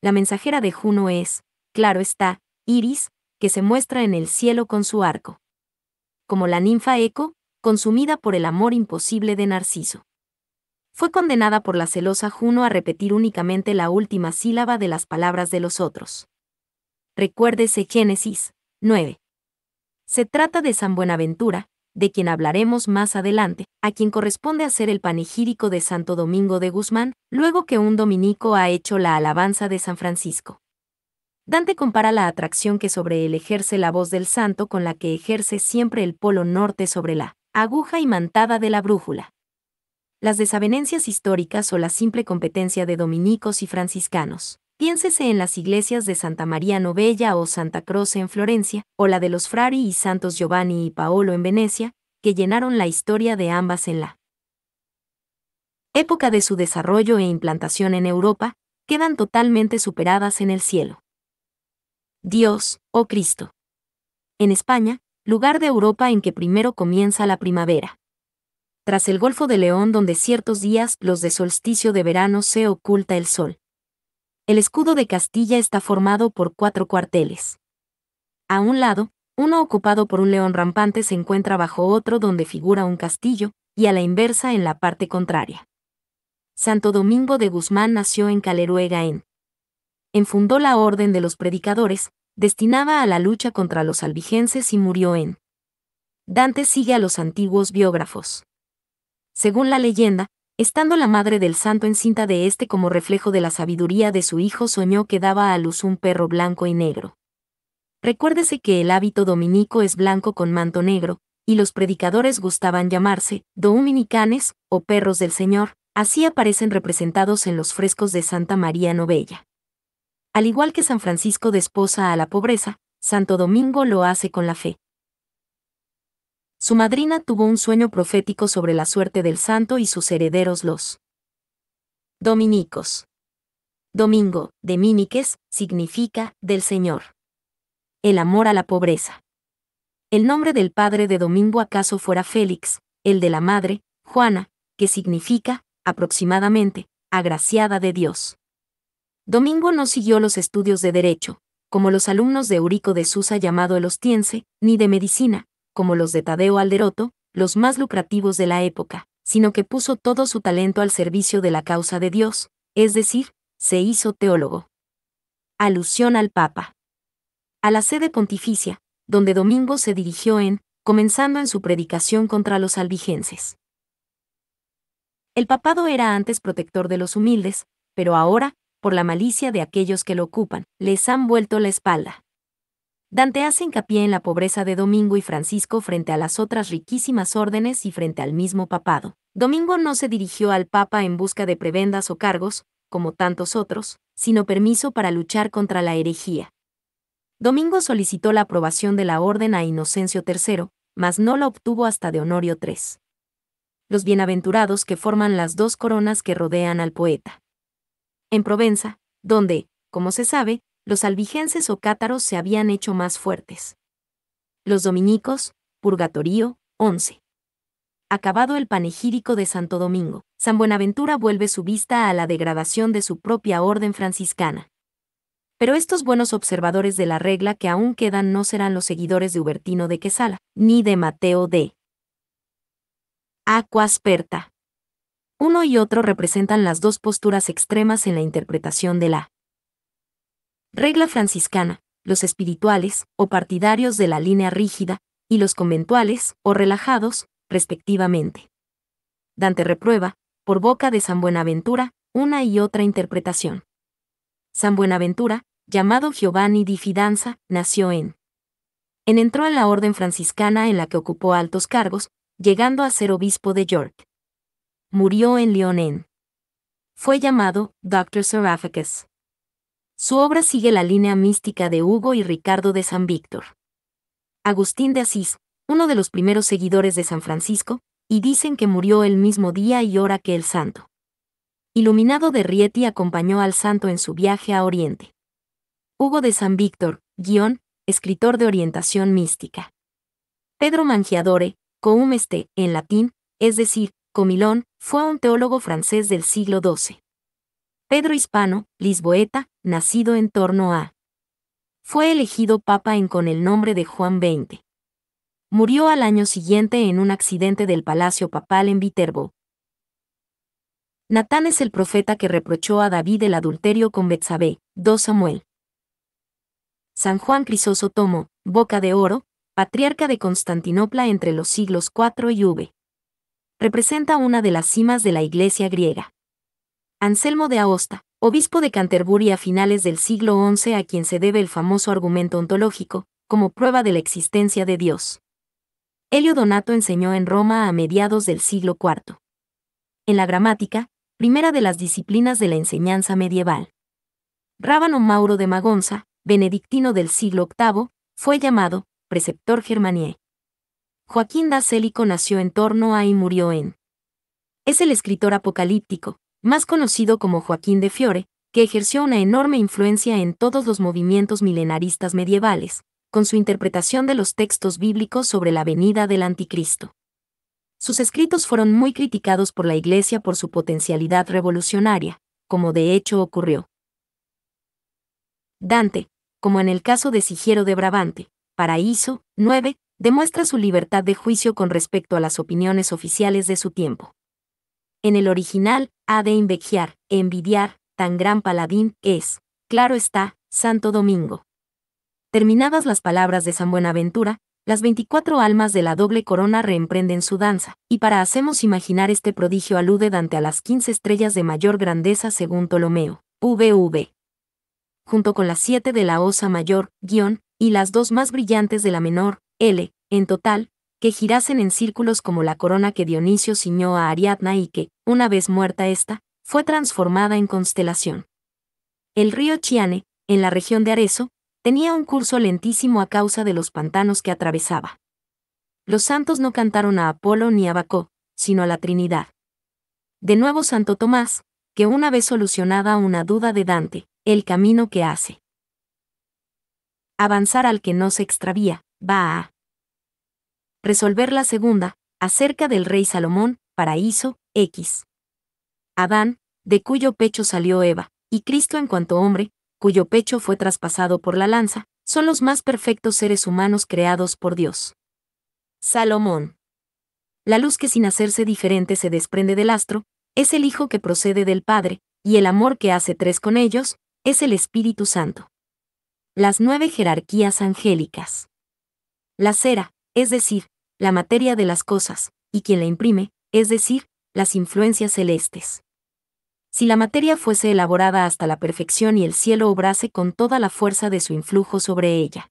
La mensajera de Juno es, claro está, Iris, que se muestra en el cielo con su arco. Como la ninfa Eco, consumida por el amor imposible de Narciso fue condenada por la celosa Juno a repetir únicamente la última sílaba de las palabras de los otros. Recuérdese Génesis 9. Se trata de San Buenaventura, de quien hablaremos más adelante, a quien corresponde hacer el panegírico de Santo Domingo de Guzmán, luego que un dominico ha hecho la alabanza de San Francisco. Dante compara la atracción que sobre él ejerce la voz del santo con la que ejerce siempre el polo norte sobre la aguja imantada de la brújula las desavenencias históricas o la simple competencia de dominicos y franciscanos. Piénsese en las iglesias de Santa María Novella o Santa Croce en Florencia, o la de los Frari y Santos Giovanni y Paolo en Venecia, que llenaron la historia de ambas en la época de su desarrollo e implantación en Europa, quedan totalmente superadas en el cielo. Dios, o oh Cristo. En España, lugar de Europa en que primero comienza la primavera tras el Golfo de León donde ciertos días, los de solsticio de verano, se oculta el sol. El escudo de Castilla está formado por cuatro cuarteles. A un lado, uno ocupado por un león rampante se encuentra bajo otro donde figura un castillo, y a la inversa en la parte contraria. Santo Domingo de Guzmán nació en Caleruega en. Enfundó la Orden de los Predicadores, destinada a la lucha contra los albigenses y murió en. Dante sigue a los antiguos biógrafos. Según la leyenda, estando la madre del santo encinta de este como reflejo de la sabiduría de su hijo, soñó que daba a luz un perro blanco y negro. Recuérdese que el hábito dominico es blanco con manto negro, y los predicadores gustaban llamarse dominicanes o perros del Señor, así aparecen representados en los frescos de Santa María Novella. Al igual que San Francisco desposa a la pobreza, Santo Domingo lo hace con la fe. Su madrina tuvo un sueño profético sobre la suerte del santo y sus herederos los dominicos. Domingo, de Míniques, significa del Señor. El amor a la pobreza. El nombre del padre de Domingo acaso fuera Félix, el de la madre, Juana, que significa, aproximadamente, agraciada de Dios. Domingo no siguió los estudios de derecho, como los alumnos de Eurico de Susa llamado el Ostiense, ni de medicina, como los de Tadeo Alderoto, los más lucrativos de la época, sino que puso todo su talento al servicio de la causa de Dios, es decir, se hizo teólogo. Alusión al Papa. A la sede pontificia, donde Domingo se dirigió en, comenzando en su predicación contra los albigenses. El papado era antes protector de los humildes, pero ahora, por la malicia de aquellos que lo ocupan, les han vuelto la espalda. Dante hace hincapié en la pobreza de Domingo y Francisco frente a las otras riquísimas órdenes y frente al mismo papado. Domingo no se dirigió al Papa en busca de prebendas o cargos, como tantos otros, sino permiso para luchar contra la herejía. Domingo solicitó la aprobación de la orden a Inocencio III, mas no la obtuvo hasta de Honorio III. Los bienaventurados que forman las dos coronas que rodean al poeta. En Provenza, donde, como se sabe, los albigenses o cátaros se habían hecho más fuertes. Los dominicos, Purgatorio, 11. Acabado el panegírico de Santo Domingo, San Buenaventura vuelve su vista a la degradación de su propia orden franciscana. Pero estos buenos observadores de la regla que aún quedan no serán los seguidores de Hubertino de Quesala, ni de Mateo de Aquasperta. Uno y otro representan las dos posturas extremas en la interpretación de la Regla franciscana, los espirituales, o partidarios de la línea rígida, y los conventuales, o relajados, respectivamente. Dante reprueba, por boca de San Buenaventura, una y otra interpretación. San Buenaventura, llamado Giovanni di Fidanza, nació en. En entró a la orden franciscana en la que ocupó altos cargos, llegando a ser obispo de York. Murió en Lyon en. Fue llamado Dr. Seraphicus. Su obra sigue la línea mística de Hugo y Ricardo de San Víctor. Agustín de Asís, uno de los primeros seguidores de San Francisco, y dicen que murió el mismo día y hora que el santo. Iluminado de Rieti acompañó al santo en su viaje a Oriente. Hugo de San Víctor, guión, escritor de orientación mística. Pedro Mangiadore, cohumeste en latín, es decir, comilón, fue un teólogo francés del siglo XII. Pedro Hispano, Lisboeta, nacido en torno a. Fue elegido papa en con el nombre de Juan XX. Murió al año siguiente en un accidente del palacio papal en Viterbo. Natán es el profeta que reprochó a David el adulterio con Betsabé, 2 Samuel. San Juan Crisóstomo, Boca de Oro, patriarca de Constantinopla entre los siglos IV y V. Representa una de las cimas de la iglesia griega. Anselmo de Aosta, obispo de Canterbury a finales del siglo XI a quien se debe el famoso argumento ontológico, como prueba de la existencia de Dios. Helio Donato enseñó en Roma a mediados del siglo IV. En la gramática, primera de las disciplinas de la enseñanza medieval. Rábano Mauro de Magonza, benedictino del siglo VIII, fue llamado preceptor germanié. Joaquín da Célico nació en torno a y murió en. Es el escritor apocalíptico, más conocido como Joaquín de Fiore, que ejerció una enorme influencia en todos los movimientos milenaristas medievales, con su interpretación de los textos bíblicos sobre la venida del anticristo. Sus escritos fueron muy criticados por la Iglesia por su potencialidad revolucionaria, como de hecho ocurrió. Dante, como en el caso de Sigiero de Brabante, Paraíso, 9, demuestra su libertad de juicio con respecto a las opiniones oficiales de su tiempo. En el original, ha de invejiar, envidiar, tan gran paladín es, claro está, Santo Domingo. Terminadas las palabras de San Buenaventura, las 24 almas de la doble corona reemprenden su danza, y para hacemos imaginar este prodigio alude Dante a las 15 estrellas de mayor grandeza según Ptolomeo, VV. Junto con las 7 de la osa mayor, guión, y las dos más brillantes de la menor, L, en total, que girasen en círculos como la corona que Dionisio ciñó a Ariadna y que, una vez muerta ésta, fue transformada en constelación. El río Chiane, en la región de Arezzo, tenía un curso lentísimo a causa de los pantanos que atravesaba. Los santos no cantaron a Apolo ni a Bacó, sino a la Trinidad. De nuevo Santo Tomás, que una vez solucionada una duda de Dante, el camino que hace. Avanzar al que no se extravía, va a resolver la segunda, acerca del rey Salomón, paraíso, X. Adán, de cuyo pecho salió Eva, y Cristo en cuanto hombre, cuyo pecho fue traspasado por la lanza, son los más perfectos seres humanos creados por Dios. Salomón. La luz que sin hacerse diferente se desprende del astro, es el Hijo que procede del Padre, y el amor que hace tres con ellos, es el Espíritu Santo. Las nueve jerarquías angélicas. La cera, es decir, la materia de las cosas, y quien la imprime, es decir, las influencias celestes. Si la materia fuese elaborada hasta la perfección y el cielo obrase con toda la fuerza de su influjo sobre ella.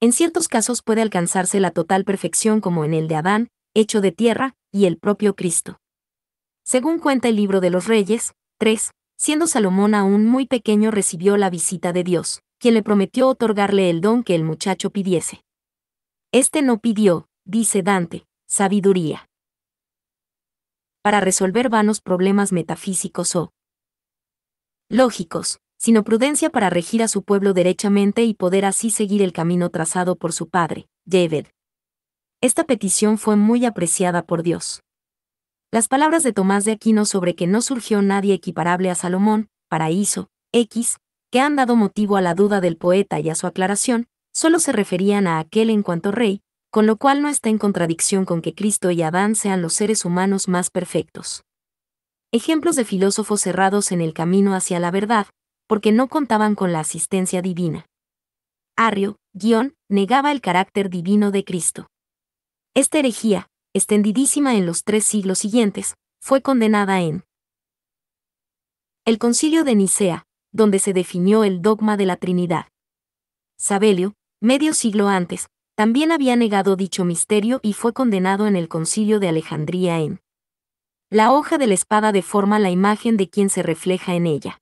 En ciertos casos puede alcanzarse la total perfección como en el de Adán, hecho de tierra, y el propio Cristo. Según cuenta el libro de los Reyes, 3, siendo Salomón aún muy pequeño recibió la visita de Dios, quien le prometió otorgarle el don que el muchacho pidiese. Este no pidió, dice Dante, sabiduría. Para resolver vanos problemas metafísicos o lógicos, sino prudencia para regir a su pueblo derechamente y poder así seguir el camino trazado por su padre, David. Esta petición fue muy apreciada por Dios. Las palabras de Tomás de Aquino sobre que no surgió nadie equiparable a Salomón, paraíso, X, que han dado motivo a la duda del poeta y a su aclaración, solo se referían a aquel en cuanto rey, con lo cual no está en contradicción con que Cristo y Adán sean los seres humanos más perfectos. Ejemplos de filósofos cerrados en el camino hacia la verdad, porque no contaban con la asistencia divina. Arrio, guión, negaba el carácter divino de Cristo. Esta herejía, extendidísima en los tres siglos siguientes, fue condenada en el concilio de Nicea, donde se definió el dogma de la Trinidad. Sabelio, medio siglo antes, también había negado dicho misterio y fue condenado en el concilio de Alejandría en La hoja de la espada deforma la imagen de quien se refleja en ella.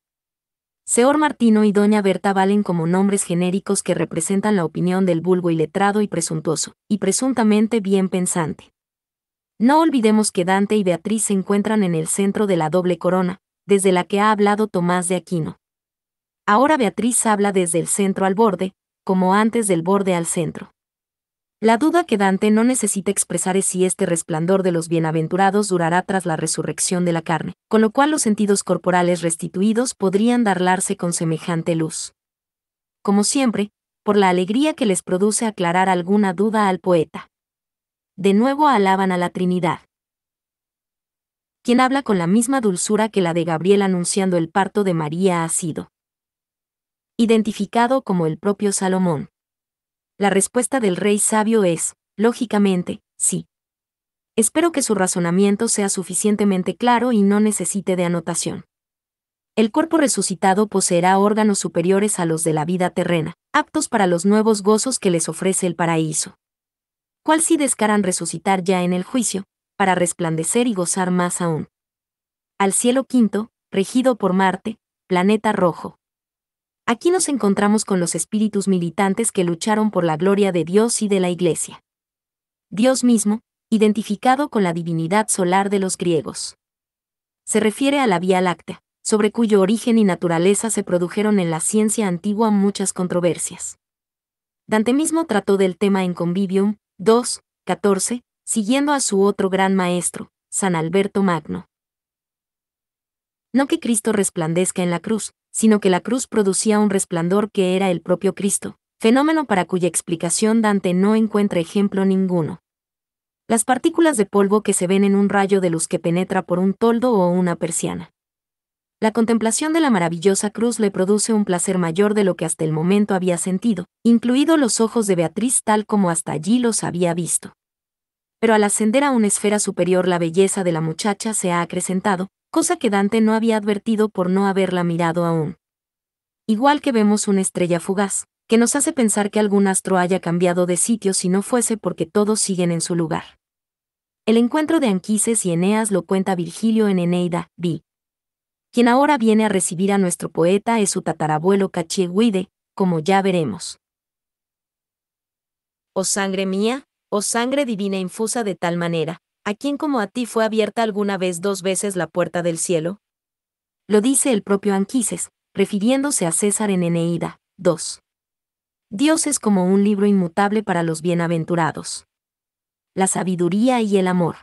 Seor Martino y Doña Berta valen como nombres genéricos que representan la opinión del vulgo y letrado y presuntuoso, y presuntamente bien pensante. No olvidemos que Dante y Beatriz se encuentran en el centro de la doble corona, desde la que ha hablado Tomás de Aquino. Ahora Beatriz habla desde el centro al borde, como antes del borde al centro. La duda que Dante no necesita expresar es si este resplandor de los bienaventurados durará tras la resurrección de la carne, con lo cual los sentidos corporales restituidos podrían darlarse con semejante luz. Como siempre, por la alegría que les produce aclarar alguna duda al poeta. De nuevo alaban a la Trinidad. Quien habla con la misma dulzura que la de Gabriel anunciando el parto de María ha sido identificado como el propio Salomón. La respuesta del rey sabio es, lógicamente, sí. Espero que su razonamiento sea suficientemente claro y no necesite de anotación. El cuerpo resucitado poseerá órganos superiores a los de la vida terrena, aptos para los nuevos gozos que les ofrece el paraíso. ¿Cuál si descaran resucitar ya en el juicio, para resplandecer y gozar más aún. Al cielo quinto, regido por Marte, planeta rojo. Aquí nos encontramos con los espíritus militantes que lucharon por la gloria de Dios y de la Iglesia. Dios mismo, identificado con la divinidad solar de los griegos. Se refiere a la Vía Láctea, sobre cuyo origen y naturaleza se produjeron en la ciencia antigua muchas controversias. Dante mismo trató del tema en Convivium 2, 14, siguiendo a su otro gran maestro, San Alberto Magno. No que Cristo resplandezca en la cruz, sino que la cruz producía un resplandor que era el propio Cristo, fenómeno para cuya explicación Dante no encuentra ejemplo ninguno. Las partículas de polvo que se ven en un rayo de luz que penetra por un toldo o una persiana. La contemplación de la maravillosa cruz le produce un placer mayor de lo que hasta el momento había sentido, incluido los ojos de Beatriz tal como hasta allí los había visto. Pero al ascender a una esfera superior la belleza de la muchacha se ha acrecentado, cosa que Dante no había advertido por no haberla mirado aún. Igual que vemos una estrella fugaz, que nos hace pensar que algún astro haya cambiado de sitio si no fuese porque todos siguen en su lugar. El encuentro de Anquises y Eneas lo cuenta Virgilio en Eneida, vi. Quien ahora viene a recibir a nuestro poeta es su tatarabuelo Cachieguide, como ya veremos. Oh sangre mía, oh sangre divina infusa de tal manera, ¿a quién como a ti fue abierta alguna vez dos veces la puerta del cielo? Lo dice el propio Anquises, refiriéndose a César en Eneida 2. Dios es como un libro inmutable para los bienaventurados. La sabiduría y el amor.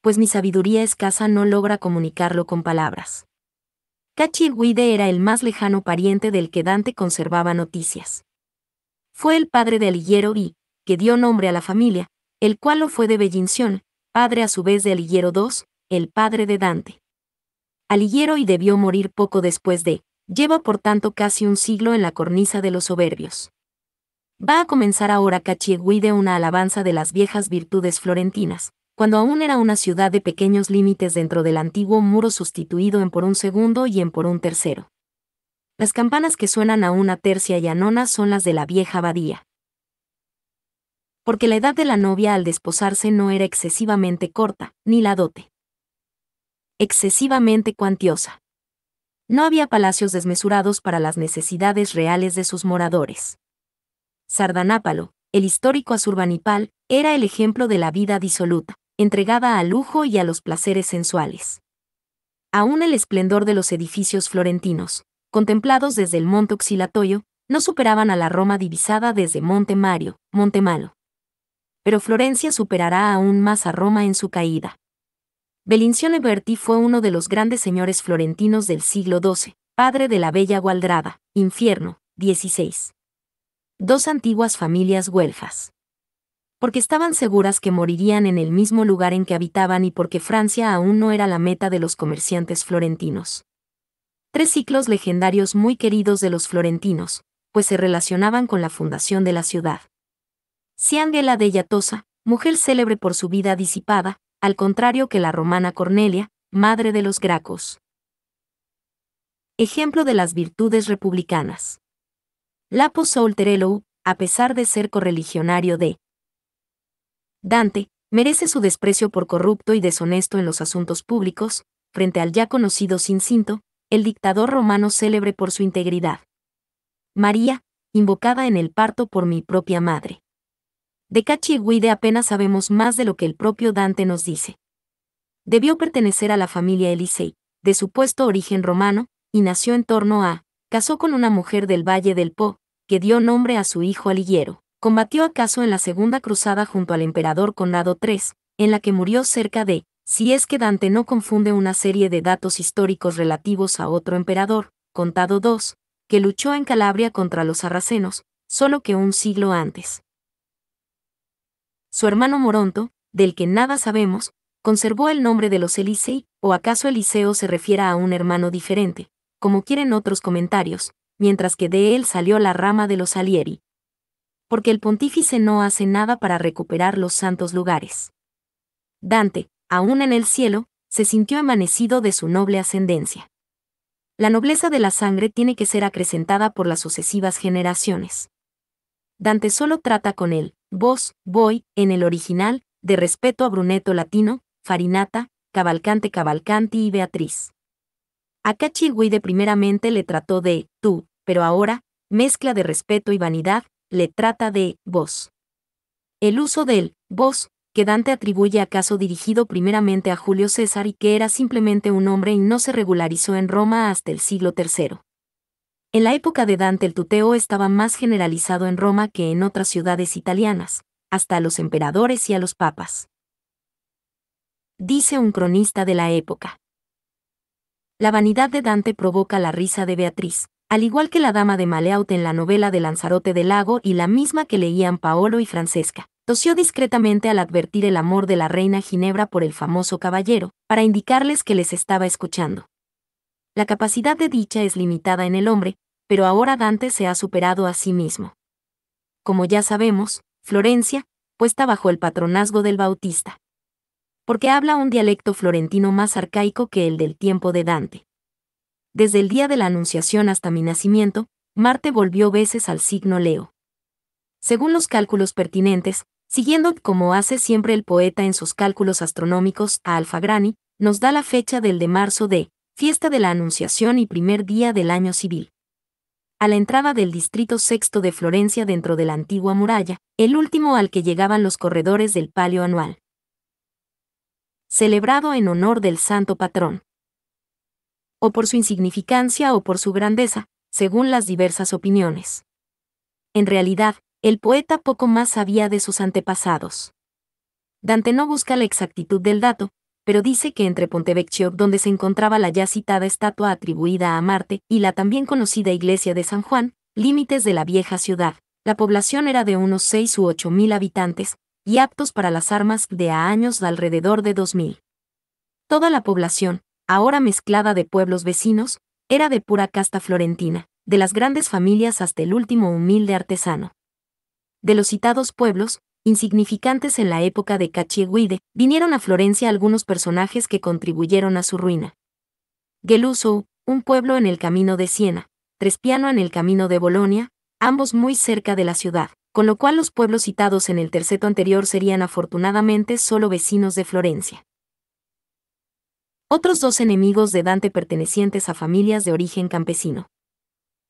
Pues mi sabiduría escasa no logra comunicarlo con palabras. Cachilhuide era el más lejano pariente del que Dante conservaba noticias. Fue el padre de Alighiero y, que dio nombre a la familia, el cual lo fue de Bellinción, padre a su vez de Alighiero II, el padre de Dante. Alighiero y debió morir poco después de, lleva por tanto casi un siglo en la cornisa de los soberbios. Va a comenzar ahora Cachiegüide una alabanza de las viejas virtudes florentinas, cuando aún era una ciudad de pequeños límites dentro del antiguo muro sustituido en por un segundo y en por un tercero. Las campanas que suenan a una tercia y a nona son las de la vieja abadía porque la edad de la novia al desposarse no era excesivamente corta, ni la dote excesivamente cuantiosa. No había palacios desmesurados para las necesidades reales de sus moradores. Sardanápalo, el histórico Azurbanipal, era el ejemplo de la vida disoluta, entregada al lujo y a los placeres sensuales. Aún el esplendor de los edificios florentinos, contemplados desde el monte Oxilatoyo, no superaban a la Roma divisada desde Monte Mario, Monte pero Florencia superará aún más a Roma en su caída. Belincione Berti fue uno de los grandes señores florentinos del siglo XII, padre de la bella Gualdrada, infierno, 16. Dos antiguas familias güelfas. Porque estaban seguras que morirían en el mismo lugar en que habitaban y porque Francia aún no era la meta de los comerciantes florentinos. Tres ciclos legendarios muy queridos de los florentinos, pues se relacionaban con la fundación de la ciudad. Ciandela de Yatosa, mujer célebre por su vida disipada, al contrario que la romana Cornelia, madre de los Gracos. Ejemplo de las virtudes republicanas. Lapo Solterello, a pesar de ser correligionario de Dante, merece su desprecio por corrupto y deshonesto en los asuntos públicos, frente al ya conocido Cincinto, el dictador romano célebre por su integridad. María, invocada en el parto por mi propia madre. De Cachi Cachigüide apenas sabemos más de lo que el propio Dante nos dice. Debió pertenecer a la familia Elisei, de supuesto origen romano, y nació en torno a, casó con una mujer del Valle del Po, que dio nombre a su hijo Alighiero. Combatió acaso en la Segunda Cruzada junto al emperador Conrado III, en la que murió cerca de, si es que Dante no confunde una serie de datos históricos relativos a otro emperador, contado II, que luchó en Calabria contra los sarracenos, solo que un siglo antes. Su hermano Moronto, del que nada sabemos, conservó el nombre de los Elisei, o acaso Eliseo se refiera a un hermano diferente, como quieren otros comentarios, mientras que de él salió la rama de los Alieri. Porque el pontífice no hace nada para recuperar los santos lugares. Dante, aún en el cielo, se sintió amanecido de su noble ascendencia. La nobleza de la sangre tiene que ser acrecentada por las sucesivas generaciones. Dante solo trata con él, Vos, voy, en el original, de respeto a Bruneto Latino, Farinata, Cavalcante Cavalcanti y Beatriz. A de primeramente le trató de tú, pero ahora, mezcla de respeto y vanidad, le trata de vos. El uso del vos, que Dante atribuye acaso dirigido primeramente a Julio César y que era simplemente un hombre y no se regularizó en Roma hasta el siglo III. En la época de Dante el tuteo estaba más generalizado en Roma que en otras ciudades italianas, hasta a los emperadores y a los papas. Dice un cronista de la época. La vanidad de Dante provoca la risa de Beatriz, al igual que la dama de Maleaut en la novela de Lanzarote del Lago y la misma que leían Paolo y Francesca. Tosió discretamente al advertir el amor de la reina Ginebra por el famoso caballero, para indicarles que les estaba escuchando. La capacidad de dicha es limitada en el hombre, pero ahora Dante se ha superado a sí mismo. Como ya sabemos, Florencia, puesta bajo el patronazgo del Bautista. Porque habla un dialecto florentino más arcaico que el del tiempo de Dante. Desde el día de la Anunciación hasta mi nacimiento, Marte volvió veces al signo Leo. Según los cálculos pertinentes, siguiendo como hace siempre el poeta en sus cálculos astronómicos a Alfagrani, nos da la fecha del de marzo de, fiesta de la Anunciación y primer día del año civil a la entrada del distrito sexto de Florencia dentro de la antigua muralla, el último al que llegaban los corredores del palio anual. Celebrado en honor del santo patrón. O por su insignificancia o por su grandeza, según las diversas opiniones. En realidad, el poeta poco más sabía de sus antepasados. Dante no busca la exactitud del dato, pero dice que entre Pontevecchio, donde se encontraba la ya citada estatua atribuida a Marte, y la también conocida iglesia de San Juan, límites de la vieja ciudad, la población era de unos 6 u ocho mil habitantes, y aptos para las armas de a años de alrededor de mil. Toda la población, ahora mezclada de pueblos vecinos, era de pura casta florentina, de las grandes familias hasta el último humilde artesano. De los citados pueblos, insignificantes en la época de Cacciaguide, vinieron a Florencia algunos personajes que contribuyeron a su ruina. Geluso, un pueblo en el camino de Siena, Trespiano en el camino de Bolonia, ambos muy cerca de la ciudad, con lo cual los pueblos citados en el terceto anterior serían afortunadamente solo vecinos de Florencia. Otros dos enemigos de Dante pertenecientes a familias de origen campesino.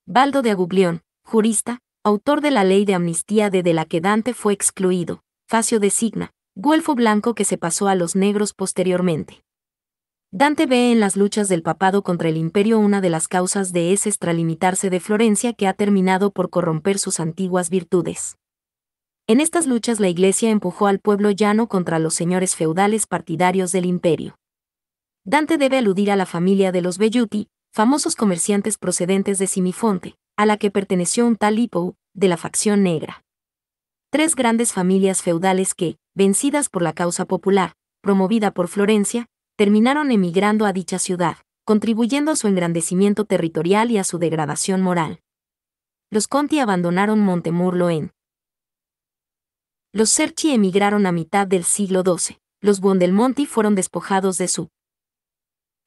Baldo de Aguglión, jurista, autor de la ley de amnistía de, la que Dante fue excluido, Facio designa, guelfo blanco que se pasó a los negros posteriormente. Dante ve en las luchas del papado contra el imperio una de las causas de ese extralimitarse de Florencia que ha terminado por corromper sus antiguas virtudes. En estas luchas la Iglesia empujó al pueblo llano contra los señores feudales partidarios del imperio. Dante debe aludir a la familia de los Belluti, famosos comerciantes procedentes de Simifonte, a la que perteneció un tal de la facción negra. Tres grandes familias feudales que, vencidas por la causa popular, promovida por Florencia, terminaron emigrando a dicha ciudad, contribuyendo a su engrandecimiento territorial y a su degradación moral. Los Conti abandonaron Montemurlo en. Los Serchi emigraron a mitad del siglo XII. Los Buondelmonti fueron despojados de su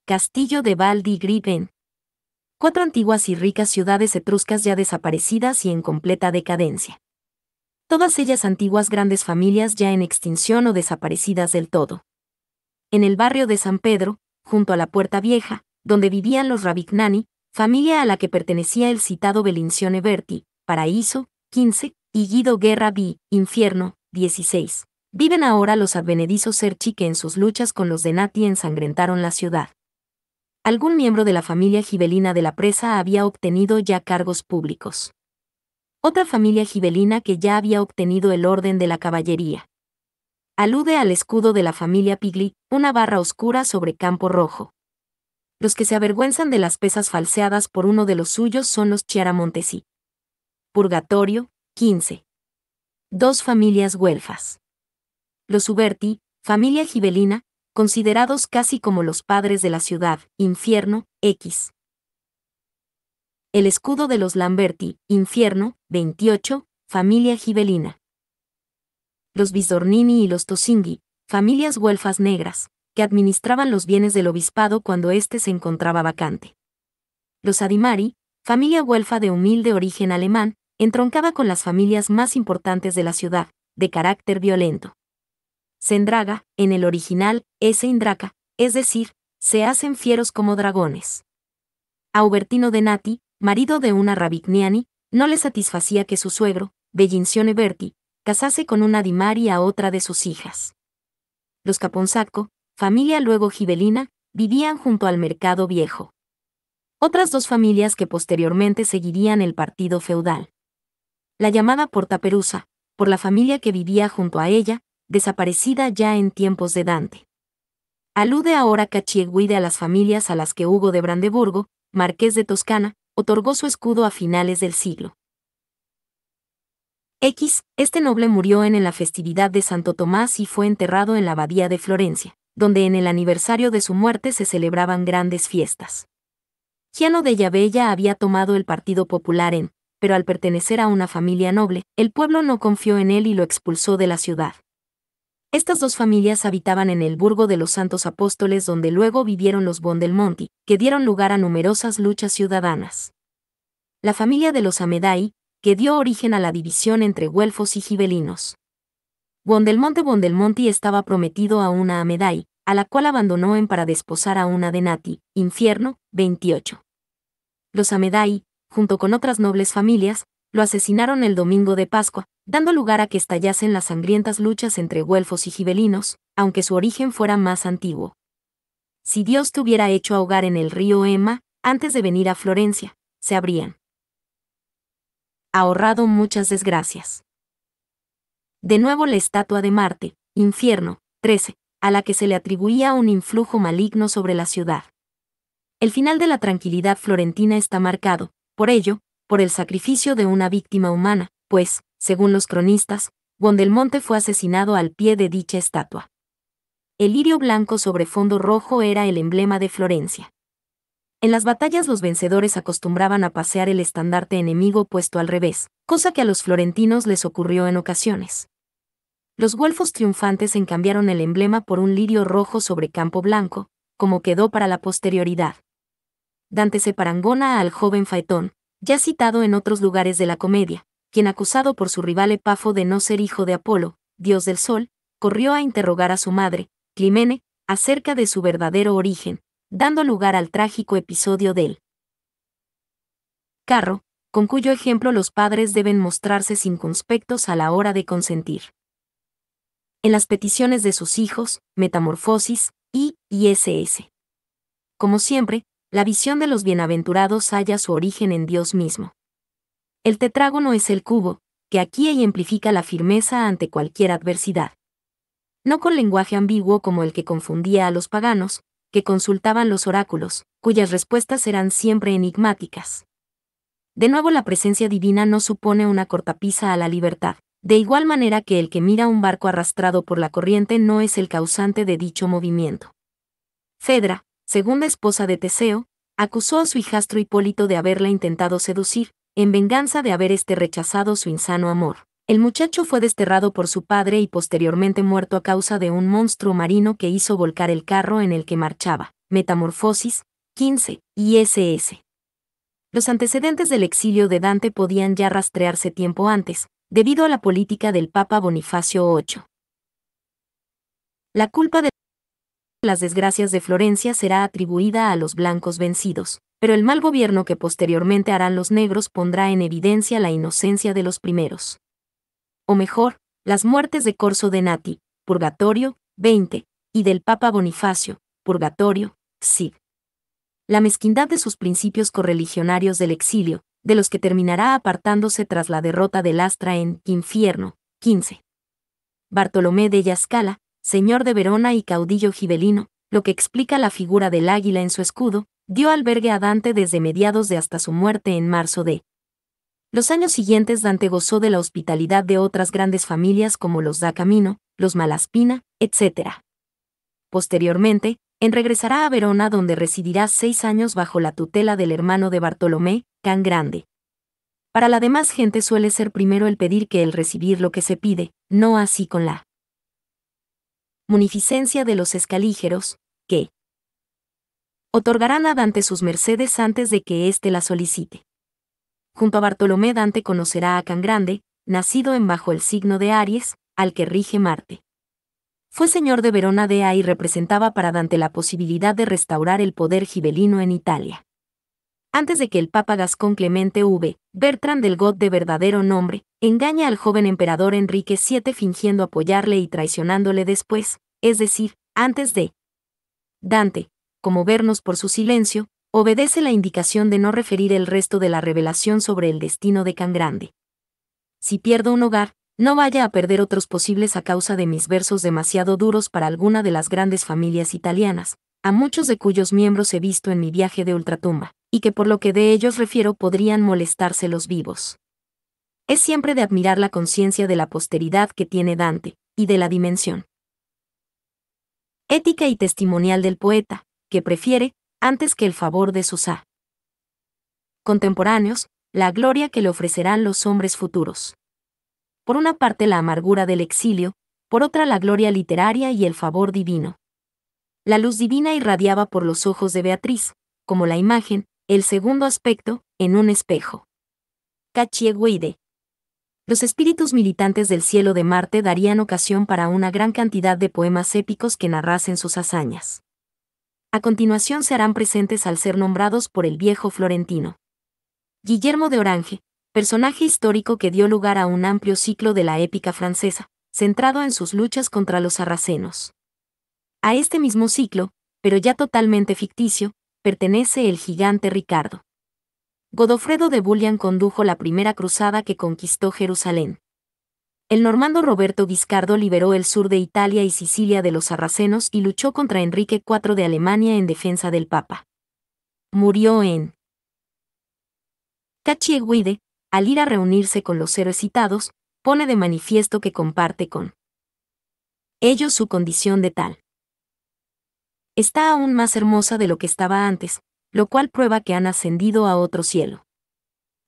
castillo de Val di cuatro antiguas y ricas ciudades etruscas ya desaparecidas y en completa decadencia. Todas ellas antiguas grandes familias ya en extinción o desaparecidas del todo. En el barrio de San Pedro, junto a la Puerta Vieja, donde vivían los Ravignani, familia a la que pertenecía el citado Belincione Berti, Paraíso, 15, y Guido Guerra B, Infierno, 16. Viven ahora los advenedizos Serchi que en sus luchas con los Denati ensangrentaron la ciudad algún miembro de la familia gibelina de la presa había obtenido ya cargos públicos. Otra familia gibelina que ya había obtenido el orden de la caballería. Alude al escudo de la familia Pigli, una barra oscura sobre campo rojo. Los que se avergüenzan de las pesas falseadas por uno de los suyos son los Chiaramontesi. Purgatorio, 15. Dos familias huelfas. Los Uberti, familia gibelina, considerados casi como los padres de la ciudad, infierno, X. El escudo de los Lamberti, infierno, 28, familia gibelina. Los Bisdornini y los Tosinghi, familias güelfas negras, que administraban los bienes del obispado cuando éste se encontraba vacante. Los Adimari, familia güelfa de humilde origen alemán, entroncaba con las familias más importantes de la ciudad, de carácter violento. Sendraga, en el original, es Indraca, es decir, se hacen fieros como dragones. Aubertino de Nati, marido de una Ravignani, no le satisfacía que su suegro, Bellincione Berti, casase con una Dimari a otra de sus hijas. Los Caponsacco, familia luego gibelina, vivían junto al mercado viejo. Otras dos familias que posteriormente seguirían el partido feudal. La llamada Portaperusa, por la familia que vivía junto a ella, desaparecida ya en tiempos de Dante. Alude ahora Cachieguide a las familias a las que Hugo de Brandeburgo, marqués de Toscana, otorgó su escudo a finales del siglo. X, este noble murió en, la festividad de Santo Tomás y fue enterrado en la abadía de Florencia, donde en el aniversario de su muerte se celebraban grandes fiestas. Giano de Llavella había tomado el Partido Popular en, pero al pertenecer a una familia noble, el pueblo no confió en él y lo expulsó de la ciudad. Estas dos familias habitaban en el Burgo de los Santos Apóstoles donde luego vivieron los Bondelmonti, que dieron lugar a numerosas luchas ciudadanas. La familia de los Amedai, que dio origen a la división entre güelfos y gibelinos. Bondelmonte Bondelmonti estaba prometido a una Amedai, a la cual abandonó en para desposar a una de Nati, Infierno, 28. Los Amedai, junto con otras nobles familias, lo asesinaron el domingo de Pascua, dando lugar a que estallasen las sangrientas luchas entre güelfos y gibelinos, aunque su origen fuera más antiguo. Si Dios tuviera hubiera hecho ahogar en el río Emma antes de venir a Florencia, se habrían ahorrado muchas desgracias. De nuevo la estatua de Marte, Infierno, 13, a la que se le atribuía un influjo maligno sobre la ciudad. El final de la tranquilidad florentina está marcado, por ello, por el sacrificio de una víctima humana, pues, según los cronistas, Gondelmonte fue asesinado al pie de dicha estatua. El lirio blanco sobre fondo rojo era el emblema de Florencia. En las batallas los vencedores acostumbraban a pasear el estandarte enemigo puesto al revés, cosa que a los florentinos les ocurrió en ocasiones. Los guelfos triunfantes encambiaron el emblema por un lirio rojo sobre campo blanco, como quedó para la posterioridad. Dante se parangona al joven Faetón, ya citado en otros lugares de la comedia, quien acusado por su rival Epafo de no ser hijo de Apolo, dios del sol, corrió a interrogar a su madre, Climene, acerca de su verdadero origen, dando lugar al trágico episodio del carro, con cuyo ejemplo los padres deben mostrarse sin conspectos a la hora de consentir. En las peticiones de sus hijos, Metamorfosis y ISS. Como siempre, la visión de los bienaventurados halla su origen en Dios mismo. El tetrágono es el cubo, que aquí ejemplifica la firmeza ante cualquier adversidad. No con lenguaje ambiguo como el que confundía a los paganos, que consultaban los oráculos, cuyas respuestas eran siempre enigmáticas. De nuevo la presencia divina no supone una cortapisa a la libertad, de igual manera que el que mira un barco arrastrado por la corriente no es el causante de dicho movimiento. Fedra, segunda esposa de Teseo, acusó a su hijastro Hipólito de haberla intentado seducir, en venganza de haber este rechazado su insano amor. El muchacho fue desterrado por su padre y posteriormente muerto a causa de un monstruo marino que hizo volcar el carro en el que marchaba. Metamorfosis, 15, ISS. Los antecedentes del exilio de Dante podían ya rastrearse tiempo antes, debido a la política del Papa Bonifacio VIII. La culpa de las desgracias de Florencia será atribuida a los blancos vencidos, pero el mal gobierno que posteriormente harán los negros pondrá en evidencia la inocencia de los primeros. O mejor, las muertes de Corso de Nati, Purgatorio, 20, y del Papa Bonifacio, Purgatorio, sig. La mezquindad de sus principios correligionarios del exilio, de los que terminará apartándose tras la derrota de Lastra en Infierno, 15. Bartolomé de Yascala, señor de Verona y caudillo gibelino, lo que explica la figura del águila en su escudo, dio albergue a Dante desde mediados de hasta su muerte en marzo de. Los años siguientes Dante gozó de la hospitalidad de otras grandes familias como los da Camino, los Malaspina, etc. Posteriormente, en regresará a Verona donde residirá seis años bajo la tutela del hermano de Bartolomé, Can Grande. Para la demás gente suele ser primero el pedir que el recibir lo que se pide, no así con la munificencia de los escalígeros, que otorgarán a Dante sus mercedes antes de que éste la solicite. Junto a Bartolomé Dante conocerá a Cangrande, nacido en bajo el signo de Aries, al que rige Marte. Fue señor de Verona de y representaba para Dante la posibilidad de restaurar el poder gibelino en Italia antes de que el Papa Gascón Clemente V, Bertrand del God de verdadero nombre, engaña al joven emperador Enrique VII fingiendo apoyarle y traicionándole después, es decir, antes de. Dante, como vernos por su silencio, obedece la indicación de no referir el resto de la revelación sobre el destino de Can Si pierdo un hogar, no vaya a perder otros posibles a causa de mis versos demasiado duros para alguna de las grandes familias italianas, a muchos de cuyos miembros he visto en mi viaje de ultratumba y que por lo que de ellos refiero podrían molestarse los vivos. Es siempre de admirar la conciencia de la posteridad que tiene Dante, y de la dimensión ética y testimonial del poeta, que prefiere, antes que el favor de sus contemporáneos, la gloria que le ofrecerán los hombres futuros. Por una parte la amargura del exilio, por otra la gloria literaria y el favor divino. La luz divina irradiaba por los ojos de Beatriz, como la imagen, el segundo aspecto, en un espejo. Cachieguide. Los espíritus militantes del cielo de Marte darían ocasión para una gran cantidad de poemas épicos que narrasen sus hazañas. A continuación se harán presentes al ser nombrados por el viejo florentino. Guillermo de Orange, personaje histórico que dio lugar a un amplio ciclo de la épica francesa, centrado en sus luchas contra los sarracenos. A este mismo ciclo, pero ya totalmente ficticio, pertenece el gigante Ricardo. Godofredo de Bullian condujo la primera cruzada que conquistó Jerusalén. El normando Roberto Guiscardo liberó el sur de Italia y Sicilia de los sarracenos y luchó contra Enrique IV de Alemania en defensa del Papa. Murió en Cachieguide, al ir a reunirse con los héroes citados, pone de manifiesto que comparte con ellos su condición de tal está aún más hermosa de lo que estaba antes, lo cual prueba que han ascendido a otro cielo.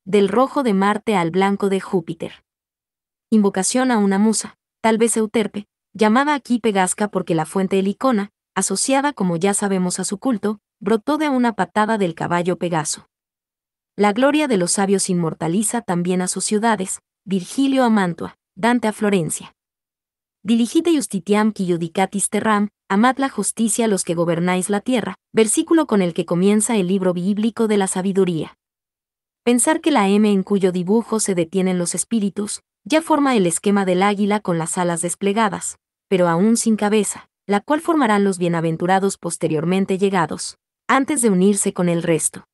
Del rojo de Marte al blanco de Júpiter. Invocación a una musa, tal vez Euterpe, llamada aquí Pegasca porque la fuente Helicona, asociada como ya sabemos a su culto, brotó de una patada del caballo Pegaso. La gloria de los sabios inmortaliza también a sus ciudades, Virgilio a Mantua, Dante a Florencia. Diligite justitiam qui judicatis terram, amad la justicia los que gobernáis la tierra, versículo con el que comienza el libro bíblico de la sabiduría. Pensar que la M en cuyo dibujo se detienen los espíritus, ya forma el esquema del águila con las alas desplegadas, pero aún sin cabeza, la cual formarán los bienaventurados posteriormente llegados, antes de unirse con el resto.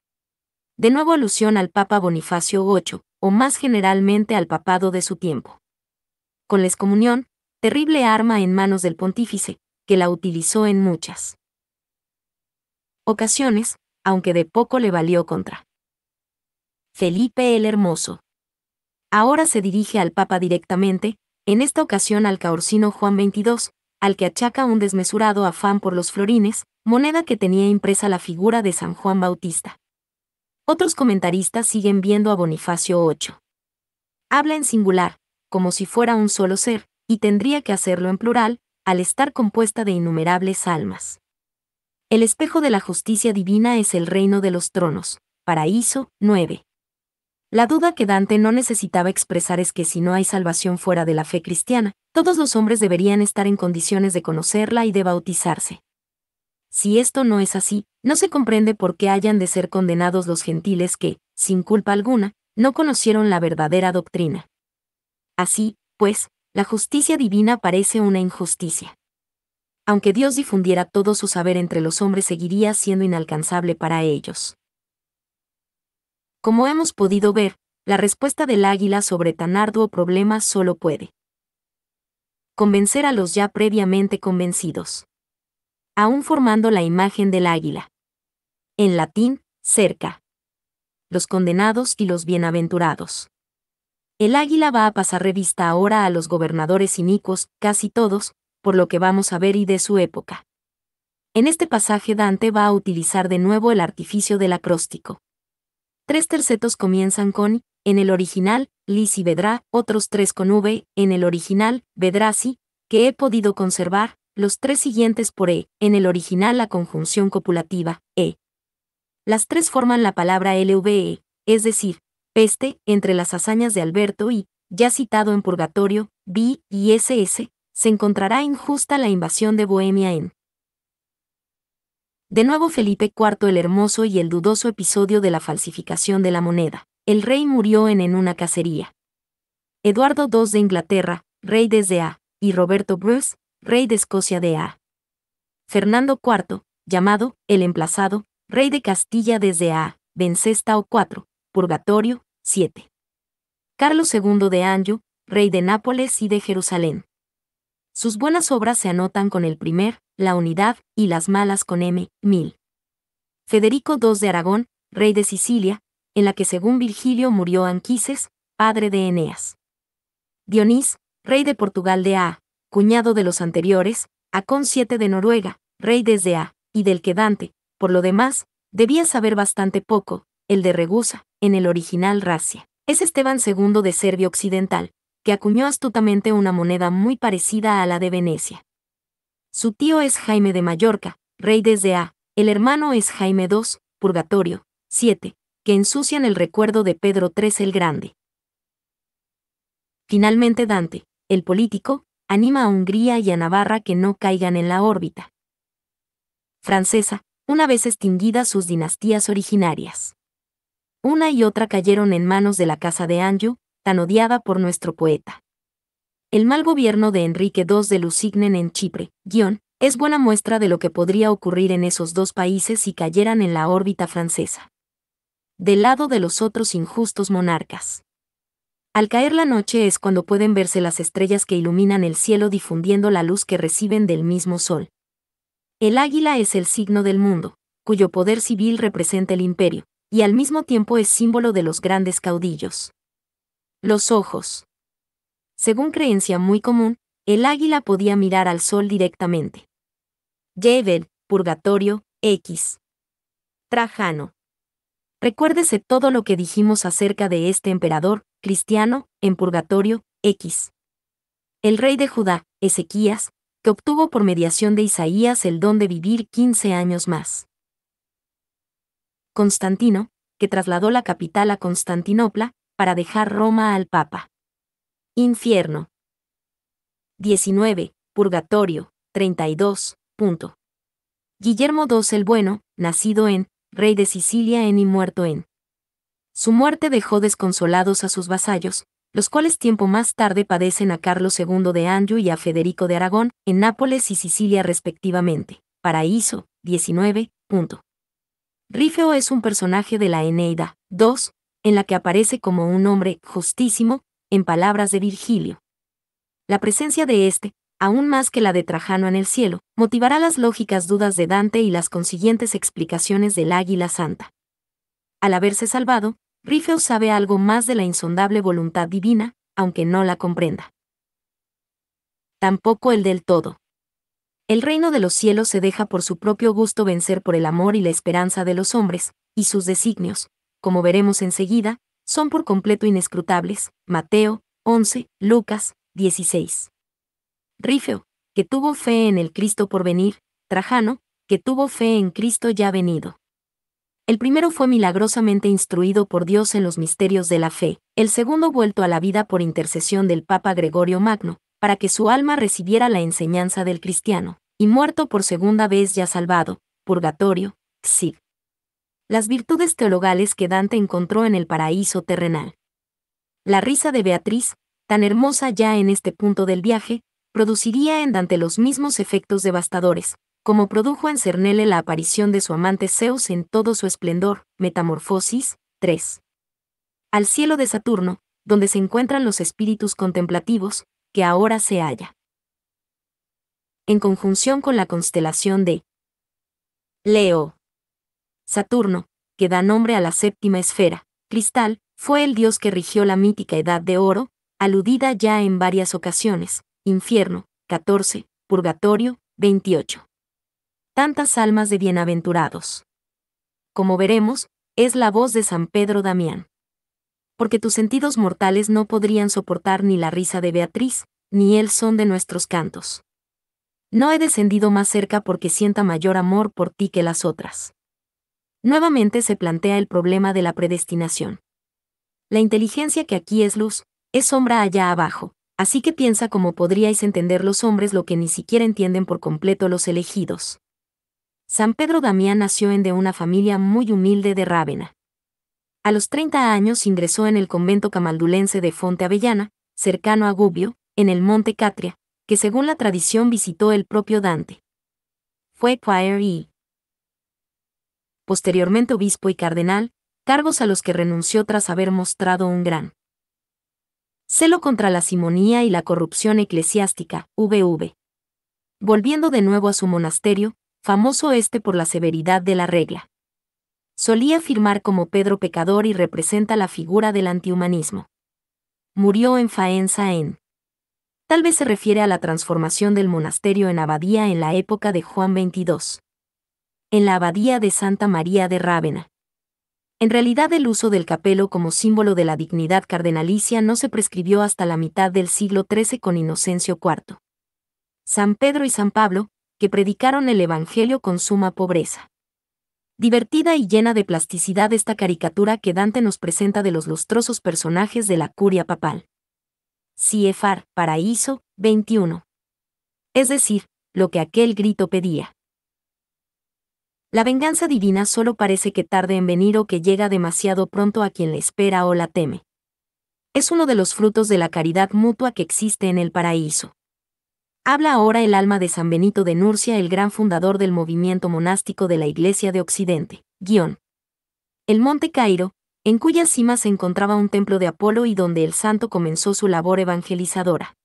De nuevo alusión al Papa Bonifacio VIII, o más generalmente al papado de su tiempo. Con la excomunión, terrible arma en manos del pontífice, que la utilizó en muchas ocasiones, aunque de poco le valió contra Felipe el Hermoso. Ahora se dirige al Papa directamente, en esta ocasión al caorcino Juan XXII, al que achaca un desmesurado afán por los florines, moneda que tenía impresa la figura de San Juan Bautista. Otros comentaristas siguen viendo a Bonifacio VIII. Habla en singular, como si fuera un solo ser, y tendría que hacerlo en plural, al estar compuesta de innumerables almas. El espejo de la justicia divina es el reino de los tronos. Paraíso 9. La duda que Dante no necesitaba expresar es que si no hay salvación fuera de la fe cristiana, todos los hombres deberían estar en condiciones de conocerla y de bautizarse. Si esto no es así, no se comprende por qué hayan de ser condenados los gentiles que, sin culpa alguna, no conocieron la verdadera doctrina. Así, pues, la justicia divina parece una injusticia. Aunque Dios difundiera todo su saber entre los hombres, seguiría siendo inalcanzable para ellos. Como hemos podido ver, la respuesta del águila sobre tan arduo problema solo puede convencer a los ya previamente convencidos. Aún formando la imagen del águila. En latín, cerca. Los condenados y los bienaventurados. El águila va a pasar revista ahora a los gobernadores inicuos, casi todos, por lo que vamos a ver y de su época. En este pasaje Dante va a utilizar de nuevo el artificio del acróstico. Tres tercetos comienzan con, en el original, y Vedrá, otros tres con V, en el original, si, que he podido conservar, los tres siguientes por E, en el original la conjunción copulativa, E. Las tres forman la palabra LVE, es decir, Peste, entre las hazañas de Alberto y, ya citado en Purgatorio, B y SS, se encontrará injusta la invasión de Bohemia en. De nuevo Felipe IV el Hermoso y el dudoso episodio de la falsificación de la moneda. El rey murió en, en una cacería. Eduardo II de Inglaterra, rey desde A, y Roberto Bruce, rey de Escocia de A. Fernando IV, llamado el emplazado, rey de Castilla desde A, o IV, Purgatorio, 7. Carlos II de Anjou, rey de Nápoles y de Jerusalén. Sus buenas obras se anotan con el primer, la unidad, y las malas con M. 1000. Federico II de Aragón, rey de Sicilia, en la que según Virgilio murió Anquises, padre de Eneas. Dionís, rey de Portugal de A, cuñado de los anteriores, Acon VII de Noruega, rey desde A, y del que Dante, por lo demás, debía saber bastante poco, el de Regusa, en el original Racia. Es Esteban II de Serbia Occidental, que acuñó astutamente una moneda muy parecida a la de Venecia. Su tío es Jaime de Mallorca, rey desde A, el hermano es Jaime II, Purgatorio, 7, que ensucian el recuerdo de Pedro III el Grande. Finalmente Dante, el político, anima a Hungría y a Navarra que no caigan en la órbita francesa, una vez extinguidas sus dinastías originarias. Una y otra cayeron en manos de la casa de Anjou, tan odiada por nuestro poeta. El mal gobierno de Enrique II de Lusignan en Chipre, guión, es buena muestra de lo que podría ocurrir en esos dos países si cayeran en la órbita francesa. Del lado de los otros injustos monarcas. Al caer la noche es cuando pueden verse las estrellas que iluminan el cielo difundiendo la luz que reciben del mismo sol. El águila es el signo del mundo, cuyo poder civil representa el imperio, y al mismo tiempo es símbolo de los grandes caudillos. Los ojos. Según creencia muy común, el águila podía mirar al sol directamente. Jebel, Purgatorio, X. Trajano. Recuérdese todo lo que dijimos acerca de este emperador, cristiano, en Purgatorio, X. El rey de Judá, Ezequías, que obtuvo por mediación de Isaías el don de vivir 15 años más. Constantino, que trasladó la capital a Constantinopla, para dejar Roma al Papa. Infierno. 19. Purgatorio. 32. Punto. Guillermo II el Bueno, nacido en, rey de Sicilia en y muerto en. Su muerte dejó desconsolados a sus vasallos, los cuales tiempo más tarde padecen a Carlos II de Anjou y a Federico de Aragón, en Nápoles y Sicilia respectivamente. Paraíso, 19. Punto. Rifeo es un personaje de la Eneida 2, en la que aparece como un hombre justísimo, en palabras de Virgilio. La presencia de este, aún más que la de Trajano en el cielo, motivará las lógicas dudas de Dante y las consiguientes explicaciones del Águila Santa. Al haberse salvado, Rifeo sabe algo más de la insondable voluntad divina, aunque no la comprenda. Tampoco el del todo. El reino de los cielos se deja por su propio gusto vencer por el amor y la esperanza de los hombres, y sus designios, como veremos enseguida, son por completo inescrutables. Mateo 11, Lucas 16. Rifeo, que tuvo fe en el Cristo por venir, Trajano, que tuvo fe en Cristo ya venido. El primero fue milagrosamente instruido por Dios en los misterios de la fe, el segundo vuelto a la vida por intercesión del Papa Gregorio Magno, para que su alma recibiera la enseñanza del cristiano, y muerto por segunda vez ya salvado, purgatorio, sí Las virtudes teologales que Dante encontró en el paraíso terrenal. La risa de Beatriz, tan hermosa ya en este punto del viaje, produciría en Dante los mismos efectos devastadores, como produjo en Cernele la aparición de su amante Zeus en todo su esplendor, Metamorfosis 3. Al cielo de Saturno, donde se encuentran los espíritus contemplativos, que ahora se halla. En conjunción con la constelación de Leo, Saturno, que da nombre a la séptima esfera, cristal, fue el dios que rigió la mítica Edad de Oro, aludida ya en varias ocasiones, infierno, 14, purgatorio, 28. Tantas almas de bienaventurados. Como veremos, es la voz de San Pedro Damián porque tus sentidos mortales no podrían soportar ni la risa de Beatriz, ni el son de nuestros cantos. No he descendido más cerca porque sienta mayor amor por ti que las otras. Nuevamente se plantea el problema de la predestinación. La inteligencia que aquí es luz, es sombra allá abajo, así que piensa cómo podríais entender los hombres lo que ni siquiera entienden por completo los elegidos. San Pedro Damián nació en de una familia muy humilde de Rávena. A los 30 años ingresó en el convento camaldulense de Fonte Avellana, cercano a Gubbio, en el monte Catria, que según la tradición visitó el propio Dante. Fue choir y posteriormente obispo y cardenal, cargos a los que renunció tras haber mostrado un gran celo contra la simonía y la corrupción eclesiástica, VV. Volviendo de nuevo a su monasterio, famoso este por la severidad de la regla solía firmar como Pedro Pecador y representa la figura del antihumanismo. Murió en Faenza en. Tal vez se refiere a la transformación del monasterio en abadía en la época de Juan XXII. En la abadía de Santa María de Rávena. En realidad el uso del capelo como símbolo de la dignidad cardenalicia no se prescribió hasta la mitad del siglo XIII con Inocencio IV. San Pedro y San Pablo, que predicaron el Evangelio con suma pobreza. Divertida y llena de plasticidad esta caricatura que Dante nos presenta de los lustrosos personajes de la curia papal. Ciefar, Paraíso, 21. Es decir, lo que aquel grito pedía. La venganza divina solo parece que tarde en venir o que llega demasiado pronto a quien la espera o la teme. Es uno de los frutos de la caridad mutua que existe en el paraíso. Habla ahora el alma de San Benito de Nurcia, el gran fundador del movimiento monástico de la Iglesia de Occidente. Guión. El monte Cairo, en cuya cima se encontraba un templo de Apolo y donde el santo comenzó su labor evangelizadora.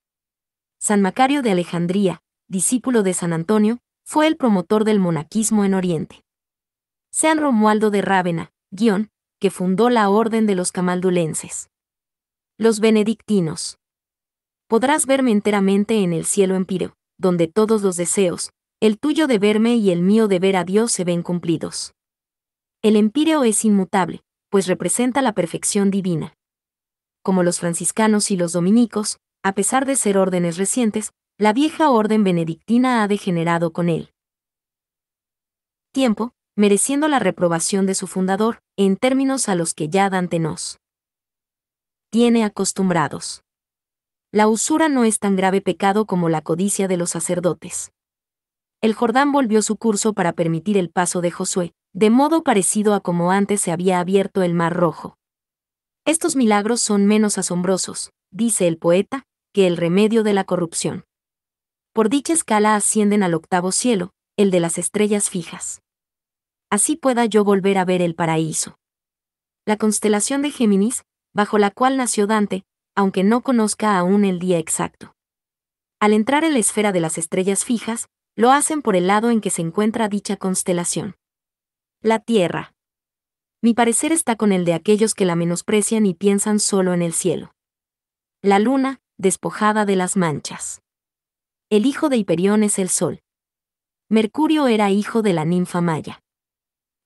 San Macario de Alejandría, discípulo de San Antonio, fue el promotor del monaquismo en Oriente. San Romualdo de Rávena, guión, que fundó la Orden de los Camaldulenses. Los benedictinos podrás verme enteramente en el cielo empíreo, donde todos los deseos, el tuyo de verme y el mío de ver a Dios se ven cumplidos. El empíreo es inmutable, pues representa la perfección divina. Como los franciscanos y los dominicos, a pesar de ser órdenes recientes, la vieja orden benedictina ha degenerado con él. Tiempo, mereciendo la reprobación de su fundador, en términos a los que ya Dante nos tiene acostumbrados. La usura no es tan grave pecado como la codicia de los sacerdotes. El Jordán volvió su curso para permitir el paso de Josué, de modo parecido a como antes se había abierto el Mar Rojo. Estos milagros son menos asombrosos, dice el poeta, que el remedio de la corrupción. Por dicha escala ascienden al octavo cielo, el de las estrellas fijas. Así pueda yo volver a ver el paraíso. La constelación de Géminis, bajo la cual nació Dante, aunque no conozca aún el día exacto. Al entrar en la esfera de las estrellas fijas, lo hacen por el lado en que se encuentra dicha constelación. La Tierra. Mi parecer está con el de aquellos que la menosprecian y piensan solo en el cielo. La Luna, despojada de las manchas. El hijo de Hiperión es el Sol. Mercurio era hijo de la ninfa Maya.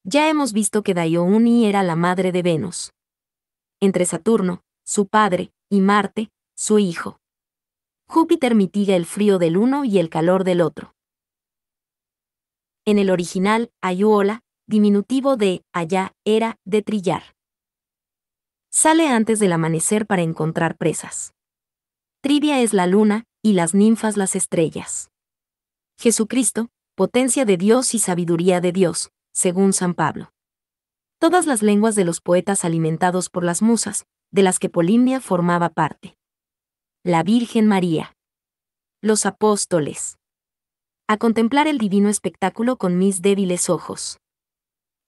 Ya hemos visto que Daiouni era la madre de Venus. Entre Saturno, su padre, y Marte, su hijo. Júpiter mitiga el frío del uno y el calor del otro. En el original, ayuola, diminutivo de allá, era de trillar. Sale antes del amanecer para encontrar presas. Trivia es la luna, y las ninfas las estrellas. Jesucristo, potencia de Dios y sabiduría de Dios, según San Pablo. Todas las lenguas de los poetas alimentados por las musas, de las que Polimnia formaba parte. La Virgen María. Los apóstoles. A contemplar el divino espectáculo con mis débiles ojos.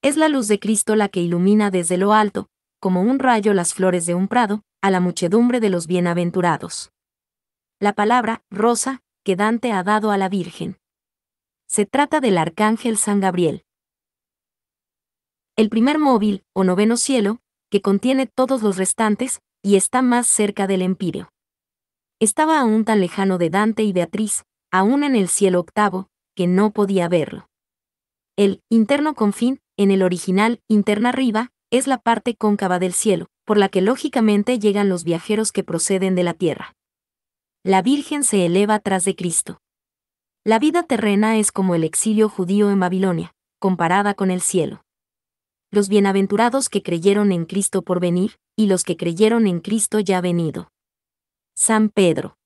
Es la luz de Cristo la que ilumina desde lo alto, como un rayo las flores de un prado, a la muchedumbre de los bienaventurados. La palabra, rosa, que Dante ha dado a la Virgen. Se trata del arcángel San Gabriel. El primer móvil, o noveno cielo, que contiene todos los restantes, y está más cerca del empíreo. Estaba aún tan lejano de Dante y Beatriz, aún en el cielo octavo, que no podía verlo. El interno confín, en el original interna arriba, es la parte cóncava del cielo, por la que lógicamente llegan los viajeros que proceden de la tierra. La Virgen se eleva tras de Cristo. La vida terrena es como el exilio judío en Babilonia, comparada con el cielo los bienaventurados que creyeron en Cristo por venir, y los que creyeron en Cristo ya venido. San Pedro.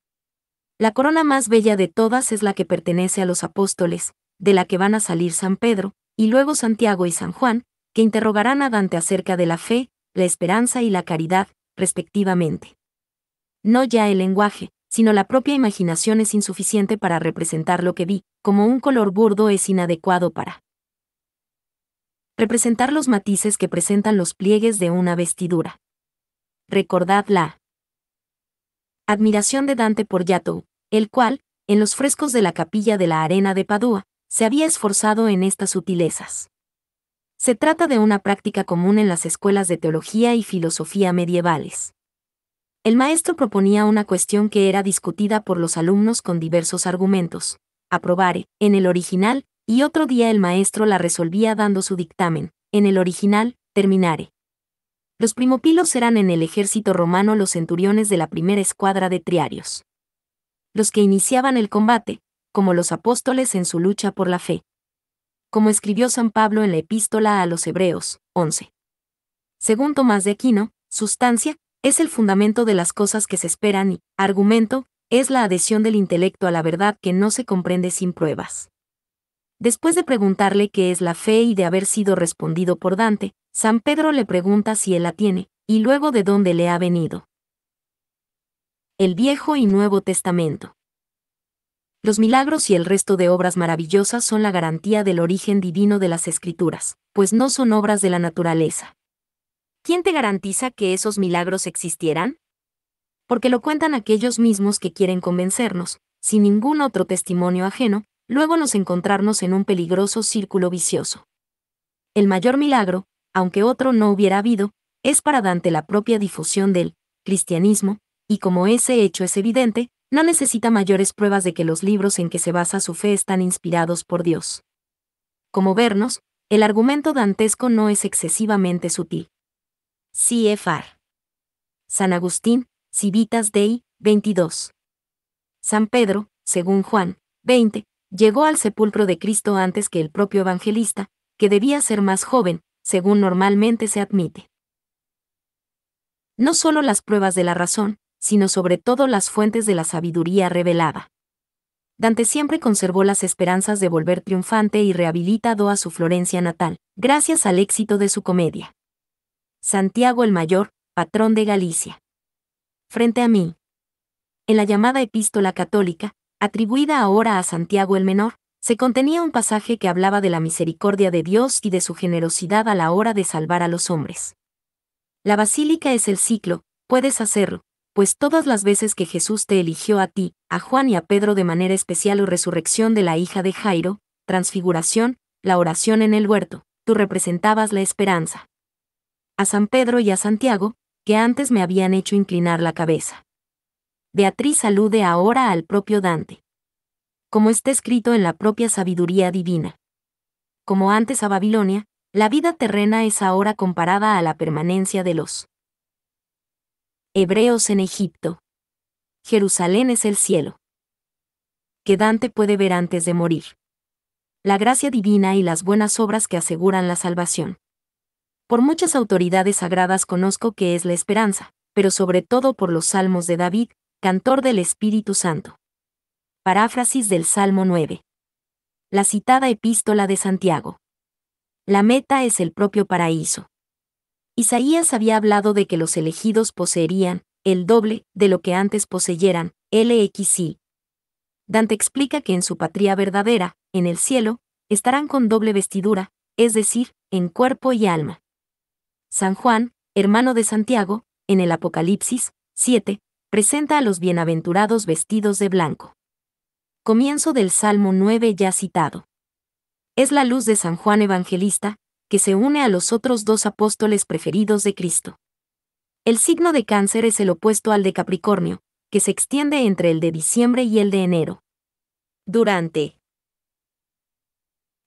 La corona más bella de todas es la que pertenece a los apóstoles, de la que van a salir San Pedro, y luego Santiago y San Juan, que interrogarán a Dante acerca de la fe, la esperanza y la caridad, respectivamente. No ya el lenguaje, sino la propia imaginación es insuficiente para representar lo que vi, como un color burdo es inadecuado para Representar los matices que presentan los pliegues de una vestidura. Recordad la admiración de Dante por Giotto, el cual, en los frescos de la capilla de la Arena de Padua, se había esforzado en estas sutilezas. Se trata de una práctica común en las escuelas de teología y filosofía medievales. El maestro proponía una cuestión que era discutida por los alumnos con diversos argumentos. Aprobare, en el original, y otro día el maestro la resolvía dando su dictamen, en el original, terminare. Los primopilos eran en el ejército romano los centuriones de la primera escuadra de triarios. Los que iniciaban el combate, como los apóstoles en su lucha por la fe. Como escribió San Pablo en la epístola a los Hebreos, 11. Según Tomás de Aquino, sustancia, es el fundamento de las cosas que se esperan y, argumento, es la adhesión del intelecto a la verdad que no se comprende sin pruebas. Después de preguntarle qué es la fe y de haber sido respondido por Dante, San Pedro le pregunta si él la tiene, y luego de dónde le ha venido. El Viejo y Nuevo Testamento. Los milagros y el resto de obras maravillosas son la garantía del origen divino de las escrituras, pues no son obras de la naturaleza. ¿Quién te garantiza que esos milagros existieran? Porque lo cuentan aquellos mismos que quieren convencernos, sin ningún otro testimonio ajeno, luego nos encontrarnos en un peligroso círculo vicioso. El mayor milagro, aunque otro no hubiera habido, es para Dante la propia difusión del cristianismo, y como ese hecho es evidente, no necesita mayores pruebas de que los libros en que se basa su fe están inspirados por Dios. Como vernos, el argumento dantesco no es excesivamente sutil. CFR. San Agustín, Civitas Dei, 22. San Pedro, según Juan, 20, llegó al sepulcro de Cristo antes que el propio evangelista, que debía ser más joven, según normalmente se admite. No solo las pruebas de la razón, sino sobre todo las fuentes de la sabiduría revelada. Dante siempre conservó las esperanzas de volver triunfante y rehabilitado a su Florencia natal, gracias al éxito de su comedia. Santiago el Mayor, patrón de Galicia. Frente a mí. En la llamada Epístola Católica, atribuida ahora a Santiago el Menor, se contenía un pasaje que hablaba de la misericordia de Dios y de su generosidad a la hora de salvar a los hombres. La basílica es el ciclo, puedes hacerlo, pues todas las veces que Jesús te eligió a ti, a Juan y a Pedro de manera especial o resurrección de la hija de Jairo, transfiguración, la oración en el huerto, tú representabas la esperanza. A San Pedro y a Santiago, que antes me habían hecho inclinar la cabeza. Beatriz alude ahora al propio Dante. Como está escrito en la propia sabiduría divina. Como antes a Babilonia, la vida terrena es ahora comparada a la permanencia de los hebreos en Egipto. Jerusalén es el cielo. Que Dante puede ver antes de morir. La gracia divina y las buenas obras que aseguran la salvación. Por muchas autoridades sagradas conozco que es la esperanza, pero sobre todo por los salmos de David, Cantor del Espíritu Santo. Paráfrasis del Salmo 9. La citada epístola de Santiago. La meta es el propio paraíso. Isaías había hablado de que los elegidos poseerían el doble de lo que antes poseyeran, LXI. Dante explica que en su patria verdadera, en el cielo, estarán con doble vestidura, es decir, en cuerpo y alma. San Juan, hermano de Santiago, en el Apocalipsis 7, presenta a los bienaventurados vestidos de blanco. Comienzo del Salmo 9 ya citado. Es la luz de San Juan Evangelista, que se une a los otros dos apóstoles preferidos de Cristo. El signo de cáncer es el opuesto al de Capricornio, que se extiende entre el de diciembre y el de enero. Durante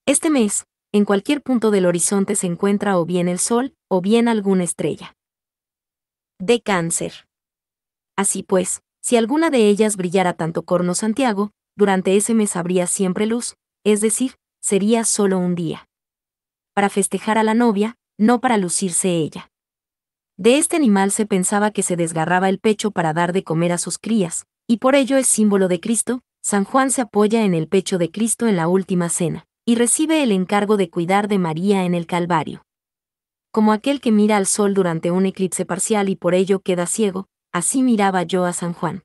este mes, en cualquier punto del horizonte se encuentra o bien el sol, o bien alguna estrella. De cáncer. Así pues, si alguna de ellas brillara tanto corno Santiago, durante ese mes habría siempre luz, es decir, sería solo un día. Para festejar a la novia, no para lucirse ella. De este animal se pensaba que se desgarraba el pecho para dar de comer a sus crías, y por ello es símbolo de Cristo, San Juan se apoya en el pecho de Cristo en la última cena, y recibe el encargo de cuidar de María en el Calvario. Como aquel que mira al sol durante un eclipse parcial y por ello queda ciego, Así miraba yo a San Juan.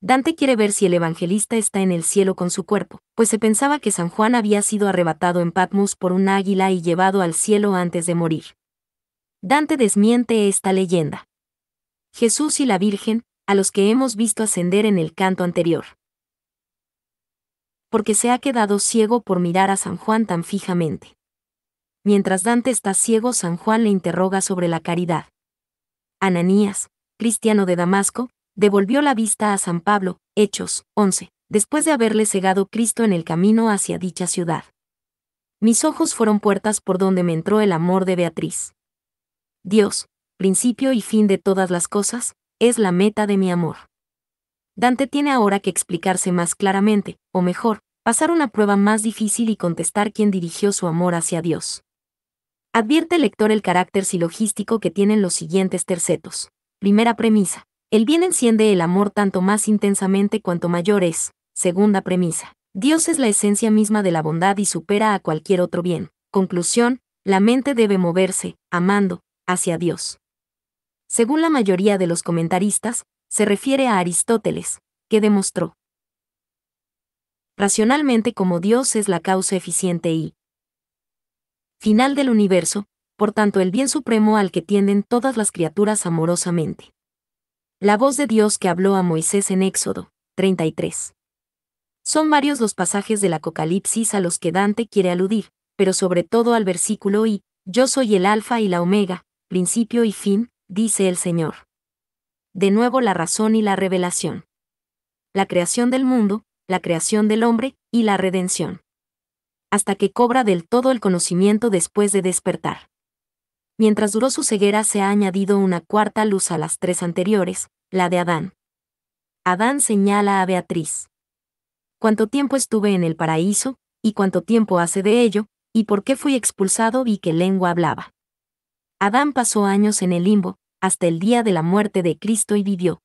Dante quiere ver si el evangelista está en el cielo con su cuerpo, pues se pensaba que San Juan había sido arrebatado en Patmos por un águila y llevado al cielo antes de morir. Dante desmiente esta leyenda. Jesús y la Virgen, a los que hemos visto ascender en el canto anterior. Porque se ha quedado ciego por mirar a San Juan tan fijamente. Mientras Dante está ciego, San Juan le interroga sobre la caridad. Ananías, Cristiano de Damasco, devolvió la vista a San Pablo, Hechos 11, después de haberle cegado Cristo en el camino hacia dicha ciudad. Mis ojos fueron puertas por donde me entró el amor de Beatriz. Dios, principio y fin de todas las cosas, es la meta de mi amor. Dante tiene ahora que explicarse más claramente, o mejor, pasar una prueba más difícil y contestar quién dirigió su amor hacia Dios. Advierte el lector el carácter silogístico que tienen los siguientes tercetos. Primera premisa. El bien enciende el amor tanto más intensamente cuanto mayor es. Segunda premisa. Dios es la esencia misma de la bondad y supera a cualquier otro bien. Conclusión. La mente debe moverse, amando, hacia Dios. Según la mayoría de los comentaristas, se refiere a Aristóteles, que demostró racionalmente como Dios es la causa eficiente y final del universo, por tanto el bien supremo al que tienden todas las criaturas amorosamente. La voz de Dios que habló a Moisés en Éxodo 33. Son varios los pasajes del Apocalipsis a los que Dante quiere aludir, pero sobre todo al versículo y, Yo soy el Alfa y la Omega, principio y fin, dice el Señor. De nuevo la razón y la revelación. La creación del mundo, la creación del hombre, y la redención. Hasta que cobra del todo el conocimiento después de despertar. Mientras duró su ceguera se ha añadido una cuarta luz a las tres anteriores, la de Adán. Adán señala a Beatriz. ¿Cuánto tiempo estuve en el paraíso, y cuánto tiempo hace de ello, y por qué fui expulsado y qué lengua hablaba? Adán pasó años en el limbo, hasta el día de la muerte de Cristo y vivió.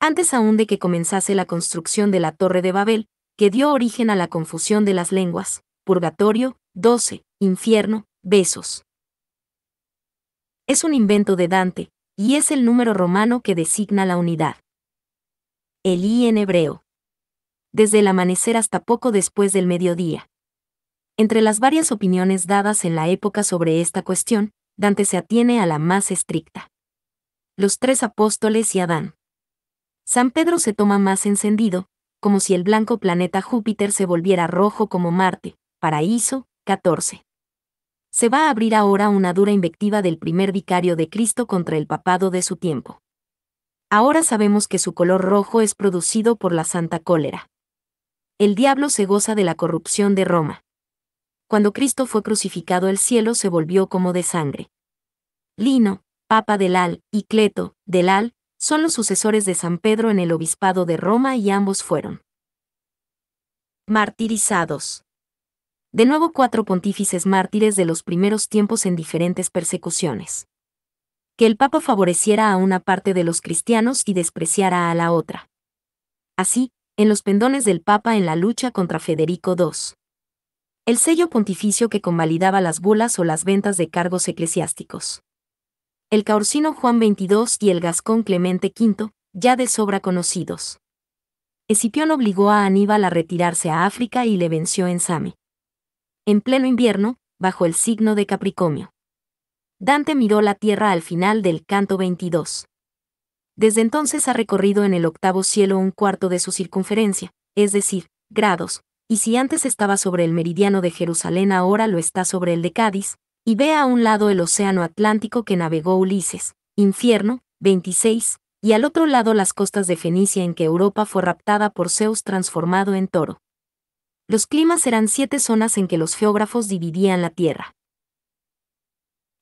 Antes aún de que comenzase la construcción de la Torre de Babel, que dio origen a la confusión de las lenguas, purgatorio, 12, infierno, besos es un invento de Dante, y es el número romano que designa la unidad. El I en hebreo. Desde el amanecer hasta poco después del mediodía. Entre las varias opiniones dadas en la época sobre esta cuestión, Dante se atiene a la más estricta. Los tres apóstoles y Adán. San Pedro se toma más encendido, como si el blanco planeta Júpiter se volviera rojo como Marte, paraíso, 14 se va a abrir ahora una dura invectiva del primer vicario de Cristo contra el papado de su tiempo. Ahora sabemos que su color rojo es producido por la santa cólera. El diablo se goza de la corrupción de Roma. Cuando Cristo fue crucificado el cielo se volvió como de sangre. Lino, Papa del Al, y Cleto, del Al, son los sucesores de San Pedro en el obispado de Roma y ambos fueron martirizados de nuevo cuatro pontífices mártires de los primeros tiempos en diferentes persecuciones. Que el Papa favoreciera a una parte de los cristianos y despreciara a la otra. Así, en los pendones del Papa en la lucha contra Federico II. El sello pontificio que convalidaba las bulas o las ventas de cargos eclesiásticos. El caorcino Juan XXII y el gascón Clemente V, ya de sobra conocidos. Escipión obligó a Aníbal a retirarse a África y le venció en Same en pleno invierno, bajo el signo de Capricornio. Dante miró la Tierra al final del canto 22. Desde entonces ha recorrido en el octavo cielo un cuarto de su circunferencia, es decir, grados, y si antes estaba sobre el meridiano de Jerusalén ahora lo está sobre el de Cádiz, y ve a un lado el océano Atlántico que navegó Ulises, infierno, 26, y al otro lado las costas de Fenicia en que Europa fue raptada por Zeus transformado en toro. Los climas eran siete zonas en que los geógrafos dividían la Tierra.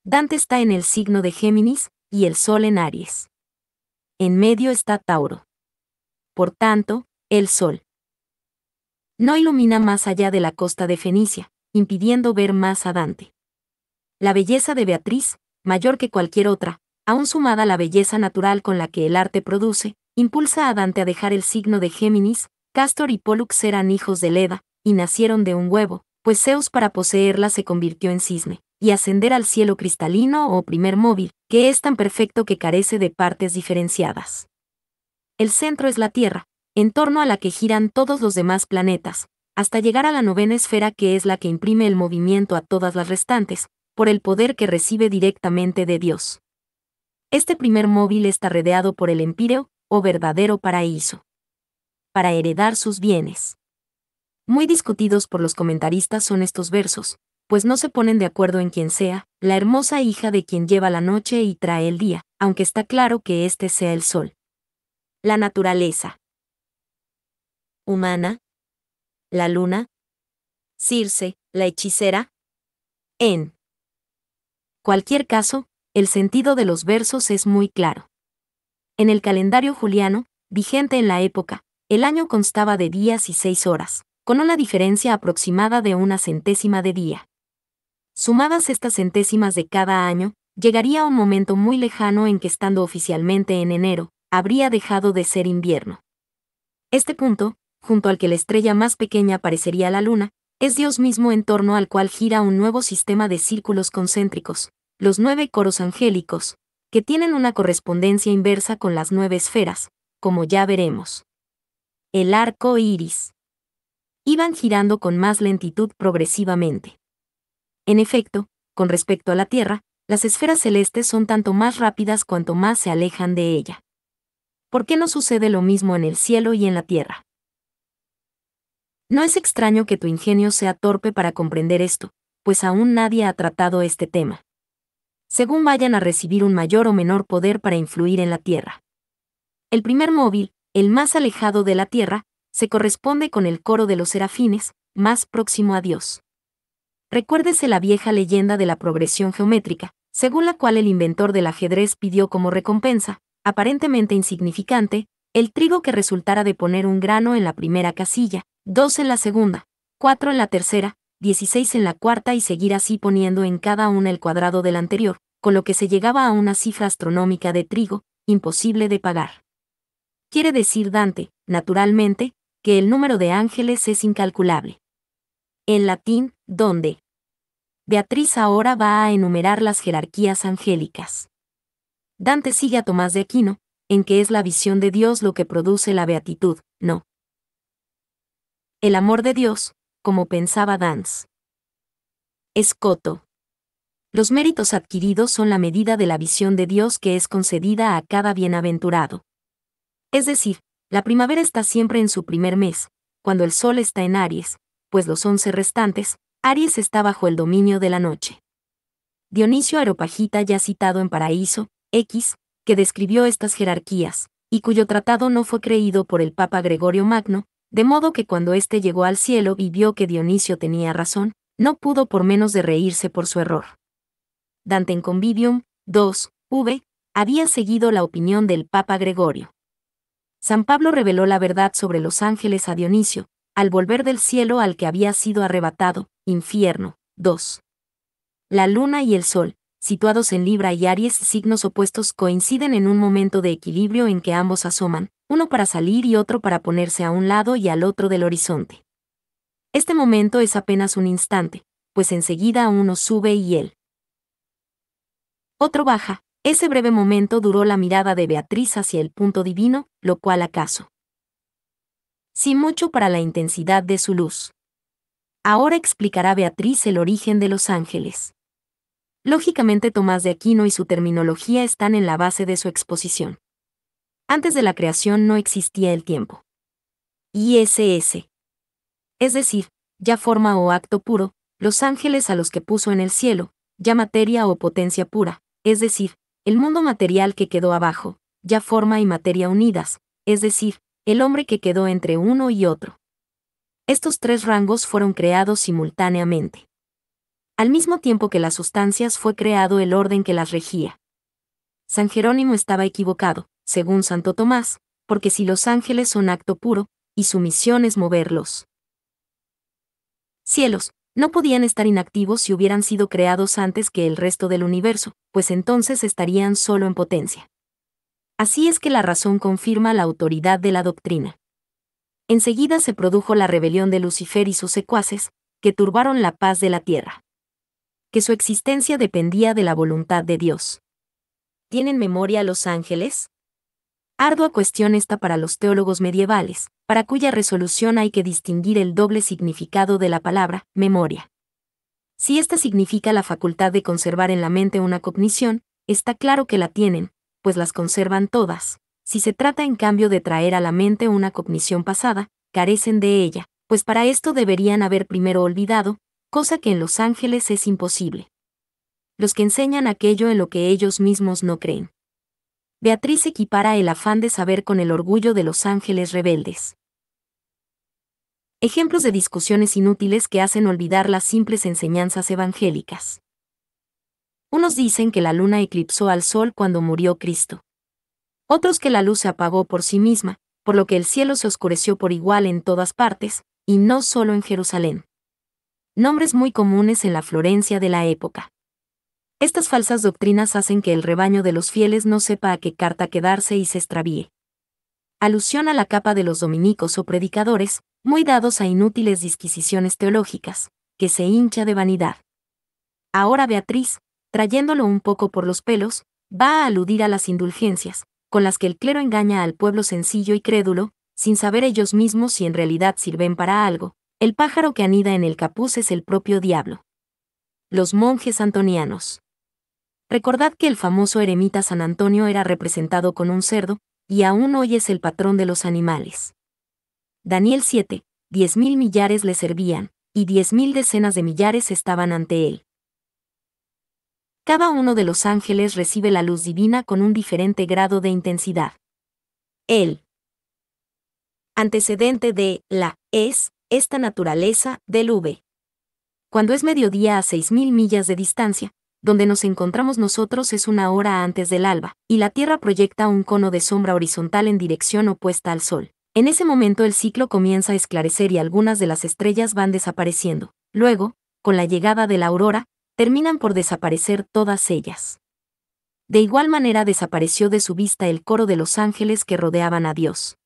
Dante está en el signo de Géminis y el Sol en Aries. En medio está Tauro. Por tanto, el Sol no ilumina más allá de la costa de Fenicia, impidiendo ver más a Dante. La belleza de Beatriz, mayor que cualquier otra, aún sumada a la belleza natural con la que el arte produce, impulsa a Dante a dejar el signo de Géminis, Castor y Pollux eran hijos de Leda, y nacieron de un huevo, pues Zeus para poseerla se convirtió en cisne, y ascender al cielo cristalino o primer móvil, que es tan perfecto que carece de partes diferenciadas. El centro es la Tierra, en torno a la que giran todos los demás planetas, hasta llegar a la novena esfera que es la que imprime el movimiento a todas las restantes, por el poder que recibe directamente de Dios. Este primer móvil está rodeado por el empíreo, o verdadero paraíso. Para heredar sus bienes. Muy discutidos por los comentaristas son estos versos, pues no se ponen de acuerdo en quién sea, la hermosa hija de quien lleva la noche y trae el día, aunque está claro que este sea el sol. La naturaleza. Humana. La luna. Circe, la hechicera. En cualquier caso, el sentido de los versos es muy claro. En el calendario juliano, vigente en la época, el año constaba de días y seis horas con una diferencia aproximada de una centésima de día. Sumadas estas centésimas de cada año, llegaría un momento muy lejano en que estando oficialmente en enero, habría dejado de ser invierno. Este punto, junto al que la estrella más pequeña parecería la Luna, es Dios mismo en torno al cual gira un nuevo sistema de círculos concéntricos, los nueve coros angélicos, que tienen una correspondencia inversa con las nueve esferas, como ya veremos. El arco iris iban girando con más lentitud progresivamente. En efecto, con respecto a la Tierra, las esferas celestes son tanto más rápidas cuanto más se alejan de ella. ¿Por qué no sucede lo mismo en el cielo y en la Tierra? No es extraño que tu ingenio sea torpe para comprender esto, pues aún nadie ha tratado este tema. Según vayan a recibir un mayor o menor poder para influir en la Tierra. El primer móvil, el más alejado de la Tierra, se corresponde con el coro de los serafines, más próximo a Dios. Recuérdese la vieja leyenda de la progresión geométrica, según la cual el inventor del ajedrez pidió como recompensa, aparentemente insignificante, el trigo que resultara de poner un grano en la primera casilla, dos en la segunda, cuatro en la tercera, dieciséis en la cuarta y seguir así poniendo en cada una el cuadrado del anterior, con lo que se llegaba a una cifra astronómica de trigo, imposible de pagar. Quiere decir Dante, naturalmente, que el número de ángeles es incalculable. En latín, donde. Beatriz ahora va a enumerar las jerarquías angélicas. Dante sigue a Tomás de Aquino, en que es la visión de Dios lo que produce la beatitud, no. El amor de Dios, como pensaba Dance. Escoto. Los méritos adquiridos son la medida de la visión de Dios que es concedida a cada bienaventurado. Es decir, la primavera está siempre en su primer mes, cuando el sol está en Aries, pues los once restantes, Aries está bajo el dominio de la noche. Dionisio Aropagita, ya citado en Paraíso, X, que describió estas jerarquías, y cuyo tratado no fue creído por el Papa Gregorio Magno, de modo que cuando éste llegó al cielo y vio que Dionisio tenía razón, no pudo por menos de reírse por su error. Dante en Convivium, 2, V, había seguido la opinión del Papa Gregorio. San Pablo reveló la verdad sobre los ángeles a Dionisio, al volver del cielo al que había sido arrebatado, infierno. 2. La luna y el sol, situados en Libra y Aries, signos opuestos, coinciden en un momento de equilibrio en que ambos asoman, uno para salir y otro para ponerse a un lado y al otro del horizonte. Este momento es apenas un instante, pues enseguida uno sube y él. Otro baja, ese breve momento duró la mirada de Beatriz hacia el punto divino, lo cual acaso. Sin mucho para la intensidad de su luz. Ahora explicará Beatriz el origen de los ángeles. Lógicamente Tomás de Aquino y su terminología están en la base de su exposición. Antes de la creación no existía el tiempo. Y Es decir, ya forma o acto puro, los ángeles a los que puso en el cielo, ya materia o potencia pura, es decir, el mundo material que quedó abajo, ya forma y materia unidas, es decir, el hombre que quedó entre uno y otro. Estos tres rangos fueron creados simultáneamente. Al mismo tiempo que las sustancias fue creado el orden que las regía. San Jerónimo estaba equivocado, según Santo Tomás, porque si los ángeles son acto puro, y su misión es moverlos. Cielos, no podían estar inactivos si hubieran sido creados antes que el resto del universo, pues entonces estarían solo en potencia. Así es que la razón confirma la autoridad de la doctrina. Enseguida se produjo la rebelión de Lucifer y sus secuaces, que turbaron la paz de la tierra. Que su existencia dependía de la voluntad de Dios. ¿Tienen memoria los ángeles? Ardua cuestión esta para los teólogos medievales, para cuya resolución hay que distinguir el doble significado de la palabra, memoria. Si esta significa la facultad de conservar en la mente una cognición, está claro que la tienen, pues las conservan todas. Si se trata en cambio de traer a la mente una cognición pasada, carecen de ella, pues para esto deberían haber primero olvidado, cosa que en los ángeles es imposible. Los que enseñan aquello en lo que ellos mismos no creen. Beatriz equipara el afán de saber con el orgullo de los ángeles rebeldes. Ejemplos de discusiones inútiles que hacen olvidar las simples enseñanzas evangélicas. Unos dicen que la luna eclipsó al sol cuando murió Cristo. Otros que la luz se apagó por sí misma, por lo que el cielo se oscureció por igual en todas partes, y no solo en Jerusalén. Nombres muy comunes en la Florencia de la época. Estas falsas doctrinas hacen que el rebaño de los fieles no sepa a qué carta quedarse y se extravíe. Alusión a la capa de los dominicos o predicadores, muy dados a inútiles disquisiciones teológicas, que se hincha de vanidad. Ahora Beatriz, trayéndolo un poco por los pelos, va a aludir a las indulgencias, con las que el clero engaña al pueblo sencillo y crédulo, sin saber ellos mismos si en realidad sirven para algo. El pájaro que anida en el capuz es el propio diablo. Los monjes antonianos. Recordad que el famoso eremita San Antonio era representado con un cerdo, y aún hoy es el patrón de los animales. Daniel 7, diez mil millares le servían, y diez mil decenas de millares estaban ante él. Cada uno de los ángeles recibe la luz divina con un diferente grado de intensidad. El antecedente de la es esta naturaleza del V. Cuando es mediodía a 6.000 millas de distancia, donde nos encontramos nosotros es una hora antes del alba, y la Tierra proyecta un cono de sombra horizontal en dirección opuesta al Sol. En ese momento el ciclo comienza a esclarecer y algunas de las estrellas van desapareciendo. Luego, con la llegada de la aurora, terminan por desaparecer todas ellas. De igual manera desapareció de su vista el coro de los ángeles que rodeaban a Dios.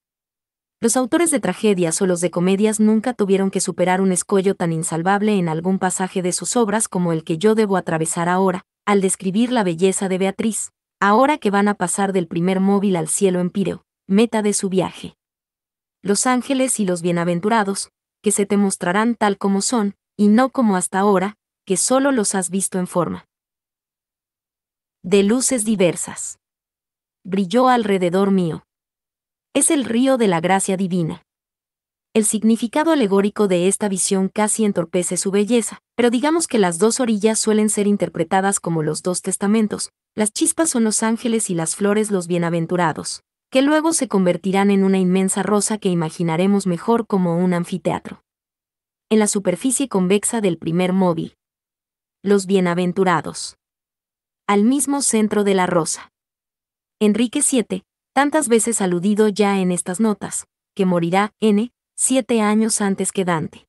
Los autores de tragedias o los de comedias nunca tuvieron que superar un escollo tan insalvable en algún pasaje de sus obras como el que yo debo atravesar ahora, al describir la belleza de Beatriz, ahora que van a pasar del primer móvil al cielo empíreo, meta de su viaje. Los ángeles y los bienaventurados, que se te mostrarán tal como son, y no como hasta ahora, que solo los has visto en forma. De luces diversas. Brilló alrededor mío es el río de la gracia divina. El significado alegórico de esta visión casi entorpece su belleza, pero digamos que las dos orillas suelen ser interpretadas como los dos testamentos, las chispas son los ángeles y las flores los bienaventurados, que luego se convertirán en una inmensa rosa que imaginaremos mejor como un anfiteatro. En la superficie convexa del primer móvil. Los bienaventurados. Al mismo centro de la rosa. Enrique VII, tantas veces aludido ya en estas notas, que morirá, n, siete años antes que Dante.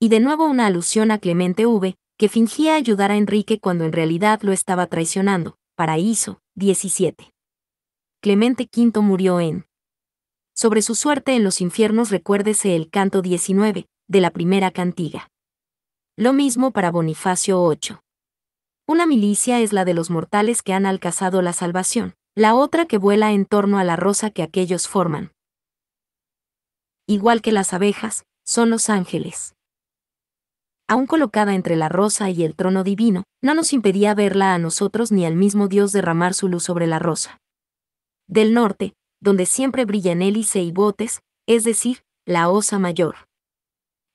Y de nuevo una alusión a Clemente V, que fingía ayudar a Enrique cuando en realidad lo estaba traicionando, Paraíso, 17. Clemente V murió en. Sobre su suerte en los infiernos recuérdese el canto 19, de la primera cantiga. Lo mismo para Bonifacio VIII. Una milicia es la de los mortales que han alcanzado la salvación, la otra que vuela en torno a la rosa que aquellos forman. Igual que las abejas, son los ángeles. Aún colocada entre la rosa y el trono divino, no nos impedía verla a nosotros ni al mismo Dios derramar su luz sobre la rosa. Del norte, donde siempre brillan hélice y botes, es decir, la Osa Mayor.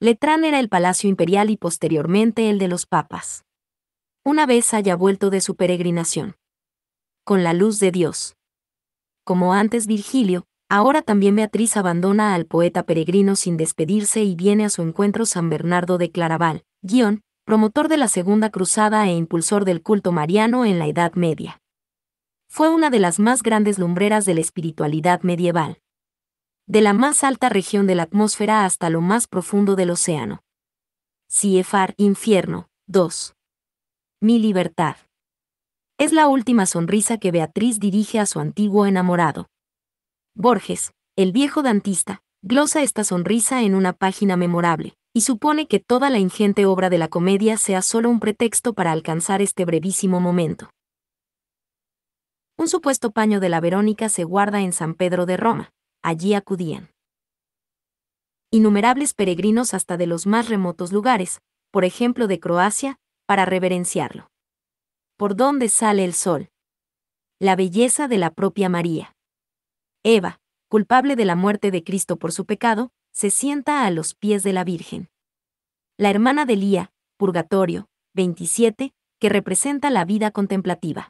Letrán era el palacio imperial y posteriormente el de los papas. Una vez haya vuelto de su peregrinación, con la luz de Dios. Como antes Virgilio, ahora también Beatriz abandona al poeta peregrino sin despedirse y viene a su encuentro San Bernardo de Claraval, guión, promotor de la Segunda Cruzada e impulsor del culto mariano en la Edad Media. Fue una de las más grandes lumbreras de la espiritualidad medieval. De la más alta región de la atmósfera hasta lo más profundo del océano. Ciefar Infierno, 2. Mi libertad. Es la última sonrisa que Beatriz dirige a su antiguo enamorado. Borges, el viejo dantista, glosa esta sonrisa en una página memorable, y supone que toda la ingente obra de la comedia sea solo un pretexto para alcanzar este brevísimo momento. Un supuesto paño de la Verónica se guarda en San Pedro de Roma, allí acudían innumerables peregrinos hasta de los más remotos lugares, por ejemplo de Croacia, para reverenciarlo por dónde sale el sol. La belleza de la propia María. Eva, culpable de la muerte de Cristo por su pecado, se sienta a los pies de la Virgen. La hermana de Lía, Purgatorio, 27, que representa la vida contemplativa.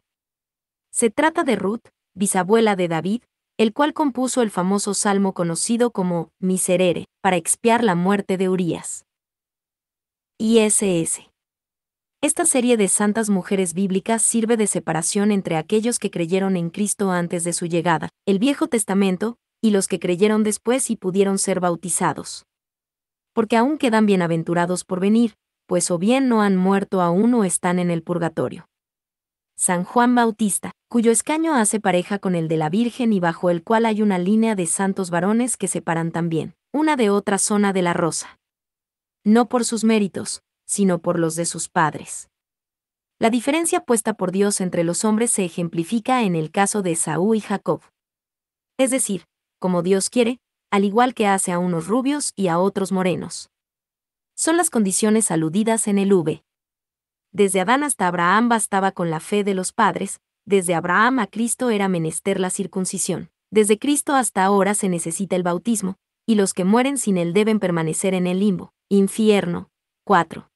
Se trata de Ruth, bisabuela de David, el cual compuso el famoso salmo conocido como Miserere, para expiar la muerte de Urías. ISS. Esta serie de santas mujeres bíblicas sirve de separación entre aquellos que creyeron en Cristo antes de su llegada, el Viejo Testamento, y los que creyeron después y pudieron ser bautizados. Porque aún quedan bienaventurados por venir, pues o bien no han muerto aún o están en el purgatorio. San Juan Bautista, cuyo escaño hace pareja con el de la Virgen y bajo el cual hay una línea de santos varones que separan también, una de otra zona de la rosa. No por sus méritos, sino por los de sus padres. La diferencia puesta por Dios entre los hombres se ejemplifica en el caso de Saúl y Jacob. Es decir, como Dios quiere, al igual que hace a unos rubios y a otros morenos. Son las condiciones aludidas en el V. Desde Adán hasta Abraham bastaba con la fe de los padres, desde Abraham a Cristo era menester la circuncisión, desde Cristo hasta ahora se necesita el bautismo, y los que mueren sin él deben permanecer en el limbo, infierno. 4.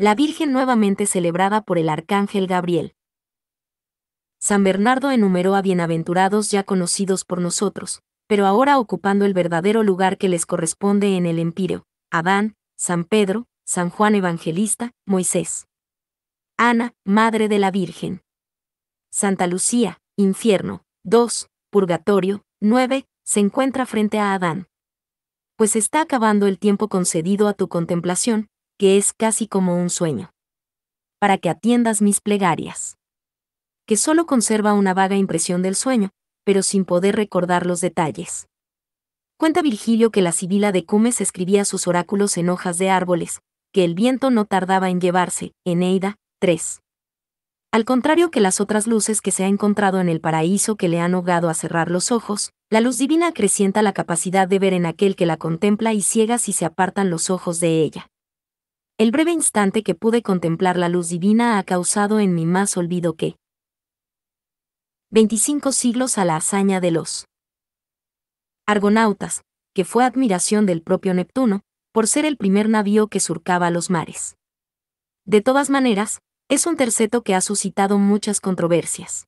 La Virgen nuevamente celebrada por el Arcángel Gabriel. San Bernardo enumeró a bienaventurados ya conocidos por nosotros, pero ahora ocupando el verdadero lugar que les corresponde en el empíreo, Adán, San Pedro, San Juan Evangelista, Moisés. Ana, Madre de la Virgen. Santa Lucía, Infierno, 2, Purgatorio, 9, se encuentra frente a Adán. Pues está acabando el tiempo concedido a tu contemplación, que es casi como un sueño. Para que atiendas mis plegarias. Que solo conserva una vaga impresión del sueño, pero sin poder recordar los detalles. Cuenta Virgilio que la sibila de Cumes escribía sus oráculos en hojas de árboles, que el viento no tardaba en llevarse, Eneida, 3. Al contrario que las otras luces que se ha encontrado en el paraíso que le han ahogado a cerrar los ojos, la luz divina acrecienta la capacidad de ver en aquel que la contempla y ciega si se apartan los ojos de ella. El breve instante que pude contemplar la luz divina ha causado en mí más olvido que 25 siglos a la hazaña de los argonautas, que fue admiración del propio Neptuno, por ser el primer navío que surcaba los mares. De todas maneras, es un terceto que ha suscitado muchas controversias.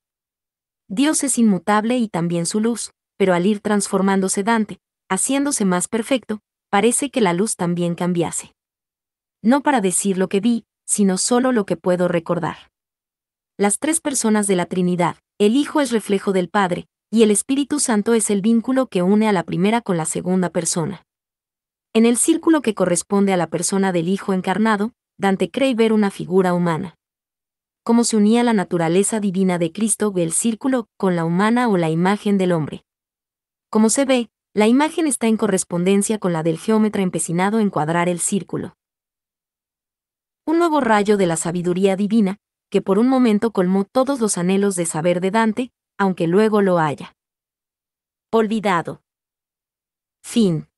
Dios es inmutable y también su luz, pero al ir transformándose Dante, haciéndose más perfecto, parece que la luz también cambiase. No para decir lo que vi, sino solo lo que puedo recordar. Las tres personas de la Trinidad, el Hijo es reflejo del Padre, y el Espíritu Santo es el vínculo que une a la primera con la segunda persona. En el círculo que corresponde a la persona del Hijo encarnado, Dante cree ver una figura humana. Cómo se unía la naturaleza divina de Cristo el círculo con la humana o la imagen del hombre. Como se ve, la imagen está en correspondencia con la del geómetra empecinado en cuadrar el círculo un nuevo rayo de la sabiduría divina, que por un momento colmó todos los anhelos de saber de Dante, aunque luego lo haya. Olvidado. Fin.